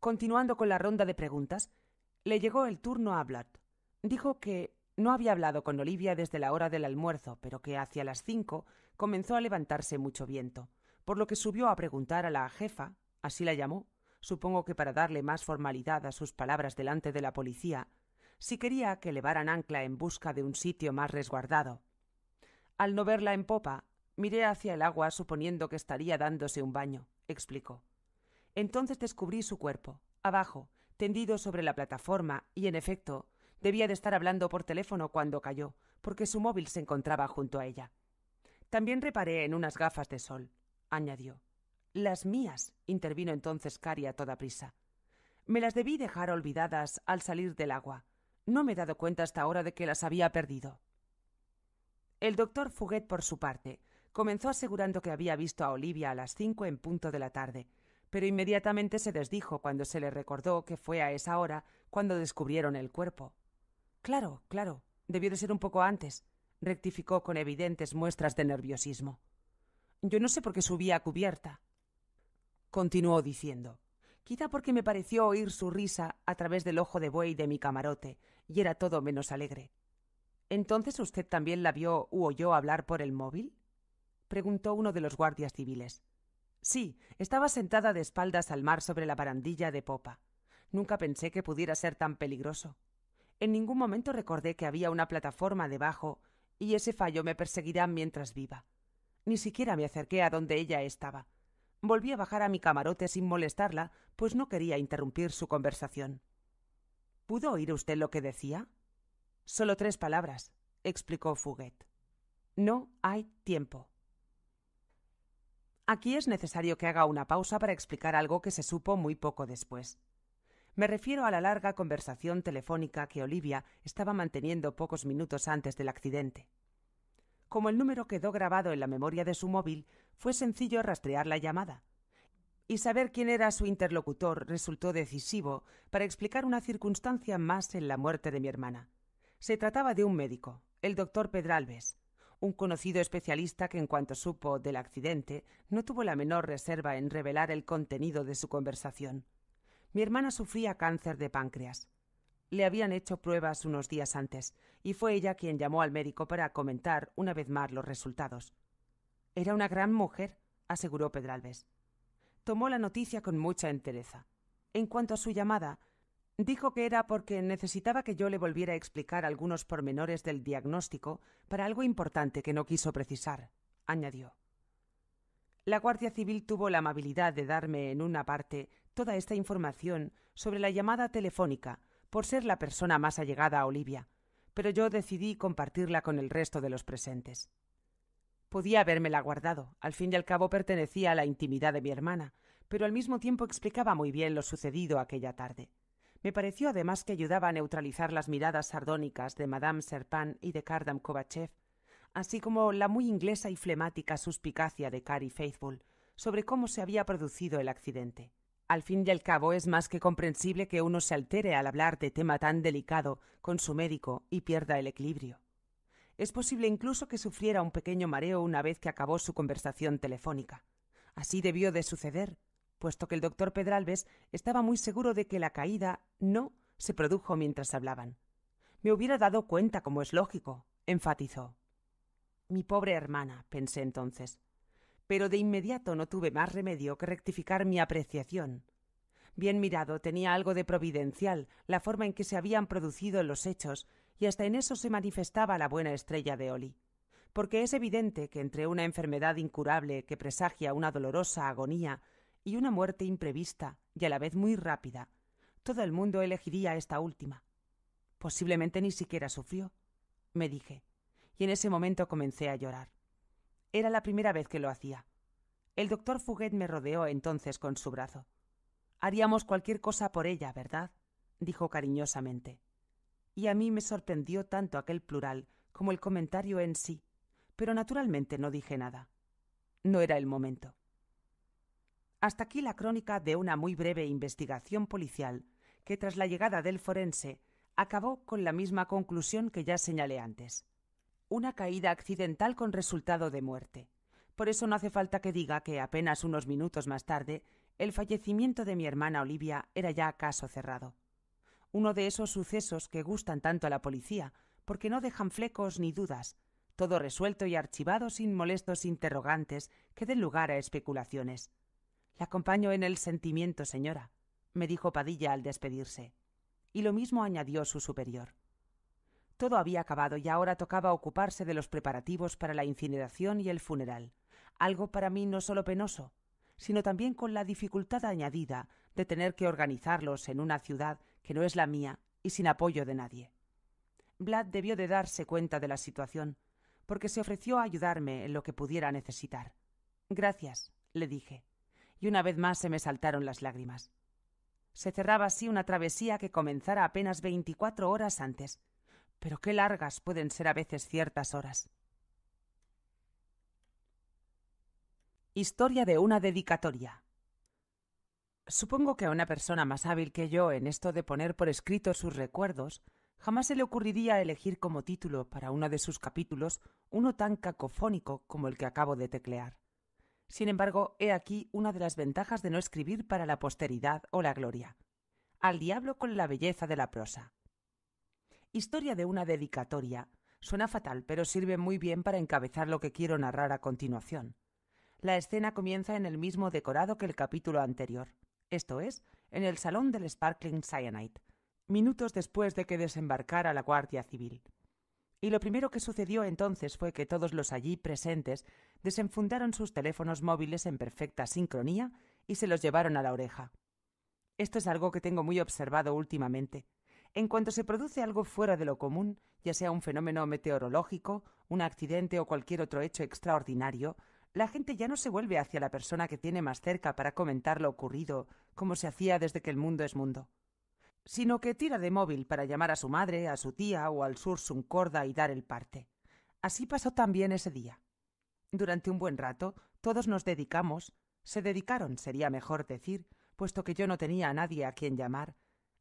Continuando con la ronda de preguntas, le llegó el turno a Blatt. Dijo que no había hablado con Olivia desde la hora del almuerzo, pero que hacia las cinco comenzó a levantarse mucho viento, por lo que subió a preguntar a la jefa, así la llamó, supongo que para darle más formalidad a sus palabras delante de la policía, si quería que levaran ancla en busca de un sitio más resguardado. Al no verla en popa, miré hacia el agua suponiendo que estaría dándose un baño, explicó. Entonces descubrí su cuerpo, abajo, tendido sobre la plataforma, y en efecto, debía de estar hablando por teléfono cuando cayó, porque su móvil se encontraba junto a ella. También reparé en unas gafas de sol, añadió. Las mías, intervino entonces Cari a toda prisa. Me las debí dejar olvidadas al salir del agua. No me he dado cuenta hasta ahora de que las había perdido. El doctor Fuguet, por su parte, comenzó asegurando que había visto a Olivia a las cinco en punto de la tarde, pero inmediatamente se desdijo cuando se le recordó que fue a esa hora cuando descubrieron el cuerpo. Claro, claro, debió de ser un poco antes, rectificó con evidentes muestras de nerviosismo. Yo no sé por qué subía a cubierta. Continuó diciendo, quizá porque me pareció oír su risa a través del ojo de buey de mi camarote, y era todo menos alegre. ¿Entonces usted también la vio u oyó hablar por el móvil? preguntó uno de los guardias civiles. Sí, estaba sentada de espaldas al mar sobre la barandilla de popa. Nunca pensé que pudiera ser tan peligroso. En ningún momento recordé que había una plataforma debajo, y ese fallo me perseguirá mientras viva. Ni siquiera me acerqué a donde ella estaba. Volví a bajar a mi camarote sin molestarla, pues no quería interrumpir su conversación. ¿Pudo oír usted lo que decía? Solo tres palabras, explicó Fuguet. No hay tiempo. Aquí es necesario que haga una pausa para explicar algo que se supo muy poco después. Me refiero a la larga conversación telefónica que Olivia estaba manteniendo pocos minutos antes del accidente. Como el número quedó grabado en la memoria de su móvil, fue sencillo rastrear la llamada. Y saber quién era su interlocutor resultó decisivo para explicar una circunstancia más en la muerte de mi hermana. Se trataba de un médico, el doctor Pedralbes, un conocido especialista que en cuanto supo del accidente no tuvo la menor reserva en revelar el contenido de su conversación. Mi hermana sufría cáncer de páncreas. Le habían hecho pruebas unos días antes, y fue ella quien llamó al médico para comentar una vez más los resultados. Era una gran mujer, aseguró Pedralbes. Tomó la noticia con mucha entereza. En cuanto a su llamada, Dijo que era porque necesitaba que yo le volviera a explicar algunos pormenores del diagnóstico para algo importante que no quiso precisar, añadió. La Guardia Civil tuvo la amabilidad de darme en una parte toda esta información sobre la llamada telefónica, por ser la persona más allegada a Olivia, pero yo decidí compartirla con el resto de los presentes. Podía habérmela guardado, al fin y al cabo pertenecía a la intimidad de mi hermana, pero al mismo tiempo explicaba muy bien lo sucedido aquella tarde. Me pareció además que ayudaba a neutralizar las miradas sardónicas de Madame Serpan y de Kardam Kovachev, así como la muy inglesa y flemática suspicacia de Carrie Faithful sobre cómo se había producido el accidente. Al fin y al cabo es más que comprensible que uno se altere al hablar de tema tan delicado con su médico y pierda el equilibrio. Es posible incluso que sufriera un pequeño mareo una vez que acabó su conversación telefónica. Así debió de suceder, puesto que el doctor Pedralbes estaba muy seguro de que la caída no se produjo mientras hablaban. Me hubiera dado cuenta, como es lógico, enfatizó. Mi pobre hermana, pensé entonces. Pero de inmediato no tuve más remedio que rectificar mi apreciación. Bien mirado, tenía algo de providencial la forma en que se habían producido los hechos, y hasta en eso se manifestaba la buena estrella de Oli. Porque es evidente que entre una enfermedad incurable que presagia una dolorosa agonía y una muerte imprevista y a la vez muy rápida, todo el mundo elegiría esta última. Posiblemente ni siquiera sufrió, me dije, y en ese momento comencé a llorar. Era la primera vez que lo hacía. El doctor Fuguet me rodeó entonces con su brazo. Haríamos cualquier cosa por ella, ¿verdad? dijo cariñosamente. Y a mí me sorprendió tanto aquel plural como el comentario en sí, pero naturalmente no dije nada. No era el momento. Hasta aquí la crónica de una muy breve investigación policial que tras la llegada del forense acabó con la misma conclusión que ya señalé antes. Una caída accidental con resultado de muerte. Por eso no hace falta que diga que apenas unos minutos más tarde el fallecimiento de mi hermana Olivia era ya caso cerrado. Uno de esos sucesos que gustan tanto a la policía, porque no dejan flecos ni dudas, todo resuelto y archivado sin molestos interrogantes que den lugar a especulaciones acompaño en el sentimiento, señora, me dijo Padilla al despedirse. Y lo mismo añadió su superior. Todo había acabado y ahora tocaba ocuparse de los preparativos para la incineración y el funeral, algo para mí no solo penoso, sino también con la dificultad añadida de tener que organizarlos en una ciudad que no es la mía y sin apoyo de nadie. Vlad debió de darse cuenta de la situación, porque se ofreció a ayudarme en lo que pudiera necesitar. Gracias, le dije y una vez más se me saltaron las lágrimas. Se cerraba así una travesía que comenzara apenas veinticuatro horas antes. Pero qué largas pueden ser a veces ciertas horas. Historia de una dedicatoria. Supongo que a una persona más hábil que yo en esto de poner por escrito sus recuerdos, jamás se le ocurriría elegir como título para uno de sus capítulos uno tan cacofónico como el que acabo de teclear. Sin embargo, he aquí una de las ventajas de no escribir para la posteridad o la gloria. Al diablo con la belleza de la prosa. Historia de una dedicatoria. Suena fatal, pero sirve muy bien para encabezar lo que quiero narrar a continuación. La escena comienza en el mismo decorado que el capítulo anterior, esto es, en el salón del Sparkling Cyanide, minutos después de que desembarcara la Guardia Civil y lo primero que sucedió entonces fue que todos los allí presentes desenfundaron sus teléfonos móviles en perfecta sincronía y se los llevaron a la oreja. Esto es algo que tengo muy observado últimamente. En cuanto se produce algo fuera de lo común, ya sea un fenómeno meteorológico, un accidente o cualquier otro hecho extraordinario, la gente ya no se vuelve hacia la persona que tiene más cerca para comentar lo ocurrido, como se hacía desde que el mundo es mundo sino que tira de móvil para llamar a su madre, a su tía o al Sursum Corda y dar el parte. Así pasó también ese día. Durante un buen rato, todos nos dedicamos, se dedicaron, sería mejor decir, puesto que yo no tenía a nadie a quien llamar,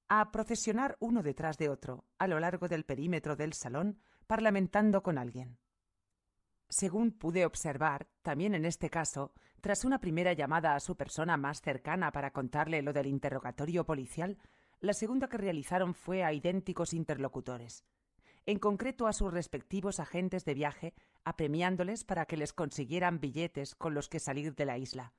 a procesionar uno detrás de otro, a lo largo del perímetro del salón, parlamentando con alguien. Según pude observar, también en este caso, tras una primera llamada a su persona más cercana para contarle lo del interrogatorio policial, la segunda que realizaron fue a idénticos interlocutores, en concreto a sus respectivos agentes de viaje, apremiándoles para que les consiguieran billetes con los que salir de la isla.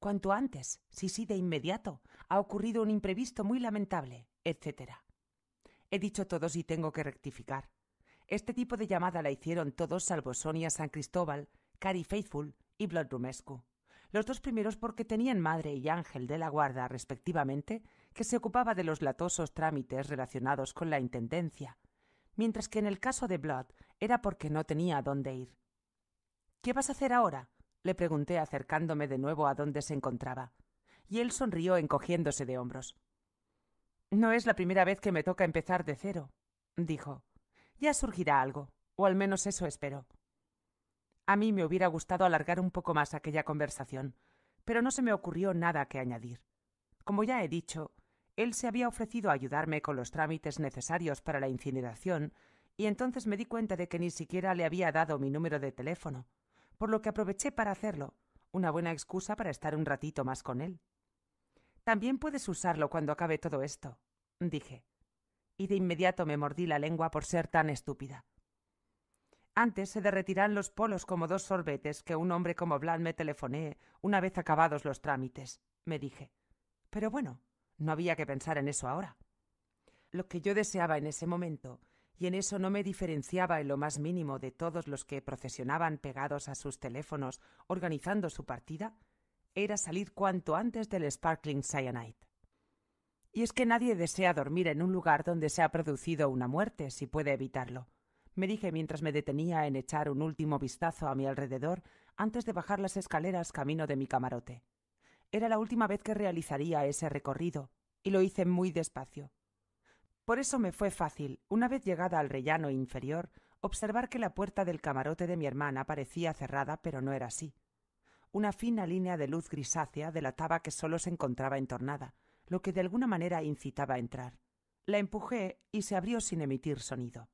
Cuanto antes, sí, sí, de inmediato, ha ocurrido un imprevisto muy lamentable, etc. He dicho todos y tengo que rectificar. Este tipo de llamada la hicieron todos salvo Sonia San Cristóbal, Cari Faithful y Blood Rumescu. Los dos primeros porque tenían madre y ángel de la guarda, respectivamente, que se ocupaba de los latosos trámites relacionados con la Intendencia, mientras que en el caso de Blood era porque no tenía a dónde ir. ¿Qué vas a hacer ahora? le pregunté acercándome de nuevo a donde se encontraba, y él sonrió encogiéndose de hombros. No es la primera vez que me toca empezar de cero, dijo. Ya surgirá algo, o al menos eso espero. A mí me hubiera gustado alargar un poco más aquella conversación, pero no se me ocurrió nada que añadir. Como ya he dicho, él se había ofrecido a ayudarme con los trámites necesarios para la incineración, y entonces me di cuenta de que ni siquiera le había dado mi número de teléfono, por lo que aproveché para hacerlo, una buena excusa para estar un ratito más con él. También puedes usarlo cuando acabe todo esto, dije, y de inmediato me mordí la lengua por ser tan estúpida. Antes se derretirán los polos como dos sorbetes que un hombre como Bland me telefoné una vez acabados los trámites, me dije. Pero bueno, no había que pensar en eso ahora. Lo que yo deseaba en ese momento, y en eso no me diferenciaba en lo más mínimo de todos los que procesionaban pegados a sus teléfonos organizando su partida, era salir cuanto antes del Sparkling Cyanide. Y es que nadie desea dormir en un lugar donde se ha producido una muerte si puede evitarlo, me dije mientras me detenía en echar un último vistazo a mi alrededor antes de bajar las escaleras camino de mi camarote. Era la última vez que realizaría ese recorrido, y lo hice muy despacio. Por eso me fue fácil, una vez llegada al rellano inferior, observar que la puerta del camarote de mi hermana parecía cerrada, pero no era así. Una fina línea de luz grisácea delataba que solo se encontraba entornada, lo que de alguna manera incitaba a entrar. La empujé y se abrió sin emitir sonido.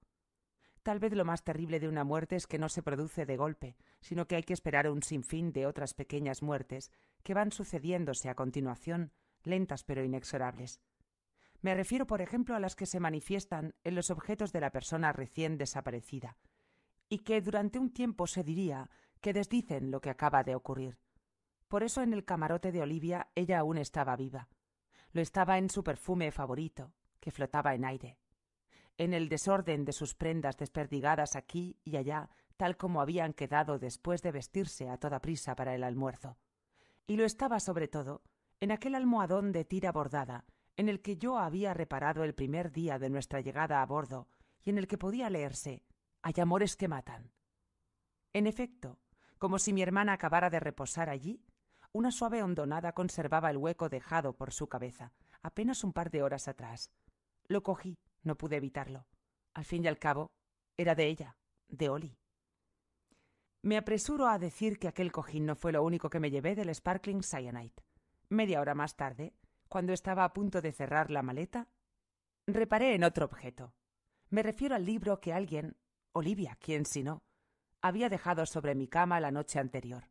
Tal vez lo más terrible de una muerte es que no se produce de golpe, sino que hay que esperar un sinfín de otras pequeñas muertes que van sucediéndose a continuación, lentas pero inexorables. Me refiero, por ejemplo, a las que se manifiestan en los objetos de la persona recién desaparecida, y que durante un tiempo se diría que desdicen lo que acaba de ocurrir. Por eso en el camarote de Olivia ella aún estaba viva. Lo estaba en su perfume favorito, que flotaba en aire, en el desorden de sus prendas desperdigadas aquí y allá, tal como habían quedado después de vestirse a toda prisa para el almuerzo y lo estaba sobre todo en aquel almohadón de tira bordada en el que yo había reparado el primer día de nuestra llegada a bordo y en el que podía leerse Hay amores que matan. En efecto, como si mi hermana acabara de reposar allí, una suave hondonada conservaba el hueco dejado por su cabeza apenas un par de horas atrás. Lo cogí, no pude evitarlo. Al fin y al cabo, era de ella, de Oli. Me apresuro a decir que aquel cojín no fue lo único que me llevé del Sparkling Cyanite. Media hora más tarde, cuando estaba a punto de cerrar la maleta, reparé en otro objeto. Me refiero al libro que alguien, Olivia, quién si no, había dejado sobre mi cama la noche anterior.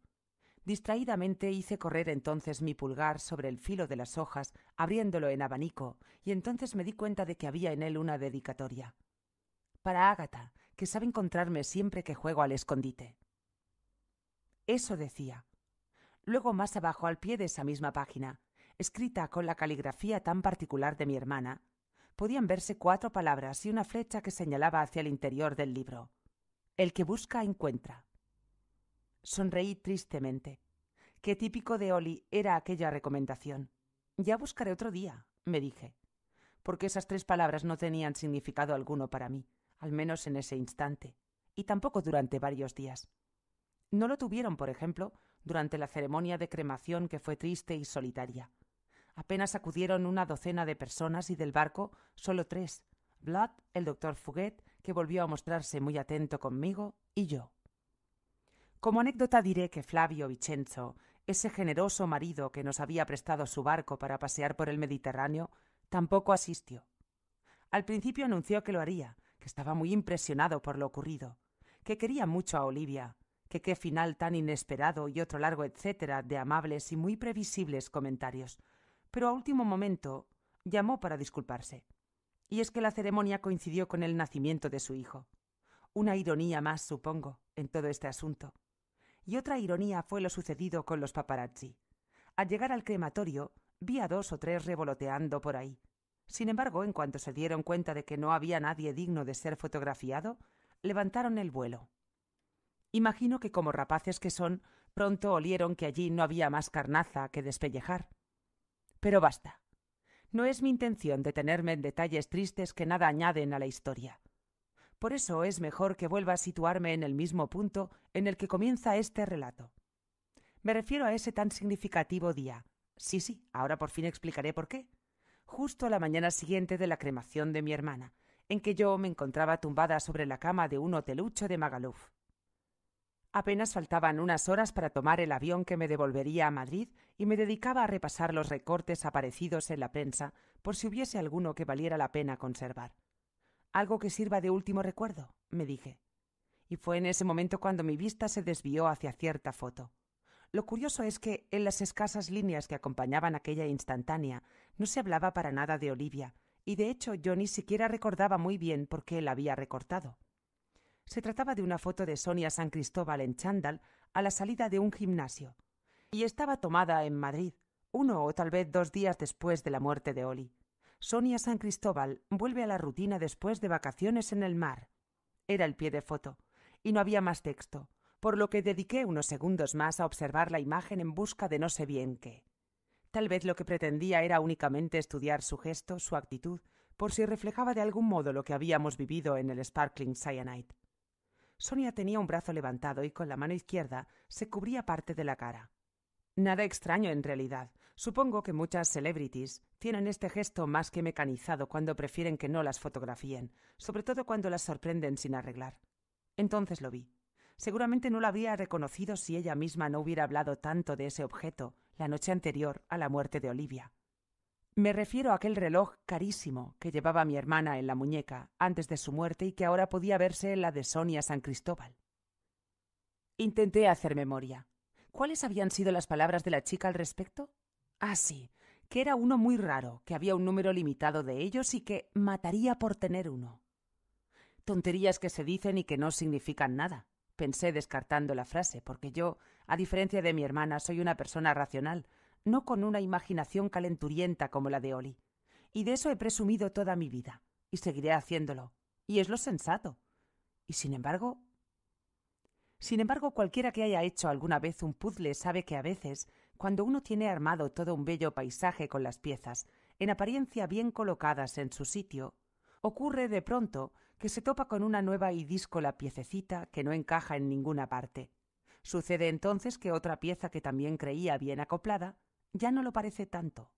Distraídamente hice correr entonces mi pulgar sobre el filo de las hojas, abriéndolo en abanico, y entonces me di cuenta de que había en él una dedicatoria. Para Ágata, que sabe encontrarme siempre que juego al escondite. Eso decía. Luego más abajo al pie de esa misma página, escrita con la caligrafía tan particular de mi hermana, podían verse cuatro palabras y una flecha que señalaba hacia el interior del libro. El que busca encuentra. Sonreí tristemente. Qué típico de Oli era aquella recomendación. Ya buscaré otro día, me dije, porque esas tres palabras no tenían significado alguno para mí, al menos en ese instante, y tampoco durante varios días. No lo tuvieron, por ejemplo, durante la ceremonia de cremación que fue triste y solitaria. Apenas acudieron una docena de personas y del barco solo tres. Vlad, el doctor Fuguet, que volvió a mostrarse muy atento conmigo, y yo. Como anécdota diré que Flavio Vicenzo, ese generoso marido que nos había prestado su barco para pasear por el Mediterráneo, tampoco asistió. Al principio anunció que lo haría, que estaba muy impresionado por lo ocurrido, que quería mucho a Olivia que qué final tan inesperado y otro largo etcétera de amables y muy previsibles comentarios. Pero a último momento llamó para disculparse. Y es que la ceremonia coincidió con el nacimiento de su hijo. Una ironía más, supongo, en todo este asunto. Y otra ironía fue lo sucedido con los paparazzi. Al llegar al crematorio, vi a dos o tres revoloteando por ahí. Sin embargo, en cuanto se dieron cuenta de que no había nadie digno de ser fotografiado, levantaron el vuelo. Imagino que como rapaces que son, pronto olieron que allí no había más carnaza que despellejar. Pero basta. No es mi intención detenerme en detalles tristes que nada añaden a la historia. Por eso es mejor que vuelva a situarme en el mismo punto en el que comienza este relato. Me refiero a ese tan significativo día. Sí, sí, ahora por fin explicaré por qué. Justo a la mañana siguiente de la cremación de mi hermana, en que yo me encontraba tumbada sobre la cama de un hotelucho de Magaluf. Apenas faltaban unas horas para tomar el avión que me devolvería a Madrid y me dedicaba a repasar los recortes aparecidos en la prensa por si hubiese alguno que valiera la pena conservar. Algo que sirva de último recuerdo, me dije. Y fue en ese momento cuando mi vista se desvió hacia cierta foto. Lo curioso es que, en las escasas líneas que acompañaban aquella instantánea, no se hablaba para nada de Olivia, y de hecho yo ni siquiera recordaba muy bien por qué la había recortado. Se trataba de una foto de Sonia San Cristóbal en chándal a la salida de un gimnasio, y estaba tomada en Madrid, uno o tal vez dos días después de la muerte de Oli. Sonia San Cristóbal vuelve a la rutina después de vacaciones en el mar. Era el pie de foto, y no había más texto, por lo que dediqué unos segundos más a observar la imagen en busca de no sé bien qué. Tal vez lo que pretendía era únicamente estudiar su gesto, su actitud, por si reflejaba de algún modo lo que habíamos vivido en el Sparkling Cyanide. Sonia tenía un brazo levantado y con la mano izquierda se cubría parte de la cara. Nada extraño en realidad. Supongo que muchas celebrities tienen este gesto más que mecanizado cuando prefieren que no las fotografíen, sobre todo cuando las sorprenden sin arreglar. Entonces lo vi. Seguramente no la habría reconocido si ella misma no hubiera hablado tanto de ese objeto la noche anterior a la muerte de Olivia. Me refiero a aquel reloj carísimo que llevaba mi hermana en la muñeca antes de su muerte y que ahora podía verse en la de Sonia San Cristóbal. Intenté hacer memoria. ¿Cuáles habían sido las palabras de la chica al respecto? Ah, sí, que era uno muy raro, que había un número limitado de ellos y que mataría por tener uno. Tonterías que se dicen y que no significan nada, pensé descartando la frase, porque yo, a diferencia de mi hermana, soy una persona racional, no con una imaginación calenturienta como la de Oli. Y de eso he presumido toda mi vida, y seguiré haciéndolo, y es lo sensato. Y sin embargo... Sin embargo, cualquiera que haya hecho alguna vez un puzzle sabe que a veces, cuando uno tiene armado todo un bello paisaje con las piezas, en apariencia bien colocadas en su sitio, ocurre de pronto que se topa con una nueva y díscola piececita que no encaja en ninguna parte. Sucede entonces que otra pieza que también creía bien acoplada ya no lo parece tanto.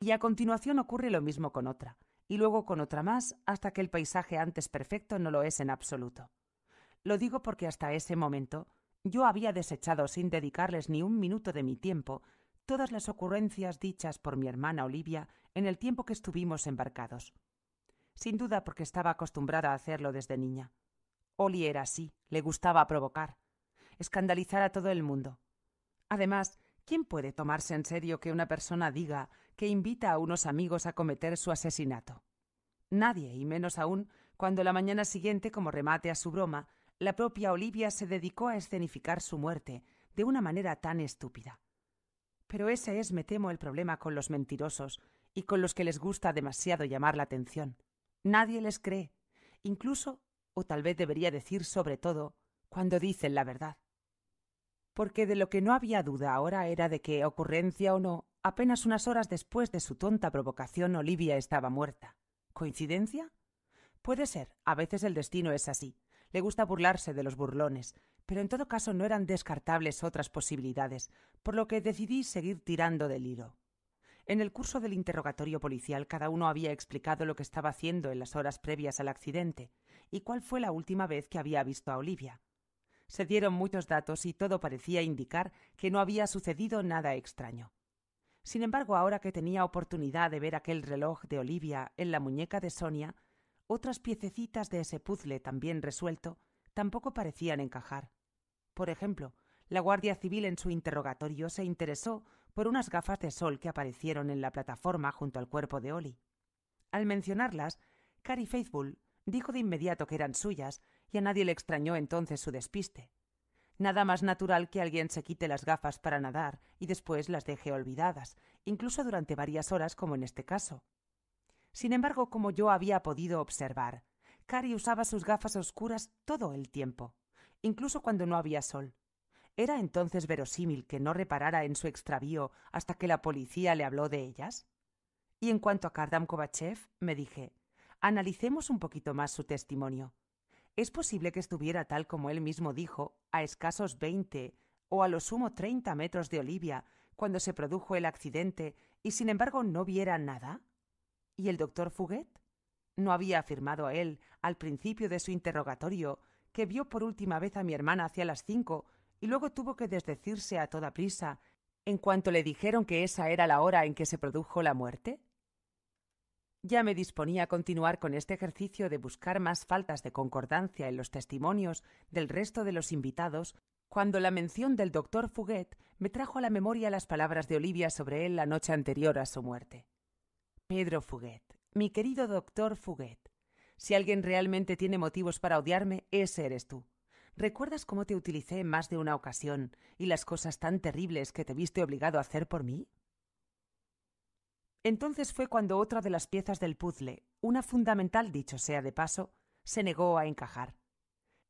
Y a continuación ocurre lo mismo con otra, y luego con otra más, hasta que el paisaje antes perfecto no lo es en absoluto. Lo digo porque hasta ese momento yo había desechado sin dedicarles ni un minuto de mi tiempo todas las ocurrencias dichas por mi hermana Olivia en el tiempo que estuvimos embarcados. Sin duda porque estaba acostumbrada a hacerlo desde niña. Oli era así, le gustaba provocar, escandalizar a todo el mundo. Además, ¿Quién puede tomarse en serio que una persona diga que invita a unos amigos a cometer su asesinato? Nadie, y menos aún cuando la mañana siguiente, como remate a su broma, la propia Olivia se dedicó a escenificar su muerte de una manera tan estúpida. Pero ese es, me temo, el problema con los mentirosos y con los que les gusta demasiado llamar la atención. Nadie les cree, incluso, o tal vez debería decir sobre todo, cuando dicen la verdad porque de lo que no había duda ahora era de que, ocurrencia o no, apenas unas horas después de su tonta provocación Olivia estaba muerta. ¿Coincidencia? Puede ser, a veces el destino es así. Le gusta burlarse de los burlones, pero en todo caso no eran descartables otras posibilidades, por lo que decidí seguir tirando del hilo. En el curso del interrogatorio policial cada uno había explicado lo que estaba haciendo en las horas previas al accidente y cuál fue la última vez que había visto a Olivia. Se dieron muchos datos y todo parecía indicar que no había sucedido nada extraño. Sin embargo, ahora que tenía oportunidad de ver aquel reloj de Olivia en la muñeca de Sonia, otras piececitas de ese puzzle también resuelto tampoco parecían encajar. Por ejemplo, la Guardia Civil en su interrogatorio se interesó por unas gafas de sol que aparecieron en la plataforma junto al cuerpo de Oli. Al mencionarlas, Carrie Faithful dijo de inmediato que eran suyas y a nadie le extrañó entonces su despiste. Nada más natural que alguien se quite las gafas para nadar y después las deje olvidadas, incluso durante varias horas como en este caso. Sin embargo, como yo había podido observar, Cari usaba sus gafas oscuras todo el tiempo, incluso cuando no había sol. ¿Era entonces verosímil que no reparara en su extravío hasta que la policía le habló de ellas? Y en cuanto a Kardam Kovachev, me dije, analicemos un poquito más su testimonio. Es posible que estuviera tal como él mismo dijo, a escasos veinte o a lo sumo treinta metros de Olivia cuando se produjo el accidente y sin embargo no viera nada? ¿Y el doctor Fuguet? ¿No había afirmado a él, al principio de su interrogatorio, que vio por última vez a mi hermana hacia las cinco y luego tuvo que desdecirse a toda prisa en cuanto le dijeron que esa era la hora en que se produjo la muerte? Ya me disponía a continuar con este ejercicio de buscar más faltas de concordancia en los testimonios del resto de los invitados, cuando la mención del doctor Fuguet me trajo a la memoria las palabras de Olivia sobre él la noche anterior a su muerte. Pedro Fuguet, mi querido doctor Fuguet, si alguien realmente tiene motivos para odiarme, ese eres tú. ¿Recuerdas cómo te utilicé en más de una ocasión y las cosas tan terribles que te viste obligado a hacer por mí? Entonces fue cuando otra de las piezas del puzzle, una fundamental dicho sea de paso, se negó a encajar.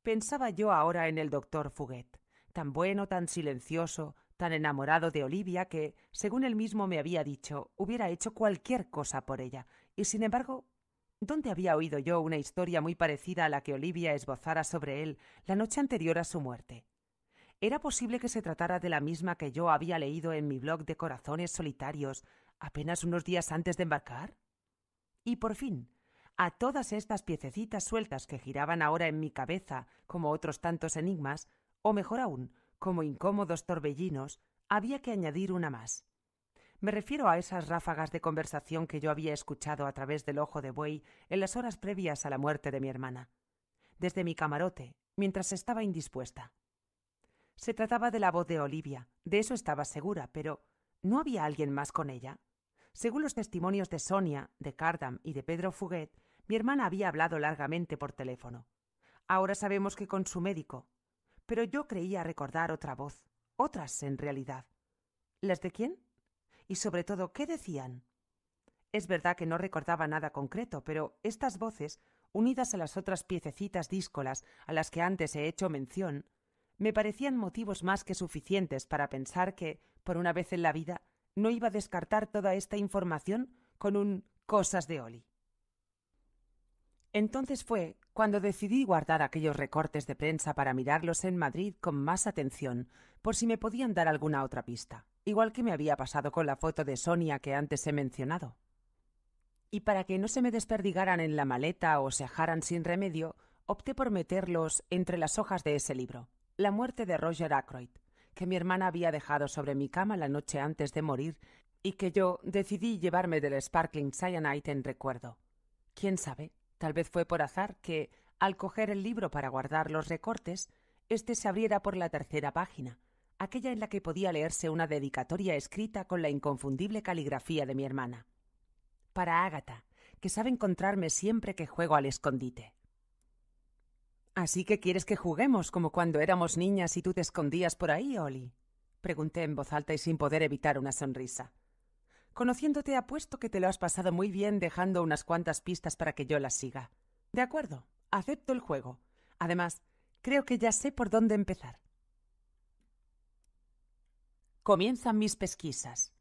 Pensaba yo ahora en el doctor Fuguet, tan bueno, tan silencioso, tan enamorado de Olivia que, según él mismo me había dicho, hubiera hecho cualquier cosa por ella, y sin embargo, ¿dónde había oído yo una historia muy parecida a la que Olivia esbozara sobre él la noche anterior a su muerte? ¿Era posible que se tratara de la misma que yo había leído en mi blog de corazones solitarios apenas unos días antes de embarcar? Y por fin, a todas estas piececitas sueltas que giraban ahora en mi cabeza como otros tantos enigmas, o mejor aún, como incómodos torbellinos, había que añadir una más. Me refiero a esas ráfagas de conversación que yo había escuchado a través del ojo de buey en las horas previas a la muerte de mi hermana, desde mi camarote, mientras estaba indispuesta. Se trataba de la voz de Olivia, de eso estaba segura, pero ¿no había alguien más con ella? Según los testimonios de Sonia, de Cardam y de Pedro Fuguet, mi hermana había hablado largamente por teléfono. Ahora sabemos que con su médico. Pero yo creía recordar otra voz, otras en realidad. ¿Las de quién? Y sobre todo, ¿qué decían? Es verdad que no recordaba nada concreto, pero estas voces, unidas a las otras piececitas díscolas a las que antes he hecho mención, me parecían motivos más que suficientes para pensar que, por una vez en la vida, no iba a descartar toda esta información con un cosas de Oli. Entonces fue cuando decidí guardar aquellos recortes de prensa para mirarlos en Madrid con más atención, por si me podían dar alguna otra pista, igual que me había pasado con la foto de Sonia que antes he mencionado. Y para que no se me desperdigaran en la maleta o se ajaran sin remedio, opté por meterlos entre las hojas de ese libro, La muerte de Roger Ackroyd, que mi hermana había dejado sobre mi cama la noche antes de morir y que yo decidí llevarme del Sparkling Cyanide en recuerdo. Quién sabe, tal vez fue por azar que, al coger el libro para guardar los recortes, éste se abriera por la tercera página, aquella en la que podía leerse una dedicatoria escrita con la inconfundible caligrafía de mi hermana. Para Ágata, que sabe encontrarme siempre que juego al escondite. Así que quieres que juguemos como cuando éramos niñas y tú te escondías por ahí, Oli. Pregunté en voz alta y sin poder evitar una sonrisa. Conociéndote apuesto que te lo has pasado muy bien dejando unas cuantas pistas para que yo las siga. De acuerdo, acepto el juego. Además, creo que ya sé por dónde empezar. Comienzan mis pesquisas.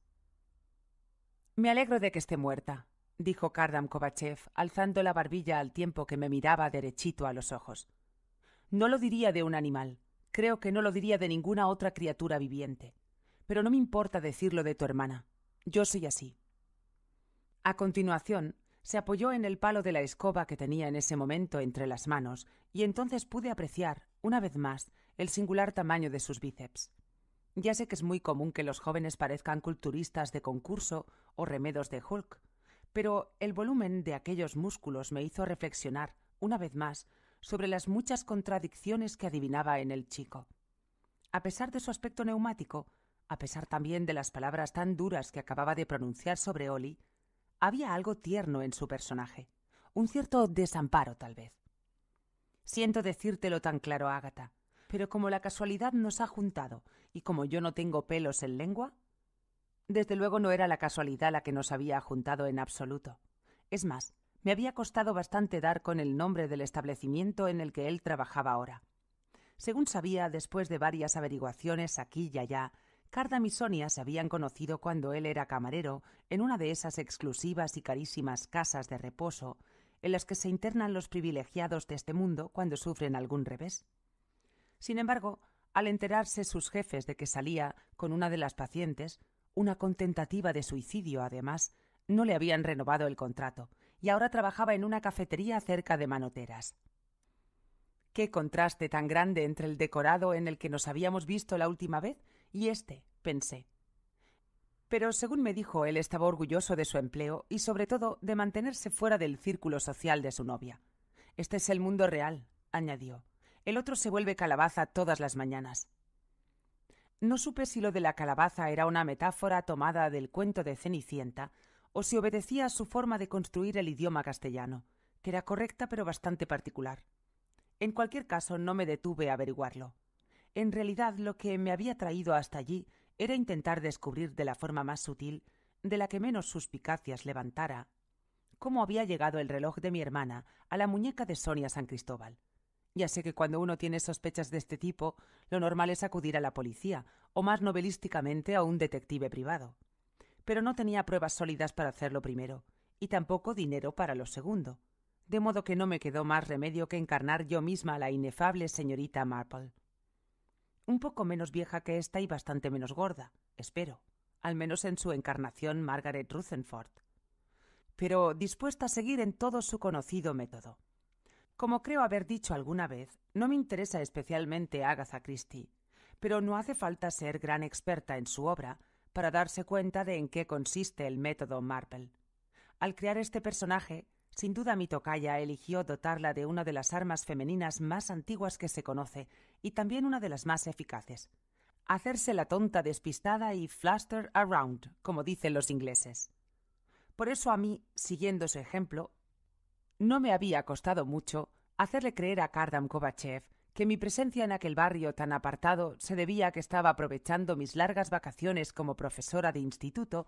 Me alegro de que esté muerta, dijo Kardam Kovachev, alzando la barbilla al tiempo que me miraba derechito a los ojos. No lo diría de un animal, creo que no lo diría de ninguna otra criatura viviente. Pero no me importa decirlo de tu hermana. Yo soy así. A continuación, se apoyó en el palo de la escoba que tenía en ese momento entre las manos, y entonces pude apreciar, una vez más, el singular tamaño de sus bíceps. Ya sé que es muy común que los jóvenes parezcan culturistas de concurso o remedos de Hulk, pero el volumen de aquellos músculos me hizo reflexionar, una vez más, sobre las muchas contradicciones que adivinaba en el chico. A pesar de su aspecto neumático, a pesar también de las palabras tan duras que acababa de pronunciar sobre Oli, había algo tierno en su personaje, un cierto desamparo tal vez. Siento decírtelo tan claro, Ágata, pero como la casualidad nos ha juntado y como yo no tengo pelos en lengua, desde luego no era la casualidad la que nos había juntado en absoluto. Es más, me había costado bastante dar con el nombre del establecimiento en el que él trabajaba ahora. Según sabía, después de varias averiguaciones aquí y allá, Cardam y Sonia se habían conocido cuando él era camarero en una de esas exclusivas y carísimas casas de reposo en las que se internan los privilegiados de este mundo cuando sufren algún revés. Sin embargo, al enterarse sus jefes de que salía con una de las pacientes, una contentativa de suicidio además, no le habían renovado el contrato, y ahora trabajaba en una cafetería cerca de Manoteras. Qué contraste tan grande entre el decorado en el que nos habíamos visto la última vez y este, pensé. Pero según me dijo, él estaba orgulloso de su empleo y sobre todo de mantenerse fuera del círculo social de su novia. Este es el mundo real, añadió. El otro se vuelve calabaza todas las mañanas. No supe si lo de la calabaza era una metáfora tomada del cuento de Cenicienta o si obedecía a su forma de construir el idioma castellano, que era correcta pero bastante particular. En cualquier caso, no me detuve a averiguarlo. En realidad, lo que me había traído hasta allí era intentar descubrir de la forma más sutil, de la que menos suspicacias levantara, cómo había llegado el reloj de mi hermana a la muñeca de Sonia San Cristóbal. Ya sé que cuando uno tiene sospechas de este tipo, lo normal es acudir a la policía, o más novelísticamente a un detective privado pero no tenía pruebas sólidas para hacerlo primero, y tampoco dinero para lo segundo, de modo que no me quedó más remedio que encarnar yo misma a la inefable señorita Marple. Un poco menos vieja que ésta y bastante menos gorda, espero, al menos en su encarnación Margaret Rutherford, pero dispuesta a seguir en todo su conocido método. Como creo haber dicho alguna vez, no me interesa especialmente Agatha Christie, pero no hace falta ser gran experta en su obra para darse cuenta de en qué consiste el método Marple. Al crear este personaje, sin duda tocaya eligió dotarla de una de las armas femeninas más antiguas que se conoce y también una de las más eficaces. Hacerse la tonta despistada y fluster around, como dicen los ingleses. Por eso a mí, siguiendo su ejemplo, no me había costado mucho hacerle creer a Kardam Kovachev que mi presencia en aquel barrio tan apartado se debía a que estaba aprovechando mis largas vacaciones como profesora de instituto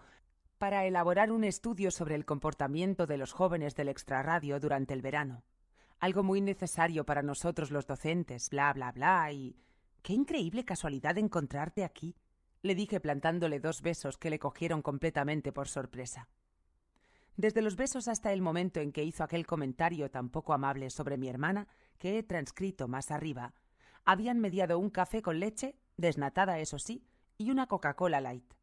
para elaborar un estudio sobre el comportamiento de los jóvenes del extrarradio durante el verano. Algo muy necesario para nosotros los docentes, bla, bla, bla, y... ¡Qué increíble casualidad encontrarte aquí! le dije plantándole dos besos que le cogieron completamente por sorpresa. Desde los besos hasta el momento en que hizo aquel comentario tan poco amable sobre mi hermana, que he transcrito más arriba, habían mediado un café con leche, desnatada eso sí, y una Coca-Cola Light.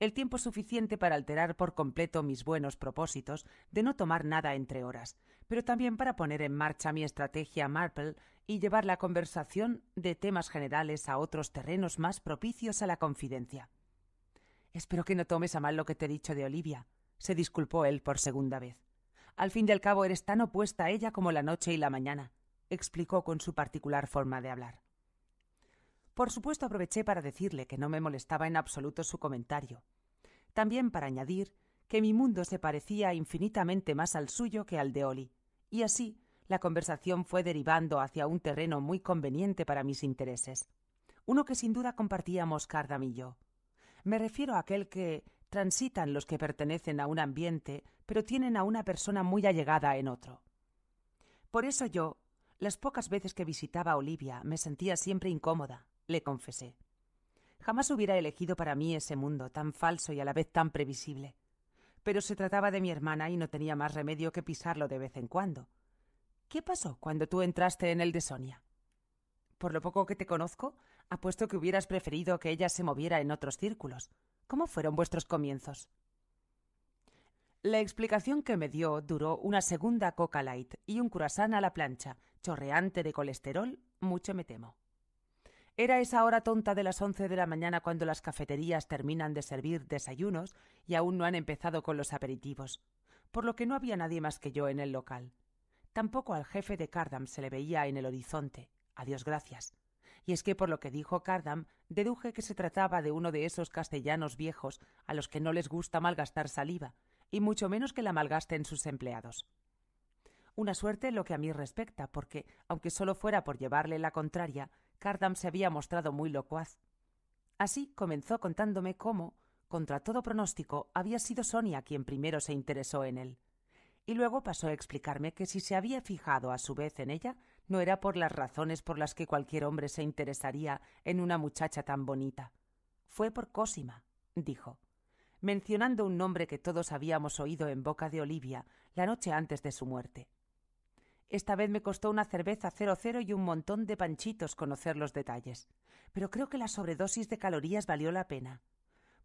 El tiempo suficiente para alterar por completo mis buenos propósitos de no tomar nada entre horas, pero también para poner en marcha mi estrategia Marple y llevar la conversación de temas generales a otros terrenos más propicios a la confidencia. Espero que no tomes a mal lo que te he dicho de Olivia, se disculpó él por segunda vez. Al fin y al cabo eres tan opuesta a ella como la noche y la mañana explicó con su particular forma de hablar. Por supuesto aproveché para decirle que no me molestaba en absoluto su comentario. También para añadir que mi mundo se parecía infinitamente más al suyo que al de Oli, y así la conversación fue derivando hacia un terreno muy conveniente para mis intereses, uno que sin duda compartíamos Cardam y yo. Me refiero a aquel que transitan los que pertenecen a un ambiente, pero tienen a una persona muy allegada en otro. Por eso yo, las pocas veces que visitaba a Olivia me sentía siempre incómoda, le confesé. Jamás hubiera elegido para mí ese mundo tan falso y a la vez tan previsible. Pero se trataba de mi hermana y no tenía más remedio que pisarlo de vez en cuando. ¿Qué pasó cuando tú entraste en el de Sonia? Por lo poco que te conozco, apuesto que hubieras preferido que ella se moviera en otros círculos. ¿Cómo fueron vuestros comienzos? La explicación que me dio duró una segunda coca light y un curasán a la plancha, chorreante de colesterol, mucho me temo. Era esa hora tonta de las once de la mañana cuando las cafeterías terminan de servir desayunos y aún no han empezado con los aperitivos, por lo que no había nadie más que yo en el local. Tampoco al jefe de Cardam se le veía en el horizonte, a Dios gracias. Y es que por lo que dijo Cardam, deduje que se trataba de uno de esos castellanos viejos a los que no les gusta malgastar saliva, y mucho menos que la malgasten sus empleados. Una suerte lo que a mí respecta, porque, aunque solo fuera por llevarle la contraria, Cardam se había mostrado muy locuaz. Así comenzó contándome cómo, contra todo pronóstico, había sido Sonia quien primero se interesó en él. Y luego pasó a explicarme que si se había fijado a su vez en ella, no era por las razones por las que cualquier hombre se interesaría en una muchacha tan bonita. Fue por Cosima, dijo, mencionando un nombre que todos habíamos oído en boca de Olivia la noche antes de su muerte. Esta vez me costó una cerveza cero-cero y un montón de panchitos conocer los detalles, pero creo que la sobredosis de calorías valió la pena.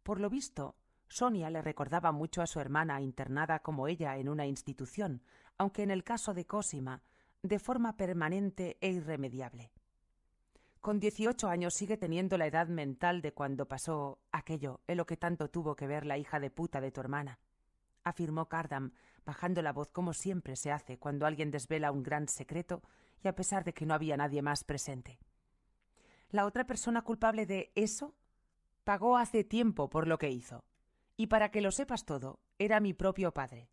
Por lo visto, Sonia le recordaba mucho a su hermana internada como ella en una institución, aunque en el caso de Cosima, de forma permanente e irremediable. Con 18 años sigue teniendo la edad mental de cuando pasó aquello en lo que tanto tuvo que ver la hija de puta de tu hermana, afirmó Cardam bajando la voz como siempre se hace cuando alguien desvela un gran secreto y a pesar de que no había nadie más presente. La otra persona culpable de eso pagó hace tiempo por lo que hizo. Y para que lo sepas todo, era mi propio padre.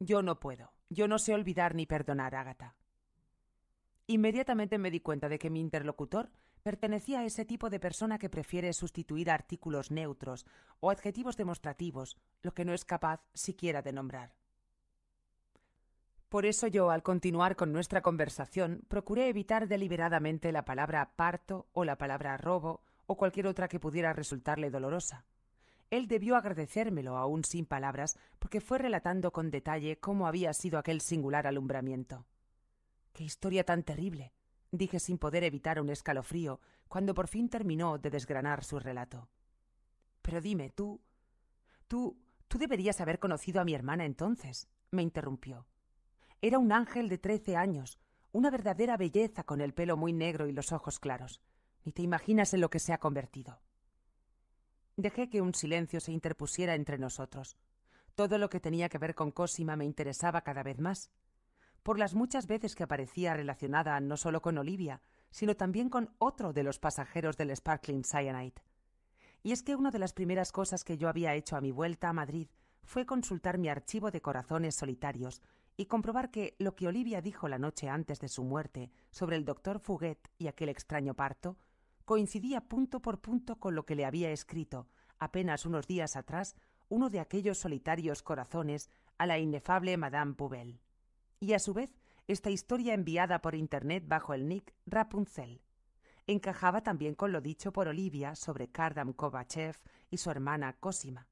Yo no puedo, yo no sé olvidar ni perdonar, Ágata. Inmediatamente me di cuenta de que mi interlocutor pertenecía a ese tipo de persona que prefiere sustituir artículos neutros o adjetivos demostrativos, lo que no es capaz siquiera de nombrar. Por eso yo, al continuar con nuestra conversación, procuré evitar deliberadamente la palabra parto o la palabra robo o cualquier otra que pudiera resultarle dolorosa. Él debió agradecérmelo aún sin palabras, porque fue relatando con detalle cómo había sido aquel singular alumbramiento. Qué historia tan terrible. dije sin poder evitar un escalofrío, cuando por fin terminó de desgranar su relato. Pero dime, tú. tú. tú deberías haber conocido a mi hermana entonces, me interrumpió. Era un ángel de trece años, una verdadera belleza con el pelo muy negro y los ojos claros. Ni te imaginas en lo que se ha convertido. Dejé que un silencio se interpusiera entre nosotros. Todo lo que tenía que ver con Cosima me interesaba cada vez más. Por las muchas veces que aparecía relacionada no solo con Olivia, sino también con otro de los pasajeros del Sparkling Cyanide. Y es que una de las primeras cosas que yo había hecho a mi vuelta a Madrid fue consultar mi archivo de corazones solitarios y comprobar que lo que Olivia dijo la noche antes de su muerte sobre el doctor Fuguet y aquel extraño parto coincidía punto por punto con lo que le había escrito apenas unos días atrás uno de aquellos solitarios corazones a la inefable Madame Pouvel. Y a su vez, esta historia enviada por Internet bajo el nick Rapunzel. Encajaba también con lo dicho por Olivia sobre Kardam Kovachev y su hermana Cosima.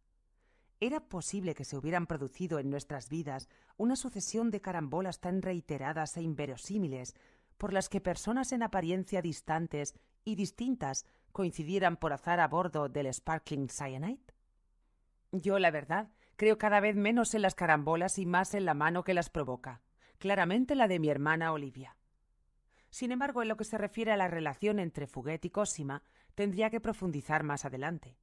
¿Era posible que se hubieran producido en nuestras vidas una sucesión de carambolas tan reiteradas e inverosímiles, por las que personas en apariencia distantes y distintas coincidieran por azar a bordo del Sparkling Cyanide? Yo, la verdad, creo cada vez menos en las carambolas y más en la mano que las provoca, claramente la de mi hermana Olivia. Sin embargo, en lo que se refiere a la relación entre Fuguet y Cosima, tendría que profundizar más adelante.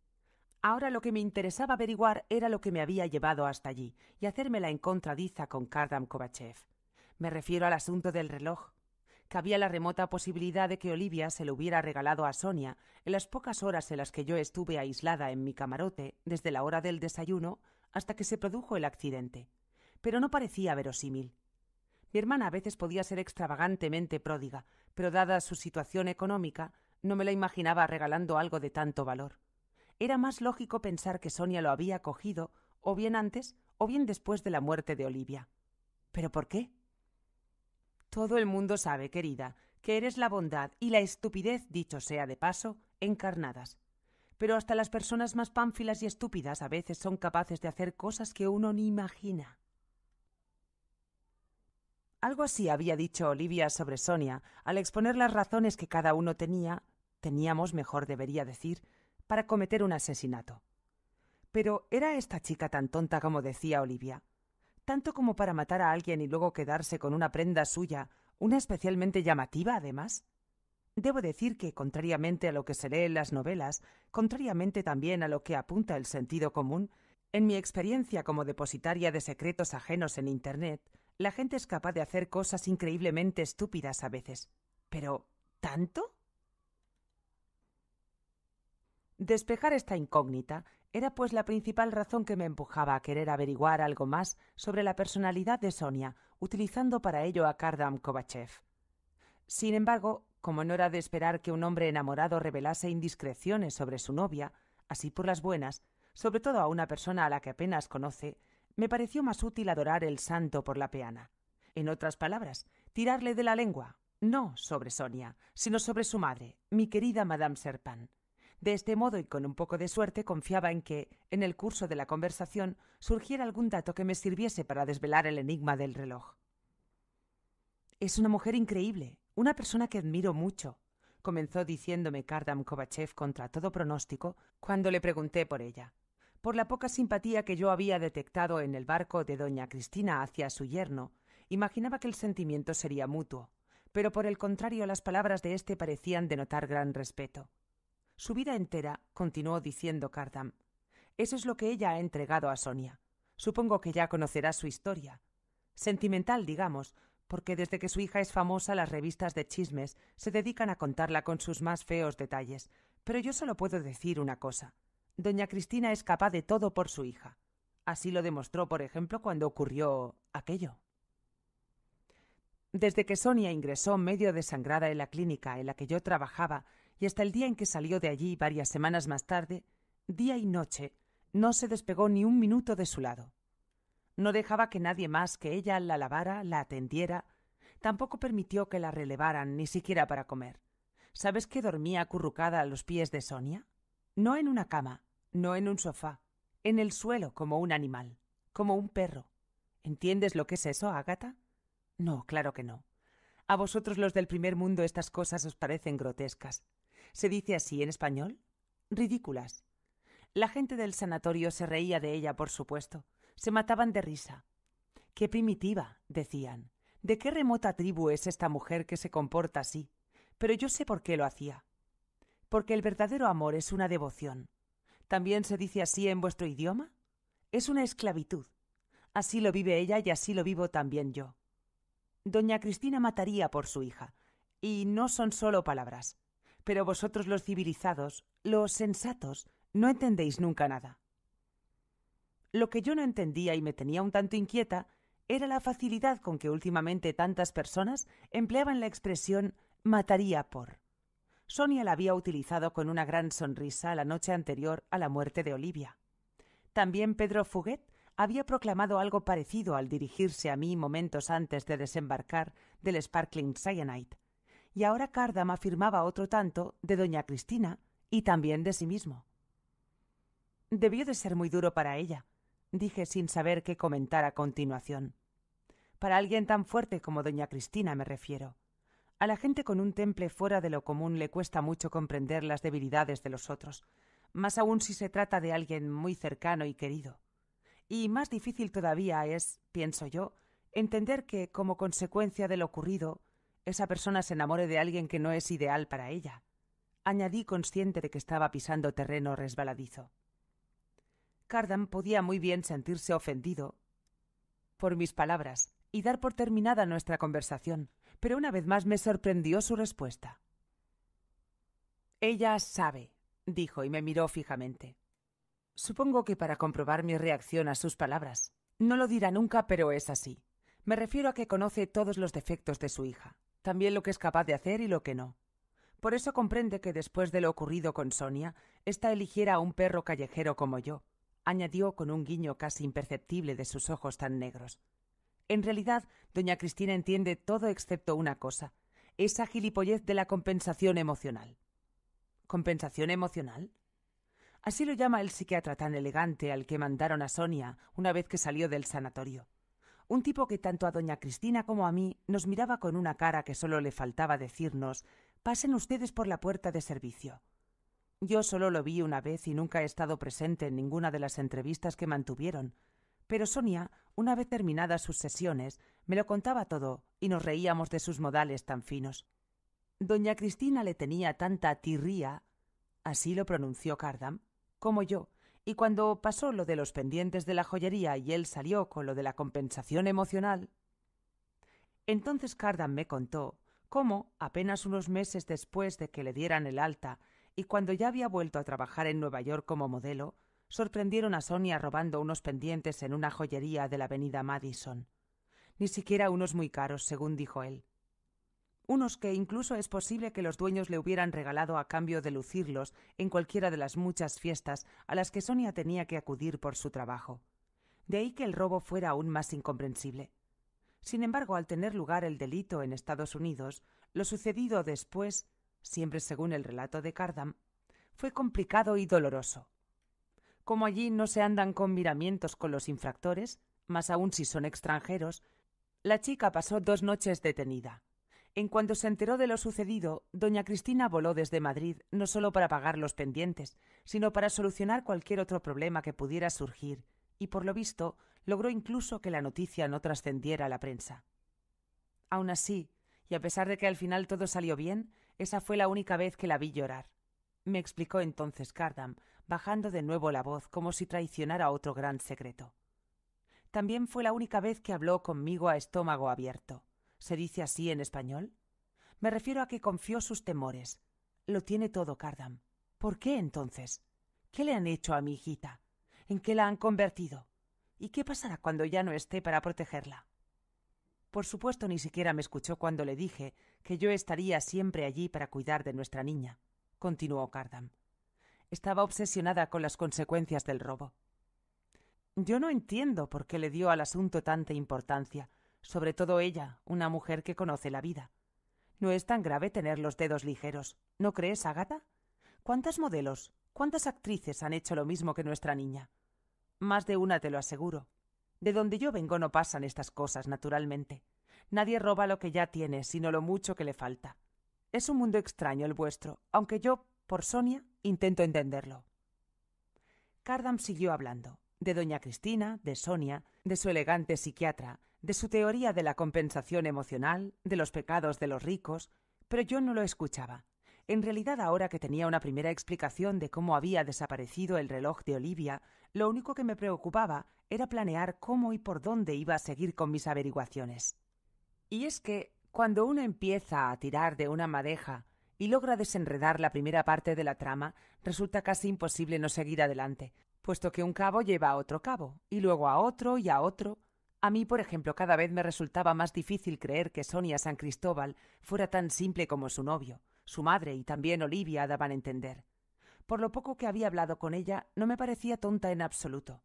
Ahora lo que me interesaba averiguar era lo que me había llevado hasta allí y hacerme la encontradiza con Kardam Kovachev. Me refiero al asunto del reloj. Cabía la remota posibilidad de que Olivia se lo hubiera regalado a Sonia en las pocas horas en las que yo estuve aislada en mi camarote desde la hora del desayuno hasta que se produjo el accidente. Pero no parecía verosímil. Mi hermana a veces podía ser extravagantemente pródiga, pero dada su situación económica, no me la imaginaba regalando algo de tanto valor era más lógico pensar que Sonia lo había cogido o bien antes o bien después de la muerte de Olivia. ¿Pero por qué? Todo el mundo sabe, querida, que eres la bondad y la estupidez, dicho sea de paso, encarnadas. Pero hasta las personas más pánfilas y estúpidas a veces son capaces de hacer cosas que uno ni imagina. Algo así había dicho Olivia sobre Sonia al exponer las razones que cada uno tenía, teníamos, mejor debería decir, para cometer un asesinato. Pero ¿era esta chica tan tonta como decía Olivia? ¿Tanto como para matar a alguien y luego quedarse con una prenda suya, una especialmente llamativa además? Debo decir que, contrariamente a lo que se lee en las novelas, contrariamente también a lo que apunta el sentido común, en mi experiencia como depositaria de secretos ajenos en Internet, la gente es capaz de hacer cosas increíblemente estúpidas a veces. Pero, ¿tanto? Despejar esta incógnita era pues la principal razón que me empujaba a querer averiguar algo más sobre la personalidad de Sonia, utilizando para ello a Kardam Kovachev. Sin embargo, como no era de esperar que un hombre enamorado revelase indiscreciones sobre su novia, así por las buenas, sobre todo a una persona a la que apenas conoce, me pareció más útil adorar el santo por la peana. En otras palabras, tirarle de la lengua, no sobre Sonia, sino sobre su madre, mi querida Madame Serpan. De este modo y con un poco de suerte confiaba en que, en el curso de la conversación, surgiera algún dato que me sirviese para desvelar el enigma del reloj. Es una mujer increíble, una persona que admiro mucho, comenzó diciéndome Kardam Kovachev contra todo pronóstico cuando le pregunté por ella, por la poca simpatía que yo había detectado en el barco de doña Cristina hacia su yerno, imaginaba que el sentimiento sería mutuo, pero por el contrario las palabras de éste parecían denotar gran respeto. Su vida entera, continuó diciendo Cardam. Eso es lo que ella ha entregado a Sonia. Supongo que ya conocerá su historia. Sentimental, digamos, porque desde que su hija es famosa las revistas de chismes se dedican a contarla con sus más feos detalles. Pero yo solo puedo decir una cosa. Doña Cristina es capaz de todo por su hija. Así lo demostró, por ejemplo, cuando ocurrió aquello. Desde que Sonia ingresó medio desangrada en la clínica en la que yo trabajaba, y hasta el día en que salió de allí varias semanas más tarde, día y noche, no se despegó ni un minuto de su lado. No dejaba que nadie más que ella la lavara, la atendiera, tampoco permitió que la relevaran ni siquiera para comer. ¿Sabes que dormía acurrucada a los pies de Sonia? No en una cama, no en un sofá, en el suelo como un animal, como un perro. ¿Entiendes lo que es eso, Ágata? No, claro que no. A vosotros los del primer mundo estas cosas os parecen grotescas. ¿Se dice así en español? Ridículas. La gente del sanatorio se reía de ella, por supuesto. Se mataban de risa. Qué primitiva, decían. ¿De qué remota tribu es esta mujer que se comporta así? Pero yo sé por qué lo hacía. Porque el verdadero amor es una devoción. ¿También se dice así en vuestro idioma? Es una esclavitud. Así lo vive ella y así lo vivo también yo. Doña Cristina mataría por su hija. Y no son solo palabras. Pero vosotros los civilizados, los sensatos, no entendéis nunca nada. Lo que yo no entendía y me tenía un tanto inquieta era la facilidad con que últimamente tantas personas empleaban la expresión mataría por. Sonia la había utilizado con una gran sonrisa la noche anterior a la muerte de Olivia. También Pedro Fuguet había proclamado algo parecido al dirigirse a mí momentos antes de desembarcar del Sparkling Cyanide, y ahora Cardam afirmaba otro tanto de doña Cristina y también de sí mismo. Debió de ser muy duro para ella, dije sin saber qué comentar a continuación. Para alguien tan fuerte como doña Cristina me refiero. A la gente con un temple fuera de lo común le cuesta mucho comprender las debilidades de los otros, más aún si se trata de alguien muy cercano y querido. Y más difícil todavía es, pienso yo, entender que, como consecuencia de lo ocurrido, esa persona se enamore de alguien que no es ideal para ella, añadí consciente de que estaba pisando terreno resbaladizo. Cardan podía muy bien sentirse ofendido por mis palabras y dar por terminada nuestra conversación, pero una vez más me sorprendió su respuesta. Ella sabe, dijo y me miró fijamente. Supongo que para comprobar mi reacción a sus palabras. No lo dirá nunca, pero es así. Me refiero a que conoce todos los defectos de su hija también lo que es capaz de hacer y lo que no. Por eso comprende que después de lo ocurrido con Sonia, ésta eligiera a un perro callejero como yo, añadió con un guiño casi imperceptible de sus ojos tan negros. En realidad, doña Cristina entiende todo excepto una cosa, esa gilipollez de la compensación emocional. ¿Compensación emocional? Así lo llama el psiquiatra tan elegante al que mandaron a Sonia una vez que salió del sanatorio un tipo que tanto a doña Cristina como a mí nos miraba con una cara que solo le faltaba decirnos pasen ustedes por la puerta de servicio. Yo solo lo vi una vez y nunca he estado presente en ninguna de las entrevistas que mantuvieron, pero Sonia, una vez terminadas sus sesiones, me lo contaba todo y nos reíamos de sus modales tan finos. Doña Cristina le tenía tanta tirría, así lo pronunció Cardam, como yo, y cuando pasó lo de los pendientes de la joyería y él salió con lo de la compensación emocional, entonces Cardan me contó cómo, apenas unos meses después de que le dieran el alta y cuando ya había vuelto a trabajar en Nueva York como modelo, sorprendieron a Sonia robando unos pendientes en una joyería de la avenida Madison. Ni siquiera unos muy caros, según dijo él unos que incluso es posible que los dueños le hubieran regalado a cambio de lucirlos en cualquiera de las muchas fiestas a las que Sonia tenía que acudir por su trabajo. De ahí que el robo fuera aún más incomprensible. Sin embargo, al tener lugar el delito en Estados Unidos, lo sucedido después, siempre según el relato de Cardam, fue complicado y doloroso. Como allí no se andan con miramientos con los infractores, más aún si son extranjeros, la chica pasó dos noches detenida en cuanto se enteró de lo sucedido, doña Cristina voló desde Madrid no solo para pagar los pendientes, sino para solucionar cualquier otro problema que pudiera surgir, y por lo visto logró incluso que la noticia no trascendiera a la prensa. Aun así, y a pesar de que al final todo salió bien, esa fue la única vez que la vi llorar. Me explicó entonces Cardam, bajando de nuevo la voz como si traicionara otro gran secreto. También fue la única vez que habló conmigo a estómago abierto ¿Se dice así en español? Me refiero a que confió sus temores. Lo tiene todo Cardam. ¿Por qué entonces? ¿Qué le han hecho a mi hijita? ¿En qué la han convertido? ¿Y qué pasará cuando ya no esté para protegerla? Por supuesto ni siquiera me escuchó cuando le dije que yo estaría siempre allí para cuidar de nuestra niña, continuó Cardam. Estaba obsesionada con las consecuencias del robo. Yo no entiendo por qué le dio al asunto tanta importancia, sobre todo ella, una mujer que conoce la vida. No es tan grave tener los dedos ligeros, ¿no crees, Agata? ¿Cuántas modelos, cuántas actrices han hecho lo mismo que nuestra niña? Más de una te lo aseguro. De donde yo vengo no pasan estas cosas, naturalmente. Nadie roba lo que ya tiene, sino lo mucho que le falta. Es un mundo extraño el vuestro, aunque yo, por Sonia, intento entenderlo. Cardam siguió hablando, de doña Cristina, de Sonia, de su elegante psiquiatra, de su teoría de la compensación emocional, de los pecados de los ricos, pero yo no lo escuchaba. En realidad ahora que tenía una primera explicación de cómo había desaparecido el reloj de Olivia, lo único que me preocupaba era planear cómo y por dónde iba a seguir con mis averiguaciones. Y es que, cuando uno empieza a tirar de una madeja y logra desenredar la primera parte de la trama, resulta casi imposible no seguir adelante, puesto que un cabo lleva a otro cabo, y luego a otro y a otro, a mí, por ejemplo, cada vez me resultaba más difícil creer que Sonia San Cristóbal fuera tan simple como su novio, su madre y también Olivia daban a entender. Por lo poco que había hablado con ella, no me parecía tonta en absoluto.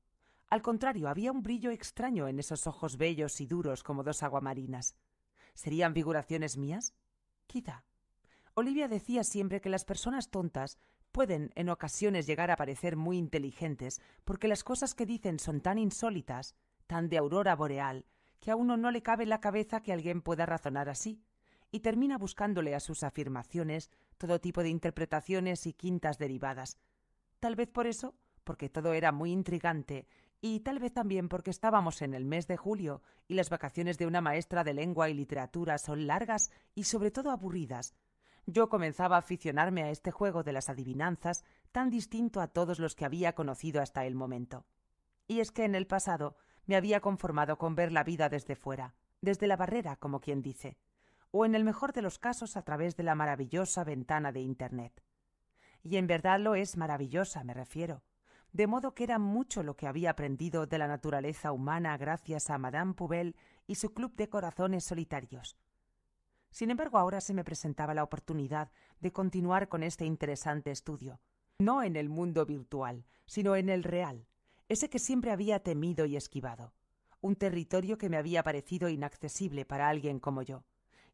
Al contrario, había un brillo extraño en esos ojos bellos y duros como dos aguamarinas. ¿Serían figuraciones mías? Quizá. Olivia decía siempre que las personas tontas pueden en ocasiones llegar a parecer muy inteligentes porque las cosas que dicen son tan insólitas tan de aurora boreal, que a uno no le cabe en la cabeza que alguien pueda razonar así, y termina buscándole a sus afirmaciones todo tipo de interpretaciones y quintas derivadas. Tal vez por eso, porque todo era muy intrigante, y tal vez también porque estábamos en el mes de julio y las vacaciones de una maestra de lengua y literatura son largas y sobre todo aburridas, yo comenzaba a aficionarme a este juego de las adivinanzas tan distinto a todos los que había conocido hasta el momento. Y es que en el pasado me había conformado con ver la vida desde fuera, desde la barrera, como quien dice, o en el mejor de los casos a través de la maravillosa ventana de Internet. Y en verdad lo es maravillosa, me refiero. De modo que era mucho lo que había aprendido de la naturaleza humana gracias a Madame Poubelle y su club de corazones solitarios. Sin embargo, ahora se me presentaba la oportunidad de continuar con este interesante estudio, no en el mundo virtual, sino en el real, ese que siempre había temido y esquivado, un territorio que me había parecido inaccesible para alguien como yo.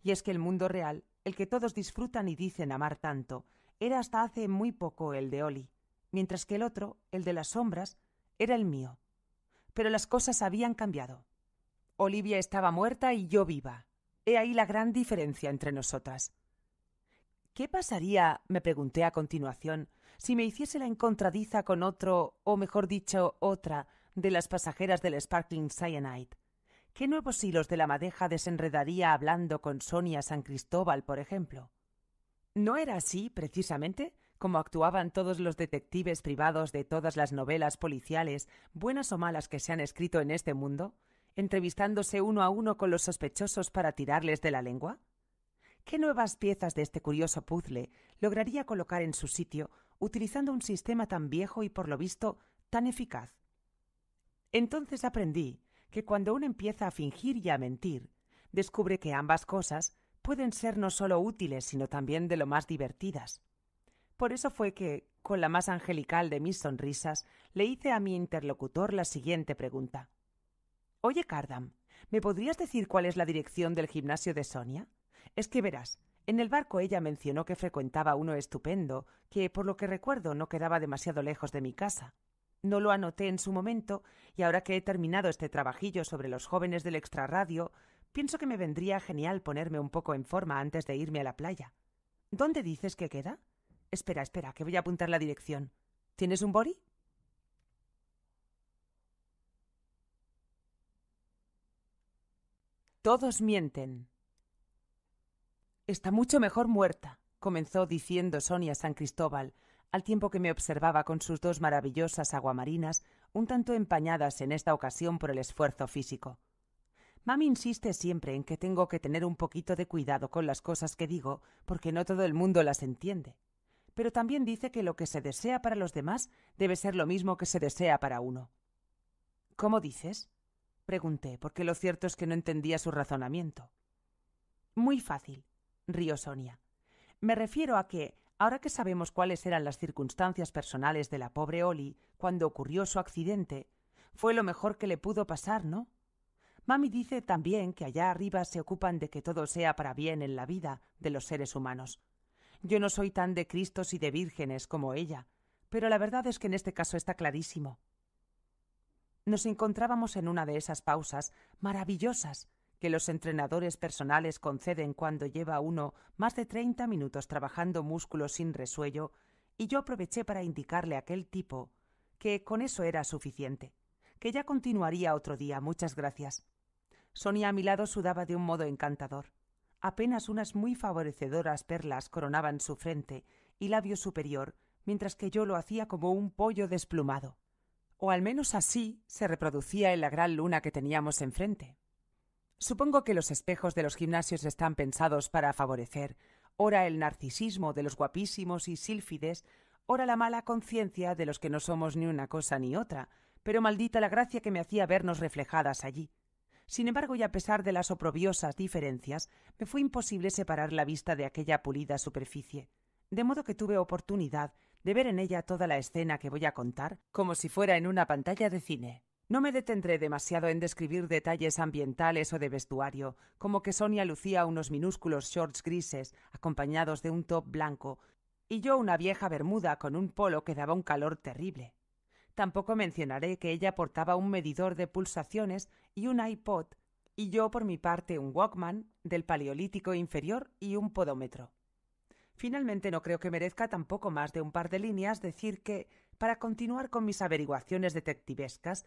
Y es que el mundo real, el que todos disfrutan y dicen amar tanto, era hasta hace muy poco el de Oli, mientras que el otro, el de las sombras, era el mío. Pero las cosas habían cambiado. Olivia estaba muerta y yo viva. He ahí la gran diferencia entre nosotras. ¿Qué pasaría, me pregunté a continuación, si me hiciese la encontradiza con otro, o mejor dicho, otra, de las pasajeras del Sparkling Cyanide? ¿Qué nuevos hilos de la madeja desenredaría hablando con Sonia San Cristóbal, por ejemplo? ¿No era así, precisamente, como actuaban todos los detectives privados de todas las novelas policiales, buenas o malas que se han escrito en este mundo, entrevistándose uno a uno con los sospechosos para tirarles de la lengua? ¿Qué nuevas piezas de este curioso puzzle lograría colocar en su sitio utilizando un sistema tan viejo y por lo visto tan eficaz. Entonces aprendí que cuando uno empieza a fingir y a mentir, descubre que ambas cosas pueden ser no solo útiles, sino también de lo más divertidas. Por eso fue que, con la más angelical de mis sonrisas, le hice a mi interlocutor la siguiente pregunta. Oye, Cardam, ¿me podrías decir cuál es la dirección del gimnasio de Sonia? Es que verás, en el barco ella mencionó que frecuentaba uno estupendo, que por lo que recuerdo no quedaba demasiado lejos de mi casa. No lo anoté en su momento, y ahora que he terminado este trabajillo sobre los jóvenes del extrarradio, pienso que me vendría genial ponerme un poco en forma antes de irme a la playa. ¿Dónde dices que queda? Espera, espera, que voy a apuntar la dirección. ¿Tienes un bori? Todos mienten. Está mucho mejor muerta, comenzó diciendo Sonia San Cristóbal, al tiempo que me observaba con sus dos maravillosas aguamarinas, un tanto empañadas en esta ocasión por el esfuerzo físico. Mami insiste siempre en que tengo que tener un poquito de cuidado con las cosas que digo, porque no todo el mundo las entiende. Pero también dice que lo que se desea para los demás debe ser lo mismo que se desea para uno. ¿Cómo dices? pregunté, porque lo cierto es que no entendía su razonamiento. Muy fácil río Sonia. Me refiero a que, ahora que sabemos cuáles eran las circunstancias personales de la pobre Oli cuando ocurrió su accidente, fue lo mejor que le pudo pasar, ¿no? Mami dice también que allá arriba se ocupan de que todo sea para bien en la vida de los seres humanos. Yo no soy tan de Cristos y de vírgenes como ella, pero la verdad es que en este caso está clarísimo. Nos encontrábamos en una de esas pausas maravillosas que los entrenadores personales conceden cuando lleva uno más de treinta minutos trabajando músculos sin resuello, y yo aproveché para indicarle a aquel tipo que con eso era suficiente, que ya continuaría otro día, muchas gracias. Sonia a mi lado sudaba de un modo encantador. Apenas unas muy favorecedoras perlas coronaban su frente y labio superior, mientras que yo lo hacía como un pollo desplumado. O al menos así se reproducía en la gran luna que teníamos enfrente. Supongo que los espejos de los gimnasios están pensados para favorecer ora el narcisismo de los guapísimos y sílfides, ora la mala conciencia de los que no somos ni una cosa ni otra, pero maldita la gracia que me hacía vernos reflejadas allí. Sin embargo, y a pesar de las oprobiosas diferencias, me fue imposible separar la vista de aquella pulida superficie, de modo que tuve oportunidad de ver en ella toda la escena que voy a contar, como si fuera en una pantalla de cine. No me detendré demasiado en describir detalles ambientales o de vestuario, como que Sonia lucía unos minúsculos shorts grises acompañados de un top blanco y yo una vieja bermuda con un polo que daba un calor terrible. Tampoco mencionaré que ella portaba un medidor de pulsaciones y un iPod y yo por mi parte un Walkman del Paleolítico inferior y un podómetro. Finalmente no creo que merezca tampoco más de un par de líneas decir que, para continuar con mis averiguaciones detectivescas,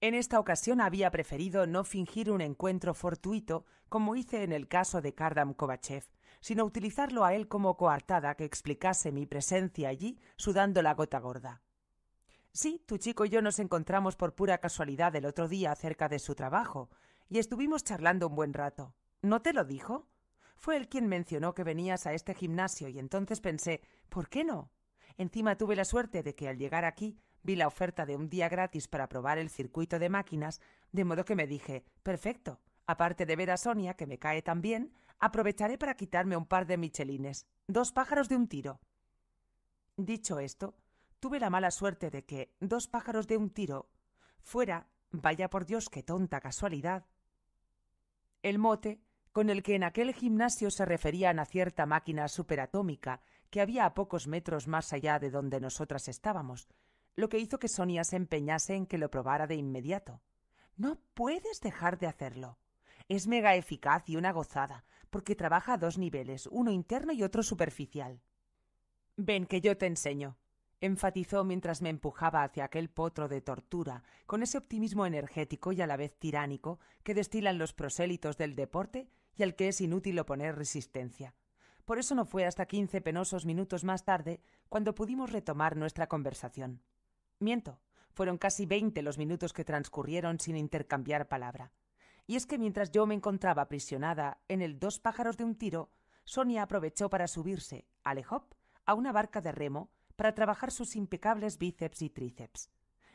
en esta ocasión había preferido no fingir un encuentro fortuito, como hice en el caso de Kardam Kovachev, sino utilizarlo a él como coartada que explicase mi presencia allí sudando la gota gorda. Sí, tu chico y yo nos encontramos por pura casualidad el otro día acerca de su trabajo, y estuvimos charlando un buen rato. ¿No te lo dijo? Fue él quien mencionó que venías a este gimnasio y entonces pensé, ¿por qué no? Encima tuve la suerte de que al llegar aquí Vi la oferta de un día gratis para probar el circuito de máquinas, de modo que me dije, perfecto, aparte de ver a Sonia, que me cae tan bien, aprovecharé para quitarme un par de michelines, dos pájaros de un tiro. Dicho esto, tuve la mala suerte de que dos pájaros de un tiro fuera, vaya por Dios, qué tonta casualidad. El mote con el que en aquel gimnasio se referían a cierta máquina superatómica que había a pocos metros más allá de donde nosotras estábamos, lo que hizo que Sonia se empeñase en que lo probara de inmediato. No puedes dejar de hacerlo. Es mega eficaz y una gozada, porque trabaja a dos niveles, uno interno y otro superficial. Ven que yo te enseño, enfatizó mientras me empujaba hacia aquel potro de tortura, con ese optimismo energético y a la vez tiránico que destilan los prosélitos del deporte y al que es inútil oponer resistencia. Por eso no fue hasta quince penosos minutos más tarde cuando pudimos retomar nuestra conversación. Miento, fueron casi veinte los minutos que transcurrieron sin intercambiar palabra. Y es que mientras yo me encontraba prisionada en el dos pájaros de un tiro, Sonia aprovechó para subirse, a a una barca de remo para trabajar sus impecables bíceps y tríceps.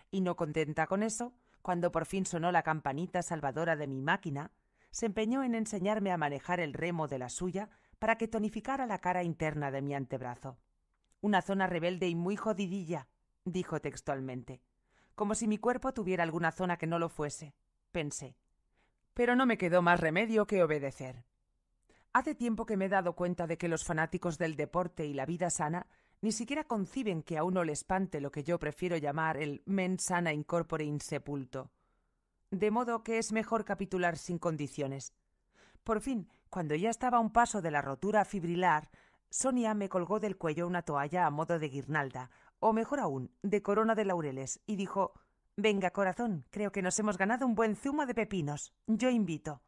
Y no contenta con eso, cuando por fin sonó la campanita salvadora de mi máquina, se empeñó en enseñarme a manejar el remo de la suya para que tonificara la cara interna de mi antebrazo. Una zona rebelde y muy jodidilla, dijo textualmente, como si mi cuerpo tuviera alguna zona que no lo fuese, pensé. Pero no me quedó más remedio que obedecer. Hace tiempo que me he dado cuenta de que los fanáticos del deporte y la vida sana ni siquiera conciben que a uno le espante lo que yo prefiero llamar el men sana incorpore insepulto. De modo que es mejor capitular sin condiciones. Por fin, cuando ya estaba a un paso de la rotura fibrilar, Sonia me colgó del cuello una toalla a modo de guirnalda, o mejor aún, de corona de laureles, y dijo Venga, corazón, creo que nos hemos ganado un buen zumo de pepinos. Yo invito.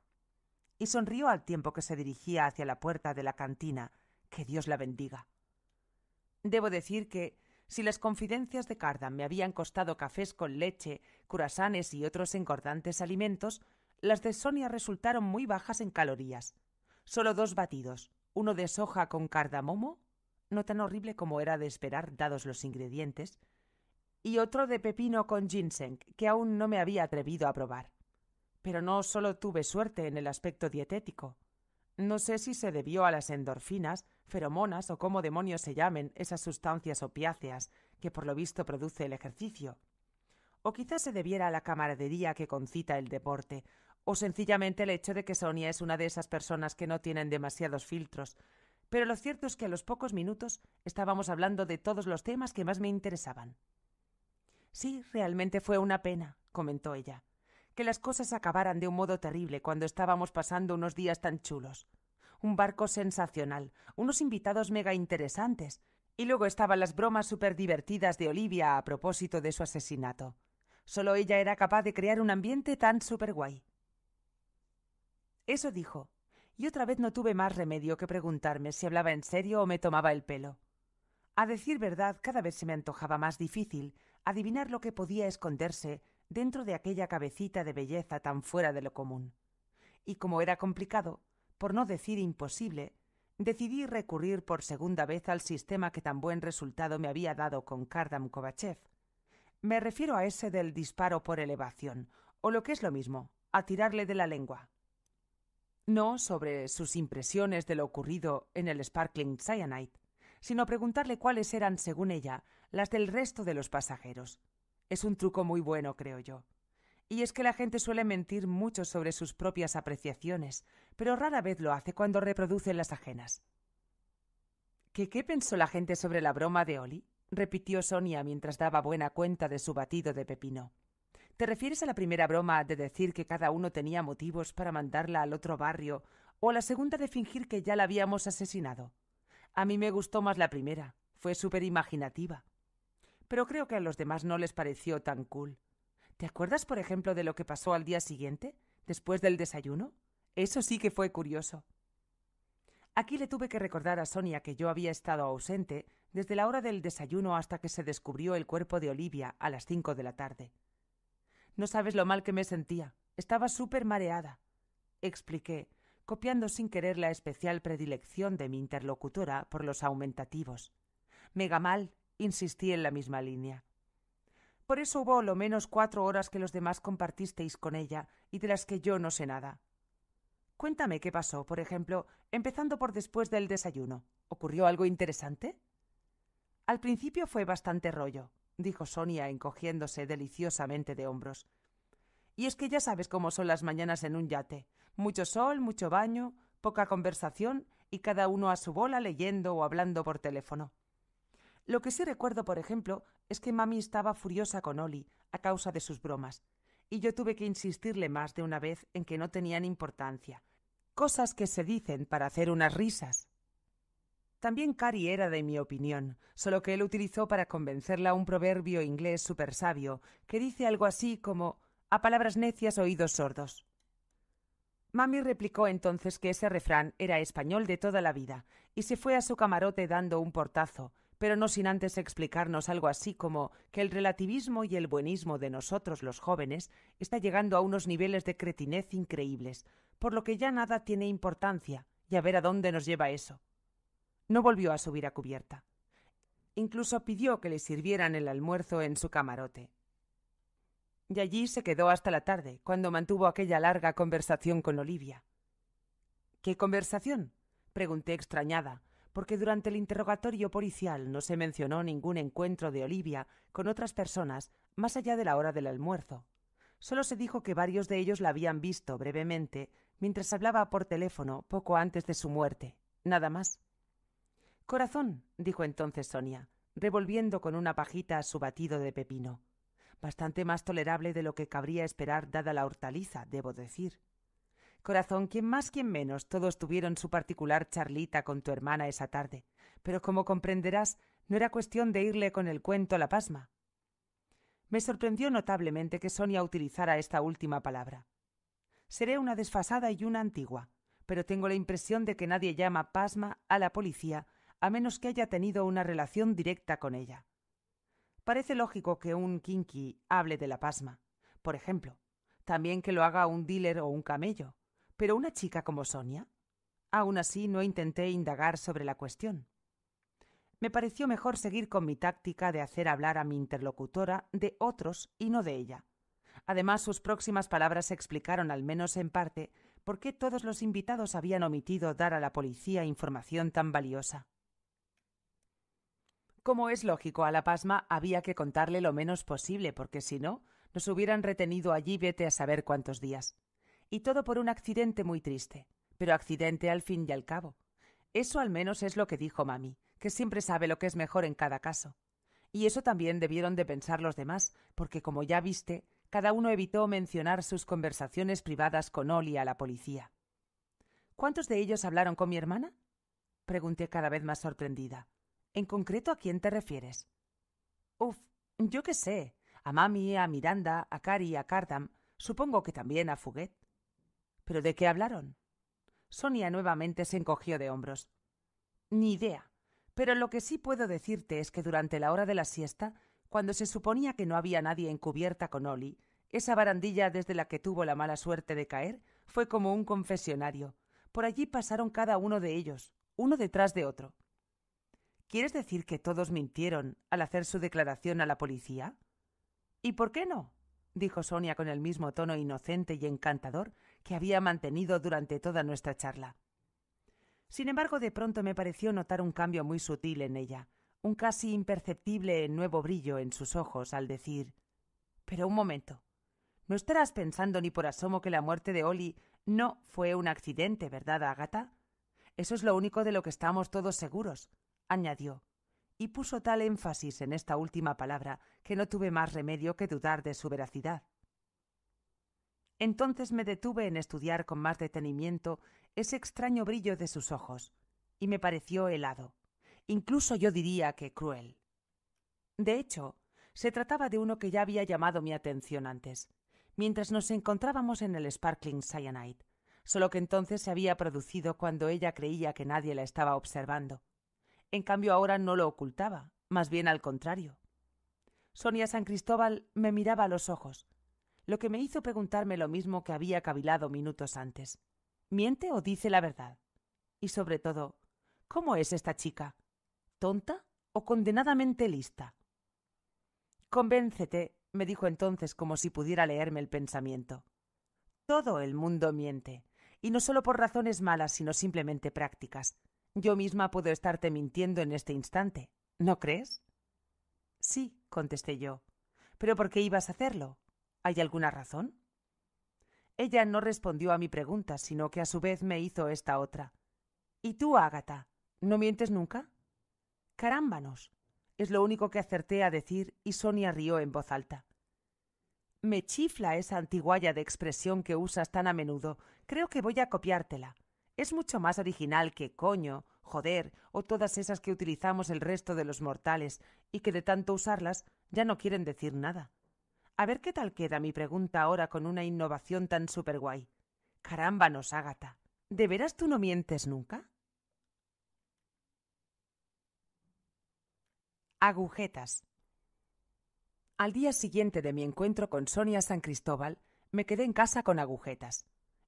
Y sonrió al tiempo que se dirigía hacia la puerta de la cantina. Que Dios la bendiga. Debo decir que, si las confidencias de Cardan me habían costado cafés con leche, curasanes y otros engordantes alimentos, las de Sonia resultaron muy bajas en calorías. Solo dos batidos, uno de soja con cardamomo no tan horrible como era de esperar dados los ingredientes, y otro de pepino con ginseng, que aún no me había atrevido a probar. Pero no solo tuve suerte en el aspecto dietético. No sé si se debió a las endorfinas, feromonas o como demonios se llamen esas sustancias opiáceas que por lo visto produce el ejercicio. O quizás se debiera a la camaradería que concita el deporte, o sencillamente el hecho de que Sonia es una de esas personas que no tienen demasiados filtros, pero lo cierto es que a los pocos minutos estábamos hablando de todos los temas que más me interesaban. Sí, realmente fue una pena, comentó ella, que las cosas acabaran de un modo terrible cuando estábamos pasando unos días tan chulos. Un barco sensacional, unos invitados mega interesantes, y luego estaban las bromas súper divertidas de Olivia a propósito de su asesinato. Solo ella era capaz de crear un ambiente tan súper guay. Eso dijo, y otra vez no tuve más remedio que preguntarme si hablaba en serio o me tomaba el pelo. A decir verdad, cada vez se me antojaba más difícil adivinar lo que podía esconderse dentro de aquella cabecita de belleza tan fuera de lo común. Y como era complicado, por no decir imposible, decidí recurrir por segunda vez al sistema que tan buen resultado me había dado con Kardam Kovachev. Me refiero a ese del disparo por elevación, o lo que es lo mismo, a tirarle de la lengua no sobre sus impresiones de lo ocurrido en el Sparkling Cyanide, sino preguntarle cuáles eran, según ella, las del resto de los pasajeros. Es un truco muy bueno, creo yo. Y es que la gente suele mentir mucho sobre sus propias apreciaciones, pero rara vez lo hace cuando reproduce las ajenas. ¿Qué qué pensó la gente sobre la broma de Oli? repitió Sonia mientras daba buena cuenta de su batido de pepino. ¿Te refieres a la primera broma de decir que cada uno tenía motivos para mandarla al otro barrio o a la segunda de fingir que ya la habíamos asesinado? A mí me gustó más la primera, fue súper imaginativa. Pero creo que a los demás no les pareció tan cool. ¿Te acuerdas, por ejemplo, de lo que pasó al día siguiente, después del desayuno? Eso sí que fue curioso. Aquí le tuve que recordar a Sonia que yo había estado ausente desde la hora del desayuno hasta que se descubrió el cuerpo de Olivia a las cinco de la tarde. No sabes lo mal que me sentía. Estaba súper mareada. Expliqué, copiando sin querer la especial predilección de mi interlocutora por los aumentativos. «Mega mal», insistí en la misma línea. Por eso hubo lo menos cuatro horas que los demás compartisteis con ella y de las que yo no sé nada. Cuéntame qué pasó, por ejemplo, empezando por después del desayuno. ¿Ocurrió algo interesante? Al principio fue bastante rollo dijo Sonia encogiéndose deliciosamente de hombros. Y es que ya sabes cómo son las mañanas en un yate. Mucho sol, mucho baño, poca conversación y cada uno a su bola leyendo o hablando por teléfono. Lo que sí recuerdo, por ejemplo, es que mami estaba furiosa con Oli a causa de sus bromas, y yo tuve que insistirle más de una vez en que no tenían importancia. Cosas que se dicen para hacer unas risas. También Cari era de mi opinión, solo que él utilizó para convencerla un proverbio inglés super sabio, que dice algo así como a palabras necias oídos sordos. Mami replicó entonces que ese refrán era español de toda la vida, y se fue a su camarote dando un portazo, pero no sin antes explicarnos algo así como que el relativismo y el buenismo de nosotros los jóvenes está llegando a unos niveles de cretinez increíbles, por lo que ya nada tiene importancia, y a ver a dónde nos lleva eso. No volvió a subir a cubierta. Incluso pidió que le sirvieran el almuerzo en su camarote. Y allí se quedó hasta la tarde, cuando mantuvo aquella larga conversación con Olivia. ¿Qué conversación? pregunté extrañada, porque durante el interrogatorio policial no se mencionó ningún encuentro de Olivia con otras personas más allá de la hora del almuerzo. Solo se dijo que varios de ellos la habían visto brevemente mientras hablaba por teléfono poco antes de su muerte, nada más. Corazón, dijo entonces Sonia, revolviendo con una pajita su batido de pepino. Bastante más tolerable de lo que cabría esperar dada la hortaliza, debo decir. Corazón, quien más, quien menos, todos tuvieron su particular charlita con tu hermana esa tarde, pero como comprenderás, no era cuestión de irle con el cuento la pasma. Me sorprendió notablemente que Sonia utilizara esta última palabra. Seré una desfasada y una antigua, pero tengo la impresión de que nadie llama pasma a la policía a menos que haya tenido una relación directa con ella. Parece lógico que un kinky hable de la pasma, por ejemplo, también que lo haga un dealer o un camello, pero una chica como Sonia. Aún así no intenté indagar sobre la cuestión. Me pareció mejor seguir con mi táctica de hacer hablar a mi interlocutora de otros y no de ella. Además, sus próximas palabras explicaron, al menos en parte, por qué todos los invitados habían omitido dar a la policía información tan valiosa. Como es lógico, a la pasma había que contarle lo menos posible, porque si no, nos hubieran retenido allí vete a saber cuántos días. Y todo por un accidente muy triste, pero accidente al fin y al cabo. Eso al menos es lo que dijo mami, que siempre sabe lo que es mejor en cada caso. Y eso también debieron de pensar los demás, porque como ya viste, cada uno evitó mencionar sus conversaciones privadas con Oli a la policía. ¿Cuántos de ellos hablaron con mi hermana? pregunté cada vez más sorprendida. ¿En concreto a quién te refieres? Uf, yo qué sé. A Mami, a Miranda, a Cari, a Cardam, supongo que también a Fuguet. ¿Pero de qué hablaron? Sonia nuevamente se encogió de hombros. Ni idea. Pero lo que sí puedo decirte es que durante la hora de la siesta, cuando se suponía que no había nadie encubierta con Oli, esa barandilla desde la que tuvo la mala suerte de caer fue como un confesionario. Por allí pasaron cada uno de ellos, uno detrás de otro. ¿Quieres decir que todos mintieron al hacer su declaración a la policía? ¿Y por qué no? dijo Sonia con el mismo tono inocente y encantador que había mantenido durante toda nuestra charla. Sin embargo, de pronto me pareció notar un cambio muy sutil en ella, un casi imperceptible nuevo brillo en sus ojos al decir Pero un momento. No estarás pensando ni por asomo que la muerte de Oli no fue un accidente, ¿verdad, Agata? Eso es lo único de lo que estamos todos seguros añadió, y puso tal énfasis en esta última palabra que no tuve más remedio que dudar de su veracidad. Entonces me detuve en estudiar con más detenimiento ese extraño brillo de sus ojos, y me pareció helado, incluso yo diría que cruel. De hecho, se trataba de uno que ya había llamado mi atención antes, mientras nos encontrábamos en el Sparkling Cyanide, solo que entonces se había producido cuando ella creía que nadie la estaba observando, en cambio ahora no lo ocultaba, más bien al contrario. Sonia San Cristóbal me miraba a los ojos, lo que me hizo preguntarme lo mismo que había cavilado minutos antes. ¿Miente o dice la verdad? Y sobre todo, ¿cómo es esta chica? ¿Tonta o condenadamente lista? Convéncete, me dijo entonces como si pudiera leerme el pensamiento. Todo el mundo miente, y no solo por razones malas, sino simplemente prácticas. Yo misma puedo estarte mintiendo en este instante, ¿no crees? Sí, contesté yo. ¿Pero por qué ibas a hacerlo? ¿Hay alguna razón? Ella no respondió a mi pregunta, sino que a su vez me hizo esta otra. ¿Y tú, Ágata? ¿No mientes nunca? Carámbanos. Es lo único que acerté a decir y Sonia rió en voz alta. Me chifla esa antigualla de expresión que usas tan a menudo. Creo que voy a copiártela. Es mucho más original que coño, joder o todas esas que utilizamos el resto de los mortales y que de tanto usarlas ya no quieren decir nada. A ver qué tal queda mi pregunta ahora con una innovación tan superguay. Carámbanos, Ágata. ¿De veras tú no mientes nunca? Agujetas. Al día siguiente de mi encuentro con Sonia San Cristóbal, me quedé en casa con agujetas.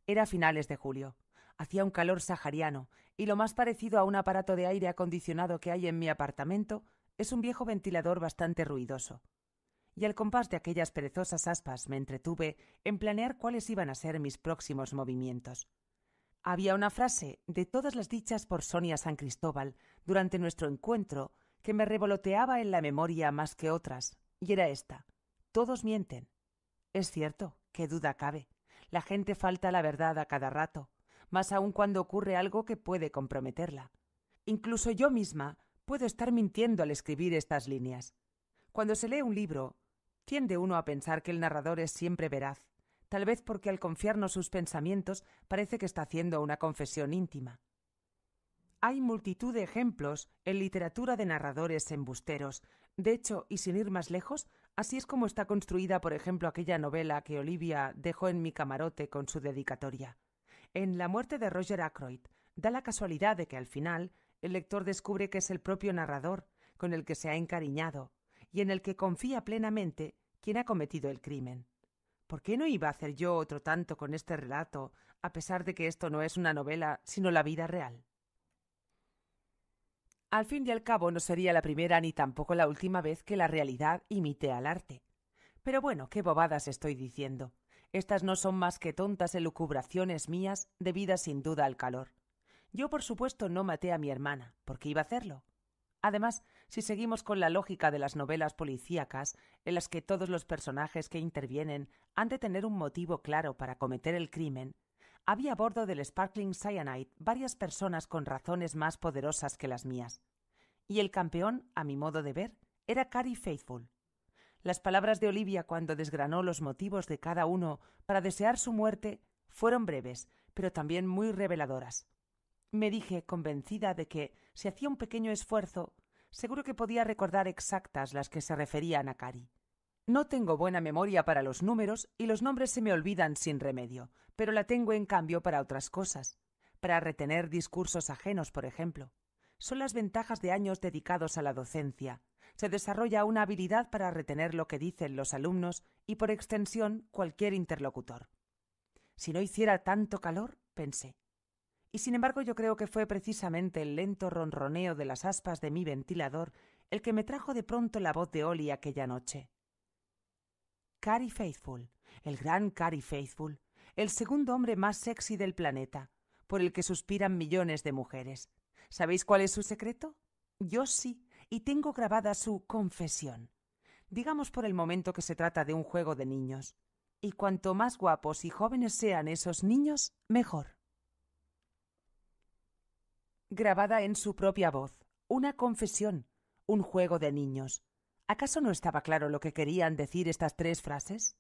Era finales de julio. Hacía un calor sahariano, y lo más parecido a un aparato de aire acondicionado que hay en mi apartamento es un viejo ventilador bastante ruidoso. Y al compás de aquellas perezosas aspas me entretuve en planear cuáles iban a ser mis próximos movimientos. Había una frase de todas las dichas por Sonia San Cristóbal durante nuestro encuentro que me revoloteaba en la memoria más que otras, y era esta. Todos mienten. Es cierto, qué duda cabe. La gente falta la verdad a cada rato más aún cuando ocurre algo que puede comprometerla. Incluso yo misma puedo estar mintiendo al escribir estas líneas. Cuando se lee un libro, tiende uno a pensar que el narrador es siempre veraz, tal vez porque al confiarnos sus pensamientos parece que está haciendo una confesión íntima. Hay multitud de ejemplos en literatura de narradores embusteros. De hecho, y sin ir más lejos, así es como está construida, por ejemplo, aquella novela que Olivia dejó en mi camarote con su dedicatoria. En La muerte de Roger Ackroyd da la casualidad de que al final el lector descubre que es el propio narrador con el que se ha encariñado y en el que confía plenamente quien ha cometido el crimen. ¿Por qué no iba a hacer yo otro tanto con este relato, a pesar de que esto no es una novela, sino la vida real? Al fin y al cabo no sería la primera ni tampoco la última vez que la realidad imite al arte. Pero bueno, qué bobadas estoy diciendo. Estas no son más que tontas elucubraciones mías debidas sin duda al calor. Yo, por supuesto, no maté a mi hermana, porque iba a hacerlo. Además, si seguimos con la lógica de las novelas policíacas, en las que todos los personajes que intervienen han de tener un motivo claro para cometer el crimen, había a bordo del Sparkling Cyanide varias personas con razones más poderosas que las mías. Y el campeón, a mi modo de ver, era Carrie Faithful, las palabras de Olivia cuando desgranó los motivos de cada uno para desear su muerte fueron breves, pero también muy reveladoras. Me dije, convencida de que, si hacía un pequeño esfuerzo, seguro que podía recordar exactas las que se referían a Cari. No tengo buena memoria para los números y los nombres se me olvidan sin remedio, pero la tengo en cambio para otras cosas, para retener discursos ajenos, por ejemplo. Son las ventajas de años dedicados a la docencia, se desarrolla una habilidad para retener lo que dicen los alumnos y por extensión cualquier interlocutor. Si no hiciera tanto calor, pensé. Y sin embargo yo creo que fue precisamente el lento ronroneo de las aspas de mi ventilador el que me trajo de pronto la voz de Oli aquella noche. Cari Faithful, el gran Cari Faithful, el segundo hombre más sexy del planeta, por el que suspiran millones de mujeres. ¿Sabéis cuál es su secreto? Yo sí y tengo grabada su confesión. Digamos por el momento que se trata de un juego de niños. Y cuanto más guapos y jóvenes sean esos niños, mejor. Grabada en su propia voz. Una confesión. Un juego de niños. ¿Acaso no estaba claro lo que querían decir estas tres frases?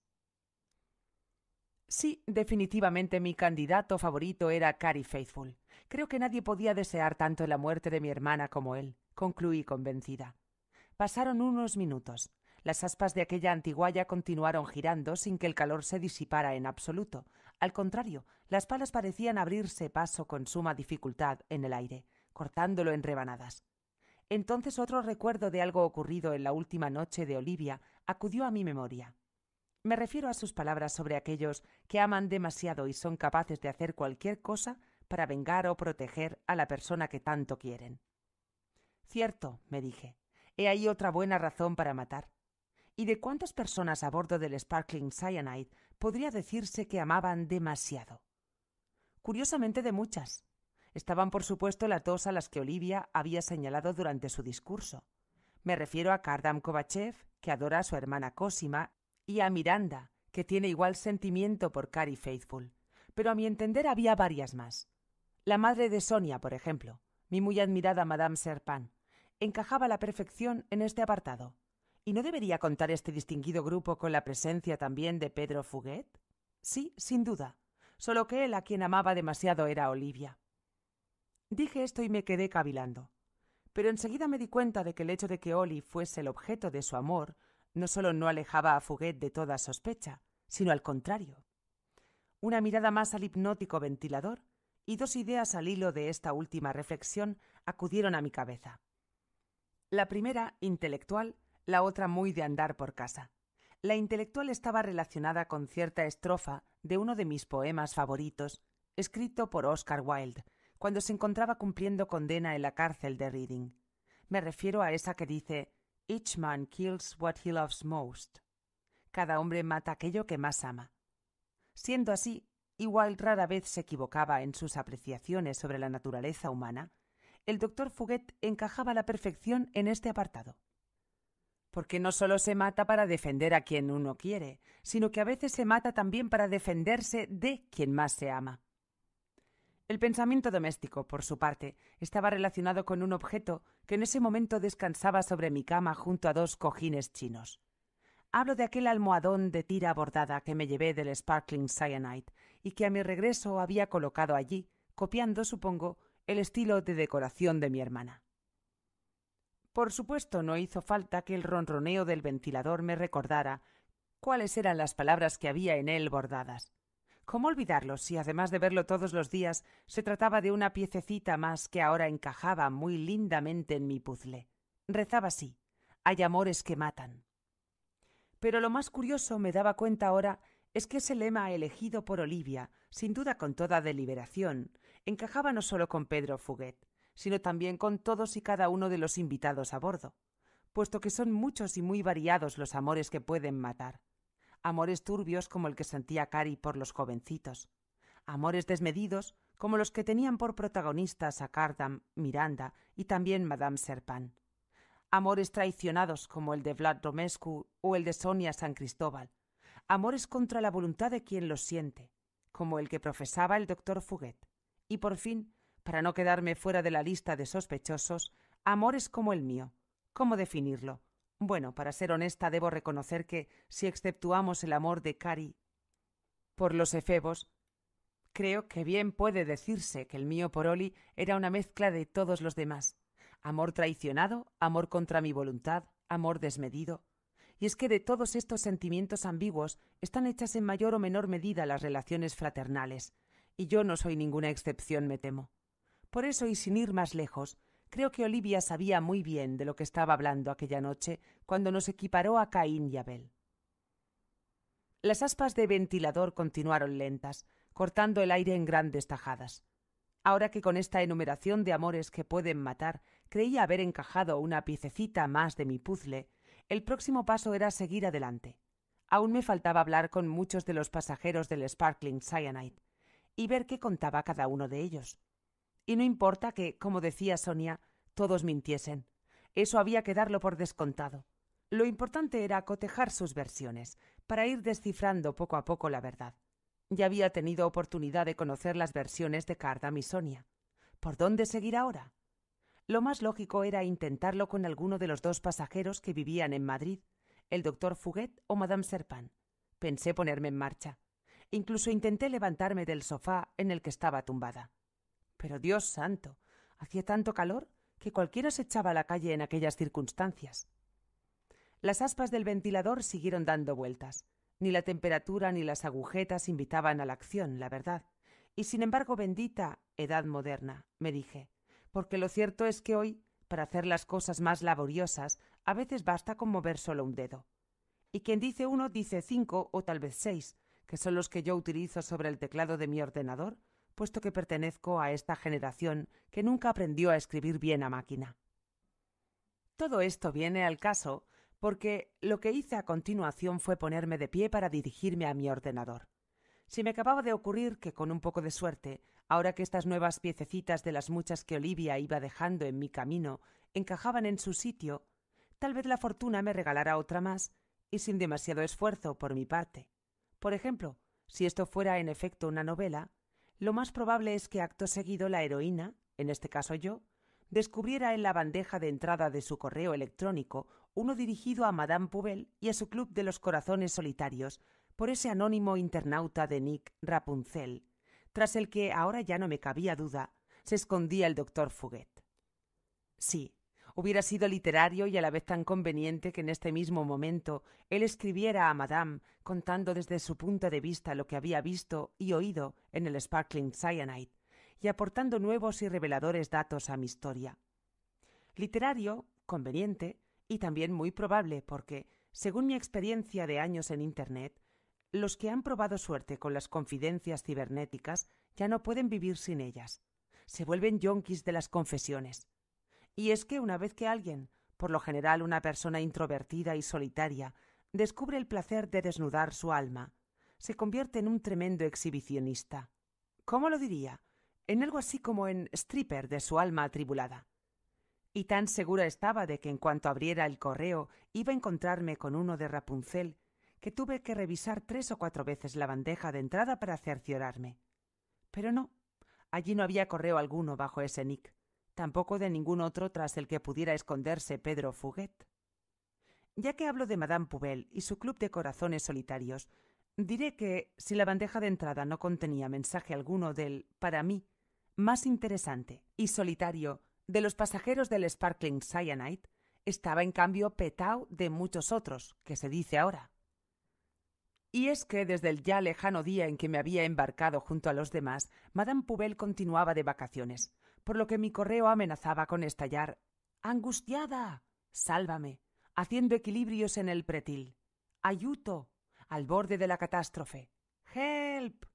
Sí, definitivamente mi candidato favorito era Cary Faithful. Creo que nadie podía desear tanto la muerte de mi hermana como él, concluí convencida. Pasaron unos minutos. Las aspas de aquella antiguaya continuaron girando sin que el calor se disipara en absoluto. Al contrario, las palas parecían abrirse paso con suma dificultad en el aire, cortándolo en rebanadas. Entonces otro recuerdo de algo ocurrido en la última noche de Olivia acudió a mi memoria. Me refiero a sus palabras sobre aquellos que aman demasiado y son capaces de hacer cualquier cosa para vengar o proteger a la persona que tanto quieren. Cierto, me dije, he ahí otra buena razón para matar. ¿Y de cuántas personas a bordo del Sparkling Cyanide podría decirse que amaban demasiado? Curiosamente de muchas. Estaban, por supuesto, las dos a las que Olivia había señalado durante su discurso. Me refiero a Kardam Kovachev, que adora a su hermana Cosima y a Miranda, que tiene igual sentimiento por Carrie Faithful, pero a mi entender había varias más. La madre de Sonia, por ejemplo, mi muy admirada Madame Serpin, encajaba a la perfección en este apartado. ¿Y no debería contar este distinguido grupo con la presencia también de Pedro Fuguet? Sí, sin duda, solo que él a quien amaba demasiado era Olivia. Dije esto y me quedé cavilando. Pero enseguida me di cuenta de que el hecho de que Oli fuese el objeto de su amor no solo no alejaba a Fuguet de toda sospecha, sino al contrario. Una mirada más al hipnótico ventilador y dos ideas al hilo de esta última reflexión acudieron a mi cabeza. La primera, intelectual, la otra muy de andar por casa. La intelectual estaba relacionada con cierta estrofa de uno de mis poemas favoritos, escrito por Oscar Wilde, cuando se encontraba cumpliendo condena en la cárcel de Reading. Me refiero a esa que dice Each man kills what he loves most. Cada hombre mata aquello que más ama. Siendo así, igual rara vez se equivocaba en sus apreciaciones sobre la naturaleza humana, el doctor Fuguet encajaba la perfección en este apartado. Porque no solo se mata para defender a quien uno quiere, sino que a veces se mata también para defenderse de quien más se ama. El pensamiento doméstico, por su parte, estaba relacionado con un objeto que en ese momento descansaba sobre mi cama junto a dos cojines chinos. Hablo de aquel almohadón de tira bordada que me llevé del Sparkling Cyanide y que a mi regreso había colocado allí, copiando, supongo, el estilo de decoración de mi hermana. Por supuesto, no hizo falta que el ronroneo del ventilador me recordara cuáles eran las palabras que había en él bordadas. ¿Cómo olvidarlo si, además de verlo todos los días, se trataba de una piececita más que ahora encajaba muy lindamente en mi puzle? Rezaba así, hay amores que matan. Pero lo más curioso me daba cuenta ahora es que ese lema elegido por Olivia, sin duda con toda deliberación, encajaba no solo con Pedro Fuguet, sino también con todos y cada uno de los invitados a bordo, puesto que son muchos y muy variados los amores que pueden matar amores turbios como el que sentía Cari por los jovencitos, amores desmedidos como los que tenían por protagonistas a Cardam, Miranda y también Madame Serpan, amores traicionados como el de Vlad Romescu o el de Sonia San Cristóbal, amores contra la voluntad de quien los siente, como el que profesaba el doctor Fuguet, y por fin, para no quedarme fuera de la lista de sospechosos, amores como el mío. ¿Cómo definirlo? Bueno, para ser honesta, debo reconocer que, si exceptuamos el amor de Cari por los efebos, creo que bien puede decirse que el mío por Oli era una mezcla de todos los demás. Amor traicionado, amor contra mi voluntad, amor desmedido. Y es que de todos estos sentimientos ambiguos están hechas en mayor o menor medida las relaciones fraternales, y yo no soy ninguna excepción, me temo. Por eso, y sin ir más lejos, Creo que Olivia sabía muy bien de lo que estaba hablando aquella noche cuando nos equiparó a Caín y Abel. Las aspas de ventilador continuaron lentas, cortando el aire en grandes tajadas. Ahora que con esta enumeración de amores que pueden matar creía haber encajado una piececita más de mi puzzle, el próximo paso era seguir adelante. Aún me faltaba hablar con muchos de los pasajeros del Sparkling Cyanide y ver qué contaba cada uno de ellos. Y no importa que, como decía Sonia, todos mintiesen. Eso había que darlo por descontado. Lo importante era cotejar sus versiones, para ir descifrando poco a poco la verdad. Ya había tenido oportunidad de conocer las versiones de Cardam y Sonia. ¿Por dónde seguir ahora? Lo más lógico era intentarlo con alguno de los dos pasajeros que vivían en Madrid, el doctor Fuguet o Madame Serpan. Pensé ponerme en marcha. Incluso intenté levantarme del sofá en el que estaba tumbada. Pero Dios santo, hacía tanto calor que cualquiera se echaba a la calle en aquellas circunstancias. Las aspas del ventilador siguieron dando vueltas. Ni la temperatura ni las agujetas invitaban a la acción, la verdad. Y sin embargo, bendita edad moderna, me dije, porque lo cierto es que hoy, para hacer las cosas más laboriosas, a veces basta con mover solo un dedo. Y quien dice uno dice cinco o tal vez seis, que son los que yo utilizo sobre el teclado de mi ordenador, puesto que pertenezco a esta generación que nunca aprendió a escribir bien a máquina. Todo esto viene al caso porque lo que hice a continuación fue ponerme de pie para dirigirme a mi ordenador. Si me acababa de ocurrir que con un poco de suerte, ahora que estas nuevas piececitas de las muchas que Olivia iba dejando en mi camino encajaban en su sitio, tal vez la fortuna me regalara otra más, y sin demasiado esfuerzo por mi parte. Por ejemplo, si esto fuera en efecto una novela, lo más probable es que acto seguido la heroína, en este caso yo, descubriera en la bandeja de entrada de su correo electrónico uno dirigido a Madame Poubel y a su club de los corazones solitarios por ese anónimo internauta de Nick Rapunzel, tras el que ahora ya no me cabía duda, se escondía el doctor Fuguet. Sí, Hubiera sido literario y a la vez tan conveniente que en este mismo momento él escribiera a Madame contando desde su punto de vista lo que había visto y oído en el Sparkling Cyanide y aportando nuevos y reveladores datos a mi historia. Literario, conveniente y también muy probable porque, según mi experiencia de años en Internet, los que han probado suerte con las confidencias cibernéticas ya no pueden vivir sin ellas. Se vuelven yonkis de las confesiones. Y es que una vez que alguien, por lo general una persona introvertida y solitaria, descubre el placer de desnudar su alma, se convierte en un tremendo exhibicionista. ¿Cómo lo diría? En algo así como en stripper de su alma atribulada. Y tan segura estaba de que en cuanto abriera el correo iba a encontrarme con uno de Rapunzel, que tuve que revisar tres o cuatro veces la bandeja de entrada para cerciorarme. Pero no, allí no había correo alguno bajo ese nick tampoco de ningún otro tras el que pudiera esconderse Pedro Fuguet. Ya que hablo de Madame Poubel y su club de corazones solitarios, diré que, si la bandeja de entrada no contenía mensaje alguno del, para mí, más interesante y solitario de los pasajeros del Sparkling Cyanide, estaba en cambio petao de muchos otros, que se dice ahora. Y es que desde el ya lejano día en que me había embarcado junto a los demás, Madame Poubel continuaba de vacaciones, por lo que mi correo amenazaba con estallar. Angustiada. Sálvame. haciendo equilibrios en el pretil. Ayuto. al borde de la catástrofe. Help.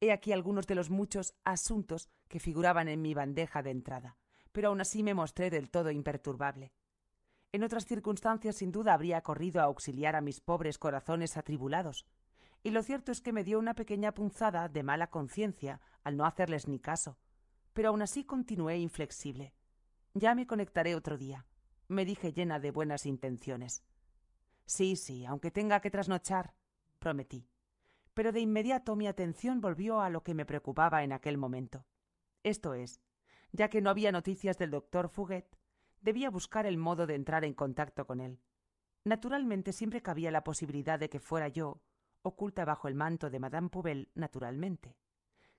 He aquí algunos de los muchos asuntos que figuraban en mi bandeja de entrada, pero aún así me mostré del todo imperturbable. En otras circunstancias sin duda habría corrido a auxiliar a mis pobres corazones atribulados, y lo cierto es que me dio una pequeña punzada de mala conciencia al no hacerles ni caso, pero aún así continué inflexible. Ya me conectaré otro día, me dije llena de buenas intenciones. Sí, sí, aunque tenga que trasnochar, prometí. Pero de inmediato mi atención volvió a lo que me preocupaba en aquel momento. Esto es, ya que no había noticias del doctor Fuguet, debía buscar el modo de entrar en contacto con él. Naturalmente siempre cabía la posibilidad de que fuera yo, oculta bajo el manto de Madame Pouvel, naturalmente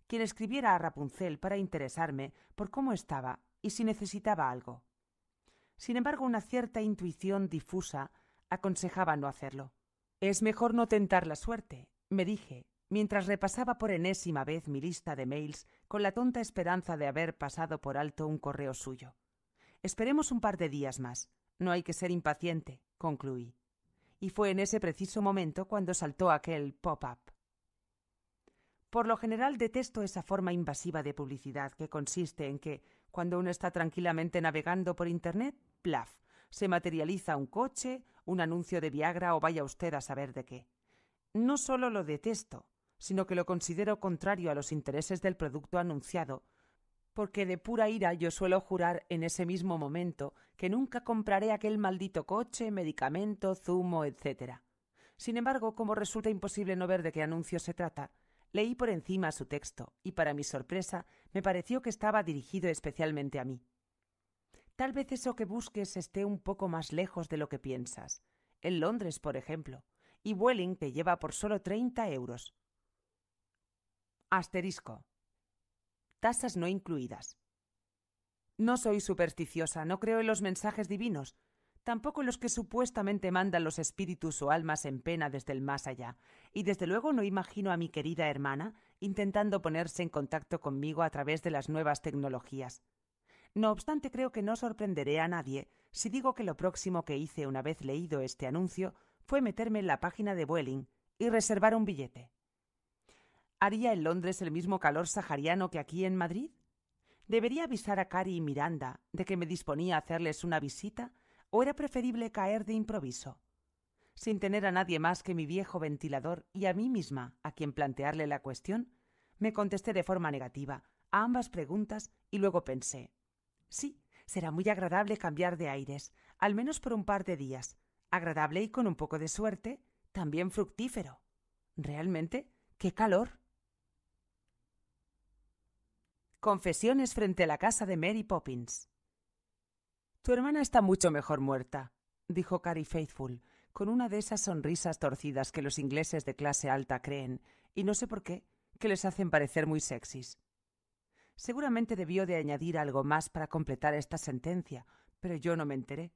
quien escribiera a Rapunzel para interesarme por cómo estaba y si necesitaba algo. Sin embargo, una cierta intuición difusa aconsejaba no hacerlo. Es mejor no tentar la suerte, me dije, mientras repasaba por enésima vez mi lista de mails con la tonta esperanza de haber pasado por alto un correo suyo. Esperemos un par de días más. No hay que ser impaciente, concluí. Y fue en ese preciso momento cuando saltó aquel pop-up. Por lo general detesto esa forma invasiva de publicidad que consiste en que, cuando uno está tranquilamente navegando por Internet, plaf, se materializa un coche, un anuncio de Viagra o vaya usted a saber de qué. No solo lo detesto, sino que lo considero contrario a los intereses del producto anunciado, porque de pura ira yo suelo jurar en ese mismo momento que nunca compraré aquel maldito coche, medicamento, zumo, etc. Sin embargo, como resulta imposible no ver de qué anuncio se trata, Leí por encima su texto y, para mi sorpresa, me pareció que estaba dirigido especialmente a mí. Tal vez eso que busques esté un poco más lejos de lo que piensas. En Londres, por ejemplo, y Welling te lleva por solo 30 euros. Asterisco. Tasas no incluidas. No soy supersticiosa, no creo en los mensajes divinos, tampoco los que supuestamente mandan los espíritus o almas en pena desde el más allá, y desde luego no imagino a mi querida hermana intentando ponerse en contacto conmigo a través de las nuevas tecnologías. No obstante, creo que no sorprenderé a nadie si digo que lo próximo que hice una vez leído este anuncio fue meterme en la página de Vueling y reservar un billete. ¿Haría en Londres el mismo calor sahariano que aquí en Madrid? ¿Debería avisar a Cari y Miranda de que me disponía a hacerles una visita o era preferible caer de improviso, sin tener a nadie más que mi viejo ventilador y a mí misma a quien plantearle la cuestión, me contesté de forma negativa a ambas preguntas y luego pensé Sí, será muy agradable cambiar de aires, al menos por un par de días. Agradable y con un poco de suerte, también fructífero. Realmente, qué calor. Confesiones frente a la casa de Mary Poppins. Tu hermana está mucho mejor muerta, dijo Carrie Faithful, con una de esas sonrisas torcidas que los ingleses de clase alta creen, y no sé por qué, que les hacen parecer muy sexys. Seguramente debió de añadir algo más para completar esta sentencia, pero yo no me enteré.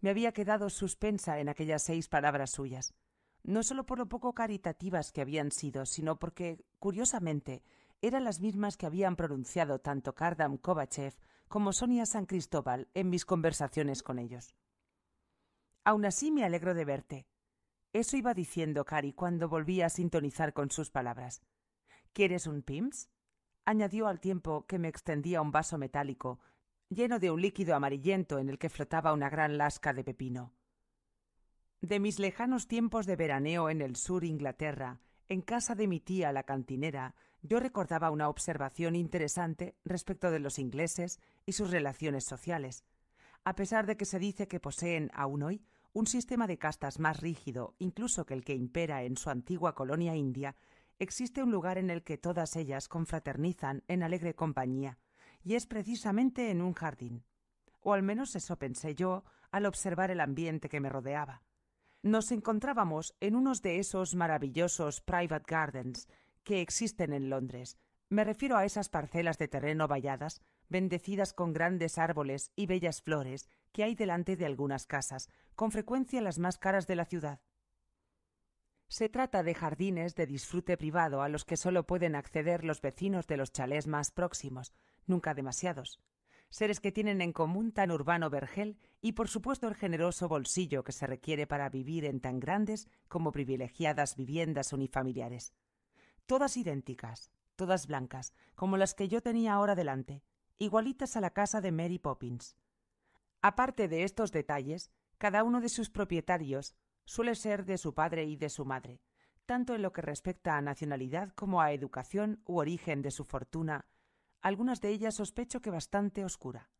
Me había quedado suspensa en aquellas seis palabras suyas, no solo por lo poco caritativas que habían sido, sino porque, curiosamente, eran las mismas que habían pronunciado tanto Kardam Kovachev como Sonia San Cristóbal en mis conversaciones con ellos. Aún así me alegro de verte. Eso iba diciendo Cari cuando volví a sintonizar con sus palabras. ¿Quieres un PIMS? añadió al tiempo que me extendía un vaso metálico, lleno de un líquido amarillento en el que flotaba una gran lasca de pepino. De mis lejanos tiempos de veraneo en el sur Inglaterra, en casa de mi tía la cantinera, yo recordaba una observación interesante respecto de los ingleses y sus relaciones sociales. A pesar de que se dice que poseen, aún hoy, un sistema de castas más rígido incluso que el que impera en su antigua colonia india, existe un lugar en el que todas ellas confraternizan en alegre compañía, y es precisamente en un jardín. O al menos eso pensé yo al observar el ambiente que me rodeaba. Nos encontrábamos en unos de esos maravillosos private gardens que existen en Londres. Me refiero a esas parcelas de terreno valladas, bendecidas con grandes árboles y bellas flores que hay delante de algunas casas, con frecuencia las más caras de la ciudad. Se trata de jardines de disfrute privado a los que solo pueden acceder los vecinos de los chalés más próximos, nunca demasiados. Seres que tienen en común tan urbano vergel y por supuesto el generoso bolsillo que se requiere para vivir en tan grandes como privilegiadas viviendas unifamiliares todas idénticas, todas blancas, como las que yo tenía ahora delante, igualitas a la casa de Mary Poppins. Aparte de estos detalles, cada uno de sus propietarios suele ser de su padre y de su madre, tanto en lo que respecta a nacionalidad como a educación u origen de su fortuna, algunas de ellas sospecho que bastante oscura.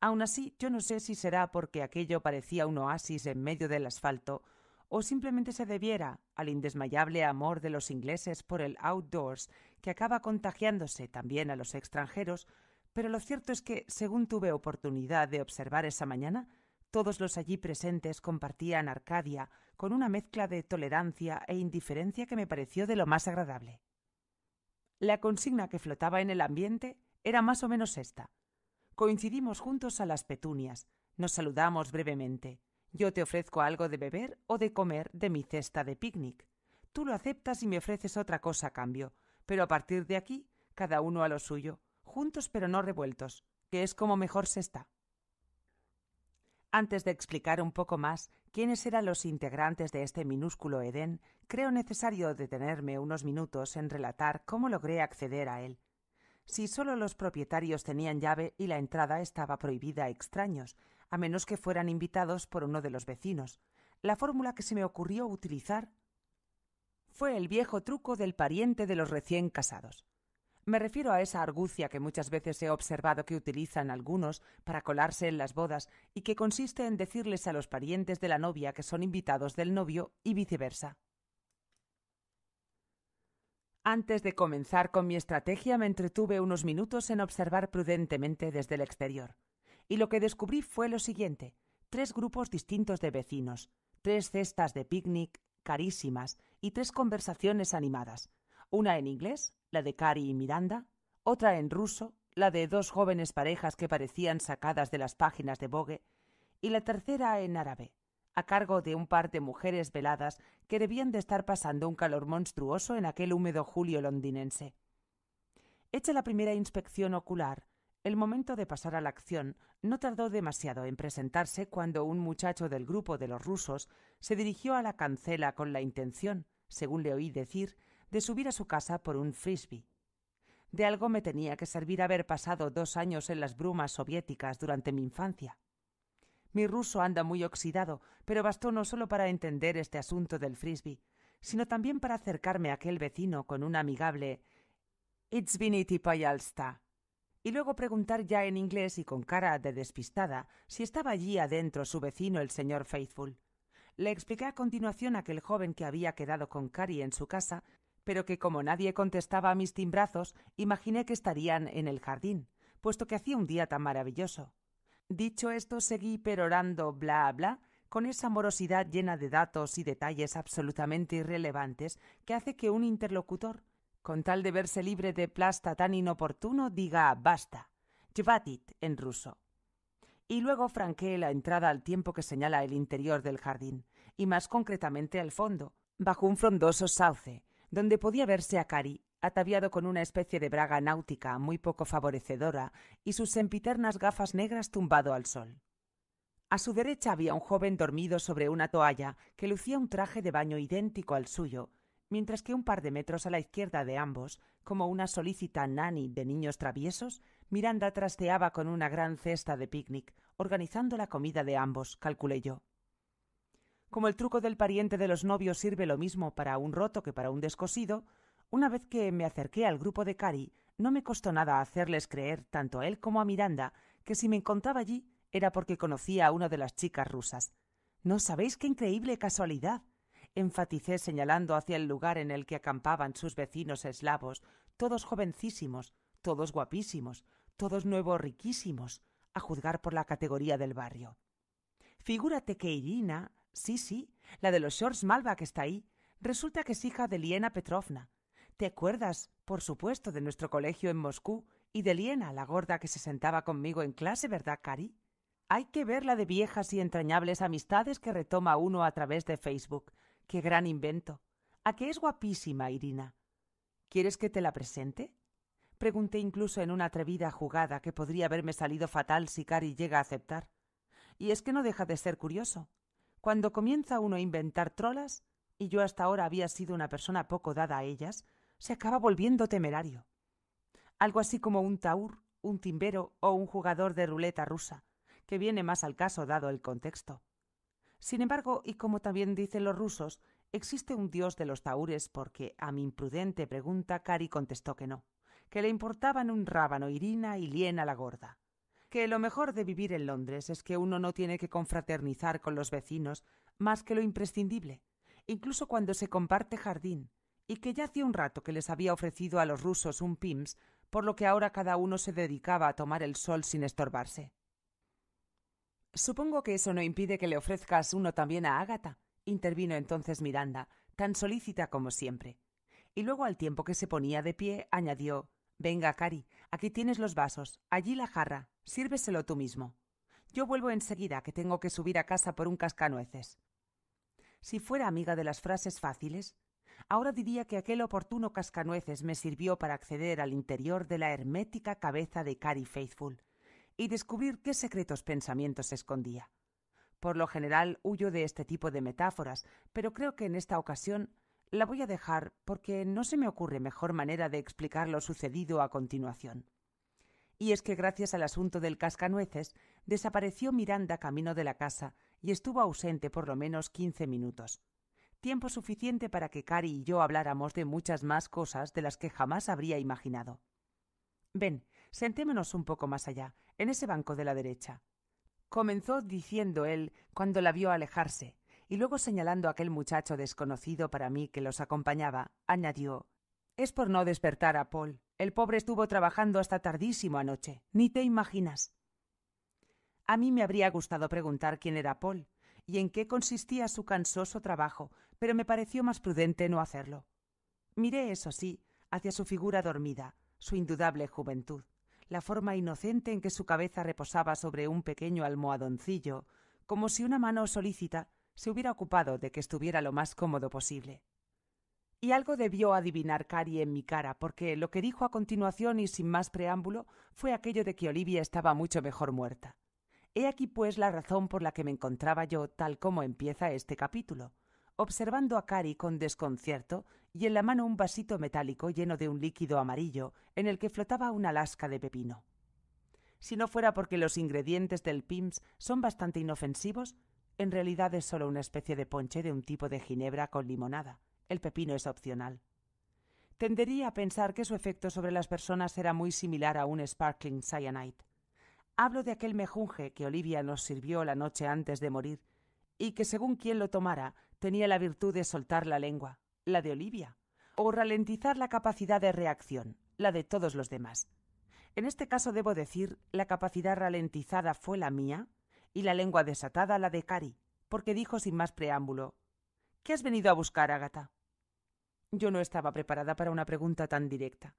Aun así, yo no sé si será porque aquello parecía un oasis en medio del asfalto o simplemente se debiera al indesmayable amor de los ingleses por el outdoors que acaba contagiándose también a los extranjeros, pero lo cierto es que, según tuve oportunidad de observar esa mañana, todos los allí presentes compartían Arcadia con una mezcla de tolerancia e indiferencia que me pareció de lo más agradable. La consigna que flotaba en el ambiente era más o menos esta. Coincidimos juntos a las petunias, nos saludamos brevemente, yo te ofrezco algo de beber o de comer de mi cesta de picnic. Tú lo aceptas y me ofreces otra cosa a cambio, pero a partir de aquí, cada uno a lo suyo, juntos pero no revueltos, que es como mejor se está. Antes de explicar un poco más quiénes eran los integrantes de este minúsculo Edén, creo necesario detenerme unos minutos en relatar cómo logré acceder a él. Si solo los propietarios tenían llave y la entrada estaba prohibida a extraños, a menos que fueran invitados por uno de los vecinos. La fórmula que se me ocurrió utilizar fue el viejo truco del pariente de los recién casados. Me refiero a esa argucia que muchas veces he observado que utilizan algunos para colarse en las bodas y que consiste en decirles a los parientes de la novia que son invitados del novio y viceversa. Antes de comenzar con mi estrategia me entretuve unos minutos en observar prudentemente desde el exterior y lo que descubrí fue lo siguiente tres grupos distintos de vecinos, tres cestas de picnic carísimas y tres conversaciones animadas, una en inglés, la de Cari y Miranda, otra en ruso, la de dos jóvenes parejas que parecían sacadas de las páginas de Vogue, y la tercera en árabe, a cargo de un par de mujeres veladas que debían de estar pasando un calor monstruoso en aquel húmedo julio londinense. Hecha la primera inspección ocular, el momento de pasar a la acción no tardó demasiado en presentarse cuando un muchacho del grupo de los rusos se dirigió a la cancela con la intención, según le oí decir, de subir a su casa por un frisbee. De algo me tenía que servir haber pasado dos años en las brumas soviéticas durante mi infancia. Mi ruso anda muy oxidado, pero bastó no solo para entender este asunto del frisbee, sino también para acercarme a aquel vecino con un amigable It's y luego preguntar ya en inglés y con cara de despistada si estaba allí adentro su vecino el señor Faithful. Le expliqué a continuación aquel joven que había quedado con Cari en su casa, pero que como nadie contestaba a mis timbrazos, imaginé que estarían en el jardín, puesto que hacía un día tan maravilloso. Dicho esto, seguí perorando bla bla con esa morosidad llena de datos y detalles absolutamente irrelevantes que hace que un interlocutor con tal de verse libre de plasta tan inoportuno, diga basta, chvatit en ruso. Y luego franquee la entrada al tiempo que señala el interior del jardín, y más concretamente al fondo, bajo un frondoso sauce, donde podía verse a Cari, ataviado con una especie de braga náutica muy poco favorecedora y sus sempiternas gafas negras tumbado al sol. A su derecha había un joven dormido sobre una toalla que lucía un traje de baño idéntico al suyo, mientras que un par de metros a la izquierda de ambos, como una solícita nani de niños traviesos, Miranda trasteaba con una gran cesta de picnic, organizando la comida de ambos, calculé yo. Como el truco del pariente de los novios sirve lo mismo para un roto que para un descosido, una vez que me acerqué al grupo de Cari, no me costó nada hacerles creer, tanto a él como a Miranda, que si me encontraba allí era porque conocía a una de las chicas rusas. No sabéis qué increíble casualidad, Enfaticé señalando hacia el lugar en el que acampaban sus vecinos eslavos, todos jovencísimos, todos guapísimos, todos nuevos riquísimos, a juzgar por la categoría del barrio. Figúrate que Irina, sí, sí, la de los shorts malva que está ahí, resulta que es hija de Liena Petrovna. ¿Te acuerdas, por supuesto, de nuestro colegio en Moscú y de Liena, la gorda que se sentaba conmigo en clase, verdad, Cari? Hay que ver la de viejas y entrañables amistades que retoma uno a través de Facebook, ¡Qué gran invento! ¿A qué es guapísima, Irina? ¿Quieres que te la presente? Pregunté incluso en una atrevida jugada que podría haberme salido fatal si Cari llega a aceptar. Y es que no deja de ser curioso. Cuando comienza uno a inventar trolas, y yo hasta ahora había sido una persona poco dada a ellas, se acaba volviendo temerario. Algo así como un taur, un timbero o un jugador de ruleta rusa, que viene más al caso dado el contexto. Sin embargo, y como también dicen los rusos, existe un dios de los taures porque a mi imprudente pregunta Cari contestó que no, que le importaban un rábano Irina y Liena la gorda, que lo mejor de vivir en Londres es que uno no tiene que confraternizar con los vecinos más que lo imprescindible, incluso cuando se comparte jardín, y que ya hacía un rato que les había ofrecido a los rusos un PIMS, por lo que ahora cada uno se dedicaba a tomar el sol sin estorbarse. Supongo que eso no impide que le ofrezcas uno también a Ágata, intervino entonces Miranda, tan solícita como siempre. Y luego al tiempo que se ponía de pie, añadió Venga, Cari, aquí tienes los vasos, allí la jarra, sírveselo tú mismo. Yo vuelvo enseguida, que tengo que subir a casa por un cascanueces. Si fuera amiga de las frases fáciles, ahora diría que aquel oportuno cascanueces me sirvió para acceder al interior de la hermética cabeza de Cari Faithful, y descubrir qué secretos pensamientos escondía. Por lo general huyo de este tipo de metáforas, pero creo que en esta ocasión la voy a dejar porque no se me ocurre mejor manera de explicar lo sucedido a continuación. Y es que gracias al asunto del cascanueces desapareció Miranda camino de la casa y estuvo ausente por lo menos quince minutos. Tiempo suficiente para que Cari y yo habláramos de muchas más cosas de las que jamás habría imaginado. Ven, Sentémonos un poco más allá, en ese banco de la derecha. Comenzó diciendo él cuando la vio alejarse, y luego señalando a aquel muchacho desconocido para mí que los acompañaba, añadió Es por no despertar a Paul. El pobre estuvo trabajando hasta tardísimo anoche. Ni te imaginas. A mí me habría gustado preguntar quién era Paul y en qué consistía su cansoso trabajo, pero me pareció más prudente no hacerlo. Miré, eso sí, hacia su figura dormida, su indudable juventud, la forma inocente en que su cabeza reposaba sobre un pequeño almohadoncillo, como si una mano solícita se hubiera ocupado de que estuviera lo más cómodo posible. Y algo debió adivinar Cari en mi cara, porque lo que dijo a continuación y sin más preámbulo fue aquello de que Olivia estaba mucho mejor muerta. He aquí, pues, la razón por la que me encontraba yo tal como empieza este capítulo, observando a Cari con desconcierto y en la mano un vasito metálico lleno de un líquido amarillo en el que flotaba una lasca de pepino. Si no fuera porque los ingredientes del PIMS son bastante inofensivos, en realidad es solo una especie de ponche de un tipo de ginebra con limonada. El pepino es opcional. Tendería a pensar que su efecto sobre las personas era muy similar a un sparkling cyanide. Hablo de aquel mejunje que Olivia nos sirvió la noche antes de morir, y que según quien lo tomara tenía la virtud de soltar la lengua, la de Olivia, o ralentizar la capacidad de reacción, la de todos los demás. En este caso debo decir, la capacidad ralentizada fue la mía y la lengua desatada la de Cari, porque dijo sin más preámbulo, ¿Qué has venido a buscar, Ágata? Yo no estaba preparada para una pregunta tan directa.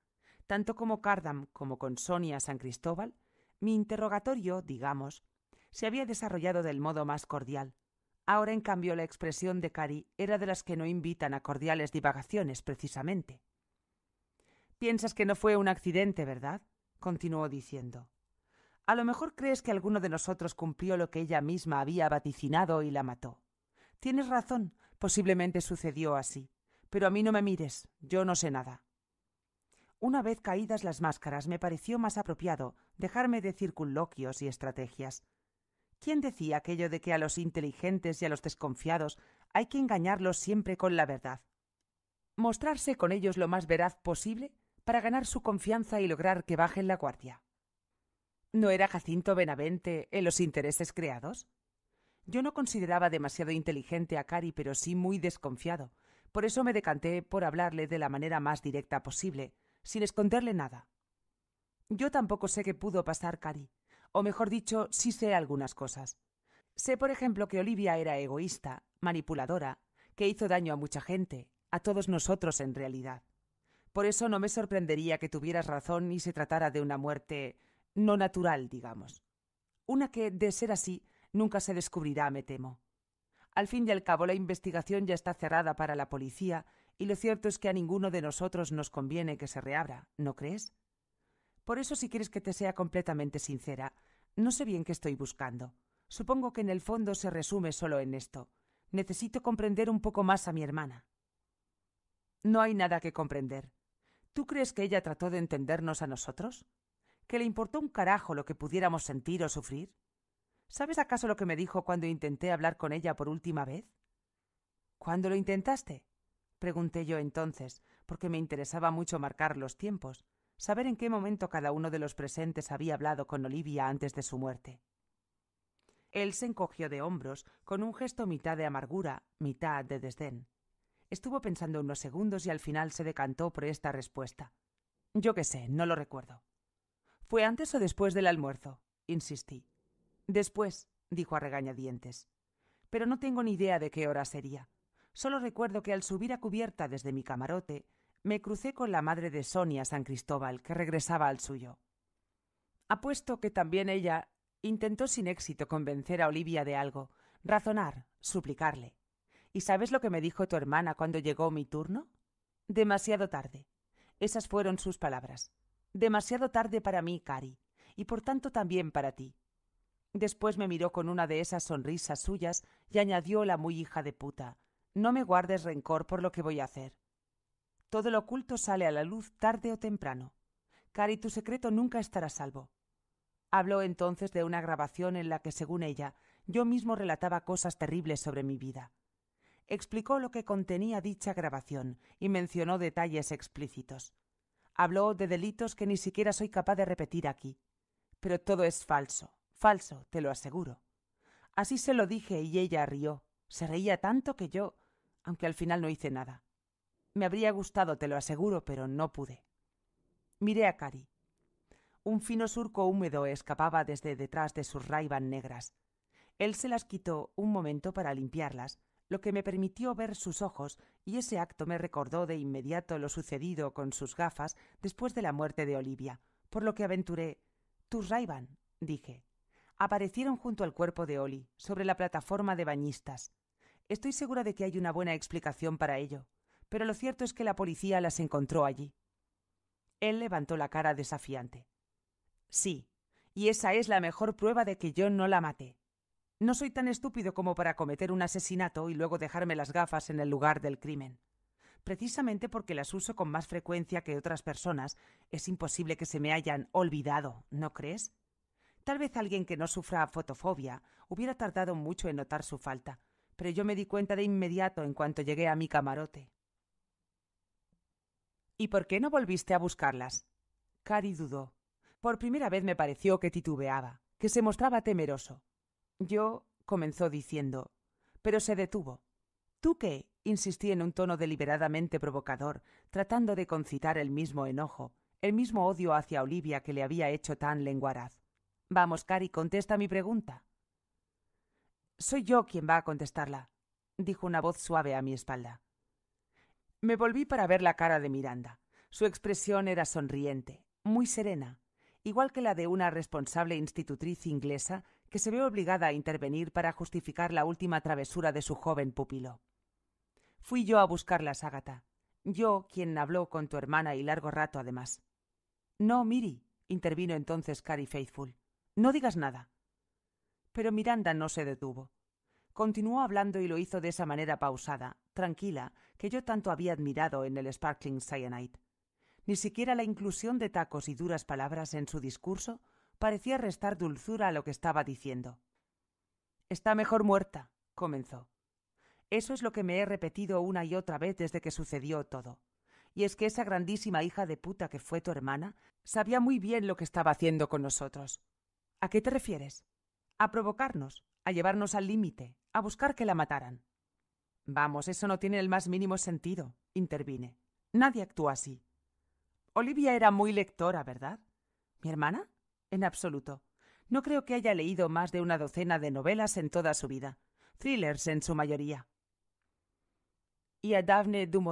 Tanto como Cardam como con Sonia San Cristóbal, mi interrogatorio, digamos, se había desarrollado del modo más cordial, Ahora, en cambio, la expresión de Cari era de las que no invitan a cordiales divagaciones, precisamente. Piensas que no fue un accidente, ¿verdad? continuó diciendo. A lo mejor crees que alguno de nosotros cumplió lo que ella misma había vaticinado y la mató. Tienes razón, posiblemente sucedió así. Pero a mí no me mires, yo no sé nada. Una vez caídas las máscaras, me pareció más apropiado dejarme de circunloquios y estrategias. ¿Quién decía aquello de que a los inteligentes y a los desconfiados hay que engañarlos siempre con la verdad? Mostrarse con ellos lo más veraz posible para ganar su confianza y lograr que bajen la guardia. ¿No era Jacinto Benavente en los intereses creados? Yo no consideraba demasiado inteligente a Cari, pero sí muy desconfiado. Por eso me decanté por hablarle de la manera más directa posible, sin esconderle nada. Yo tampoco sé qué pudo pasar, Cari o mejor dicho, sí sé algunas cosas. Sé, por ejemplo, que Olivia era egoísta, manipuladora, que hizo daño a mucha gente, a todos nosotros en realidad. Por eso no me sorprendería que tuvieras razón y se tratara de una muerte no natural, digamos. Una que, de ser así, nunca se descubrirá, me temo. Al fin y al cabo, la investigación ya está cerrada para la policía y lo cierto es que a ninguno de nosotros nos conviene que se reabra, ¿no crees? Por eso, si quieres que te sea completamente sincera, no sé bien qué estoy buscando. Supongo que en el fondo se resume solo en esto. Necesito comprender un poco más a mi hermana. No hay nada que comprender. ¿Tú crees que ella trató de entendernos a nosotros? ¿Que le importó un carajo lo que pudiéramos sentir o sufrir? ¿Sabes acaso lo que me dijo cuando intenté hablar con ella por última vez? ¿Cuándo lo intentaste? pregunté yo entonces, porque me interesaba mucho marcar los tiempos saber en qué momento cada uno de los presentes había hablado con Olivia antes de su muerte. Él se encogió de hombros con un gesto mitad de amargura, mitad de desdén. Estuvo pensando unos segundos y al final se decantó por esta respuesta. Yo qué sé, no lo recuerdo. ¿Fue antes o después del almuerzo? insistí. Después, dijo a regañadientes. Pero no tengo ni idea de qué hora sería. Solo recuerdo que al subir a cubierta desde mi camarote, me crucé con la madre de Sonia San Cristóbal, que regresaba al suyo. Apuesto que también ella intentó sin éxito convencer a Olivia de algo, razonar, suplicarle. ¿Y sabes lo que me dijo tu hermana cuando llegó mi turno? Demasiado tarde. Esas fueron sus palabras. Demasiado tarde para mí, Cari, y por tanto también para ti. Después me miró con una de esas sonrisas suyas y añadió la muy hija de puta. No me guardes rencor por lo que voy a hacer. Todo lo oculto sale a la luz tarde o temprano. Cari, tu secreto nunca estará a salvo. Habló entonces de una grabación en la que, según ella, yo mismo relataba cosas terribles sobre mi vida. Explicó lo que contenía dicha grabación y mencionó detalles explícitos. Habló de delitos que ni siquiera soy capaz de repetir aquí. Pero todo es falso, falso, te lo aseguro. Así se lo dije y ella rió. Se reía tanto que yo, aunque al final no hice nada. Me habría gustado, te lo aseguro, pero no pude. Miré a Cari. Un fino surco húmedo escapaba desde detrás de sus raiban negras. Él se las quitó un momento para limpiarlas, lo que me permitió ver sus ojos, y ese acto me recordó de inmediato lo sucedido con sus gafas después de la muerte de Olivia, por lo que aventuré Tus Raiban, dije. Aparecieron junto al cuerpo de Oli, sobre la plataforma de bañistas. Estoy segura de que hay una buena explicación para ello pero lo cierto es que la policía las encontró allí. Él levantó la cara desafiante. Sí, y esa es la mejor prueba de que yo no la maté. No soy tan estúpido como para cometer un asesinato y luego dejarme las gafas en el lugar del crimen. Precisamente porque las uso con más frecuencia que otras personas, es imposible que se me hayan olvidado, ¿no crees? Tal vez alguien que no sufra fotofobia hubiera tardado mucho en notar su falta, pero yo me di cuenta de inmediato en cuanto llegué a mi camarote. ¿Y por qué no volviste a buscarlas? Cari dudó. Por primera vez me pareció que titubeaba, que se mostraba temeroso. Yo comenzó diciendo, pero se detuvo. ¿Tú qué? insistí en un tono deliberadamente provocador, tratando de concitar el mismo enojo, el mismo odio hacia Olivia que le había hecho tan lenguaraz. Vamos, Cari, contesta mi pregunta. Soy yo quien va a contestarla, dijo una voz suave a mi espalda. Me volví para ver la cara de Miranda. Su expresión era sonriente, muy serena, igual que la de una responsable institutriz inglesa que se ve obligada a intervenir para justificar la última travesura de su joven pupilo. Fui yo a la zágata Yo quien habló con tu hermana y largo rato además. No, Miri, intervino entonces Carrie Faithful. No digas nada. Pero Miranda no se detuvo. Continuó hablando y lo hizo de esa manera pausada, tranquila que yo tanto había admirado en el Sparkling Cyanide. Ni siquiera la inclusión de tacos y duras palabras en su discurso parecía restar dulzura a lo que estaba diciendo. Está mejor muerta, comenzó. Eso es lo que me he repetido una y otra vez desde que sucedió todo. Y es que esa grandísima hija de puta que fue tu hermana sabía muy bien lo que estaba haciendo con nosotros. ¿A qué te refieres? A provocarnos, a llevarnos al límite, a buscar que la mataran. Vamos, eso no tiene el más mínimo sentido, intervine. Nadie actúa así. Olivia era muy lectora, ¿verdad? ¿Mi hermana? En absoluto. No creo que haya leído más de una docena de novelas en toda su vida, thrillers en su mayoría. ¿Y a Daphne du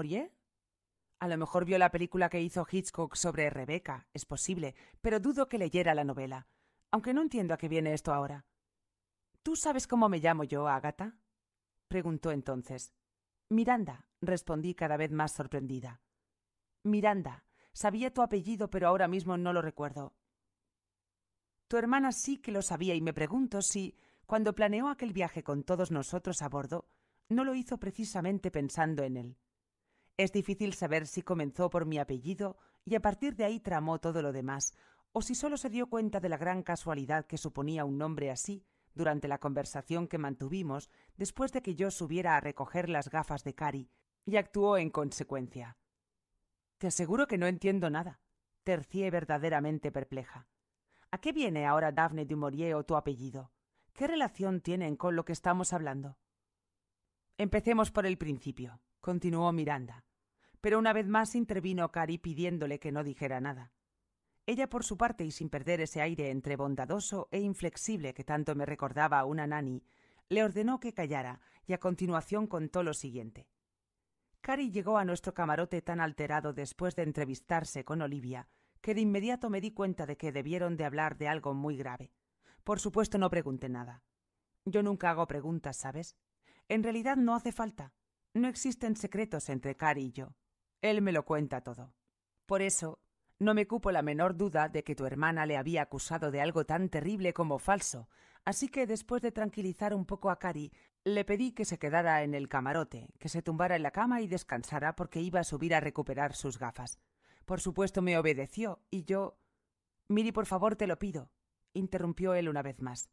A lo mejor vio la película que hizo Hitchcock sobre Rebeca, es posible, pero dudo que leyera la novela, aunque no entiendo a qué viene esto ahora. ¿Tú sabes cómo me llamo yo, Agatha? preguntó entonces. Miranda, respondí cada vez más sorprendida. Miranda, sabía tu apellido, pero ahora mismo no lo recuerdo. Tu hermana sí que lo sabía y me pregunto si, cuando planeó aquel viaje con todos nosotros a bordo, no lo hizo precisamente pensando en él. Es difícil saber si comenzó por mi apellido y a partir de ahí tramó todo lo demás, o si solo se dio cuenta de la gran casualidad que suponía un nombre así durante la conversación que mantuvimos después de que yo subiera a recoger las gafas de Cari, y actuó en consecuencia. Te aseguro que no entiendo nada, tercié verdaderamente perpleja. ¿A qué viene ahora Daphne du o tu apellido? ¿Qué relación tienen con lo que estamos hablando? Empecemos por el principio, continuó Miranda. Pero una vez más intervino Cari pidiéndole que no dijera nada. Ella, por su parte, y sin perder ese aire entre bondadoso e inflexible que tanto me recordaba a una nani, le ordenó que callara y a continuación contó lo siguiente. Cari llegó a nuestro camarote tan alterado después de entrevistarse con Olivia que de inmediato me di cuenta de que debieron de hablar de algo muy grave. Por supuesto no pregunté nada. Yo nunca hago preguntas, ¿sabes? En realidad no hace falta. No existen secretos entre Cari y yo. Él me lo cuenta todo. Por eso, no me cupo la menor duda de que tu hermana le había acusado de algo tan terrible como falso, así que después de tranquilizar un poco a Cari, le pedí que se quedara en el camarote, que se tumbara en la cama y descansara porque iba a subir a recuperar sus gafas. Por supuesto me obedeció, y yo. Miri, por favor, te lo pido, interrumpió él una vez más.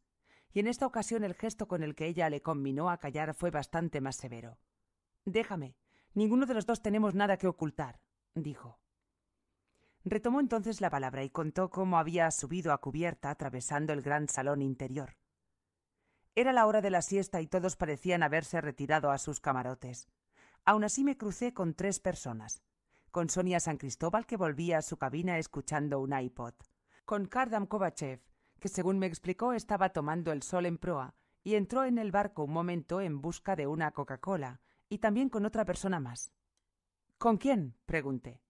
Y en esta ocasión el gesto con el que ella le conminó a callar fue bastante más severo. Déjame. Ninguno de los dos tenemos nada que ocultar, dijo. Retomó entonces la palabra y contó cómo había subido a cubierta atravesando el gran salón interior. Era la hora de la siesta y todos parecían haberse retirado a sus camarotes. Aún así me crucé con tres personas. Con Sonia San Cristóbal, que volvía a su cabina escuchando un iPod. Con Kardam Kovachev, que según me explicó estaba tomando el sol en proa, y entró en el barco un momento en busca de una Coca-Cola, y también con otra persona más. ¿Con quién? pregunté.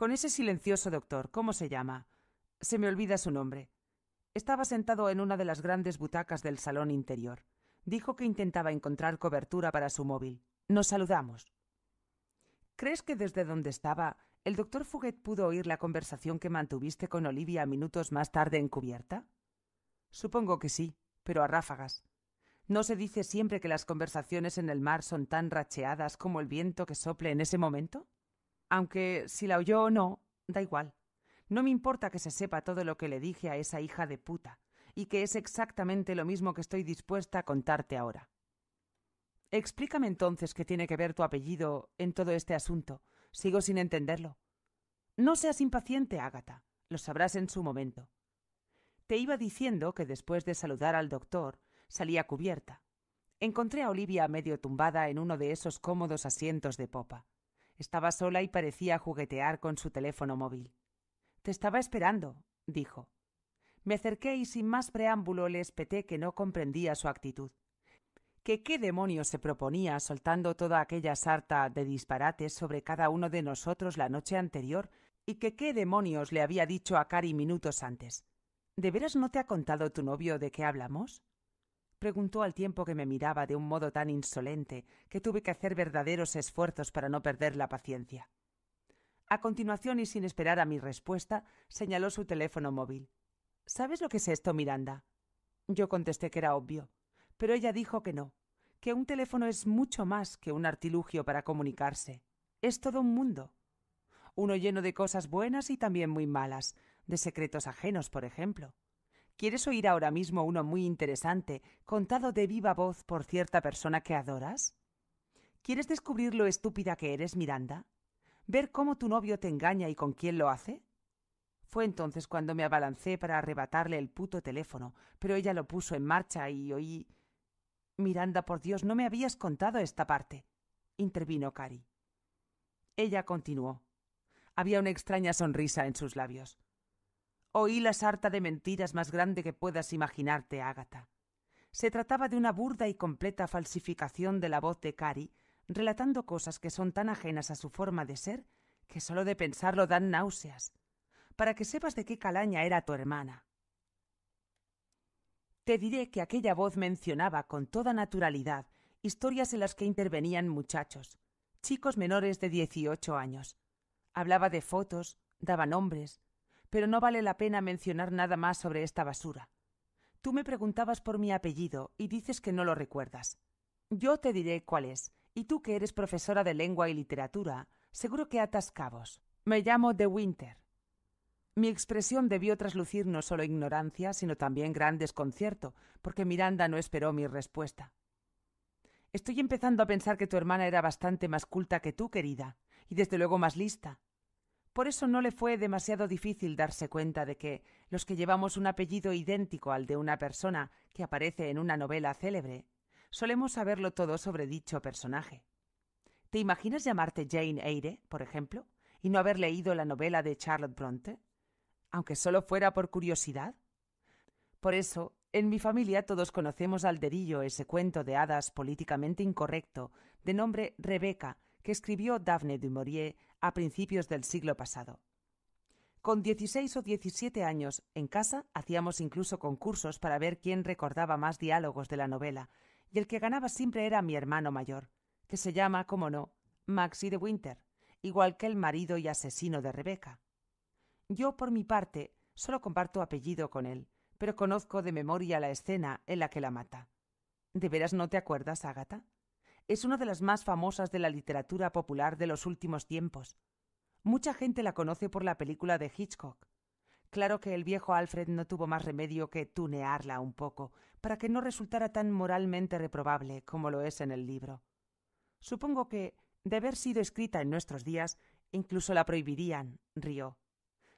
Con ese silencioso doctor, ¿cómo se llama? Se me olvida su nombre. Estaba sentado en una de las grandes butacas del salón interior. Dijo que intentaba encontrar cobertura para su móvil. Nos saludamos. ¿Crees que desde donde estaba el doctor Fuguet pudo oír la conversación que mantuviste con Olivia minutos más tarde encubierta? Supongo que sí, pero a ráfagas. No se dice siempre que las conversaciones en el mar son tan racheadas como el viento que sople en ese momento? aunque si la oyó o no, da igual. No me importa que se sepa todo lo que le dije a esa hija de puta, y que es exactamente lo mismo que estoy dispuesta a contarte ahora. Explícame entonces qué tiene que ver tu apellido en todo este asunto. Sigo sin entenderlo. No seas impaciente, Ágata. Lo sabrás en su momento. Te iba diciendo que después de saludar al doctor, salía cubierta. Encontré a Olivia medio tumbada en uno de esos cómodos asientos de popa. Estaba sola y parecía juguetear con su teléfono móvil. Te estaba esperando, dijo. Me acerqué y sin más preámbulo le espeté que no comprendía su actitud. ¿Que qué demonios se proponía soltando toda aquella sarta de disparates sobre cada uno de nosotros la noche anterior? ¿Y que qué demonios le había dicho a Cari minutos antes? ¿De veras no te ha contado tu novio de qué hablamos? preguntó al tiempo que me miraba de un modo tan insolente que tuve que hacer verdaderos esfuerzos para no perder la paciencia. A continuación, y sin esperar a mi respuesta, señaló su teléfono móvil. ¿Sabes lo que es esto, Miranda? Yo contesté que era obvio, pero ella dijo que no, que un teléfono es mucho más que un artilugio para comunicarse. Es todo un mundo. Uno lleno de cosas buenas y también muy malas, de secretos ajenos, por ejemplo. ¿Quieres oír ahora mismo uno muy interesante, contado de viva voz por cierta persona que adoras? ¿Quieres descubrir lo estúpida que eres, Miranda? ¿Ver cómo tu novio te engaña y con quién lo hace? Fue entonces cuando me abalancé para arrebatarle el puto teléfono, pero ella lo puso en marcha y oí. Miranda, por Dios, no me habías contado esta parte. intervino Cari. Ella continuó. Había una extraña sonrisa en sus labios. Oí la sarta de mentiras más grande que puedas imaginarte, Ágata. Se trataba de una burda y completa falsificación de la voz de Cari, relatando cosas que son tan ajenas a su forma de ser que solo de pensarlo dan náuseas. Para que sepas de qué calaña era tu hermana. Te diré que aquella voz mencionaba con toda naturalidad historias en las que intervenían muchachos, chicos menores de 18 años. Hablaba de fotos, daba nombres, pero no vale la pena mencionar nada más sobre esta basura. Tú me preguntabas por mi apellido y dices que no lo recuerdas. Yo te diré cuál es, y tú que eres profesora de lengua y literatura, seguro que atas cabos. Me llamo De Winter. Mi expresión debió traslucir no solo ignorancia, sino también gran desconcierto, porque Miranda no esperó mi respuesta. Estoy empezando a pensar que tu hermana era bastante más culta que tú, querida, y desde luego más lista. Por eso no le fue demasiado difícil darse cuenta de que los que llevamos un apellido idéntico al de una persona que aparece en una novela célebre, solemos saberlo todo sobre dicho personaje. ¿Te imaginas llamarte Jane Eyre, por ejemplo, y no haber leído la novela de Charlotte Bronte? Aunque solo fuera por curiosidad. Por eso, en mi familia todos conocemos al dedillo ese cuento de hadas políticamente incorrecto de nombre Rebeca que escribió Daphne du Maurier a principios del siglo pasado. Con dieciséis o 17 años en casa hacíamos incluso concursos para ver quién recordaba más diálogos de la novela, y el que ganaba siempre era mi hermano mayor, que se llama, como no, Maxi de Winter, igual que el marido y asesino de Rebeca. Yo, por mi parte, solo comparto apellido con él, pero conozco de memoria la escena en la que la mata. ¿De veras no te acuerdas, Ágata? es una de las más famosas de la literatura popular de los últimos tiempos. Mucha gente la conoce por la película de Hitchcock. Claro que el viejo Alfred no tuvo más remedio que tunearla un poco, para que no resultara tan moralmente reprobable como lo es en el libro. Supongo que, de haber sido escrita en nuestros días, incluso la prohibirían, rió.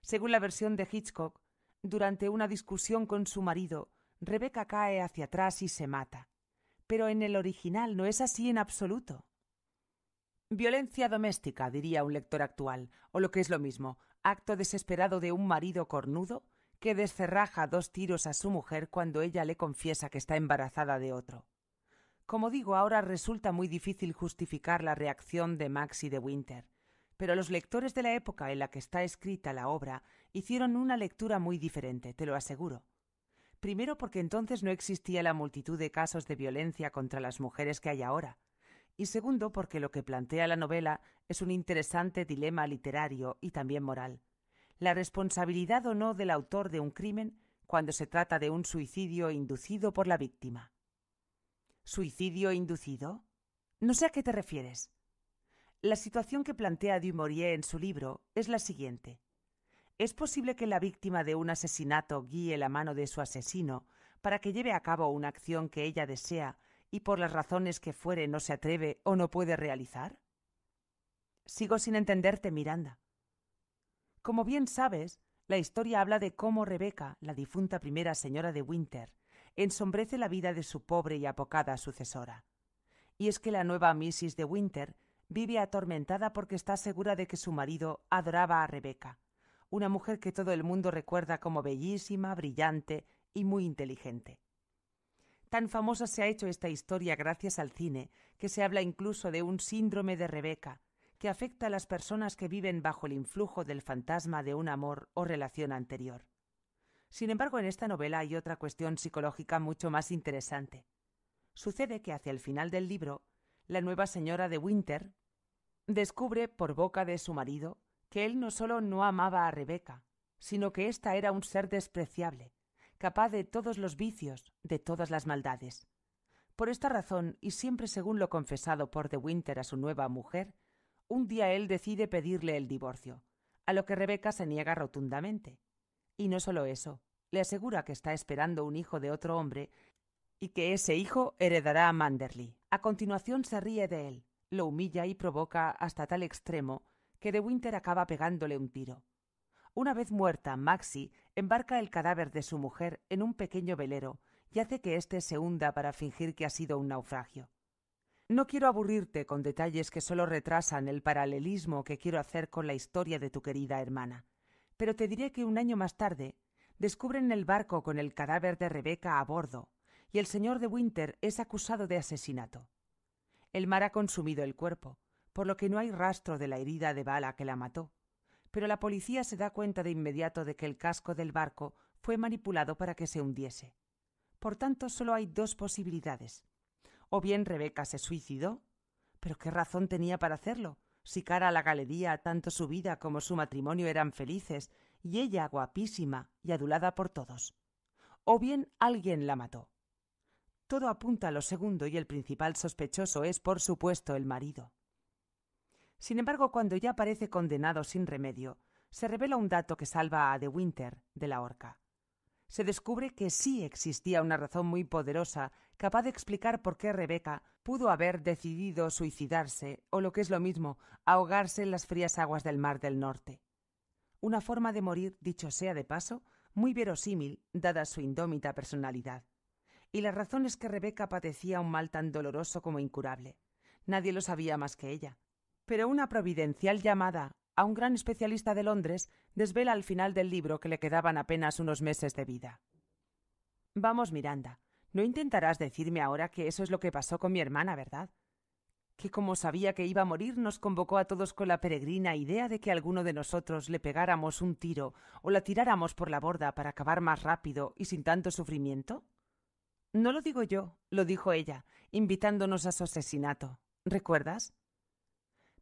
Según la versión de Hitchcock, durante una discusión con su marido, Rebeca cae hacia atrás y se mata pero en el original no es así en absoluto. Violencia doméstica, diría un lector actual, o lo que es lo mismo, acto desesperado de un marido cornudo que descerraja dos tiros a su mujer cuando ella le confiesa que está embarazada de otro. Como digo, ahora resulta muy difícil justificar la reacción de Max y de Winter, pero los lectores de la época en la que está escrita la obra hicieron una lectura muy diferente, te lo aseguro. Primero porque entonces no existía la multitud de casos de violencia contra las mujeres que hay ahora. Y segundo porque lo que plantea la novela es un interesante dilema literario y también moral. La responsabilidad o no del autor de un crimen cuando se trata de un suicidio inducido por la víctima. ¿Suicidio inducido? No sé a qué te refieres. La situación que plantea Dumouriez en su libro es la siguiente. Es posible que la víctima de un asesinato guíe la mano de su asesino para que lleve a cabo una acción que ella desea y por las razones que fuere no se atreve o no puede realizar? Sigo sin entenderte, Miranda. Como bien sabes, la historia habla de cómo Rebeca, la difunta primera señora de Winter, ensombrece la vida de su pobre y apocada sucesora. Y es que la nueva Mrs. de Winter vive atormentada porque está segura de que su marido adoraba a Rebeca una mujer que todo el mundo recuerda como bellísima, brillante y muy inteligente. Tan famosa se ha hecho esta historia gracias al cine, que se habla incluso de un síndrome de Rebeca, que afecta a las personas que viven bajo el influjo del fantasma de un amor o relación anterior. Sin embargo, en esta novela hay otra cuestión psicológica mucho más interesante. Sucede que hacia el final del libro, la nueva señora de Winter descubre, por boca de su marido, que él no solo no amaba a Rebeca, sino que ésta era un ser despreciable, capaz de todos los vicios, de todas las maldades. Por esta razón, y siempre según lo confesado por de Winter a su nueva mujer, un día él decide pedirle el divorcio, a lo que Rebeca se niega rotundamente. Y no solo eso, le asegura que está esperando un hijo de otro hombre y que ese hijo heredará a Manderley. A continuación se ríe de él, lo humilla y provoca hasta tal extremo que de Winter acaba pegándole un tiro. Una vez muerta, Maxi embarca el cadáver de su mujer en un pequeño velero y hace que éste se hunda para fingir que ha sido un naufragio. No quiero aburrirte con detalles que solo retrasan el paralelismo que quiero hacer con la historia de tu querida hermana, pero te diré que un año más tarde descubren el barco con el cadáver de Rebeca a bordo y el señor de Winter es acusado de asesinato. El mar ha consumido el cuerpo, por lo que no hay rastro de la herida de bala que la mató. Pero la policía se da cuenta de inmediato de que el casco del barco fue manipulado para que se hundiese. Por tanto, solo hay dos posibilidades. O bien Rebeca se suicidó. Pero qué razón tenía para hacerlo, si cara a la galería tanto su vida como su matrimonio eran felices, y ella guapísima y adulada por todos. O bien alguien la mató. Todo apunta a lo segundo y el principal sospechoso es, por supuesto, el marido. Sin embargo, cuando ya parece condenado sin remedio, se revela un dato que salva a De Winter de la horca. Se descubre que sí existía una razón muy poderosa capaz de explicar por qué Rebeca pudo haber decidido suicidarse, o lo que es lo mismo, ahogarse en las frías aguas del Mar del Norte. Una forma de morir, dicho sea de paso, muy verosímil, dada su indómita personalidad. Y la razón es que Rebeca padecía un mal tan doloroso como incurable. Nadie lo sabía más que ella, pero una providencial llamada a un gran especialista de Londres desvela al final del libro que le quedaban apenas unos meses de vida. Vamos, Miranda, no intentarás decirme ahora que eso es lo que pasó con mi hermana, ¿verdad? Que como sabía que iba a morir, nos convocó a todos con la peregrina idea de que alguno de nosotros le pegáramos un tiro o la tiráramos por la borda para acabar más rápido y sin tanto sufrimiento. No lo digo yo, lo dijo ella, invitándonos a su asesinato. ¿Recuerdas?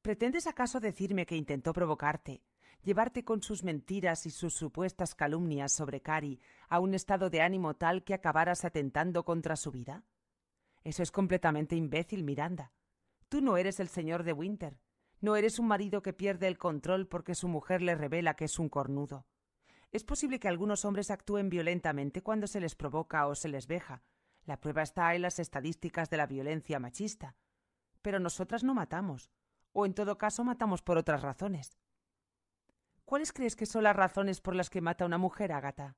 ¿Pretendes acaso decirme que intentó provocarte, llevarte con sus mentiras y sus supuestas calumnias sobre Cari a un estado de ánimo tal que acabaras atentando contra su vida? Eso es completamente imbécil, Miranda. Tú no eres el señor de Winter. No eres un marido que pierde el control porque su mujer le revela que es un cornudo. Es posible que algunos hombres actúen violentamente cuando se les provoca o se les veja. La prueba está en las estadísticas de la violencia machista. Pero nosotras no matamos o en todo caso matamos por otras razones. ¿Cuáles crees que son las razones por las que mata una mujer, Agata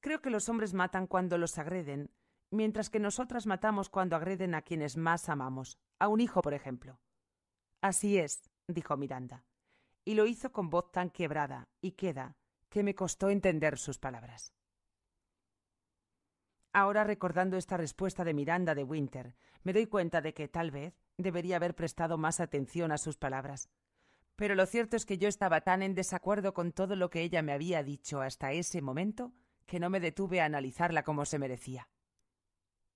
Creo que los hombres matan cuando los agreden, mientras que nosotras matamos cuando agreden a quienes más amamos, a un hijo, por ejemplo. Así es, dijo Miranda, y lo hizo con voz tan quebrada y queda que me costó entender sus palabras. Ahora recordando esta respuesta de Miranda de Winter, me doy cuenta de que tal vez debería haber prestado más atención a sus palabras. Pero lo cierto es que yo estaba tan en desacuerdo con todo lo que ella me había dicho hasta ese momento que no me detuve a analizarla como se merecía.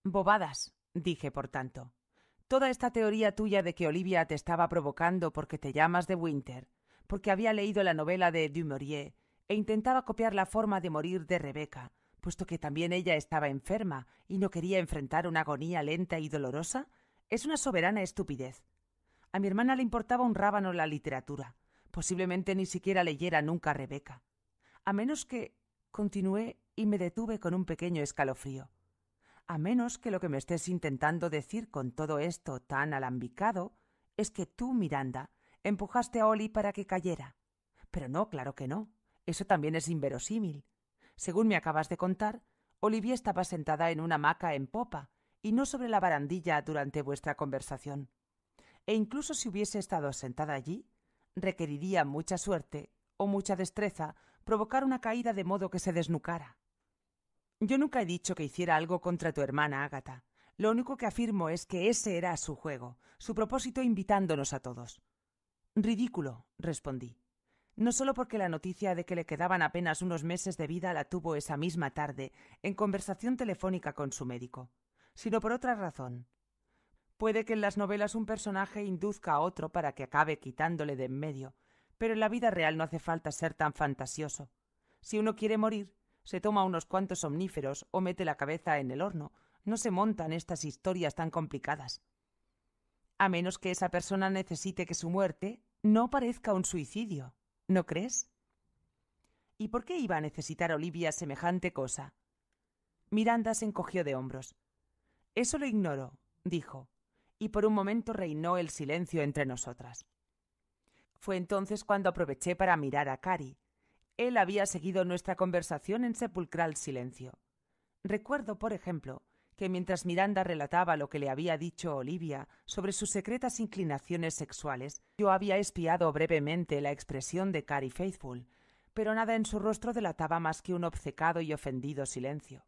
Bobadas, dije por tanto. Toda esta teoría tuya de que Olivia te estaba provocando porque te llamas de Winter, porque había leído la novela de Dumouriez e intentaba copiar la forma de morir de Rebeca, puesto que también ella estaba enferma y no quería enfrentar una agonía lenta y dolorosa, es una soberana estupidez. A mi hermana le importaba un rábano la literatura. Posiblemente ni siquiera leyera nunca Rebeca. A menos que. continué y me detuve con un pequeño escalofrío. A menos que lo que me estés intentando decir con todo esto tan alambicado es que tú, Miranda, empujaste a Oli para que cayera. Pero no, claro que no. Eso también es inverosímil. Según me acabas de contar, Olivia estaba sentada en una hamaca en popa y no sobre la barandilla durante vuestra conversación. E incluso si hubiese estado sentada allí, requeriría mucha suerte o mucha destreza provocar una caída de modo que se desnucara. Yo nunca he dicho que hiciera algo contra tu hermana, Ágata. Lo único que afirmo es que ese era su juego, su propósito invitándonos a todos. Ridículo, respondí no solo porque la noticia de que le quedaban apenas unos meses de vida la tuvo esa misma tarde, en conversación telefónica con su médico, sino por otra razón. Puede que en las novelas un personaje induzca a otro para que acabe quitándole de en medio, pero en la vida real no hace falta ser tan fantasioso. Si uno quiere morir, se toma unos cuantos omníferos o mete la cabeza en el horno, no se montan estas historias tan complicadas. A menos que esa persona necesite que su muerte no parezca un suicidio. ¿No crees? ¿Y por qué iba a necesitar Olivia semejante cosa? Miranda se encogió de hombros. Eso lo ignoro, dijo, y por un momento reinó el silencio entre nosotras. Fue entonces cuando aproveché para mirar a Cari. Él había seguido nuestra conversación en sepulcral silencio. Recuerdo, por ejemplo, que mientras Miranda relataba lo que le había dicho Olivia sobre sus secretas inclinaciones sexuales, yo había espiado brevemente la expresión de Carrie Faithful, pero nada en su rostro delataba más que un obcecado y ofendido silencio.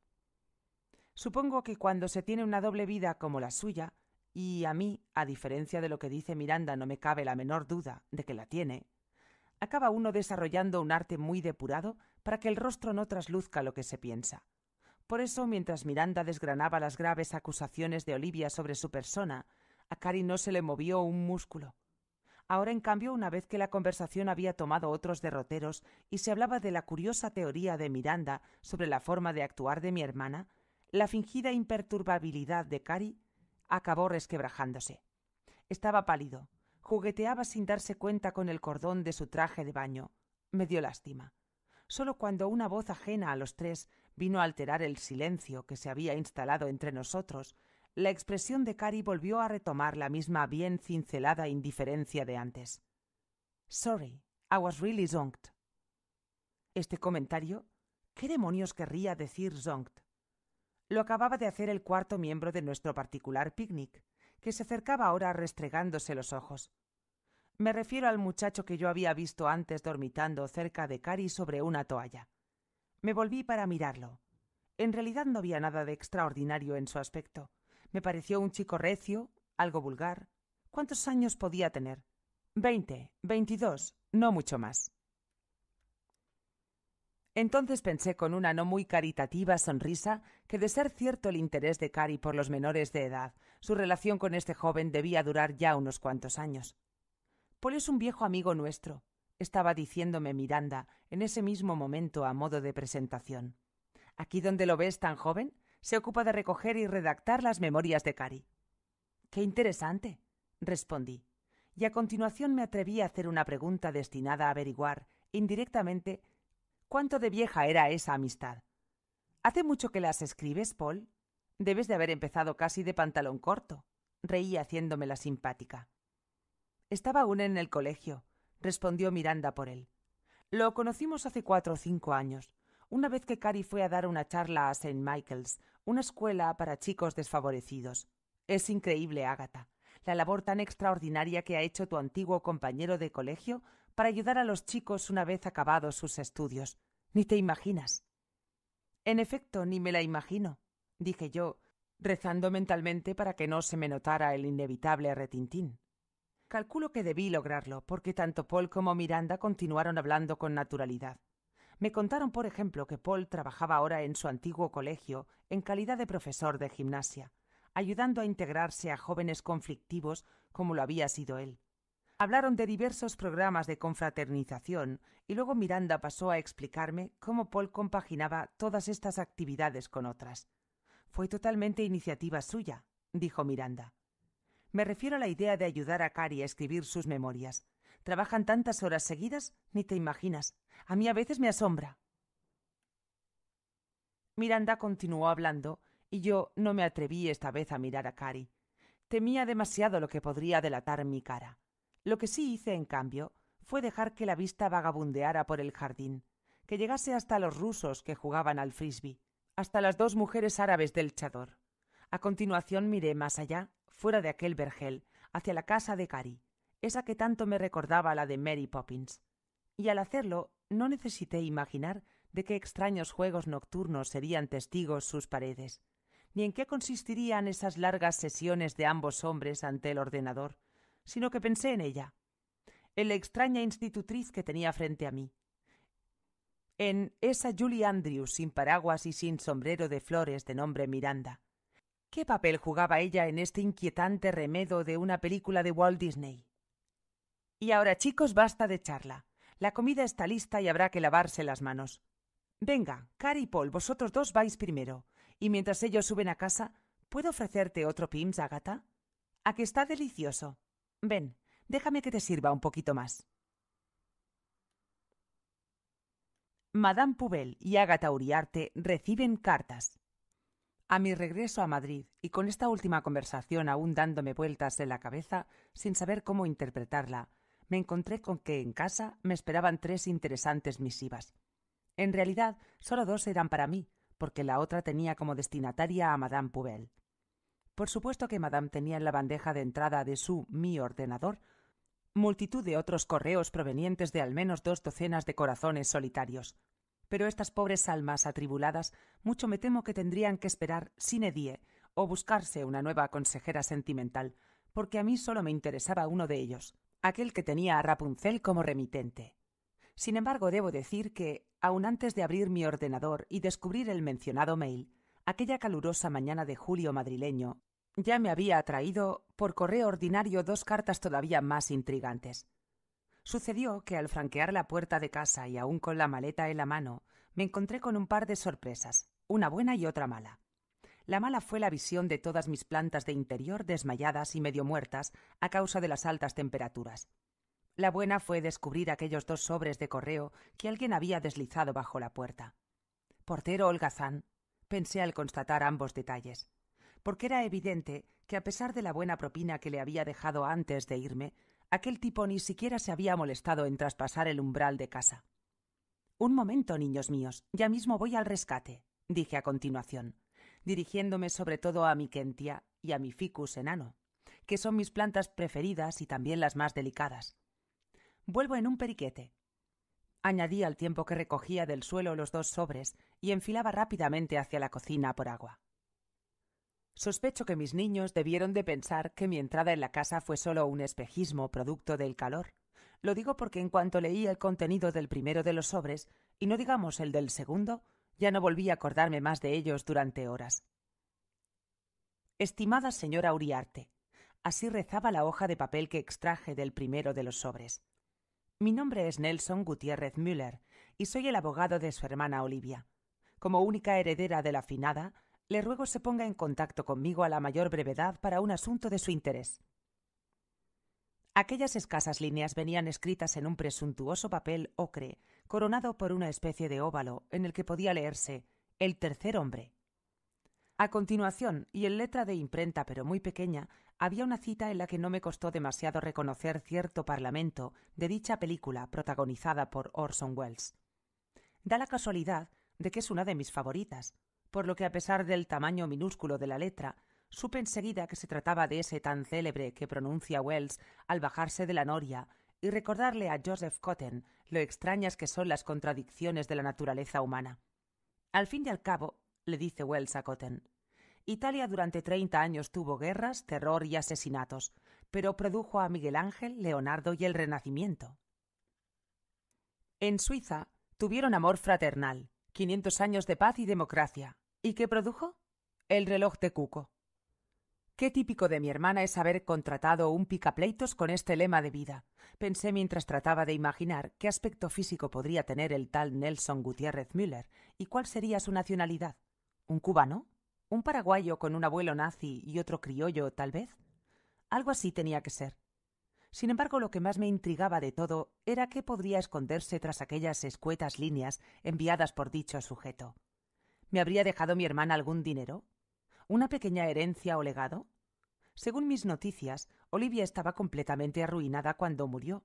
Supongo que cuando se tiene una doble vida como la suya, y a mí, a diferencia de lo que dice Miranda, no me cabe la menor duda de que la tiene, acaba uno desarrollando un arte muy depurado para que el rostro no trasluzca lo que se piensa por eso, mientras Miranda desgranaba las graves acusaciones de Olivia sobre su persona, a Cari no se le movió un músculo. Ahora, en cambio, una vez que la conversación había tomado otros derroteros y se hablaba de la curiosa teoría de Miranda sobre la forma de actuar de mi hermana, la fingida imperturbabilidad de Cari acabó resquebrajándose. Estaba pálido, jugueteaba sin darse cuenta con el cordón de su traje de baño. Me dio lástima. Solo cuando una voz ajena a los tres vino a alterar el silencio que se había instalado entre nosotros, la expresión de Cari volvió a retomar la misma bien cincelada indiferencia de antes. Sorry, I was really zonked. Este comentario, ¿qué demonios querría decir zonked? Lo acababa de hacer el cuarto miembro de nuestro particular picnic, que se acercaba ahora restregándose los ojos. Me refiero al muchacho que yo había visto antes dormitando cerca de Cari sobre una toalla. Me volví para mirarlo. En realidad no había nada de extraordinario en su aspecto. Me pareció un chico recio, algo vulgar. ¿Cuántos años podía tener? Veinte, veintidós, no mucho más. Entonces pensé con una no muy caritativa sonrisa que de ser cierto el interés de Cari por los menores de edad, su relación con este joven debía durar ya unos cuantos años. Paul pues es un viejo amigo nuestro, estaba diciéndome Miranda en ese mismo momento a modo de presentación. Aquí donde lo ves tan joven, se ocupa de recoger y redactar las memorias de Cari. Qué interesante, respondí, y a continuación me atreví a hacer una pregunta destinada a averiguar, indirectamente, cuánto de vieja era esa amistad. ¿Hace mucho que las escribes, Paul? Debes de haber empezado casi de pantalón corto, reí haciéndome la simpática. Estaba aún en el colegio, respondió Miranda por él. Lo conocimos hace cuatro o cinco años, una vez que Cari fue a dar una charla a St. Michael's, una escuela para chicos desfavorecidos. Es increíble, Ágata, la labor tan extraordinaria que ha hecho tu antiguo compañero de colegio para ayudar a los chicos una vez acabados sus estudios. Ni te imaginas. En efecto, ni me la imagino, dije yo, rezando mentalmente para que no se me notara el inevitable retintín. Calculo que debí lograrlo, porque tanto Paul como Miranda continuaron hablando con naturalidad. Me contaron, por ejemplo, que Paul trabajaba ahora en su antiguo colegio en calidad de profesor de gimnasia, ayudando a integrarse a jóvenes conflictivos como lo había sido él. Hablaron de diversos programas de confraternización y luego Miranda pasó a explicarme cómo Paul compaginaba todas estas actividades con otras. Fue totalmente iniciativa suya, dijo Miranda. Me refiero a la idea de ayudar a Cari a escribir sus memorias. Trabajan tantas horas seguidas, ni te imaginas. A mí a veces me asombra. Miranda continuó hablando, y yo no me atreví esta vez a mirar a Cari. Temía demasiado lo que podría delatar mi cara. Lo que sí hice, en cambio, fue dejar que la vista vagabundeara por el jardín, que llegase hasta los rusos que jugaban al frisbee, hasta las dos mujeres árabes del chador. A continuación miré más allá fuera de aquel vergel, hacia la casa de Cari, esa que tanto me recordaba la de Mary Poppins. Y al hacerlo, no necesité imaginar de qué extraños juegos nocturnos serían testigos sus paredes, ni en qué consistirían esas largas sesiones de ambos hombres ante el ordenador, sino que pensé en ella, en la extraña institutriz que tenía frente a mí, en esa Julie Andrews sin paraguas y sin sombrero de flores de nombre Miranda, ¿Qué papel jugaba ella en este inquietante remedo de una película de Walt Disney? Y ahora, chicos, basta de charla. La comida está lista y habrá que lavarse las manos. Venga, Cari y Paul, vosotros dos vais primero. Y mientras ellos suben a casa, ¿puedo ofrecerte otro Pims, Agatha? A que está delicioso. Ven, déjame que te sirva un poquito más. Madame Poubel y Agatha Uriarte reciben cartas. A mi regreso a Madrid, y con esta última conversación aún dándome vueltas en la cabeza sin saber cómo interpretarla, me encontré con que en casa me esperaban tres interesantes misivas. En realidad, solo dos eran para mí, porque la otra tenía como destinataria a Madame Pouvel. Por supuesto que Madame tenía en la bandeja de entrada de su mi ordenador multitud de otros correos provenientes de al menos dos docenas de corazones solitarios, pero estas pobres almas atribuladas mucho me temo que tendrían que esperar sin edie o buscarse una nueva consejera sentimental, porque a mí solo me interesaba uno de ellos, aquel que tenía a Rapunzel como remitente. Sin embargo, debo decir que, aun antes de abrir mi ordenador y descubrir el mencionado mail, aquella calurosa mañana de julio madrileño, ya me había atraído por correo ordinario dos cartas todavía más intrigantes. Sucedió que al franquear la puerta de casa y aún con la maleta en la mano, me encontré con un par de sorpresas, una buena y otra mala. La mala fue la visión de todas mis plantas de interior desmayadas y medio muertas a causa de las altas temperaturas. La buena fue descubrir aquellos dos sobres de correo que alguien había deslizado bajo la puerta. Portero holgazán, pensé al constatar ambos detalles, porque era evidente que a pesar de la buena propina que le había dejado antes de irme, Aquel tipo ni siquiera se había molestado en traspasar el umbral de casa. Un momento, niños míos, ya mismo voy al rescate, dije a continuación, dirigiéndome sobre todo a mi Kentia y a mi ficus enano, que son mis plantas preferidas y también las más delicadas. Vuelvo en un periquete. Añadí al tiempo que recogía del suelo los dos sobres y enfilaba rápidamente hacia la cocina por agua. Sospecho que mis niños debieron de pensar que mi entrada en la casa fue solo un espejismo producto del calor. Lo digo porque en cuanto leí el contenido del primero de los sobres, y no digamos el del segundo, ya no volví a acordarme más de ellos durante horas. Estimada señora Uriarte, así rezaba la hoja de papel que extraje del primero de los sobres. Mi nombre es Nelson Gutiérrez Müller y soy el abogado de su hermana Olivia. Como única heredera de la finada, le ruego se ponga en contacto conmigo a la mayor brevedad para un asunto de su interés. Aquellas escasas líneas venían escritas en un presuntuoso papel ocre, coronado por una especie de óvalo en el que podía leerse El tercer hombre. A continuación, y en letra de imprenta pero muy pequeña, había una cita en la que no me costó demasiado reconocer cierto parlamento de dicha película protagonizada por Orson Welles. Da la casualidad de que es una de mis favoritas, por lo que a pesar del tamaño minúsculo de la letra, supe enseguida que se trataba de ese tan célebre que pronuncia Wells al bajarse de la noria y recordarle a Joseph Cotten lo extrañas que son las contradicciones de la naturaleza humana. Al fin y al cabo, le dice Wells a Cotten, Italia durante treinta años tuvo guerras, terror y asesinatos, pero produjo a Miguel Ángel, Leonardo y el Renacimiento. En Suiza tuvieron amor fraternal, quinientos años de paz y democracia, ¿Y qué produjo? El reloj de Cuco. Qué típico de mi hermana es haber contratado un picapleitos con este lema de vida. Pensé mientras trataba de imaginar qué aspecto físico podría tener el tal Nelson Gutiérrez Müller y cuál sería su nacionalidad. ¿Un cubano? ¿Un paraguayo con un abuelo nazi y otro criollo, tal vez? Algo así tenía que ser. Sin embargo, lo que más me intrigaba de todo era qué podría esconderse tras aquellas escuetas líneas enviadas por dicho sujeto. ¿Me habría dejado mi hermana algún dinero? ¿Una pequeña herencia o legado? Según mis noticias, Olivia estaba completamente arruinada cuando murió.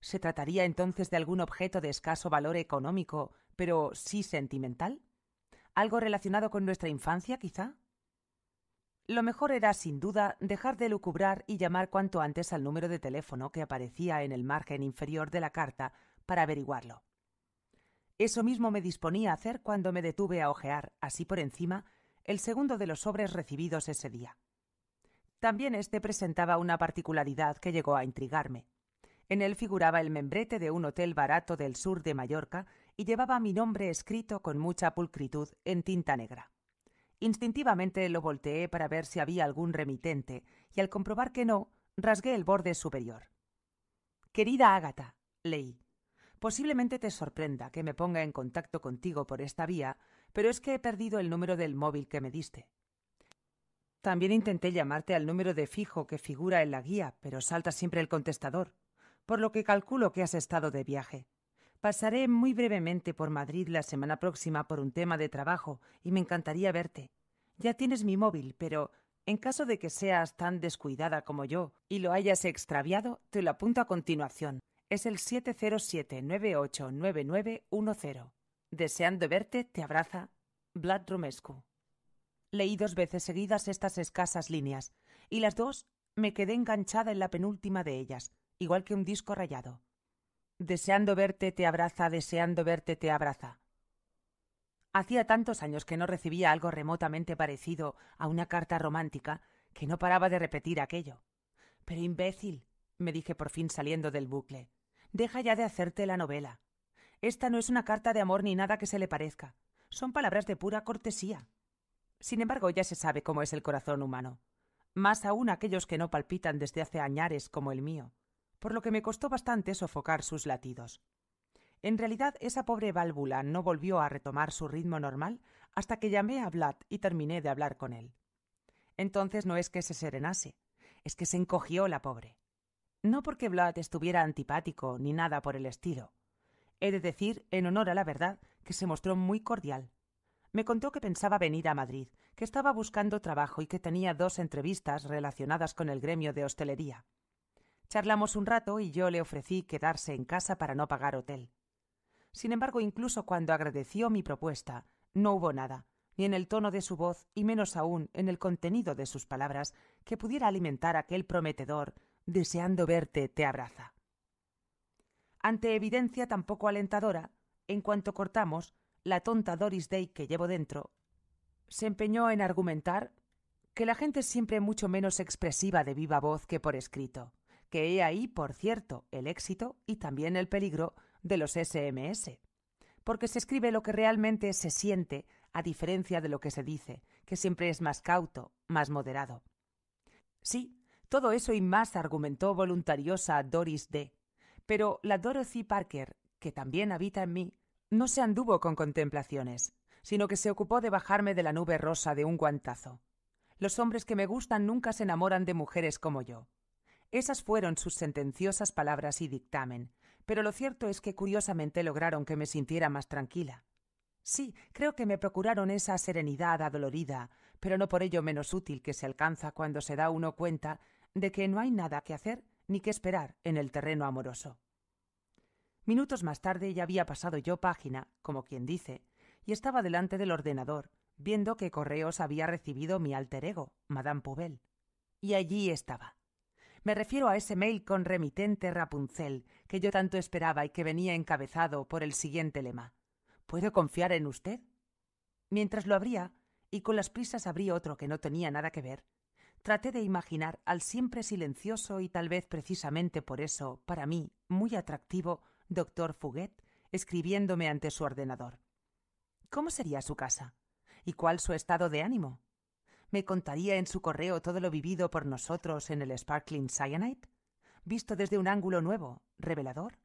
¿Se trataría entonces de algún objeto de escaso valor económico, pero sí sentimental? ¿Algo relacionado con nuestra infancia, quizá? Lo mejor era, sin duda, dejar de lucubrar y llamar cuanto antes al número de teléfono que aparecía en el margen inferior de la carta para averiguarlo. Eso mismo me disponía a hacer cuando me detuve a ojear, así por encima, el segundo de los sobres recibidos ese día. También este presentaba una particularidad que llegó a intrigarme. En él figuraba el membrete de un hotel barato del sur de Mallorca y llevaba mi nombre escrito con mucha pulcritud en tinta negra. Instintivamente lo volteé para ver si había algún remitente, y al comprobar que no, rasgué el borde superior. Querida Ágata, leí, Posiblemente te sorprenda que me ponga en contacto contigo por esta vía, pero es que he perdido el número del móvil que me diste. También intenté llamarte al número de fijo que figura en la guía, pero salta siempre el contestador, por lo que calculo que has estado de viaje. Pasaré muy brevemente por Madrid la semana próxima por un tema de trabajo y me encantaría verte. Ya tienes mi móvil, pero en caso de que seas tan descuidada como yo y lo hayas extraviado, te lo apunto a continuación es el 707-989910. Deseando verte, te abraza Vlad Drumescu. Leí dos veces seguidas estas escasas líneas, y las dos me quedé enganchada en la penúltima de ellas, igual que un disco rayado. Deseando verte, te abraza, deseando verte, te abraza. Hacía tantos años que no recibía algo remotamente parecido a una carta romántica que no paraba de repetir aquello. Pero imbécil, me dije por fin saliendo del bucle. Deja ya de hacerte la novela. Esta no es una carta de amor ni nada que se le parezca. Son palabras de pura cortesía. Sin embargo, ya se sabe cómo es el corazón humano. Más aún aquellos que no palpitan desde hace añares como el mío, por lo que me costó bastante sofocar sus latidos. En realidad, esa pobre válvula no volvió a retomar su ritmo normal hasta que llamé a Vlad y terminé de hablar con él. Entonces no es que se serenase, es que se encogió la pobre. No porque Vlad estuviera antipático ni nada por el estilo. He de decir, en honor a la verdad, que se mostró muy cordial. Me contó que pensaba venir a Madrid, que estaba buscando trabajo y que tenía dos entrevistas relacionadas con el gremio de hostelería. Charlamos un rato y yo le ofrecí quedarse en casa para no pagar hotel. Sin embargo, incluso cuando agradeció mi propuesta, no hubo nada, ni en el tono de su voz, y menos aún en el contenido de sus palabras, que pudiera alimentar aquel prometedor deseando verte, te abraza. Ante evidencia tan poco alentadora, en cuanto cortamos, la tonta Doris Day que llevo dentro, se empeñó en argumentar que la gente es siempre mucho menos expresiva de viva voz que por escrito, que he ahí, por cierto, el éxito y también el peligro de los SMS, porque se escribe lo que realmente se siente a diferencia de lo que se dice, que siempre es más cauto, más moderado. Sí, todo eso y más argumentó voluntariosa Doris D. Pero la Dorothy Parker, que también habita en mí, no se anduvo con contemplaciones, sino que se ocupó de bajarme de la nube rosa de un guantazo. Los hombres que me gustan nunca se enamoran de mujeres como yo. Esas fueron sus sentenciosas palabras y dictamen, pero lo cierto es que curiosamente lograron que me sintiera más tranquila. Sí, creo que me procuraron esa serenidad adolorida, pero no por ello menos útil que se alcanza cuando se da uno cuenta de que no hay nada que hacer ni que esperar en el terreno amoroso. Minutos más tarde ya había pasado yo página, como quien dice, y estaba delante del ordenador, viendo qué correos había recibido mi alter ego, Madame Poubel. Y allí estaba. Me refiero a ese mail con remitente Rapunzel que yo tanto esperaba y que venía encabezado por el siguiente lema. ¿Puedo confiar en usted? Mientras lo abría, y con las prisas abrí otro que no tenía nada que ver, Traté de imaginar al siempre silencioso y tal vez precisamente por eso, para mí, muy atractivo, doctor Fuguet, escribiéndome ante su ordenador. ¿Cómo sería su casa? ¿Y cuál su estado de ánimo? ¿Me contaría en su correo todo lo vivido por nosotros en el Sparkling Cyanide? Visto desde un ángulo nuevo, revelador.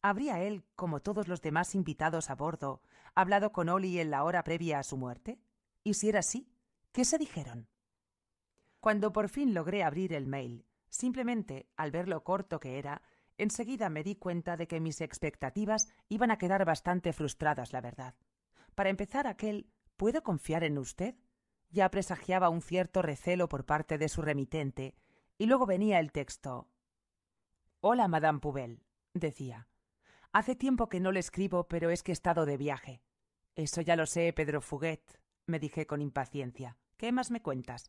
¿Habría él, como todos los demás invitados a bordo, hablado con Oli en la hora previa a su muerte? Y si era así, ¿qué se dijeron? Cuando por fin logré abrir el mail, simplemente al ver lo corto que era, enseguida me di cuenta de que mis expectativas iban a quedar bastante frustradas, la verdad. Para empezar, aquel ¿Puedo confiar en usted? ya presagiaba un cierto recelo por parte de su remitente, y luego venía el texto. Hola, Madame Poubel, decía. Hace tiempo que no le escribo, pero es que he estado de viaje. Eso ya lo sé, Pedro Fuguet, me dije con impaciencia. ¿Qué más me cuentas?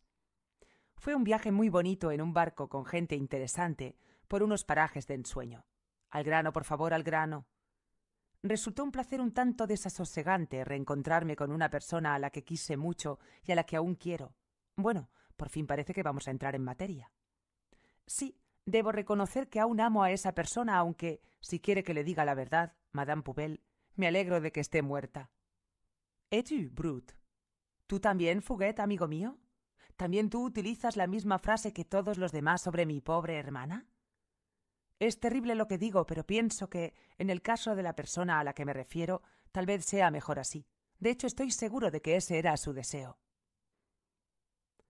Fue un viaje muy bonito en un barco con gente interesante por unos parajes de ensueño. Al grano, por favor, al grano. Resultó un placer un tanto desasosegante reencontrarme con una persona a la que quise mucho y a la que aún quiero. Bueno, por fin parece que vamos a entrar en materia. Sí, debo reconocer que aún amo a esa persona, aunque, si quiere que le diga la verdad, Madame Poubelle, me alegro de que esté muerta. ¿Et tu, Brut? ¿Tú también, Fuguet, amigo mío? ¿También tú utilizas la misma frase que todos los demás sobre mi pobre hermana? Es terrible lo que digo, pero pienso que, en el caso de la persona a la que me refiero, tal vez sea mejor así. De hecho, estoy seguro de que ese era su deseo.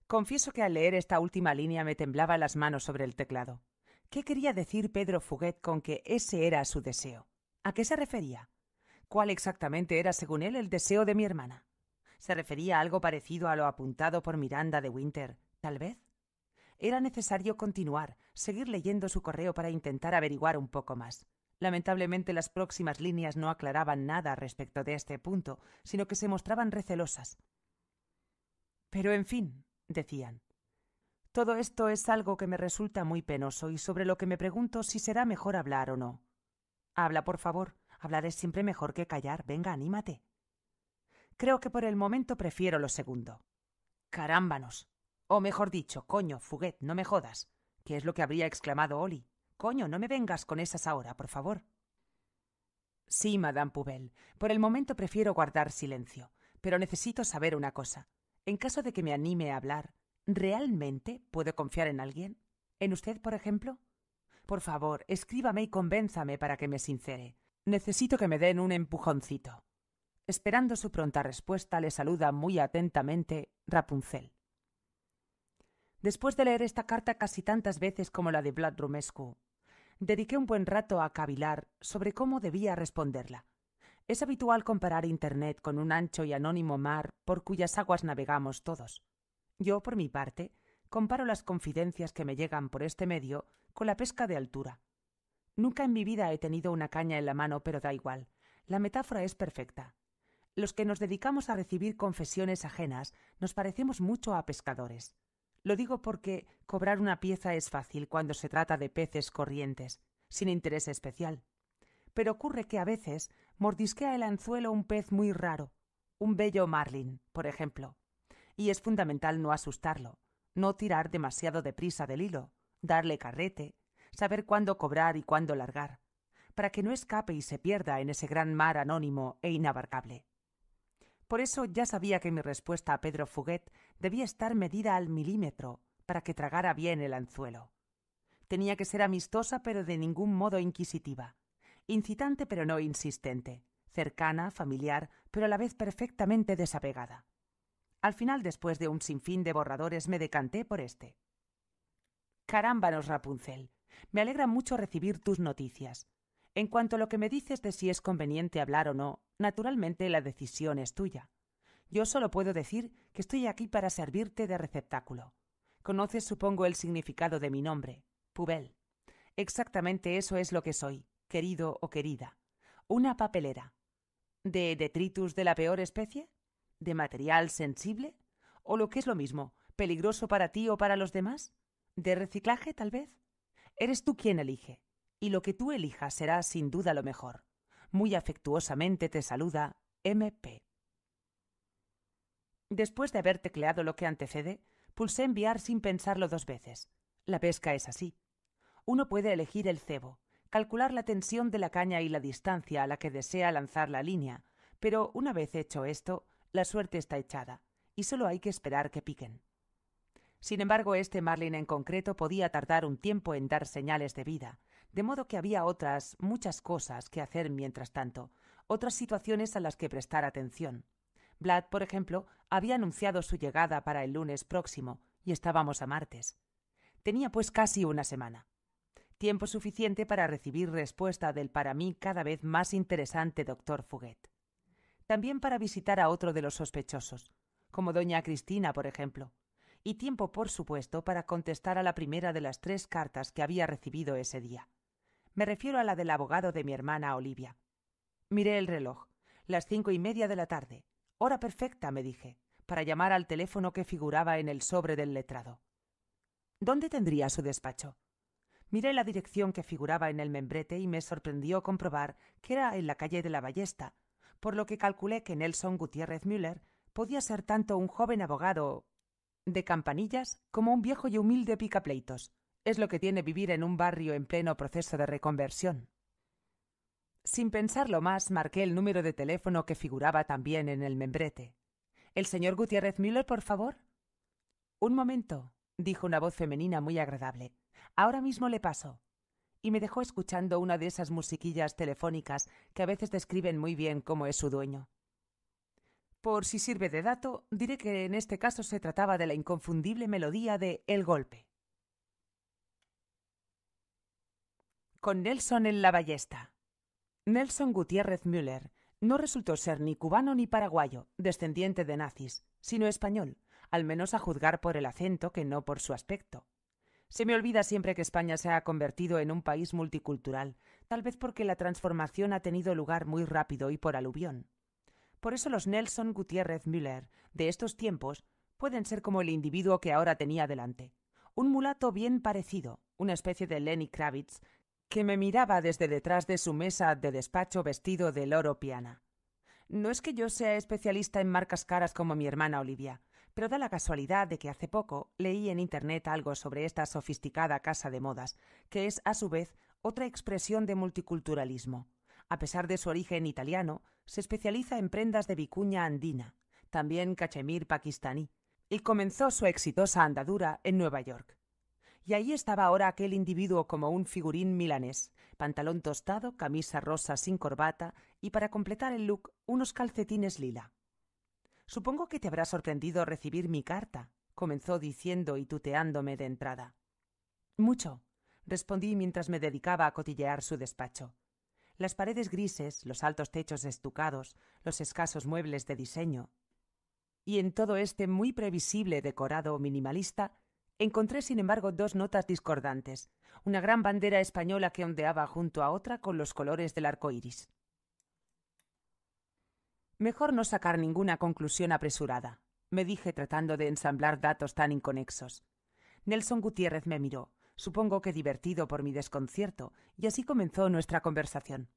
Confieso que al leer esta última línea me temblaba las manos sobre el teclado. ¿Qué quería decir Pedro Fuguet con que ese era su deseo? ¿A qué se refería? ¿Cuál exactamente era, según él, el deseo de mi hermana? se refería a algo parecido a lo apuntado por Miranda de Winter, tal vez. Era necesario continuar, seguir leyendo su correo para intentar averiguar un poco más. Lamentablemente las próximas líneas no aclaraban nada respecto de este punto, sino que se mostraban recelosas. Pero en fin, decían. Todo esto es algo que me resulta muy penoso y sobre lo que me pregunto si será mejor hablar o no. Habla, por favor. Hablar es siempre mejor que callar. Venga, anímate. Creo que por el momento prefiero lo segundo. Carámbanos. O mejor dicho, coño, Fuguet, no me jodas. que es lo que habría exclamado Oli? Coño, no me vengas con esas ahora, por favor. Sí, Madame Poubel, Por el momento prefiero guardar silencio. Pero necesito saber una cosa. En caso de que me anime a hablar, ¿realmente puedo confiar en alguien? ¿En usted, por ejemplo? Por favor, escríbame y convénzame para que me sincere. Necesito que me den un empujoncito. Esperando su pronta respuesta, le saluda muy atentamente Rapunzel. Después de leer esta carta casi tantas veces como la de Vlad Rumescu, dediqué un buen rato a cavilar sobre cómo debía responderla. Es habitual comparar Internet con un ancho y anónimo mar por cuyas aguas navegamos todos. Yo, por mi parte, comparo las confidencias que me llegan por este medio con la pesca de altura. Nunca en mi vida he tenido una caña en la mano, pero da igual. La metáfora es perfecta. Los que nos dedicamos a recibir confesiones ajenas nos parecemos mucho a pescadores. Lo digo porque cobrar una pieza es fácil cuando se trata de peces corrientes, sin interés especial. Pero ocurre que a veces mordisquea el anzuelo un pez muy raro, un bello marlin, por ejemplo. Y es fundamental no asustarlo, no tirar demasiado deprisa del hilo, darle carrete, saber cuándo cobrar y cuándo largar, para que no escape y se pierda en ese gran mar anónimo e inabarcable. Por eso ya sabía que mi respuesta a Pedro Fuguet debía estar medida al milímetro para que tragara bien el anzuelo. Tenía que ser amistosa pero de ningún modo inquisitiva, incitante pero no insistente, cercana, familiar, pero a la vez perfectamente desapegada. Al final, después de un sinfín de borradores, me decanté por este. Carámbanos, Rapunzel. Me alegra mucho recibir tus noticias. En cuanto a lo que me dices de si es conveniente hablar o no, naturalmente la decisión es tuya. Yo solo puedo decir que estoy aquí para servirte de receptáculo. Conoces, supongo, el significado de mi nombre, Pubel. Exactamente eso es lo que soy, querido o querida. Una papelera. ¿De detritus de la peor especie? ¿De material sensible? ¿O lo que es lo mismo, peligroso para ti o para los demás? ¿De reciclaje, tal vez? Eres tú quien elige y lo que tú elijas será sin duda lo mejor. Muy afectuosamente te saluda MP. Después de haber tecleado lo que antecede, pulsé enviar sin pensarlo dos veces. La pesca es así. Uno puede elegir el cebo, calcular la tensión de la caña y la distancia a la que desea lanzar la línea, pero una vez hecho esto, la suerte está echada, y solo hay que esperar que piquen. Sin embargo, este marlin en concreto podía tardar un tiempo en dar señales de vida, de modo que había otras, muchas cosas que hacer mientras tanto, otras situaciones a las que prestar atención. Vlad, por ejemplo, había anunciado su llegada para el lunes próximo, y estábamos a martes. Tenía pues casi una semana. Tiempo suficiente para recibir respuesta del para mí cada vez más interesante doctor Fuguet. También para visitar a otro de los sospechosos, como doña Cristina, por ejemplo. Y tiempo, por supuesto, para contestar a la primera de las tres cartas que había recibido ese día. Me refiero a la del abogado de mi hermana Olivia. Miré el reloj. Las cinco y media de la tarde. Hora perfecta, me dije, para llamar al teléfono que figuraba en el sobre del letrado. ¿Dónde tendría su despacho? Miré la dirección que figuraba en el membrete y me sorprendió comprobar que era en la calle de la Ballesta, por lo que calculé que Nelson Gutiérrez Müller podía ser tanto un joven abogado de campanillas como un viejo y humilde picapleitos. Es lo que tiene vivir en un barrio en pleno proceso de reconversión. Sin pensarlo más, marqué el número de teléfono que figuraba también en el membrete. ¿El señor Gutiérrez Müller, por favor? Un momento, dijo una voz femenina muy agradable. Ahora mismo le paso. Y me dejó escuchando una de esas musiquillas telefónicas que a veces describen muy bien cómo es su dueño. Por si sirve de dato, diré que en este caso se trataba de la inconfundible melodía de El Golpe. con Nelson en la ballesta. Nelson Gutiérrez Müller no resultó ser ni cubano ni paraguayo, descendiente de nazis, sino español, al menos a juzgar por el acento que no por su aspecto. Se me olvida siempre que España se ha convertido en un país multicultural, tal vez porque la transformación ha tenido lugar muy rápido y por aluvión. Por eso los Nelson Gutiérrez Müller de estos tiempos pueden ser como el individuo que ahora tenía delante. Un mulato bien parecido, una especie de Lenny Kravitz que me miraba desde detrás de su mesa de despacho vestido de loro piana. No es que yo sea especialista en marcas caras como mi hermana Olivia, pero da la casualidad de que hace poco leí en Internet algo sobre esta sofisticada casa de modas, que es a su vez otra expresión de multiculturalismo. A pesar de su origen italiano, se especializa en prendas de vicuña andina, también cachemir pakistaní, y comenzó su exitosa andadura en Nueva York. Y ahí estaba ahora aquel individuo como un figurín milanés, pantalón tostado, camisa rosa sin corbata y para completar el look unos calcetines lila. Supongo que te habrá sorprendido recibir mi carta, comenzó diciendo y tuteándome de entrada. Mucho, respondí mientras me dedicaba a cotillear su despacho. Las paredes grises, los altos techos estucados, los escasos muebles de diseño. Y en todo este muy previsible decorado minimalista Encontré, sin embargo, dos notas discordantes, una gran bandera española que ondeaba junto a otra con los colores del arco iris. Mejor no sacar ninguna conclusión apresurada, me dije tratando de ensamblar datos tan inconexos. Nelson Gutiérrez me miró, supongo que divertido por mi desconcierto, y así comenzó nuestra conversación.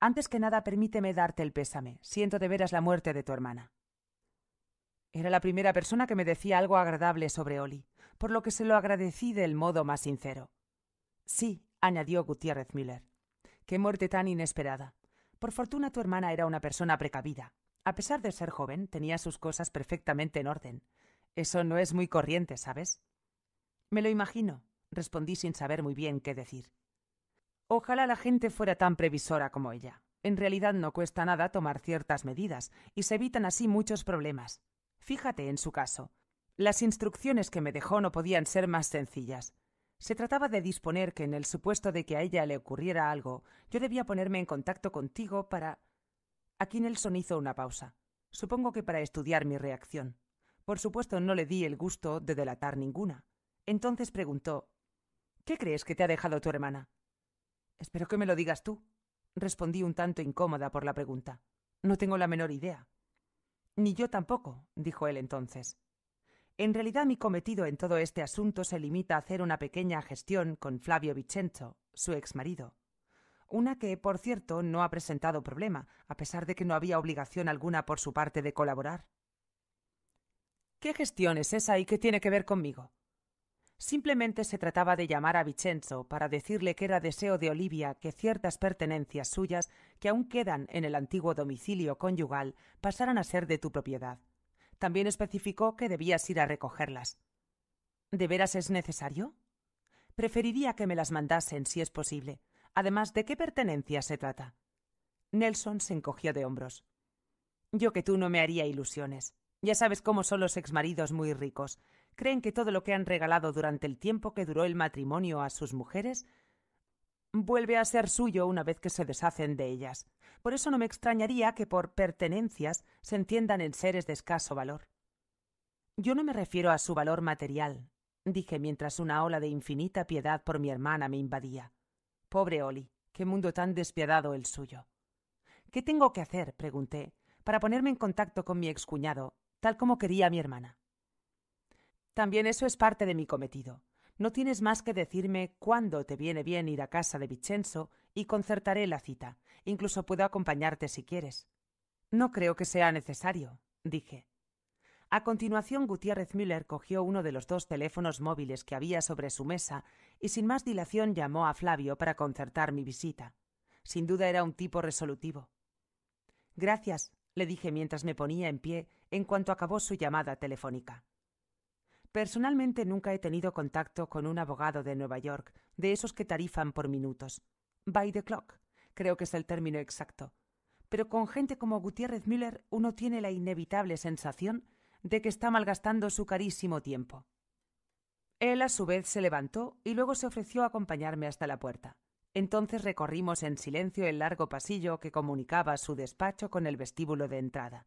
Antes que nada, permíteme darte el pésame. Siento de veras la muerte de tu hermana. Era la primera persona que me decía algo agradable sobre Oli por lo que se lo agradecí del modo más sincero. Sí, añadió Gutiérrez Miller. Qué muerte tan inesperada. Por fortuna tu hermana era una persona precavida. A pesar de ser joven, tenía sus cosas perfectamente en orden. Eso no es muy corriente, ¿sabes? Me lo imagino, respondí sin saber muy bien qué decir. Ojalá la gente fuera tan previsora como ella. En realidad no cuesta nada tomar ciertas medidas y se evitan así muchos problemas. Fíjate en su caso. Las instrucciones que me dejó no podían ser más sencillas. Se trataba de disponer que en el supuesto de que a ella le ocurriera algo, yo debía ponerme en contacto contigo para... Aquí Nelson hizo una pausa. Supongo que para estudiar mi reacción. Por supuesto no le di el gusto de delatar ninguna. Entonces preguntó ¿Qué crees que te ha dejado tu hermana? Espero que me lo digas tú. Respondí un tanto incómoda por la pregunta. No tengo la menor idea. Ni yo tampoco, dijo él entonces. En realidad mi cometido en todo este asunto se limita a hacer una pequeña gestión con Flavio Vicenzo, su ex marido. Una que, por cierto, no ha presentado problema, a pesar de que no había obligación alguna por su parte de colaborar. ¿Qué gestión es esa y qué tiene que ver conmigo? Simplemente se trataba de llamar a Vicenzo para decirle que era deseo de Olivia que ciertas pertenencias suyas que aún quedan en el antiguo domicilio conyugal pasaran a ser de tu propiedad también especificó que debías ir a recogerlas. ¿De veras es necesario? Preferiría que me las mandasen si es posible. Además, ¿de qué pertenencia se trata? Nelson se encogió de hombros. Yo que tú no me haría ilusiones. Ya sabes cómo son los exmaridos muy ricos. Creen que todo lo que han regalado durante el tiempo que duró el matrimonio a sus mujeres vuelve a ser suyo una vez que se deshacen de ellas. Por eso no me extrañaría que por pertenencias se entiendan en seres de escaso valor. Yo no me refiero a su valor material, dije mientras una ola de infinita piedad por mi hermana me invadía. Pobre Oli, qué mundo tan despiadado el suyo. ¿Qué tengo que hacer? pregunté, para ponerme en contacto con mi excuñado, tal como quería mi hermana. También eso es parte de mi cometido, no tienes más que decirme cuándo te viene bien ir a casa de Vicenzo y concertaré la cita. Incluso puedo acompañarte si quieres. No creo que sea necesario, dije. A continuación, Gutiérrez Müller cogió uno de los dos teléfonos móviles que había sobre su mesa y sin más dilación llamó a Flavio para concertar mi visita. Sin duda era un tipo resolutivo. Gracias, le dije mientras me ponía en pie en cuanto acabó su llamada telefónica. Personalmente nunca he tenido contacto con un abogado de Nueva York, de esos que tarifan por minutos. By the clock, creo que es el término exacto. Pero con gente como Gutiérrez Müller uno tiene la inevitable sensación de que está malgastando su carísimo tiempo. Él a su vez se levantó y luego se ofreció a acompañarme hasta la puerta. Entonces recorrimos en silencio el largo pasillo que comunicaba su despacho con el vestíbulo de entrada.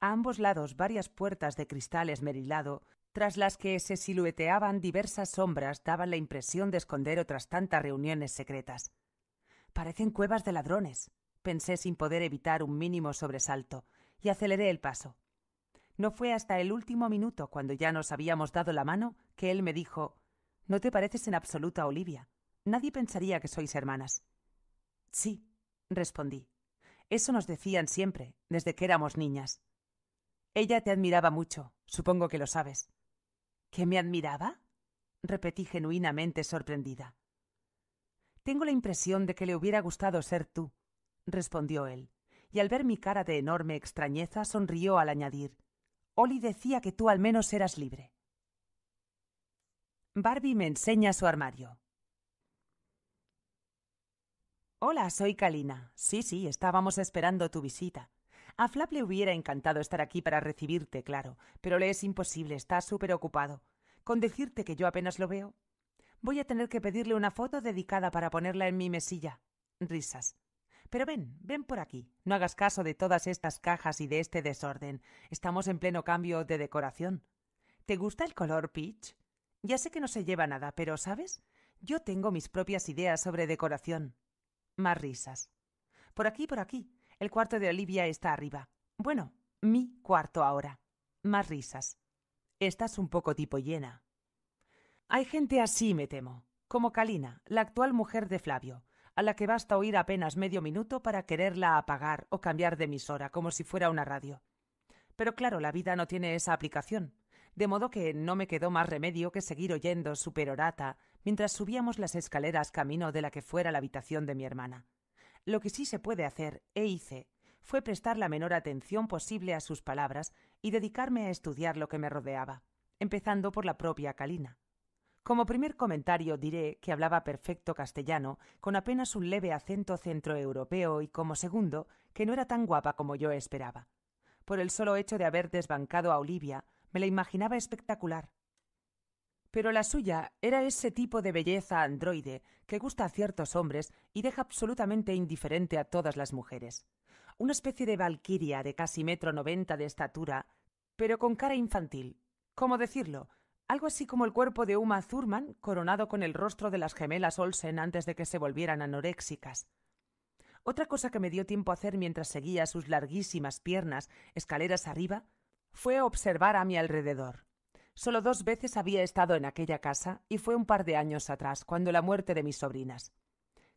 A ambos lados varias puertas de cristal esmerilado tras las que se silueteaban diversas sombras daban la impresión de esconder otras tantas reuniones secretas. Parecen cuevas de ladrones, pensé sin poder evitar un mínimo sobresalto, y aceleré el paso. No fue hasta el último minuto, cuando ya nos habíamos dado la mano, que él me dijo No te pareces en absoluta a Olivia. Nadie pensaría que sois hermanas. Sí, respondí. Eso nos decían siempre, desde que éramos niñas. Ella te admiraba mucho, supongo que lo sabes. ¿Que me admiraba? repetí genuinamente sorprendida. Tengo la impresión de que le hubiera gustado ser tú, respondió él, y al ver mi cara de enorme extrañeza sonrió al añadir Oli decía que tú al menos eras libre. Barbie me enseña su armario. Hola, soy Kalina. Sí, sí, estábamos esperando tu visita. A Flap le hubiera encantado estar aquí para recibirte, claro, pero le es imposible, está súper ocupado. Con decirte que yo apenas lo veo. Voy a tener que pedirle una foto dedicada para ponerla en mi mesilla. Risas. Pero ven, ven por aquí. No hagas caso de todas estas cajas y de este desorden. Estamos en pleno cambio de decoración. ¿Te gusta el color peach? Ya sé que no se lleva nada, pero ¿sabes? Yo tengo mis propias ideas sobre decoración. Más risas. Por aquí, por aquí. El cuarto de Olivia está arriba. Bueno, mi cuarto ahora. Más risas. Estás un poco tipo llena. Hay gente así, me temo, como Kalina, la actual mujer de Flavio, a la que basta oír apenas medio minuto para quererla apagar o cambiar de emisora como si fuera una radio. Pero claro, la vida no tiene esa aplicación, de modo que no me quedó más remedio que seguir oyendo su perorata mientras subíamos las escaleras camino de la que fuera la habitación de mi hermana. Lo que sí se puede hacer, e hice, fue prestar la menor atención posible a sus palabras y dedicarme a estudiar lo que me rodeaba, empezando por la propia Kalina. Como primer comentario diré que hablaba perfecto castellano, con apenas un leve acento centroeuropeo y como segundo, que no era tan guapa como yo esperaba. Por el solo hecho de haber desbancado a Olivia, me la imaginaba espectacular, pero la suya era ese tipo de belleza androide que gusta a ciertos hombres y deja absolutamente indiferente a todas las mujeres. Una especie de valquiria de casi metro noventa de estatura, pero con cara infantil. ¿Cómo decirlo? Algo así como el cuerpo de Uma Thurman coronado con el rostro de las gemelas Olsen antes de que se volvieran anoréxicas. Otra cosa que me dio tiempo a hacer mientras seguía sus larguísimas piernas escaleras arriba fue observar a mi alrededor. Solo dos veces había estado en aquella casa y fue un par de años atrás, cuando la muerte de mis sobrinas.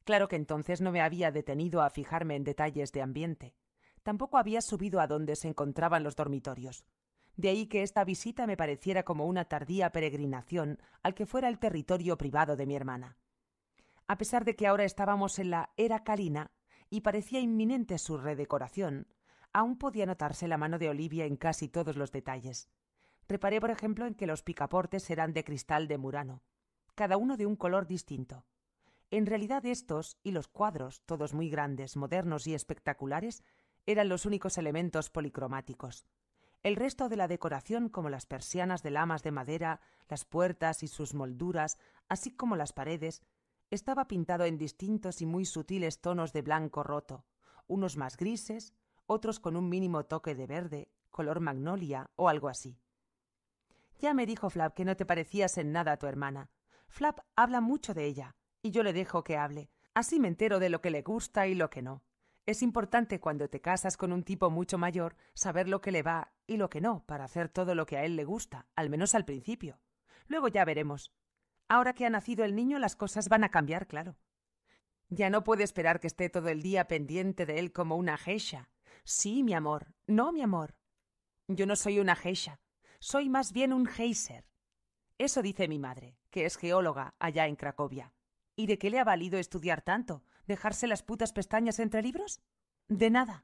Claro que entonces no me había detenido a fijarme en detalles de ambiente. Tampoco había subido a donde se encontraban los dormitorios. De ahí que esta visita me pareciera como una tardía peregrinación al que fuera el territorio privado de mi hermana. A pesar de que ahora estábamos en la era calina y parecía inminente su redecoración, aún podía notarse la mano de Olivia en casi todos los detalles. Reparé, por ejemplo, en que los picaportes eran de cristal de Murano, cada uno de un color distinto. En realidad estos y los cuadros, todos muy grandes, modernos y espectaculares, eran los únicos elementos policromáticos. El resto de la decoración, como las persianas de lamas de madera, las puertas y sus molduras, así como las paredes, estaba pintado en distintos y muy sutiles tonos de blanco roto, unos más grises, otros con un mínimo toque de verde, color magnolia o algo así. Ya me dijo Flap que no te parecías en nada a tu hermana. Flap habla mucho de ella, y yo le dejo que hable. Así me entero de lo que le gusta y lo que no. Es importante cuando te casas con un tipo mucho mayor saber lo que le va y lo que no, para hacer todo lo que a él le gusta, al menos al principio. Luego ya veremos. Ahora que ha nacido el niño las cosas van a cambiar, claro. Ya no puede esperar que esté todo el día pendiente de él como una geisha. Sí, mi amor. No, mi amor. Yo no soy una geisha. Soy más bien un geyser. Eso dice mi madre, que es geóloga allá en Cracovia. ¿Y de qué le ha valido estudiar tanto? ¿Dejarse las putas pestañas entre libros? De nada.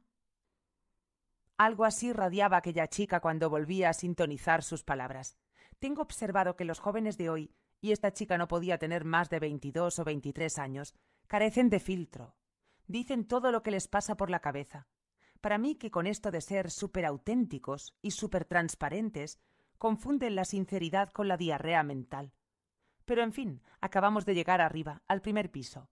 Algo así radiaba aquella chica cuando volvía a sintonizar sus palabras. Tengo observado que los jóvenes de hoy, y esta chica no podía tener más de veintidós o veintitrés años, carecen de filtro. Dicen todo lo que les pasa por la cabeza. Para mí que con esto de ser súper auténticos y súper transparentes, confunden la sinceridad con la diarrea mental. Pero en fin, acabamos de llegar arriba, al primer piso.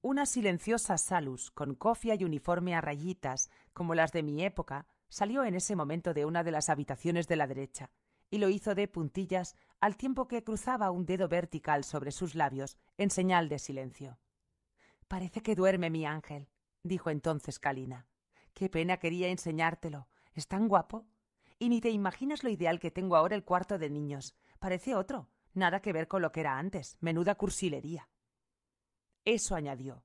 Una silenciosa salus, con cofia y uniforme a rayitas, como las de mi época, salió en ese momento de una de las habitaciones de la derecha, y lo hizo de puntillas al tiempo que cruzaba un dedo vertical sobre sus labios en señal de silencio. Parece que duerme mi ángel, dijo entonces Kalina. Qué pena quería enseñártelo. Es tan guapo. Y ni te imaginas lo ideal que tengo ahora el cuarto de niños. Parece otro. Nada que ver con lo que era antes. Menuda cursilería. Eso añadió.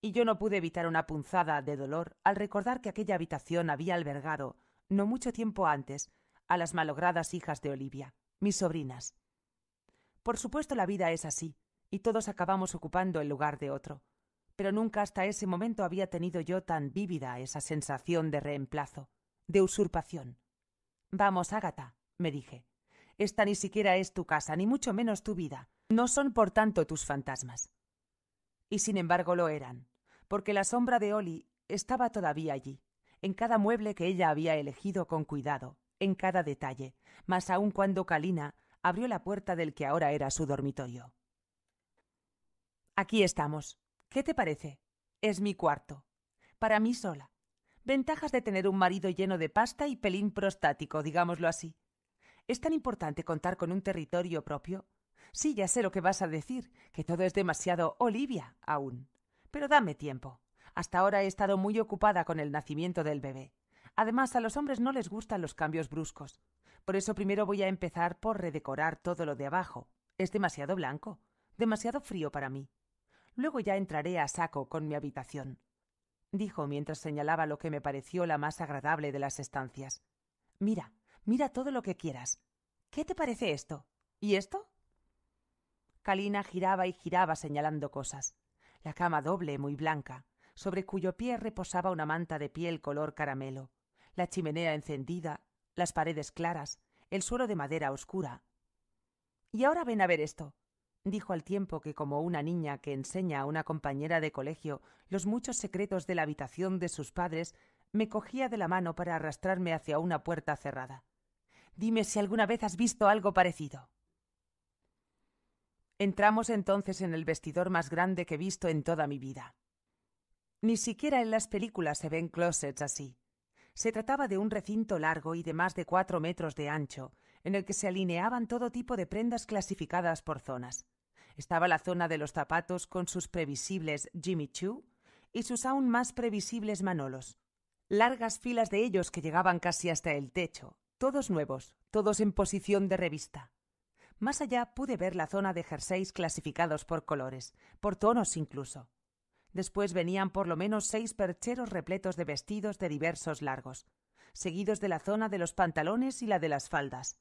Y yo no pude evitar una punzada de dolor al recordar que aquella habitación había albergado, no mucho tiempo antes, a las malogradas hijas de Olivia, mis sobrinas. Por supuesto la vida es así, y todos acabamos ocupando el lugar de otro pero nunca hasta ese momento había tenido yo tan vívida esa sensación de reemplazo, de usurpación. Vamos, Ágata, me dije. Esta ni siquiera es tu casa, ni mucho menos tu vida. No son, por tanto, tus fantasmas. Y sin embargo lo eran, porque la sombra de Oli estaba todavía allí, en cada mueble que ella había elegido con cuidado, en cada detalle, más aun cuando Kalina abrió la puerta del que ahora era su dormitorio. Aquí estamos, ¿Qué te parece? Es mi cuarto. Para mí sola. Ventajas de tener un marido lleno de pasta y pelín prostático, digámoslo así. ¿Es tan importante contar con un territorio propio? Sí, ya sé lo que vas a decir, que todo es demasiado Olivia aún. Pero dame tiempo. Hasta ahora he estado muy ocupada con el nacimiento del bebé. Además, a los hombres no les gustan los cambios bruscos. Por eso primero voy a empezar por redecorar todo lo de abajo. Es demasiado blanco, demasiado frío para mí. Luego ya entraré a saco con mi habitación, dijo mientras señalaba lo que me pareció la más agradable de las estancias. Mira, mira todo lo que quieras. ¿Qué te parece esto? ¿Y esto? Calina giraba y giraba señalando cosas. La cama doble, muy blanca, sobre cuyo pie reposaba una manta de piel color caramelo, la chimenea encendida, las paredes claras, el suelo de madera oscura. Y ahora ven a ver esto dijo al tiempo que como una niña que enseña a una compañera de colegio los muchos secretos de la habitación de sus padres, me cogía de la mano para arrastrarme hacia una puerta cerrada. Dime si alguna vez has visto algo parecido. Entramos entonces en el vestidor más grande que he visto en toda mi vida. Ni siquiera en las películas se ven closets así. Se trataba de un recinto largo y de más de cuatro metros de ancho, en el que se alineaban todo tipo de prendas clasificadas por zonas. Estaba la zona de los zapatos con sus previsibles Jimmy Choo y sus aún más previsibles Manolos. Largas filas de ellos que llegaban casi hasta el techo, todos nuevos, todos en posición de revista. Más allá pude ver la zona de jerseys clasificados por colores, por tonos incluso. Después venían por lo menos seis percheros repletos de vestidos de diversos largos, seguidos de la zona de los pantalones y la de las faldas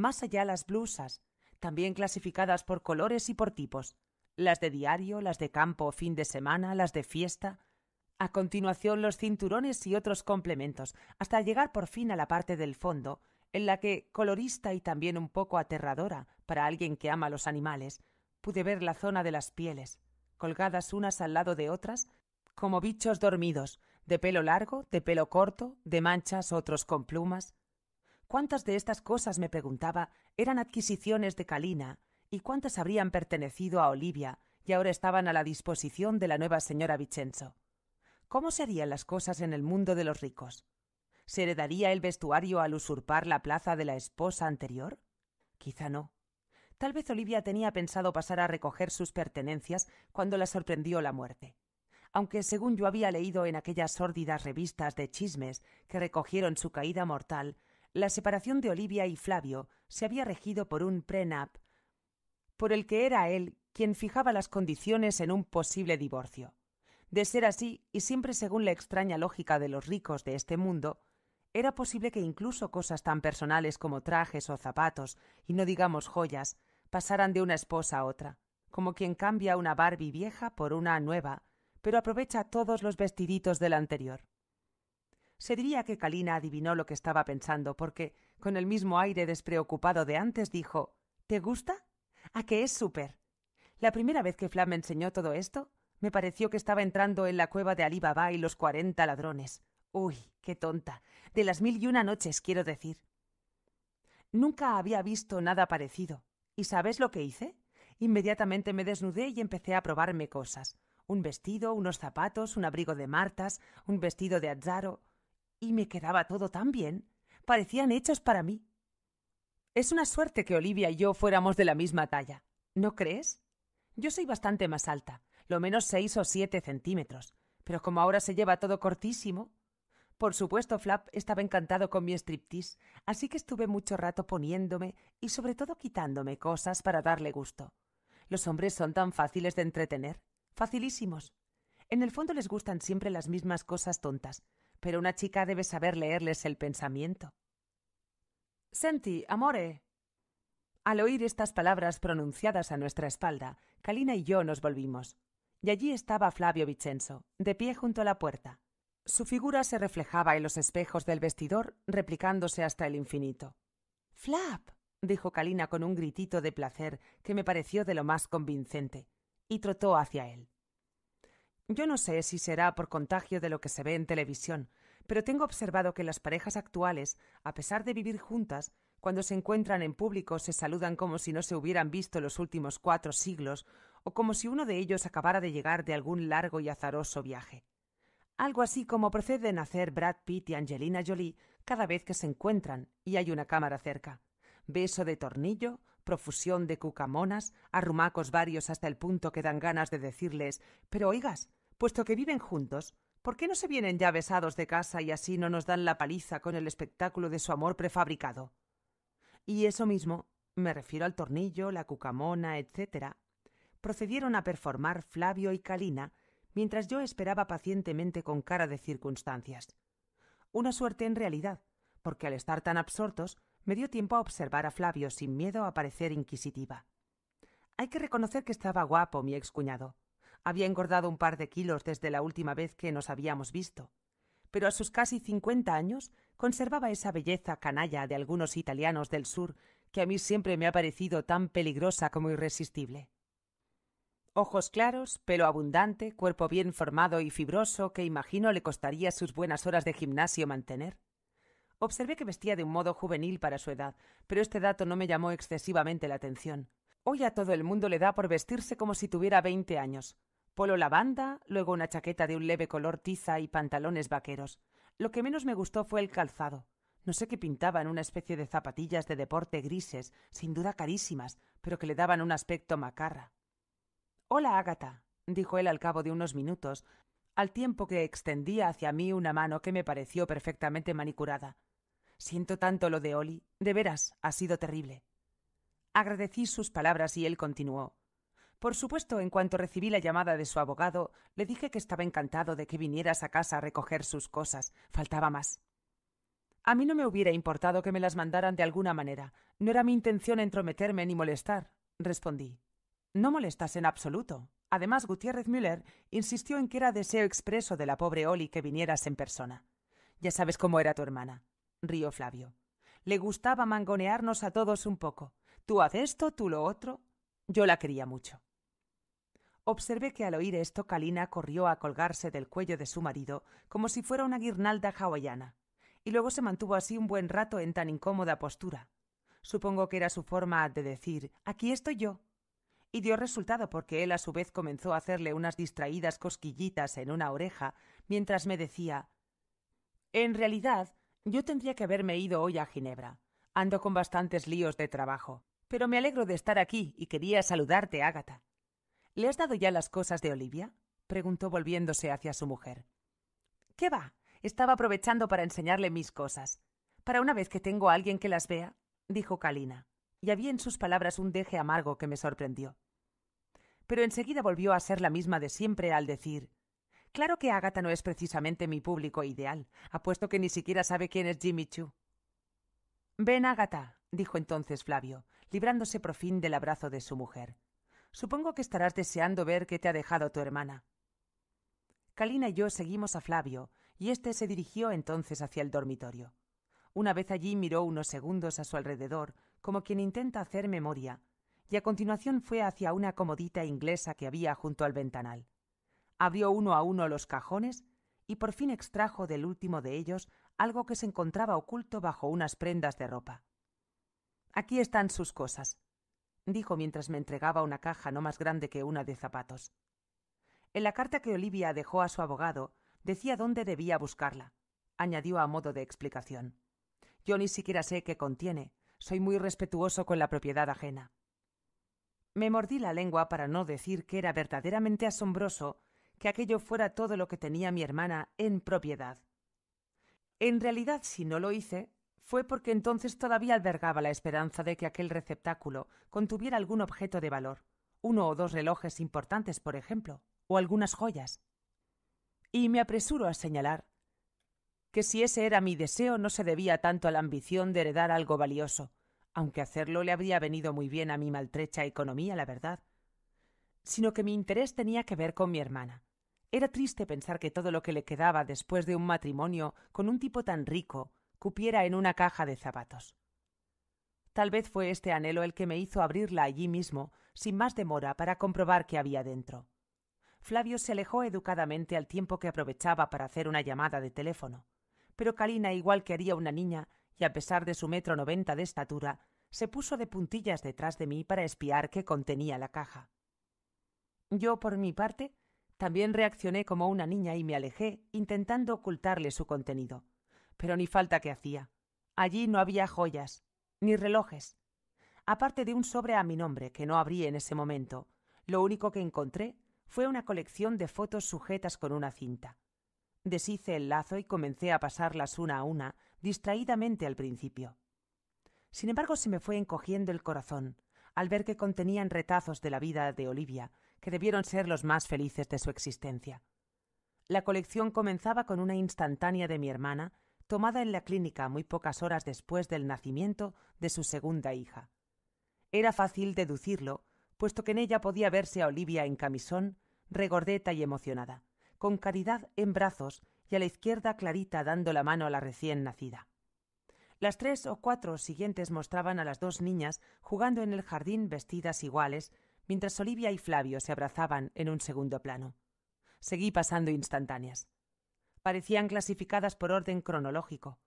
más allá las blusas, también clasificadas por colores y por tipos, las de diario, las de campo o fin de semana, las de fiesta, a continuación los cinturones y otros complementos, hasta llegar por fin a la parte del fondo, en la que, colorista y también un poco aterradora para alguien que ama los animales, pude ver la zona de las pieles, colgadas unas al lado de otras, como bichos dormidos, de pelo largo, de pelo corto, de manchas, otros con plumas, ¿Cuántas de estas cosas, me preguntaba, eran adquisiciones de Kalina y cuántas habrían pertenecido a Olivia y ahora estaban a la disposición de la nueva señora Vicenzo? ¿Cómo serían las cosas en el mundo de los ricos? ¿Se heredaría el vestuario al usurpar la plaza de la esposa anterior? Quizá no. Tal vez Olivia tenía pensado pasar a recoger sus pertenencias cuando la sorprendió la muerte. Aunque, según yo había leído en aquellas sórdidas revistas de chismes que recogieron su caída mortal, la separación de Olivia y Flavio se había regido por un prenup, por el que era él quien fijaba las condiciones en un posible divorcio. De ser así, y siempre según la extraña lógica de los ricos de este mundo, era posible que incluso cosas tan personales como trajes o zapatos, y no digamos joyas, pasaran de una esposa a otra, como quien cambia una Barbie vieja por una nueva, pero aprovecha todos los vestiditos de la anterior. Se diría que Kalina adivinó lo que estaba pensando, porque, con el mismo aire despreocupado de antes, dijo ¿Te gusta? ¿A que es súper? La primera vez que Flam me enseñó todo esto, me pareció que estaba entrando en la cueva de Alí y los cuarenta ladrones. Uy, qué tonta. De las mil y una noches, quiero decir. Nunca había visto nada parecido. ¿Y sabes lo que hice? Inmediatamente me desnudé y empecé a probarme cosas. Un vestido, unos zapatos, un abrigo de martas, un vestido de azaro, y me quedaba todo tan bien, parecían hechos para mí. Es una suerte que Olivia y yo fuéramos de la misma talla, ¿no crees? Yo soy bastante más alta, lo menos seis o siete centímetros, pero como ahora se lleva todo cortísimo. Por supuesto, Flap estaba encantado con mi striptease, así que estuve mucho rato poniéndome y sobre todo quitándome cosas para darle gusto. Los hombres son tan fáciles de entretener, facilísimos. En el fondo les gustan siempre las mismas cosas tontas, pero una chica debe saber leerles el pensamiento. Senti, amore. Al oír estas palabras pronunciadas a nuestra espalda, Calina y yo nos volvimos. Y allí estaba Flavio Vicenzo, de pie junto a la puerta. Su figura se reflejaba en los espejos del vestidor, replicándose hasta el infinito. Flap, dijo Calina con un gritito de placer que me pareció de lo más convincente, y trotó hacia él. Yo no sé si será por contagio de lo que se ve en televisión, pero tengo observado que las parejas actuales, a pesar de vivir juntas, cuando se encuentran en público se saludan como si no se hubieran visto los últimos cuatro siglos o como si uno de ellos acabara de llegar de algún largo y azaroso viaje. Algo así como proceden a hacer Brad Pitt y Angelina Jolie cada vez que se encuentran y hay una cámara cerca. Beso de tornillo, profusión de cucamonas, arrumacos varios hasta el punto que dan ganas de decirles, pero oigas, Puesto que viven juntos, ¿por qué no se vienen ya besados de casa y así no nos dan la paliza con el espectáculo de su amor prefabricado? Y eso mismo, me refiero al tornillo, la cucamona, etc., procedieron a performar Flavio y Calina, mientras yo esperaba pacientemente con cara de circunstancias. Una suerte en realidad, porque al estar tan absortos, me dio tiempo a observar a Flavio sin miedo a parecer inquisitiva. Hay que reconocer que estaba guapo mi excuñado. Había engordado un par de kilos desde la última vez que nos habíamos visto, pero a sus casi cincuenta años conservaba esa belleza canalla de algunos italianos del sur que a mí siempre me ha parecido tan peligrosa como irresistible. Ojos claros, pelo abundante, cuerpo bien formado y fibroso que imagino le costaría sus buenas horas de gimnasio mantener. Observé que vestía de un modo juvenil para su edad, pero este dato no me llamó excesivamente la atención. Hoy a todo el mundo le da por vestirse como si tuviera veinte años polo lavanda, luego una chaqueta de un leve color tiza y pantalones vaqueros. Lo que menos me gustó fue el calzado. No sé qué pintaban una especie de zapatillas de deporte grises, sin duda carísimas, pero que le daban un aspecto macarra. Hola, Ágata, dijo él al cabo de unos minutos, al tiempo que extendía hacia mí una mano que me pareció perfectamente manicurada. Siento tanto lo de Oli. De veras, ha sido terrible. Agradecí sus palabras y él continuó. Por supuesto, en cuanto recibí la llamada de su abogado, le dije que estaba encantado de que vinieras a casa a recoger sus cosas. Faltaba más. A mí no me hubiera importado que me las mandaran de alguna manera. No era mi intención entrometerme ni molestar, respondí. No molestas en absoluto. Además, Gutiérrez Müller insistió en que era deseo expreso de la pobre Oli que vinieras en persona. Ya sabes cómo era tu hermana, río Flavio. Le gustaba mangonearnos a todos un poco. Tú haz esto, tú lo otro. Yo la quería mucho. Observé que al oír esto Kalina corrió a colgarse del cuello de su marido como si fuera una guirnalda hawaiana, y luego se mantuvo así un buen rato en tan incómoda postura. Supongo que era su forma de decir aquí estoy yo. Y dio resultado porque él a su vez comenzó a hacerle unas distraídas cosquillitas en una oreja mientras me decía En realidad, yo tendría que haberme ido hoy a Ginebra. Ando con bastantes líos de trabajo, pero me alegro de estar aquí y quería saludarte, Ágata. ¿Le has dado ya las cosas de Olivia? preguntó volviéndose hacia su mujer. ¿Qué va? Estaba aprovechando para enseñarle mis cosas. Para una vez que tengo a alguien que las vea, dijo Kalina, y había en sus palabras un deje amargo que me sorprendió. Pero enseguida volvió a ser la misma de siempre al decir Claro que Agatha no es precisamente mi público ideal, apuesto que ni siquiera sabe quién es Jimmy Chu. Ven, Agatha, dijo entonces Flavio, librándose por fin del abrazo de su mujer. Supongo que estarás deseando ver qué te ha dejado tu hermana. Calina y yo seguimos a Flavio, y éste se dirigió entonces hacia el dormitorio. Una vez allí miró unos segundos a su alrededor, como quien intenta hacer memoria, y a continuación fue hacia una comodita inglesa que había junto al ventanal. Abrió uno a uno los cajones y por fin extrajo del último de ellos algo que se encontraba oculto bajo unas prendas de ropa. Aquí están sus cosas, dijo mientras me entregaba una caja no más grande que una de zapatos. En la carta que Olivia dejó a su abogado decía dónde debía buscarla, añadió a modo de explicación. Yo ni siquiera sé qué contiene. Soy muy respetuoso con la propiedad ajena. Me mordí la lengua para no decir que era verdaderamente asombroso que aquello fuera todo lo que tenía mi hermana en propiedad. En realidad, si no lo hice, fue porque entonces todavía albergaba la esperanza de que aquel receptáculo contuviera algún objeto de valor, uno o dos relojes importantes, por ejemplo, o algunas joyas. Y me apresuro a señalar que si ese era mi deseo no se debía tanto a la ambición de heredar algo valioso, aunque hacerlo le habría venido muy bien a mi maltrecha economía, la verdad, sino que mi interés tenía que ver con mi hermana. Era triste pensar que todo lo que le quedaba después de un matrimonio con un tipo tan rico cupiera en una caja de zapatos. Tal vez fue este anhelo el que me hizo abrirla allí mismo, sin más demora, para comprobar qué había dentro. Flavio se alejó educadamente al tiempo que aprovechaba para hacer una llamada de teléfono. Pero Kalina, igual que haría una niña, y a pesar de su metro noventa de estatura, se puso de puntillas detrás de mí para espiar qué contenía la caja. Yo, por mi parte, también reaccioné como una niña y me alejé, intentando ocultarle su contenido pero ni falta que hacía. Allí no había joyas, ni relojes. Aparte de un sobre a mi nombre que no abrí en ese momento, lo único que encontré fue una colección de fotos sujetas con una cinta. Deshice el lazo y comencé a pasarlas una a una, distraídamente al principio. Sin embargo, se me fue encogiendo el corazón al ver que contenían retazos de la vida de Olivia, que debieron ser los más felices de su existencia. La colección comenzaba con una instantánea de mi hermana tomada en la clínica muy pocas horas después del nacimiento de su segunda hija. Era fácil deducirlo, puesto que en ella podía verse a Olivia en camisón, regordeta y emocionada, con caridad en brazos y a la izquierda Clarita dando la mano a la recién nacida. Las tres o cuatro siguientes mostraban a las dos niñas jugando en el jardín vestidas iguales, mientras Olivia y Flavio se abrazaban en un segundo plano. Seguí pasando instantáneas parecían clasificadas por orden cronológico,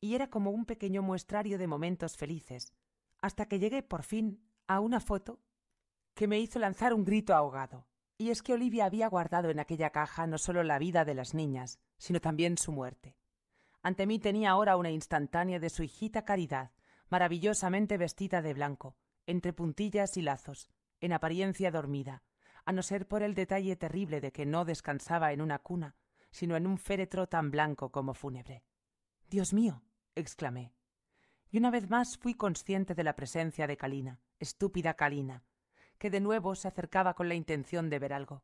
y era como un pequeño muestrario de momentos felices, hasta que llegué por fin a una foto que me hizo lanzar un grito ahogado. Y es que Olivia había guardado en aquella caja no solo la vida de las niñas, sino también su muerte. Ante mí tenía ahora una instantánea de su hijita Caridad, maravillosamente vestida de blanco, entre puntillas y lazos, en apariencia dormida, a no ser por el detalle terrible de que no descansaba en una cuna, sino en un féretro tan blanco como fúnebre. Dios mío. exclamé. Y una vez más fui consciente de la presencia de Calina, estúpida Kalina, que de nuevo se acercaba con la intención de ver algo.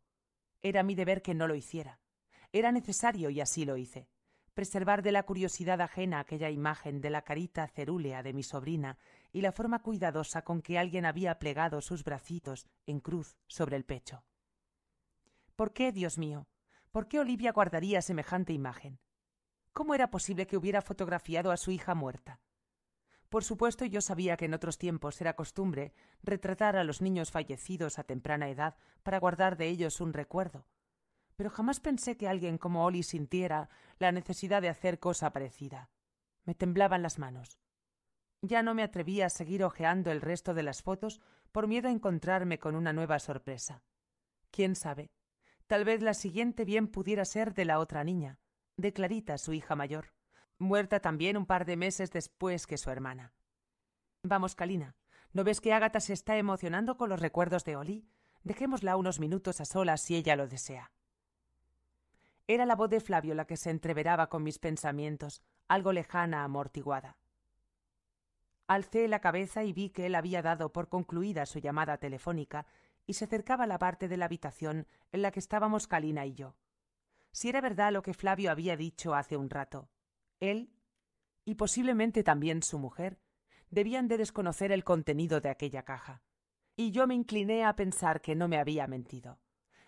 Era mi deber que no lo hiciera. Era necesario, y así lo hice, preservar de la curiosidad ajena aquella imagen de la carita cerúlea de mi sobrina y la forma cuidadosa con que alguien había plegado sus bracitos en cruz sobre el pecho. ¿Por qué, Dios mío? ¿Por qué Olivia guardaría semejante imagen? ¿Cómo era posible que hubiera fotografiado a su hija muerta? Por supuesto, yo sabía que en otros tiempos era costumbre retratar a los niños fallecidos a temprana edad para guardar de ellos un recuerdo, pero jamás pensé que alguien como Oli sintiera la necesidad de hacer cosa parecida. Me temblaban las manos. Ya no me atrevía a seguir ojeando el resto de las fotos por miedo a encontrarme con una nueva sorpresa. ¿Quién sabe? Tal vez la siguiente bien pudiera ser de la otra niña, de Clarita, su hija mayor, muerta también un par de meses después que su hermana. Vamos, Calina, ¿no ves que Ágata se está emocionando con los recuerdos de Oli? Dejémosla unos minutos a solas si ella lo desea. Era la voz de Flavio la que se entreveraba con mis pensamientos, algo lejana, amortiguada. Alcé la cabeza y vi que él había dado por concluida su llamada telefónica y se acercaba a la parte de la habitación en la que estábamos Kalina y yo. Si era verdad lo que Flavio había dicho hace un rato, él y posiblemente también su mujer debían de desconocer el contenido de aquella caja. Y yo me incliné a pensar que no me había mentido.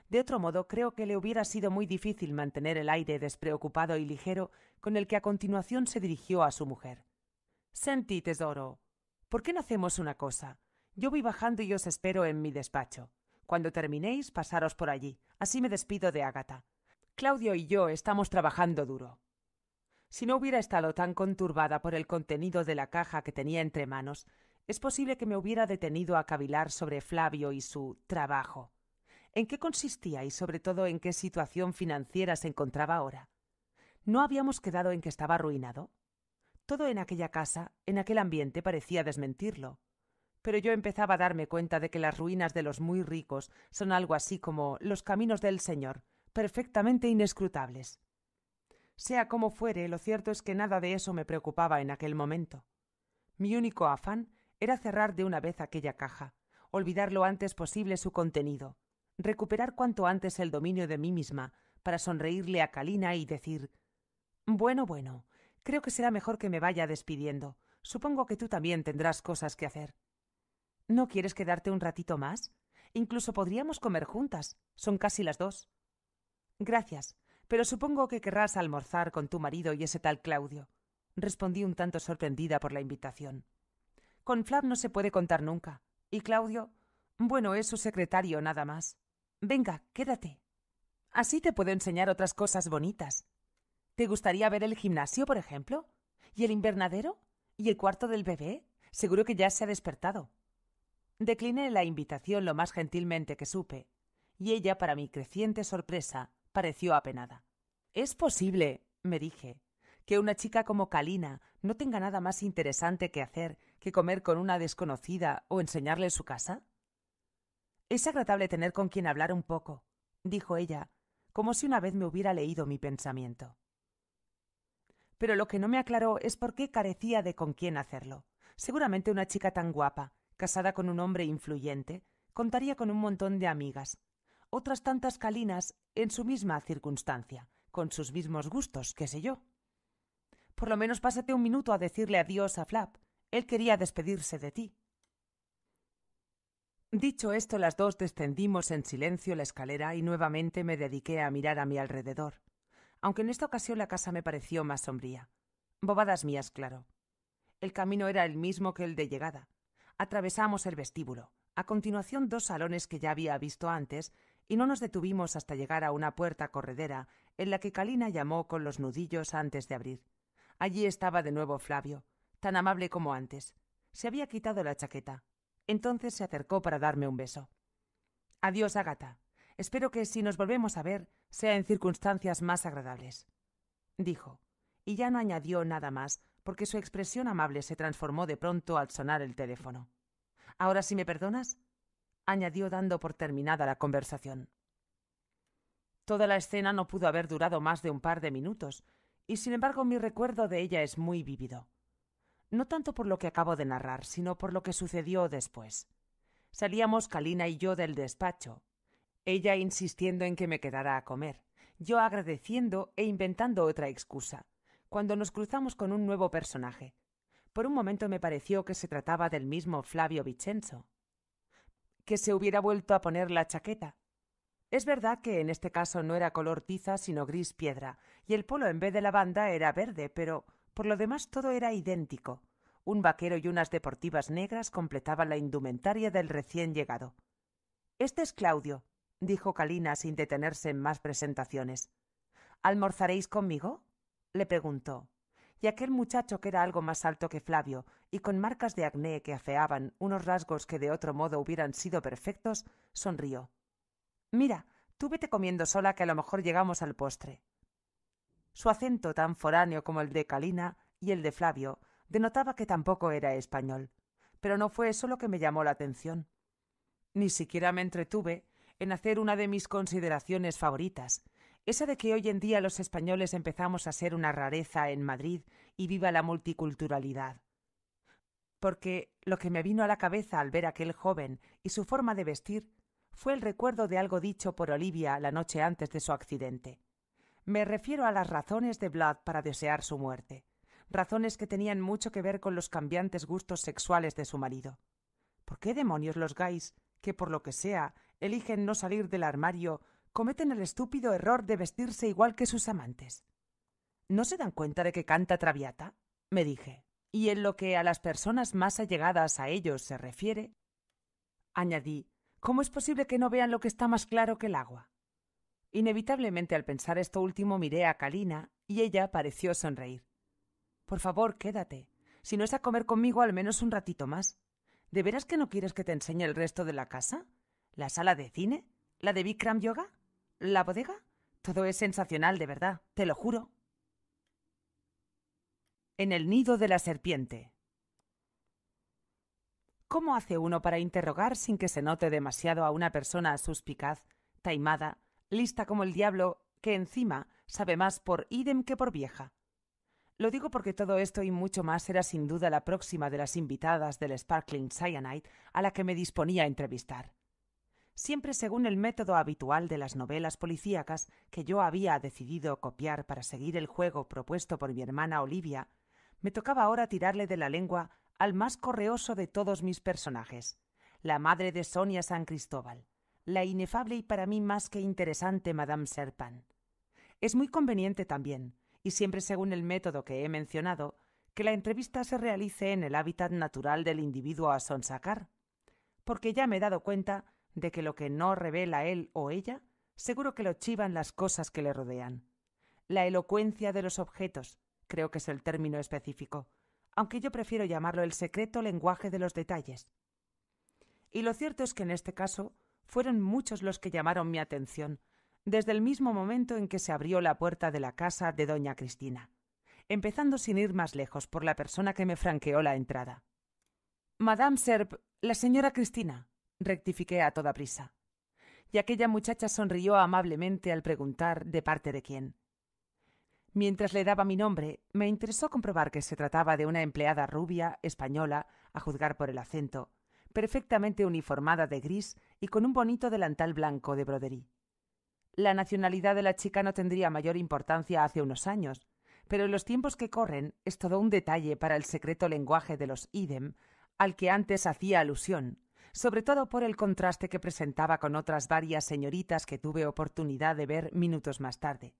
De otro modo, creo que le hubiera sido muy difícil mantener el aire despreocupado y ligero con el que a continuación se dirigió a su mujer. Senti, tesoro, ¿por qué no hacemos una cosa? Yo voy bajando y os espero en mi despacho. Cuando terminéis, pasaros por allí. Así me despido de Ágata. Claudio y yo estamos trabajando duro. Si no hubiera estado tan conturbada por el contenido de la caja que tenía entre manos, es posible que me hubiera detenido a cavilar sobre Flavio y su trabajo. ¿En qué consistía y sobre todo en qué situación financiera se encontraba ahora? ¿No habíamos quedado en que estaba arruinado? Todo en aquella casa, en aquel ambiente parecía desmentirlo pero yo empezaba a darme cuenta de que las ruinas de los muy ricos son algo así como los caminos del Señor, perfectamente inescrutables. Sea como fuere, lo cierto es que nada de eso me preocupaba en aquel momento. Mi único afán era cerrar de una vez aquella caja, olvidar lo antes posible su contenido, recuperar cuanto antes el dominio de mí misma, para sonreírle a Kalina y decir Bueno, bueno, creo que será mejor que me vaya despidiendo. Supongo que tú también tendrás cosas que hacer. ¿No quieres quedarte un ratito más? Incluso podríamos comer juntas. Son casi las dos. Gracias, pero supongo que querrás almorzar con tu marido y ese tal Claudio. Respondí un tanto sorprendida por la invitación. Con Flav no se puede contar nunca. Y Claudio, bueno, es su secretario nada más. Venga, quédate. Así te puedo enseñar otras cosas bonitas. ¿Te gustaría ver el gimnasio, por ejemplo? ¿Y el invernadero? ¿Y el cuarto del bebé? Seguro que ya se ha despertado. Decliné la invitación lo más gentilmente que supe, y ella, para mi creciente sorpresa, pareció apenada. Es posible, me dije, que una chica como Kalina no tenga nada más interesante que hacer que comer con una desconocida o enseñarle su casa? Es agradable tener con quien hablar un poco, dijo ella, como si una vez me hubiera leído mi pensamiento. Pero lo que no me aclaró es por qué carecía de con quién hacerlo. Seguramente una chica tan guapa, casada con un hombre influyente, contaría con un montón de amigas, otras tantas calinas en su misma circunstancia, con sus mismos gustos, qué sé yo. Por lo menos pásate un minuto a decirle adiós a Flap. Él quería despedirse de ti. Dicho esto, las dos descendimos en silencio la escalera y nuevamente me dediqué a mirar a mi alrededor, aunque en esta ocasión la casa me pareció más sombría. Bobadas mías, claro. El camino era el mismo que el de llegada, Atravesamos el vestíbulo, a continuación dos salones que ya había visto antes, y no nos detuvimos hasta llegar a una puerta corredera en la que Kalina llamó con los nudillos antes de abrir. Allí estaba de nuevo Flavio, tan amable como antes. Se había quitado la chaqueta. Entonces se acercó para darme un beso. Adiós, Agata. Espero que si nos volvemos a ver sea en circunstancias más agradables. dijo, y ya no añadió nada más, porque su expresión amable se transformó de pronto al sonar el teléfono. Ahora, si me perdonas, añadió dando por terminada la conversación. Toda la escena no pudo haber durado más de un par de minutos, y sin embargo mi recuerdo de ella es muy vívido. No tanto por lo que acabo de narrar, sino por lo que sucedió después. Salíamos Kalina y yo del despacho, ella insistiendo en que me quedara a comer, yo agradeciendo e inventando otra excusa, cuando nos cruzamos con un nuevo personaje. Por un momento me pareció que se trataba del mismo Flavio Vicenzo, que se hubiera vuelto a poner la chaqueta. Es verdad que en este caso no era color tiza sino gris piedra, y el polo en vez de la banda era verde, pero por lo demás todo era idéntico. Un vaquero y unas deportivas negras completaban la indumentaria del recién llegado. Este es Claudio, dijo Calina sin detenerse en más presentaciones. ¿Almorzaréis conmigo? le preguntó, y aquel muchacho que era algo más alto que Flavio y con marcas de acné que afeaban unos rasgos que de otro modo hubieran sido perfectos, sonrió. Mira, tú vete comiendo sola que a lo mejor llegamos al postre. Su acento tan foráneo como el de Calina y el de Flavio denotaba que tampoco era español, pero no fue eso lo que me llamó la atención. Ni siquiera me entretuve en hacer una de mis consideraciones favoritas, esa de que hoy en día los españoles empezamos a ser una rareza en Madrid y viva la multiculturalidad. Porque lo que me vino a la cabeza al ver aquel joven y su forma de vestir fue el recuerdo de algo dicho por Olivia la noche antes de su accidente. Me refiero a las razones de Vlad para desear su muerte, razones que tenían mucho que ver con los cambiantes gustos sexuales de su marido. ¿Por qué demonios los gays, que por lo que sea, eligen no salir del armario cometen el estúpido error de vestirse igual que sus amantes. ¿No se dan cuenta de que canta Traviata? me dije. Y en lo que a las personas más allegadas a ellos se refiere, añadí, ¿cómo es posible que no vean lo que está más claro que el agua? Inevitablemente al pensar esto último miré a Kalina y ella pareció sonreír. Por favor, quédate. Si no es a comer conmigo al menos un ratito más. ¿De veras que no quieres que te enseñe el resto de la casa? ¿La sala de cine? ¿La de Bikram Yoga? ¿La bodega? Todo es sensacional, de verdad, te lo juro. En el nido de la serpiente. ¿Cómo hace uno para interrogar sin que se note demasiado a una persona suspicaz, taimada, lista como el diablo, que encima sabe más por idem que por vieja? Lo digo porque todo esto y mucho más era sin duda la próxima de las invitadas del Sparkling Cyanide a la que me disponía a entrevistar siempre según el método habitual de las novelas policíacas que yo había decidido copiar para seguir el juego propuesto por mi hermana Olivia, me tocaba ahora tirarle de la lengua al más correoso de todos mis personajes, la madre de Sonia San Cristóbal, la inefable y para mí más que interesante Madame Serpan. Es muy conveniente también, y siempre según el método que he mencionado, que la entrevista se realice en el hábitat natural del individuo a sonsacar, porque ya me he dado cuenta de que lo que no revela él o ella, seguro que lo chivan las cosas que le rodean. La elocuencia de los objetos, creo que es el término específico, aunque yo prefiero llamarlo el secreto lenguaje de los detalles. Y lo cierto es que en este caso fueron muchos los que llamaron mi atención, desde el mismo momento en que se abrió la puerta de la casa de doña Cristina, empezando sin ir más lejos por la persona que me franqueó la entrada. Madame Serp, la señora Cristina, rectifiqué a toda prisa. Y aquella muchacha sonrió amablemente al preguntar de parte de quién. Mientras le daba mi nombre, me interesó comprobar que se trataba de una empleada rubia, española, a juzgar por el acento, perfectamente uniformada de gris y con un bonito delantal blanco de broderí. La nacionalidad de la chica no tendría mayor importancia hace unos años, pero en los tiempos que corren es todo un detalle para el secreto lenguaje de los idem al que antes hacía alusión, sobre todo por el contraste que presentaba con otras varias señoritas que tuve oportunidad de ver minutos más tarde.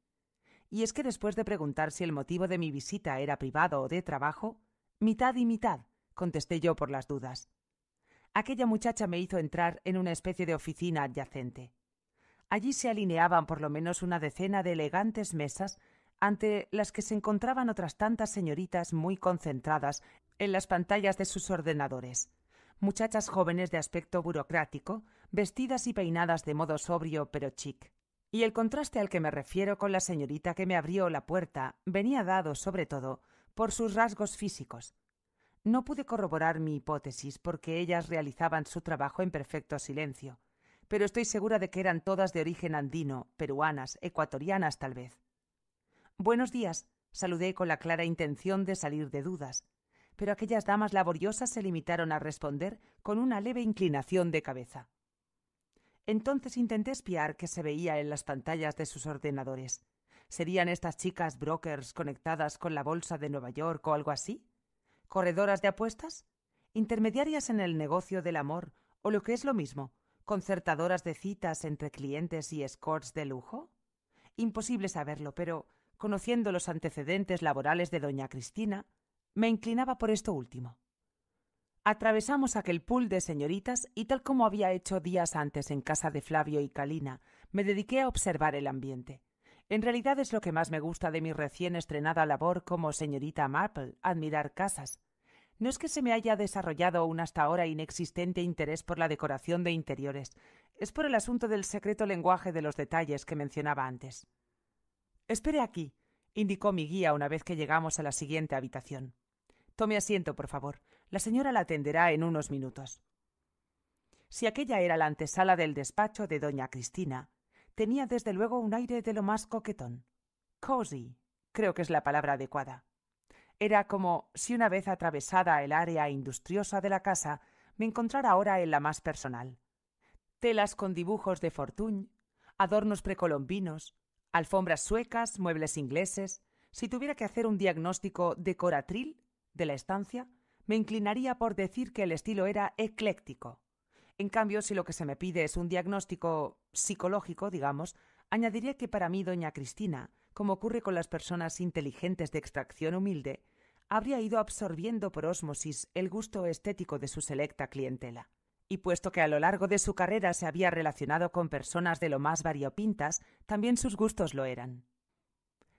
Y es que después de preguntar si el motivo de mi visita era privado o de trabajo, mitad y mitad, contesté yo por las dudas. Aquella muchacha me hizo entrar en una especie de oficina adyacente. Allí se alineaban por lo menos una decena de elegantes mesas ante las que se encontraban otras tantas señoritas muy concentradas en las pantallas de sus ordenadores muchachas jóvenes de aspecto burocrático, vestidas y peinadas de modo sobrio pero chic. Y el contraste al que me refiero con la señorita que me abrió la puerta venía dado, sobre todo, por sus rasgos físicos. No pude corroborar mi hipótesis porque ellas realizaban su trabajo en perfecto silencio, pero estoy segura de que eran todas de origen andino, peruanas, ecuatorianas tal vez. Buenos días, saludé con la clara intención de salir de dudas, pero aquellas damas laboriosas se limitaron a responder con una leve inclinación de cabeza. Entonces intenté espiar qué se veía en las pantallas de sus ordenadores. ¿Serían estas chicas brokers conectadas con la Bolsa de Nueva York o algo así? ¿Corredoras de apuestas? ¿Intermediarias en el negocio del amor o lo que es lo mismo, concertadoras de citas entre clientes y escorts de lujo? Imposible saberlo, pero, conociendo los antecedentes laborales de doña Cristina, me inclinaba por esto último. Atravesamos aquel pool de señoritas y tal como había hecho días antes en casa de Flavio y Calina, me dediqué a observar el ambiente. En realidad es lo que más me gusta de mi recién estrenada labor como señorita Marple, admirar casas. No es que se me haya desarrollado un hasta ahora inexistente interés por la decoración de interiores, es por el asunto del secreto lenguaje de los detalles que mencionaba antes. Espere aquí, indicó mi guía una vez que llegamos a la siguiente habitación. Tome asiento, por favor. La señora la atenderá en unos minutos. Si aquella era la antesala del despacho de doña Cristina, tenía desde luego un aire de lo más coquetón. Cozy, creo que es la palabra adecuada. Era como si una vez atravesada el área industriosa de la casa, me encontrara ahora en la más personal. Telas con dibujos de Fortuny, adornos precolombinos, alfombras suecas, muebles ingleses. Si tuviera que hacer un diagnóstico decoratril, de la estancia, me inclinaría por decir que el estilo era ecléctico. En cambio, si lo que se me pide es un diagnóstico psicológico, digamos, añadiría que para mí doña Cristina, como ocurre con las personas inteligentes de extracción humilde, habría ido absorbiendo por ósmosis el gusto estético de su selecta clientela. Y puesto que a lo largo de su carrera se había relacionado con personas de lo más variopintas, también sus gustos lo eran.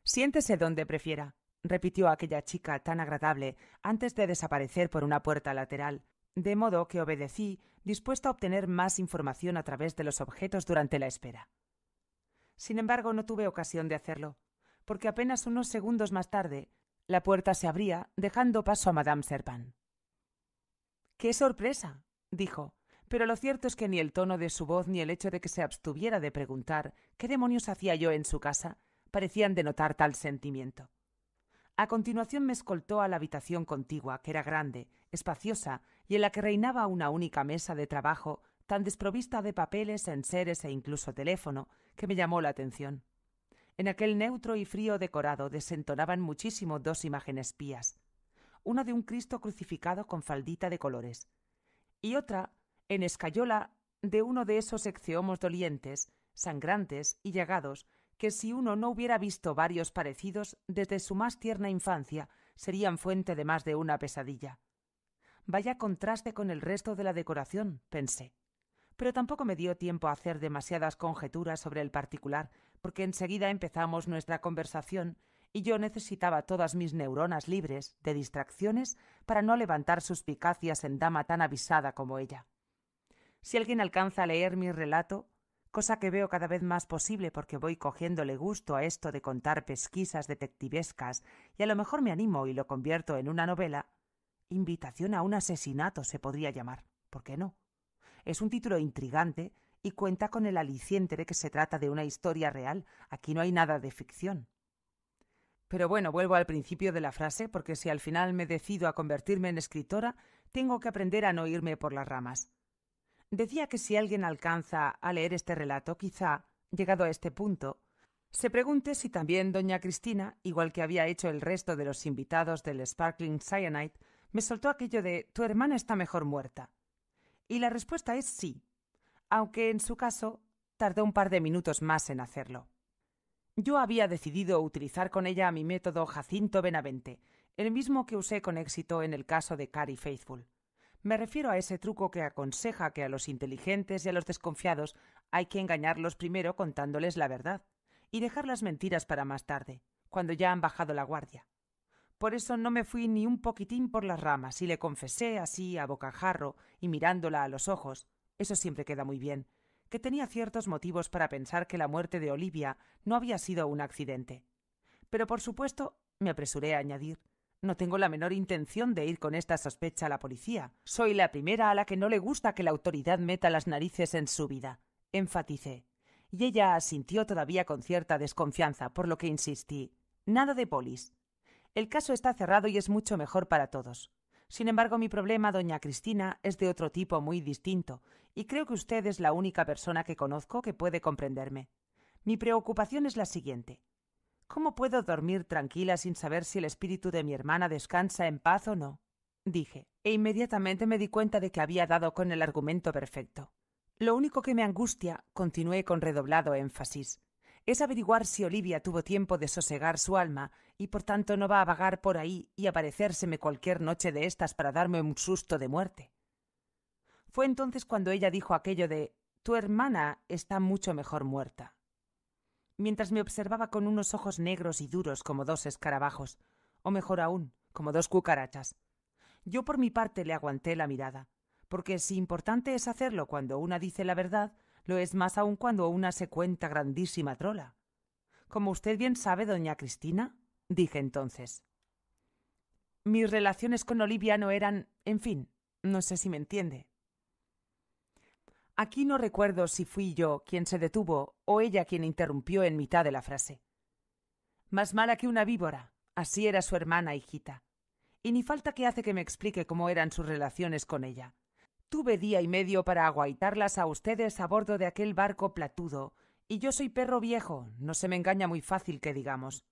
Siéntese donde prefiera, repitió aquella chica tan agradable antes de desaparecer por una puerta lateral, de modo que obedecí, dispuesto a obtener más información a través de los objetos durante la espera. Sin embargo, no tuve ocasión de hacerlo, porque apenas unos segundos más tarde la puerta se abría, dejando paso a Madame Serpán. ¡Qué sorpresa! dijo, pero lo cierto es que ni el tono de su voz ni el hecho de que se abstuviera de preguntar qué demonios hacía yo en su casa parecían denotar tal sentimiento. A continuación me escoltó a la habitación contigua, que era grande, espaciosa, y en la que reinaba una única mesa de trabajo, tan desprovista de papeles, enseres e incluso teléfono, que me llamó la atención. En aquel neutro y frío decorado desentonaban muchísimo dos imágenes pías, una de un Cristo crucificado con faldita de colores, y otra, en escayola, de uno de esos exceomos dolientes, sangrantes y llagados que si uno no hubiera visto varios parecidos desde su más tierna infancia, serían fuente de más de una pesadilla. Vaya contraste con el resto de la decoración, pensé. Pero tampoco me dio tiempo a hacer demasiadas conjeturas sobre el particular, porque enseguida empezamos nuestra conversación y yo necesitaba todas mis neuronas libres de distracciones para no levantar suspicacias en dama tan avisada como ella. Si alguien alcanza a leer mi relato, cosa que veo cada vez más posible porque voy cogiéndole gusto a esto de contar pesquisas detectivescas y a lo mejor me animo y lo convierto en una novela, Invitación a un asesinato se podría llamar. ¿Por qué no? Es un título intrigante y cuenta con el aliciente de que se trata de una historia real. Aquí no hay nada de ficción. Pero bueno, vuelvo al principio de la frase, porque si al final me decido a convertirme en escritora, tengo que aprender a no irme por las ramas. Decía que si alguien alcanza a leer este relato, quizá, llegado a este punto, se pregunte si también doña Cristina, igual que había hecho el resto de los invitados del Sparkling Cyanide, me soltó aquello de tu hermana está mejor muerta. Y la respuesta es sí, aunque en su caso tardó un par de minutos más en hacerlo. Yo había decidido utilizar con ella mi método Jacinto Benavente, el mismo que usé con éxito en el caso de Carrie Faithful. Me refiero a ese truco que aconseja que a los inteligentes y a los desconfiados hay que engañarlos primero contándoles la verdad y dejar las mentiras para más tarde, cuando ya han bajado la guardia. Por eso no me fui ni un poquitín por las ramas y le confesé así a bocajarro y mirándola a los ojos, eso siempre queda muy bien, que tenía ciertos motivos para pensar que la muerte de Olivia no había sido un accidente. Pero por supuesto, me apresuré a añadir, no tengo la menor intención de ir con esta sospecha a la policía. Soy la primera a la que no le gusta que la autoridad meta las narices en su vida. Enfaticé. Y ella asintió todavía con cierta desconfianza, por lo que insistí. Nada de polis. El caso está cerrado y es mucho mejor para todos. Sin embargo, mi problema, doña Cristina, es de otro tipo muy distinto, y creo que usted es la única persona que conozco que puede comprenderme. Mi preocupación es la siguiente. ¿Cómo puedo dormir tranquila sin saber si el espíritu de mi hermana descansa en paz o no? dije, e inmediatamente me di cuenta de que había dado con el argumento perfecto. Lo único que me angustia, continué con redoblado énfasis, es averiguar si Olivia tuvo tiempo de sosegar su alma y por tanto no va a vagar por ahí y aparecérseme cualquier noche de estas para darme un susto de muerte. Fue entonces cuando ella dijo aquello de Tu hermana está mucho mejor muerta mientras me observaba con unos ojos negros y duros como dos escarabajos, o mejor aún, como dos cucarachas. Yo por mi parte le aguanté la mirada, porque si importante es hacerlo cuando una dice la verdad, lo es más aún cuando una se cuenta grandísima trola. Como usted bien sabe, doña Cristina, dije entonces. Mis relaciones con Olivia no eran, en fin, no sé si me entiende. Aquí no recuerdo si fui yo quien se detuvo o ella quien interrumpió en mitad de la frase. Más mala que una víbora, así era su hermana hijita. Y ni falta que hace que me explique cómo eran sus relaciones con ella. Tuve día y medio para aguaitarlas a ustedes a bordo de aquel barco platudo, y yo soy perro viejo, no se me engaña muy fácil que digamos.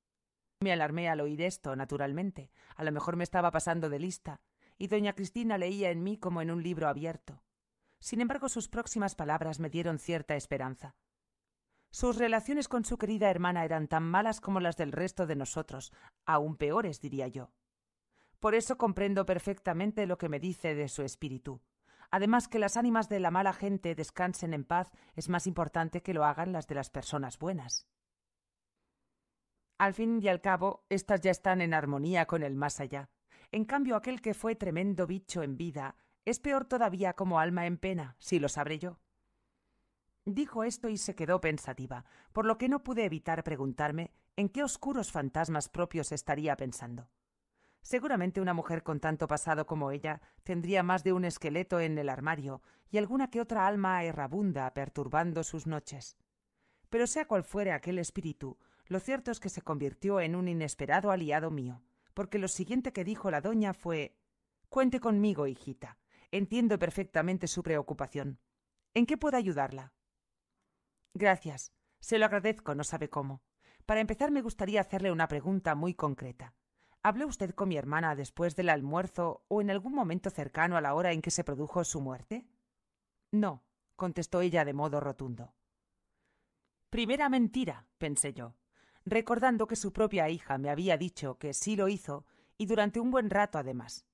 Me alarmé al oír esto, naturalmente. A lo mejor me estaba pasando de lista, y doña Cristina leía en mí como en un libro abierto. Sin embargo, sus próximas palabras me dieron cierta esperanza. Sus relaciones con su querida hermana eran tan malas como las del resto de nosotros, aún peores, diría yo. Por eso comprendo perfectamente lo que me dice de su espíritu. Además, que las ánimas de la mala gente descansen en paz es más importante que lo hagan las de las personas buenas. Al fin y al cabo, éstas ya están en armonía con el más allá. En cambio, aquel que fue tremendo bicho en vida es peor todavía como alma en pena, si lo sabré yo. Dijo esto y se quedó pensativa, por lo que no pude evitar preguntarme en qué oscuros fantasmas propios estaría pensando. Seguramente una mujer con tanto pasado como ella tendría más de un esqueleto en el armario y alguna que otra alma errabunda perturbando sus noches. Pero sea cual fuere aquel espíritu, lo cierto es que se convirtió en un inesperado aliado mío, porque lo siguiente que dijo la doña fue Cuente conmigo, hijita. Entiendo perfectamente su preocupación. ¿En qué puedo ayudarla? Gracias. Se lo agradezco, no sabe cómo. Para empezar, me gustaría hacerle una pregunta muy concreta. ¿Habló usted con mi hermana después del almuerzo o en algún momento cercano a la hora en que se produjo su muerte? No, contestó ella de modo rotundo. Primera mentira, pensé yo, recordando que su propia hija me había dicho que sí lo hizo y durante un buen rato además.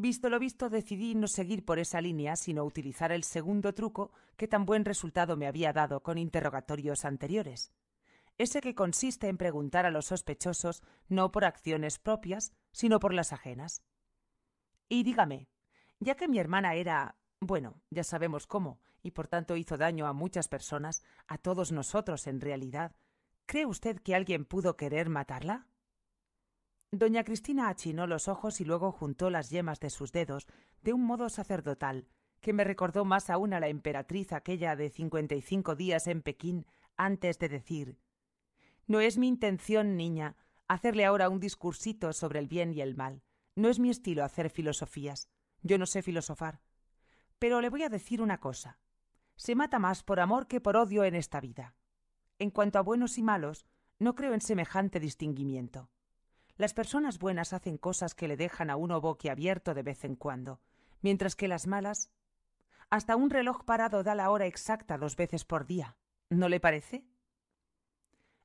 Visto lo visto, decidí no seguir por esa línea, sino utilizar el segundo truco que tan buen resultado me había dado con interrogatorios anteriores. Ese que consiste en preguntar a los sospechosos no por acciones propias, sino por las ajenas. Y dígame, ya que mi hermana era... bueno, ya sabemos cómo, y por tanto hizo daño a muchas personas, a todos nosotros en realidad, ¿cree usted que alguien pudo querer matarla? Doña Cristina achinó los ojos y luego juntó las yemas de sus dedos de un modo sacerdotal, que me recordó más aún a la emperatriz aquella de cincuenta y cinco días en Pekín antes de decir No es mi intención, niña, hacerle ahora un discursito sobre el bien y el mal. No es mi estilo hacer filosofías. Yo no sé filosofar. Pero le voy a decir una cosa. Se mata más por amor que por odio en esta vida. En cuanto a buenos y malos, no creo en semejante distinguimiento. Las personas buenas hacen cosas que le dejan a uno boquiabierto de vez en cuando, mientras que las malas... Hasta un reloj parado da la hora exacta dos veces por día. ¿No le parece?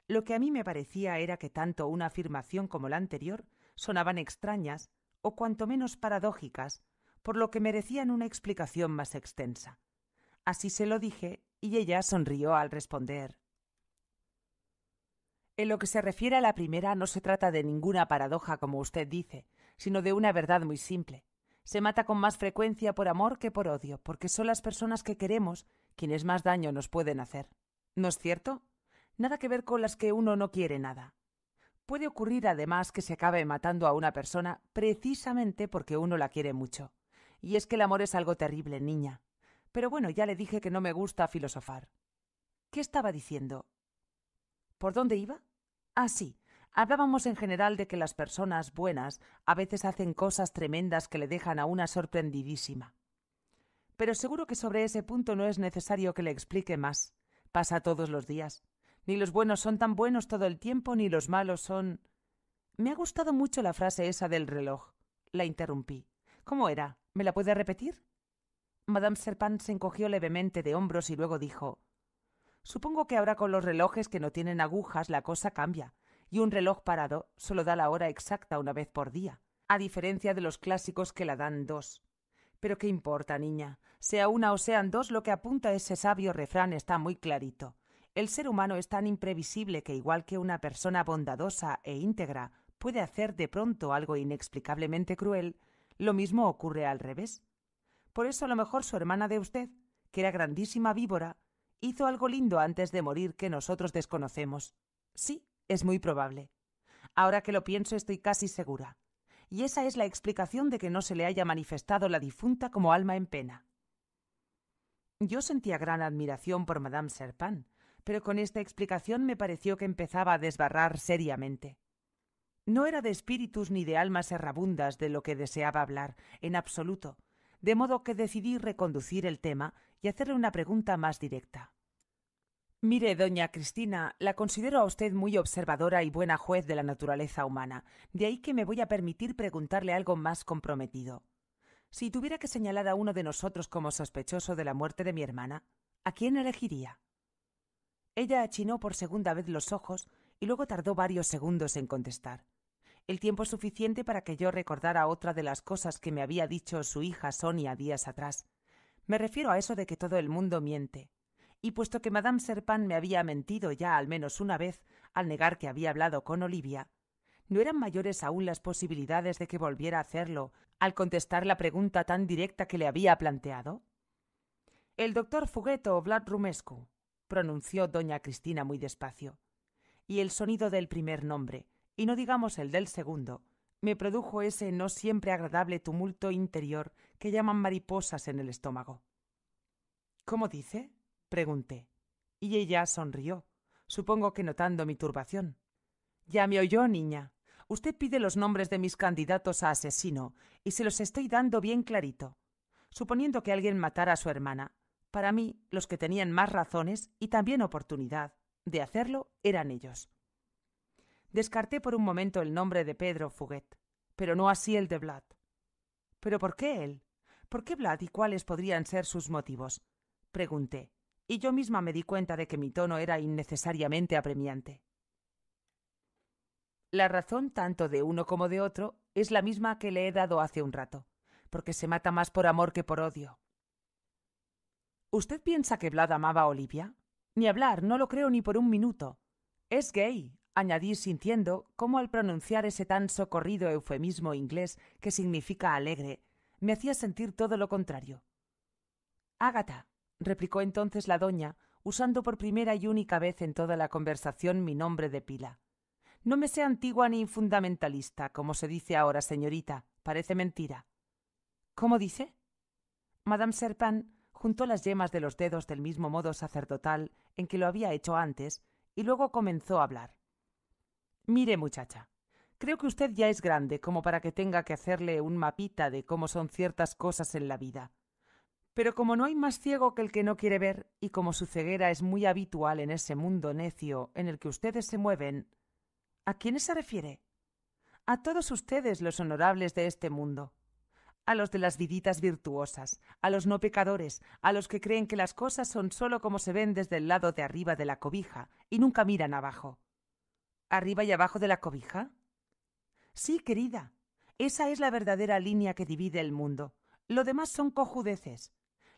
Lo que a mí me parecía era que tanto una afirmación como la anterior sonaban extrañas, o cuanto menos paradójicas, por lo que merecían una explicación más extensa. Así se lo dije, y ella sonrió al responder en lo que se refiere a la primera, no se trata de ninguna paradoja, como usted dice, sino de una verdad muy simple. Se mata con más frecuencia por amor que por odio, porque son las personas que queremos quienes más daño nos pueden hacer. ¿No es cierto? Nada que ver con las que uno no quiere nada. Puede ocurrir además que se acabe matando a una persona precisamente porque uno la quiere mucho. Y es que el amor es algo terrible, niña. Pero bueno, ya le dije que no me gusta filosofar. ¿Qué estaba diciendo? ¿Por dónde iba? Ah, sí. Hablábamos en general de que las personas buenas a veces hacen cosas tremendas que le dejan a una sorprendidísima. Pero seguro que sobre ese punto no es necesario que le explique más. Pasa todos los días. Ni los buenos son tan buenos todo el tiempo, ni los malos son. Me ha gustado mucho la frase esa del reloj. La interrumpí. ¿Cómo era? ¿Me la puede repetir? Madame Serpent se encogió levemente de hombros y luego dijo Supongo que ahora con los relojes que no tienen agujas la cosa cambia, y un reloj parado solo da la hora exacta una vez por día, a diferencia de los clásicos que la dan dos. Pero qué importa, niña, sea una o sean dos, lo que apunta ese sabio refrán está muy clarito. El ser humano es tan imprevisible que igual que una persona bondadosa e íntegra puede hacer de pronto algo inexplicablemente cruel, lo mismo ocurre al revés. Por eso a lo mejor su hermana de usted, que era grandísima víbora, hizo algo lindo antes de morir que nosotros desconocemos. Sí, es muy probable. Ahora que lo pienso estoy casi segura. Y esa es la explicación de que no se le haya manifestado la difunta como alma en pena. Yo sentía gran admiración por Madame Serpin, pero con esta explicación me pareció que empezaba a desbarrar seriamente. No era de espíritus ni de almas errabundas de lo que deseaba hablar, en absoluto, de modo que decidí reconducir el tema y hacerle una pregunta más directa. Mire, doña Cristina, la considero a usted muy observadora y buena juez de la naturaleza humana, de ahí que me voy a permitir preguntarle algo más comprometido. Si tuviera que señalar a uno de nosotros como sospechoso de la muerte de mi hermana, ¿a quién elegiría? Ella achinó por segunda vez los ojos y luego tardó varios segundos en contestar el tiempo suficiente para que yo recordara otra de las cosas que me había dicho su hija Sonia días atrás. Me refiero a eso de que todo el mundo miente. Y puesto que Madame Serpan me había mentido ya al menos una vez al negar que había hablado con Olivia, ¿no eran mayores aún las posibilidades de que volviera a hacerlo al contestar la pregunta tan directa que le había planteado? El doctor Fugueto Vlad Rumescu, pronunció doña Cristina muy despacio, y el sonido del primer nombre, y no digamos el del segundo, me produjo ese no siempre agradable tumulto interior que llaman mariposas en el estómago. ¿Cómo dice? pregunté, y ella sonrió, supongo que notando mi turbación. Ya me oyó, niña. Usted pide los nombres de mis candidatos a asesino, y se los estoy dando bien clarito. Suponiendo que alguien matara a su hermana, para mí los que tenían más razones y también oportunidad de hacerlo eran ellos. Descarté por un momento el nombre de Pedro Fuguet, pero no así el de Vlad. ¿Pero por qué él? ¿Por qué Vlad y cuáles podrían ser sus motivos? Pregunté, y yo misma me di cuenta de que mi tono era innecesariamente apremiante. La razón tanto de uno como de otro es la misma que le he dado hace un rato, porque se mata más por amor que por odio. ¿Usted piensa que Vlad amaba a Olivia? Ni hablar, no lo creo ni por un minuto. Es gay, Añadí sintiendo cómo al pronunciar ese tan socorrido eufemismo inglés que significa alegre, me hacía sentir todo lo contrario. Ágata, replicó entonces la doña, usando por primera y única vez en toda la conversación mi nombre de pila. No me sea antigua ni fundamentalista, como se dice ahora, señorita. Parece mentira. ¿Cómo dice? Madame Serpin juntó las yemas de los dedos del mismo modo sacerdotal en que lo había hecho antes y luego comenzó a hablar. Mire, muchacha, creo que usted ya es grande como para que tenga que hacerle un mapita de cómo son ciertas cosas en la vida. Pero como no hay más ciego que el que no quiere ver, y como su ceguera es muy habitual en ese mundo necio en el que ustedes se mueven, ¿a quién se refiere? A todos ustedes los honorables de este mundo, a los de las viditas virtuosas, a los no pecadores, a los que creen que las cosas son sólo como se ven desde el lado de arriba de la cobija y nunca miran abajo arriba y abajo de la cobija? Sí, querida, esa es la verdadera línea que divide el mundo. Lo demás son cojudeces.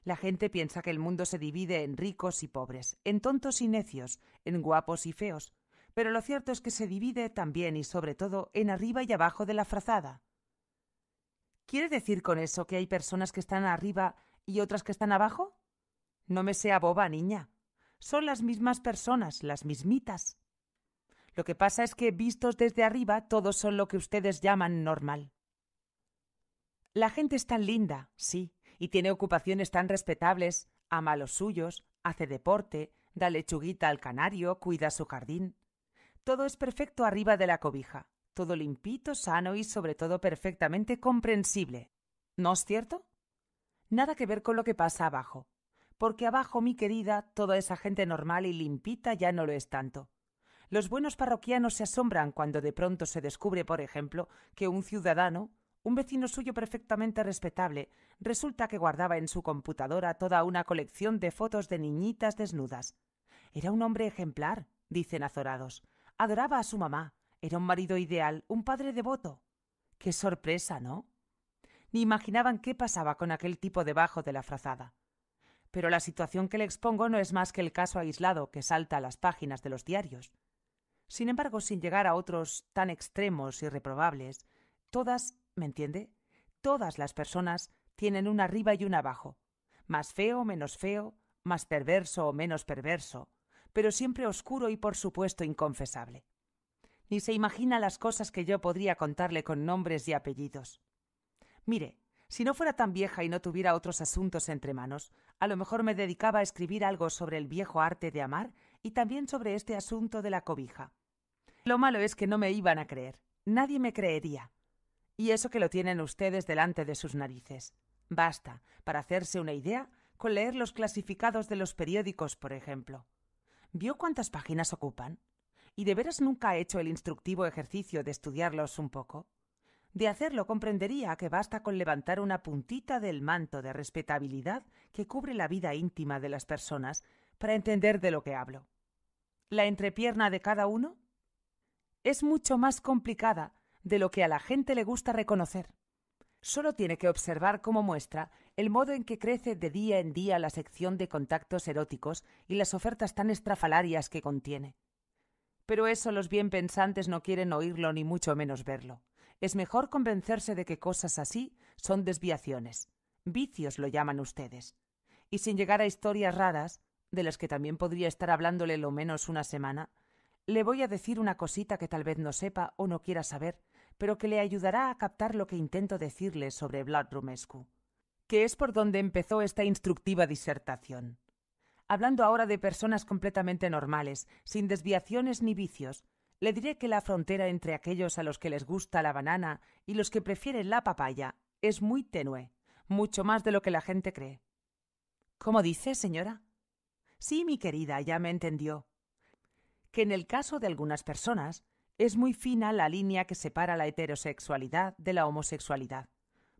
La gente piensa que el mundo se divide en ricos y pobres, en tontos y necios, en guapos y feos, pero lo cierto es que se divide también y sobre todo en arriba y abajo de la frazada. ¿Quiere decir con eso que hay personas que están arriba y otras que están abajo? No me sea boba, niña. Son las mismas personas, las mismitas. Lo que pasa es que, vistos desde arriba, todos son lo que ustedes llaman normal. La gente es tan linda, sí, y tiene ocupaciones tan respetables, ama los suyos, hace deporte, da lechuguita al canario, cuida su jardín. Todo es perfecto arriba de la cobija, todo limpito, sano y sobre todo perfectamente comprensible. ¿No es cierto? Nada que ver con lo que pasa abajo, porque abajo, mi querida, toda esa gente normal y limpita ya no lo es tanto. Los buenos parroquianos se asombran cuando de pronto se descubre, por ejemplo, que un ciudadano, un vecino suyo perfectamente respetable, resulta que guardaba en su computadora toda una colección de fotos de niñitas desnudas. Era un hombre ejemplar, dicen azorados. Adoraba a su mamá, era un marido ideal, un padre devoto. Qué sorpresa, ¿no? Ni imaginaban qué pasaba con aquel tipo debajo de la frazada. Pero la situación que le expongo no es más que el caso aislado que salta a las páginas de los diarios. Sin embargo, sin llegar a otros tan extremos y reprobables, todas, ¿me entiende? Todas las personas tienen un arriba y un abajo, más feo o menos feo, más perverso o menos perverso, pero siempre oscuro y por supuesto inconfesable. Ni se imagina las cosas que yo podría contarle con nombres y apellidos. Mire, si no fuera tan vieja y no tuviera otros asuntos entre manos, a lo mejor me dedicaba a escribir algo sobre el viejo arte de amar y también sobre este asunto de la cobija. Lo malo es que no me iban a creer. Nadie me creería. Y eso que lo tienen ustedes delante de sus narices. Basta, para hacerse una idea, con leer los clasificados de los periódicos, por ejemplo. ¿Vio cuántas páginas ocupan? ¿Y de veras nunca ha hecho el instructivo ejercicio de estudiarlos un poco? De hacerlo comprendería que basta con levantar una puntita del manto de respetabilidad que cubre la vida íntima de las personas para entender de lo que hablo la entrepierna de cada uno? Es mucho más complicada de lo que a la gente le gusta reconocer. Solo tiene que observar como muestra el modo en que crece de día en día la sección de contactos eróticos y las ofertas tan estrafalarias que contiene. Pero eso los bien pensantes no quieren oírlo ni mucho menos verlo. Es mejor convencerse de que cosas así son desviaciones. Vicios lo llaman ustedes. Y sin llegar a historias raras, de las que también podría estar hablándole lo menos una semana, le voy a decir una cosita que tal vez no sepa o no quiera saber, pero que le ayudará a captar lo que intento decirle sobre Vlad Rumescu, que es por donde empezó esta instructiva disertación. Hablando ahora de personas completamente normales, sin desviaciones ni vicios, le diré que la frontera entre aquellos a los que les gusta la banana y los que prefieren la papaya es muy tenue, mucho más de lo que la gente cree. ¿Cómo dice, señora? Sí, mi querida, ya me entendió. Que en el caso de algunas personas es muy fina la línea que separa la heterosexualidad de la homosexualidad,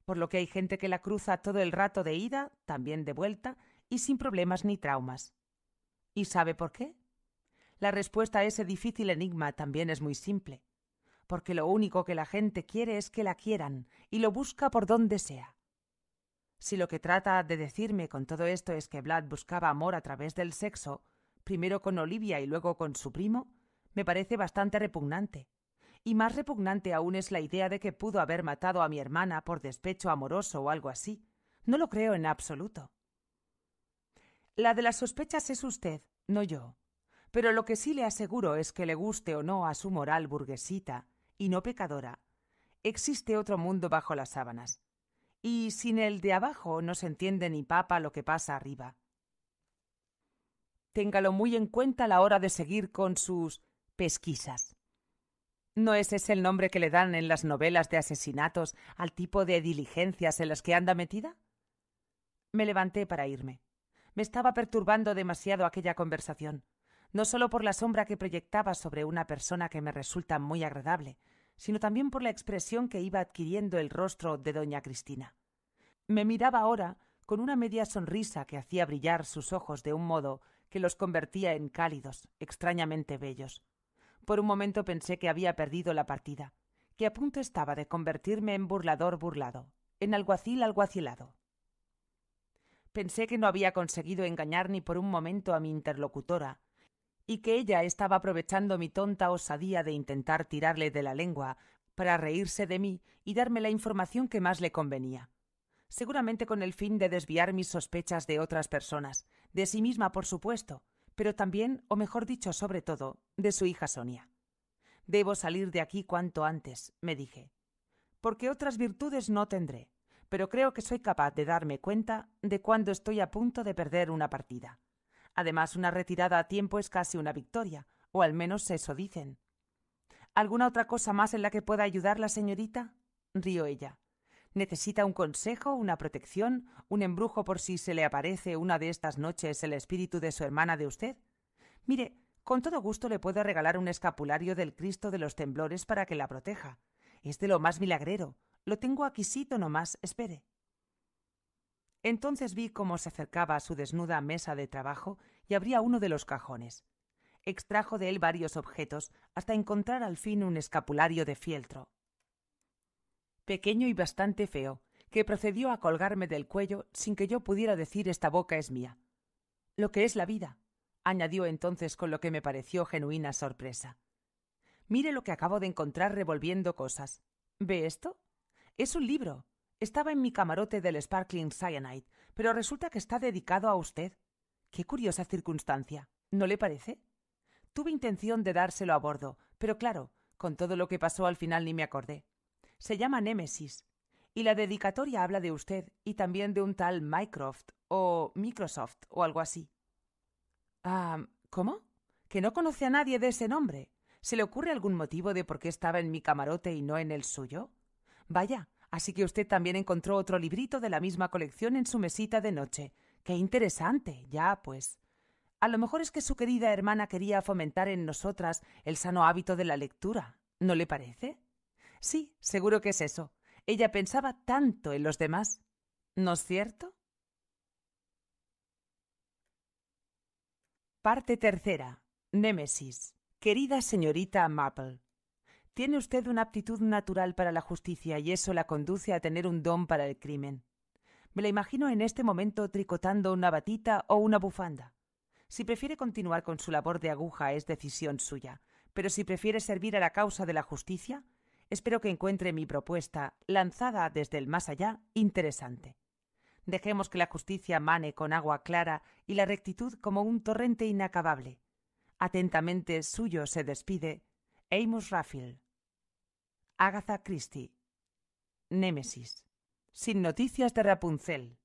por lo que hay gente que la cruza todo el rato de ida, también de vuelta, y sin problemas ni traumas. ¿Y sabe por qué? La respuesta a ese difícil enigma también es muy simple, porque lo único que la gente quiere es que la quieran, y lo busca por donde sea. Si lo que trata de decirme con todo esto es que Vlad buscaba amor a través del sexo, primero con Olivia y luego con su primo, me parece bastante repugnante. Y más repugnante aún es la idea de que pudo haber matado a mi hermana por despecho amoroso o algo así. No lo creo en absoluto. La de las sospechas es usted, no yo. Pero lo que sí le aseguro es que le guste o no a su moral burguesita, y no pecadora, existe otro mundo bajo las sábanas y sin el de abajo no se entiende ni papa lo que pasa arriba. Téngalo muy en cuenta a la hora de seguir con sus pesquisas. ¿No ese es el nombre que le dan en las novelas de asesinatos al tipo de diligencias en las que anda metida? Me levanté para irme. Me estaba perturbando demasiado aquella conversación, no solo por la sombra que proyectaba sobre una persona que me resulta muy agradable, sino también por la expresión que iba adquiriendo el rostro de doña Cristina. Me miraba ahora con una media sonrisa que hacía brillar sus ojos de un modo que los convertía en cálidos, extrañamente bellos. Por un momento pensé que había perdido la partida, que a punto estaba de convertirme en burlador burlado, en alguacil alguacilado. Pensé que no había conseguido engañar ni por un momento a mi interlocutora, y que ella estaba aprovechando mi tonta osadía de intentar tirarle de la lengua para reírse de mí y darme la información que más le convenía, seguramente con el fin de desviar mis sospechas de otras personas, de sí misma por supuesto, pero también, o mejor dicho, sobre todo, de su hija Sonia. Debo salir de aquí cuanto antes, me dije, porque otras virtudes no tendré, pero creo que soy capaz de darme cuenta de cuando estoy a punto de perder una partida. Además, una retirada a tiempo es casi una victoria, o al menos eso dicen. ¿Alguna otra cosa más en la que pueda ayudar la señorita? Río ella. ¿Necesita un consejo, una protección, un embrujo por si se le aparece una de estas noches el espíritu de su hermana de usted? Mire, con todo gusto le puedo regalar un escapulario del Cristo de los temblores para que la proteja. Es de lo más milagrero. Lo tengo no nomás, espere. Entonces vi cómo se acercaba a su desnuda mesa de trabajo y abría uno de los cajones. Extrajo de él varios objetos hasta encontrar al fin un escapulario de fieltro. Pequeño y bastante feo, que procedió a colgarme del cuello sin que yo pudiera decir esta boca es mía. Lo que es la vida, añadió entonces con lo que me pareció genuina sorpresa. Mire lo que acabo de encontrar revolviendo cosas. ¿Ve esto? Es un libro. Estaba en mi camarote del Sparkling Cyanide, pero resulta que está dedicado a usted. Qué curiosa circunstancia, ¿no le parece? Tuve intención de dárselo a bordo, pero claro, con todo lo que pasó al final ni me acordé. Se llama Némesis, y la dedicatoria habla de usted y también de un tal Mycroft o Microsoft o algo así. Ah, ¿cómo? ¿Que no conoce a nadie de ese nombre? ¿Se le ocurre algún motivo de por qué estaba en mi camarote y no en el suyo? Vaya, Así que usted también encontró otro librito de la misma colección en su mesita de noche. ¡Qué interesante! Ya, pues. A lo mejor es que su querida hermana quería fomentar en nosotras el sano hábito de la lectura. ¿No le parece? Sí, seguro que es eso. Ella pensaba tanto en los demás. ¿No es cierto? Parte tercera. Némesis. Querida señorita Maple. Tiene usted una aptitud natural para la justicia y eso la conduce a tener un don para el crimen. Me la imagino en este momento tricotando una batita o una bufanda. Si prefiere continuar con su labor de aguja es decisión suya, pero si prefiere servir a la causa de la justicia, espero que encuentre mi propuesta, lanzada desde el más allá, interesante. Dejemos que la justicia mane con agua clara y la rectitud como un torrente inacabable. Atentamente suyo se despide Amos Raffield. Agatha Christie. Némesis. Sin noticias de Rapunzel.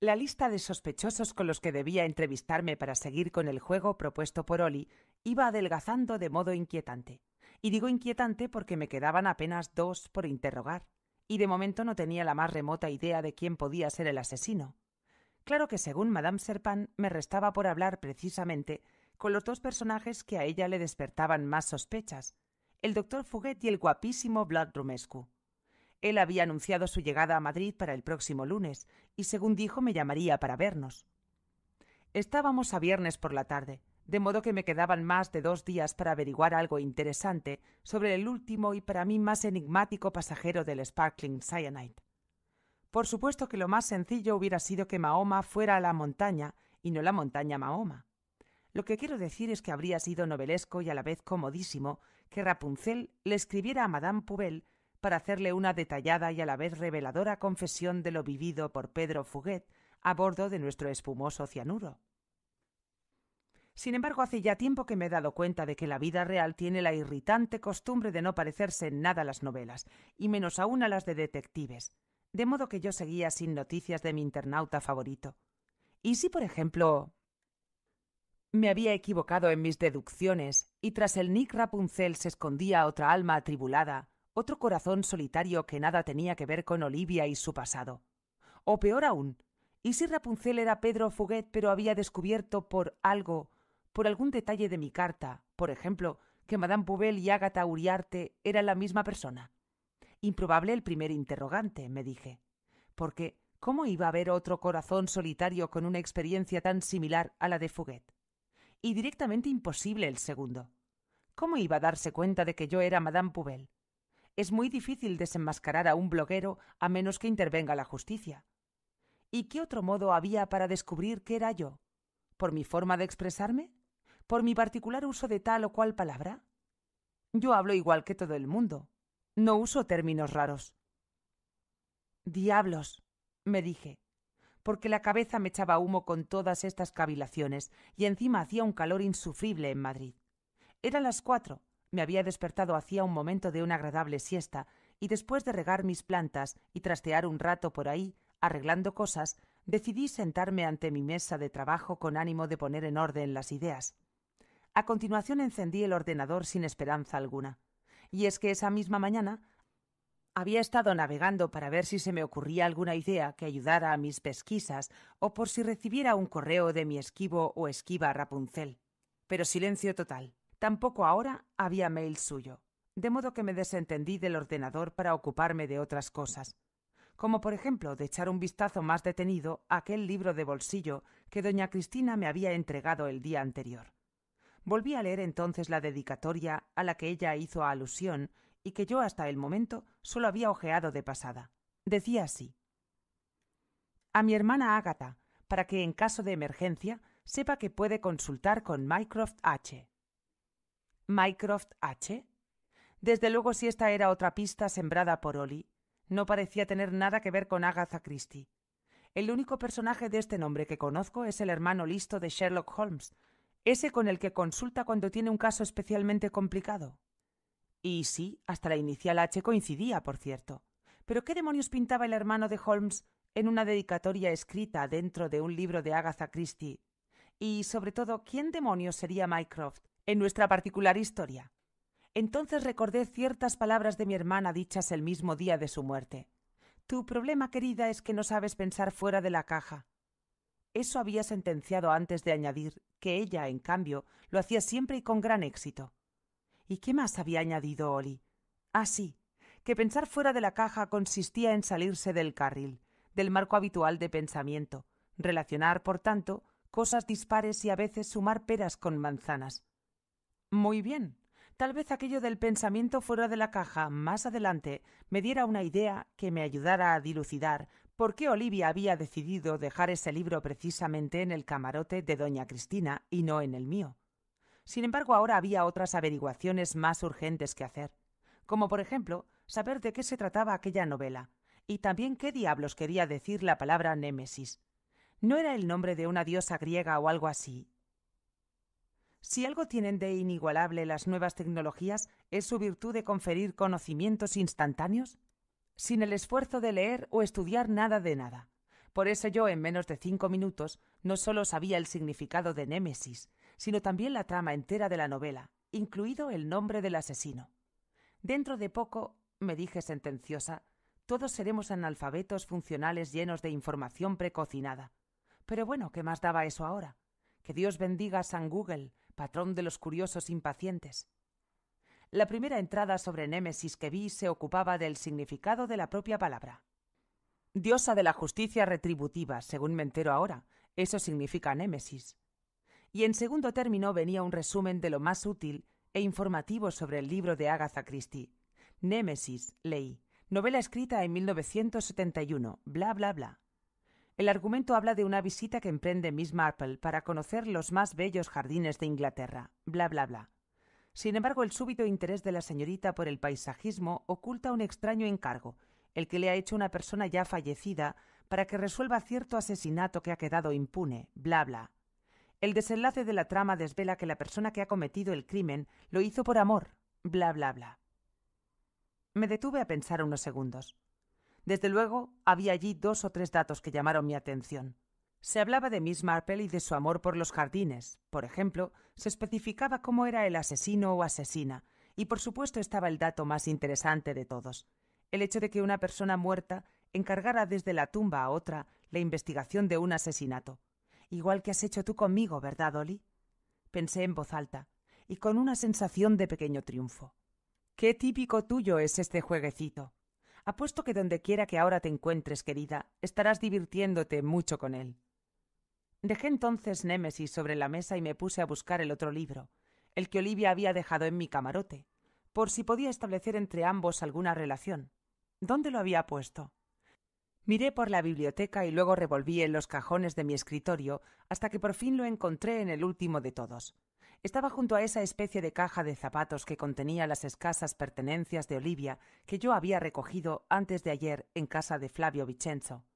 La lista de sospechosos con los que debía entrevistarme para seguir con el juego propuesto por Oli iba adelgazando de modo inquietante. Y digo inquietante porque me quedaban apenas dos por interrogar, y de momento no tenía la más remota idea de quién podía ser el asesino. Claro que según Madame Serpan me restaba por hablar precisamente con los dos personajes que a ella le despertaban más sospechas, el doctor Fuguet y el guapísimo Vlad Rumescu. Él había anunciado su llegada a Madrid para el próximo lunes y, según dijo, me llamaría para vernos. Estábamos a viernes por la tarde, de modo que me quedaban más de dos días para averiguar algo interesante sobre el último y para mí más enigmático pasajero del Sparkling Cyanide. Por supuesto que lo más sencillo hubiera sido que Mahoma fuera a la montaña y no la montaña Mahoma. Lo que quiero decir es que habría sido novelesco y a la vez comodísimo que Rapunzel le escribiera a Madame Poubel para hacerle una detallada y a la vez reveladora confesión de lo vivido por Pedro Fuguet a bordo de nuestro espumoso cianuro. Sin embargo, hace ya tiempo que me he dado cuenta de que la vida real tiene la irritante costumbre de no parecerse en nada a las novelas, y menos aún a las de detectives, de modo que yo seguía sin noticias de mi internauta favorito. ¿Y si, por ejemplo, me había equivocado en mis deducciones, y tras el Nick Rapunzel se escondía otra alma atribulada, otro corazón solitario que nada tenía que ver con Olivia y su pasado. O peor aún, ¿y si Rapunzel era Pedro Fuguet pero había descubierto por algo, por algún detalle de mi carta, por ejemplo, que Madame Bouvel y Agatha Uriarte eran la misma persona? Improbable el primer interrogante, me dije, porque ¿cómo iba a haber otro corazón solitario con una experiencia tan similar a la de Fuguet? y directamente imposible el segundo. ¿Cómo iba a darse cuenta de que yo era Madame Poubel? Es muy difícil desenmascarar a un bloguero a menos que intervenga la justicia. ¿Y qué otro modo había para descubrir qué era yo? ¿Por mi forma de expresarme? ¿Por mi particular uso de tal o cual palabra? Yo hablo igual que todo el mundo. No uso términos raros. Diablos, me dije porque la cabeza me echaba humo con todas estas cavilaciones y encima hacía un calor insufrible en Madrid. Eran las cuatro. Me había despertado hacía un momento de una agradable siesta y después de regar mis plantas y trastear un rato por ahí, arreglando cosas, decidí sentarme ante mi mesa de trabajo con ánimo de poner en orden las ideas. A continuación encendí el ordenador sin esperanza alguna. Y es que esa misma mañana había estado navegando para ver si se me ocurría alguna idea que ayudara a mis pesquisas o por si recibiera un correo de mi esquivo o esquiva Rapunzel. Pero silencio total. Tampoco ahora había mail suyo, de modo que me desentendí del ordenador para ocuparme de otras cosas, como por ejemplo de echar un vistazo más detenido a aquel libro de bolsillo que doña Cristina me había entregado el día anterior. Volví a leer entonces la dedicatoria a la que ella hizo alusión y que yo hasta el momento solo había ojeado de pasada. Decía así A mi hermana Agatha, para que en caso de emergencia sepa que puede consultar con Mycroft H. ¿Mycroft H? Desde luego, si esta era otra pista sembrada por Oli, no parecía tener nada que ver con Agatha Christie. El único personaje de este nombre que conozco es el hermano listo de Sherlock Holmes, ese con el que consulta cuando tiene un caso especialmente complicado. Y sí, hasta la inicial H coincidía, por cierto. Pero ¿qué demonios pintaba el hermano de Holmes en una dedicatoria escrita dentro de un libro de Agatha Christie? Y sobre todo, ¿quién demonios sería Mycroft en nuestra particular historia? Entonces recordé ciertas palabras de mi hermana dichas el mismo día de su muerte. Tu problema, querida, es que no sabes pensar fuera de la caja. Eso había sentenciado antes de añadir que ella, en cambio, lo hacía siempre y con gran éxito. ¿Y qué más había añadido Oli? Ah, sí, que pensar fuera de la caja consistía en salirse del carril, del marco habitual de pensamiento, relacionar, por tanto, cosas dispares y a veces sumar peras con manzanas. Muy bien. Tal vez aquello del pensamiento fuera de la caja más adelante me diera una idea que me ayudara a dilucidar por qué Olivia había decidido dejar ese libro precisamente en el camarote de doña Cristina y no en el mío. Sin embargo, ahora había otras averiguaciones más urgentes que hacer, como por ejemplo saber de qué se trataba aquella novela, y también qué diablos quería decir la palabra Némesis. No era el nombre de una diosa griega o algo así. Si algo tienen de inigualable las nuevas tecnologías es su virtud de conferir conocimientos instantáneos, sin el esfuerzo de leer o estudiar nada de nada. Por eso yo en menos de cinco minutos no solo sabía el significado de Némesis, sino también la trama entera de la novela, incluido el nombre del asesino. Dentro de poco, me dije sentenciosa, todos seremos analfabetos funcionales llenos de información precocinada. Pero bueno, ¿qué más daba eso ahora? Que Dios bendiga a San Google, patrón de los curiosos impacientes. La primera entrada sobre Némesis que vi se ocupaba del significado de la propia palabra. Diosa de la justicia retributiva, según me entero ahora, eso significa Némesis y en segundo término venía un resumen de lo más útil e informativo sobre el libro de Agatha Christie. Némesis, ley, Novela escrita en 1971. Bla, bla, bla. El argumento habla de una visita que emprende Miss Marple para conocer los más bellos jardines de Inglaterra. Bla, bla, bla. Sin embargo, el súbito interés de la señorita por el paisajismo oculta un extraño encargo, el que le ha hecho una persona ya fallecida para que resuelva cierto asesinato que ha quedado impune. Bla, bla. El desenlace de la trama desvela que la persona que ha cometido el crimen lo hizo por amor, bla, bla, bla. Me detuve a pensar unos segundos. Desde luego, había allí dos o tres datos que llamaron mi atención. Se hablaba de Miss Marple y de su amor por los jardines. Por ejemplo, se especificaba cómo era el asesino o asesina, y por supuesto estaba el dato más interesante de todos, el hecho de que una persona muerta encargara desde la tumba a otra la investigación de un asesinato igual que has hecho tú conmigo, ¿verdad, Dolly? Pensé en voz alta, y con una sensación de pequeño triunfo. Qué típico tuyo es este jueguecito. Apuesto que donde quiera que ahora te encuentres, querida, estarás divirtiéndote mucho con él. Dejé entonces Némesis sobre la mesa y me puse a buscar el otro libro, el que Olivia había dejado en mi camarote, por si podía establecer entre ambos alguna relación. ¿Dónde lo había puesto? Miré por la biblioteca y luego revolví en los cajones de mi escritorio hasta que por fin lo encontré en el último de todos. Estaba junto a esa especie de caja de zapatos que contenía las escasas pertenencias de Olivia que yo había recogido antes de ayer en casa de Flavio Vicenzo.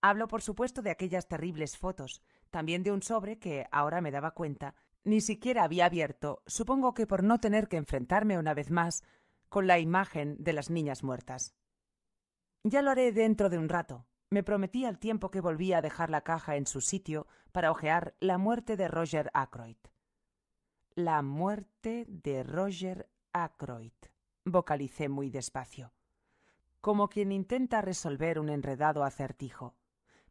Hablo, por supuesto, de aquellas terribles fotos, también de un sobre que, ahora me daba cuenta, ni siquiera había abierto, supongo que por no tener que enfrentarme una vez más con la imagen de las niñas muertas. Ya lo haré dentro de un rato, me prometí al tiempo que volvía a dejar la caja en su sitio para ojear la muerte de Roger Ackroyd. La muerte de Roger Ackroyd, vocalicé muy despacio, como quien intenta resolver un enredado acertijo.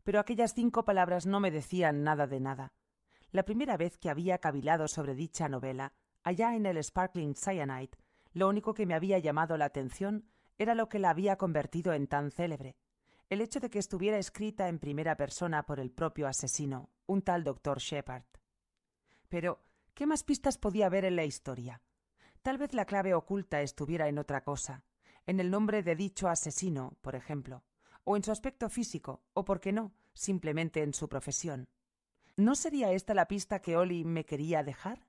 Pero aquellas cinco palabras no me decían nada de nada. La primera vez que había cavilado sobre dicha novela, allá en el Sparkling Cyanide, lo único que me había llamado la atención era lo que la había convertido en tan célebre. El hecho de que estuviera escrita en primera persona por el propio asesino, un tal doctor Shepard. Pero, ¿qué más pistas podía haber en la historia? Tal vez la clave oculta estuviera en otra cosa, en el nombre de dicho asesino, por ejemplo, o en su aspecto físico, o, por qué no, simplemente en su profesión. ¿No sería esta la pista que Oli me quería dejar?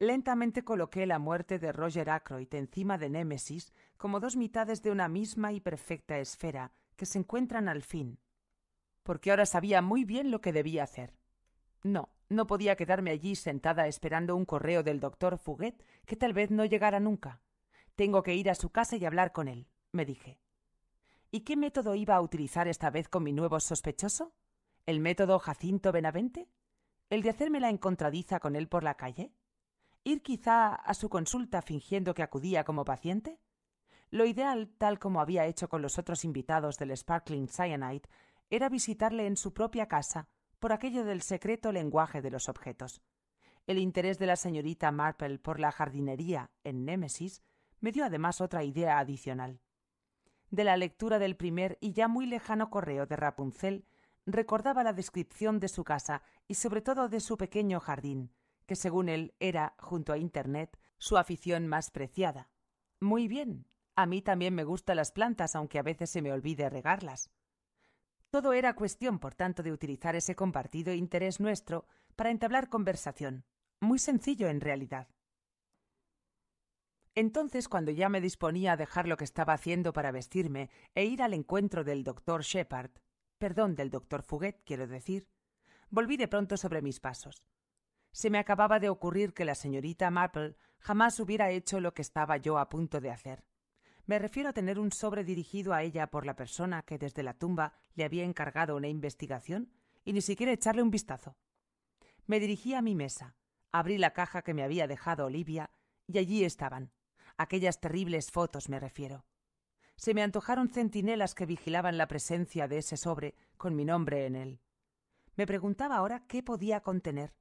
Lentamente coloqué la muerte de Roger Ackroyd encima de Némesis como dos mitades de una misma y perfecta esfera que se encuentran al fin, porque ahora sabía muy bien lo que debía hacer. No, no podía quedarme allí sentada esperando un correo del doctor Fuguet que tal vez no llegara nunca. Tengo que ir a su casa y hablar con él, me dije. ¿Y qué método iba a utilizar esta vez con mi nuevo sospechoso? ¿El método Jacinto Benavente? ¿El de hacerme la encontradiza con él por la calle? ¿Ir quizá a su consulta fingiendo que acudía como paciente? Lo ideal, tal como había hecho con los otros invitados del Sparkling Cyanide, era visitarle en su propia casa, por aquello del secreto lenguaje de los objetos. El interés de la señorita Marple por la jardinería en Némesis me dio además otra idea adicional. De la lectura del primer y ya muy lejano correo de Rapunzel, recordaba la descripción de su casa y sobre todo de su pequeño jardín, que según él era, junto a Internet, su afición más preciada. Muy bien, a mí también me gustan las plantas, aunque a veces se me olvide regarlas. Todo era cuestión, por tanto, de utilizar ese compartido interés nuestro para entablar conversación. Muy sencillo, en realidad. Entonces, cuando ya me disponía a dejar lo que estaba haciendo para vestirme e ir al encuentro del doctor Shepard, perdón, del doctor Fuguet, quiero decir, volví de pronto sobre mis pasos. Se me acababa de ocurrir que la señorita Marple jamás hubiera hecho lo que estaba yo a punto de hacer. Me refiero a tener un sobre dirigido a ella por la persona que desde la tumba le había encargado una investigación y ni siquiera echarle un vistazo. Me dirigí a mi mesa, abrí la caja que me había dejado Olivia y allí estaban. Aquellas terribles fotos me refiero. Se me antojaron centinelas que vigilaban la presencia de ese sobre con mi nombre en él. Me preguntaba ahora qué podía contener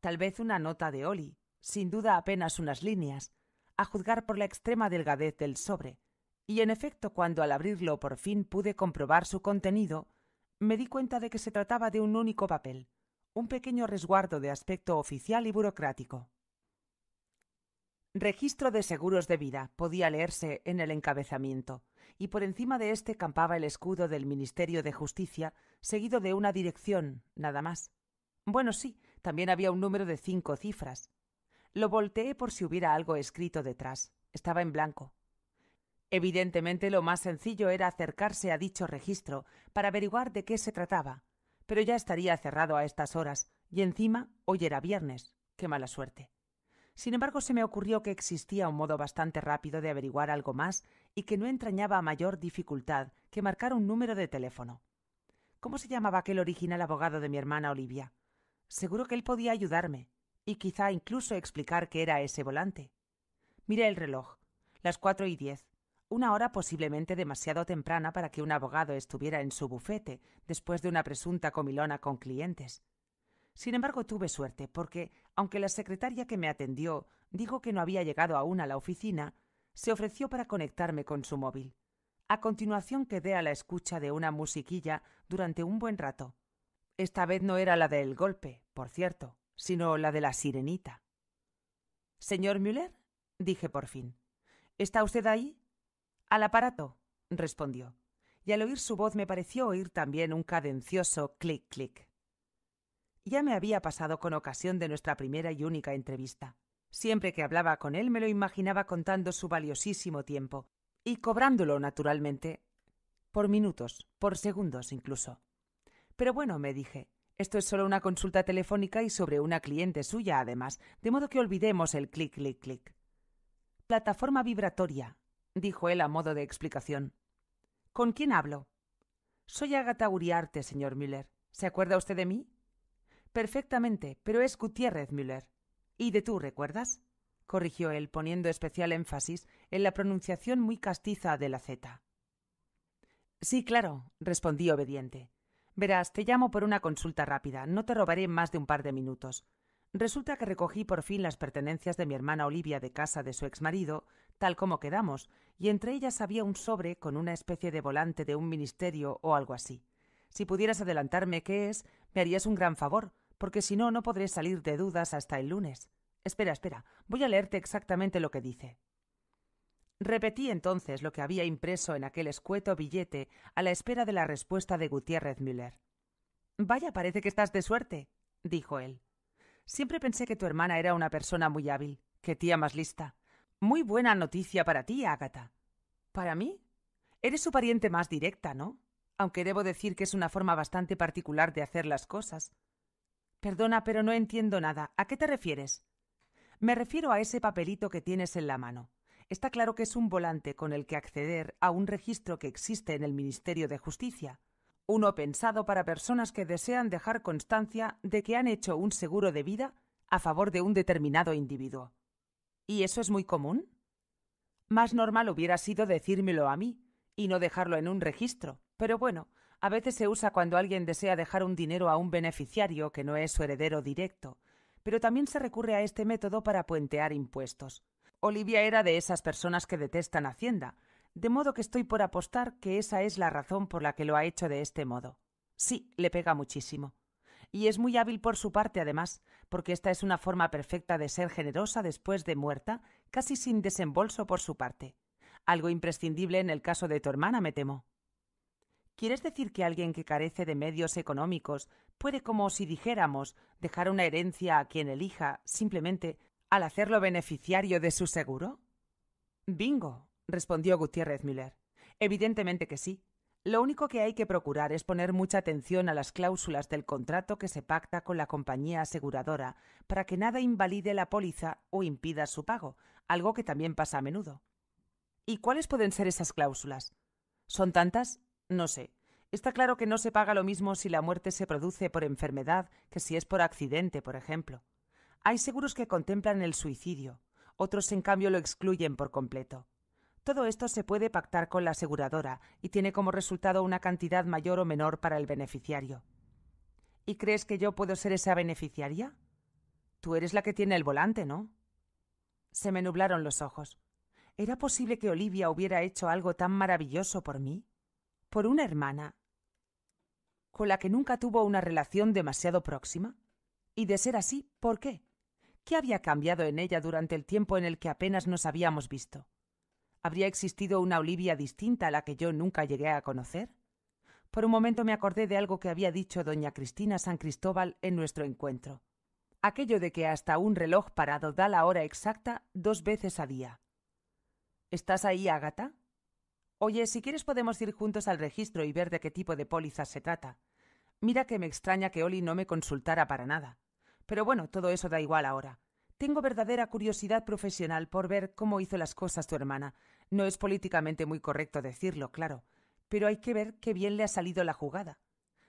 tal vez una nota de Oli, sin duda apenas unas líneas, a juzgar por la extrema delgadez del sobre, y en efecto cuando al abrirlo por fin pude comprobar su contenido, me di cuenta de que se trataba de un único papel, un pequeño resguardo de aspecto oficial y burocrático. Registro de seguros de vida podía leerse en el encabezamiento, y por encima de este campaba el escudo del Ministerio de Justicia, seguido de una dirección, nada más. Bueno, sí, también había un número de cinco cifras. Lo volteé por si hubiera algo escrito detrás. Estaba en blanco. Evidentemente lo más sencillo era acercarse a dicho registro para averiguar de qué se trataba, pero ya estaría cerrado a estas horas, y encima hoy era viernes. Qué mala suerte. Sin embargo, se me ocurrió que existía un modo bastante rápido de averiguar algo más y que no entrañaba mayor dificultad que marcar un número de teléfono. ¿Cómo se llamaba aquel original abogado de mi hermana Olivia? Seguro que él podía ayudarme, y quizá incluso explicar qué era ese volante. Miré el reloj. Las cuatro y diez. Una hora posiblemente demasiado temprana para que un abogado estuviera en su bufete después de una presunta comilona con clientes. Sin embargo, tuve suerte, porque, aunque la secretaria que me atendió dijo que no había llegado aún a la oficina, se ofreció para conectarme con su móvil. A continuación quedé a la escucha de una musiquilla durante un buen rato, esta vez no era la del golpe, por cierto, sino la de la sirenita. Señor Müller, dije por fin. ¿Está usted ahí? Al aparato, respondió, y al oír su voz me pareció oír también un cadencioso clic clic. Ya me había pasado con ocasión de nuestra primera y única entrevista. Siempre que hablaba con él me lo imaginaba contando su valiosísimo tiempo, y cobrándolo naturalmente, por minutos, por segundos incluso. Pero bueno, me dije, esto es solo una consulta telefónica y sobre una cliente suya, además, de modo que olvidemos el clic, clic, clic. Plataforma vibratoria, dijo él a modo de explicación. ¿Con quién hablo? Soy Agata Uriarte, señor Müller. ¿Se acuerda usted de mí? Perfectamente, pero es Gutiérrez Müller. ¿Y de tú, recuerdas? corrigió él, poniendo especial énfasis en la pronunciación muy castiza de la Z. Sí, claro, respondí obediente. Verás, te llamo por una consulta rápida. No te robaré más de un par de minutos. Resulta que recogí por fin las pertenencias de mi hermana Olivia de casa de su exmarido, tal como quedamos, y entre ellas había un sobre con una especie de volante de un ministerio o algo así. Si pudieras adelantarme qué es, me harías un gran favor, porque si no, no podré salir de dudas hasta el lunes. Espera, espera, voy a leerte exactamente lo que dice. Repetí entonces lo que había impreso en aquel escueto billete a la espera de la respuesta de Gutiérrez Müller. Vaya, parece que estás de suerte, dijo él. Siempre pensé que tu hermana era una persona muy hábil. Qué tía más lista. Muy buena noticia para ti, Ágata. ¿Para mí? Eres su pariente más directa, ¿no? Aunque debo decir que es una forma bastante particular de hacer las cosas. Perdona, pero no entiendo nada. ¿A qué te refieres? Me refiero a ese papelito que tienes en la mano. Está claro que es un volante con el que acceder a un registro que existe en el Ministerio de Justicia, uno pensado para personas que desean dejar constancia de que han hecho un seguro de vida a favor de un determinado individuo. ¿Y eso es muy común? Más normal hubiera sido decírmelo a mí y no dejarlo en un registro, pero bueno, a veces se usa cuando alguien desea dejar un dinero a un beneficiario que no es su heredero directo, pero también se recurre a este método para puentear impuestos. Olivia era de esas personas que detestan Hacienda, de modo que estoy por apostar que esa es la razón por la que lo ha hecho de este modo. Sí, le pega muchísimo. Y es muy hábil por su parte, además, porque esta es una forma perfecta de ser generosa después de muerta, casi sin desembolso por su parte. Algo imprescindible en el caso de tu hermana, me temo. ¿Quieres decir que alguien que carece de medios económicos puede, como si dijéramos, dejar una herencia a quien elija, simplemente al hacerlo beneficiario de su seguro? Bingo, respondió Gutiérrez Miller. Evidentemente que sí. Lo único que hay que procurar es poner mucha atención a las cláusulas del contrato que se pacta con la compañía aseguradora para que nada invalide la póliza o impida su pago, algo que también pasa a menudo. ¿Y cuáles pueden ser esas cláusulas? ¿Son tantas? No sé. Está claro que no se paga lo mismo si la muerte se produce por enfermedad que si es por accidente, por ejemplo. Hay seguros que contemplan el suicidio, otros en cambio lo excluyen por completo. Todo esto se puede pactar con la aseguradora y tiene como resultado una cantidad mayor o menor para el beneficiario. ¿Y crees que yo puedo ser esa beneficiaria? Tú eres la que tiene el volante, ¿no? Se me nublaron los ojos. ¿Era posible que Olivia hubiera hecho algo tan maravilloso por mí? ¿Por una hermana? ¿Con la que nunca tuvo una relación demasiado próxima? Y de ser así, ¿por qué? ¿Qué había cambiado en ella durante el tiempo en el que apenas nos habíamos visto? ¿Habría existido una Olivia distinta a la que yo nunca llegué a conocer? Por un momento me acordé de algo que había dicho doña Cristina San Cristóbal en nuestro encuentro. Aquello de que hasta un reloj parado da la hora exacta dos veces a día. ¿Estás ahí, Ágata? Oye, si quieres podemos ir juntos al registro y ver de qué tipo de pólizas se trata. Mira que me extraña que Oli no me consultara para nada. Pero bueno, todo eso da igual ahora. Tengo verdadera curiosidad profesional por ver cómo hizo las cosas tu hermana. No es políticamente muy correcto decirlo, claro, pero hay que ver qué bien le ha salido la jugada.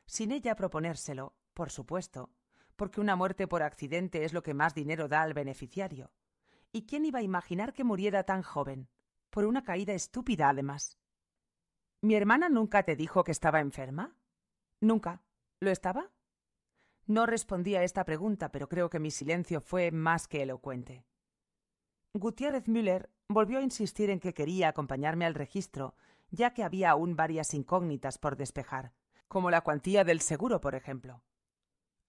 Sin ella proponérselo, por supuesto, porque una muerte por accidente es lo que más dinero da al beneficiario. ¿Y quién iba a imaginar que muriera tan joven? Por una caída estúpida, además. ¿Mi hermana nunca te dijo que estaba enferma? Nunca. ¿Lo estaba? No respondí a esta pregunta, pero creo que mi silencio fue más que elocuente. Gutiérrez Müller volvió a insistir en que quería acompañarme al registro, ya que había aún varias incógnitas por despejar, como la cuantía del seguro, por ejemplo.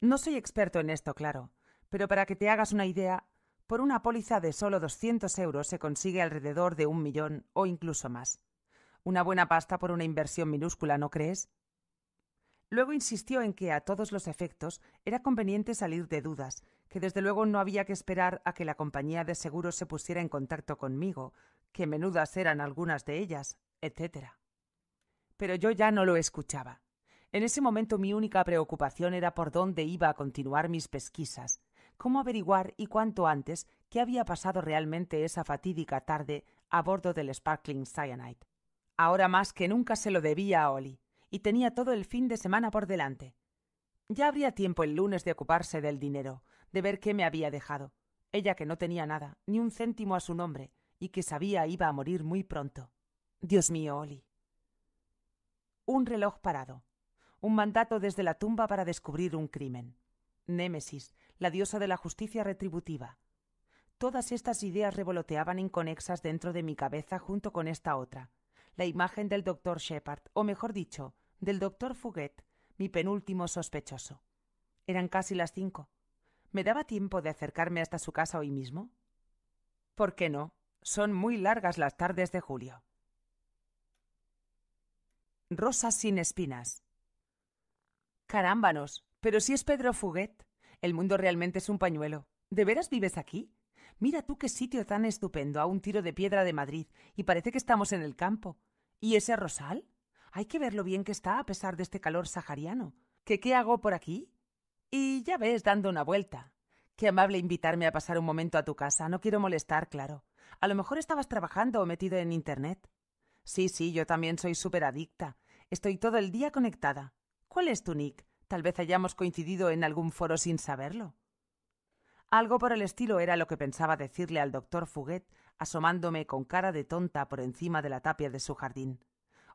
No soy experto en esto, claro, pero para que te hagas una idea, por una póliza de solo 200 euros se consigue alrededor de un millón o incluso más. Una buena pasta por una inversión minúscula, ¿no crees? Luego insistió en que, a todos los efectos, era conveniente salir de dudas, que desde luego no había que esperar a que la compañía de seguros se pusiera en contacto conmigo, que menudas eran algunas de ellas, etc. Pero yo ya no lo escuchaba. En ese momento mi única preocupación era por dónde iba a continuar mis pesquisas, cómo averiguar y cuanto antes qué había pasado realmente esa fatídica tarde a bordo del Sparkling Cyanide. Ahora más que nunca se lo debía a Oli y tenía todo el fin de semana por delante. Ya habría tiempo el lunes de ocuparse del dinero, de ver qué me había dejado. Ella que no tenía nada, ni un céntimo a su nombre, y que sabía iba a morir muy pronto. Dios mío, Oli. Un reloj parado. Un mandato desde la tumba para descubrir un crimen. Némesis, la diosa de la justicia retributiva. Todas estas ideas revoloteaban inconexas dentro de mi cabeza junto con esta otra. La imagen del doctor Shepard, o mejor dicho, del doctor Fuguet, mi penúltimo sospechoso. Eran casi las cinco. ¿Me daba tiempo de acercarme hasta su casa hoy mismo? ¿Por qué no? Son muy largas las tardes de julio. Rosas sin espinas. Carámbanos, pero si es Pedro Fuguet, el mundo realmente es un pañuelo. ¿De veras vives aquí? Mira tú qué sitio tan estupendo, a un tiro de piedra de Madrid, y parece que estamos en el campo. ¿Y ese rosal? Hay que ver lo bien que está a pesar de este calor sahariano. qué hago por aquí? Y ya ves, dando una vuelta. Qué amable invitarme a pasar un momento a tu casa. No quiero molestar, claro. A lo mejor estabas trabajando o metido en Internet. Sí, sí, yo también soy súper adicta. Estoy todo el día conectada. ¿Cuál es tu nick? Tal vez hayamos coincidido en algún foro sin saberlo. Algo por el estilo era lo que pensaba decirle al doctor Fuguet, asomándome con cara de tonta por encima de la tapia de su jardín.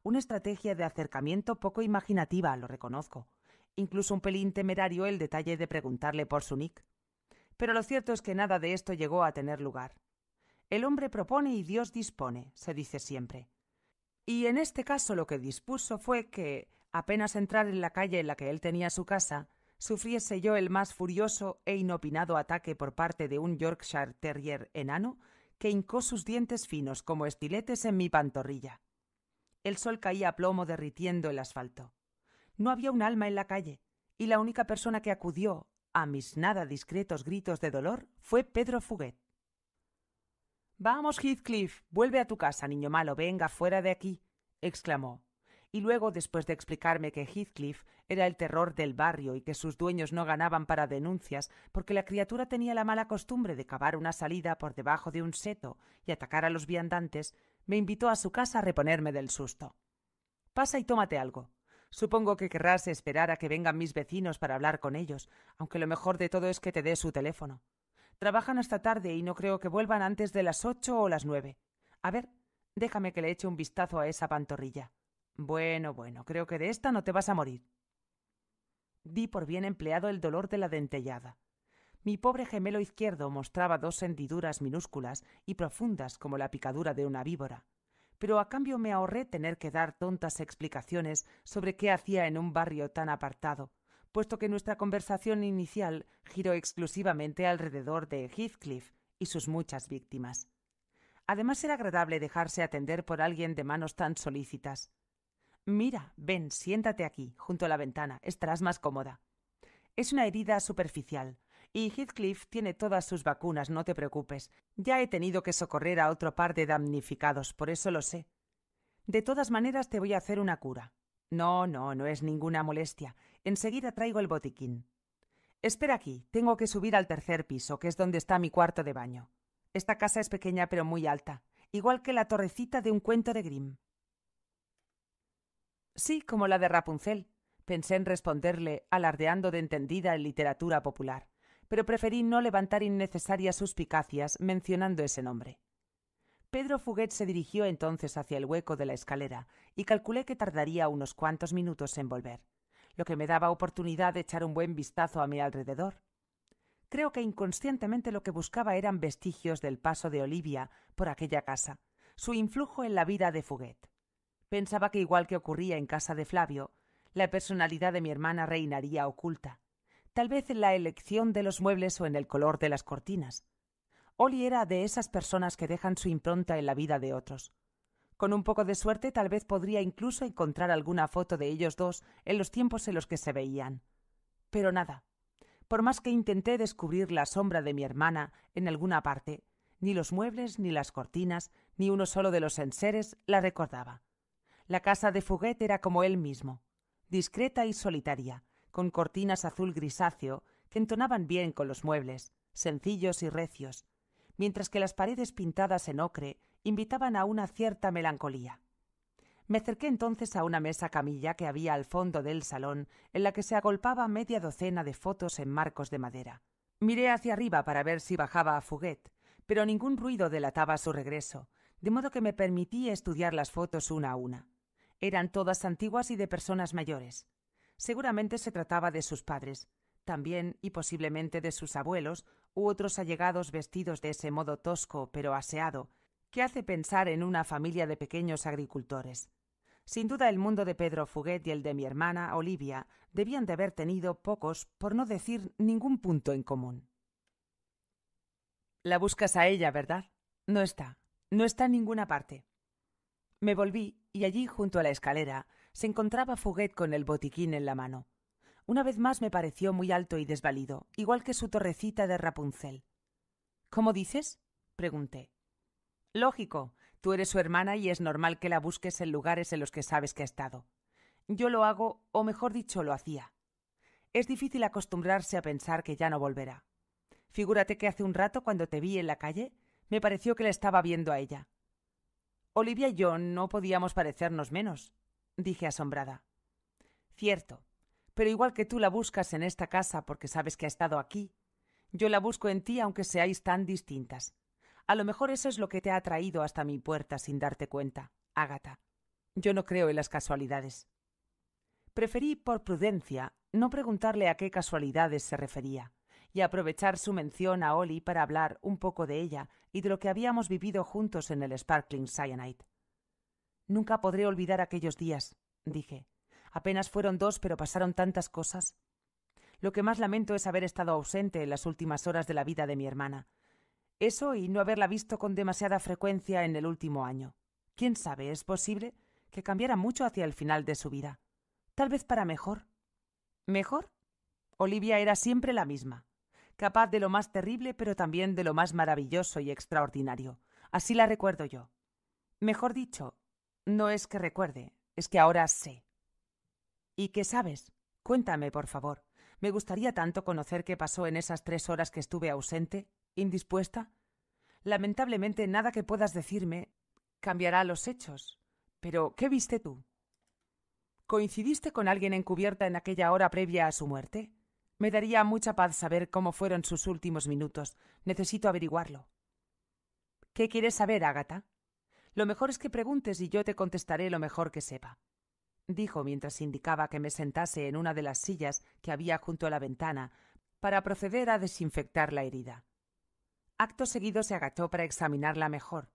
Una estrategia de acercamiento poco imaginativa, lo reconozco. Incluso un pelín temerario el detalle de preguntarle por su nick. Pero lo cierto es que nada de esto llegó a tener lugar. El hombre propone y Dios dispone, se dice siempre. Y en este caso lo que dispuso fue que, apenas entrar en la calle en la que él tenía su casa, sufriese yo el más furioso e inopinado ataque por parte de un Yorkshire Terrier enano que hincó sus dientes finos como estiletes en mi pantorrilla. El sol caía a plomo derritiendo el asfalto. No había un alma en la calle, y la única persona que acudió a mis nada discretos gritos de dolor fue Pedro Fuguet. Vamos, Heathcliff, vuelve a tu casa, niño malo, venga fuera de aquí, exclamó. Y luego, después de explicarme que Heathcliff era el terror del barrio y que sus dueños no ganaban para denuncias porque la criatura tenía la mala costumbre de cavar una salida por debajo de un seto y atacar a los viandantes, me invitó a su casa a reponerme del susto. Pasa y tómate algo. Supongo que querrás esperar a que vengan mis vecinos para hablar con ellos, aunque lo mejor de todo es que te dé su teléfono. Trabajan hasta tarde y no creo que vuelvan antes de las ocho o las nueve. A ver, déjame que le eche un vistazo a esa pantorrilla. Bueno, bueno, creo que de esta no te vas a morir. Di por bien empleado el dolor de la dentellada. Mi pobre gemelo izquierdo mostraba dos hendiduras minúsculas y profundas como la picadura de una víbora, pero a cambio me ahorré tener que dar tontas explicaciones sobre qué hacía en un barrio tan apartado, puesto que nuestra conversación inicial giró exclusivamente alrededor de Heathcliff y sus muchas víctimas. Además era agradable dejarse atender por alguien de manos tan solícitas. Mira, ven, siéntate aquí, junto a la ventana, estarás más cómoda. Es una herida superficial, y Heathcliff tiene todas sus vacunas, no te preocupes. Ya he tenido que socorrer a otro par de damnificados, por eso lo sé. De todas maneras te voy a hacer una cura. No, no, no es ninguna molestia. Enseguida traigo el botiquín. Espera aquí, tengo que subir al tercer piso, que es donde está mi cuarto de baño. Esta casa es pequeña pero muy alta, igual que la torrecita de un cuento de Grimm. Sí, como la de Rapunzel, pensé en responderle, alardeando de entendida en literatura popular pero preferí no levantar innecesarias suspicacias mencionando ese nombre. Pedro Fuguet se dirigió entonces hacia el hueco de la escalera y calculé que tardaría unos cuantos minutos en volver, lo que me daba oportunidad de echar un buen vistazo a mi alrededor. Creo que inconscientemente lo que buscaba eran vestigios del paso de Olivia por aquella casa, su influjo en la vida de Fuguet. Pensaba que igual que ocurría en casa de Flavio, la personalidad de mi hermana reinaría oculta, tal vez en la elección de los muebles o en el color de las cortinas. Oli era de esas personas que dejan su impronta en la vida de otros. Con un poco de suerte tal vez podría incluso encontrar alguna foto de ellos dos en los tiempos en los que se veían. Pero nada. Por más que intenté descubrir la sombra de mi hermana en alguna parte, ni los muebles, ni las cortinas, ni uno solo de los enseres la recordaba. La casa de Fuguet era como él mismo, discreta y solitaria, con cortinas azul grisáceo que entonaban bien con los muebles, sencillos y recios, mientras que las paredes pintadas en ocre invitaban a una cierta melancolía. Me acerqué entonces a una mesa camilla que había al fondo del salón, en la que se agolpaba media docena de fotos en marcos de madera. Miré hacia arriba para ver si bajaba a Fuguet, pero ningún ruido delataba su regreso, de modo que me permití estudiar las fotos una a una. Eran todas antiguas y de personas mayores. Seguramente se trataba de sus padres, también y posiblemente de sus abuelos u otros allegados vestidos de ese modo tosco pero aseado, que hace pensar en una familia de pequeños agricultores. Sin duda el mundo de Pedro Fuguet y el de mi hermana Olivia debían de haber tenido pocos, por no decir ningún punto en común. La buscas a ella, ¿verdad? No está. No está en ninguna parte. Me volví y allí, junto a la escalera, se encontraba Fouguet con el botiquín en la mano. Una vez más me pareció muy alto y desvalido, igual que su torrecita de Rapunzel. ¿Cómo dices? pregunté. Lógico, tú eres su hermana y es normal que la busques en lugares en los que sabes que ha estado. Yo lo hago, o mejor dicho, lo hacía. Es difícil acostumbrarse a pensar que ya no volverá. Figúrate que hace un rato, cuando te vi en la calle, me pareció que la estaba viendo a ella. Olivia y yo no podíamos parecernos menos dije asombrada. Cierto, pero igual que tú la buscas en esta casa porque sabes que ha estado aquí, yo la busco en ti aunque seáis tan distintas. A lo mejor eso es lo que te ha traído hasta mi puerta sin darte cuenta, Ágata. Yo no creo en las casualidades. Preferí, por prudencia, no preguntarle a qué casualidades se refería, y aprovechar su mención a Oli para hablar un poco de ella y de lo que habíamos vivido juntos en el Sparkling Cyanide. Nunca podré olvidar aquellos días, dije. Apenas fueron dos, pero pasaron tantas cosas. Lo que más lamento es haber estado ausente en las últimas horas de la vida de mi hermana. Eso y no haberla visto con demasiada frecuencia en el último año. Quién sabe, es posible que cambiara mucho hacia el final de su vida. Tal vez para mejor. ¿Mejor? Olivia era siempre la misma, capaz de lo más terrible, pero también de lo más maravilloso y extraordinario. Así la recuerdo yo. Mejor dicho, no es que recuerde, es que ahora sé. ¿Y qué sabes? Cuéntame, por favor. Me gustaría tanto conocer qué pasó en esas tres horas que estuve ausente, indispuesta. Lamentablemente, nada que puedas decirme cambiará los hechos. Pero, ¿qué viste tú? ¿Coincidiste con alguien encubierta en aquella hora previa a su muerte? Me daría mucha paz saber cómo fueron sus últimos minutos. Necesito averiguarlo. ¿Qué quieres saber, Ágata? Lo mejor es que preguntes y yo te contestaré lo mejor que sepa dijo mientras indicaba que me sentase en una de las sillas que había junto a la ventana para proceder a desinfectar la herida. Acto seguido se agachó para examinarla mejor.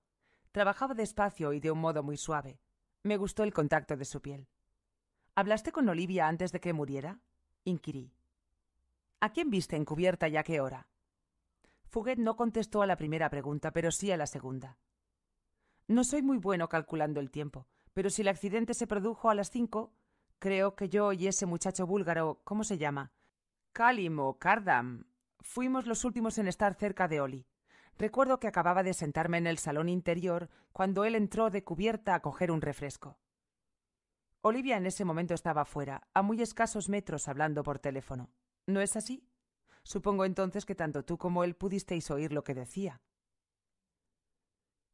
Trabajaba despacio y de un modo muy suave. Me gustó el contacto de su piel. ¿Hablaste con Olivia antes de que muriera? inquirí. ¿A quién viste encubierta y a qué hora? Fuguet no contestó a la primera pregunta, pero sí a la segunda. No soy muy bueno calculando el tiempo, pero si el accidente se produjo a las cinco, creo que yo y ese muchacho búlgaro, ¿cómo se llama? Cálimo o Kardam, fuimos los últimos en estar cerca de Oli. Recuerdo que acababa de sentarme en el salón interior cuando él entró de cubierta a coger un refresco. Olivia en ese momento estaba fuera, a muy escasos metros hablando por teléfono. ¿No es así? Supongo entonces que tanto tú como él pudisteis oír lo que decía.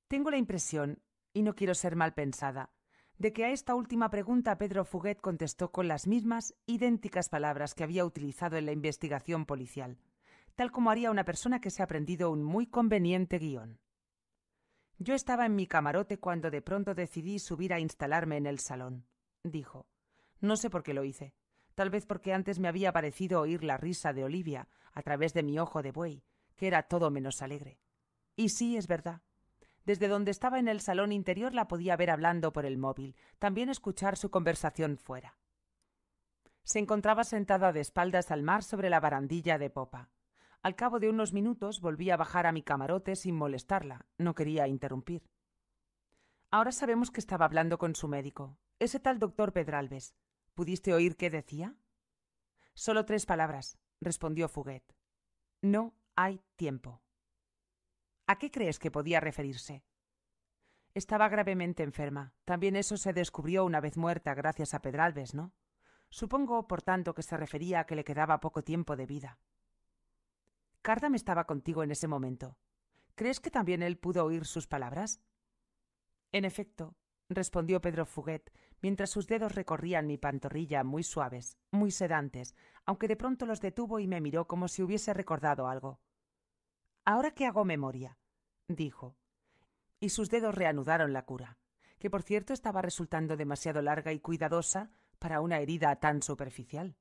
Tengo la impresión, y no quiero ser mal pensada, de que a esta última pregunta Pedro Fuguet contestó con las mismas idénticas palabras que había utilizado en la investigación policial, tal como haría una persona que se ha aprendido un muy conveniente guión. Yo estaba en mi camarote cuando de pronto decidí subir a instalarme en el salón, dijo. No sé por qué lo hice. Tal vez porque antes me había parecido oír la risa de Olivia a través de mi ojo de buey, que era todo menos alegre. Y sí, es verdad. Desde donde estaba en el salón interior la podía ver hablando por el móvil, también escuchar su conversación fuera. Se encontraba sentada de espaldas al mar sobre la barandilla de popa. Al cabo de unos minutos volví a bajar a mi camarote sin molestarla, no quería interrumpir. Ahora sabemos que estaba hablando con su médico, ese tal doctor Pedralbes. ¿Pudiste oír qué decía? Solo tres palabras, respondió Fuguet. No hay tiempo. ¿A qué crees que podía referirse? Estaba gravemente enferma. También eso se descubrió una vez muerta gracias a Pedralbes, ¿no? Supongo, por tanto, que se refería a que le quedaba poco tiempo de vida. Cardam estaba contigo en ese momento. ¿Crees que también él pudo oír sus palabras? En efecto, respondió Pedro Fuguet, mientras sus dedos recorrían mi pantorrilla muy suaves, muy sedantes, aunque de pronto los detuvo y me miró como si hubiese recordado algo. Ahora que hago memoria, dijo. Y sus dedos reanudaron la cura, que por cierto estaba resultando demasiado larga y cuidadosa para una herida tan superficial.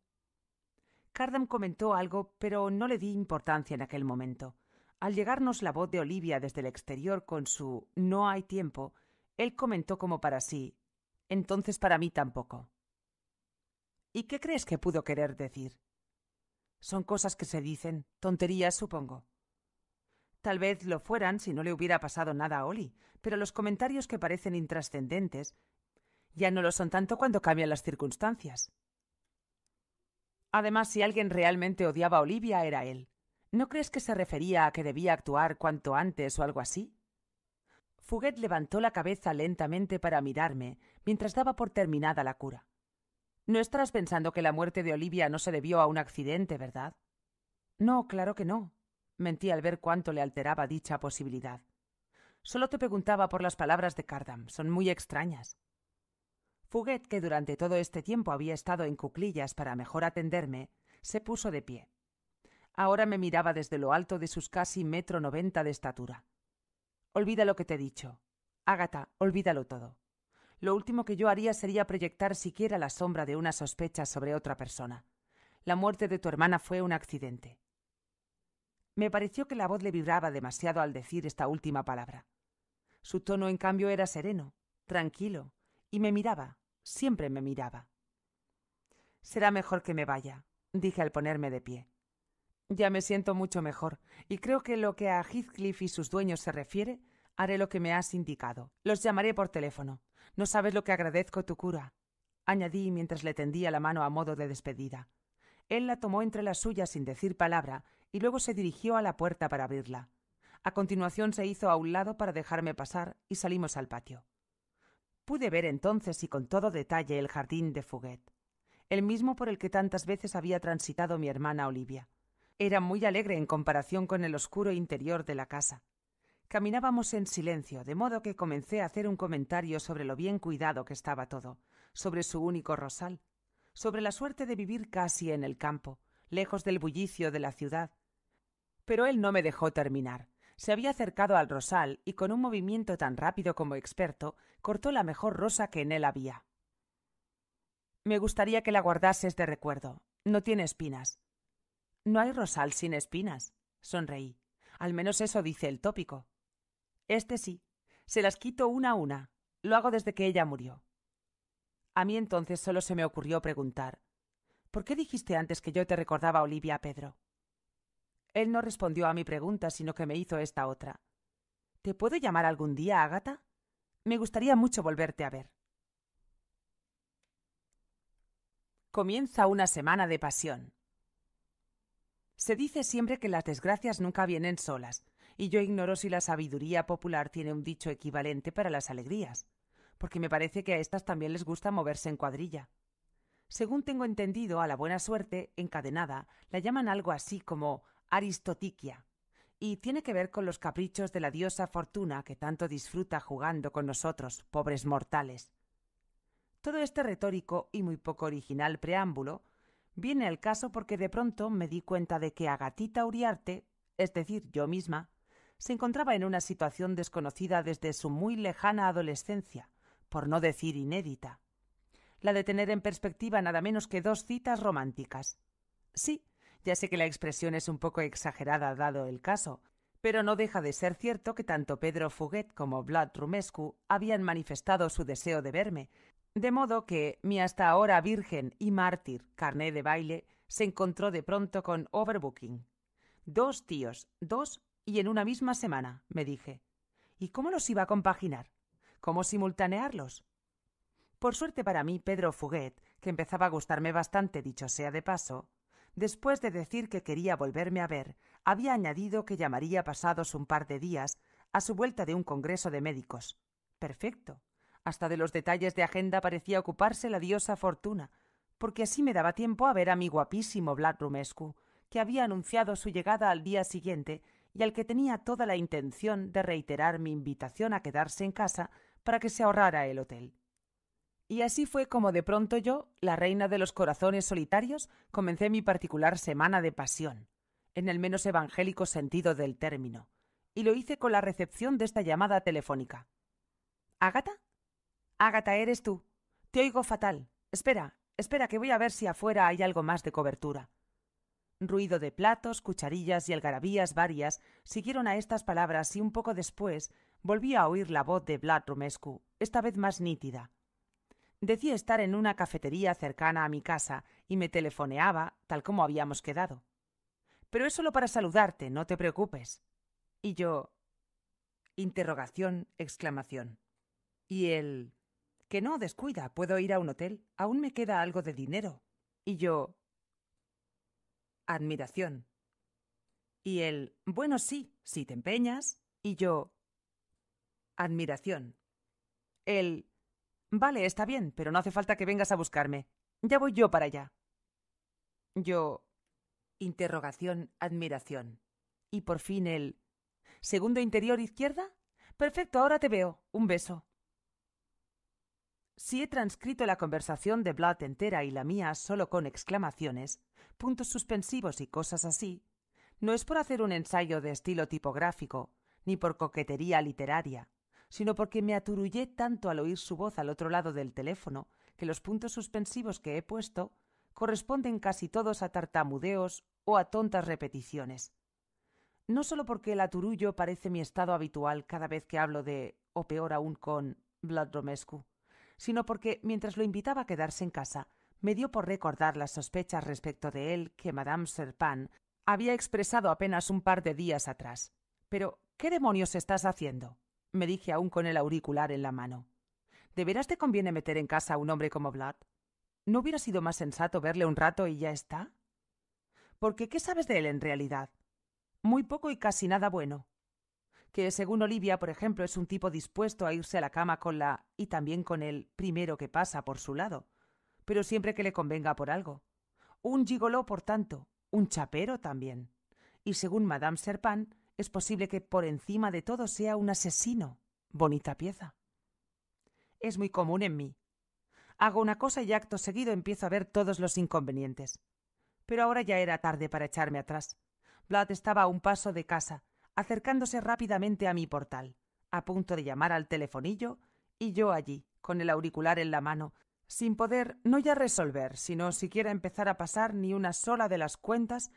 Cardam comentó algo, pero no le di importancia en aquel momento. Al llegarnos la voz de Olivia desde el exterior con su No hay tiempo, él comentó como para sí Entonces para mí tampoco. ¿Y qué crees que pudo querer decir? Son cosas que se dicen, tonterías, supongo. Tal vez lo fueran si no le hubiera pasado nada a Oli, pero los comentarios que parecen intrascendentes ya no lo son tanto cuando cambian las circunstancias. Además, si alguien realmente odiaba a Olivia era él. ¿No crees que se refería a que debía actuar cuanto antes o algo así? Fuguet levantó la cabeza lentamente para mirarme, mientras daba por terminada la cura. No estarás pensando que la muerte de Olivia no se debió a un accidente, ¿verdad? No, claro que no. Mentí al ver cuánto le alteraba dicha posibilidad. Solo te preguntaba por las palabras de Cardam. Son muy extrañas. Fuguet, que durante todo este tiempo había estado en cuclillas para mejor atenderme, se puso de pie. Ahora me miraba desde lo alto de sus casi metro noventa de estatura. Olvida lo que te he dicho. Ágata, olvídalo todo. Lo último que yo haría sería proyectar siquiera la sombra de una sospecha sobre otra persona. La muerte de tu hermana fue un accidente. Me pareció que la voz le vibraba demasiado al decir esta última palabra. Su tono, en cambio, era sereno, tranquilo, y me miraba, siempre me miraba. Será mejor que me vaya, dije al ponerme de pie. Ya me siento mucho mejor, y creo que lo que a Heathcliff y sus dueños se refiere, haré lo que me has indicado. Los llamaré por teléfono. No sabes lo que agradezco tu cura, añadí mientras le tendía la mano a modo de despedida. Él la tomó entre las suyas sin decir palabra y luego se dirigió a la puerta para abrirla. A continuación se hizo a un lado para dejarme pasar y salimos al patio. Pude ver entonces y con todo detalle el jardín de Fuguet, el mismo por el que tantas veces había transitado mi hermana Olivia. Era muy alegre en comparación con el oscuro interior de la casa. Caminábamos en silencio, de modo que comencé a hacer un comentario sobre lo bien cuidado que estaba todo, sobre su único rosal, sobre la suerte de vivir casi en el campo, lejos del bullicio de la ciudad, pero él no me dejó terminar. Se había acercado al rosal y con un movimiento tan rápido como experto cortó la mejor rosa que en él había. Me gustaría que la guardases de recuerdo. No tiene espinas. No hay rosal sin espinas, sonreí. Al menos eso dice el tópico. Este sí. Se las quito una a una. Lo hago desde que ella murió. A mí entonces solo se me ocurrió preguntar ¿Por qué dijiste antes que yo te recordaba a Olivia Pedro? Él no respondió a mi pregunta, sino que me hizo esta otra. ¿Te puedo llamar algún día, Agata? Me gustaría mucho volverte a ver. Comienza una semana de pasión. Se dice siempre que las desgracias nunca vienen solas, y yo ignoro si la sabiduría popular tiene un dicho equivalente para las alegrías, porque me parece que a estas también les gusta moverse en cuadrilla. Según tengo entendido, a la buena suerte, encadenada, la llaman algo así como Aristotiquia, y tiene que ver con los caprichos de la diosa Fortuna que tanto disfruta jugando con nosotros, pobres mortales. Todo este retórico y muy poco original preámbulo viene al caso porque de pronto me di cuenta de que Agatita Uriarte, es decir, yo misma, se encontraba en una situación desconocida desde su muy lejana adolescencia, por no decir inédita. La de tener en perspectiva nada menos que dos citas románticas. Sí, ya sé que la expresión es un poco exagerada dado el caso, pero no deja de ser cierto que tanto Pedro Fuguet como Vlad Rumescu habían manifestado su deseo de verme, de modo que mi hasta ahora virgen y mártir carné de baile se encontró de pronto con overbooking. Dos tíos, dos y en una misma semana, me dije. ¿Y cómo los iba a compaginar? ¿Cómo simultanearlos? Por suerte para mí, Pedro Fuguet, que empezaba a gustarme bastante, dicho sea de paso, Después de decir que quería volverme a ver, había añadido que llamaría pasados un par de días, a su vuelta de un congreso de médicos. Perfecto. Hasta de los detalles de agenda parecía ocuparse la diosa Fortuna, porque así me daba tiempo a ver a mi guapísimo Vlad Rumescu, que había anunciado su llegada al día siguiente y al que tenía toda la intención de reiterar mi invitación a quedarse en casa para que se ahorrara el hotel. Y así fue como de pronto yo, la reina de los corazones solitarios, comencé mi particular semana de pasión, en el menos evangélico sentido del término, y lo hice con la recepción de esta llamada telefónica. Agata, Agata, eres tú. Te oigo fatal. Espera, espera, que voy a ver si afuera hay algo más de cobertura. Ruido de platos, cucharillas y algarabías varias siguieron a estas palabras y un poco después volví a oír la voz de Vlad Rumescu, esta vez más nítida, Decía estar en una cafetería cercana a mi casa y me telefoneaba, tal como habíamos quedado. Pero es solo para saludarte, no te preocupes. Y yo... Interrogación, exclamación. Y él... Que no, descuida, puedo ir a un hotel, aún me queda algo de dinero. Y yo... Admiración. Y él... Bueno, sí, si te empeñas. Y yo... Admiración. Él... Vale, está bien, pero no hace falta que vengas a buscarme. Ya voy yo para allá. Yo. Interrogación, admiración. Y por fin el. Segundo interior izquierda. Perfecto, ahora te veo. Un beso. Si he transcrito la conversación de Blatt entera y la mía solo con exclamaciones, puntos suspensivos y cosas así, no es por hacer un ensayo de estilo tipográfico, ni por coquetería literaria, sino porque me aturullé tanto al oír su voz al otro lado del teléfono que los puntos suspensivos que he puesto corresponden casi todos a tartamudeos o a tontas repeticiones. No solo porque el aturullo parece mi estado habitual cada vez que hablo de, o peor aún con, Vlad sino porque mientras lo invitaba a quedarse en casa, me dio por recordar las sospechas respecto de él que Madame Serpin había expresado apenas un par de días atrás. Pero, ¿qué demonios estás haciendo? me dije aún con el auricular en la mano. ¿De veras te conviene meter en casa a un hombre como Vlad? ¿No hubiera sido más sensato verle un rato y ya está? Porque ¿qué sabes de él en realidad? Muy poco y casi nada bueno. Que según Olivia, por ejemplo, es un tipo dispuesto a irse a la cama con la y también con el primero que pasa por su lado, pero siempre que le convenga por algo. Un gigoló, por tanto, un chapero también. Y según Madame Serpan. Es posible que por encima de todo sea un asesino. Bonita pieza. Es muy común en mí. Hago una cosa y acto seguido empiezo a ver todos los inconvenientes. Pero ahora ya era tarde para echarme atrás. Vlad estaba a un paso de casa, acercándose rápidamente a mi portal, a punto de llamar al telefonillo, y yo allí, con el auricular en la mano, sin poder no ya resolver, sino siquiera empezar a pasar ni una sola de las cuentas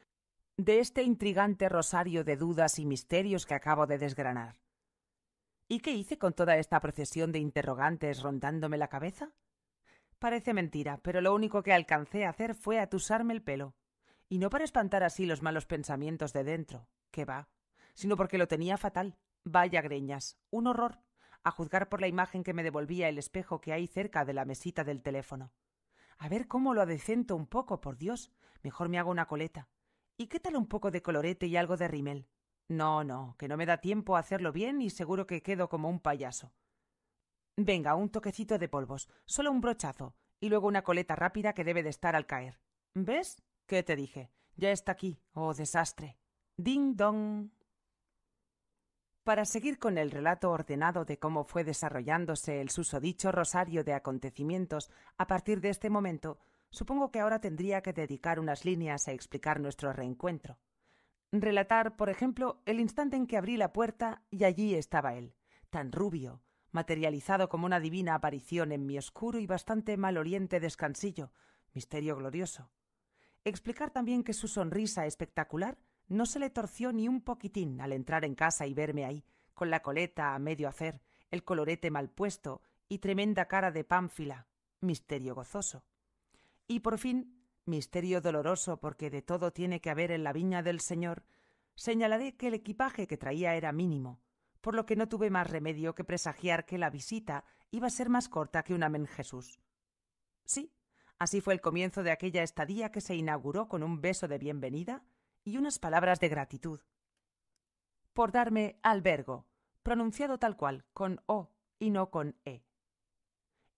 de este intrigante rosario de dudas y misterios que acabo de desgranar. ¿Y qué hice con toda esta procesión de interrogantes rondándome la cabeza? Parece mentira, pero lo único que alcancé a hacer fue atusarme el pelo, y no para espantar así los malos pensamientos de dentro, que va, sino porque lo tenía fatal. Vaya greñas, un horror, a juzgar por la imagen que me devolvía el espejo que hay cerca de la mesita del teléfono. A ver cómo lo adecento un poco, por Dios, mejor me hago una coleta. ¿Y qué tal un poco de colorete y algo de rímel? No, no, que no me da tiempo a hacerlo bien y seguro que quedo como un payaso. Venga, un toquecito de polvos, solo un brochazo, y luego una coleta rápida que debe de estar al caer. ¿Ves? ¿Qué te dije? Ya está aquí. Oh, desastre. Ding dong. Para seguir con el relato ordenado de cómo fue desarrollándose el susodicho rosario de acontecimientos a partir de este momento, Supongo que ahora tendría que dedicar unas líneas a explicar nuestro reencuentro. Relatar, por ejemplo, el instante en que abrí la puerta y allí estaba él, tan rubio, materializado como una divina aparición en mi oscuro y bastante maloliente descansillo, misterio glorioso. Explicar también que su sonrisa espectacular no se le torció ni un poquitín al entrar en casa y verme ahí, con la coleta a medio hacer, el colorete mal puesto y tremenda cara de pánfila, misterio gozoso. Y por fin, misterio doloroso porque de todo tiene que haber en la viña del Señor, señalaré que el equipaje que traía era mínimo, por lo que no tuve más remedio que presagiar que la visita iba a ser más corta que un amén Jesús. Sí, así fue el comienzo de aquella estadía que se inauguró con un beso de bienvenida y unas palabras de gratitud. Por darme albergo, pronunciado tal cual, con O y no con E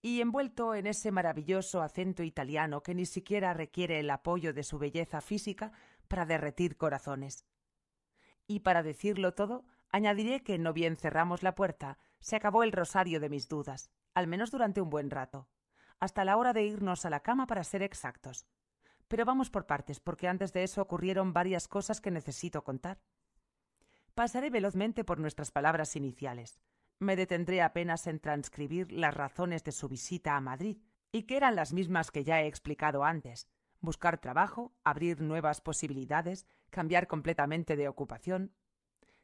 y envuelto en ese maravilloso acento italiano que ni siquiera requiere el apoyo de su belleza física para derretir corazones. Y para decirlo todo, añadiré que no bien cerramos la puerta, se acabó el rosario de mis dudas, al menos durante un buen rato, hasta la hora de irnos a la cama para ser exactos. Pero vamos por partes, porque antes de eso ocurrieron varias cosas que necesito contar. Pasaré velozmente por nuestras palabras iniciales. Me detendré apenas en transcribir las razones de su visita a Madrid, y que eran las mismas que ya he explicado antes buscar trabajo, abrir nuevas posibilidades, cambiar completamente de ocupación.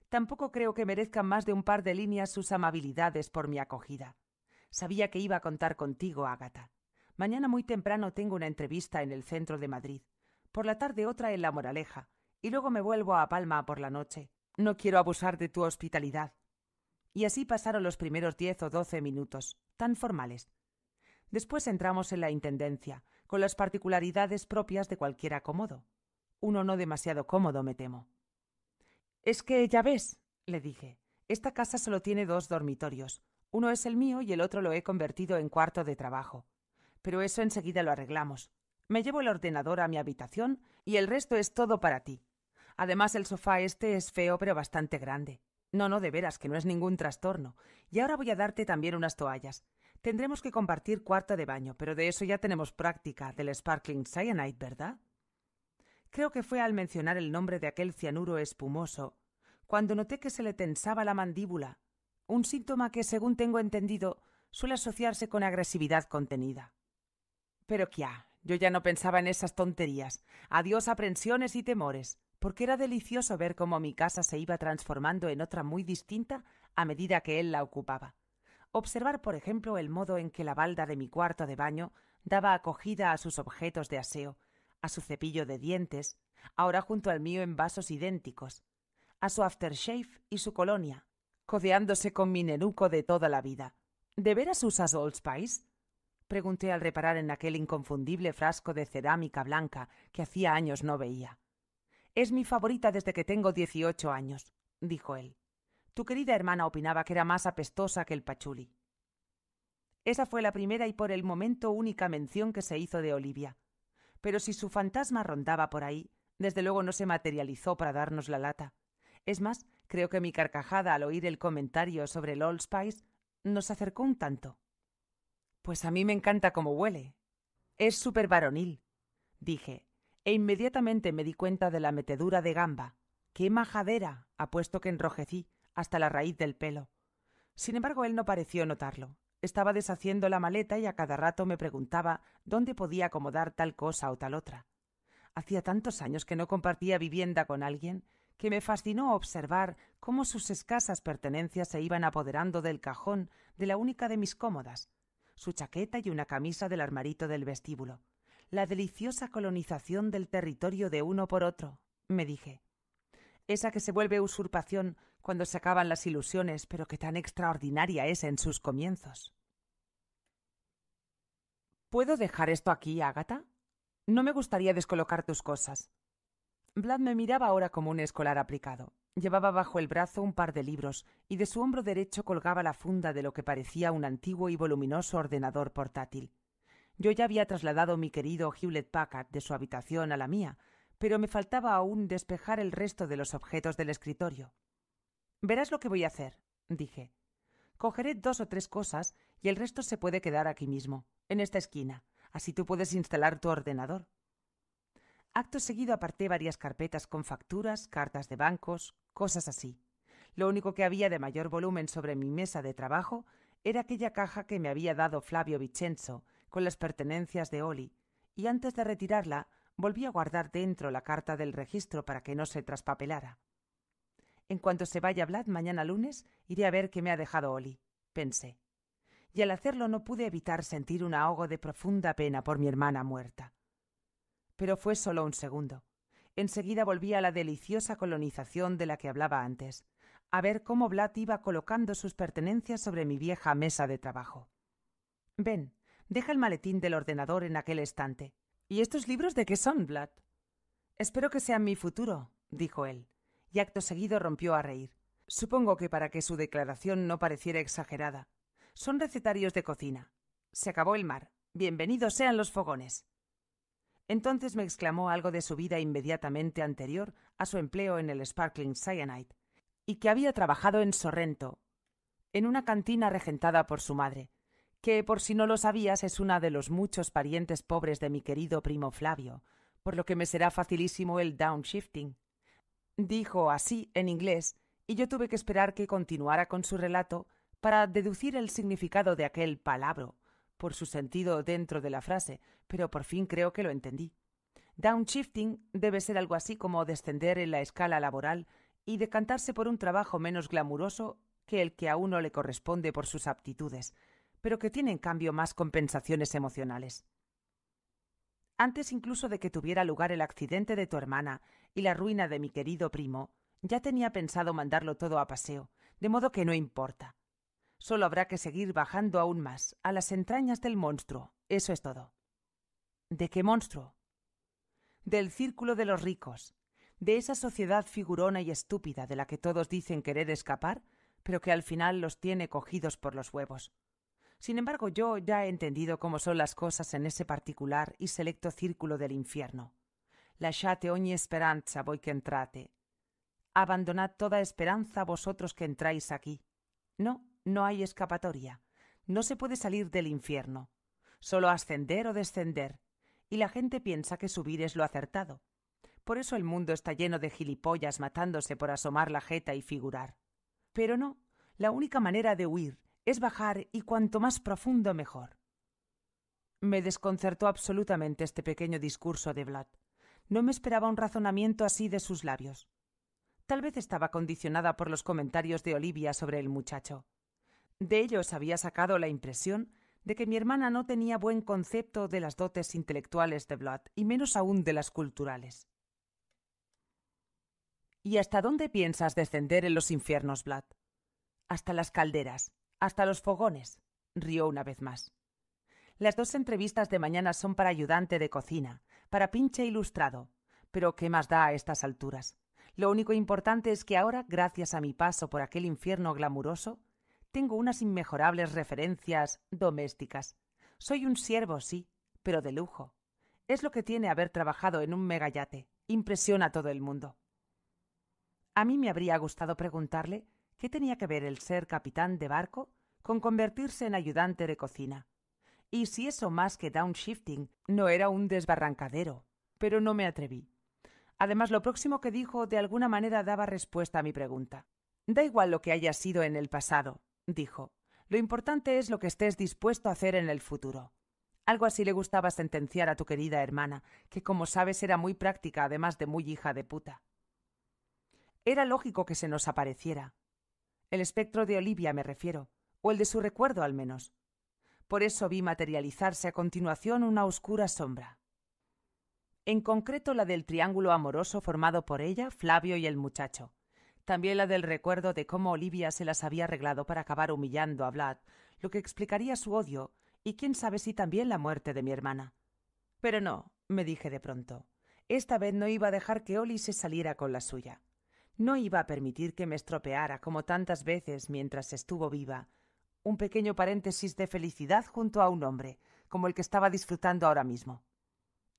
Tampoco creo que merezcan más de un par de líneas sus amabilidades por mi acogida. Sabía que iba a contar contigo, Ágata. Mañana muy temprano tengo una entrevista en el centro de Madrid, por la tarde otra en La Moraleja, y luego me vuelvo a Palma por la noche. No quiero abusar de tu hospitalidad, y así pasaron los primeros diez o doce minutos, tan formales. Después entramos en la Intendencia, con las particularidades propias de cualquier acomodo. Uno no demasiado cómodo, me temo. Es que, ya ves, le dije, esta casa solo tiene dos dormitorios. Uno es el mío y el otro lo he convertido en cuarto de trabajo. Pero eso enseguida lo arreglamos. Me llevo el ordenador a mi habitación y el resto es todo para ti. Además, el sofá este es feo pero bastante grande. No, no, de veras, que no es ningún trastorno. Y ahora voy a darte también unas toallas. Tendremos que compartir cuarto de baño, pero de eso ya tenemos práctica del Sparkling Cyanide, ¿verdad? Creo que fue al mencionar el nombre de aquel cianuro espumoso, cuando noté que se le tensaba la mandíbula, un síntoma que, según tengo entendido, suele asociarse con agresividad contenida. Pero quia, yo ya no pensaba en esas tonterías. Adiós aprensiones y temores porque era delicioso ver cómo mi casa se iba transformando en otra muy distinta a medida que él la ocupaba. Observar, por ejemplo, el modo en que la balda de mi cuarto de baño daba acogida a sus objetos de aseo, a su cepillo de dientes, ahora junto al mío en vasos idénticos, a su aftershave y su colonia, codeándose con mi nenuco de toda la vida. ¿De veras usas Old Spice? pregunté al reparar en aquel inconfundible frasco de cerámica blanca que hacía años no veía. Es mi favorita desde que tengo 18 años, dijo él. Tu querida hermana opinaba que era más apestosa que el pachuli. Esa fue la primera y por el momento única mención que se hizo de Olivia. Pero si su fantasma rondaba por ahí, desde luego no se materializó para darnos la lata. Es más, creo que mi carcajada al oír el comentario sobre el Old Spice nos acercó un tanto. Pues a mí me encanta cómo huele. Es súper varonil, dije, e inmediatamente me di cuenta de la metedura de gamba. ¡Qué majadera! apuesto que enrojecí hasta la raíz del pelo. Sin embargo, él no pareció notarlo. Estaba deshaciendo la maleta y a cada rato me preguntaba dónde podía acomodar tal cosa o tal otra. Hacía tantos años que no compartía vivienda con alguien que me fascinó observar cómo sus escasas pertenencias se iban apoderando del cajón de la única de mis cómodas, su chaqueta y una camisa del armarito del vestíbulo la deliciosa colonización del territorio de uno por otro, me dije. Esa que se vuelve usurpación cuando se acaban las ilusiones, pero que tan extraordinaria es en sus comienzos. ¿Puedo dejar esto aquí, Ágata? No me gustaría descolocar tus cosas. Vlad me miraba ahora como un escolar aplicado. Llevaba bajo el brazo un par de libros y de su hombro derecho colgaba la funda de lo que parecía un antiguo y voluminoso ordenador portátil. Yo ya había trasladado mi querido Hewlett Packard de su habitación a la mía, pero me faltaba aún despejar el resto de los objetos del escritorio. Verás lo que voy a hacer, dije. Cogeré dos o tres cosas y el resto se puede quedar aquí mismo, en esta esquina. Así tú puedes instalar tu ordenador. Acto seguido aparté varias carpetas con facturas, cartas de bancos, cosas así. Lo único que había de mayor volumen sobre mi mesa de trabajo era aquella caja que me había dado Flavio Vicenzo con las pertenencias de Oli, y antes de retirarla volví a guardar dentro la carta del registro para que no se traspapelara. En cuanto se vaya Vlad mañana lunes, iré a ver qué me ha dejado Oli, pensé. Y al hacerlo no pude evitar sentir un ahogo de profunda pena por mi hermana muerta. Pero fue solo un segundo. Enseguida volví a la deliciosa colonización de la que hablaba antes, a ver cómo Vlad iba colocando sus pertenencias sobre mi vieja mesa de trabajo. Ven, Deja el maletín del ordenador en aquel estante. ¿Y estos libros de qué son, Vlad? Espero que sean mi futuro, dijo él, y acto seguido rompió a reír. Supongo que para que su declaración no pareciera exagerada. Son recetarios de cocina. Se acabó el mar. Bienvenidos sean los fogones. Entonces me exclamó algo de su vida inmediatamente anterior a su empleo en el Sparkling Cyanide, y que había trabajado en Sorrento, en una cantina regentada por su madre, que por si no lo sabías es una de los muchos parientes pobres de mi querido primo Flavio, por lo que me será facilísimo el downshifting. Dijo así en inglés, y yo tuve que esperar que continuara con su relato para deducir el significado de aquel palabro, por su sentido dentro de la frase, pero por fin creo que lo entendí. Downshifting debe ser algo así como descender en la escala laboral y decantarse por un trabajo menos glamuroso que el que a uno le corresponde por sus aptitudes, pero que tiene en cambio más compensaciones emocionales. Antes incluso de que tuviera lugar el accidente de tu hermana y la ruina de mi querido primo, ya tenía pensado mandarlo todo a paseo, de modo que no importa. Solo habrá que seguir bajando aún más, a las entrañas del monstruo, eso es todo. ¿De qué monstruo? Del círculo de los ricos, de esa sociedad figurona y estúpida de la que todos dicen querer escapar, pero que al final los tiene cogidos por los huevos. Sin embargo, yo ya he entendido cómo son las cosas en ese particular y selecto círculo del infierno. Lasciate ogni esperanza voy que entrate. Abandonad toda esperanza vosotros que entráis aquí. No, no hay escapatoria. No se puede salir del infierno. Solo ascender o descender. Y la gente piensa que subir es lo acertado. Por eso el mundo está lleno de gilipollas matándose por asomar la jeta y figurar. Pero no, la única manera de huir es bajar y cuanto más profundo mejor. Me desconcertó absolutamente este pequeño discurso de Vlad. No me esperaba un razonamiento así de sus labios. Tal vez estaba condicionada por los comentarios de Olivia sobre el muchacho. De ellos había sacado la impresión de que mi hermana no tenía buen concepto de las dotes intelectuales de Vlad y menos aún de las culturales. ¿Y hasta dónde piensas descender en los infiernos, Vlad? Hasta las calderas, hasta los fogones, rió una vez más. Las dos entrevistas de mañana son para ayudante de cocina, para pinche ilustrado. Pero ¿qué más da a estas alturas? Lo único importante es que ahora, gracias a mi paso por aquel infierno glamuroso, tengo unas inmejorables referencias domésticas. Soy un siervo, sí, pero de lujo. Es lo que tiene haber trabajado en un megayate. Impresiona a todo el mundo. A mí me habría gustado preguntarle ¿Qué tenía que ver el ser capitán de barco con convertirse en ayudante de cocina? Y si eso más que downshifting no era un desbarrancadero, pero no me atreví. Además, lo próximo que dijo de alguna manera daba respuesta a mi pregunta. Da igual lo que haya sido en el pasado, dijo. Lo importante es lo que estés dispuesto a hacer en el futuro. Algo así le gustaba sentenciar a tu querida hermana, que como sabes era muy práctica, además de muy hija de puta. Era lógico que se nos apareciera, el espectro de Olivia me refiero, o el de su recuerdo al menos. Por eso vi materializarse a continuación una oscura sombra. En concreto la del triángulo amoroso formado por ella, Flavio y el muchacho. También la del recuerdo de cómo Olivia se las había arreglado para acabar humillando a Vlad, lo que explicaría su odio y quién sabe si también la muerte de mi hermana. Pero no, me dije de pronto. Esta vez no iba a dejar que Oli se saliera con la suya. No iba a permitir que me estropeara como tantas veces mientras estuvo viva. Un pequeño paréntesis de felicidad junto a un hombre, como el que estaba disfrutando ahora mismo.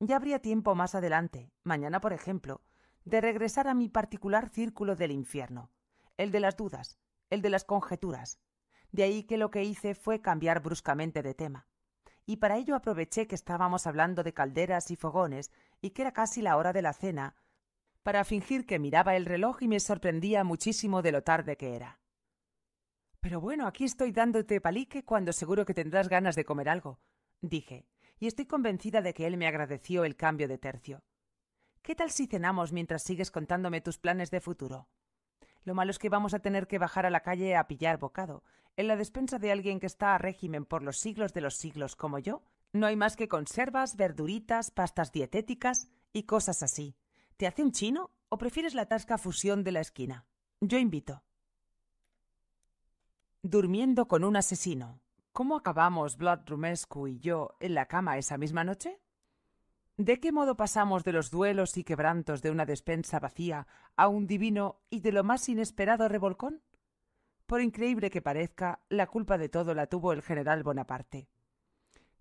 Ya habría tiempo más adelante, mañana por ejemplo, de regresar a mi particular círculo del infierno, el de las dudas, el de las conjeturas. De ahí que lo que hice fue cambiar bruscamente de tema. Y para ello aproveché que estábamos hablando de calderas y fogones y que era casi la hora de la cena para fingir que miraba el reloj y me sorprendía muchísimo de lo tarde que era. Pero bueno, aquí estoy dándote palique cuando seguro que tendrás ganas de comer algo, dije, y estoy convencida de que él me agradeció el cambio de tercio. ¿Qué tal si cenamos mientras sigues contándome tus planes de futuro? Lo malo es que vamos a tener que bajar a la calle a pillar bocado. En la despensa de alguien que está a régimen por los siglos de los siglos como yo, no hay más que conservas, verduritas, pastas dietéticas y cosas así. ¿Te hace un chino o prefieres la tasca fusión de la esquina? Yo invito. Durmiendo con un asesino. ¿Cómo acabamos Vlad Rumescu y yo en la cama esa misma noche? ¿De qué modo pasamos de los duelos y quebrantos de una despensa vacía a un divino y de lo más inesperado revolcón? Por increíble que parezca, la culpa de todo la tuvo el general Bonaparte.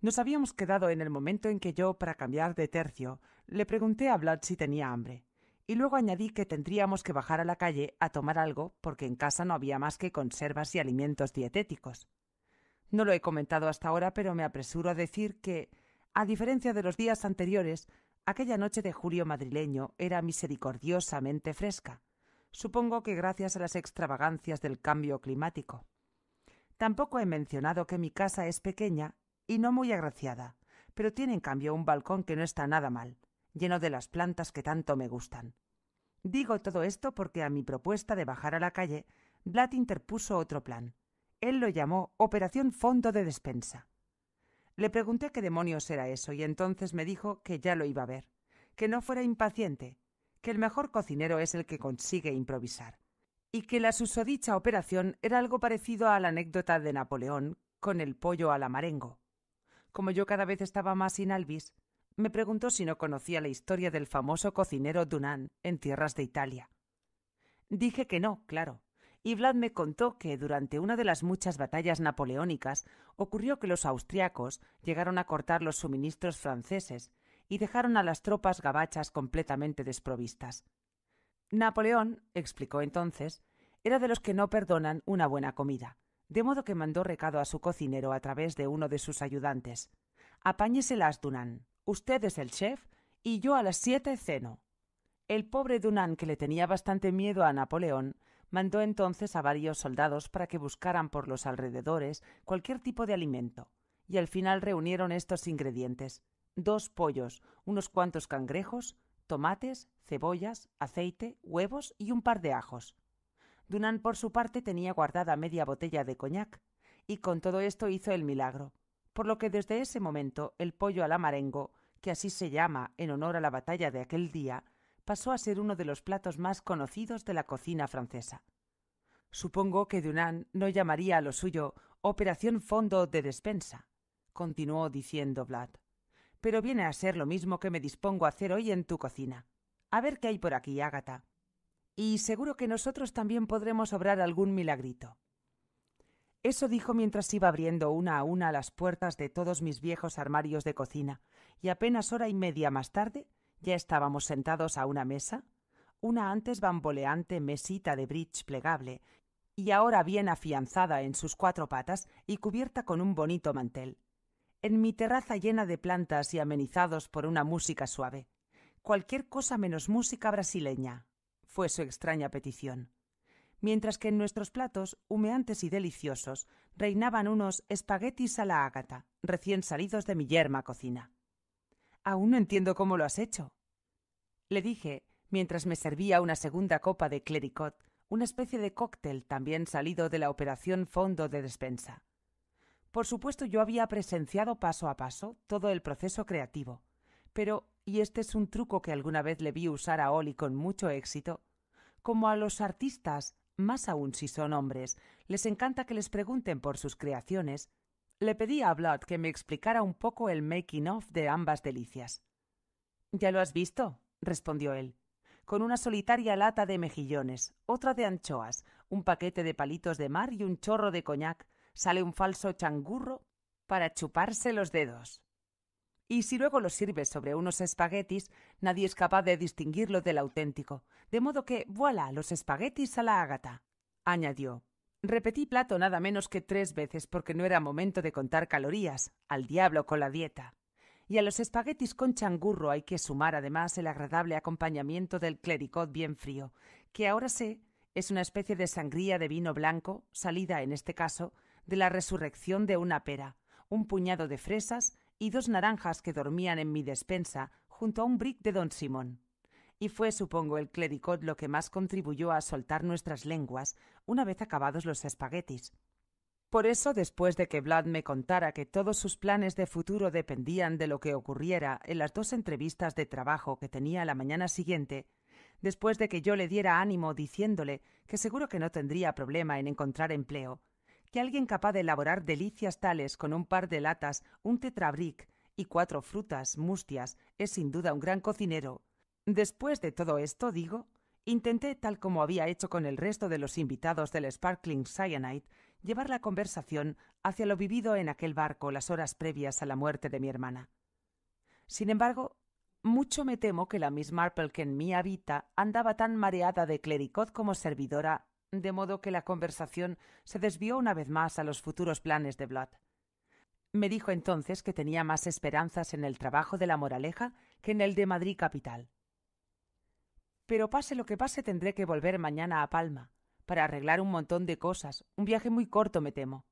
Nos habíamos quedado en el momento en que yo, para cambiar de tercio, le pregunté a Vlad si tenía hambre, y luego añadí que tendríamos que bajar a la calle a tomar algo porque en casa no había más que conservas y alimentos dietéticos. No lo he comentado hasta ahora, pero me apresuro a decir que, a diferencia de los días anteriores, aquella noche de julio madrileño era misericordiosamente fresca, supongo que gracias a las extravagancias del cambio climático. Tampoco he mencionado que mi casa es pequeña y no muy agraciada, pero tiene en cambio un balcón que no está nada mal, lleno de las plantas que tanto me gustan. Digo todo esto porque a mi propuesta de bajar a la calle, Blatt interpuso otro plan. Él lo llamó Operación Fondo de Despensa. Le pregunté qué demonios era eso y entonces me dijo que ya lo iba a ver, que no fuera impaciente, que el mejor cocinero es el que consigue improvisar, y que la susodicha operación era algo parecido a la anécdota de Napoleón con el pollo al amarengo como yo cada vez estaba más sin Alvis, me preguntó si no conocía la historia del famoso cocinero Dunan en tierras de Italia. Dije que no, claro, y Vlad me contó que durante una de las muchas batallas napoleónicas ocurrió que los austriacos llegaron a cortar los suministros franceses y dejaron a las tropas gabachas completamente desprovistas. Napoleón, explicó entonces, era de los que no perdonan una buena comida, de modo que mandó recado a su cocinero a través de uno de sus ayudantes. Apáñeselas, Dunán. Usted es el chef y yo a las siete ceno. El pobre Dunán, que le tenía bastante miedo a Napoleón, mandó entonces a varios soldados para que buscaran por los alrededores cualquier tipo de alimento, y al final reunieron estos ingredientes dos pollos, unos cuantos cangrejos, tomates, cebollas, aceite, huevos y un par de ajos. Dunan, por su parte, tenía guardada media botella de coñac, y con todo esto hizo el milagro, por lo que desde ese momento el pollo al amarengo, que así se llama en honor a la batalla de aquel día, pasó a ser uno de los platos más conocidos de la cocina francesa. Supongo que Dunan no llamaría a lo suyo operación fondo de despensa, continuó diciendo Vlad. Pero viene a ser lo mismo que me dispongo a hacer hoy en tu cocina. A ver qué hay por aquí, Ágata y seguro que nosotros también podremos obrar algún milagrito. Eso dijo mientras iba abriendo una a una las puertas de todos mis viejos armarios de cocina, y apenas hora y media más tarde ya estábamos sentados a una mesa, una antes bamboleante mesita de bridge plegable, y ahora bien afianzada en sus cuatro patas y cubierta con un bonito mantel, en mi terraza llena de plantas y amenizados por una música suave. Cualquier cosa menos música brasileña fue su extraña petición. Mientras que en nuestros platos, humeantes y deliciosos, reinaban unos espaguetis a la ágata, recién salidos de mi yerma cocina. Aún no entiendo cómo lo has hecho. Le dije, mientras me servía una segunda copa de clericot, una especie de cóctel también salido de la operación fondo de despensa. Por supuesto yo había presenciado paso a paso todo el proceso creativo, pero, y este es un truco que alguna vez le vi usar a Oli con mucho éxito, como a los artistas, más aún si son hombres, les encanta que les pregunten por sus creaciones, le pedí a Blood que me explicara un poco el making of de ambas delicias. Ya lo has visto, respondió él, con una solitaria lata de mejillones, otra de anchoas, un paquete de palitos de mar y un chorro de coñac, sale un falso changurro para chuparse los dedos. Y si luego lo sirves sobre unos espaguetis, nadie es capaz de distinguirlo del auténtico. De modo que, voilà, los espaguetis a la ágata. Añadió. Repetí plato nada menos que tres veces porque no era momento de contar calorías. Al diablo con la dieta. Y a los espaguetis con changurro hay que sumar además el agradable acompañamiento del clericot bien frío, que ahora sé es una especie de sangría de vino blanco, salida en este caso, de la resurrección de una pera, un puñado de fresas y dos naranjas que dormían en mi despensa junto a un brick de don Simón. Y fue, supongo, el clericot lo que más contribuyó a soltar nuestras lenguas una vez acabados los espaguetis. Por eso, después de que Vlad me contara que todos sus planes de futuro dependían de lo que ocurriera en las dos entrevistas de trabajo que tenía la mañana siguiente, después de que yo le diera ánimo diciéndole que seguro que no tendría problema en encontrar empleo, que alguien capaz de elaborar delicias tales con un par de latas, un tetrabric y cuatro frutas mustias es sin duda un gran cocinero. Después de todo esto, digo, intenté, tal como había hecho con el resto de los invitados del Sparkling Cyanide, llevar la conversación hacia lo vivido en aquel barco las horas previas a la muerte de mi hermana. Sin embargo, mucho me temo que la Miss Marple que en mí habita andaba tan mareada de clericot como servidora de modo que la conversación se desvió una vez más a los futuros planes de Blood. Me dijo entonces que tenía más esperanzas en el trabajo de la Moraleja que en el de Madrid Capital. Pero pase lo que pase tendré que volver mañana a Palma, para arreglar un montón de cosas, un viaje muy corto me temo.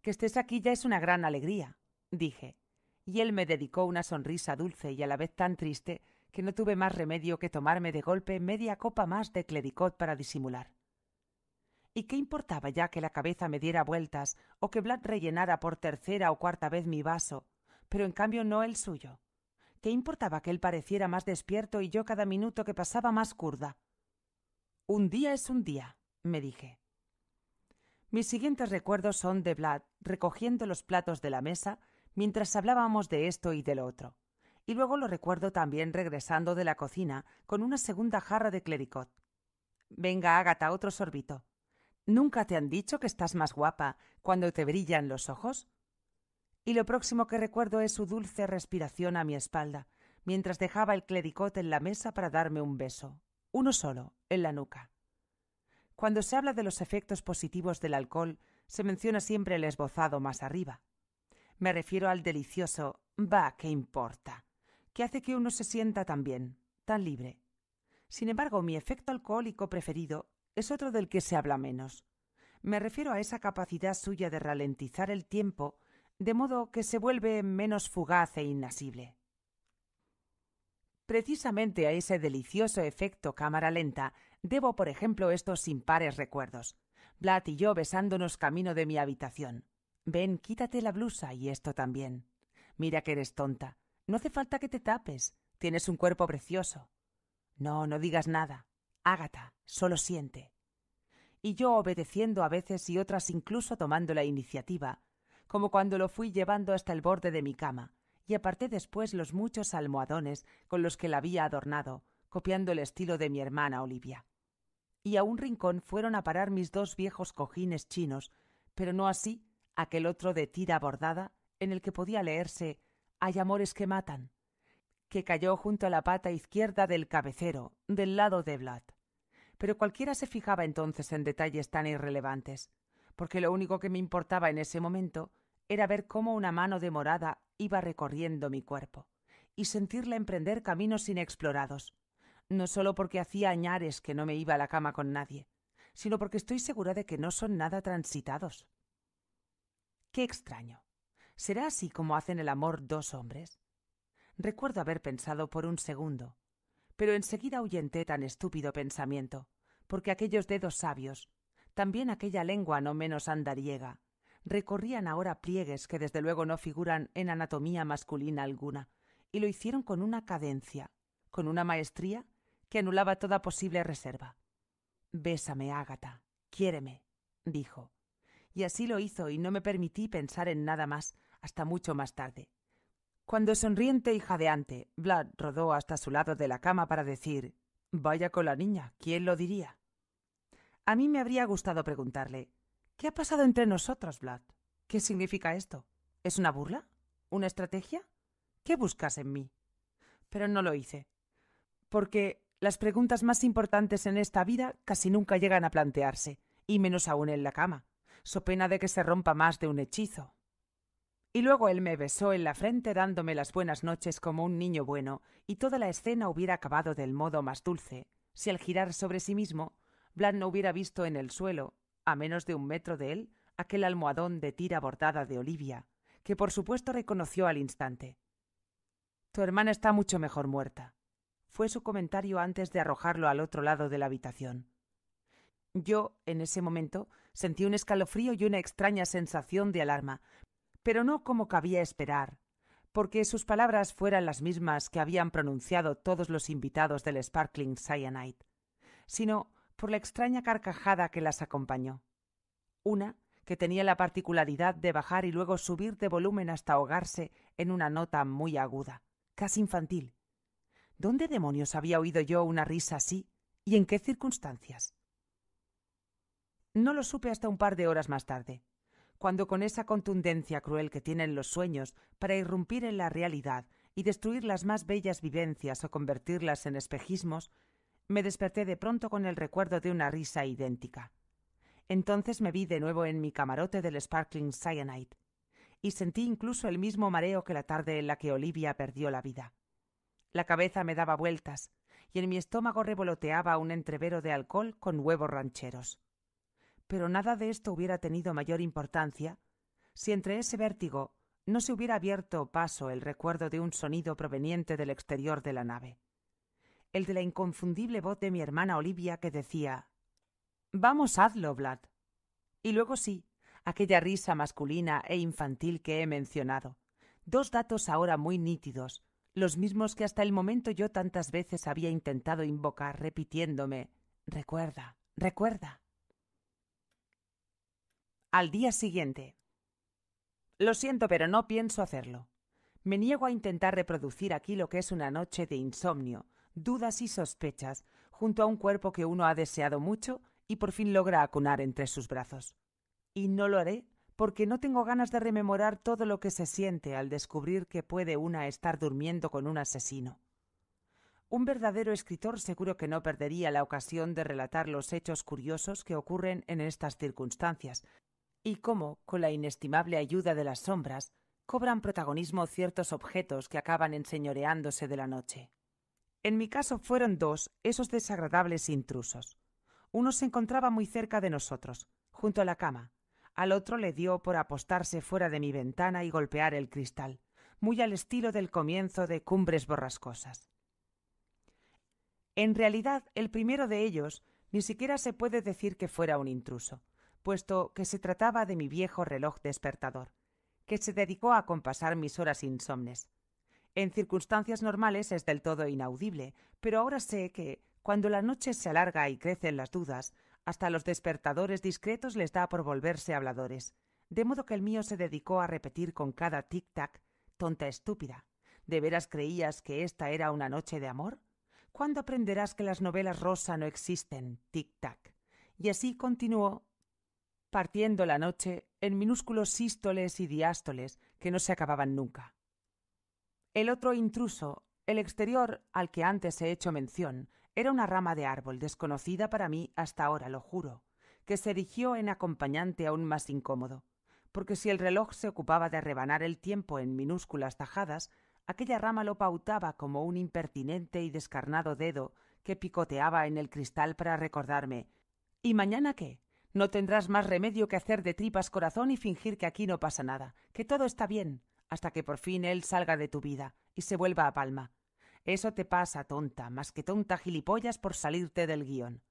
Que estés aquí ya es una gran alegría, dije, y él me dedicó una sonrisa dulce y a la vez tan triste que no tuve más remedio que tomarme de golpe media copa más de clericot para disimular. ¿Y qué importaba ya que la cabeza me diera vueltas o que Vlad rellenara por tercera o cuarta vez mi vaso, pero en cambio no el suyo? ¿Qué importaba que él pareciera más despierto y yo cada minuto que pasaba más curda? Un día es un día, me dije. Mis siguientes recuerdos son de Vlad recogiendo los platos de la mesa mientras hablábamos de esto y lo otro. Y luego lo recuerdo también regresando de la cocina con una segunda jarra de clericot. Venga, Ágata, otro sorbito. ¿Nunca te han dicho que estás más guapa cuando te brillan los ojos? Y lo próximo que recuerdo es su dulce respiración a mi espalda, mientras dejaba el clericot en la mesa para darme un beso, uno solo, en la nuca. Cuando se habla de los efectos positivos del alcohol, se menciona siempre el esbozado más arriba. Me refiero al delicioso va, ¿qué importa? que hace que uno se sienta tan bien, tan libre. Sin embargo, mi efecto alcohólico preferido es otro del que se habla menos. Me refiero a esa capacidad suya de ralentizar el tiempo, de modo que se vuelve menos fugaz e inasible. Precisamente a ese delicioso efecto cámara lenta debo, por ejemplo, estos impares recuerdos. Vlad y yo besándonos camino de mi habitación. Ven, quítate la blusa y esto también. Mira que eres tonta. No hace falta que te tapes. Tienes un cuerpo precioso. No, no digas nada. Ágata, solo siente. Y yo obedeciendo a veces y otras incluso tomando la iniciativa, como cuando lo fui llevando hasta el borde de mi cama, y aparté después los muchos almohadones con los que la había adornado, copiando el estilo de mi hermana Olivia. Y a un rincón fueron a parar mis dos viejos cojines chinos, pero no así aquel otro de tira bordada en el que podía leerse Hay amores que matan, que cayó junto a la pata izquierda del cabecero, del lado de Vlad. Pero cualquiera se fijaba entonces en detalles tan irrelevantes, porque lo único que me importaba en ese momento era ver cómo una mano de morada iba recorriendo mi cuerpo, y sentirla emprender caminos inexplorados, no solo porque hacía añares que no me iba a la cama con nadie, sino porque estoy segura de que no son nada transitados. Qué extraño. ¿Será así como hacen el amor dos hombres? Recuerdo haber pensado por un segundo, pero enseguida ahuyenté tan estúpido pensamiento, porque aquellos dedos sabios, también aquella lengua no menos andariega, recorrían ahora pliegues que desde luego no figuran en anatomía masculina alguna, y lo hicieron con una cadencia, con una maestría que anulaba toda posible reserva. Bésame, Ágata, quiéreme, dijo. Y así lo hizo y no me permití pensar en nada más hasta mucho más tarde. Cuando sonriente y jadeante, Vlad rodó hasta su lado de la cama para decir Vaya con la niña, ¿quién lo diría? A mí me habría gustado preguntarle ¿Qué ha pasado entre nosotros, Vlad? ¿Qué significa esto? ¿Es una burla? ¿Una estrategia? ¿Qué buscas en mí? Pero no lo hice, porque las preguntas más importantes en esta vida casi nunca llegan a plantearse, y menos aún en la cama, so pena de que se rompa más de un hechizo. Y luego él me besó en la frente dándome las buenas noches como un niño bueno, y toda la escena hubiera acabado del modo más dulce, si al girar sobre sí mismo, Bland no hubiera visto en el suelo, a menos de un metro de él, aquel almohadón de tira bordada de Olivia, que por supuesto reconoció al instante. Tu hermana está mucho mejor muerta, fue su comentario antes de arrojarlo al otro lado de la habitación. Yo, en ese momento, sentí un escalofrío y una extraña sensación de alarma, pero no como cabía esperar, porque sus palabras fueran las mismas que habían pronunciado todos los invitados del Sparkling Cyanide, sino por la extraña carcajada que las acompañó. Una que tenía la particularidad de bajar y luego subir de volumen hasta ahogarse en una nota muy aguda, casi infantil. ¿Dónde demonios había oído yo una risa así y en qué circunstancias? No lo supe hasta un par de horas más tarde cuando con esa contundencia cruel que tienen los sueños para irrumpir en la realidad y destruir las más bellas vivencias o convertirlas en espejismos, me desperté de pronto con el recuerdo de una risa idéntica. Entonces me vi de nuevo en mi camarote del Sparkling Cyanide, y sentí incluso el mismo mareo que la tarde en la que Olivia perdió la vida. La cabeza me daba vueltas, y en mi estómago revoloteaba un entrevero de alcohol con huevos rancheros. Pero nada de esto hubiera tenido mayor importancia si entre ese vértigo no se hubiera abierto paso el recuerdo de un sonido proveniente del exterior de la nave, el de la inconfundible voz de mi hermana Olivia que decía Vamos, hazlo, Vlad. Y luego sí, aquella risa masculina e infantil que he mencionado, dos datos ahora muy nítidos, los mismos que hasta el momento yo tantas veces había intentado invocar repitiéndome Recuerda, recuerda. Al día siguiente. Lo siento, pero no pienso hacerlo. Me niego a intentar reproducir aquí lo que es una noche de insomnio, dudas y sospechas, junto a un cuerpo que uno ha deseado mucho y por fin logra acunar entre sus brazos. Y no lo haré porque no tengo ganas de rememorar todo lo que se siente al descubrir que puede una estar durmiendo con un asesino. Un verdadero escritor seguro que no perdería la ocasión de relatar los hechos curiosos que ocurren en estas circunstancias, y cómo, con la inestimable ayuda de las sombras, cobran protagonismo ciertos objetos que acaban enseñoreándose de la noche. En mi caso fueron dos esos desagradables intrusos. Uno se encontraba muy cerca de nosotros, junto a la cama. Al otro le dio por apostarse fuera de mi ventana y golpear el cristal, muy al estilo del comienzo de Cumbres Borrascosas. En realidad, el primero de ellos ni siquiera se puede decir que fuera un intruso puesto que se trataba de mi viejo reloj despertador, que se dedicó a compasar mis horas insomnes. En circunstancias normales es del todo inaudible, pero ahora sé que, cuando la noche se alarga y crecen las dudas, hasta los despertadores discretos les da por volverse habladores, de modo que el mío se dedicó a repetir con cada tic-tac, tonta estúpida, ¿de veras creías que esta era una noche de amor? ¿Cuándo aprenderás que las novelas rosa no existen? Tic-tac. Y así continuó partiendo la noche en minúsculos sístoles y diástoles que no se acababan nunca. El otro intruso, el exterior al que antes he hecho mención, era una rama de árbol desconocida para mí hasta ahora, lo juro, que se erigió en acompañante aún más incómodo, porque si el reloj se ocupaba de rebanar el tiempo en minúsculas tajadas, aquella rama lo pautaba como un impertinente y descarnado dedo que picoteaba en el cristal para recordarme ¿Y mañana qué? No tendrás más remedio que hacer de tripas corazón y fingir que aquí no pasa nada, que todo está bien, hasta que por fin él salga de tu vida y se vuelva a Palma. Eso te pasa, tonta, más que tonta gilipollas por salirte del guión.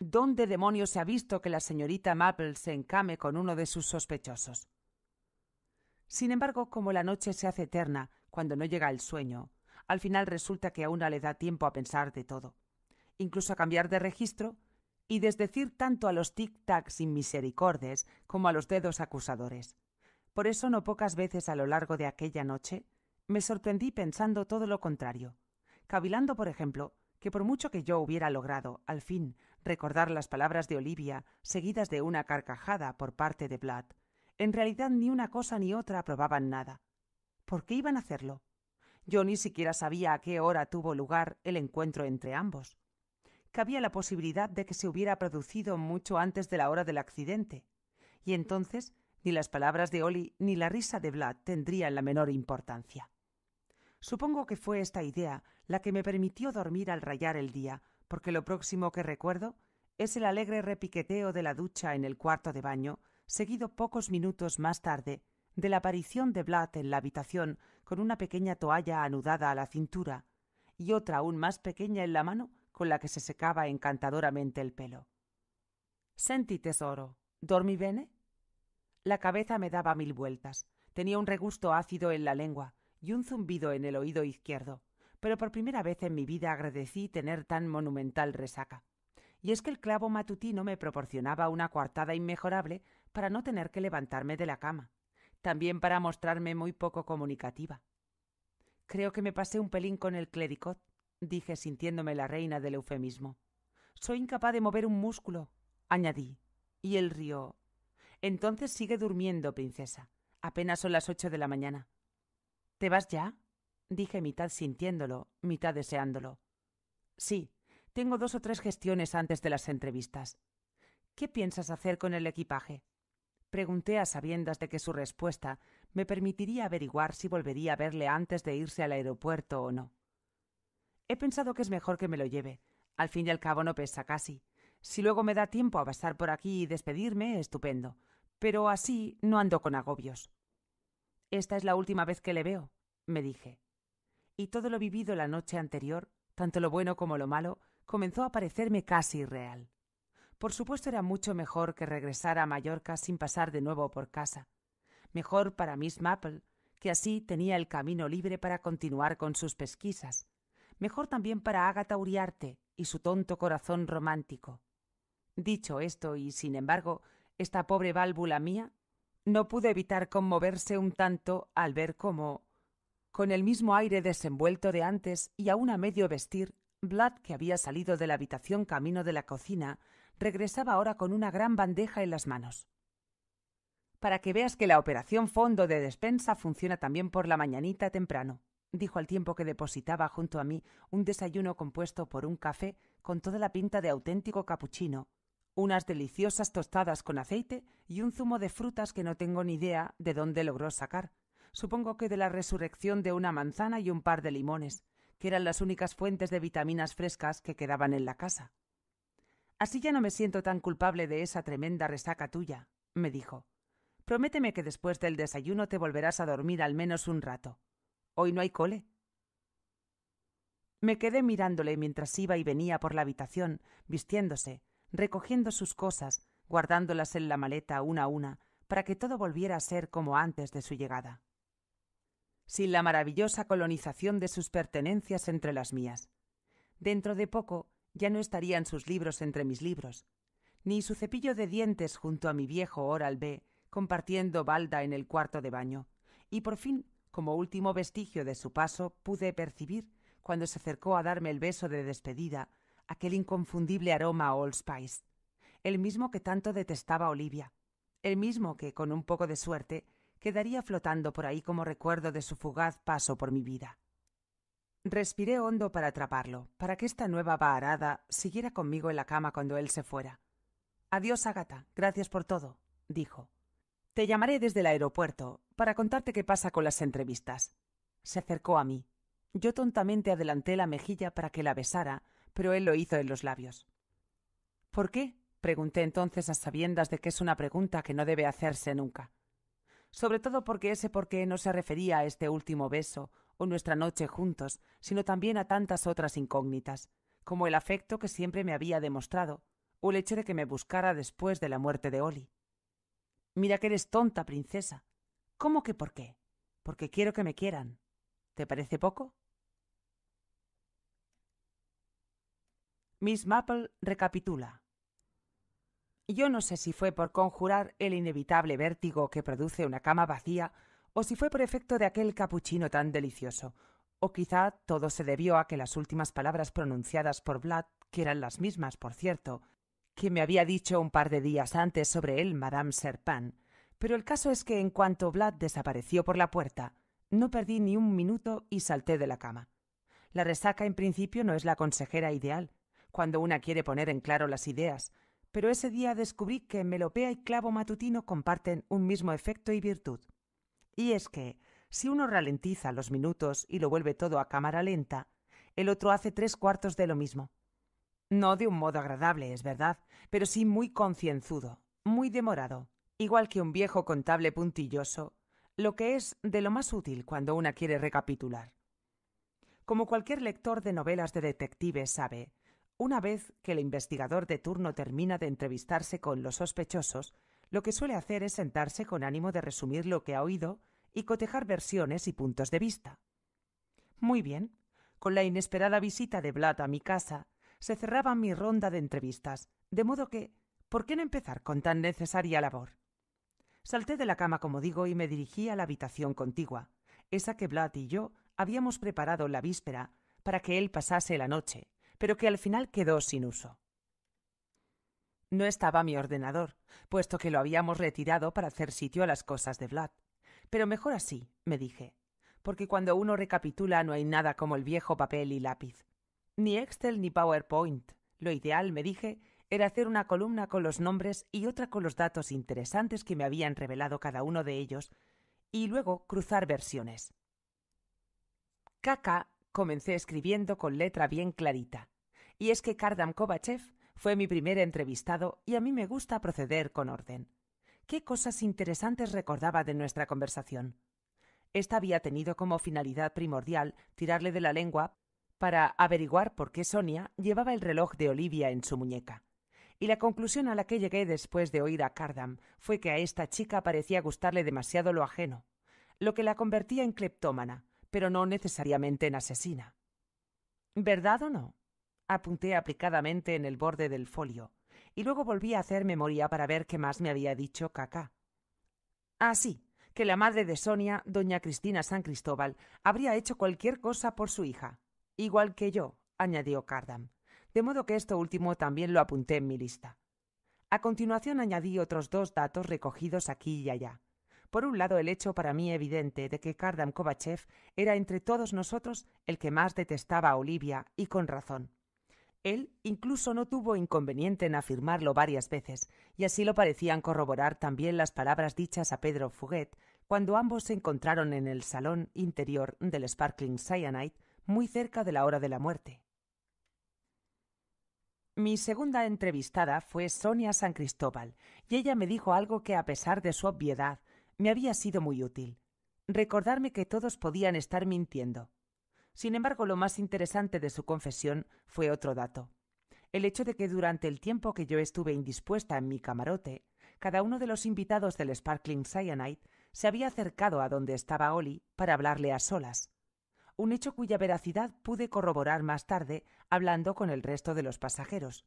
¿Dónde demonios se ha visto que la señorita Mapple se encame con uno de sus sospechosos? Sin embargo, como la noche se hace eterna cuando no llega el sueño, al final resulta que a una le da tiempo a pensar de todo, incluso a cambiar de registro y desdecir tanto a los tic tac sin misericordes como a los dedos acusadores. Por eso no pocas veces a lo largo de aquella noche me sorprendí pensando todo lo contrario, cavilando, por ejemplo, que por mucho que yo hubiera logrado, al fin, recordar las palabras de Olivia, seguidas de una carcajada por parte de Vlad, en realidad ni una cosa ni otra probaban nada. ¿Por qué iban a hacerlo? Yo ni siquiera sabía a qué hora tuvo lugar el encuentro entre ambos cabía la posibilidad de que se hubiera producido mucho antes de la hora del accidente, y entonces ni las palabras de Oli ni la risa de Vlad tendrían la menor importancia. Supongo que fue esta idea la que me permitió dormir al rayar el día, porque lo próximo que recuerdo es el alegre repiqueteo de la ducha en el cuarto de baño, seguido pocos minutos más tarde de la aparición de Vlad en la habitación con una pequeña toalla anudada a la cintura y otra aún más pequeña en la mano con la que se secaba encantadoramente el pelo. Sentí tesoro. ¿Dormí bene? La cabeza me daba mil vueltas. Tenía un regusto ácido en la lengua y un zumbido en el oído izquierdo, pero por primera vez en mi vida agradecí tener tan monumental resaca. Y es que el clavo matutino me proporcionaba una coartada inmejorable para no tener que levantarme de la cama, también para mostrarme muy poco comunicativa. Creo que me pasé un pelín con el clericot, dije sintiéndome la reina del eufemismo. Soy incapaz de mover un músculo, añadí. Y él rió. Entonces sigue durmiendo, princesa. Apenas son las ocho de la mañana. ¿Te vas ya? dije mitad sintiéndolo, mitad deseándolo. Sí, tengo dos o tres gestiones antes de las entrevistas. ¿Qué piensas hacer con el equipaje? Pregunté a sabiendas de que su respuesta me permitiría averiguar si volvería a verle antes de irse al aeropuerto o no. He pensado que es mejor que me lo lleve. Al fin y al cabo no pesa casi. Si luego me da tiempo a pasar por aquí y despedirme, estupendo. Pero así no ando con agobios. Esta es la última vez que le veo, me dije. Y todo lo vivido la noche anterior, tanto lo bueno como lo malo, comenzó a parecerme casi real. Por supuesto era mucho mejor que regresar a Mallorca sin pasar de nuevo por casa. Mejor para Miss Maple, que así tenía el camino libre para continuar con sus pesquisas, mejor también para Agatha Uriarte y su tonto corazón romántico. Dicho esto, y sin embargo, esta pobre válvula mía, no pude evitar conmoverse un tanto al ver cómo, con el mismo aire desenvuelto de antes y aún a medio vestir, Vlad, que había salido de la habitación camino de la cocina, regresaba ahora con una gran bandeja en las manos. Para que veas que la operación fondo de despensa funciona también por la mañanita temprano dijo al tiempo que depositaba junto a mí un desayuno compuesto por un café con toda la pinta de auténtico capuchino, unas deliciosas tostadas con aceite y un zumo de frutas que no tengo ni idea de dónde logró sacar. Supongo que de la resurrección de una manzana y un par de limones, que eran las únicas fuentes de vitaminas frescas que quedaban en la casa. Así ya no me siento tan culpable de esa tremenda resaca tuya, me dijo. Prométeme que después del desayuno te volverás a dormir al menos un rato. Hoy no hay cole. Me quedé mirándole mientras iba y venía por la habitación, vistiéndose, recogiendo sus cosas, guardándolas en la maleta una a una, para que todo volviera a ser como antes de su llegada. Sin la maravillosa colonización de sus pertenencias entre las mías. Dentro de poco ya no estarían sus libros entre mis libros, ni su cepillo de dientes junto a mi viejo Oral B, compartiendo balda en el cuarto de baño, y por fin como último vestigio de su paso, pude percibir, cuando se acercó a darme el beso de despedida, aquel inconfundible aroma a Spice. el mismo que tanto detestaba Olivia, el mismo que, con un poco de suerte, quedaría flotando por ahí como recuerdo de su fugaz paso por mi vida. Respiré hondo para atraparlo, para que esta nueva baharada siguiera conmigo en la cama cuando él se fuera. Adiós, Agata, gracias por todo, dijo. Te llamaré desde el aeropuerto, para contarte qué pasa con las entrevistas. Se acercó a mí. Yo tontamente adelanté la mejilla para que la besara, pero él lo hizo en los labios. ¿Por qué? pregunté entonces a sabiendas de que es una pregunta que no debe hacerse nunca. Sobre todo porque ese por qué no se refería a este último beso o nuestra noche juntos, sino también a tantas otras incógnitas, como el afecto que siempre me había demostrado, o el hecho de que me buscara después de la muerte de Oli. Mira que eres tonta, princesa, ¿Cómo que por qué? Porque quiero que me quieran. ¿Te parece poco? Miss Maple recapitula. Yo no sé si fue por conjurar el inevitable vértigo que produce una cama vacía, o si fue por efecto de aquel capuchino tan delicioso, o quizá todo se debió a que las últimas palabras pronunciadas por Vlad, que eran las mismas, por cierto, que me había dicho un par de días antes sobre él Madame Serpin, pero el caso es que en cuanto Vlad desapareció por la puerta, no perdí ni un minuto y salté de la cama. La resaca en principio no es la consejera ideal, cuando una quiere poner en claro las ideas, pero ese día descubrí que melopea y clavo matutino comparten un mismo efecto y virtud. Y es que, si uno ralentiza los minutos y lo vuelve todo a cámara lenta, el otro hace tres cuartos de lo mismo. No de un modo agradable, es verdad, pero sí muy concienzudo, muy demorado, igual que un viejo contable puntilloso, lo que es de lo más útil cuando una quiere recapitular. Como cualquier lector de novelas de detectives sabe, una vez que el investigador de turno termina de entrevistarse con los sospechosos, lo que suele hacer es sentarse con ánimo de resumir lo que ha oído y cotejar versiones y puntos de vista. Muy bien, con la inesperada visita de Vlad a mi casa, se cerraba mi ronda de entrevistas, de modo que, ¿por qué no empezar con tan necesaria labor? Salté de la cama, como digo, y me dirigí a la habitación contigua, esa que Vlad y yo habíamos preparado la víspera para que él pasase la noche, pero que al final quedó sin uso. No estaba mi ordenador, puesto que lo habíamos retirado para hacer sitio a las cosas de Vlad. Pero mejor así, me dije, porque cuando uno recapitula no hay nada como el viejo papel y lápiz. Ni Excel ni PowerPoint. Lo ideal, me dije, era hacer una columna con los nombres y otra con los datos interesantes que me habían revelado cada uno de ellos, y luego cruzar versiones. KK comencé escribiendo con letra bien clarita, y es que Kardam Kovachev fue mi primer entrevistado y a mí me gusta proceder con orden. ¿Qué cosas interesantes recordaba de nuestra conversación? Esta había tenido como finalidad primordial tirarle de la lengua para averiguar por qué Sonia llevaba el reloj de Olivia en su muñeca y la conclusión a la que llegué después de oír a Cardam fue que a esta chica parecía gustarle demasiado lo ajeno, lo que la convertía en cleptómana, pero no necesariamente en asesina. ¿Verdad o no? Apunté aplicadamente en el borde del folio, y luego volví a hacer memoria para ver qué más me había dicho Cacá. Ah, sí, que la madre de Sonia, doña Cristina San Cristóbal, habría hecho cualquier cosa por su hija. Igual que yo, añadió Cardam de modo que esto último también lo apunté en mi lista. A continuación añadí otros dos datos recogidos aquí y allá. Por un lado, el hecho para mí evidente de que Kardam Kovachev era entre todos nosotros el que más detestaba a Olivia, y con razón. Él incluso no tuvo inconveniente en afirmarlo varias veces, y así lo parecían corroborar también las palabras dichas a Pedro Fuguet cuando ambos se encontraron en el salón interior del Sparkling Cyanide muy cerca de la hora de la muerte. Mi segunda entrevistada fue Sonia San Cristóbal, y ella me dijo algo que, a pesar de su obviedad, me había sido muy útil. Recordarme que todos podían estar mintiendo. Sin embargo, lo más interesante de su confesión fue otro dato. El hecho de que durante el tiempo que yo estuve indispuesta en mi camarote, cada uno de los invitados del Sparkling Cyanide se había acercado a donde estaba Oli para hablarle a solas un hecho cuya veracidad pude corroborar más tarde hablando con el resto de los pasajeros.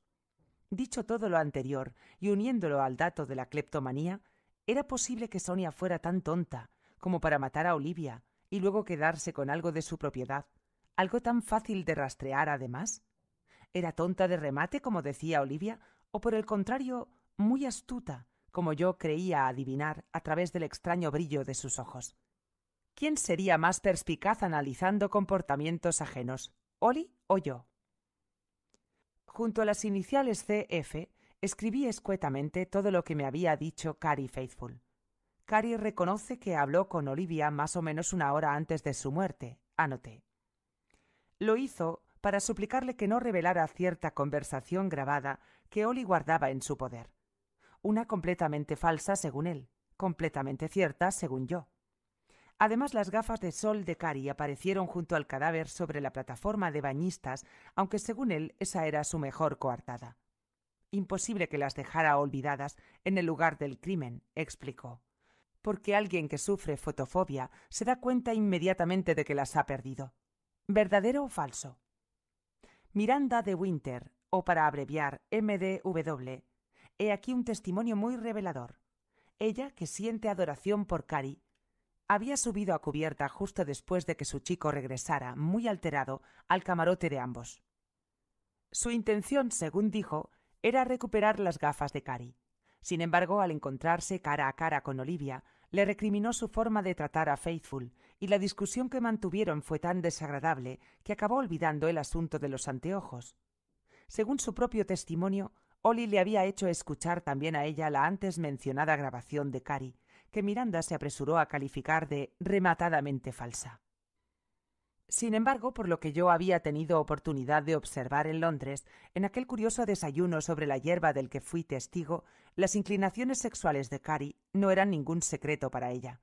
Dicho todo lo anterior y uniéndolo al dato de la cleptomanía, era posible que Sonia fuera tan tonta como para matar a Olivia y luego quedarse con algo de su propiedad, algo tan fácil de rastrear además. ¿Era tonta de remate, como decía Olivia, o por el contrario, muy astuta, como yo creía adivinar a través del extraño brillo de sus ojos? ¿Quién sería más perspicaz analizando comportamientos ajenos, Oli o yo? Junto a las iniciales CF, escribí escuetamente todo lo que me había dicho Cari Faithful. Cari reconoce que habló con Olivia más o menos una hora antes de su muerte, anoté. Lo hizo para suplicarle que no revelara cierta conversación grabada que Oli guardaba en su poder. Una completamente falsa según él, completamente cierta según yo. Además, las gafas de sol de Cari aparecieron junto al cadáver sobre la plataforma de bañistas, aunque según él esa era su mejor coartada. Imposible que las dejara olvidadas en el lugar del crimen, explicó. Porque alguien que sufre fotofobia se da cuenta inmediatamente de que las ha perdido. ¿Verdadero o falso? Miranda de Winter, o para abreviar MDW, he aquí un testimonio muy revelador. Ella, que siente adoración por Cari, había subido a cubierta justo después de que su chico regresara, muy alterado, al camarote de ambos. Su intención, según dijo, era recuperar las gafas de Cari. Sin embargo, al encontrarse cara a cara con Olivia, le recriminó su forma de tratar a Faithful, y la discusión que mantuvieron fue tan desagradable que acabó olvidando el asunto de los anteojos. Según su propio testimonio, Oli le había hecho escuchar también a ella la antes mencionada grabación de Cari, que Miranda se apresuró a calificar de rematadamente falsa. Sin embargo, por lo que yo había tenido oportunidad de observar en Londres, en aquel curioso desayuno sobre la hierba del que fui testigo, las inclinaciones sexuales de Cari no eran ningún secreto para ella.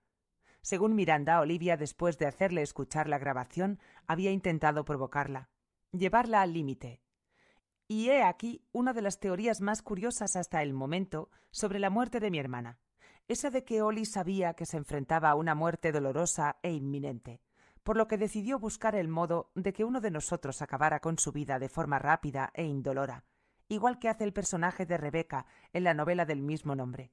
Según Miranda, Olivia, después de hacerle escuchar la grabación, había intentado provocarla, llevarla al límite. Y he aquí una de las teorías más curiosas hasta el momento sobre la muerte de mi hermana esa de que Oli sabía que se enfrentaba a una muerte dolorosa e inminente, por lo que decidió buscar el modo de que uno de nosotros acabara con su vida de forma rápida e indolora, igual que hace el personaje de Rebeca en la novela del mismo nombre.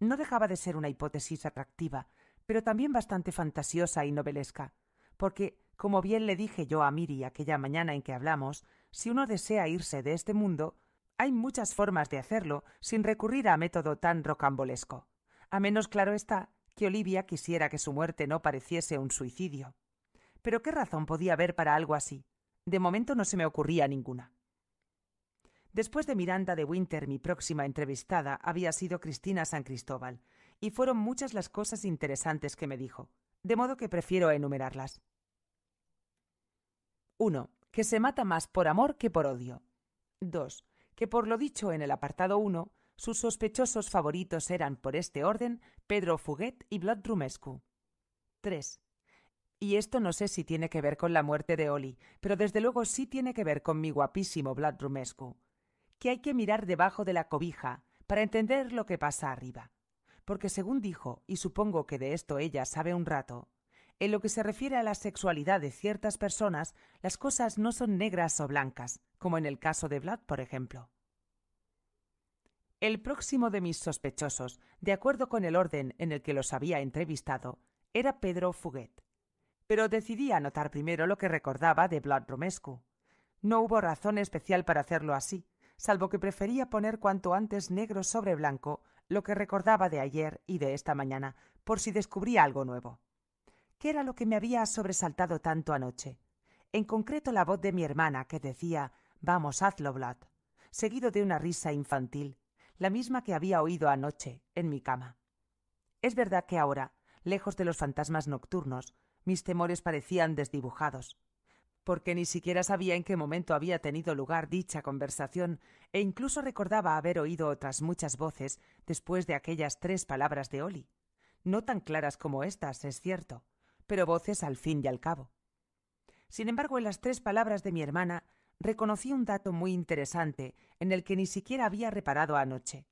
No dejaba de ser una hipótesis atractiva, pero también bastante fantasiosa y novelesca, porque, como bien le dije yo a Miri aquella mañana en que hablamos, si uno desea irse de este mundo, hay muchas formas de hacerlo sin recurrir a método tan rocambolesco a menos claro está que Olivia quisiera que su muerte no pareciese un suicidio. Pero ¿qué razón podía haber para algo así? De momento no se me ocurría ninguna. Después de Miranda de Winter, mi próxima entrevistada había sido Cristina San Cristóbal, y fueron muchas las cosas interesantes que me dijo, de modo que prefiero enumerarlas. 1. Que se mata más por amor que por odio. 2. Que por lo dicho en el apartado 1, sus sospechosos favoritos eran, por este orden, Pedro Fuguet y Vlad Rumescu. 3. Y esto no sé si tiene que ver con la muerte de Oli, pero desde luego sí tiene que ver con mi guapísimo Vlad Rumescu. Que hay que mirar debajo de la cobija para entender lo que pasa arriba. Porque según dijo, y supongo que de esto ella sabe un rato, en lo que se refiere a la sexualidad de ciertas personas, las cosas no son negras o blancas, como en el caso de Vlad, por ejemplo. El próximo de mis sospechosos, de acuerdo con el orden en el que los había entrevistado, era Pedro Fuguet. Pero decidí anotar primero lo que recordaba de Vlad Romescu. No hubo razón especial para hacerlo así, salvo que prefería poner cuanto antes negro sobre blanco lo que recordaba de ayer y de esta mañana, por si descubría algo nuevo. ¿Qué era lo que me había sobresaltado tanto anoche? En concreto la voz de mi hermana que decía Vamos, hazlo, Vlad, seguido de una risa infantil, la misma que había oído anoche, en mi cama. Es verdad que ahora, lejos de los fantasmas nocturnos, mis temores parecían desdibujados, porque ni siquiera sabía en qué momento había tenido lugar dicha conversación, e incluso recordaba haber oído otras muchas voces después de aquellas tres palabras de Oli. No tan claras como estas, es cierto, pero voces al fin y al cabo. Sin embargo, en las tres palabras de mi hermana reconocí un dato muy interesante en el que ni siquiera había reparado anoche.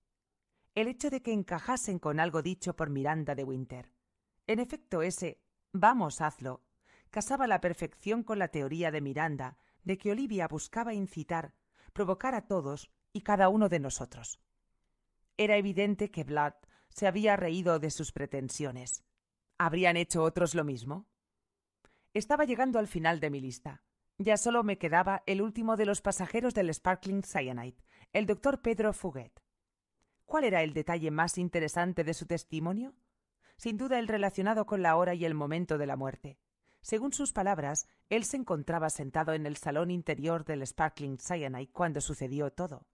El hecho de que encajasen con algo dicho por Miranda de Winter. En efecto, ese vamos, hazlo, casaba la perfección con la teoría de Miranda de que Olivia buscaba incitar, provocar a todos y cada uno de nosotros. Era evidente que Vlad se había reído de sus pretensiones. ¿Habrían hecho otros lo mismo? Estaba llegando al final de mi lista. Ya solo me quedaba el último de los pasajeros del Sparkling Cyanide, el doctor Pedro Fuguet. ¿Cuál era el detalle más interesante de su testimonio? Sin duda el relacionado con la hora y el momento de la muerte. Según sus palabras, él se encontraba sentado en el salón interior del Sparkling Cyanide cuando sucedió todo.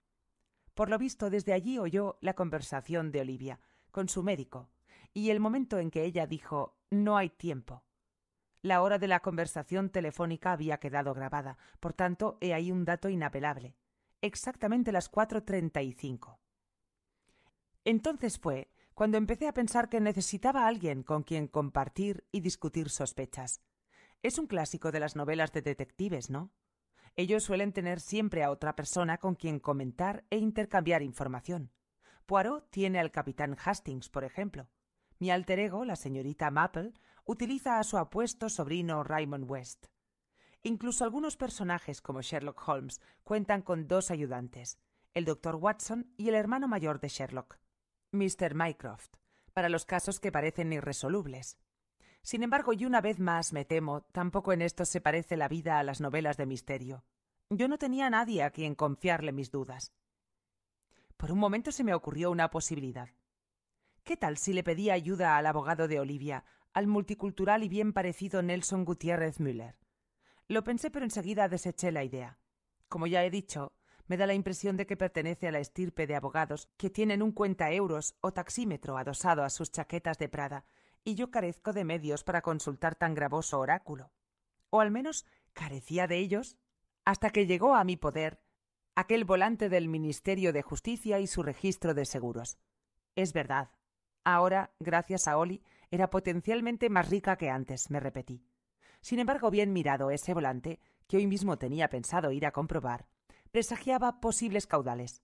Por lo visto, desde allí oyó la conversación de Olivia con su médico y el momento en que ella dijo No hay tiempo. La hora de la conversación telefónica había quedado grabada, por tanto, he ahí un dato inapelable. Exactamente las 4.35. Entonces fue cuando empecé a pensar que necesitaba alguien con quien compartir y discutir sospechas. Es un clásico de las novelas de detectives, ¿no? Ellos suelen tener siempre a otra persona con quien comentar e intercambiar información. Poirot tiene al capitán Hastings, por ejemplo. Mi alter ego, la señorita Maple, utiliza a su apuesto sobrino Raymond West. Incluso algunos personajes como Sherlock Holmes cuentan con dos ayudantes, el doctor Watson y el hermano mayor de Sherlock, Mr. Mycroft, para los casos que parecen irresolubles. Sin embargo, y una vez más me temo, tampoco en esto se parece la vida a las novelas de misterio. Yo no tenía nadie a quien confiarle mis dudas. Por un momento se me ocurrió una posibilidad. ¿Qué tal si le pedía ayuda al abogado de Olivia al multicultural y bien parecido Nelson Gutiérrez Müller. Lo pensé, pero enseguida deseché la idea. Como ya he dicho, me da la impresión de que pertenece a la estirpe de abogados que tienen un cuenta euros o taxímetro adosado a sus chaquetas de Prada, y yo carezco de medios para consultar tan gravoso oráculo. O al menos carecía de ellos hasta que llegó a mi poder aquel volante del Ministerio de Justicia y su registro de seguros. Es verdad. Ahora, gracias a Oli, era potencialmente más rica que antes, me repetí. Sin embargo, bien mirado ese volante, que hoy mismo tenía pensado ir a comprobar, presagiaba posibles caudales.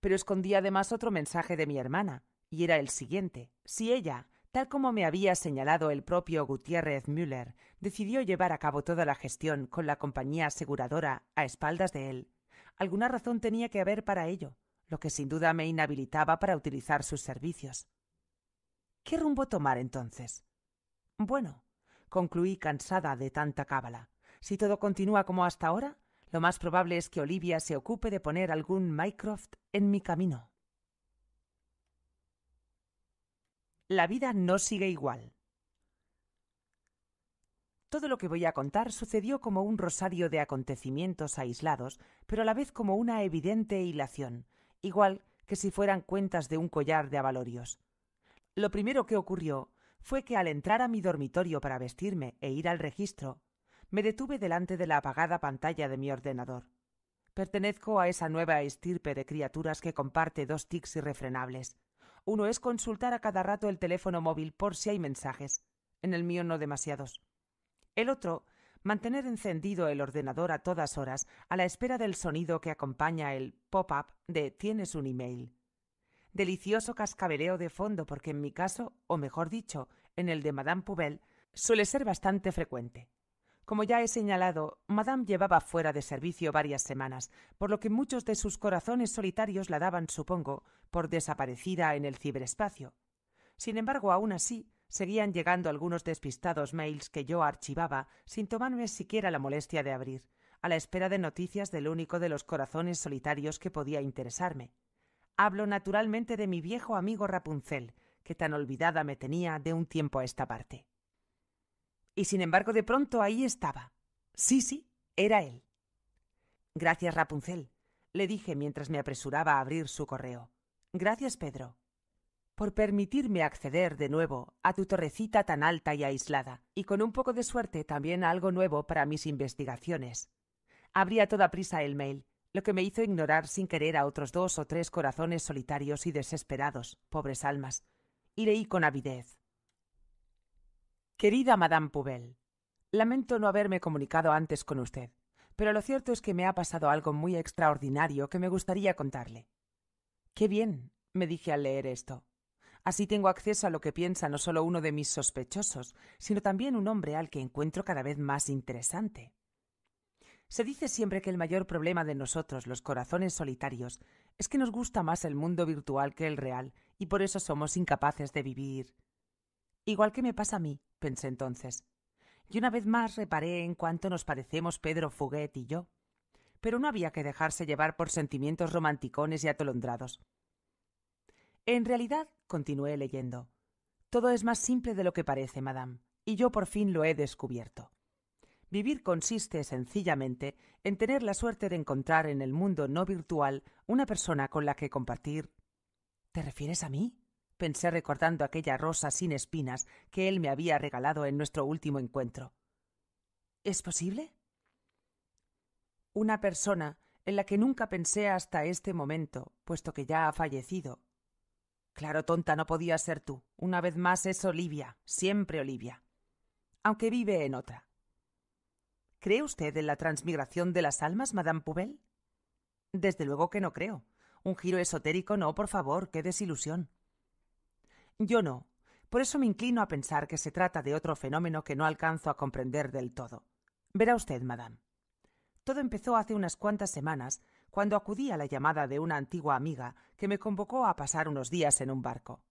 Pero escondía además otro mensaje de mi hermana, y era el siguiente. Si ella, tal como me había señalado el propio Gutiérrez Müller, decidió llevar a cabo toda la gestión con la compañía aseguradora a espaldas de él, alguna razón tenía que haber para ello, lo que sin duda me inhabilitaba para utilizar sus servicios. ¿Qué rumbo tomar entonces? Bueno, concluí cansada de tanta cábala. Si todo continúa como hasta ahora, lo más probable es que Olivia se ocupe de poner algún Mycroft en mi camino. La vida no sigue igual. Todo lo que voy a contar sucedió como un rosario de acontecimientos aislados, pero a la vez como una evidente hilación, igual que si fueran cuentas de un collar de abalorios. Lo primero que ocurrió fue que al entrar a mi dormitorio para vestirme e ir al registro, me detuve delante de la apagada pantalla de mi ordenador. Pertenezco a esa nueva estirpe de criaturas que comparte dos tics irrefrenables. Uno es consultar a cada rato el teléfono móvil por si hay mensajes. En el mío no demasiados. El otro, mantener encendido el ordenador a todas horas a la espera del sonido que acompaña el pop-up de tienes un email delicioso cascabeleo de fondo porque en mi caso, o mejor dicho, en el de Madame Poubelle, suele ser bastante frecuente. Como ya he señalado, Madame llevaba fuera de servicio varias semanas, por lo que muchos de sus corazones solitarios la daban, supongo, por desaparecida en el ciberespacio. Sin embargo, aún así, seguían llegando algunos despistados mails que yo archivaba sin tomarme siquiera la molestia de abrir, a la espera de noticias del único de los corazones solitarios que podía interesarme hablo naturalmente de mi viejo amigo Rapunzel, que tan olvidada me tenía de un tiempo a esta parte. Y sin embargo, de pronto ahí estaba. Sí, sí, era él. Gracias, Rapunzel, le dije mientras me apresuraba a abrir su correo. Gracias, Pedro, por permitirme acceder de nuevo a tu torrecita tan alta y aislada, y con un poco de suerte también a algo nuevo para mis investigaciones. Abrí a toda prisa el mail lo que me hizo ignorar sin querer a otros dos o tres corazones solitarios y desesperados, pobres almas, y leí con avidez. Querida Madame Poubel, lamento no haberme comunicado antes con usted, pero lo cierto es que me ha pasado algo muy extraordinario que me gustaría contarle. Qué bien, me dije al leer esto. Así tengo acceso a lo que piensa no solo uno de mis sospechosos, sino también un hombre al que encuentro cada vez más interesante. Se dice siempre que el mayor problema de nosotros, los corazones solitarios, es que nos gusta más el mundo virtual que el real, y por eso somos incapaces de vivir. Igual que me pasa a mí, pensé entonces. Y una vez más reparé en cuánto nos parecemos Pedro Fuguet y yo. Pero no había que dejarse llevar por sentimientos romanticones y atolondrados. En realidad, continué leyendo, todo es más simple de lo que parece, madame, y yo por fin lo he descubierto. Vivir consiste sencillamente en tener la suerte de encontrar en el mundo no virtual una persona con la que compartir. ¿Te refieres a mí? pensé recordando aquella rosa sin espinas que él me había regalado en nuestro último encuentro. ¿Es posible? Una persona en la que nunca pensé hasta este momento, puesto que ya ha fallecido. Claro, tonta, no podía ser tú. Una vez más es Olivia, siempre Olivia. Aunque vive en otra. ¿Cree usted en la transmigración de las almas, Madame Poubel? Desde luego que no creo. Un giro esotérico no, por favor, qué desilusión. Yo no. Por eso me inclino a pensar que se trata de otro fenómeno que no alcanzo a comprender del todo. Verá usted, Madame. Todo empezó hace unas cuantas semanas, cuando acudí a la llamada de una antigua amiga que me convocó a pasar unos días en un barco.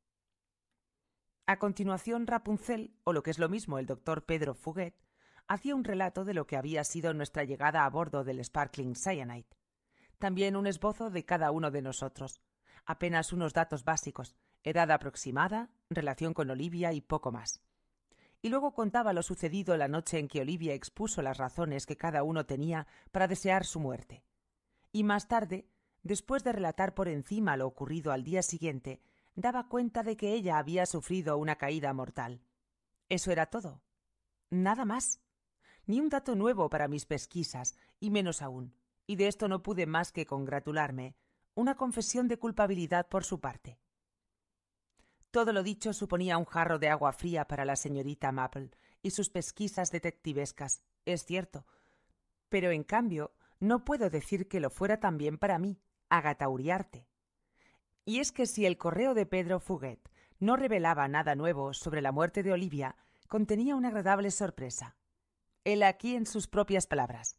A continuación, Rapunzel, o lo que es lo mismo el doctor Pedro Fuguet, hacía un relato de lo que había sido nuestra llegada a bordo del Sparkling Cyanide. También un esbozo de cada uno de nosotros. Apenas unos datos básicos, edad aproximada, relación con Olivia y poco más. Y luego contaba lo sucedido la noche en que Olivia expuso las razones que cada uno tenía para desear su muerte. Y más tarde, después de relatar por encima lo ocurrido al día siguiente, daba cuenta de que ella había sufrido una caída mortal. Eso era todo. Nada más ni un dato nuevo para mis pesquisas, y menos aún, y de esto no pude más que congratularme, una confesión de culpabilidad por su parte. Todo lo dicho suponía un jarro de agua fría para la señorita Maple y sus pesquisas detectivescas, es cierto, pero en cambio no puedo decir que lo fuera también para mí, Agata Uriarte. Y es que si el correo de Pedro Fuguet no revelaba nada nuevo sobre la muerte de Olivia, contenía una agradable sorpresa. Él aquí en sus propias palabras.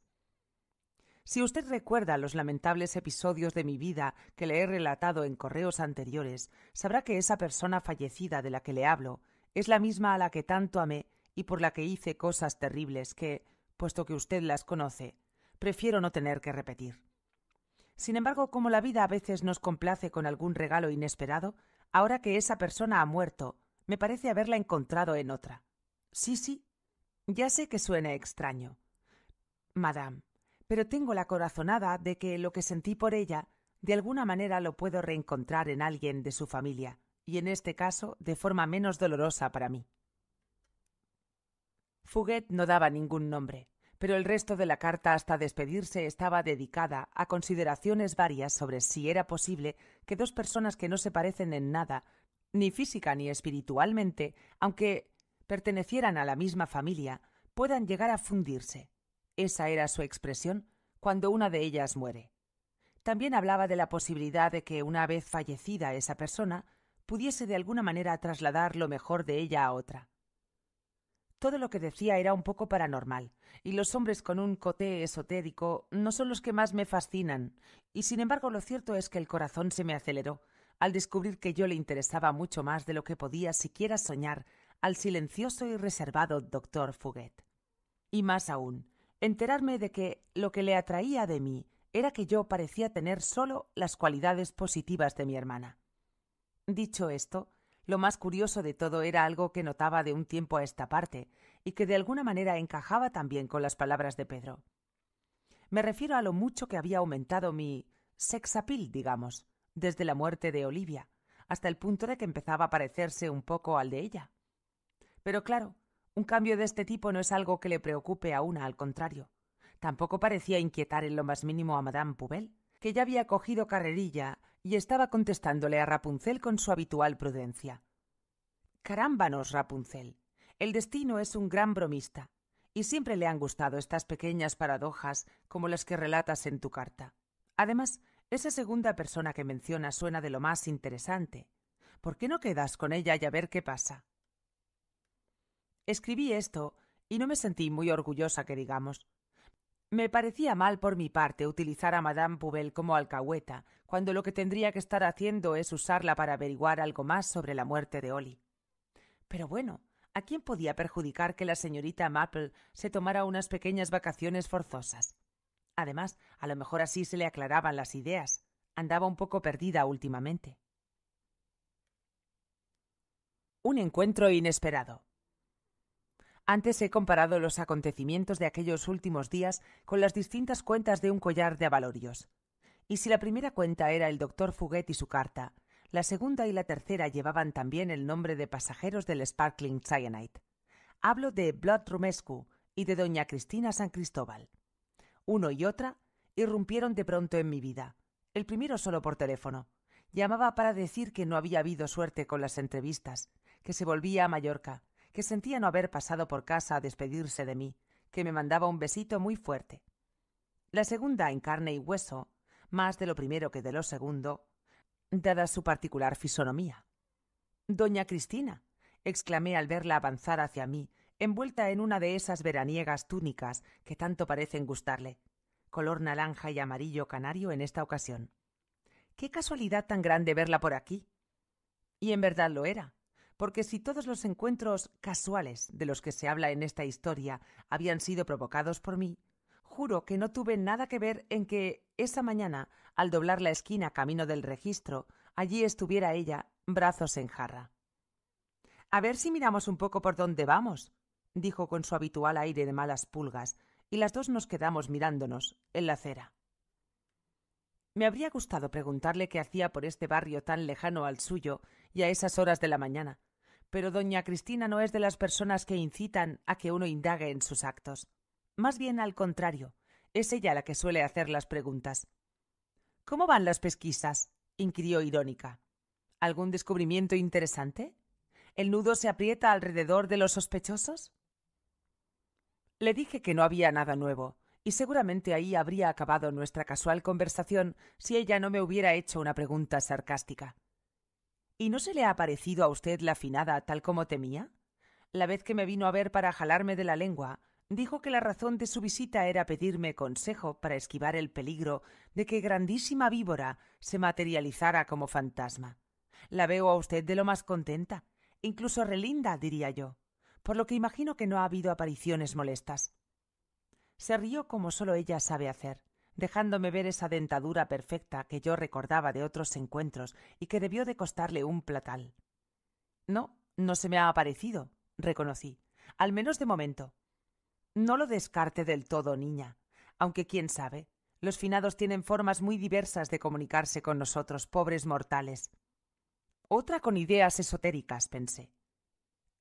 Si usted recuerda los lamentables episodios de mi vida que le he relatado en correos anteriores, sabrá que esa persona fallecida de la que le hablo es la misma a la que tanto amé y por la que hice cosas terribles que, puesto que usted las conoce, prefiero no tener que repetir. Sin embargo, como la vida a veces nos complace con algún regalo inesperado, ahora que esa persona ha muerto, me parece haberla encontrado en otra. Sí, sí, ya sé que suena extraño, madame, pero tengo la corazonada de que lo que sentí por ella, de alguna manera lo puedo reencontrar en alguien de su familia, y en este caso de forma menos dolorosa para mí. Fuguet no daba ningún nombre, pero el resto de la carta hasta despedirse estaba dedicada a consideraciones varias sobre si era posible que dos personas que no se parecen en nada, ni física ni espiritualmente, aunque pertenecieran a la misma familia, puedan llegar a fundirse. Esa era su expresión cuando una de ellas muere. También hablaba de la posibilidad de que una vez fallecida esa persona, pudiese de alguna manera trasladar lo mejor de ella a otra. Todo lo que decía era un poco paranormal, y los hombres con un coté esotérico no son los que más me fascinan, y sin embargo lo cierto es que el corazón se me aceleró al descubrir que yo le interesaba mucho más de lo que podía siquiera soñar al silencioso y reservado doctor Fuguet. Y más aún, enterarme de que lo que le atraía de mí era que yo parecía tener solo las cualidades positivas de mi hermana. Dicho esto, lo más curioso de todo era algo que notaba de un tiempo a esta parte y que de alguna manera encajaba también con las palabras de Pedro. Me refiero a lo mucho que había aumentado mi sexapil, digamos, desde la muerte de Olivia, hasta el punto de que empezaba a parecerse un poco al de ella. Pero claro, un cambio de este tipo no es algo que le preocupe a una, al contrario. Tampoco parecía inquietar en lo más mínimo a Madame Poubel, que ya había cogido carrerilla y estaba contestándole a Rapunzel con su habitual prudencia. Carámbanos, Rapunzel. El destino es un gran bromista, y siempre le han gustado estas pequeñas paradojas como las que relatas en tu carta. Además, esa segunda persona que mencionas suena de lo más interesante. ¿Por qué no quedas con ella y a ver qué pasa? Escribí esto y no me sentí muy orgullosa que digamos. Me parecía mal por mi parte utilizar a Madame Pouvel como alcahueta, cuando lo que tendría que estar haciendo es usarla para averiguar algo más sobre la muerte de Oli. Pero bueno, ¿a quién podía perjudicar que la señorita Maple se tomara unas pequeñas vacaciones forzosas? Además, a lo mejor así se le aclaraban las ideas. Andaba un poco perdida últimamente. Un encuentro inesperado. Antes he comparado los acontecimientos de aquellos últimos días con las distintas cuentas de un collar de avalorios. Y si la primera cuenta era el doctor Fuguet y su carta, la segunda y la tercera llevaban también el nombre de pasajeros del Sparkling Cyanide. Hablo de Blood Rumescu y de doña Cristina San Cristóbal. Uno y otra irrumpieron de pronto en mi vida. El primero solo por teléfono. Llamaba para decir que no había habido suerte con las entrevistas, que se volvía a Mallorca, que sentía no haber pasado por casa a despedirse de mí, que me mandaba un besito muy fuerte. La segunda en carne y hueso, más de lo primero que de lo segundo, dada su particular fisonomía. Doña Cristina, exclamé al verla avanzar hacia mí, envuelta en una de esas veraniegas túnicas que tanto parecen gustarle, color naranja y amarillo canario en esta ocasión. Qué casualidad tan grande verla por aquí. Y en verdad lo era porque si todos los encuentros casuales de los que se habla en esta historia habían sido provocados por mí, juro que no tuve nada que ver en que esa mañana, al doblar la esquina camino del registro, allí estuviera ella, brazos en jarra. A ver si miramos un poco por dónde vamos, dijo con su habitual aire de malas pulgas, y las dos nos quedamos mirándonos en la cera me habría gustado preguntarle qué hacía por este barrio tan lejano al suyo y a esas horas de la mañana, pero doña Cristina no es de las personas que incitan a que uno indague en sus actos. Más bien al contrario, es ella la que suele hacer las preguntas. ¿Cómo van las pesquisas? inquirió irónica. ¿Algún descubrimiento interesante? ¿El nudo se aprieta alrededor de los sospechosos? Le dije que no había nada nuevo, y seguramente ahí habría acabado nuestra casual conversación si ella no me hubiera hecho una pregunta sarcástica. ¿Y no se le ha parecido a usted la finada tal como temía? La vez que me vino a ver para jalarme de la lengua, dijo que la razón de su visita era pedirme consejo para esquivar el peligro de que grandísima víbora se materializara como fantasma. La veo a usted de lo más contenta, incluso relinda, diría yo, por lo que imagino que no ha habido apariciones molestas. Se rió como solo ella sabe hacer, dejándome ver esa dentadura perfecta que yo recordaba de otros encuentros y que debió de costarle un platal. No, no se me ha aparecido, reconocí, al menos de momento. No lo descarte del todo, niña, aunque quién sabe, los finados tienen formas muy diversas de comunicarse con nosotros, pobres mortales. Otra con ideas esotéricas, pensé.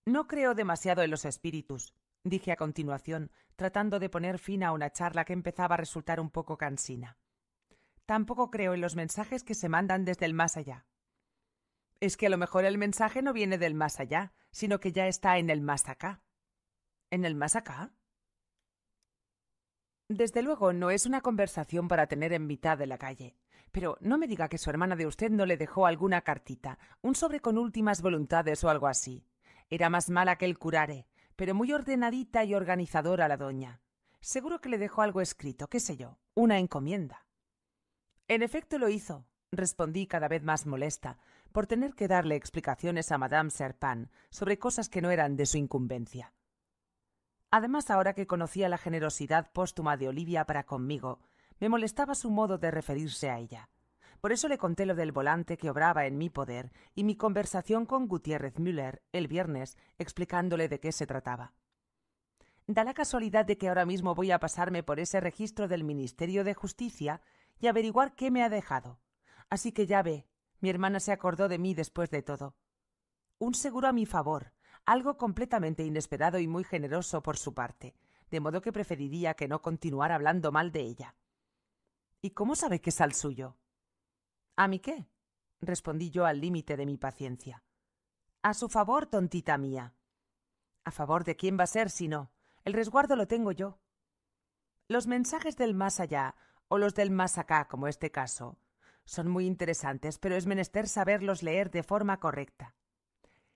No creo demasiado en los espíritus, dije a continuación, tratando de poner fin a una charla que empezaba a resultar un poco cansina. Tampoco creo en los mensajes que se mandan desde el más allá. Es que a lo mejor el mensaje no viene del más allá, sino que ya está en el más acá. ¿En el más acá? Desde luego no es una conversación para tener en mitad de la calle. Pero no me diga que su hermana de usted no le dejó alguna cartita, un sobre con últimas voluntades o algo así. Era más mala que el curare, pero muy ordenadita y organizadora la doña. Seguro que le dejó algo escrito, qué sé yo, una encomienda. En efecto lo hizo, respondí cada vez más molesta, por tener que darle explicaciones a Madame Serpin sobre cosas que no eran de su incumbencia. Además, ahora que conocía la generosidad póstuma de Olivia para conmigo, me molestaba su modo de referirse a ella. Por eso le conté lo del volante que obraba en mi poder y mi conversación con Gutiérrez Müller el viernes explicándole de qué se trataba. Da la casualidad de que ahora mismo voy a pasarme por ese registro del Ministerio de Justicia y averiguar qué me ha dejado. Así que ya ve, mi hermana se acordó de mí después de todo. Un seguro a mi favor, algo completamente inesperado y muy generoso por su parte, de modo que preferiría que no continuara hablando mal de ella. ¿Y cómo sabe que es al suyo? ¿A mí qué? respondí yo al límite de mi paciencia. A su favor, tontita mía. ¿A favor de quién va a ser si no? El resguardo lo tengo yo. Los mensajes del más allá, o los del más acá, como este caso, son muy interesantes, pero es menester saberlos leer de forma correcta.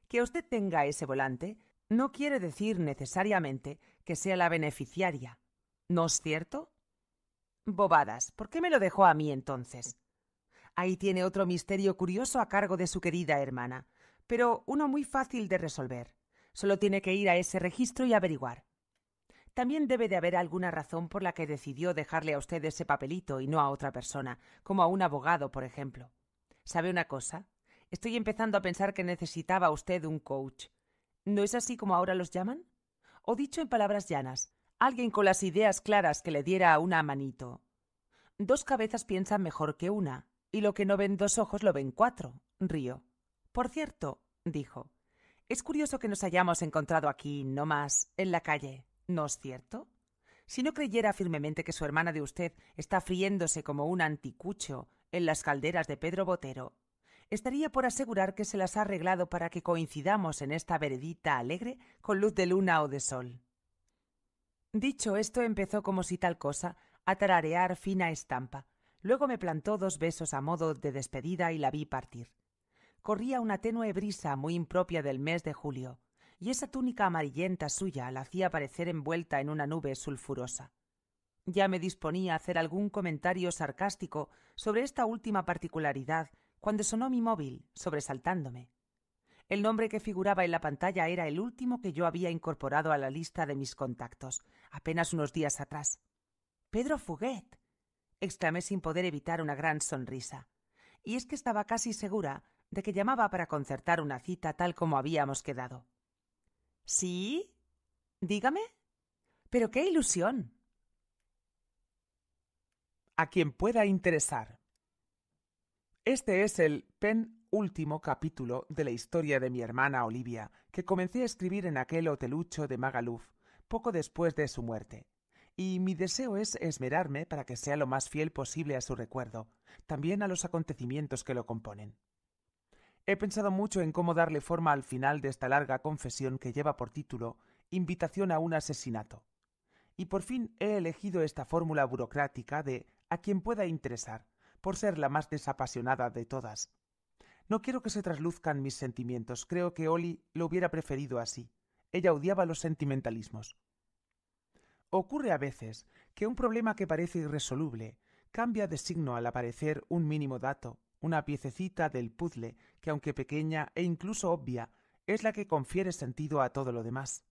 Que usted tenga ese volante no quiere decir necesariamente que sea la beneficiaria. ¿No es cierto? Bobadas. ¿Por qué me lo dejó a mí entonces? Ahí tiene otro misterio curioso a cargo de su querida hermana, pero uno muy fácil de resolver. Solo tiene que ir a ese registro y averiguar. También debe de haber alguna razón por la que decidió dejarle a usted ese papelito y no a otra persona, como a un abogado, por ejemplo. ¿Sabe una cosa? Estoy empezando a pensar que necesitaba usted un coach. ¿No es así como ahora los llaman? O dicho en palabras llanas, alguien con las ideas claras que le diera a una manito. Dos cabezas piensan mejor que una, lo que no ven dos ojos lo ven cuatro, río. Por cierto, dijo, es curioso que nos hayamos encontrado aquí, no más, en la calle, ¿no es cierto? Si no creyera firmemente que su hermana de usted está friéndose como un anticucho en las calderas de Pedro Botero, estaría por asegurar que se las ha arreglado para que coincidamos en esta veredita alegre con luz de luna o de sol. Dicho esto, empezó como si tal cosa a tararear fina estampa, Luego me plantó dos besos a modo de despedida y la vi partir. Corría una tenue brisa muy impropia del mes de julio, y esa túnica amarillenta suya la hacía parecer envuelta en una nube sulfurosa. Ya me disponía a hacer algún comentario sarcástico sobre esta última particularidad cuando sonó mi móvil, sobresaltándome. El nombre que figuraba en la pantalla era el último que yo había incorporado a la lista de mis contactos, apenas unos días atrás. Pedro Fuguet exclamé sin poder evitar una gran sonrisa. Y es que estaba casi segura de que llamaba para concertar una cita tal como habíamos quedado. ¿Sí? Dígame. Pero qué ilusión. A quien pueda interesar. Este es el penúltimo capítulo de la historia de mi hermana Olivia, que comencé a escribir en aquel hotelucho de Magaluf, poco después de su muerte y mi deseo es esmerarme para que sea lo más fiel posible a su recuerdo, también a los acontecimientos que lo componen. He pensado mucho en cómo darle forma al final de esta larga confesión que lleva por título Invitación a un asesinato. Y por fin he elegido esta fórmula burocrática de a quien pueda interesar, por ser la más desapasionada de todas. No quiero que se trasluzcan mis sentimientos, creo que Oli lo hubiera preferido así. Ella odiaba los sentimentalismos. Ocurre a veces que un problema que parece irresoluble cambia de signo al aparecer un mínimo dato, una piececita del puzzle que aunque pequeña e incluso obvia, es la que confiere sentido a todo lo demás.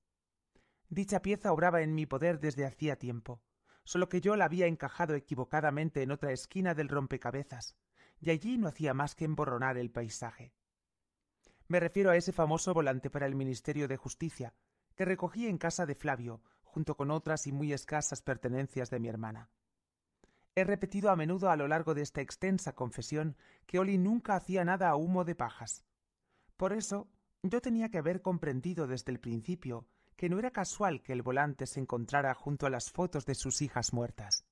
Dicha pieza obraba en mi poder desde hacía tiempo, solo que yo la había encajado equivocadamente en otra esquina del rompecabezas, y allí no hacía más que emborronar el paisaje. Me refiero a ese famoso volante para el Ministerio de Justicia, que recogí en casa de Flavio junto con otras y muy escasas pertenencias de mi hermana. He repetido a menudo a lo largo de esta extensa confesión que Oli nunca hacía nada a humo de pajas. Por eso, yo tenía que haber comprendido desde el principio que no era casual que el volante se encontrara junto a las fotos de sus hijas muertas.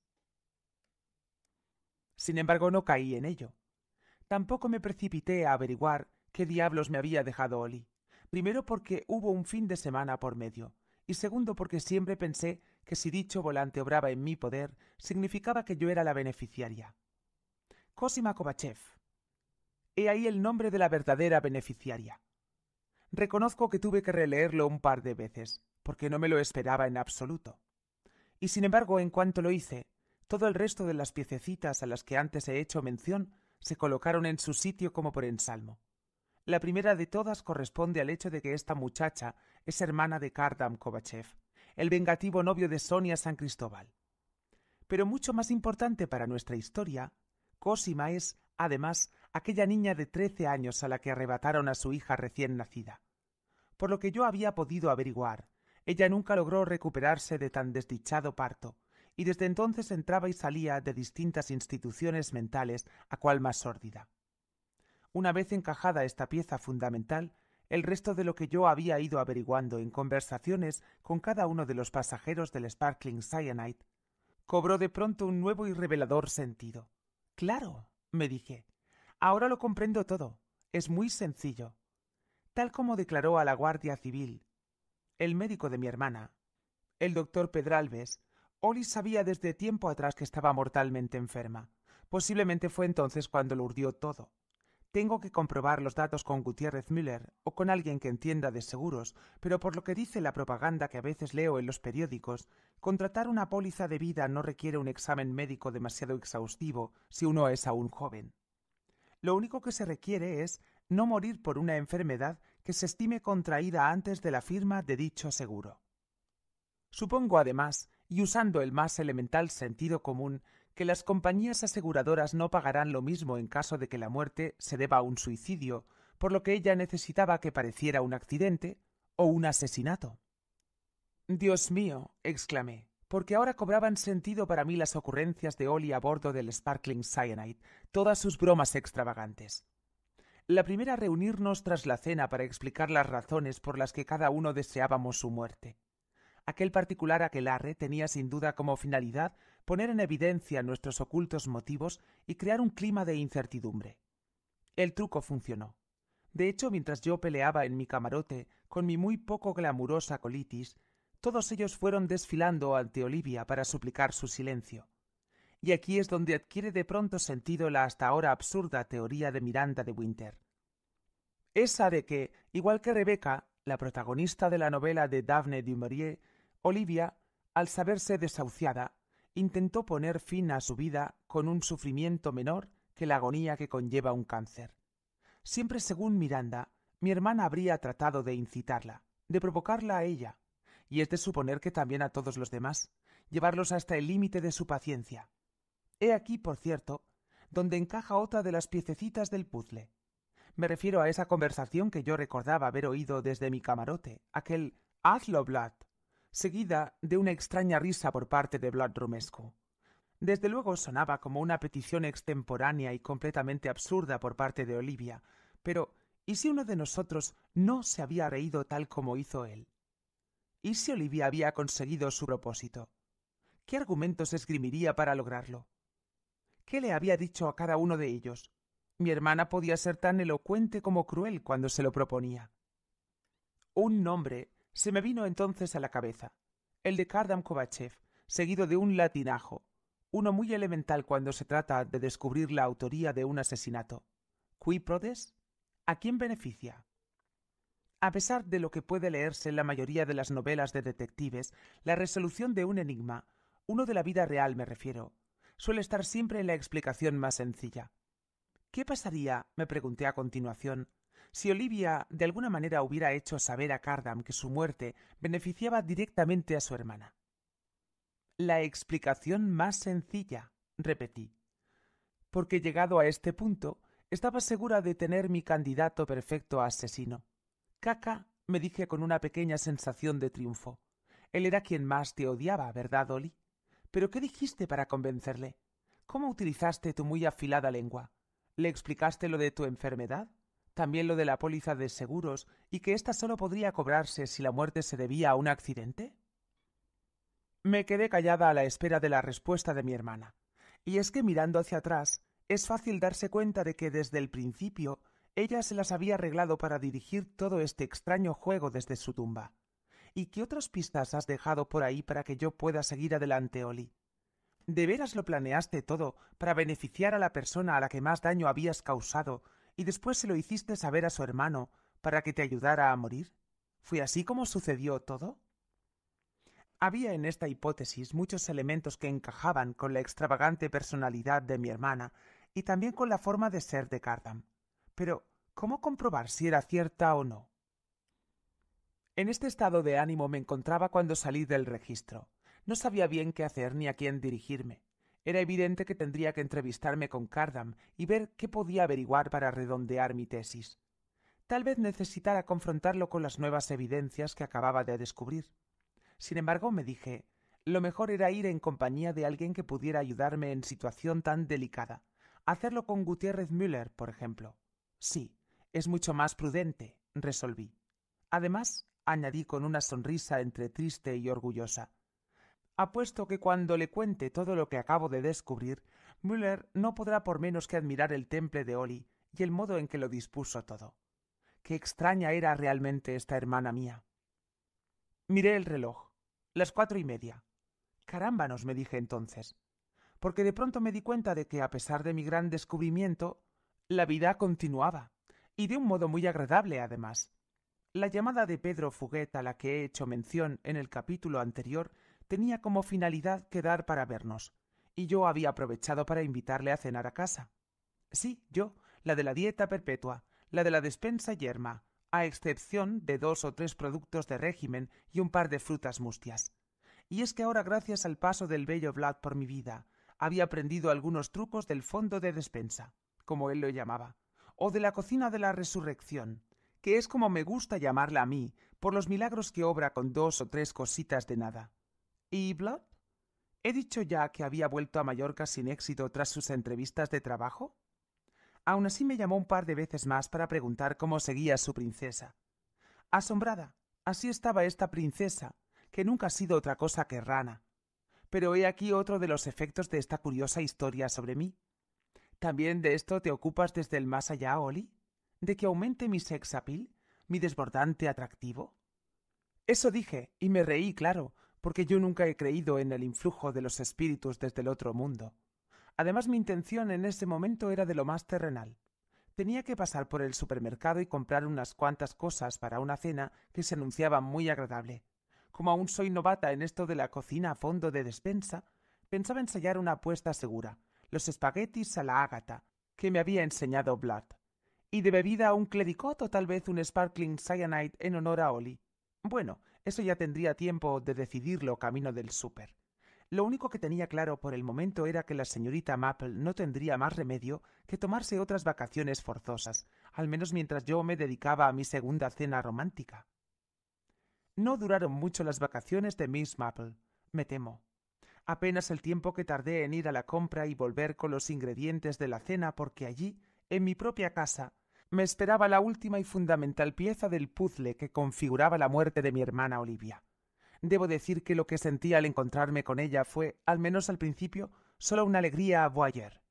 Sin embargo, no caí en ello. Tampoco me precipité a averiguar qué diablos me había dejado Oli. Primero porque hubo un fin de semana por medio, y segundo porque siempre pensé que si dicho volante obraba en mi poder, significaba que yo era la beneficiaria. Cosima Kovachev. He ahí el nombre de la verdadera beneficiaria. Reconozco que tuve que releerlo un par de veces, porque no me lo esperaba en absoluto. Y sin embargo, en cuanto lo hice, todo el resto de las piececitas a las que antes he hecho mención se colocaron en su sitio como por ensalmo. La primera de todas corresponde al hecho de que esta muchacha es hermana de Kardam Kovachev, el vengativo novio de Sonia San Cristóbal. Pero mucho más importante para nuestra historia, Cosima es, además, aquella niña de trece años a la que arrebataron a su hija recién nacida. Por lo que yo había podido averiguar, ella nunca logró recuperarse de tan desdichado parto, y desde entonces entraba y salía de distintas instituciones mentales a cual más sórdida. Una vez encajada esta pieza fundamental, el resto de lo que yo había ido averiguando en conversaciones con cada uno de los pasajeros del Sparkling Cyanide cobró de pronto un nuevo y revelador sentido. Claro, me dije, ahora lo comprendo todo. Es muy sencillo. Tal como declaró a la Guardia Civil, el médico de mi hermana, el doctor Pedralbes, Oli sabía desde tiempo atrás que estaba mortalmente enferma. Posiblemente fue entonces cuando lo urdió todo. Tengo que comprobar los datos con Gutiérrez Müller o con alguien que entienda de seguros, pero por lo que dice la propaganda que a veces leo en los periódicos, contratar una póliza de vida no requiere un examen médico demasiado exhaustivo si uno es aún joven. Lo único que se requiere es no morir por una enfermedad que se estime contraída antes de la firma de dicho seguro. Supongo además, y usando el más elemental sentido común, que las compañías aseguradoras no pagarán lo mismo en caso de que la muerte se deba a un suicidio, por lo que ella necesitaba que pareciera un accidente o un asesinato. Dios mío, exclamé, porque ahora cobraban sentido para mí las ocurrencias de Oli a bordo del Sparkling Cyanide, todas sus bromas extravagantes. La primera reunirnos tras la cena para explicar las razones por las que cada uno deseábamos su muerte. Aquel particular aquelarre tenía sin duda como finalidad poner en evidencia nuestros ocultos motivos y crear un clima de incertidumbre. El truco funcionó. De hecho, mientras yo peleaba en mi camarote con mi muy poco glamurosa colitis, todos ellos fueron desfilando ante Olivia para suplicar su silencio. Y aquí es donde adquiere de pronto sentido la hasta ahora absurda teoría de Miranda de Winter. Esa de que, igual que Rebeca, la protagonista de la novela de Daphne du Maurier, Olivia, al saberse desahuciada, intentó poner fin a su vida con un sufrimiento menor que la agonía que conlleva un cáncer. Siempre según Miranda, mi hermana habría tratado de incitarla, de provocarla a ella, y es de suponer que también a todos los demás, llevarlos hasta el límite de su paciencia. He aquí, por cierto, donde encaja otra de las piececitas del puzzle. Me refiero a esa conversación que yo recordaba haber oído desde mi camarote, aquel Hazlo, Vlad, seguida de una extraña risa por parte de Vlad Rumesco. Desde luego sonaba como una petición extemporánea y completamente absurda por parte de Olivia, pero ¿y si uno de nosotros no se había reído tal como hizo él? ¿Y si Olivia había conseguido su propósito? ¿Qué argumentos esgrimiría para lograrlo? ¿Qué le había dicho a cada uno de ellos? Mi hermana podía ser tan elocuente como cruel cuando se lo proponía. Un nombre se me vino entonces a la cabeza el de Kardam Kovachev, seguido de un latinajo, uno muy elemental cuando se trata de descubrir la autoría de un asesinato. Qui prodes? ¿A quién beneficia? A pesar de lo que puede leerse en la mayoría de las novelas de detectives, la resolución de un enigma, uno de la vida real me refiero, suele estar siempre en la explicación más sencilla. ¿Qué pasaría, me pregunté a continuación, si Olivia de alguna manera hubiera hecho saber a Cardam que su muerte beneficiaba directamente a su hermana. La explicación más sencilla, repetí, porque llegado a este punto estaba segura de tener mi candidato perfecto a asesino. Caca, me dije con una pequeña sensación de triunfo. Él era quien más te odiaba, ¿verdad, Oli? ¿Pero qué dijiste para convencerle? ¿Cómo utilizaste tu muy afilada lengua? ¿Le explicaste lo de tu enfermedad? también lo de la póliza de seguros y que ésta solo podría cobrarse si la muerte se debía a un accidente? Me quedé callada a la espera de la respuesta de mi hermana. Y es que mirando hacia atrás, es fácil darse cuenta de que desde el principio ella se las había arreglado para dirigir todo este extraño juego desde su tumba. ¿Y qué otras pistas has dejado por ahí para que yo pueda seguir adelante, Oli? ¿De veras lo planeaste todo para beneficiar a la persona a la que más daño habías causado y después se lo hiciste saber a su hermano para que te ayudara a morir? ¿Fue así como sucedió todo? Había en esta hipótesis muchos elementos que encajaban con la extravagante personalidad de mi hermana y también con la forma de ser de Cardam. Pero, ¿cómo comprobar si era cierta o no? En este estado de ánimo me encontraba cuando salí del registro. No sabía bien qué hacer ni a quién dirigirme. Era evidente que tendría que entrevistarme con Cardam y ver qué podía averiguar para redondear mi tesis. Tal vez necesitara confrontarlo con las nuevas evidencias que acababa de descubrir. Sin embargo, me dije, lo mejor era ir en compañía de alguien que pudiera ayudarme en situación tan delicada. Hacerlo con Gutiérrez Müller, por ejemplo. Sí, es mucho más prudente, resolví. Además, añadí con una sonrisa entre triste y orgullosa, Apuesto que cuando le cuente todo lo que acabo de descubrir, Müller no podrá por menos que admirar el temple de Oli y el modo en que lo dispuso todo. Qué extraña era realmente esta hermana mía. Miré el reloj. Las cuatro y media. Carámbanos, me dije entonces. Porque de pronto me di cuenta de que, a pesar de mi gran descubrimiento, la vida continuaba, y de un modo muy agradable, además. La llamada de Pedro Fuguet a la que he hecho mención en el capítulo anterior tenía como finalidad quedar para vernos, y yo había aprovechado para invitarle a cenar a casa. Sí, yo, la de la dieta perpetua, la de la despensa yerma, a excepción de dos o tres productos de régimen y un par de frutas mustias. Y es que ahora, gracias al paso del bello Vlad por mi vida, había aprendido algunos trucos del fondo de despensa, como él lo llamaba, o de la cocina de la resurrección, que es como me gusta llamarla a mí, por los milagros que obra con dos o tres cositas de nada. ¿Y ¿He dicho ya que había vuelto a Mallorca sin éxito tras sus entrevistas de trabajo? Aún así me llamó un par de veces más para preguntar cómo seguía su princesa. Asombrada, así estaba esta princesa, que nunca ha sido otra cosa que rana. Pero he aquí otro de los efectos de esta curiosa historia sobre mí. ¿También de esto te ocupas desde el más allá, Oli? ¿De que aumente mi sexapil, mi desbordante atractivo? Eso dije, y me reí, claro, porque yo nunca he creído en el influjo de los espíritus desde el otro mundo. Además mi intención en ese momento era de lo más terrenal. Tenía que pasar por el supermercado y comprar unas cuantas cosas para una cena que se anunciaba muy agradable. Como aún soy novata en esto de la cocina a fondo de despensa, pensaba ensayar una apuesta segura, los espaguetis a la ágata, que me había enseñado Blood. y de bebida un clericot o tal vez un sparkling cyanide en honor a Oli. Bueno, eso ya tendría tiempo de decidirlo camino del súper. Lo único que tenía claro por el momento era que la señorita Mapple no tendría más remedio que tomarse otras vacaciones forzosas, al menos mientras yo me dedicaba a mi segunda cena romántica. No duraron mucho las vacaciones de Miss Mapple, me temo. Apenas el tiempo que tardé en ir a la compra y volver con los ingredientes de la cena porque allí, en mi propia casa, me esperaba la última y fundamental pieza del puzzle que configuraba la muerte de mi hermana Olivia. Debo decir que lo que sentí al encontrarme con ella fue, al menos al principio, solo una alegría a Boyer.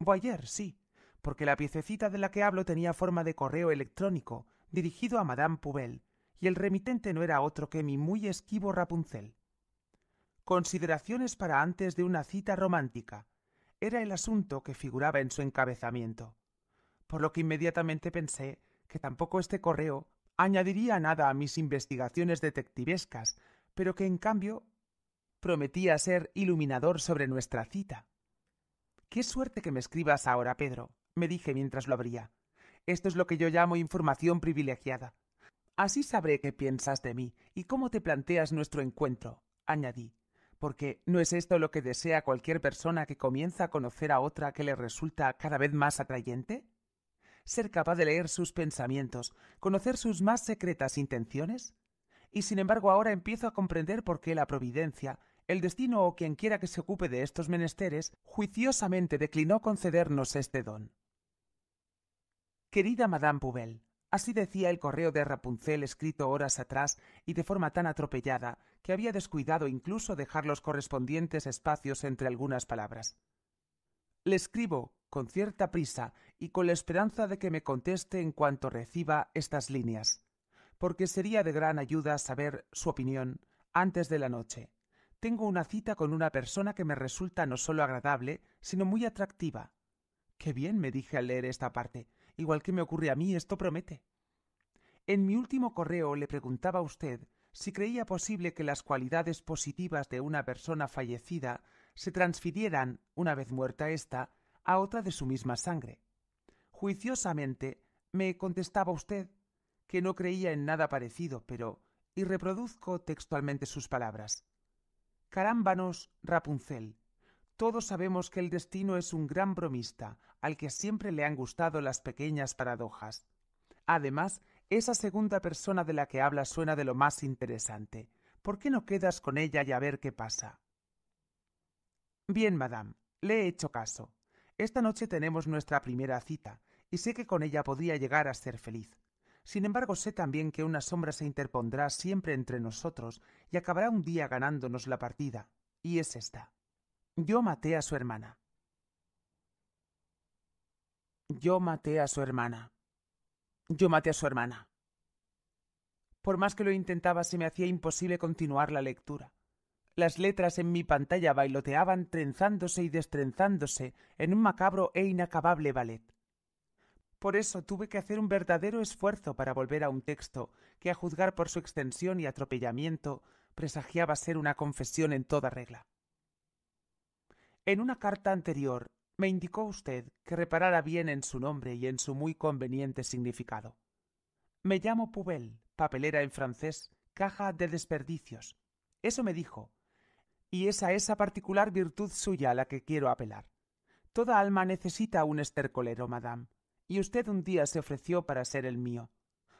Boyer, sí, porque la piececita de la que hablo tenía forma de correo electrónico, dirigido a Madame Poubel, y el remitente no era otro que mi muy esquivo Rapunzel. Consideraciones para antes de una cita romántica. Era el asunto que figuraba en su encabezamiento por lo que inmediatamente pensé que tampoco este correo añadiría nada a mis investigaciones detectivescas, pero que en cambio prometía ser iluminador sobre nuestra cita. Qué suerte que me escribas ahora, Pedro, me dije mientras lo abría. Esto es lo que yo llamo información privilegiada. Así sabré qué piensas de mí y cómo te planteas nuestro encuentro, añadí, porque no es esto lo que desea cualquier persona que comienza a conocer a otra que le resulta cada vez más atrayente? ser capaz de leer sus pensamientos, conocer sus más secretas intenciones? Y sin embargo ahora empiezo a comprender por qué la providencia, el destino o quien quiera que se ocupe de estos menesteres, juiciosamente declinó concedernos este don. Querida Madame Pouvel, así decía el correo de Rapunzel escrito horas atrás y de forma tan atropellada que había descuidado incluso dejar los correspondientes espacios entre algunas palabras. Le escribo con cierta prisa y con la esperanza de que me conteste en cuanto reciba estas líneas, porque sería de gran ayuda saber su opinión antes de la noche. Tengo una cita con una persona que me resulta no solo agradable, sino muy atractiva. Qué bien, me dije al leer esta parte. Igual que me ocurre a mí, esto promete. En mi último correo le preguntaba a usted si creía posible que las cualidades positivas de una persona fallecida se transfirieran, una vez muerta ésta, a otra de su misma sangre. Juiciosamente me contestaba usted que no creía en nada parecido, pero y reproduzco textualmente sus palabras. Carámbanos, Rapunzel. Todos sabemos que el destino es un gran bromista, al que siempre le han gustado las pequeñas paradojas. Además, esa segunda persona de la que habla suena de lo más interesante. ¿Por qué no quedas con ella y a ver qué pasa? Bien, madame, le he hecho caso. Esta noche tenemos nuestra primera cita, y sé que con ella podría llegar a ser feliz. Sin embargo, sé también que una sombra se interpondrá siempre entre nosotros y acabará un día ganándonos la partida, y es esta. Yo maté a su hermana. Yo maté a su hermana. Yo maté a su hermana. Por más que lo intentaba, se me hacía imposible continuar la lectura. Las letras en mi pantalla bailoteaban trenzándose y destrenzándose en un macabro e inacabable ballet. Por eso tuve que hacer un verdadero esfuerzo para volver a un texto que, a juzgar por su extensión y atropellamiento, presagiaba ser una confesión en toda regla. En una carta anterior me indicó usted que reparara bien en su nombre y en su muy conveniente significado. Me llamo Poubel, papelera en francés, caja de desperdicios. Eso me dijo, y esa a esa particular virtud suya a la que quiero apelar. Toda alma necesita un estercolero, madame, y usted un día se ofreció para ser el mío.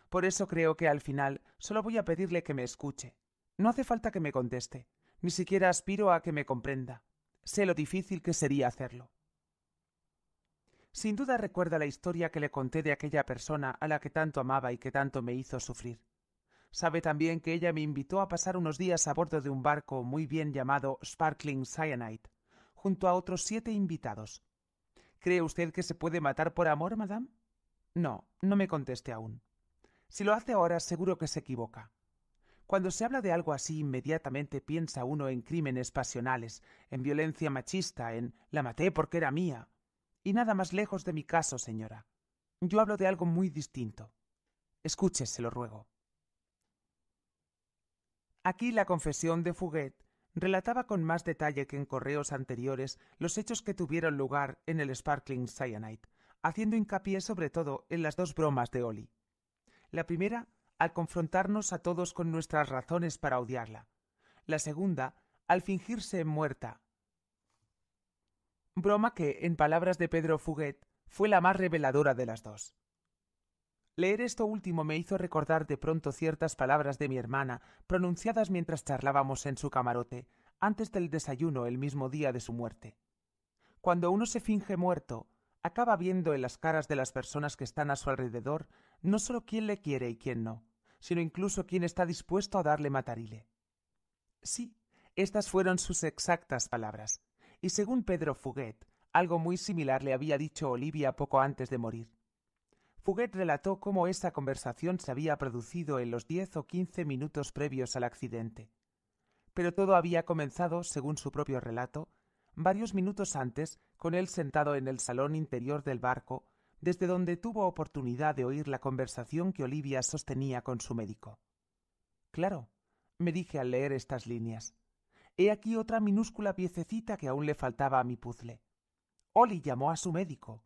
Por eso creo que al final solo voy a pedirle que me escuche. No hace falta que me conteste, ni siquiera aspiro a que me comprenda. Sé lo difícil que sería hacerlo. Sin duda recuerda la historia que le conté de aquella persona a la que tanto amaba y que tanto me hizo sufrir. Sabe también que ella me invitó a pasar unos días a bordo de un barco muy bien llamado Sparkling Cyanide, junto a otros siete invitados. ¿Cree usted que se puede matar por amor, madame? No, no me conteste aún. Si lo hace ahora, seguro que se equivoca. Cuando se habla de algo así, inmediatamente piensa uno en crímenes pasionales, en violencia machista, en la maté porque era mía. Y nada más lejos de mi caso, señora. Yo hablo de algo muy distinto. Escúchese, se lo ruego. Aquí la confesión de Fouguet relataba con más detalle que en correos anteriores los hechos que tuvieron lugar en el Sparkling Cyanide, haciendo hincapié sobre todo en las dos bromas de Oli. La primera, al confrontarnos a todos con nuestras razones para odiarla. La segunda, al fingirse muerta. Broma que, en palabras de Pedro Fuguet, fue la más reveladora de las dos. Leer esto último me hizo recordar de pronto ciertas palabras de mi hermana, pronunciadas mientras charlábamos en su camarote, antes del desayuno el mismo día de su muerte. Cuando uno se finge muerto, acaba viendo en las caras de las personas que están a su alrededor no solo quién le quiere y quién no, sino incluso quién está dispuesto a darle matarile. Sí, estas fueron sus exactas palabras, y según Pedro Fuguet, algo muy similar le había dicho Olivia poco antes de morir. Fuguet relató cómo esta conversación se había producido en los diez o quince minutos previos al accidente. Pero todo había comenzado, según su propio relato, varios minutos antes, con él sentado en el salón interior del barco, desde donde tuvo oportunidad de oír la conversación que Olivia sostenía con su médico. Claro, me dije al leer estas líneas. He aquí otra minúscula piececita que aún le faltaba a mi puzle. Oli llamó a su médico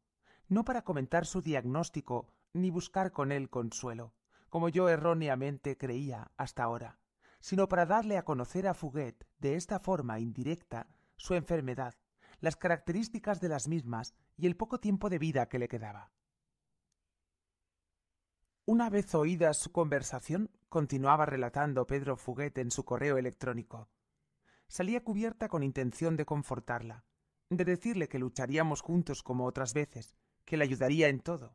no para comentar su diagnóstico ni buscar con él consuelo, como yo erróneamente creía hasta ahora, sino para darle a conocer a Fuguet de esta forma indirecta su enfermedad, las características de las mismas y el poco tiempo de vida que le quedaba. Una vez oída su conversación, continuaba relatando Pedro Fuguet en su correo electrónico. Salía cubierta con intención de confortarla, de decirle que lucharíamos juntos como otras veces, que le ayudaría en todo.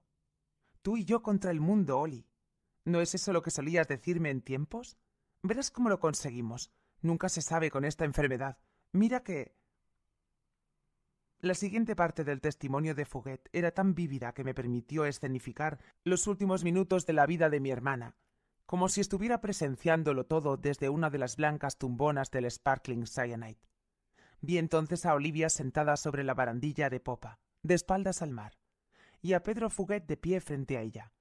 Tú y yo contra el mundo, Oli. ¿No es eso lo que solías decirme en tiempos? Verás cómo lo conseguimos. Nunca se sabe con esta enfermedad. Mira que... La siguiente parte del testimonio de Fuguet era tan vívida que me permitió escenificar los últimos minutos de la vida de mi hermana, como si estuviera presenciándolo todo desde una de las blancas tumbonas del Sparkling Cyanide. Vi entonces a Olivia sentada sobre la barandilla de popa, de espaldas al mar y a Pedro Fuguet de pie frente a ella.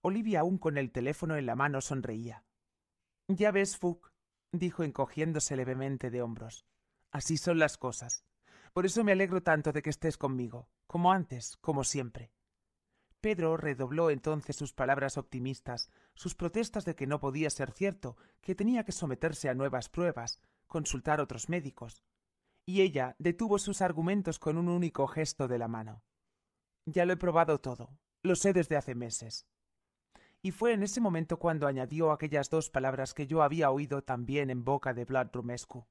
Olivia aún con el teléfono en la mano sonreía. Ya ves, Fug, dijo encogiéndose levemente de hombros. Así son las cosas. Por eso me alegro tanto de que estés conmigo, como antes, como siempre. Pedro redobló entonces sus palabras optimistas, sus protestas de que no podía ser cierto, que tenía que someterse a nuevas pruebas, consultar otros médicos. Y ella detuvo sus argumentos con un único gesto de la mano. Ya lo he probado todo, lo sé desde hace meses. Y fue en ese momento cuando añadió aquellas dos palabras que yo había oído también en boca de Vlad Rumescu.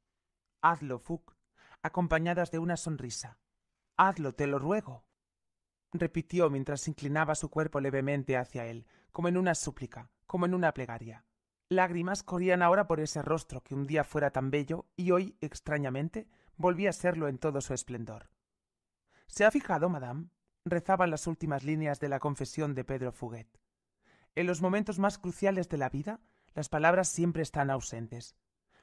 Hazlo, Fuc, acompañadas de una sonrisa. Hazlo, te lo ruego. Repitió mientras inclinaba su cuerpo levemente hacia él, como en una súplica, como en una plegaria. Lágrimas corrían ahora por ese rostro que un día fuera tan bello y hoy, extrañamente, volvía a serlo en todo su esplendor. ¿Se ha fijado, madame? rezaban las últimas líneas de la confesión de Pedro Fuguet. En los momentos más cruciales de la vida, las palabras siempre están ausentes.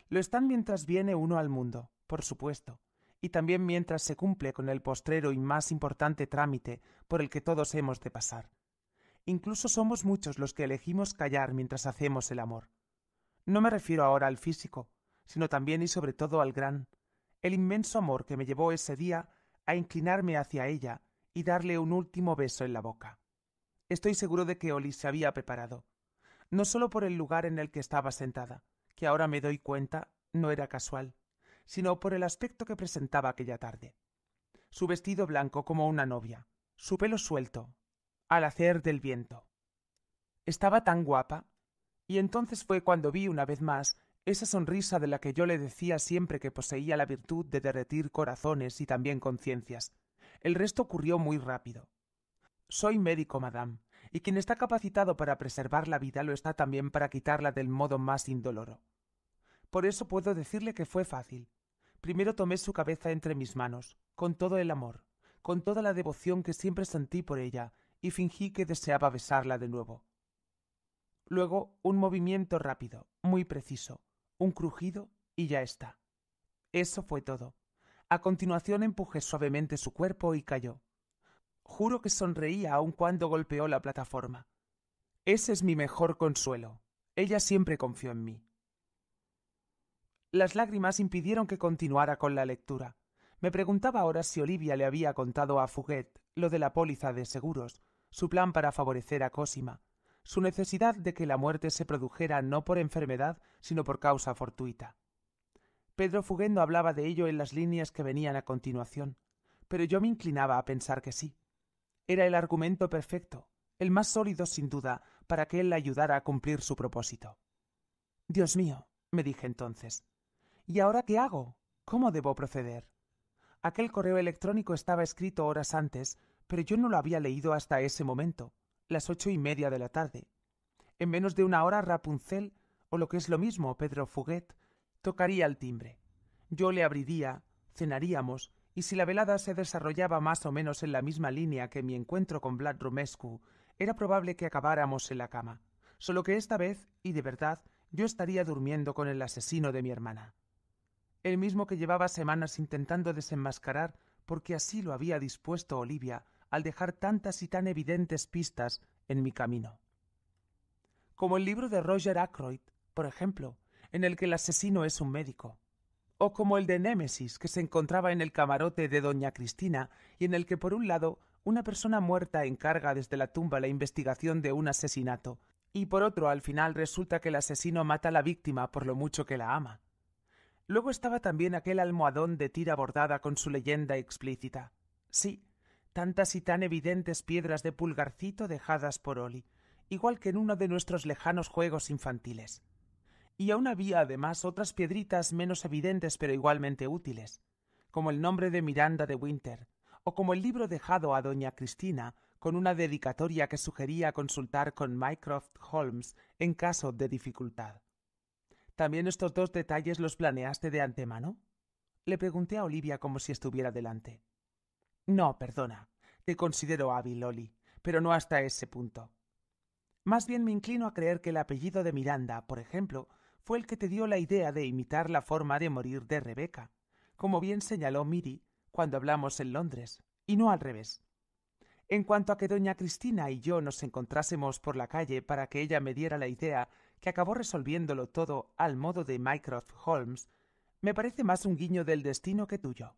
Lo están mientras viene uno al mundo, por supuesto, y también mientras se cumple con el postrero y más importante trámite por el que todos hemos de pasar. Incluso somos muchos los que elegimos callar mientras hacemos el amor. No me refiero ahora al físico, sino también y sobre todo al gran, el inmenso amor que me llevó ese día a inclinarme hacia ella y darle un último beso en la boca. Estoy seguro de que Oli se había preparado, no solo por el lugar en el que estaba sentada, que ahora me doy cuenta no era casual, sino por el aspecto que presentaba aquella tarde. Su vestido blanco como una novia, su pelo suelto, al hacer del viento. Estaba tan guapa, y entonces fue cuando vi una vez más esa sonrisa de la que yo le decía siempre que poseía la virtud de derretir corazones y también conciencias, el resto ocurrió muy rápido. Soy médico, madame, y quien está capacitado para preservar la vida lo está también para quitarla del modo más indoloro. Por eso puedo decirle que fue fácil. Primero tomé su cabeza entre mis manos, con todo el amor, con toda la devoción que siempre sentí por ella, y fingí que deseaba besarla de nuevo. Luego un movimiento rápido, muy preciso, un crujido y ya está. Eso fue todo. A continuación empujé suavemente su cuerpo y cayó. Juro que sonreía aun cuando golpeó la plataforma. Ese es mi mejor consuelo. Ella siempre confió en mí. Las lágrimas impidieron que continuara con la lectura. Me preguntaba ahora si Olivia le había contado a Fuguet lo de la póliza de seguros, su plan para favorecer a Cosima, su necesidad de que la muerte se produjera no por enfermedad, sino por causa fortuita. Pedro Fuguendo hablaba de ello en las líneas que venían a continuación, pero yo me inclinaba a pensar que sí. Era el argumento perfecto, el más sólido sin duda, para que él la ayudara a cumplir su propósito. Dios mío, me dije entonces, ¿y ahora qué hago? ¿Cómo debo proceder? Aquel correo electrónico estaba escrito horas antes, pero yo no lo había leído hasta ese momento, las ocho y media de la tarde. En menos de una hora Rapunzel, o lo que es lo mismo, Pedro Fuguet, tocaría el timbre. Yo le abriría, cenaríamos, y si la velada se desarrollaba más o menos en la misma línea que mi encuentro con Vlad Romescu, era probable que acabáramos en la cama. Solo que esta vez, y de verdad, yo estaría durmiendo con el asesino de mi hermana. El mismo que llevaba semanas intentando desenmascarar porque así lo había dispuesto Olivia al dejar tantas y tan evidentes pistas en mi camino. Como el libro de Roger Ackroyd, por ejemplo, en el que el asesino es un médico, o como el de Némesis, que se encontraba en el camarote de doña Cristina y en el que por un lado una persona muerta encarga desde la tumba la investigación de un asesinato, y por otro al final resulta que el asesino mata a la víctima por lo mucho que la ama. Luego estaba también aquel almohadón de tira bordada con su leyenda explícita. Sí, tantas y tan evidentes piedras de pulgarcito dejadas por Oli, igual que en uno de nuestros lejanos juegos infantiles. Y aún había además otras piedritas menos evidentes pero igualmente útiles, como el nombre de Miranda de Winter, o como el libro dejado a doña Cristina con una dedicatoria que sugería consultar con Mycroft Holmes en caso de dificultad. ¿También estos dos detalles los planeaste de antemano? Le pregunté a Olivia como si estuviera delante. No, perdona. Te considero hábil, Oli, pero no hasta ese punto. Más bien me inclino a creer que el apellido de Miranda, por ejemplo, fue el que te dio la idea de imitar la forma de morir de Rebeca, como bien señaló Miri cuando hablamos en Londres, y no al revés. En cuanto a que doña Cristina y yo nos encontrásemos por la calle para que ella me diera la idea, que acabó resolviéndolo todo al modo de Mycroft Holmes, me parece más un guiño del destino que tuyo.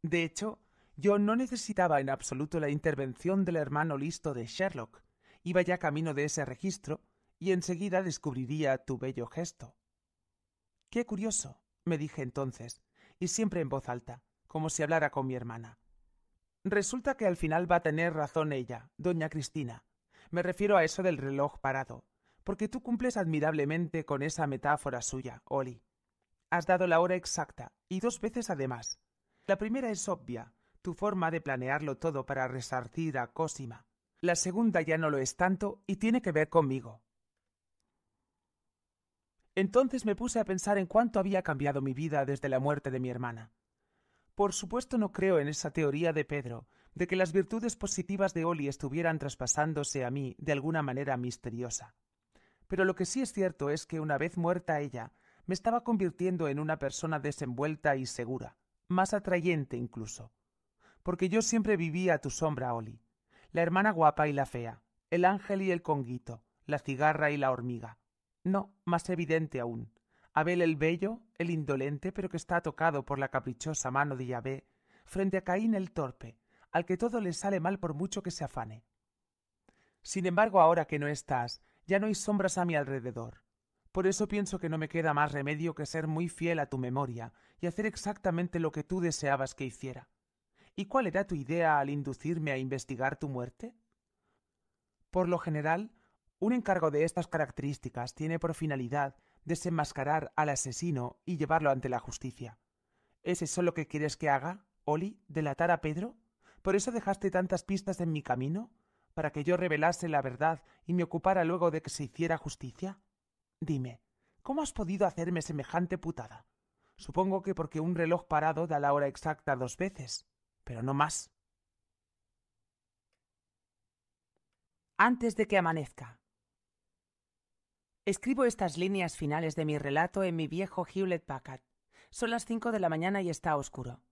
De hecho, yo no necesitaba en absoluto la intervención del hermano listo de Sherlock. Iba ya camino de ese registro y enseguida descubriría tu bello gesto. Qué curioso, me dije entonces, y siempre en voz alta, como si hablara con mi hermana. Resulta que al final va a tener razón ella, doña Cristina. Me refiero a eso del reloj parado, porque tú cumples admirablemente con esa metáfora suya, Oli. Has dado la hora exacta, y dos veces además. La primera es obvia, tu forma de planearlo todo para resartir a Cosima. La segunda ya no lo es tanto y tiene que ver conmigo. Entonces me puse a pensar en cuánto había cambiado mi vida desde la muerte de mi hermana. Por supuesto no creo en esa teoría de Pedro, de que las virtudes positivas de Oli estuvieran traspasándose a mí de alguna manera misteriosa. Pero lo que sí es cierto es que una vez muerta ella, me estaba convirtiendo en una persona desenvuelta y segura, más atrayente incluso. Porque yo siempre vivía a tu sombra, Oli. La hermana guapa y la fea, el ángel y el conguito, la cigarra y la hormiga. No, más evidente aún. Abel el bello, el indolente, pero que está tocado por la caprichosa mano de Yahvé, frente a Caín el torpe, al que todo le sale mal por mucho que se afane. Sin embargo, ahora que no estás, ya no hay sombras a mi alrededor. Por eso pienso que no me queda más remedio que ser muy fiel a tu memoria y hacer exactamente lo que tú deseabas que hiciera. ¿Y cuál era tu idea al inducirme a investigar tu muerte? Por lo general, un encargo de estas características tiene por finalidad desenmascarar al asesino y llevarlo ante la justicia. ¿Es eso lo que quieres que haga, Oli? ¿Delatar a Pedro? ¿Por eso dejaste tantas pistas en mi camino? ¿Para que yo revelase la verdad y me ocupara luego de que se hiciera justicia? Dime, ¿cómo has podido hacerme semejante putada? Supongo que porque un reloj parado da la hora exacta dos veces, pero no más. Antes de que amanezca. Escribo estas líneas finales de mi relato en mi viejo Hewlett Packard. Son las cinco de la mañana y está oscuro.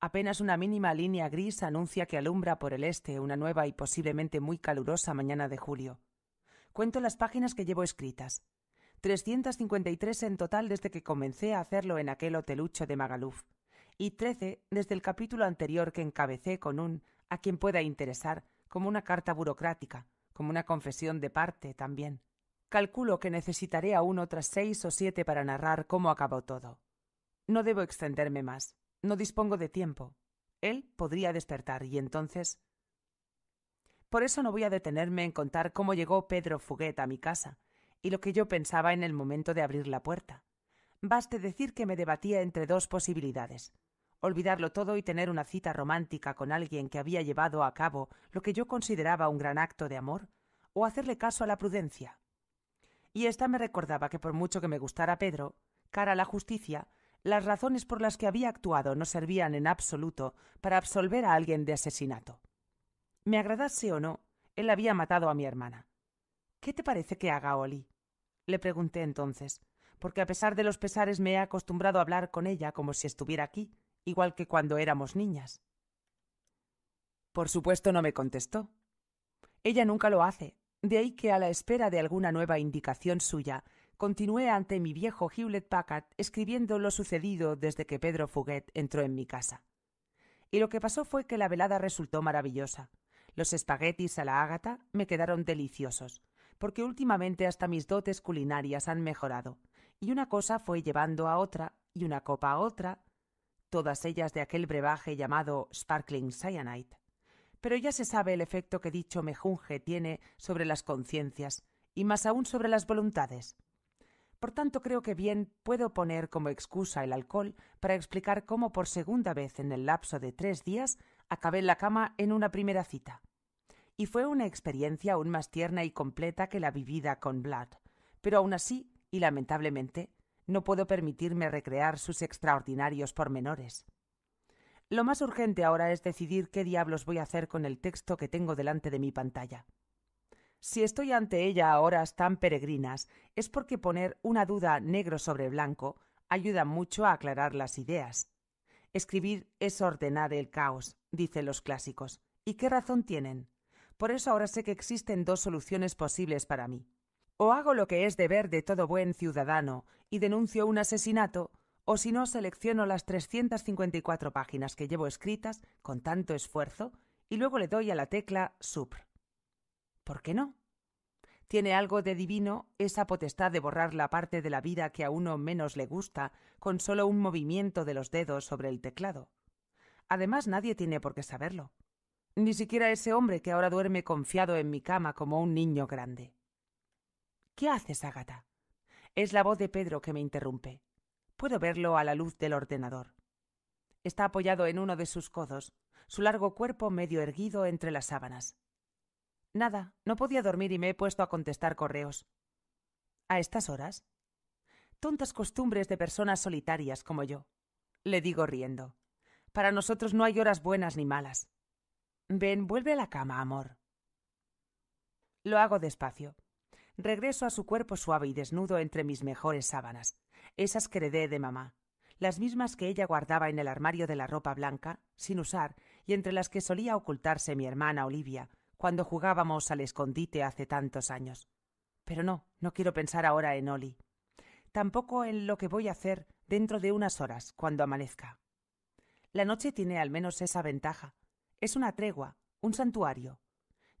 Apenas una mínima línea gris anuncia que alumbra por el este una nueva y posiblemente muy calurosa mañana de julio. Cuento las páginas que llevo escritas. 353 en total desde que comencé a hacerlo en aquel hotelucho de Magaluf, y 13 desde el capítulo anterior que encabecé con un a quien pueda interesar, como una carta burocrática, como una confesión de parte también. Calculo que necesitaré aún otras seis o siete para narrar cómo acabó todo. No debo extenderme más. No dispongo de tiempo. Él podría despertar y entonces. Por eso no voy a detenerme en contar cómo llegó Pedro Fuguet a mi casa y lo que yo pensaba en el momento de abrir la puerta. Baste decir que me debatía entre dos posibilidades olvidarlo todo y tener una cita romántica con alguien que había llevado a cabo lo que yo consideraba un gran acto de amor, o hacerle caso a la prudencia, y ésta me recordaba que por mucho que me gustara Pedro, cara a la justicia, las razones por las que había actuado no servían en absoluto para absolver a alguien de asesinato. Me agradase o no, él había matado a mi hermana. ¿Qué te parece que haga Oli? le pregunté entonces, porque a pesar de los pesares me he acostumbrado a hablar con ella como si estuviera aquí, igual que cuando éramos niñas. Por supuesto no me contestó. Ella nunca lo hace, de ahí que a la espera de alguna nueva indicación suya, continué ante mi viejo Hewlett Packard escribiendo lo sucedido desde que Pedro Fuguet entró en mi casa. Y lo que pasó fue que la velada resultó maravillosa. Los espaguetis a la ágata me quedaron deliciosos, porque últimamente hasta mis dotes culinarias han mejorado, y una cosa fue llevando a otra, y una copa a otra, todas ellas de aquel brebaje llamado Sparkling Cyanide pero ya se sabe el efecto que dicho mejunje tiene sobre las conciencias, y más aún sobre las voluntades. Por tanto, creo que bien puedo poner como excusa el alcohol para explicar cómo por segunda vez en el lapso de tres días acabé la cama en una primera cita. Y fue una experiencia aún más tierna y completa que la vivida con Vlad, pero aún así, y lamentablemente, no puedo permitirme recrear sus extraordinarios pormenores. Lo más urgente ahora es decidir qué diablos voy a hacer con el texto que tengo delante de mi pantalla. Si estoy ante ella a horas tan peregrinas, es porque poner una duda negro sobre blanco ayuda mucho a aclarar las ideas. Escribir es ordenar el caos, dicen los clásicos. ¿Y qué razón tienen? Por eso ahora sé que existen dos soluciones posibles para mí. O hago lo que es deber de todo buen ciudadano y denuncio un asesinato, o si no, selecciono las 354 páginas que llevo escritas con tanto esfuerzo y luego le doy a la tecla Supr. ¿Por qué no? Tiene algo de divino esa potestad de borrar la parte de la vida que a uno menos le gusta con solo un movimiento de los dedos sobre el teclado. Además, nadie tiene por qué saberlo. Ni siquiera ese hombre que ahora duerme confiado en mi cama como un niño grande. ¿Qué haces, Ágata? Es la voz de Pedro que me interrumpe. Puedo verlo a la luz del ordenador. Está apoyado en uno de sus codos, su largo cuerpo medio erguido entre las sábanas. Nada, no podía dormir y me he puesto a contestar correos. ¿A estas horas? Tontas costumbres de personas solitarias como yo, le digo riendo. Para nosotros no hay horas buenas ni malas. Ven, vuelve a la cama, amor. Lo hago despacio. Regreso a su cuerpo suave y desnudo entre mis mejores sábanas esas que heredé de mamá, las mismas que ella guardaba en el armario de la ropa blanca, sin usar, y entre las que solía ocultarse mi hermana Olivia, cuando jugábamos al escondite hace tantos años. Pero no, no quiero pensar ahora en Oli. Tampoco en lo que voy a hacer dentro de unas horas, cuando amanezca. La noche tiene al menos esa ventaja. Es una tregua, un santuario.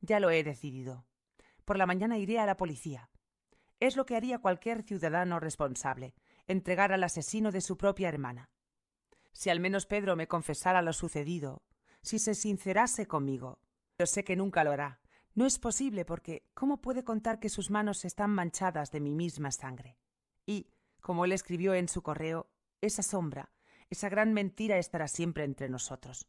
Ya lo he decidido. Por la mañana iré a la policía. Es lo que haría cualquier ciudadano responsable, entregar al asesino de su propia hermana. Si al menos Pedro me confesara lo sucedido, si se sincerase conmigo. yo sé que nunca lo hará. No es posible porque ¿cómo puede contar que sus manos están manchadas de mi misma sangre? Y, como él escribió en su correo, esa sombra, esa gran mentira estará siempre entre nosotros.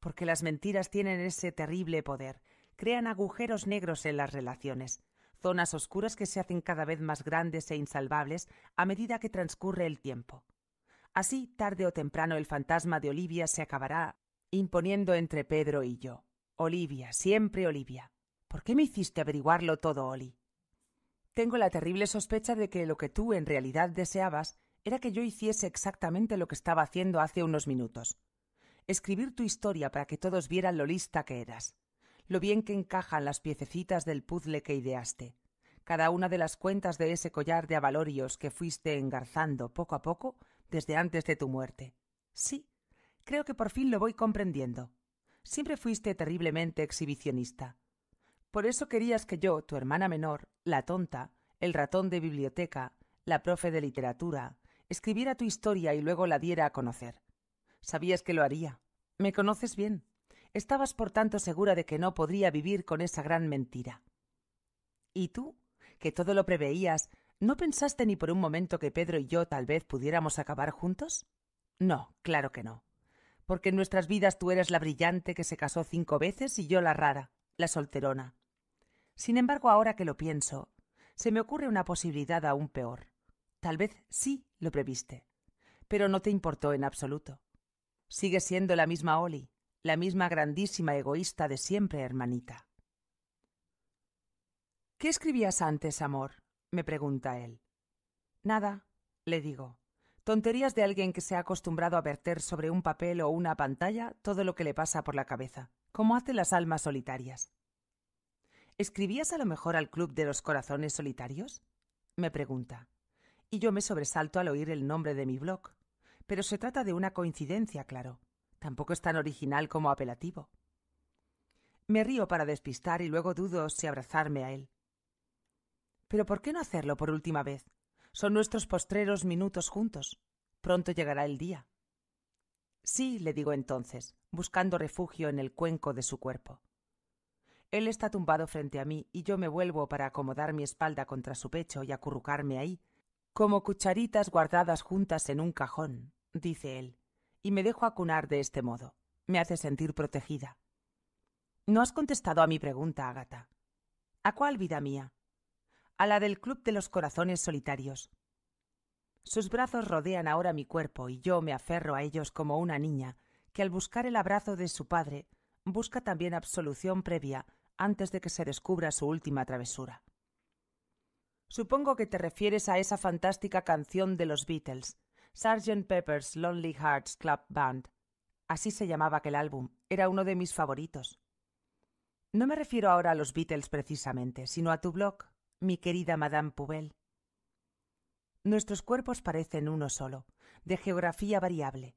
Porque las mentiras tienen ese terrible poder, crean agujeros negros en las relaciones, zonas oscuras que se hacen cada vez más grandes e insalvables a medida que transcurre el tiempo. Así, tarde o temprano, el fantasma de Olivia se acabará imponiendo entre Pedro y yo. Olivia, siempre Olivia. ¿Por qué me hiciste averiguarlo todo, Oli? Tengo la terrible sospecha de que lo que tú en realidad deseabas era que yo hiciese exactamente lo que estaba haciendo hace unos minutos. Escribir tu historia para que todos vieran lo lista que eras lo bien que encajan las piececitas del puzzle que ideaste. Cada una de las cuentas de ese collar de avalorios que fuiste engarzando poco a poco desde antes de tu muerte. Sí, creo que por fin lo voy comprendiendo. Siempre fuiste terriblemente exhibicionista. Por eso querías que yo, tu hermana menor, la tonta, el ratón de biblioteca, la profe de literatura, escribiera tu historia y luego la diera a conocer. Sabías que lo haría. Me conoces bien. Estabas por tanto segura de que no podría vivir con esa gran mentira. ¿Y tú, que todo lo preveías, no pensaste ni por un momento que Pedro y yo tal vez pudiéramos acabar juntos? No, claro que no. Porque en nuestras vidas tú eres la brillante que se casó cinco veces y yo la rara, la solterona. Sin embargo, ahora que lo pienso, se me ocurre una posibilidad aún peor. Tal vez sí lo previste, pero no te importó en absoluto. Sigues siendo la misma Oli, la misma grandísima egoísta de siempre, hermanita. ¿Qué escribías antes, amor? me pregunta él. Nada, le digo. Tonterías de alguien que se ha acostumbrado a verter sobre un papel o una pantalla todo lo que le pasa por la cabeza, como hacen las almas solitarias. ¿Escribías a lo mejor al Club de los Corazones Solitarios? me pregunta. Y yo me sobresalto al oír el nombre de mi blog. Pero se trata de una coincidencia, claro. Tampoco es tan original como apelativo. Me río para despistar y luego dudo si abrazarme a él. Pero ¿por qué no hacerlo por última vez? Son nuestros postreros minutos juntos. Pronto llegará el día. Sí, le digo entonces, buscando refugio en el cuenco de su cuerpo. Él está tumbado frente a mí y yo me vuelvo para acomodar mi espalda contra su pecho y acurrucarme ahí, como cucharitas guardadas juntas en un cajón, dice él y me dejo acunar de este modo. Me hace sentir protegida. No has contestado a mi pregunta, Agata. ¿A cuál vida mía? A la del Club de los Corazones Solitarios. Sus brazos rodean ahora mi cuerpo y yo me aferro a ellos como una niña que al buscar el abrazo de su padre busca también absolución previa antes de que se descubra su última travesura. Supongo que te refieres a esa fantástica canción de los Beatles, Sgt. Pepper's Lonely Hearts Club Band. Así se llamaba aquel álbum, era uno de mis favoritos. No me refiero ahora a los Beatles precisamente, sino a tu blog, mi querida Madame Poubel. Nuestros cuerpos parecen uno solo, de geografía variable,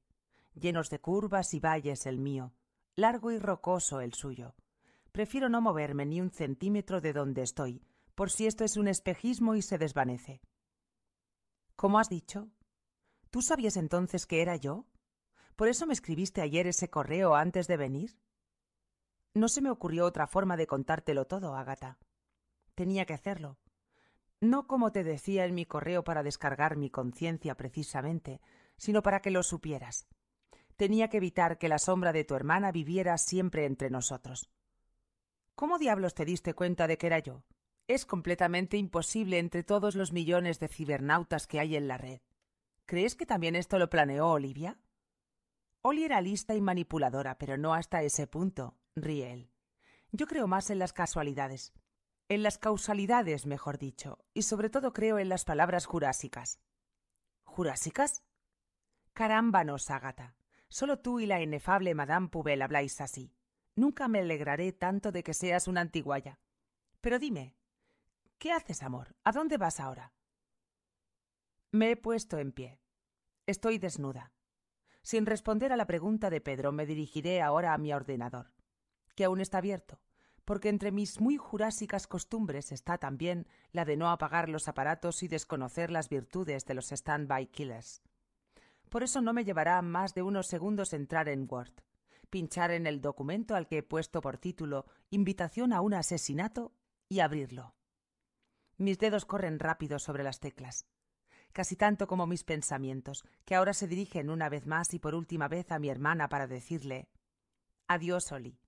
llenos de curvas y valles el mío, largo y rocoso el suyo. Prefiero no moverme ni un centímetro de donde estoy, por si esto es un espejismo y se desvanece. Como has dicho, ¿Tú sabías entonces que era yo? ¿Por eso me escribiste ayer ese correo antes de venir? No se me ocurrió otra forma de contártelo todo, Ágata. Tenía que hacerlo. No como te decía en mi correo para descargar mi conciencia precisamente, sino para que lo supieras. Tenía que evitar que la sombra de tu hermana viviera siempre entre nosotros. ¿Cómo diablos te diste cuenta de que era yo? Es completamente imposible entre todos los millones de cibernautas que hay en la red. ¿Crees que también esto lo planeó Olivia? Oli era lista y manipuladora, pero no hasta ese punto, ríe él. Yo creo más en las casualidades. En las causalidades, mejor dicho, y sobre todo creo en las palabras jurásicas. ¿Jurásicas? Carámbanos, Ágata. Solo tú y la inefable Madame Poubel habláis así. Nunca me alegraré tanto de que seas una antiguaya. Pero dime, ¿qué haces, amor? ¿A dónde vas ahora? Me he puesto en pie. Estoy desnuda. Sin responder a la pregunta de Pedro, me dirigiré ahora a mi ordenador, que aún está abierto, porque entre mis muy jurásicas costumbres está también la de no apagar los aparatos y desconocer las virtudes de los stand-by killers. Por eso no me llevará más de unos segundos entrar en Word, pinchar en el documento al que he puesto por título Invitación a un asesinato y abrirlo. Mis dedos corren rápido sobre las teclas casi tanto como mis pensamientos, que ahora se dirigen una vez más y por última vez a mi hermana para decirle Adiós, Oli.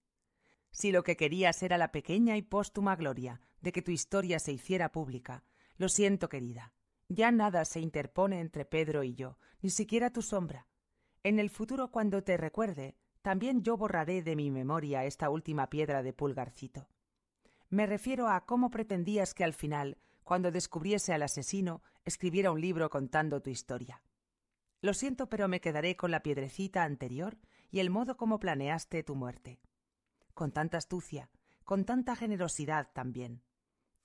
Si lo que querías era la pequeña y póstuma gloria de que tu historia se hiciera pública, lo siento, querida. Ya nada se interpone entre Pedro y yo, ni siquiera tu sombra. En el futuro, cuando te recuerde, también yo borraré de mi memoria esta última piedra de pulgarcito. Me refiero a cómo pretendías que al final, cuando descubriese al asesino, escribiera un libro contando tu historia. Lo siento, pero me quedaré con la piedrecita anterior y el modo como planeaste tu muerte. Con tanta astucia, con tanta generosidad también.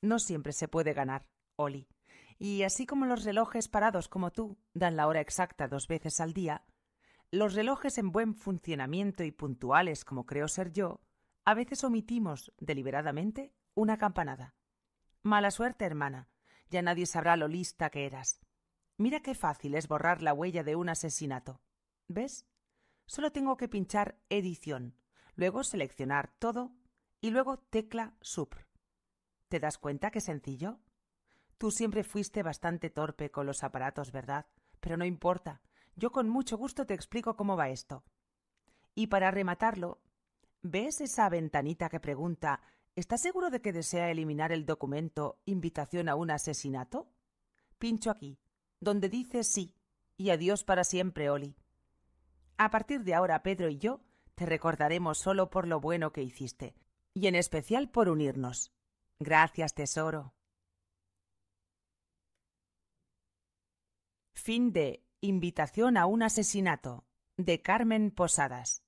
No siempre se puede ganar, Oli. Y así como los relojes parados como tú dan la hora exacta dos veces al día, los relojes en buen funcionamiento y puntuales como creo ser yo, a veces omitimos deliberadamente una campanada. Mala suerte, hermana ya nadie sabrá lo lista que eras. Mira qué fácil es borrar la huella de un asesinato. ¿Ves? Solo tengo que pinchar edición, luego seleccionar todo y luego tecla supr. ¿Te das cuenta qué sencillo? Tú siempre fuiste bastante torpe con los aparatos, ¿verdad? Pero no importa, yo con mucho gusto te explico cómo va esto. Y para rematarlo, ¿ves esa ventanita que pregunta ¿Está seguro de que desea eliminar el documento Invitación a un asesinato? Pincho aquí, donde dice sí, y adiós para siempre, Oli. A partir de ahora, Pedro y yo te recordaremos solo por lo bueno que hiciste, y en especial por unirnos. Gracias, tesoro. Fin de Invitación a un asesinato de Carmen Posadas.